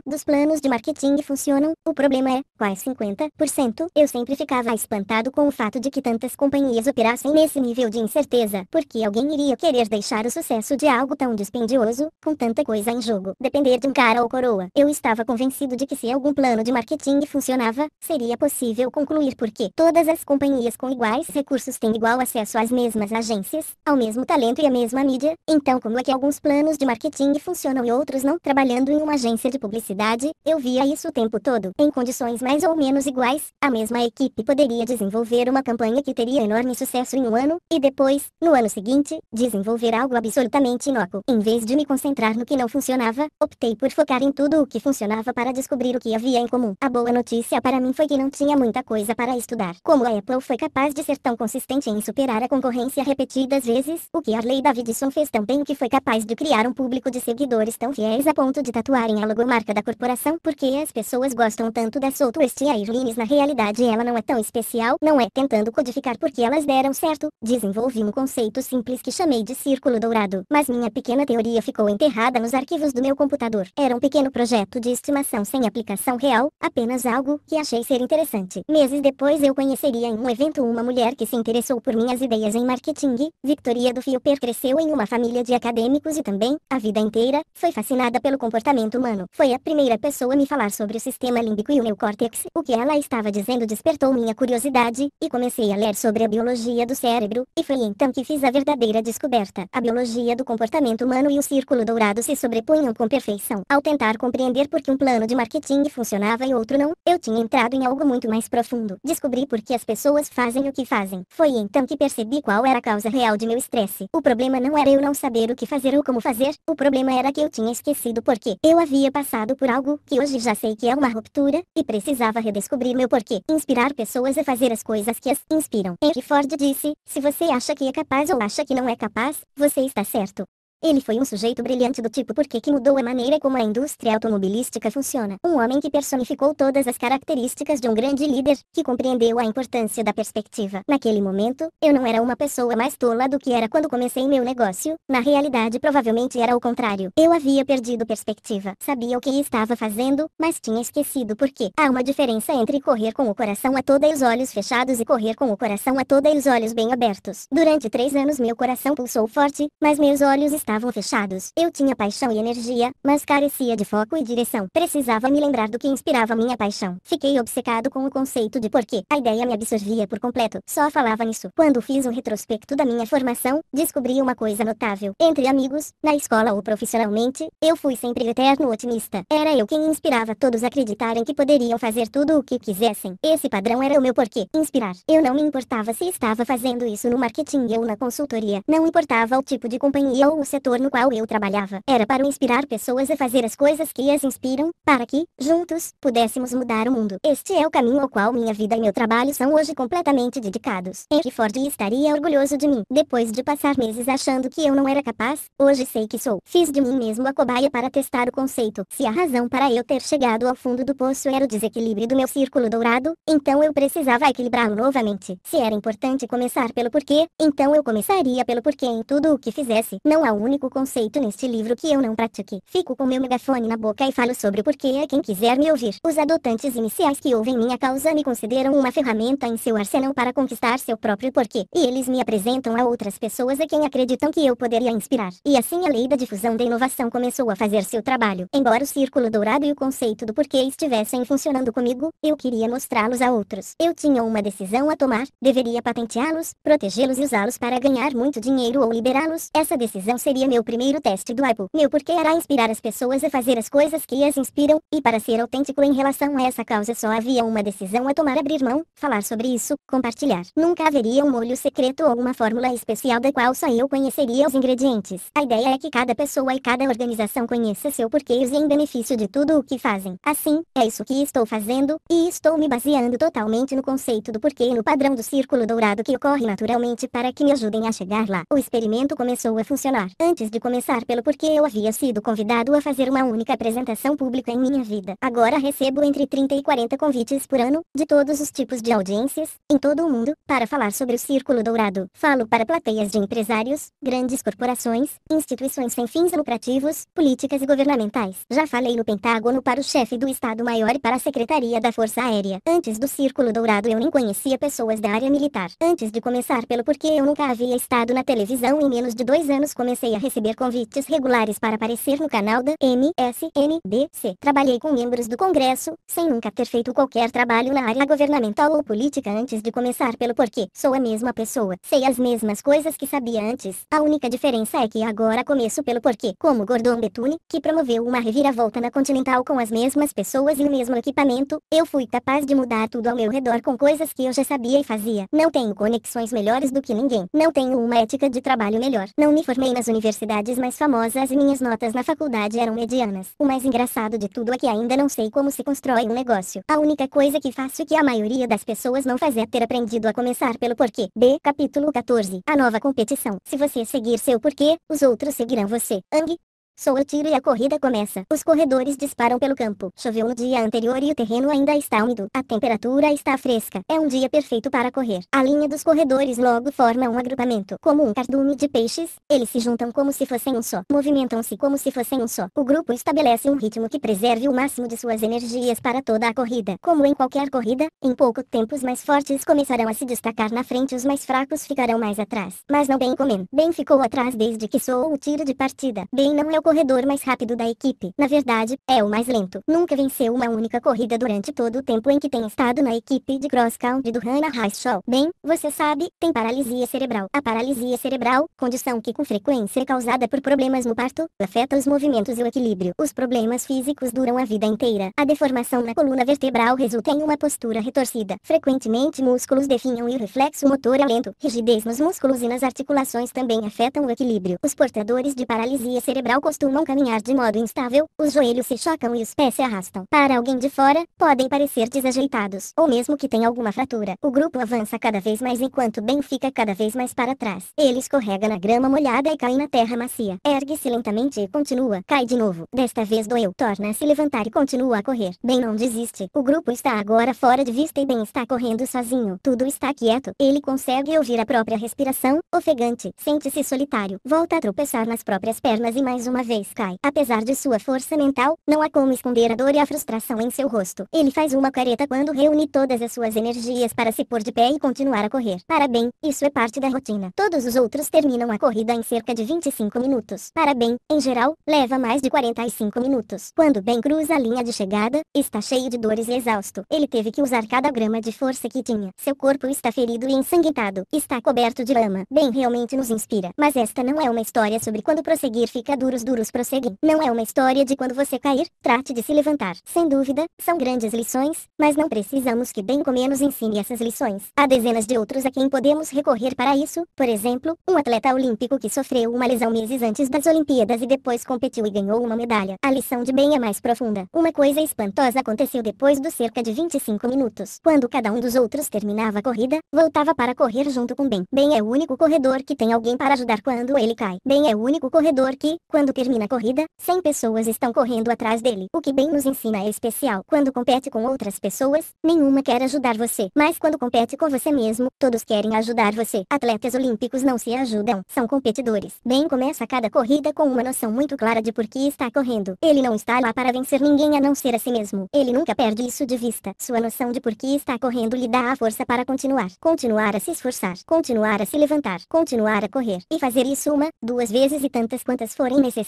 dos planos de marketing funcionam. O problema é, quais 50%? Eu sempre ficava espantado com o fato de que tantas companhias operassem nesse nível de incerteza, porque alguém iria querer deixar o sucesso de algo tão dispendioso, com tanta coisa em jogo, depender de um cara ou coroa. Eu estava convencido de que se algum plano de marketing funcionava, seria possível concluir porque todas as companhias com iguais recursos têm igual acesso às mesmas agências, ao mesmo talento e à mesma mídia, então como é que alguns planos de marketing funcionam e outros não. Trabalhando em uma agência de publicidade, eu via isso o tempo todo. Em condições mais ou menos iguais, a mesma equipe poderia desenvolver uma campanha que teria enorme sucesso em um ano, e depois, no ano seguinte, desenvolver algo absolutamente inócuo. Em vez de me concentrar no que não funcionava, optei por focar em tudo o que funcionava para descobrir o que havia em comum. A boa notícia para mim foi que não tinha muita coisa para estudar. Como a Apple foi capaz de ser tão consistente em superar a concorrência repetidas vezes, o que Harley Davidson fez também que foi capaz de criar um público de seguidores tão fiéis a ponto de tatuarem a logomarca da corporação porque as pessoas gostam tanto da a Irlines na realidade ela não é tão especial, não é tentando codificar porque elas deram certo, desenvolvi um conceito simples que chamei de círculo dourado, mas minha pequena teoria ficou enterrada nos arquivos do meu computador. Era um pequeno projeto de estimação sem aplicação real, apenas algo que achei ser interessante. Meses depois eu conheceria em um evento uma mulher que se interessou por minhas ideias em marketing, Victoria do Fioper cresceu em uma família de acadêmicos e também, a vida inteira, foi fascinada pelo comportamento humano. Foi a primeira pessoa a me falar sobre o sistema límbico e o meu córtex. O que ela estava dizendo despertou minha curiosidade, e comecei a ler sobre a biologia do cérebro, e foi então que fiz a verdadeira descoberta. A biologia do comportamento humano e o círculo dourado se sobrepunham com perfeição. Ao tentar compreender por que um plano de marketing funcionava e outro não, eu tinha entrado em algo muito mais profundo. Descobri por que as pessoas fazem o que fazem. Foi então que percebi qual era a causa real de meu estresse. O problema não era eu não saber o que fazer ou como fazer, o problema era que eu tinha esquecido porque eu havia passado por algo que hoje já sei que é uma ruptura, e precisava redescobrir meu porquê. Inspirar pessoas a fazer as coisas que as inspiram. Henry Ford disse: se você acha que é capaz ou acha que não é capaz, você está certo. Ele foi um sujeito brilhante do tipo porque que mudou a maneira como a indústria automobilística funciona. Um homem que personificou todas as características de um grande líder, que compreendeu a importância da perspectiva. Naquele momento, eu não era uma pessoa mais tola do que era quando comecei meu negócio, na realidade provavelmente era o contrário. Eu havia perdido perspectiva, sabia o que estava fazendo, mas tinha esquecido por quê. Há uma diferença entre correr com o coração a toda e os olhos fechados e correr com o coração a toda e os olhos bem abertos. Durante três anos meu coração pulsou forte, mas meus olhos estavam fechados. Eu tinha paixão e energia, mas carecia de foco e direção. Precisava me lembrar do que inspirava minha paixão. Fiquei obcecado com o conceito de porquê. A ideia me absorvia por completo. Só falava nisso. Quando fiz um retrospecto da minha formação, descobri uma coisa notável. Entre amigos, na escola ou profissionalmente, eu fui sempre eterno otimista. Era eu quem inspirava todos a acreditarem que poderiam fazer tudo o que quisessem. Esse padrão era o meu porquê. Inspirar. Eu não me importava se estava fazendo isso no marketing ou na consultoria. Não importava o tipo de companhia ou o seu setor no qual eu trabalhava era para inspirar pessoas a fazer as coisas que as inspiram, para que, juntos, pudéssemos mudar o mundo. Este é o caminho ao qual minha vida e meu trabalho são hoje completamente dedicados. Henry Ford estaria orgulhoso de mim. Depois de passar meses achando que eu não era capaz, hoje sei que sou. Fiz de mim mesmo a cobaia para testar o conceito. Se a razão para eu ter chegado ao fundo do poço era o desequilíbrio do meu círculo dourado, então eu precisava equilibrá-lo novamente. Se era importante começar pelo porquê, então eu começaria pelo porquê em tudo o que fizesse. Não há um único conceito neste livro que eu não pratique. Fico com meu megafone na boca e falo sobre o porquê a quem quiser me ouvir. Os adotantes iniciais que ouvem minha causa me consideram uma ferramenta em seu arsenal para conquistar seu próprio porquê, e eles me apresentam a outras pessoas a quem acreditam que eu poderia inspirar. E assim a lei da difusão da inovação começou a fazer seu trabalho. Embora o círculo dourado e o conceito do porquê estivessem funcionando comigo, eu queria mostrá-los a outros. Eu tinha uma decisão a tomar, deveria patenteá-los, protegê-los e usá-los para ganhar muito dinheiro ou liberá-los. Essa decisão seria seria meu primeiro teste do Apple. Meu porquê era inspirar as pessoas a fazer as coisas que as inspiram, e para ser autêntico em relação a essa causa só havia uma decisão a tomar abrir mão, falar sobre isso, compartilhar. Nunca haveria um molho secreto ou uma fórmula especial da qual só eu conheceria os ingredientes. A ideia é que cada pessoa e cada organização conheça seu porquê e em benefício de tudo o que fazem. Assim, é isso que estou fazendo, e estou me baseando totalmente no conceito do porquê e no padrão do círculo dourado que ocorre naturalmente para que me ajudem a chegar lá. O experimento começou a funcionar antes de começar pelo porquê eu havia sido convidado a fazer uma única apresentação pública em minha vida. Agora recebo entre 30 e 40 convites por ano, de todos os tipos de audiências, em todo o mundo, para falar sobre o Círculo Dourado. Falo para plateias de empresários, grandes corporações, instituições sem fins lucrativos, políticas e governamentais. Já falei no Pentágono para o chefe do Estado-Maior e para a Secretaria da Força Aérea. Antes do Círculo Dourado eu nem conhecia pessoas da área militar. Antes de começar pelo porquê eu nunca havia estado na televisão em menos de dois anos comecei receber convites regulares para aparecer no canal da MSNBC. Trabalhei com membros do Congresso, sem nunca ter feito qualquer trabalho na área governamental ou política antes de começar pelo porquê. Sou a mesma pessoa, sei as mesmas coisas que sabia antes. A única diferença é que agora começo pelo porquê. Como Gordon Betune, que promoveu uma reviravolta na Continental com as mesmas pessoas e o mesmo equipamento, eu fui capaz de mudar tudo ao meu redor com coisas que eu já sabia e fazia. Não tenho conexões melhores do que ninguém. Não tenho uma ética de trabalho melhor. Não me formei nas universidades universidades mais famosas minhas notas na faculdade eram medianas. O mais engraçado de tudo é que ainda não sei como se constrói um negócio. A única coisa que faço e que a maioria das pessoas não faz é ter aprendido a começar pelo porquê. B. Capítulo 14. A nova competição. Se você seguir seu porquê, os outros seguirão você. Ang, Soa o tiro e a corrida começa. Os corredores disparam pelo campo. Choveu no dia anterior e o terreno ainda está úmido. A temperatura está fresca. É um dia perfeito para correr. A linha dos corredores logo forma um agrupamento, como um cardume de peixes. Eles se juntam como se fossem um só. Movimentam-se como se fossem um só. O grupo estabelece um ritmo que preserve o máximo de suas energias para toda a corrida. Como em qualquer corrida, em pouco tempo os mais fortes começarão a se destacar na frente, e os mais fracos ficarão mais atrás. Mas não bem comem. Bem ficou atrás desde que soou o tiro de partida. Bem não é o corredor mais rápido da equipe. Na verdade, é o mais lento. Nunca venceu uma única corrida durante todo o tempo em que tem estado na equipe de cross country do Hannah High School. Bem, você sabe, tem paralisia cerebral. A paralisia cerebral, condição que com frequência é causada por problemas no parto, afeta os movimentos e o equilíbrio. Os problemas físicos duram a vida inteira. A deformação na coluna vertebral resulta em uma postura retorcida. Frequentemente músculos definham e o reflexo motor é lento. Rigidez nos músculos e nas articulações também afetam o equilíbrio. Os portadores de paralisia cerebral costumam costumam caminhar de modo instável, os joelhos se chocam e os pés se arrastam. Para alguém de fora, podem parecer desajeitados, ou mesmo que tenha alguma fratura. O grupo avança cada vez mais enquanto Ben fica cada vez mais para trás. Ele escorrega na grama molhada e cai na terra macia. Ergue-se lentamente e continua. Cai de novo. Desta vez doeu. Torna a se levantar e continua a correr. Ben não desiste. O grupo está agora fora de vista e Ben está correndo sozinho. Tudo está quieto. Ele consegue ouvir a própria respiração, ofegante. Sente-se solitário. Volta a tropeçar nas próprias pernas e mais uma vez cai. Apesar de sua força mental, não há como esconder a dor e a frustração em seu rosto. Ele faz uma careta quando reúne todas as suas energias para se pôr de pé e continuar a correr. Parabéns, isso é parte da rotina. Todos os outros terminam a corrida em cerca de 25 minutos. Parabéns, em geral, leva mais de 45 minutos. Quando Ben cruza a linha de chegada, está cheio de dores e exausto. Ele teve que usar cada grama de força que tinha. Seu corpo está ferido e ensanguentado. Está coberto de lama. Ben realmente nos inspira. Mas esta não é uma história sobre quando prosseguir fica duros duros prosseguem. Não é uma história de quando você cair, trate de se levantar. Sem dúvida, são grandes lições, mas não precisamos que bem como nos ensine essas lições. Há dezenas de outros a quem podemos recorrer para isso, por exemplo, um atleta olímpico que sofreu uma lesão meses antes das Olimpíadas e depois competiu e ganhou uma medalha. A lição de bem é mais profunda. Uma coisa espantosa aconteceu depois dos cerca de 25 minutos. Quando cada um dos outros terminava a corrida, voltava para correr junto com Ben. Ben é o único corredor que tem alguém para ajudar quando ele cai. Ben é o único corredor que, quando termina a corrida, 100 pessoas estão correndo atrás dele. O que bem nos ensina é especial. Quando compete com outras pessoas, nenhuma quer ajudar você. Mas quando compete com você mesmo, todos querem ajudar você. Atletas olímpicos não se ajudam, são competidores. Ben começa cada corrida com uma noção muito clara de por que está correndo. Ele não está lá para vencer ninguém a não ser a si mesmo. Ele nunca perde isso de vista. Sua noção de por que está correndo lhe dá a força para continuar. Continuar a se esforçar. Continuar a se levantar. Continuar a correr. E fazer isso uma, duas vezes e tantas quantas forem necessárias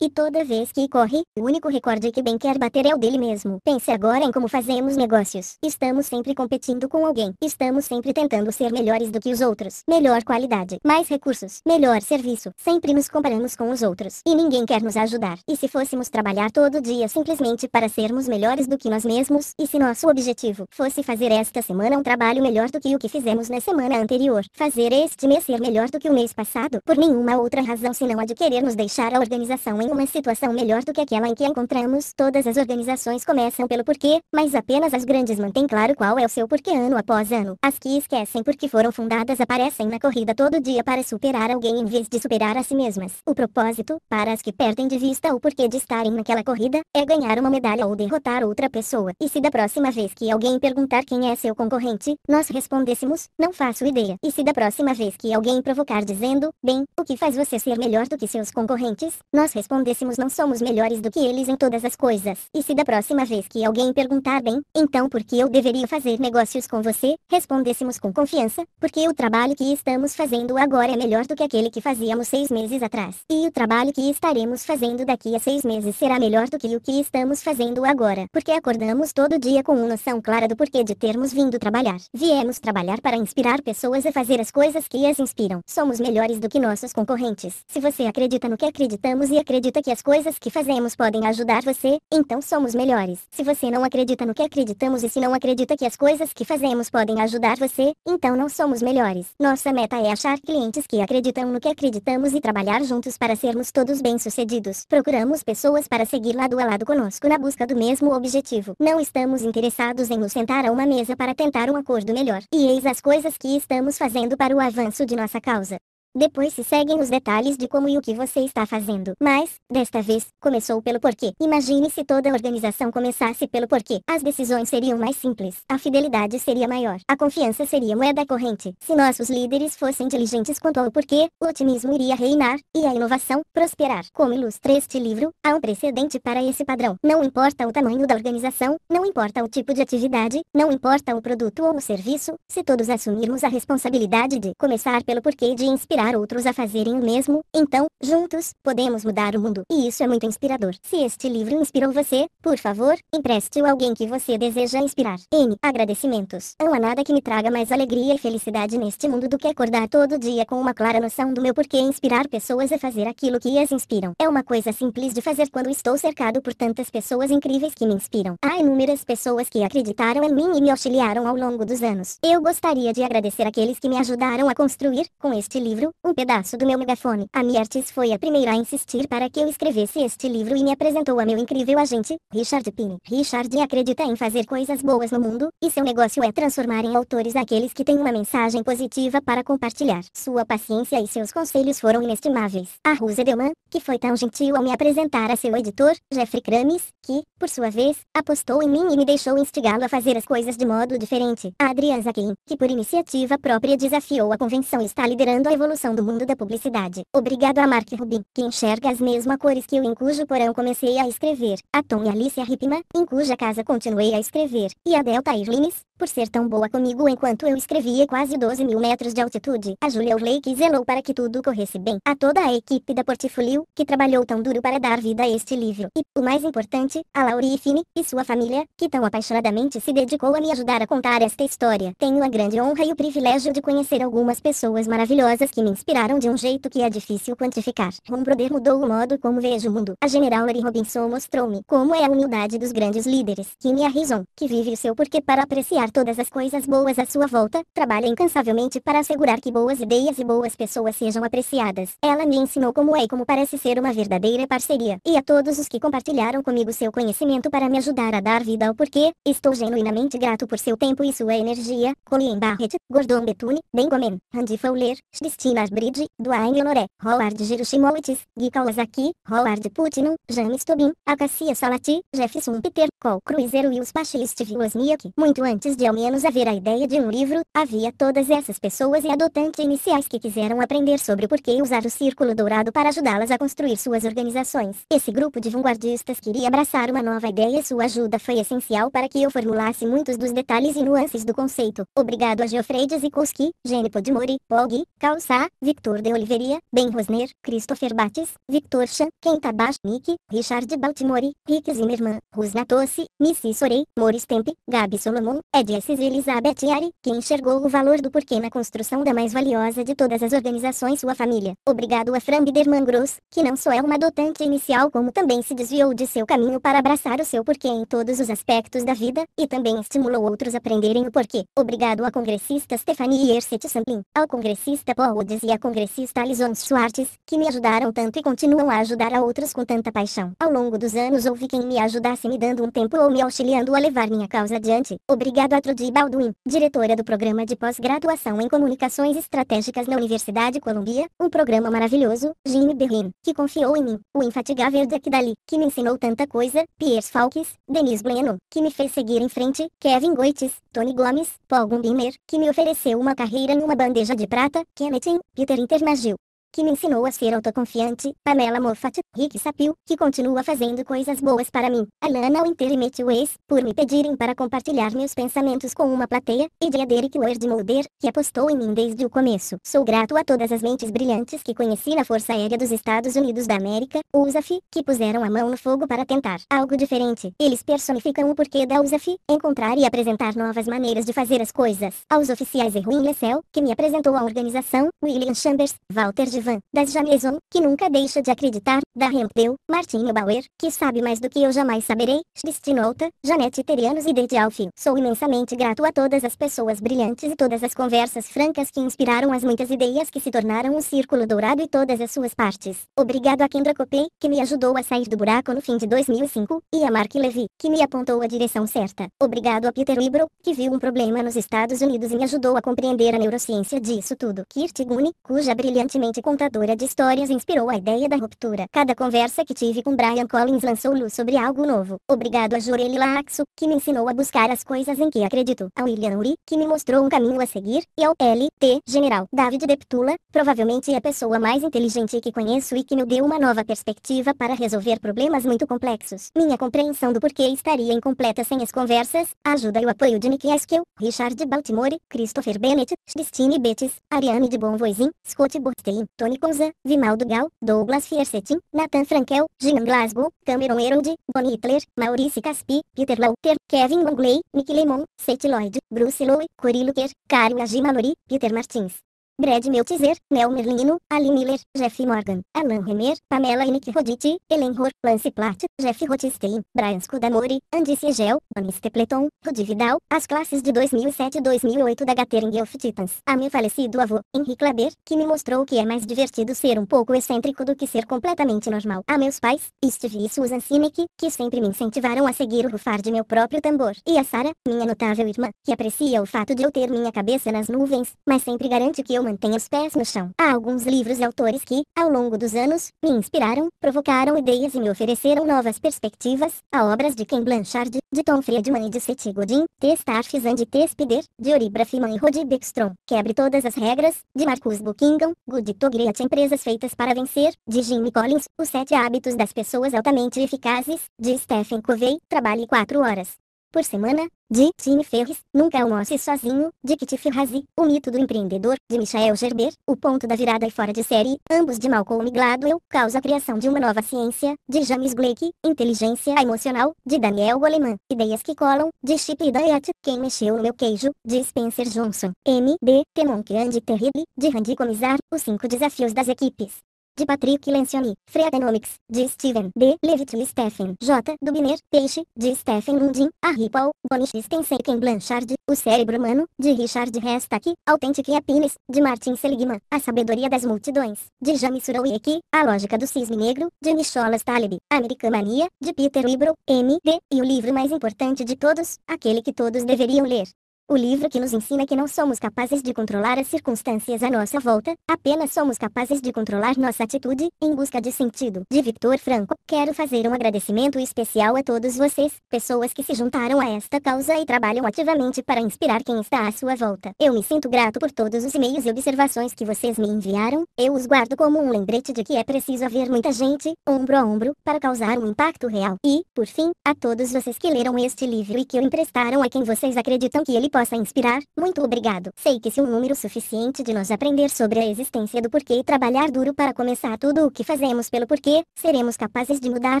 e toda vez que corre, o único recorde que bem quer bater é o dele mesmo. Pense agora em como fazemos negócios. Estamos sempre competindo com alguém. Estamos sempre tentando ser melhores do que os outros. Melhor qualidade, mais recursos, melhor serviço. Sempre nos comparamos com os outros. E ninguém quer nos ajudar. E se fôssemos trabalhar todo dia simplesmente para sermos melhores do que nós mesmos? E se nosso objetivo fosse fazer esta semana um trabalho melhor do que o que fizemos na semana anterior? Fazer este mês ser melhor do que o mês passado? Por nenhuma outra razão senão a de querer nos deixar a organização em uma situação melhor do que aquela em que a encontramos. Todas as organizações começam pelo porquê, mas apenas as grandes mantêm claro qual é o seu porquê ano após ano. As que esquecem por que foram fundadas aparecem na corrida todo dia para superar alguém em vez de superar a si mesmas. O propósito, para as que perdem de vista o porquê de estarem naquela corrida, é ganhar uma medalha ou derrotar outra pessoa. E se da próxima vez que alguém perguntar quem é seu concorrente, nós respondêssemos, não faço ideia. E se da próxima vez que alguém provocar dizendo, bem, o que faz você ser melhor do que seus concorrentes, nós respondêssemos não somos melhores do que eles em todas as coisas. E se da próxima vez que alguém perguntar bem, então por que eu deveria fazer negócios com você, respondêssemos com confiança, porque o trabalho que estamos fazendo agora é melhor do que aquele que fazíamos seis meses atrás. E o trabalho que estaremos fazendo daqui a seis meses será melhor do que o que estamos fazendo agora, porque acordamos todo dia com uma noção clara do porquê de termos vindo trabalhar. Viemos trabalhar para inspirar pessoas a fazer as coisas que as inspiram. Somos melhores do que nossos concorrentes. Se você acredita no que acreditamos, acreditamos e acredita que as coisas que fazemos podem ajudar você, então somos melhores. Se você não acredita no que acreditamos e se não acredita que as coisas que fazemos podem ajudar você, então não somos melhores. Nossa meta é achar clientes que acreditam no que acreditamos e trabalhar juntos para sermos todos bem-sucedidos. Procuramos pessoas para seguir lado a lado conosco na busca do mesmo objetivo. Não estamos interessados em nos sentar a uma mesa para tentar um acordo melhor. E eis as coisas que estamos fazendo para o avanço de nossa causa. Depois se seguem os detalhes de como e o que você está fazendo. Mas, desta vez, começou pelo porquê. Imagine se toda a organização começasse pelo porquê. As decisões seriam mais simples. A fidelidade seria maior. A confiança seria moeda corrente. Se nossos líderes fossem diligentes quanto ao porquê, o otimismo iria reinar, e a inovação, prosperar. Como ilustra este livro, há um precedente para esse padrão. Não importa o tamanho da organização, não importa o tipo de atividade, não importa o produto ou o serviço, se todos assumirmos a responsabilidade de começar pelo porquê e de inspirar inspirar outros a fazerem o mesmo, então, juntos, podemos mudar o mundo. E isso é muito inspirador. Se este livro inspirou você, por favor, empreste-o a alguém que você deseja inspirar. N. Agradecimentos. Não há nada que me traga mais alegria e felicidade neste mundo do que acordar todo dia com uma clara noção do meu porquê inspirar pessoas a fazer aquilo que as inspiram. É uma coisa simples de fazer quando estou cercado por tantas pessoas incríveis que me inspiram. Há inúmeras pessoas que acreditaram em mim e me auxiliaram ao longo dos anos. Eu gostaria de agradecer aqueles que me ajudaram a construir, com este livro, um pedaço do meu megafone. A Miertes foi a primeira a insistir para que eu escrevesse este livro e me apresentou a meu incrível agente, Richard Pini. Richard acredita em fazer coisas boas no mundo, e seu negócio é transformar em autores aqueles que têm uma mensagem positiva para compartilhar. Sua paciência e seus conselhos foram inestimáveis. A Rose Delman, que foi tão gentil ao me apresentar a seu editor, Jeffrey Kramis, que, por sua vez, apostou em mim e me deixou instigá-lo a fazer as coisas de modo diferente. A Adriana Zakin, que por iniciativa própria desafiou a convenção e está liderando a evolução do mundo da publicidade. Obrigado a Mark Rubin, que enxerga as mesmas cores que eu em cujo porão comecei a escrever, a Tom e Alicia Ripman, em cuja casa continuei a escrever, e a Delta Irlines, por ser tão boa comigo enquanto eu escrevia quase 12 mil metros de altitude, a Julia Urley que zelou para que tudo corresse bem, a toda a equipe da Portfolio, que trabalhou tão duro para dar vida a este livro, e, o mais importante, a Laurie Fini, e sua família, que tão apaixonadamente se dedicou a me ajudar a contar esta história. Tenho a grande honra e o privilégio de conhecer algumas pessoas maravilhosas que me inspiraram de um jeito que é difícil quantificar. Um brother mudou o modo como vejo o mundo. A General Larry Robinson mostrou-me como é a humildade dos grandes líderes. Kimi Harrison, que vive o seu porquê para apreciar todas as coisas boas à sua volta, trabalha incansavelmente para assegurar que boas ideias e boas pessoas sejam apreciadas. Ela me ensinou como é e como parece ser uma verdadeira parceria. E a todos os que compartilharam comigo seu conhecimento para me ajudar a dar vida ao porquê, estou genuinamente grato por seu tempo e sua energia. Colleen Barrett, Gordon Betune, Ben Gomen, Andy Fowler, Christine Milas Bridge, Duane Honoré, Howard Hiroshimowitz, Guy Kawasaki, Howard Putin, James Tobin, Acacia Salati, Jefferson Peter, Cole Cruiser Wills Pachi e Steve Wozniak. Muito antes de ao menos haver a ideia de um livro, havia todas essas pessoas e adotantes iniciais que quiseram aprender sobre o porquê usar o Círculo Dourado para ajudá-las a construir suas organizações. Esse grupo de vanguardistas queria abraçar uma nova ideia e sua ajuda foi essencial para que eu formulasse muitos dos detalhes e nuances do conceito. Obrigado a Geoffrey Zikowski, Jenny Podmori, pog, Kalsar, Victor de Oliveira, Ben Rosner, Christopher Bates, Victor Chan, Kenta Nick, Richard Baltimore, Rick Zimmerman, Rusna Tosse, Missy Sorey, Morris Tempe, Gabi Solomon, Ed S. Elizabeth Yari, que enxergou o valor do porquê na construção da mais valiosa de todas as organizações sua família. Obrigado a Fran Biderman Gross, que não só é uma dotante inicial como também se desviou de seu caminho para abraçar o seu porquê em todos os aspectos da vida, e também estimulou outros a aprenderem o porquê. Obrigado à congressista Stephanie Yerset Samplin, ao congressista Paul Mendes e a congressista Alison Schwartz, que me ajudaram tanto e continuam a ajudar a outros com tanta paixão. Ao longo dos anos houve quem me ajudasse me dando um tempo ou me auxiliando a levar minha causa adiante. Obrigado a Trudy Baldwin, diretora do programa de pós-graduação em comunicações estratégicas na Universidade Columbia, um programa maravilhoso, Jimmy Berlin, que confiou em mim, o infatigável Jack Daly que me ensinou tanta coisa, Pierce Falques, Denise Bleno, que me fez seguir em frente, Kevin Goites, Tony Gomes, Paul Gumbimer, que me ofereceu uma carreira numa bandeja de prata, Kenneth, Peter Internet que me ensinou a ser autoconfiante, Pamela Moffat, Rick Sapil, que continua fazendo coisas boas para mim, Alana Wintermete Ways, por me pedirem para compartilhar meus pensamentos com uma plateia, e de Derek Ward Mulder, que apostou em mim desde o começo. Sou grato a todas as mentes brilhantes que conheci na Força Aérea dos Estados Unidos da América, USAF, que puseram a mão no fogo para tentar algo diferente. Eles personificam o porquê da USAF, encontrar e apresentar novas maneiras de fazer as coisas. Aos oficiais Erwin Lessel, que me apresentou a organização, William Chambers, Walter de Sullivan, das Jamieson, que nunca deixa de acreditar, da Rampdale, Martinho Bauer, que sabe mais do que eu jamais saberei, Stinouta, Janete Terianos e Dede Alfio. Sou imensamente grato a todas as pessoas brilhantes e todas as conversas francas que inspiraram as muitas ideias que se tornaram um círculo dourado e todas as suas partes. Obrigado a Kendra Copé, que me ajudou a sair do buraco no fim de 2005, e a Mark Levy, que me apontou a direção certa. Obrigado a Peter Libro, que viu um problema nos Estados Unidos e me ajudou a compreender a neurociência disso tudo. Kirt Gune, cuja brilhantemente com contadora de histórias inspirou a ideia da ruptura. Cada conversa que tive com Brian Collins lançou luz sobre algo novo. Obrigado a Joreli Laxo, que me ensinou a buscar as coisas em que acredito. A William Uri, que me mostrou um caminho a seguir. E ao L.T. General David Deptula, provavelmente a pessoa mais inteligente que conheço e que me deu uma nova perspectiva para resolver problemas muito complexos. Minha compreensão do porquê estaria incompleta sem as conversas, ajuda e o apoio de Nick Eskill, Richard Baltimore, Christopher Bennett, Christine Betts, Ariane de Bonvoisin, Scott Borstein, Tony Conza, Vimaldo Gal, Douglas Fiercetin, Nathan Frankel, Jim Glasgow, Cameron Herold, Bonnie Hitler, Maurice Caspi, Peter Lauter, Kevin Longley, Nick Lemon, Seth Lloyd, Bruce Lowe, Cory Luker, Karim Ajimalori, Peter Martins. Brad Meltzer, Mel Merlino, Ali Miller, Jeff Morgan, Alan Remer, Pamela Nick Roditi, Ellen Hor, Lance Platt, Jeff Rotstein, Brian Scudamore, Andy Siegel, Bonnie Stapleton, Rudy Vidal, as classes de 2007 e 2008 da Gathering of Titans. A meu falecido avô, Henrique Laber, que me mostrou que é mais divertido ser um pouco excêntrico do que ser completamente normal. A meus pais, Steve e Susan Sinek, que sempre me incentivaram a seguir o rufar de meu próprio tambor. E a Sarah, minha notável irmã, que aprecia o fato de eu ter minha cabeça nas nuvens, mas sempre garante que eu mantém os pés no chão. Há alguns livros e autores que, ao longo dos anos, me inspiraram, provocaram ideias e me ofereceram novas perspectivas. Há obras de Ken Blanchard, de Tom Friedman e de Seti Godin, de and e de Ori Freeman e Rodi Beckstrom, Quebre Todas as Regras, de Marcus Buckingham, Good to Great Empresas Feitas para Vencer, de Jimmy Collins, Os Sete Hábitos das Pessoas Altamente Eficazes, de Stephen Covey, Trabalhe 4 Horas, por semana, de Tim Ferris, Nunca Almoce Sozinho, de Kit Ferrazzi, O Mito do Empreendedor, de Michael Gerber, O Ponto da Virada e Fora de Série, ambos de Malcolm Gladwell, Causa a Criação de uma Nova Ciência, de James Blake, Inteligência Emocional, de Daniel Goleman, Ideias que Colam, de Chip Diet, Quem Mexeu no Meu Queijo, de Spencer Johnson, M.D., The Monkey and Terrible, de Randy Comizar, Os Cinco Desafios das Equipes, de Patrick Lencioni, Freakonomics, de Steven D. Levitt e Stephen J. Dubner, Peixe, de Stephen Lundin, A Ripple, Bonnie Stenseken Blanchard, O Cérebro Humano, de Richard Hestack, Authentic Happiness, de Martin Seligman, A Sabedoria das Multidões, de Jami Surowiecki, A Lógica do Cisne Negro, de Nicholas Taleb, Americamania, de Peter M. M.D., e o livro mais importante de todos, aquele que todos deveriam ler, o livro que nos ensina é que não somos capazes de controlar as circunstâncias à nossa volta, apenas somos capazes de controlar nossa atitude, em busca de sentido. De Victor Franco, quero fazer um agradecimento especial a todos vocês, pessoas que se juntaram a esta causa e trabalham ativamente para inspirar quem está à sua volta. Eu me sinto grato por todos os e-mails e observações que vocês me enviaram, eu os guardo como um lembrete de que é preciso haver muita gente, ombro a ombro, para causar um impacto real. E, por fim, a todos vocês que leram este livro e que o emprestaram a quem vocês acreditam que ele possa inspirar, muito obrigado. Sei que se um número suficiente de nós aprender sobre a existência do porquê e trabalhar duro para começar tudo o que fazemos pelo porquê, seremos capazes de mudar,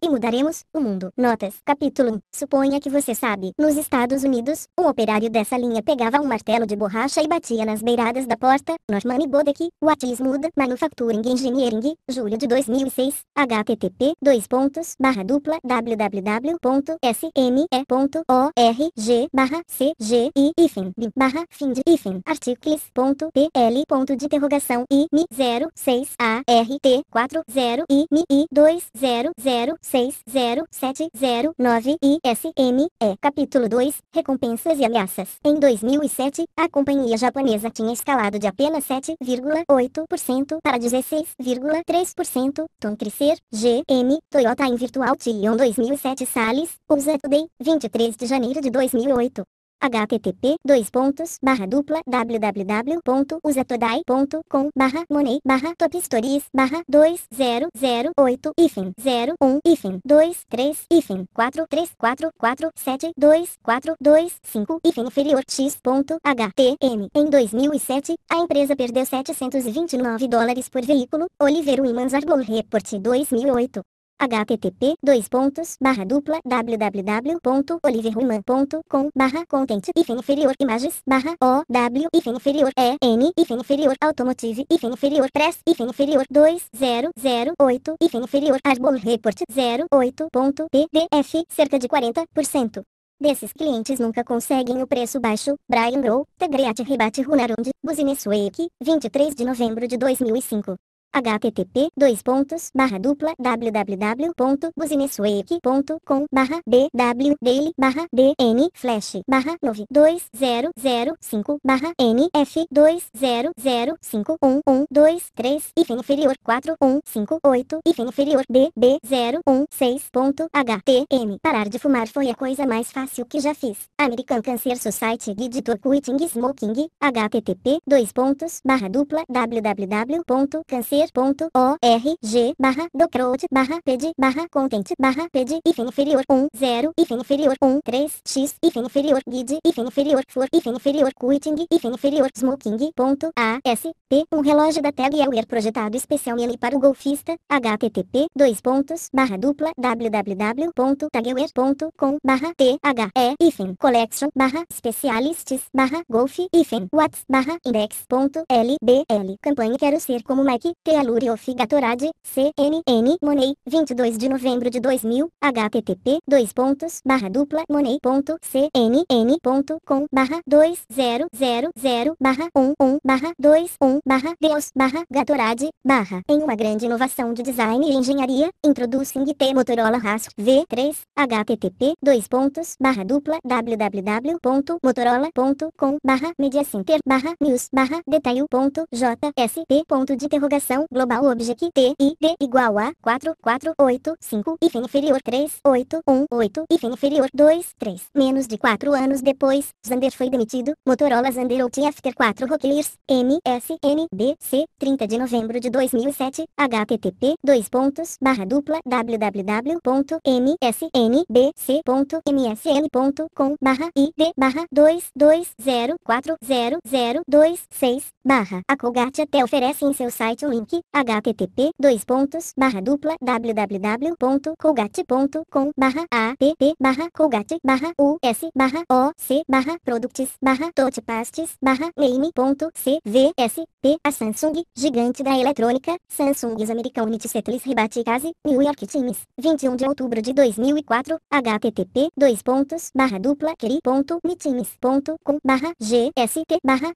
e mudaremos, o mundo. Notas. Capítulo 1. Suponha que você sabe. Nos Estados Unidos, um operário dessa linha pegava um martelo de borracha e batia nas beiradas da porta. Norman Bodek, What is Muda, Manufacturing Engineering, julho de 2006, http dois pontos, barra dupla www.sme.org barra cgi hífen, bi, barra, find, hífen, articles, ponto, pl, ponto de interrogação, i, mi, 0, 6, a, r, t, 4, 0, i, mi, i, 2, 0, 0, 6, 0, 7, 0, 9, i, s, m, e, capítulo 2, recompensas e ameaças. Em 2007, a companhia japonesa tinha escalado de apenas 7,8% para 16,3%, Tom Crescer, G, M, Toyota em Virtual Tion 2007 Sales, USA Today, 23 de janeiro de 2008 http dois pontos barra dupla www.usatodai.com barra money barra top barra 2008 hífen 01 hífen 23 hífen 43447 2425 hífen inferior x.htm em 2007 a empresa perdeu 729 dólares por veículo Oliveira Imans Arbor Report 2008 http dois pontos barra dupla www.oliverruiman.com barra content hífen inferior imagens barra o w inferior e n inferior automotive inferior press inferior 2008 hífen inferior arbol report 08.pdf cerca de 40%. Desses clientes nunca conseguem o preço baixo. Brian Grow, Tegreat Rebate Runarund, Business Week, 23 de novembro de 2005 http dois pontos barra dupla www.businessweek.com barra bw daily barra dn flash barra nove dois zero zero cinco barra nf dois zero zero cinco um um 20051123 hífen inferior quatro um 4158 hífen inferior bb 016.htm parar de fumar foi a coisa mais fácil que já fiz American Cancer Society Guide to Quitting Smoking http dois pontos barra dupla www.cancer acer.org barra docroad barra ped barra content barra ped hífen inferior 1 0 hífen inferior 1 3 x hífen inferior guide hífen inferior for hífen inferior quitting hífen inferior smoking ponto a s p um relógio da Tag Heuer projetado especialmente para o golfista http dois pontos barra dupla www.tagware.com barra t h e hífen collection barra specialists barra golf hífen whats barra index ponto l lbl campanha quero ser como Mike Pealuri Ofigatorade, CNN Money, 22 de novembro de 2000, http, dois pontos, barra dupla, money, com, barra zero, zero, zero, barra 11, barra 21, barra Deus, barra Gatorade, barra. Em uma grande inovação de design e engenharia, introducing T Motorola Rasp V3, http, dois pontos, barra dupla, www.motorola.com, barra mediacenter, barra news, barra detail, ponto, jsp, ponto de interrogação, global object T e D igual a 4, 4, 8, 5 e fim inferior 3, 8, 1, 8 e fim inferior 2, 3. Menos de 4 anos depois, Zander foi demitido. Motorola Zander OT After 4 Rocklears, MSNBC, 30 de novembro de 2007, http, dois pontos, barra dupla, www.msnbc.msn.com, barra, id, barra, 2, 6, barra. A Colgate até oferece em seu site o link http dois pontos barra dupla www.colgate.com barra app barra colgate barra us barra oc barra products barra totpastes barra name.cvsp A Samsung, gigante da eletrônica, Samsung is American Settles rebate case, New York Times, 21 de outubro de 2004, http dois pontos barra dupla queri.nitimes.com barra gst barra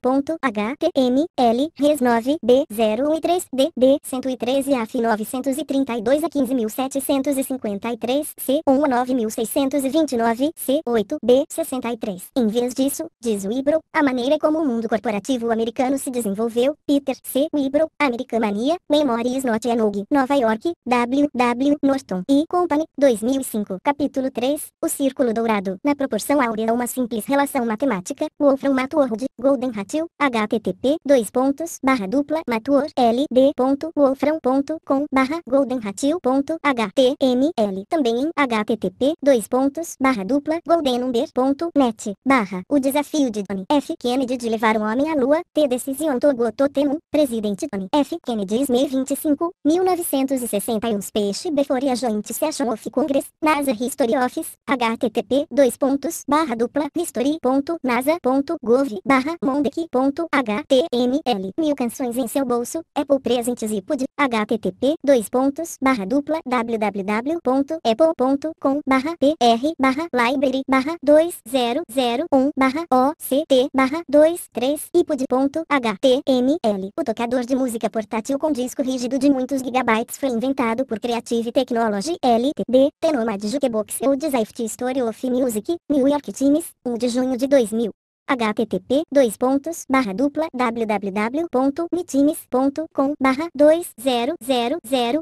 ponto h HTML, res 9, B013, DB 113 AF 932 a 15753, c 19629 C8, B 63. Em vez disso, diz Wibro, a maneira como o mundo corporativo americano se desenvolveu, Peter C. Wibro, Americamania, Memories Not a Nova York, W. W. Norton e Company, 2005. Capítulo 3, O Círculo Dourado. Na proporção áurea uma simples relação matemática, Wolfram Matward, Golden Ratio, H http dois pontos barra dupla matur ld ponto wolfram.com barra goldenratio.html também em http dois pontos barra dupla goldenumber.net barra o desafio de John F. Kennedy de levar um homem à lua T decision Togo Totemu presidente John F. Kennedy May 25 1961 peixe Before a Joint Session of Congress NASA History Office http dois pontos barra dupla history.nasa.gov barra mondec.html HTML, mil canções em seu bolso, Apple Presentes e PUD, http, dois pontos, barra dupla, www.apple.com, barra pr, barra library, barra 2001, barra oct, barra 23, ipod.html. O tocador de música portátil com disco rígido de muitos gigabytes foi inventado por Creative Technology LTD, Tenoma de Jukebox ou Design Story of Music, New York Times, 1 de junho de 2000 http dois pontos barra dupla www.nitimes.com barra 2000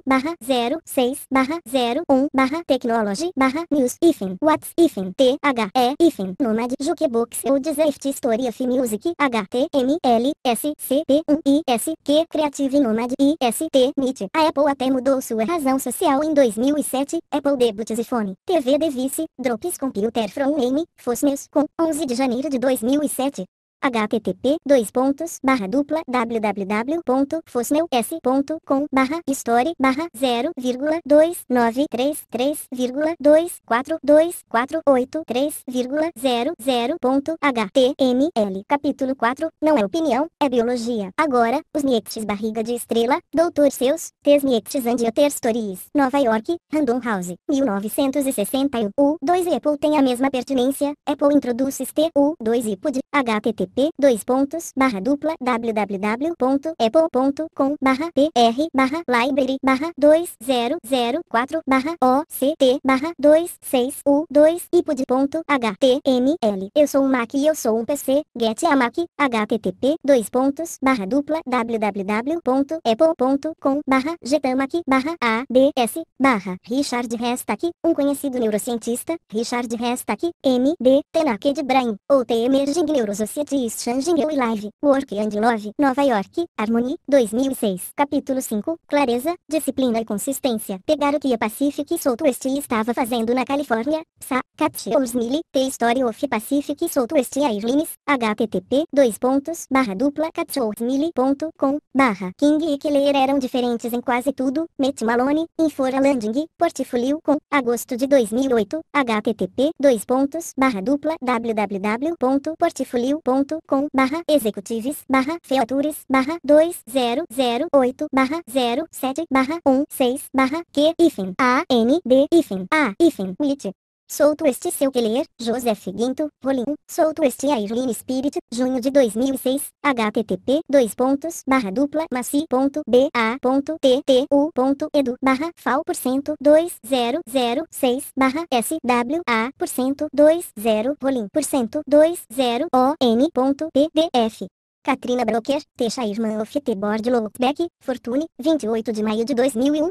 barra 06 barra 01 barra technology barra news ifin whats ifin t h e ifin nomad jukebox ou desert music 1 creative nomad a Apple até mudou sua razão social em 2007 Apple debuts iPhone TV device drops computer from m fosmeus com 11 de janeiro de 2000 2007 http dois pontos barra dupla www.fosmels.com barra story barra 0,2933,2424483,00.html Capítulo 4 Não é opinião, é biologia. Agora, os niectes barriga de estrela, doutor seus, tes and andioter stories, Nova York, Random House, 1961. U2 e Apple tem a mesma pertinência, Apple introduz STU2 e pod, http http dois pontos barra dupla www.apple.com barra pr barra library barra dois zero zero quatro barra oct barra dois seis u 2 ipod.html Eu sou um Mac e eu sou um PC, get a Mac, http dois pontos barra dupla www.apple.com barra getamac barra s barra Richard Restack, um conhecido neurocientista, Richard Restack, MD, tenaque de Brain, ou emerging Neurosociety Changing You Live, Work and Love, Nova York, Harmony, 2006. Capítulo 5, Clareza, Disciplina e Consistência. Pegar o que a é Pacific Southwest estava fazendo na Califórnia, PSA, Cat Olsmilly, The Story of Pacific Southwest Airlines, http, dois pontos, barra dupla, catsolsmilly.com, barra, King e Keller eram diferentes em quase tudo, Met Maloney, Infora Landing, Portfolio com, agosto de 2008, http, dois pontos, barra dupla, www.portfolio.com com barra executives barra features barra 2008 barra 07 barra 16 barra Q ifin A N D ifin A ifin WIT Solto este seu querer, Joseph Guinto, Rolim, solto este a Irline Spirit, junho de 2006, http, dois pontos, barra dupla, maci, ponto, b, ponto, t, ponto, edu, barra, fal, por cento, dois, zero, zero, seis, barra, por cento, dois, zero, rolim, por cento, dois, zero, o, n, ponto, Katrina Broker, Teixa Irmã of T. Board Lookback, Fortune, 28 de maio de 2001,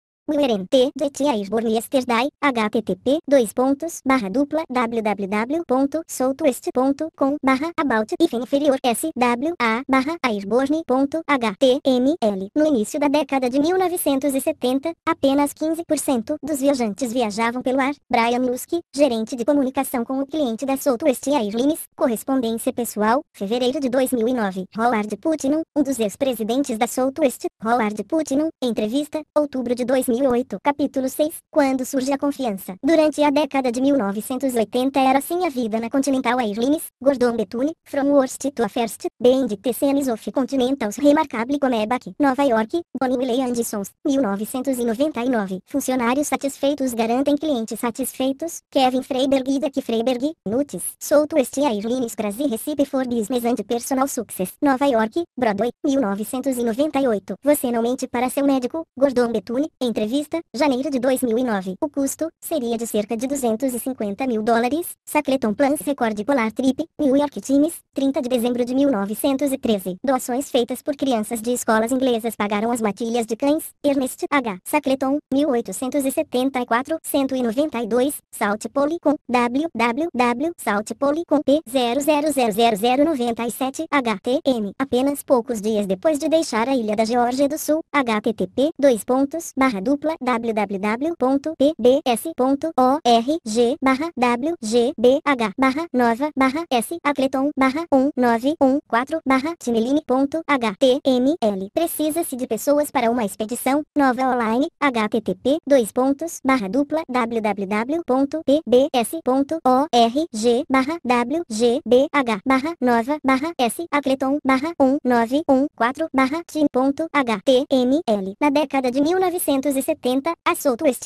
muerente.dsborniesterdai, http, dois pontos, barra dupla, barra, about, inferior, swa, barra, aisborne.html. No início da década de 1970, apenas 15% dos viajantes viajavam pelo ar. Brian Musk, gerente de comunicação com o cliente da Southwest Airlines, correspondência pessoal, fevereiro de 2009. Howard Putnam, um dos ex-presidentes da Southwest, Howard Putnam, entrevista, outubro de 2000 capítulo 6, quando surge a confiança. Durante a década de 1980 era assim a vida na Continental Airlines, Gordon Betune, From Worst to a First, Band TCMs of Continentals Remarkable Comeback, Nova York, Bonnie Willey Andersons, 1999. Funcionários satisfeitos garantem clientes satisfeitos, Kevin Freiberg e Deck Freiberg, Nuts, este Airlines Brasil Recipe for Business and Personal Success, Nova York, Broadway, 1998. Você não mente para seu médico, Gordon Betune, entre entrevista, janeiro de 2009. O custo seria de cerca de 250 mil dólares. Sacleton Plans Record Polar Trip, New York Times, 30 de dezembro de 1913. Doações feitas por crianças de escolas inglesas pagaram as matilhas de cães. Ernest H. Sacleton, 1874, 192, Salt Polycom, www. Salt Polycom P0000097 HTM. Apenas poucos dias depois de deixar a ilha da Geórgia do Sul, http 2 pontos, dupla www.pbs.org barra wgbh barra nova barra s atleton barra 1914 barra tineline.html Precisa-se de pessoas para uma expedição nova online http dois pontos barra dupla www.pbs.org barra wgbh barra nova barra s atleton barra 1914 barra tim.html Na década de 1900 de 70, a Southwest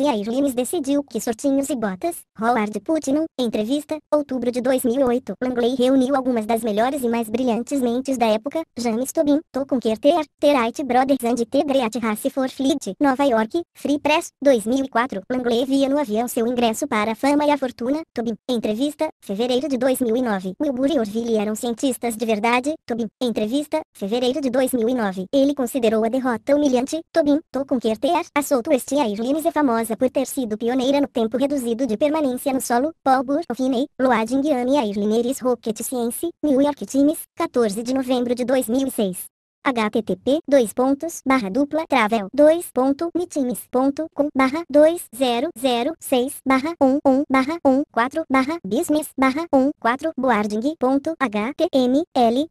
decidiu que sortinhos e botas, Howard Putnam, entrevista, outubro de 2008, Langley reuniu algumas das melhores e mais brilhantes mentes da época, James Tobin, Tocon Kerter, Terite Brothers and T. Great Hassiford Fleet, Nova York, Free Press, 2004, Langley via no avião seu ingresso para a fama e a fortuna, Tobin, entrevista, fevereiro de 2009, Wilbur e Orville eram cientistas de verdade, Tobin, entrevista, fevereiro de 2009, ele considerou a derrota humilhante, Tobin, Tocon Kerter, a South Twestia Irlines é famosa por ter sido pioneira no tempo reduzido de permanência no solo, Paul Burfiney, Load Indiana e a Irlineris Rocket Science, New York Times, 14 de novembro de 2006 http dois pontos barra dupla travel dois ponto meetings ponto com barra dois zero zero seis barra um um barra um quatro barra business barra um quatro boarding ponto html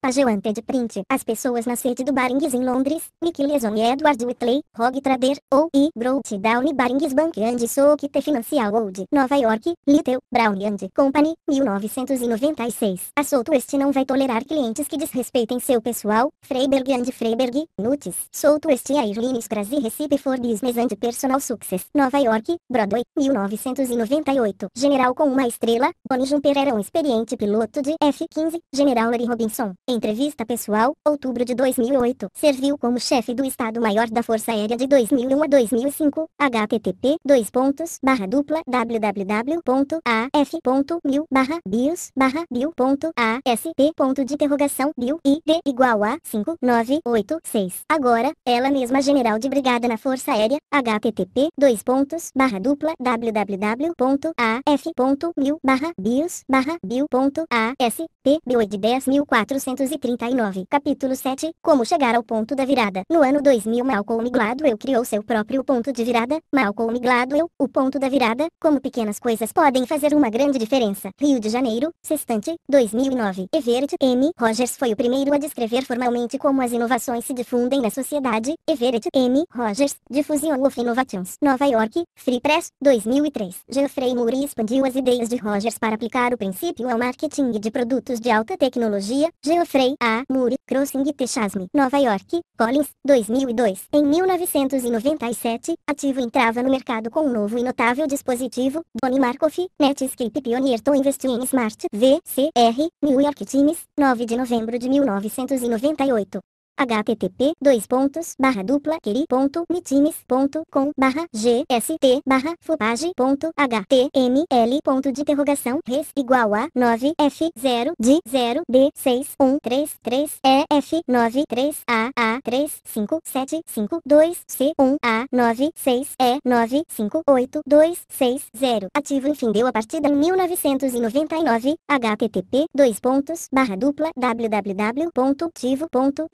agewanted print as pessoas na sede do Barings em Londres Nick Leson e Edward Whitley Rog Trader ou e Brought Down Barings Bank and Socket Financial Old Nova York Little Brown and Company 1996 a Soto este não vai tolerar clientes que desrespeitem seu pessoal Freiberg de Freiberg, Nutis, Souto Estia Irlines Brasil Recipe for Business and Personal Success, Nova York, Broadway, 1998. General com uma estrela, Bonnie Jumper era um experiente piloto de F-15, General Larry Robinson. Entrevista pessoal, outubro de 2008. Serviu como chefe do Estado-Maior da Força Aérea de 2001 a 2005, http dois pontos, barra dupla, www.af.mil, barra, bios, barra, bio, ponto, a, s, ponto de interrogação, bio, id, igual a, 5, 9, 986. Agora, ela mesma general de brigada na Força Aérea, http dois pontos, barra dupla, www.af.mil, barra, bios, barra, bio.asp, de 10.439. Capítulo 7, Como chegar ao ponto da virada. No ano 2000 Malcolm Gladwell criou seu próprio ponto de virada, Malcolm Gladwell, o ponto da virada, como pequenas coisas podem fazer uma grande diferença. Rio de Janeiro, Sextante, 2009. Everett M. Rogers foi o primeiro a descrever formalmente como as inovações inovações se difundem na sociedade, Everett M. Rogers, Diffusion of Innovations, Nova York, Free Press, 2003. Geoffrey Moore expandiu as ideias de Rogers para aplicar o princípio ao marketing de produtos de alta tecnologia, Geoffrey A. Moore, Crossing Texasme, Nova York, Collins, 2002. Em 1997, Ativo entrava no mercado com um novo e notável dispositivo, Bonnie Markoff, Netscape Pioneer to Invest in Smart, VCR, New York Times, 9 de novembro de 1998 http dois pontos barra dupla queri ponto mitines ponto com barra gst barra fupage ponto html ponto de interrogação res igual a 9 f 0 de 0 d 6 1 3 3 e f 9 3 a a 3 5 7 5 2 c 1 a 9 6 e 9 5 8 2 6 0 ativo enfim deu a partida em 1999 http dois pontos barra dupla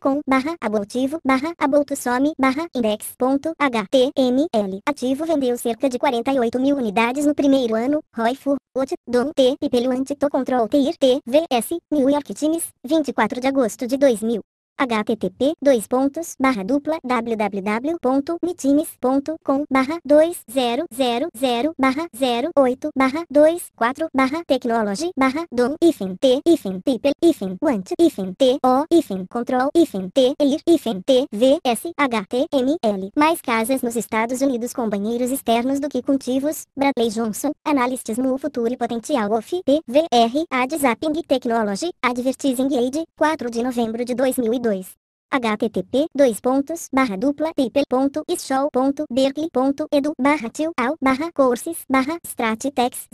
com barra aboutivo, barra aboutusome, barra index.html. Ativo vendeu cerca de 48 mil unidades no primeiro ano, ROI FUR, OT, DOM, T, e pelo Antito Control TIR, T, VS, New York Times, 24 de agosto de 2000 http dois pontos barra dupla www.nitines.com barra 2000 barra 08 barra 24 barra technology barra dom ifin t ifin people ifin want ifin t o ifin control ifin t elir ifin t v s l mais casas nos Estados Unidos com banheiros externos do que cultivos Bradley Johnson analistas no futuro e potencial of PVR ad zapping technology advertising aid 4 de novembro de 2002 2 http dois pontos barra dupla ponto ponto ponto edu barra tio ao barra courses barra stratitex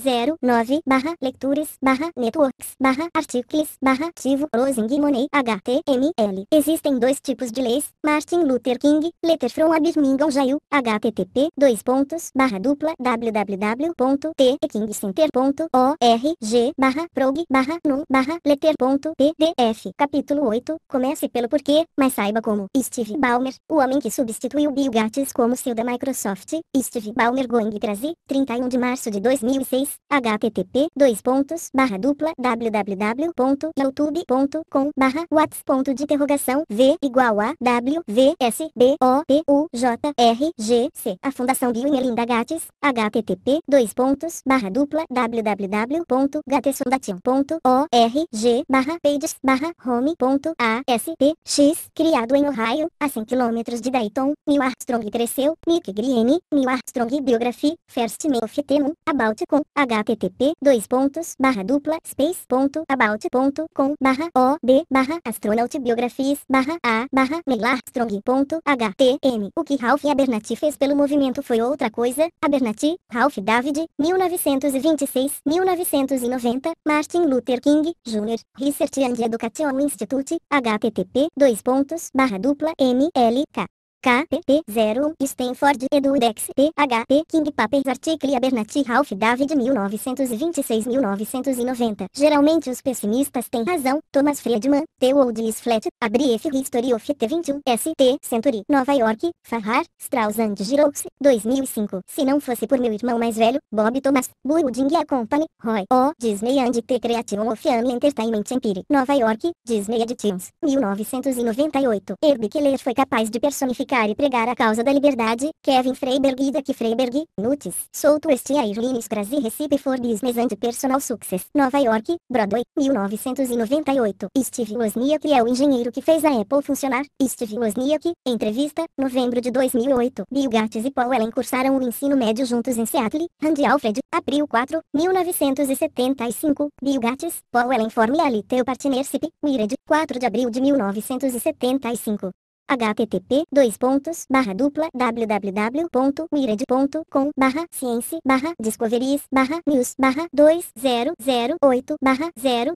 09 barra lectures barra networks barra articles barra ativo Rosing Money HTML Existem dois tipos de leis, Martin Luther King, Letter from a Birmingham Jail, http dois pontos barra dupla www ponto ponto king www.tekingcenter.org barra prog barra num barra letter ponto pdf Capítulo 8, comece pelo porquê, mas mas saiba como Steve Ballmer, o homem que substituiu Bill Gates como CEO da Microsoft, Steve Ballmer Going 13, 31 de março de 2006, http dois pontos, barra dupla www.youtube.com barra whats ponto de interrogação v igual a w v s b o p u j r g c a Fundação Bill e Melinda Gates, http dois pontos, barra dupla www.gatesfundation.org barra pages barra home ponto a s p x Criado em Ohio, a 100 km de Dayton, Neil Armstrong cresceu, Nick Greene, Neil Armstrong Biography, First name of Tenum, About com, http, dois pontos, barra dupla, space, ponto, about, ponto, com, barra, o, b, barra, astronaut biographies, barra, a, barra, Neil Armstrong, ponto, htm. O que Ralph Abernathy fez pelo movimento foi outra coisa, Abernathy, Ralph David, 1926, 1990, Martin Luther King, Jr., Research and Education Institute, http, dois pontos, 200 barra dupla MLK. KPP01 Stanford Dex PHP King Paper Article Abernathy Ralph David 1926-1990 Geralmente os pessimistas têm razão, Thomas Friedman, The Old is Flat, Brief History of T21 ST Century, Nova York, Farrar, Strauss and Giroux, 2005 Se não fosse por meu irmão mais velho, Bob Thomas, Building a Company, Roy O. Disney and The Creation of an Entertainment Empire, Nova York, Disney Editions, 1998 Herb Keller foi capaz de personificar e pregar a causa da liberdade, Kevin Freiberg e Daki Freiberg, Nutis, Souto a Irlines Brasil recebe for Business and Personal Success, Nova York, Broadway, 1998. Steve Wozniak é o engenheiro que fez a Apple funcionar. Steve Wozniak, entrevista, novembro de 2008. Bill Gates e Paul Allen cursaram o ensino médio juntos em Seattle, Randy Alfred, abril 4, 1975. Bill Gates, Paul Allen Formula Little Partnership, Wired, 4 de abril de 1975 http dois pontos barra dupla www.wired.com barra ciência barra discoveries barra news barra 2008 barra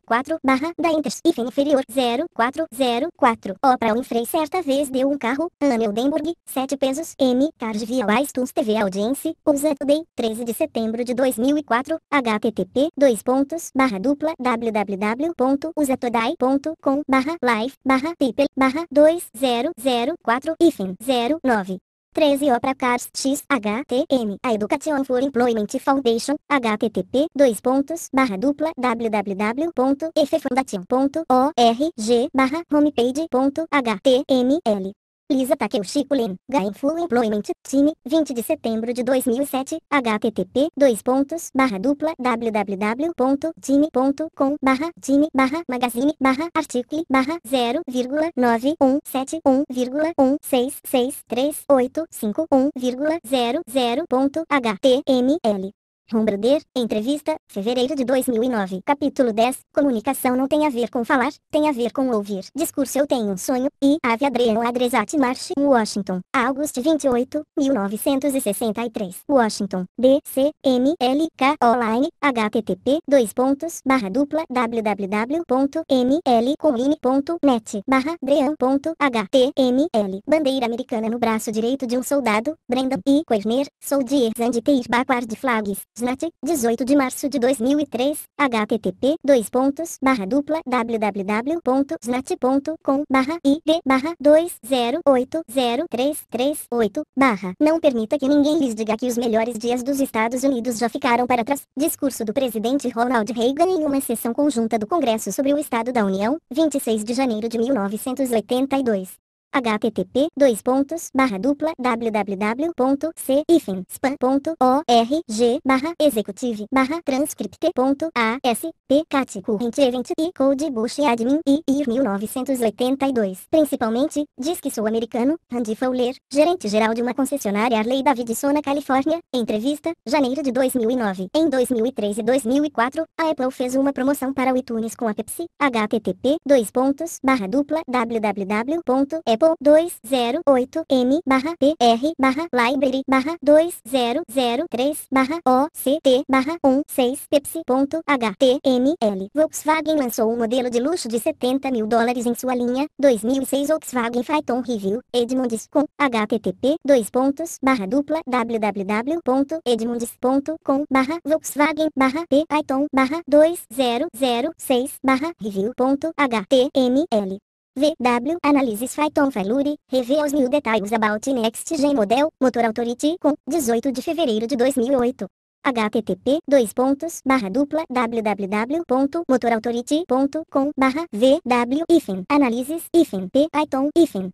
04 barra da Inters hífen inferior 0404 Oprah Winfrey certa vez deu um carro a Meldenburg 7 pesos M Card via iTunes TV Audience USA Today 13 de setembro de 2004 http dois pontos barra dupla www.usatoday.com barra live barra people barra 20 zero quatro 04 hífen 09. 13 Opera Cars XHTM A Education for Employment Foundation http dois pontos barra dupla www.ffondation.org barra homepage.html Lisa Takeuchi Kulin, Gainful Employment, Time, 20 de setembro de 2007, http, dois pontos, barra dupla, www.time.com, barra, time, barra, magazine, barra, article, barra, 0,9171,1663851,00.html. Romberger, entrevista, fevereiro de 2009. Capítulo 10. Comunicação não tem a ver com falar, tem a ver com ouvir. Discurso Eu Tenho um Sonho, e Ave Adriano Adresat March, Washington. August 28, 1963. Washington. DCMLK Online, http, dois pontos, barra dupla, www.mlconline.net, barra Bandeira americana no braço direito de um soldado, Brandon E. Koerner, Soldiers and Teis Backward Flags. Snat, 18 de março de 2003, http dupla www.snat.com id 2080338 Não permita que ninguém lhes diga que os melhores dias dos Estados Unidos já ficaram para trás. Discurso do presidente Ronald Reagan em uma sessão conjunta do Congresso sobre o Estado da União, 26 de janeiro de 1982 http dois pontos barra dupla www.c-span.org barra executive barra cat current event e code bush admin e ir 1982 principalmente diz que sou americano Randy Fowler gerente geral de uma concessionária Arley Davidson na Califórnia entrevista janeiro de 2009 em 2003 e 2004 a Apple fez uma promoção para o iTunes com a Pepsi http dois pontos barra dupla www.apple Apple 208M br Library 2003 OCT 16 Pepsi.html Volkswagen lançou um modelo de luxo de 70 mil dólares em sua linha 2006 Volkswagen Phaeton Review Edmunds com http dois pontos barra dupla www.edmunds.com barra Volkswagen barra Phaeton barra 2006 barra review.html VW Analysis Phaeton Failure, Reviews New Details About Next Gen Model, Motor Authority com 18 de fevereiro de 2008 http dois pontos barra dupla www.motorauthority.com barra vw hífen análises hífen python hífen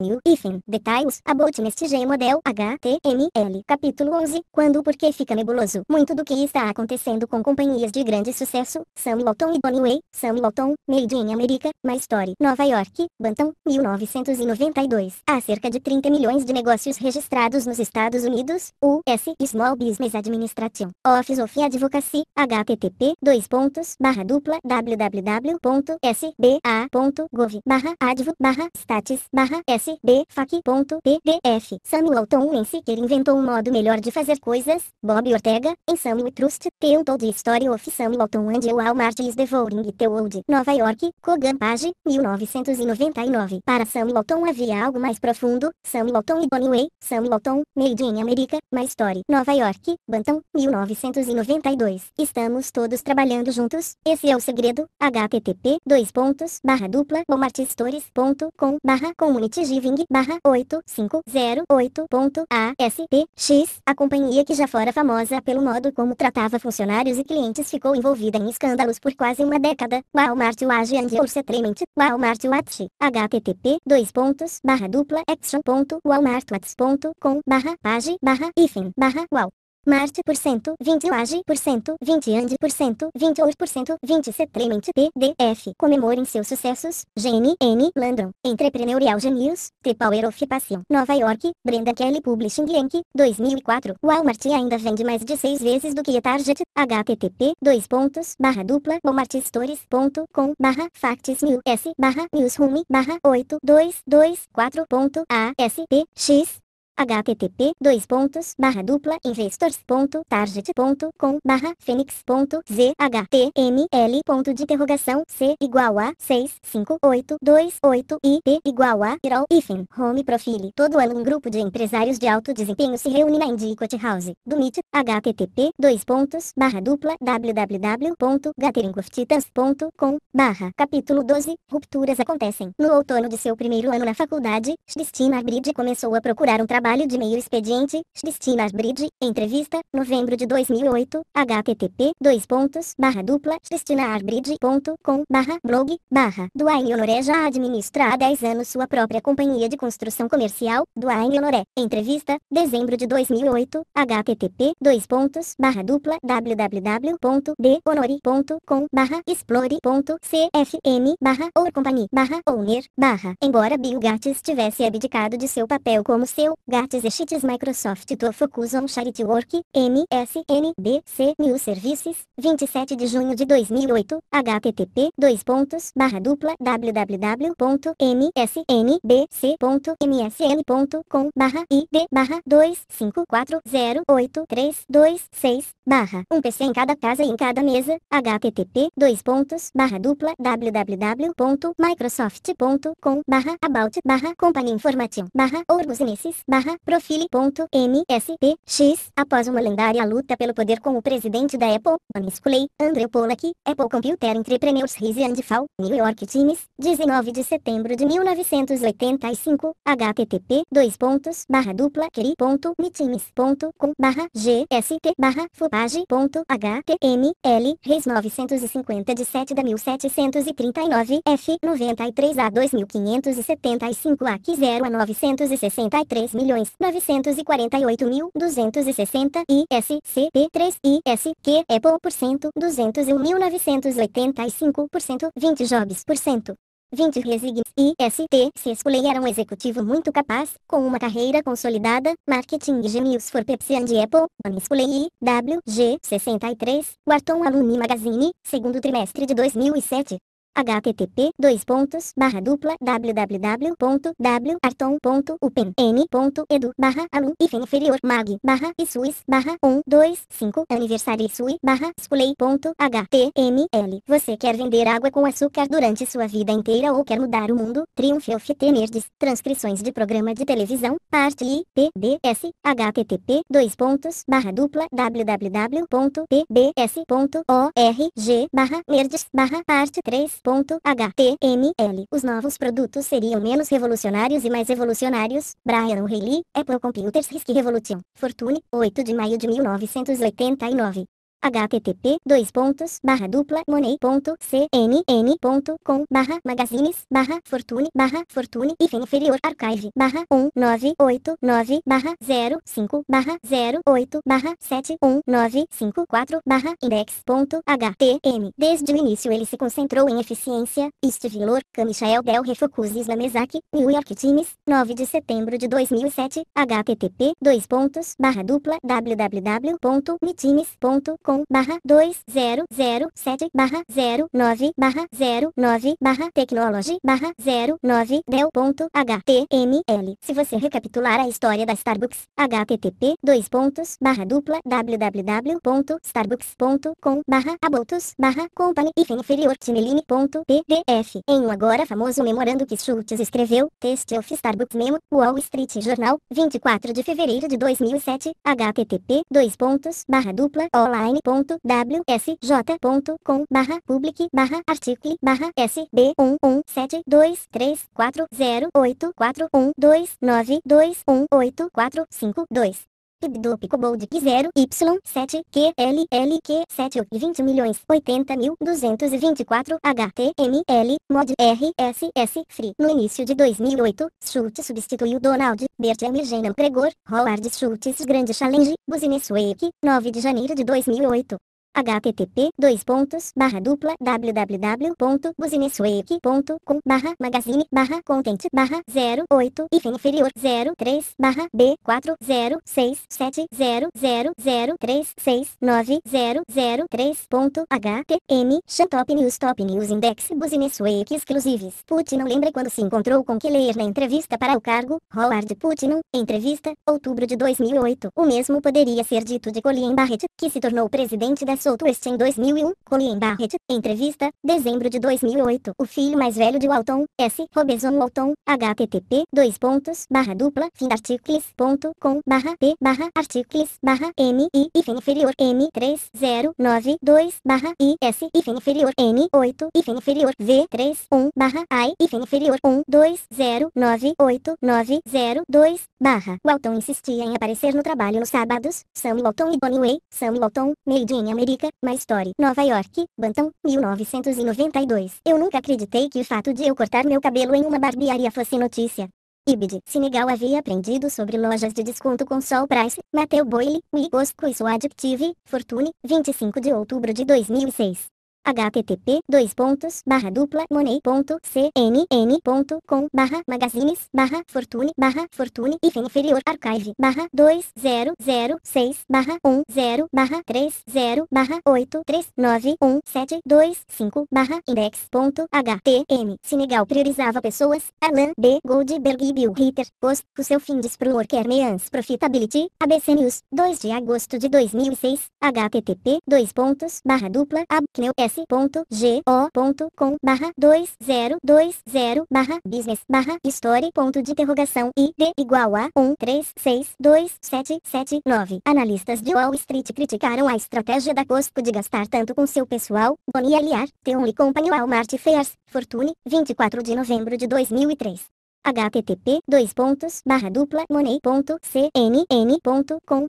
new details about neste model html capítulo 11 quando o porquê fica nebuloso muito do que está acontecendo com companhias de grande sucesso Sam Walton e Way, Sam Walton made in America My Story Nova York Bantam 1992 há cerca de 30 milhões de negócios registrados nos Estados Unidos US Office Small Business Administration. Office of Advocacy, http dois pontos, barra dupla, www.sba.gov, barra advo, barra status, barra sbfac.pdf. Samuel Tonwensiker inventou um modo melhor de fazer coisas, Bob Ortega, em Samuel Trust, The Untold Story of Samuel Tom and Walmart is Devouring the World, Nova York, Kogan Page, 1999. Para Samuel Tom havia algo mais profundo, Samuel Tom e Bonnie Way, Samuel Tom, Made in America, uma história. Story, Nova York, Bantam, 1992. Estamos todos trabalhando juntos. Esse é o segredo. http dois pontos barra dupla bomartstories.com barra giving, barra 8508.aspx. A companhia que já fora famosa pelo modo como tratava funcionários e clientes ficou envolvida em escândalos por quase uma década. Walmart Wage and Your Settlement, Walmart Watch, http dois pontos barra dupla action.walmartwatch.com barra page barra hífen barra barra uau. Marte por cento, 20 Lage por cento, 20 Ande por cento, 20 Ouro por cento, 20 Setrement PDF. Comemorem seus sucessos. GNN N. Landron, Entrepreneurial Genius, power of Passion, Nova York, Brenda Kelly Publishing Inc., 2004. Walmart ainda vende mais de seis vezes do que a Target. HTTP, dois pontos, barra dupla, walmartstores.com, barra s barra newsroom, barra 8224.aspx, http dois pontos barra dupla investors ponto target ponto com barra fênix ponto html ponto de interrogação c igual a oito e p igual a irol hífen home profile todo ano um grupo de empresários de alto desempenho se reúne na Indicot House do MIT http dois pontos barra dupla www ponto ponto com barra capítulo 12 rupturas acontecem no outono de seu primeiro ano na faculdade Christina Bridge começou a procurar um trabalho trabalho de meio expediente, Cristina Bridge, entrevista, novembro de 2008, http, dois pontos, barra dupla, christinaarbridge.com, barra blog, barra, Duane Honoré já administra há 10 anos sua própria companhia de construção comercial, Duane Honoré, entrevista, dezembro de 2008, http, dois pontos, barra dupla, www.dhonori.com, barra, explore.cfm, barra, or company, barra, owner, barra, embora Bill Gates tivesse abdicado de seu papel como seu e Datesheets Microsoft to Focus on Charity Work, MSNBC News Services, 27 de junho de 2008, http dois pontos, barra dupla www.msnbc.msn.com barra id barra 25408326 barra um PC em cada casa e em cada mesa, http dois pontos, barra dupla www.microsoft.com barra about barra company information barra orgos barra barra profile.mspx. Após uma lendária luta pelo poder com o presidente da Apple, Manish Clay, Andrew Pollack, Apple Computer Entrepreneurs Rise and Fall, New York Times, 19 de setembro de 1985, http dois pontos, barra dupla queri.mitimes.com barra gst barra fupage.html res 957 da 1739 f 93 a 2575 a 0 a 963 milhões milhões e SCP-3 e Q Apple por cento 201.985% 20 Jobs por cento 20 Resigns e ST Sesplay era um executivo muito capaz, com uma carreira consolidada, marketing e genius for Pepsi and Apple, Anisplay e WG63, Wharton Alumni Magazine, segundo trimestre de 2007 http dois pontos barra dupla www.warton.upn.edu barra alum hífen inferior mag barra suis barra 125 aniversário sui barra Você quer vender água com açúcar durante sua vida inteira ou quer mudar o mundo? Triunfe of Nerds, transcrições de programa de televisão, parte I, http dois pontos barra dupla www.pbs.org barra nerds barra parte 3 HTML. Os novos produtos seriam menos revolucionários e mais evolucionários. Brian O'Reilly, Apple Computers Risk Revolution. Fortune, 8 de maio de 1989 http dois pontos barra dupla com barra magazines barra fortune barra fortune e inferior archive barra 1989 barra 05 barra 08 barra 71954 barra index.htm Desde o início ele se concentrou em eficiência, Steve Lor, Kamichael Del Refocus Islamezaki, New York Times, 9 de setembro de 2007, http dois pontos barra dupla www.mitimes.com com barra 2007 barra 09 barra 09 barra technology barra 09 del.html. Se você recapitular a história da Starbucks, http dois pontos barra dupla www.starbucks.com barra abotos barra company e inferior pdf em um agora famoso memorando que Schultz escreveu, Test of Starbucks Memo, Wall Street Journal, 24 de fevereiro de 2007, http dois pontos barra dupla online m.wsj.com barra public barra article barra sb 117234084129218452 do Picobold P0 Y7 Q, 7 20 milhões 80 mil 224 HTML mod R, S, S, Free. No início de 2008, Schultz substituiu Donald Bertram Jenner Gregor, Howard Schultz Grande Challenge, Business Week, 9 de janeiro de 2008 http dois pontos barra dupla www.businessweek.com barra magazine barra content barra 08 hífen inferior 03 barra b 4067000369003.htm Shantop News Top News Index Business Week Exclusives Putin não lembra quando se encontrou com Keller na entrevista para o cargo Howard Putin entrevista outubro de 2008 o mesmo poderia ser dito de Colin Barrett que se tornou presidente da lançou Twist em 2001, em Barrett, entrevista, dezembro de 2008. O filho mais velho de Walton, S. Robeson Walton, http, dois pontos, barra dupla, fim articles, ponto, com, barra, p, barra, articles, barra, m, i, inferior, m, 3, 0, 9, 2, barra, i, s, inferior, n, 8, inferior, v, 3, 1, barra, i, hífen inferior, 1, 2, 0, 9, 8, 9, 0, 2, barra. Walton insistia em aparecer no trabalho nos sábados, Sam Walton e Bonnie Way, Sam Walton, made in America. My Story, Nova York, Bantam, 1992. Eu nunca acreditei que o fato de eu cortar meu cabelo em uma barbearia fosse notícia. Ibid, Senegal havia aprendido sobre lojas de desconto com Sol Price, Matteo Boyle, Wigosco e Swad Active, Fortune, 25 de outubro de 2006 http dois pontos barra dupla money.cnn.com barra magazines barra fortune barra fortune e inferior archive barra 2006 barra 10 barra 30 barra barra index.htm Senegal priorizava pessoas Alan B. Goldberg e Bill Ritter post o seu fim de worker means Profitability ABC News 2 de agosto de 2006 http dois pontos barra dupla abkneu s aws.go.com barra 2020 barra business barra story ponto de interrogação id igual a Analistas de Wall Street criticaram a estratégia da Costco de gastar tanto com seu pessoal, Bonnie Aliar, The Only Company Walmart Fairs, Fortune, 24 de novembro de 2003 http dois pontos barra dupla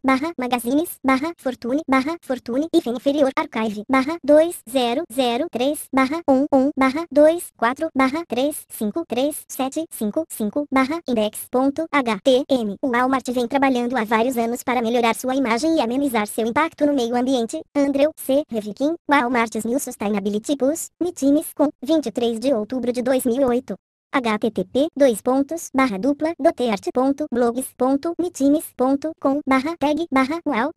barra magazines barra fortune barra fortune e inferior archive barra 2003 barra 11 barra 24 barra 353755 barra index.htm O Walmart vem trabalhando há vários anos para melhorar sua imagem e amenizar seu impacto no meio ambiente. Andrew C. Revkin, Walmart's New Sustainability Plus, Meetings com 23 de outubro de 2008 http dois pontos barra dupla barra tag barra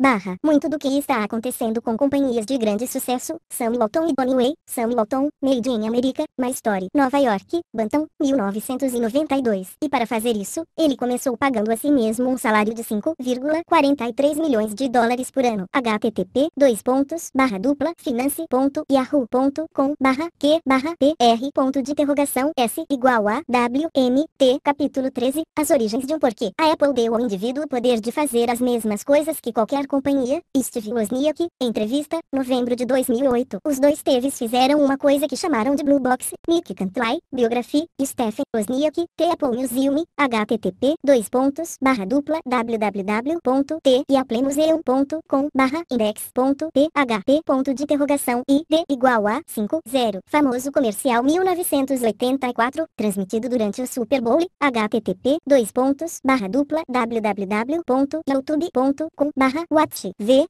barra muito do que está acontecendo com companhias de grande sucesso Sam Walton e Bonnie Way. Sam Walton Made in America My Story Nova York Bantam 1992 e para fazer isso ele começou pagando a si mesmo um salário de 5,43 milhões de dólares por ano http dois pontos barra dupla finance.yahoo.com barra q barra pr ponto de interrogação S igual a WMT, capítulo 13, as origens de um porquê. A Apple deu ao indivíduo o poder de fazer as mesmas coisas que qualquer companhia, Steve Wozniak, entrevista, novembro de 2008. Os dois teves fizeram uma coisa que chamaram de Blue Box, Nick Cantlay, biografia, Stephen Wozniak, T Apple Museum, http, dois pontos, barra dupla, www.taplemuseum.com, barra index.php, ponto de interrogação, I d igual a 50, famoso comercial 1980. 74, transmitido durante o Super Bowl, http dois pontos, barra dupla www.youtube.com barra watch v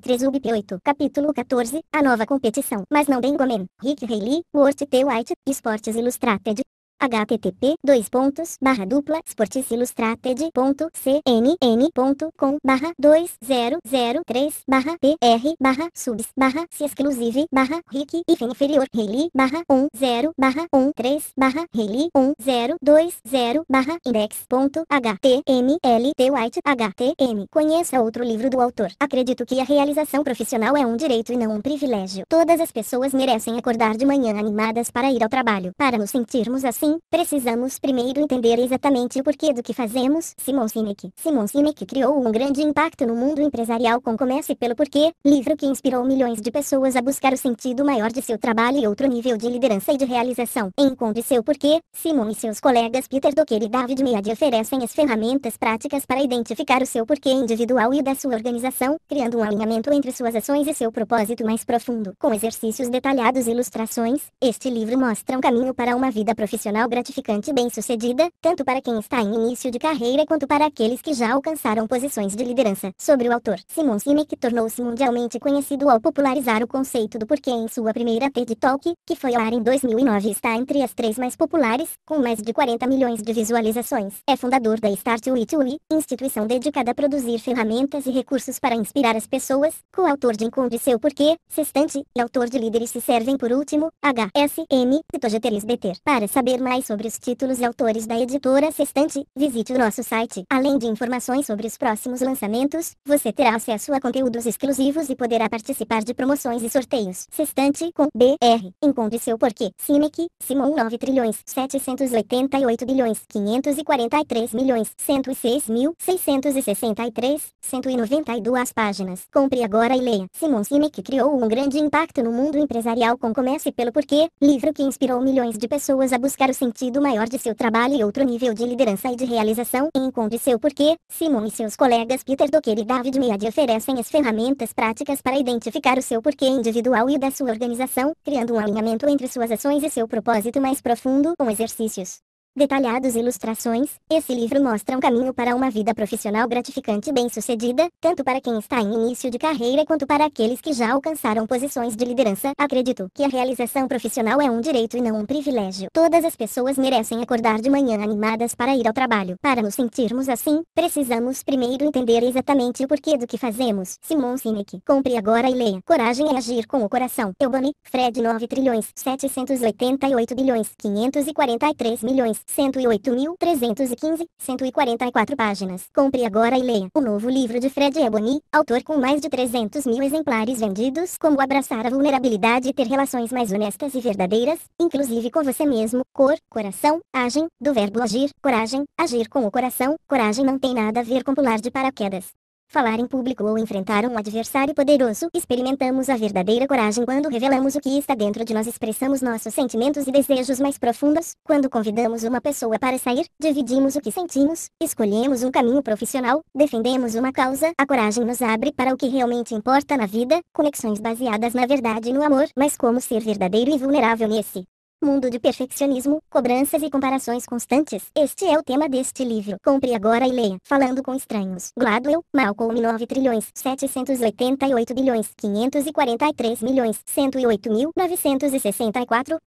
3 ub 8 capítulo 14, a nova competição, mas não bem gomen, Rick Haley, Worth T. White, Esportes Illustrated, http dois pontos barra dupla com barra 2003 barra pr barra subs barra se exclusive barra rick inferior reli barra 10 barra 13 barra reli 1020 barra index.html white htm conheça outro livro do autor acredito que a realização profissional é um direito e não um privilégio todas as pessoas merecem acordar de manhã animadas para ir ao trabalho para nos sentirmos assim precisamos primeiro entender exatamente o porquê do que fazemos. Simon Sinek. Simon Sinek criou um grande impacto no mundo empresarial com Comece pelo Porquê, livro que inspirou milhões de pessoas a buscar o sentido maior de seu trabalho e outro nível de liderança e de realização. Encontre seu porquê. Simon e seus colegas Peter Docker e David Mead oferecem as ferramentas práticas para identificar o seu porquê individual e da sua organização, criando um alinhamento entre suas ações e seu propósito mais profundo. Com exercícios detalhados e ilustrações, este livro mostra um caminho para uma vida profissional profissional gratificante e bem-sucedida, tanto para quem está em início de carreira quanto para aqueles que já alcançaram posições de liderança. Sobre o autor, Simon Sinek tornou-se mundialmente conhecido ao popularizar o conceito do porquê em sua primeira TED Talk, que foi ao ar em 2009 e está entre as três mais populares, com mais de 40 milhões de visualizações. É fundador da Start With We, instituição dedicada a produzir ferramentas e recursos para inspirar as pessoas, coautor de Encontre Seu Porquê, Sextante, e autor de Líderes Se Servem Por Último, HSM, e Togeteris BT. Para saber mais mais sobre os títulos e autores da editora Sextante, visite o nosso site. Além de informações sobre os próximos lançamentos, você terá acesso a conteúdos exclusivos e poderá participar de promoções e sorteios. Sextante com BR. Encontre seu porquê. Simic, Simon 9 trilhões 788 bilhões 543 milhões 106 mil 663 192 páginas. Compre agora e leia. Simon Simic criou um grande impacto no mundo empresarial com Comece pelo Porquê, livro que inspirou milhões de pessoas a buscar o sentido maior de seu trabalho e outro nível de liderança e de realização e encontre seu porquê. Simon e seus colegas Peter Docker e David Mead oferecem as ferramentas práticas para identificar o seu porquê individual e da sua organização, criando um alinhamento entre suas ações e seu propósito mais profundo com exercícios Detalhados ilustrações, esse livro mostra um caminho para uma vida profissional gratificante e bem-sucedida, tanto para quem está em início de carreira quanto para aqueles que já alcançaram posições de liderança. Acredito que a realização profissional é um direito e não um privilégio. Todas as pessoas merecem acordar de manhã animadas para ir ao trabalho. Para nos sentirmos assim, precisamos primeiro entender exatamente o porquê do que fazemos. Simon Sinek. Compre agora e leia. Coragem é agir com o coração. Eubani, Fred 9 trilhões, 788 bilhões, 543 milhões páginas, 108.315, 144 páginas. Compre agora e leia o novo livro de Fred Ebony, autor com mais de 300 mil exemplares vendidos, como abraçar a vulnerabilidade e ter relações mais honestas e verdadeiras, inclusive com você mesmo, cor, coração, agem, do verbo agir, coragem, agir com o coração, coragem não tem nada a ver com pular de paraquedas. Falar em público ou enfrentar um adversário poderoso, experimentamos a verdadeira coragem quando revelamos o que está dentro de nós, expressamos nossos sentimentos e desejos mais profundos, quando convidamos uma pessoa para sair, dividimos o que sentimos, escolhemos um caminho profissional, defendemos uma causa. A coragem nos abre para o que realmente importa na vida, conexões baseadas na verdade e no amor, mas como ser verdadeiro e vulnerável nesse Mundo de perfeccionismo, cobranças e comparações constantes. Este é o tema deste livro. Compre agora e leia. Falando com estranhos. Gladwell, Malcolm 9 trilhões 788 bilhões 543 milhões 108 mil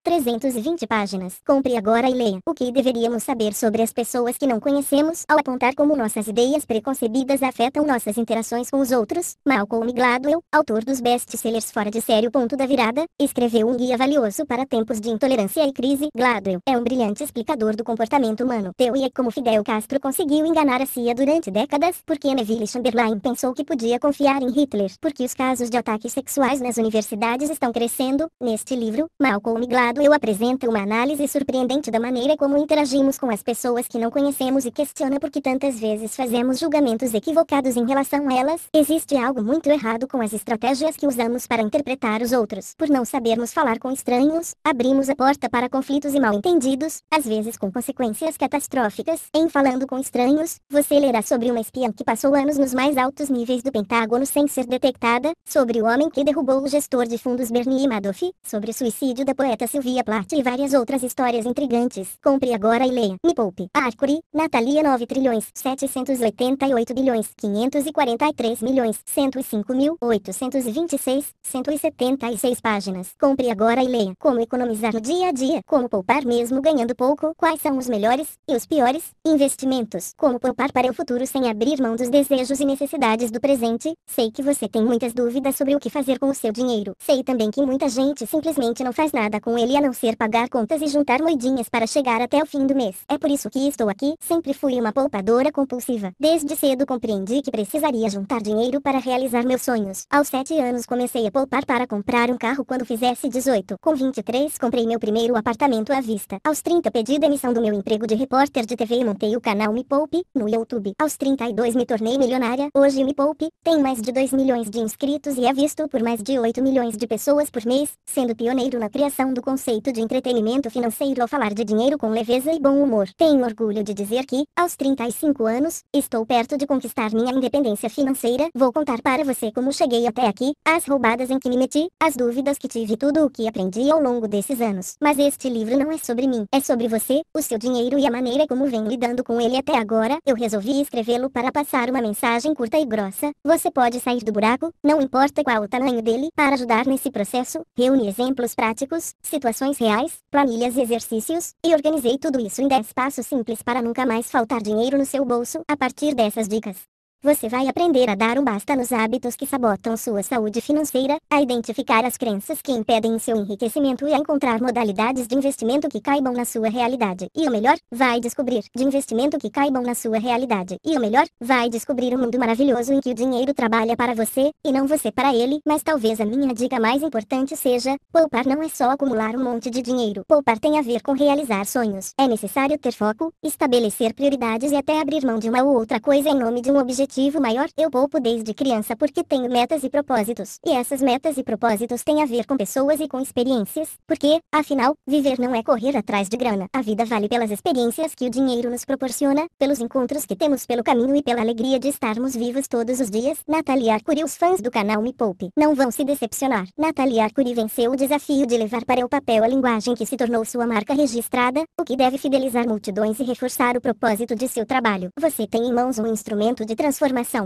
320 páginas. Compre agora e leia. O que deveríamos saber sobre as pessoas que não conhecemos ao apontar como nossas ideias preconcebidas afetam nossas interações com os outros? Malcolm Gladwell, autor dos best-sellers Fora de Sério. Ponto da Virada, escreveu um guia valioso para tempos de intolerância arrogância e crise, Gladwell é um brilhante explicador do comportamento humano. Teoria como Fidel Castro conseguiu enganar a CIA durante décadas, porque Neville Chamberlain pensou que podia confiar em Hitler, porque os casos de ataques sexuais nas universidades estão crescendo. Neste livro, Malcolm Gladwell apresenta uma análise surpreendente da maneira como interagimos com as pessoas que não conhecemos e questiona por que tantas vezes fazemos julgamentos equivocados em relação a elas. Existe algo muito errado com as estratégias que usamos para interpretar os outros. Por não sabermos falar com estranhos, abrimos a porta para conflitos e mal-entendidos, às vezes com consequências catastróficas. Em Falando com Estranhos, você lerá sobre uma espiã que passou anos nos mais altos níveis do Pentágono sem ser detectada, sobre o homem que derrubou o gestor de fundos Bernie Madoff, sobre o suicídio da poeta Sylvia Plath e várias outras histórias intrigantes. Compre agora e leia. Me poupe. Arcuri, Natalia 9 trilhões 788 bilhões 543 milhões 105 mil 826 176 páginas. Compre agora e leia. Como economizar no dia dia a dia, como poupar mesmo ganhando pouco, quais são os melhores e os piores investimentos, como poupar para o futuro sem abrir mão dos desejos e necessidades do presente. Sei que você tem muitas dúvidas sobre o que fazer com o seu dinheiro. Sei também que muita gente simplesmente não faz nada com ele a não ser pagar contas e juntar moedinhas para chegar até o fim do mês. É por isso que estou aqui. Sempre fui uma poupadora compulsiva. Desde cedo compreendi que precisaria juntar dinheiro para realizar meus sonhos. Aos 7 anos comecei a poupar para comprar um carro quando fizesse 18. Com 23 comprei meu primeiro primeiro apartamento à vista. Aos 30 pedi demissão do meu emprego de repórter de TV e montei o canal Me Poupe, no YouTube. Aos 32 me tornei milionária, hoje o Me Poupe tem mais de 2 milhões de inscritos e é visto por mais de 8 milhões de pessoas por mês, sendo pioneiro na criação do conceito de entretenimento financeiro ao falar de dinheiro com leveza e bom humor. Tenho orgulho de dizer que, aos 35 anos, estou perto de conquistar minha independência financeira. Vou contar para você como cheguei até aqui, as roubadas em que me meti, as dúvidas que tive e tudo o que aprendi ao longo desses anos. Mas este livro não é sobre mim, é sobre você, o seu dinheiro e a maneira como vem lidando com ele até agora. Eu resolvi escrevê-lo para passar uma mensagem curta e grossa. Você pode sair do buraco, não importa qual o tamanho dele, para ajudar nesse processo. Reúne exemplos práticos, situações reais, planilhas e exercícios, e organizei tudo isso em 10 passos simples para nunca mais faltar dinheiro no seu bolso. A partir dessas dicas, você vai aprender a dar um basta nos hábitos que sabotam sua saúde financeira, a identificar as crenças que impedem seu enriquecimento e a encontrar modalidades de investimento que caibam na sua realidade. E o melhor, vai descobrir de investimento que caibam na sua realidade. E o melhor, vai descobrir um mundo maravilhoso em que o dinheiro trabalha para você e não você para ele. Mas talvez a minha dica mais importante seja: poupar não é só acumular um monte de dinheiro. Poupar tem a ver com realizar sonhos. É necessário ter foco, estabelecer prioridades e até abrir mão de uma ou outra coisa em nome de um objetivo objetivo maior. Eu poupo desde criança porque tenho metas e propósitos, e essas metas e propósitos têm a ver com pessoas e com experiências, porque, afinal, viver não é correr atrás de grana. A vida vale pelas experiências que o dinheiro nos proporciona, pelos encontros que temos pelo caminho e pela alegria de estarmos vivos todos os dias. Natalia Arcuri, os fãs do canal Me Poupe, não vão se decepcionar. Natalia Arcuri venceu o desafio de levar para o papel a linguagem que se tornou sua marca registrada, o que deve fidelizar multidões e reforçar o propósito de seu trabalho. Você tem em mãos um instrumento de transformação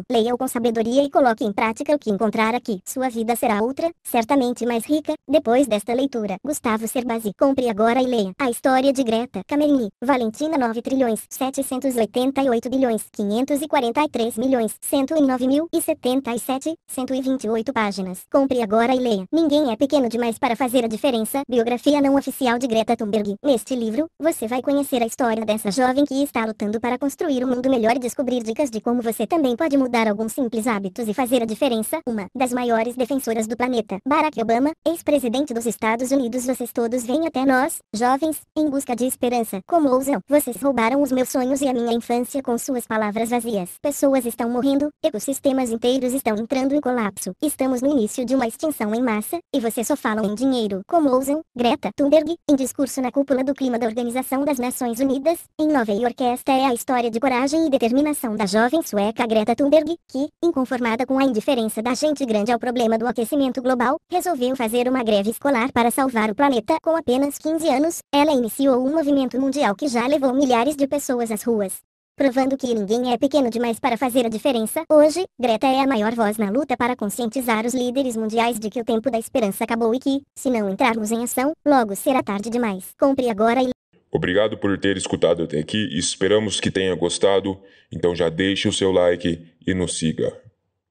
Leia-o com sabedoria e coloque em prática o que encontrar aqui. Sua vida será outra, certamente mais rica, depois desta leitura. Gustavo Serbasi, Compre agora e leia A História de Greta Camerini. Valentina 9 trilhões 788 bilhões 543 milhões 109 mil e 77, 128 páginas. Compre agora e leia. Ninguém é pequeno demais para fazer a diferença. Biografia não oficial de Greta Thunberg. Neste livro, você vai conhecer a história dessa jovem que está lutando para construir um mundo melhor e descobrir dicas de como você também também pode mudar alguns simples hábitos e fazer a diferença. Uma das maiores defensoras do planeta, Barack Obama, ex-presidente dos Estados Unidos, vocês todos vêm até nós, jovens, em busca de esperança. Como ousam? Vocês roubaram os meus sonhos e a minha infância com suas palavras vazias. Pessoas estão morrendo, ecossistemas inteiros estão entrando em colapso. Estamos no início de uma extinção em massa, e vocês só falam em dinheiro. Como ousam? Greta Thunberg, em discurso na cúpula do clima da Organização das Nações Unidas, em Nova York, esta é a história de coragem e determinação da jovem sueca Greta Thunberg, que, inconformada com a indiferença da gente grande ao problema do aquecimento global, resolveu fazer uma greve escolar para salvar o planeta. Com apenas 15 anos, ela iniciou um movimento mundial que já levou milhares de pessoas às ruas provando que ninguém é pequeno demais para fazer a diferença. Hoje, Greta é a maior voz na luta para conscientizar os líderes mundiais de que o tempo da esperança acabou e que, se não entrarmos em ação, logo será tarde demais. Compre agora e Obrigado por ter escutado até aqui e esperamos que tenha gostado. Então já deixe o seu like e nos siga.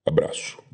Abraço.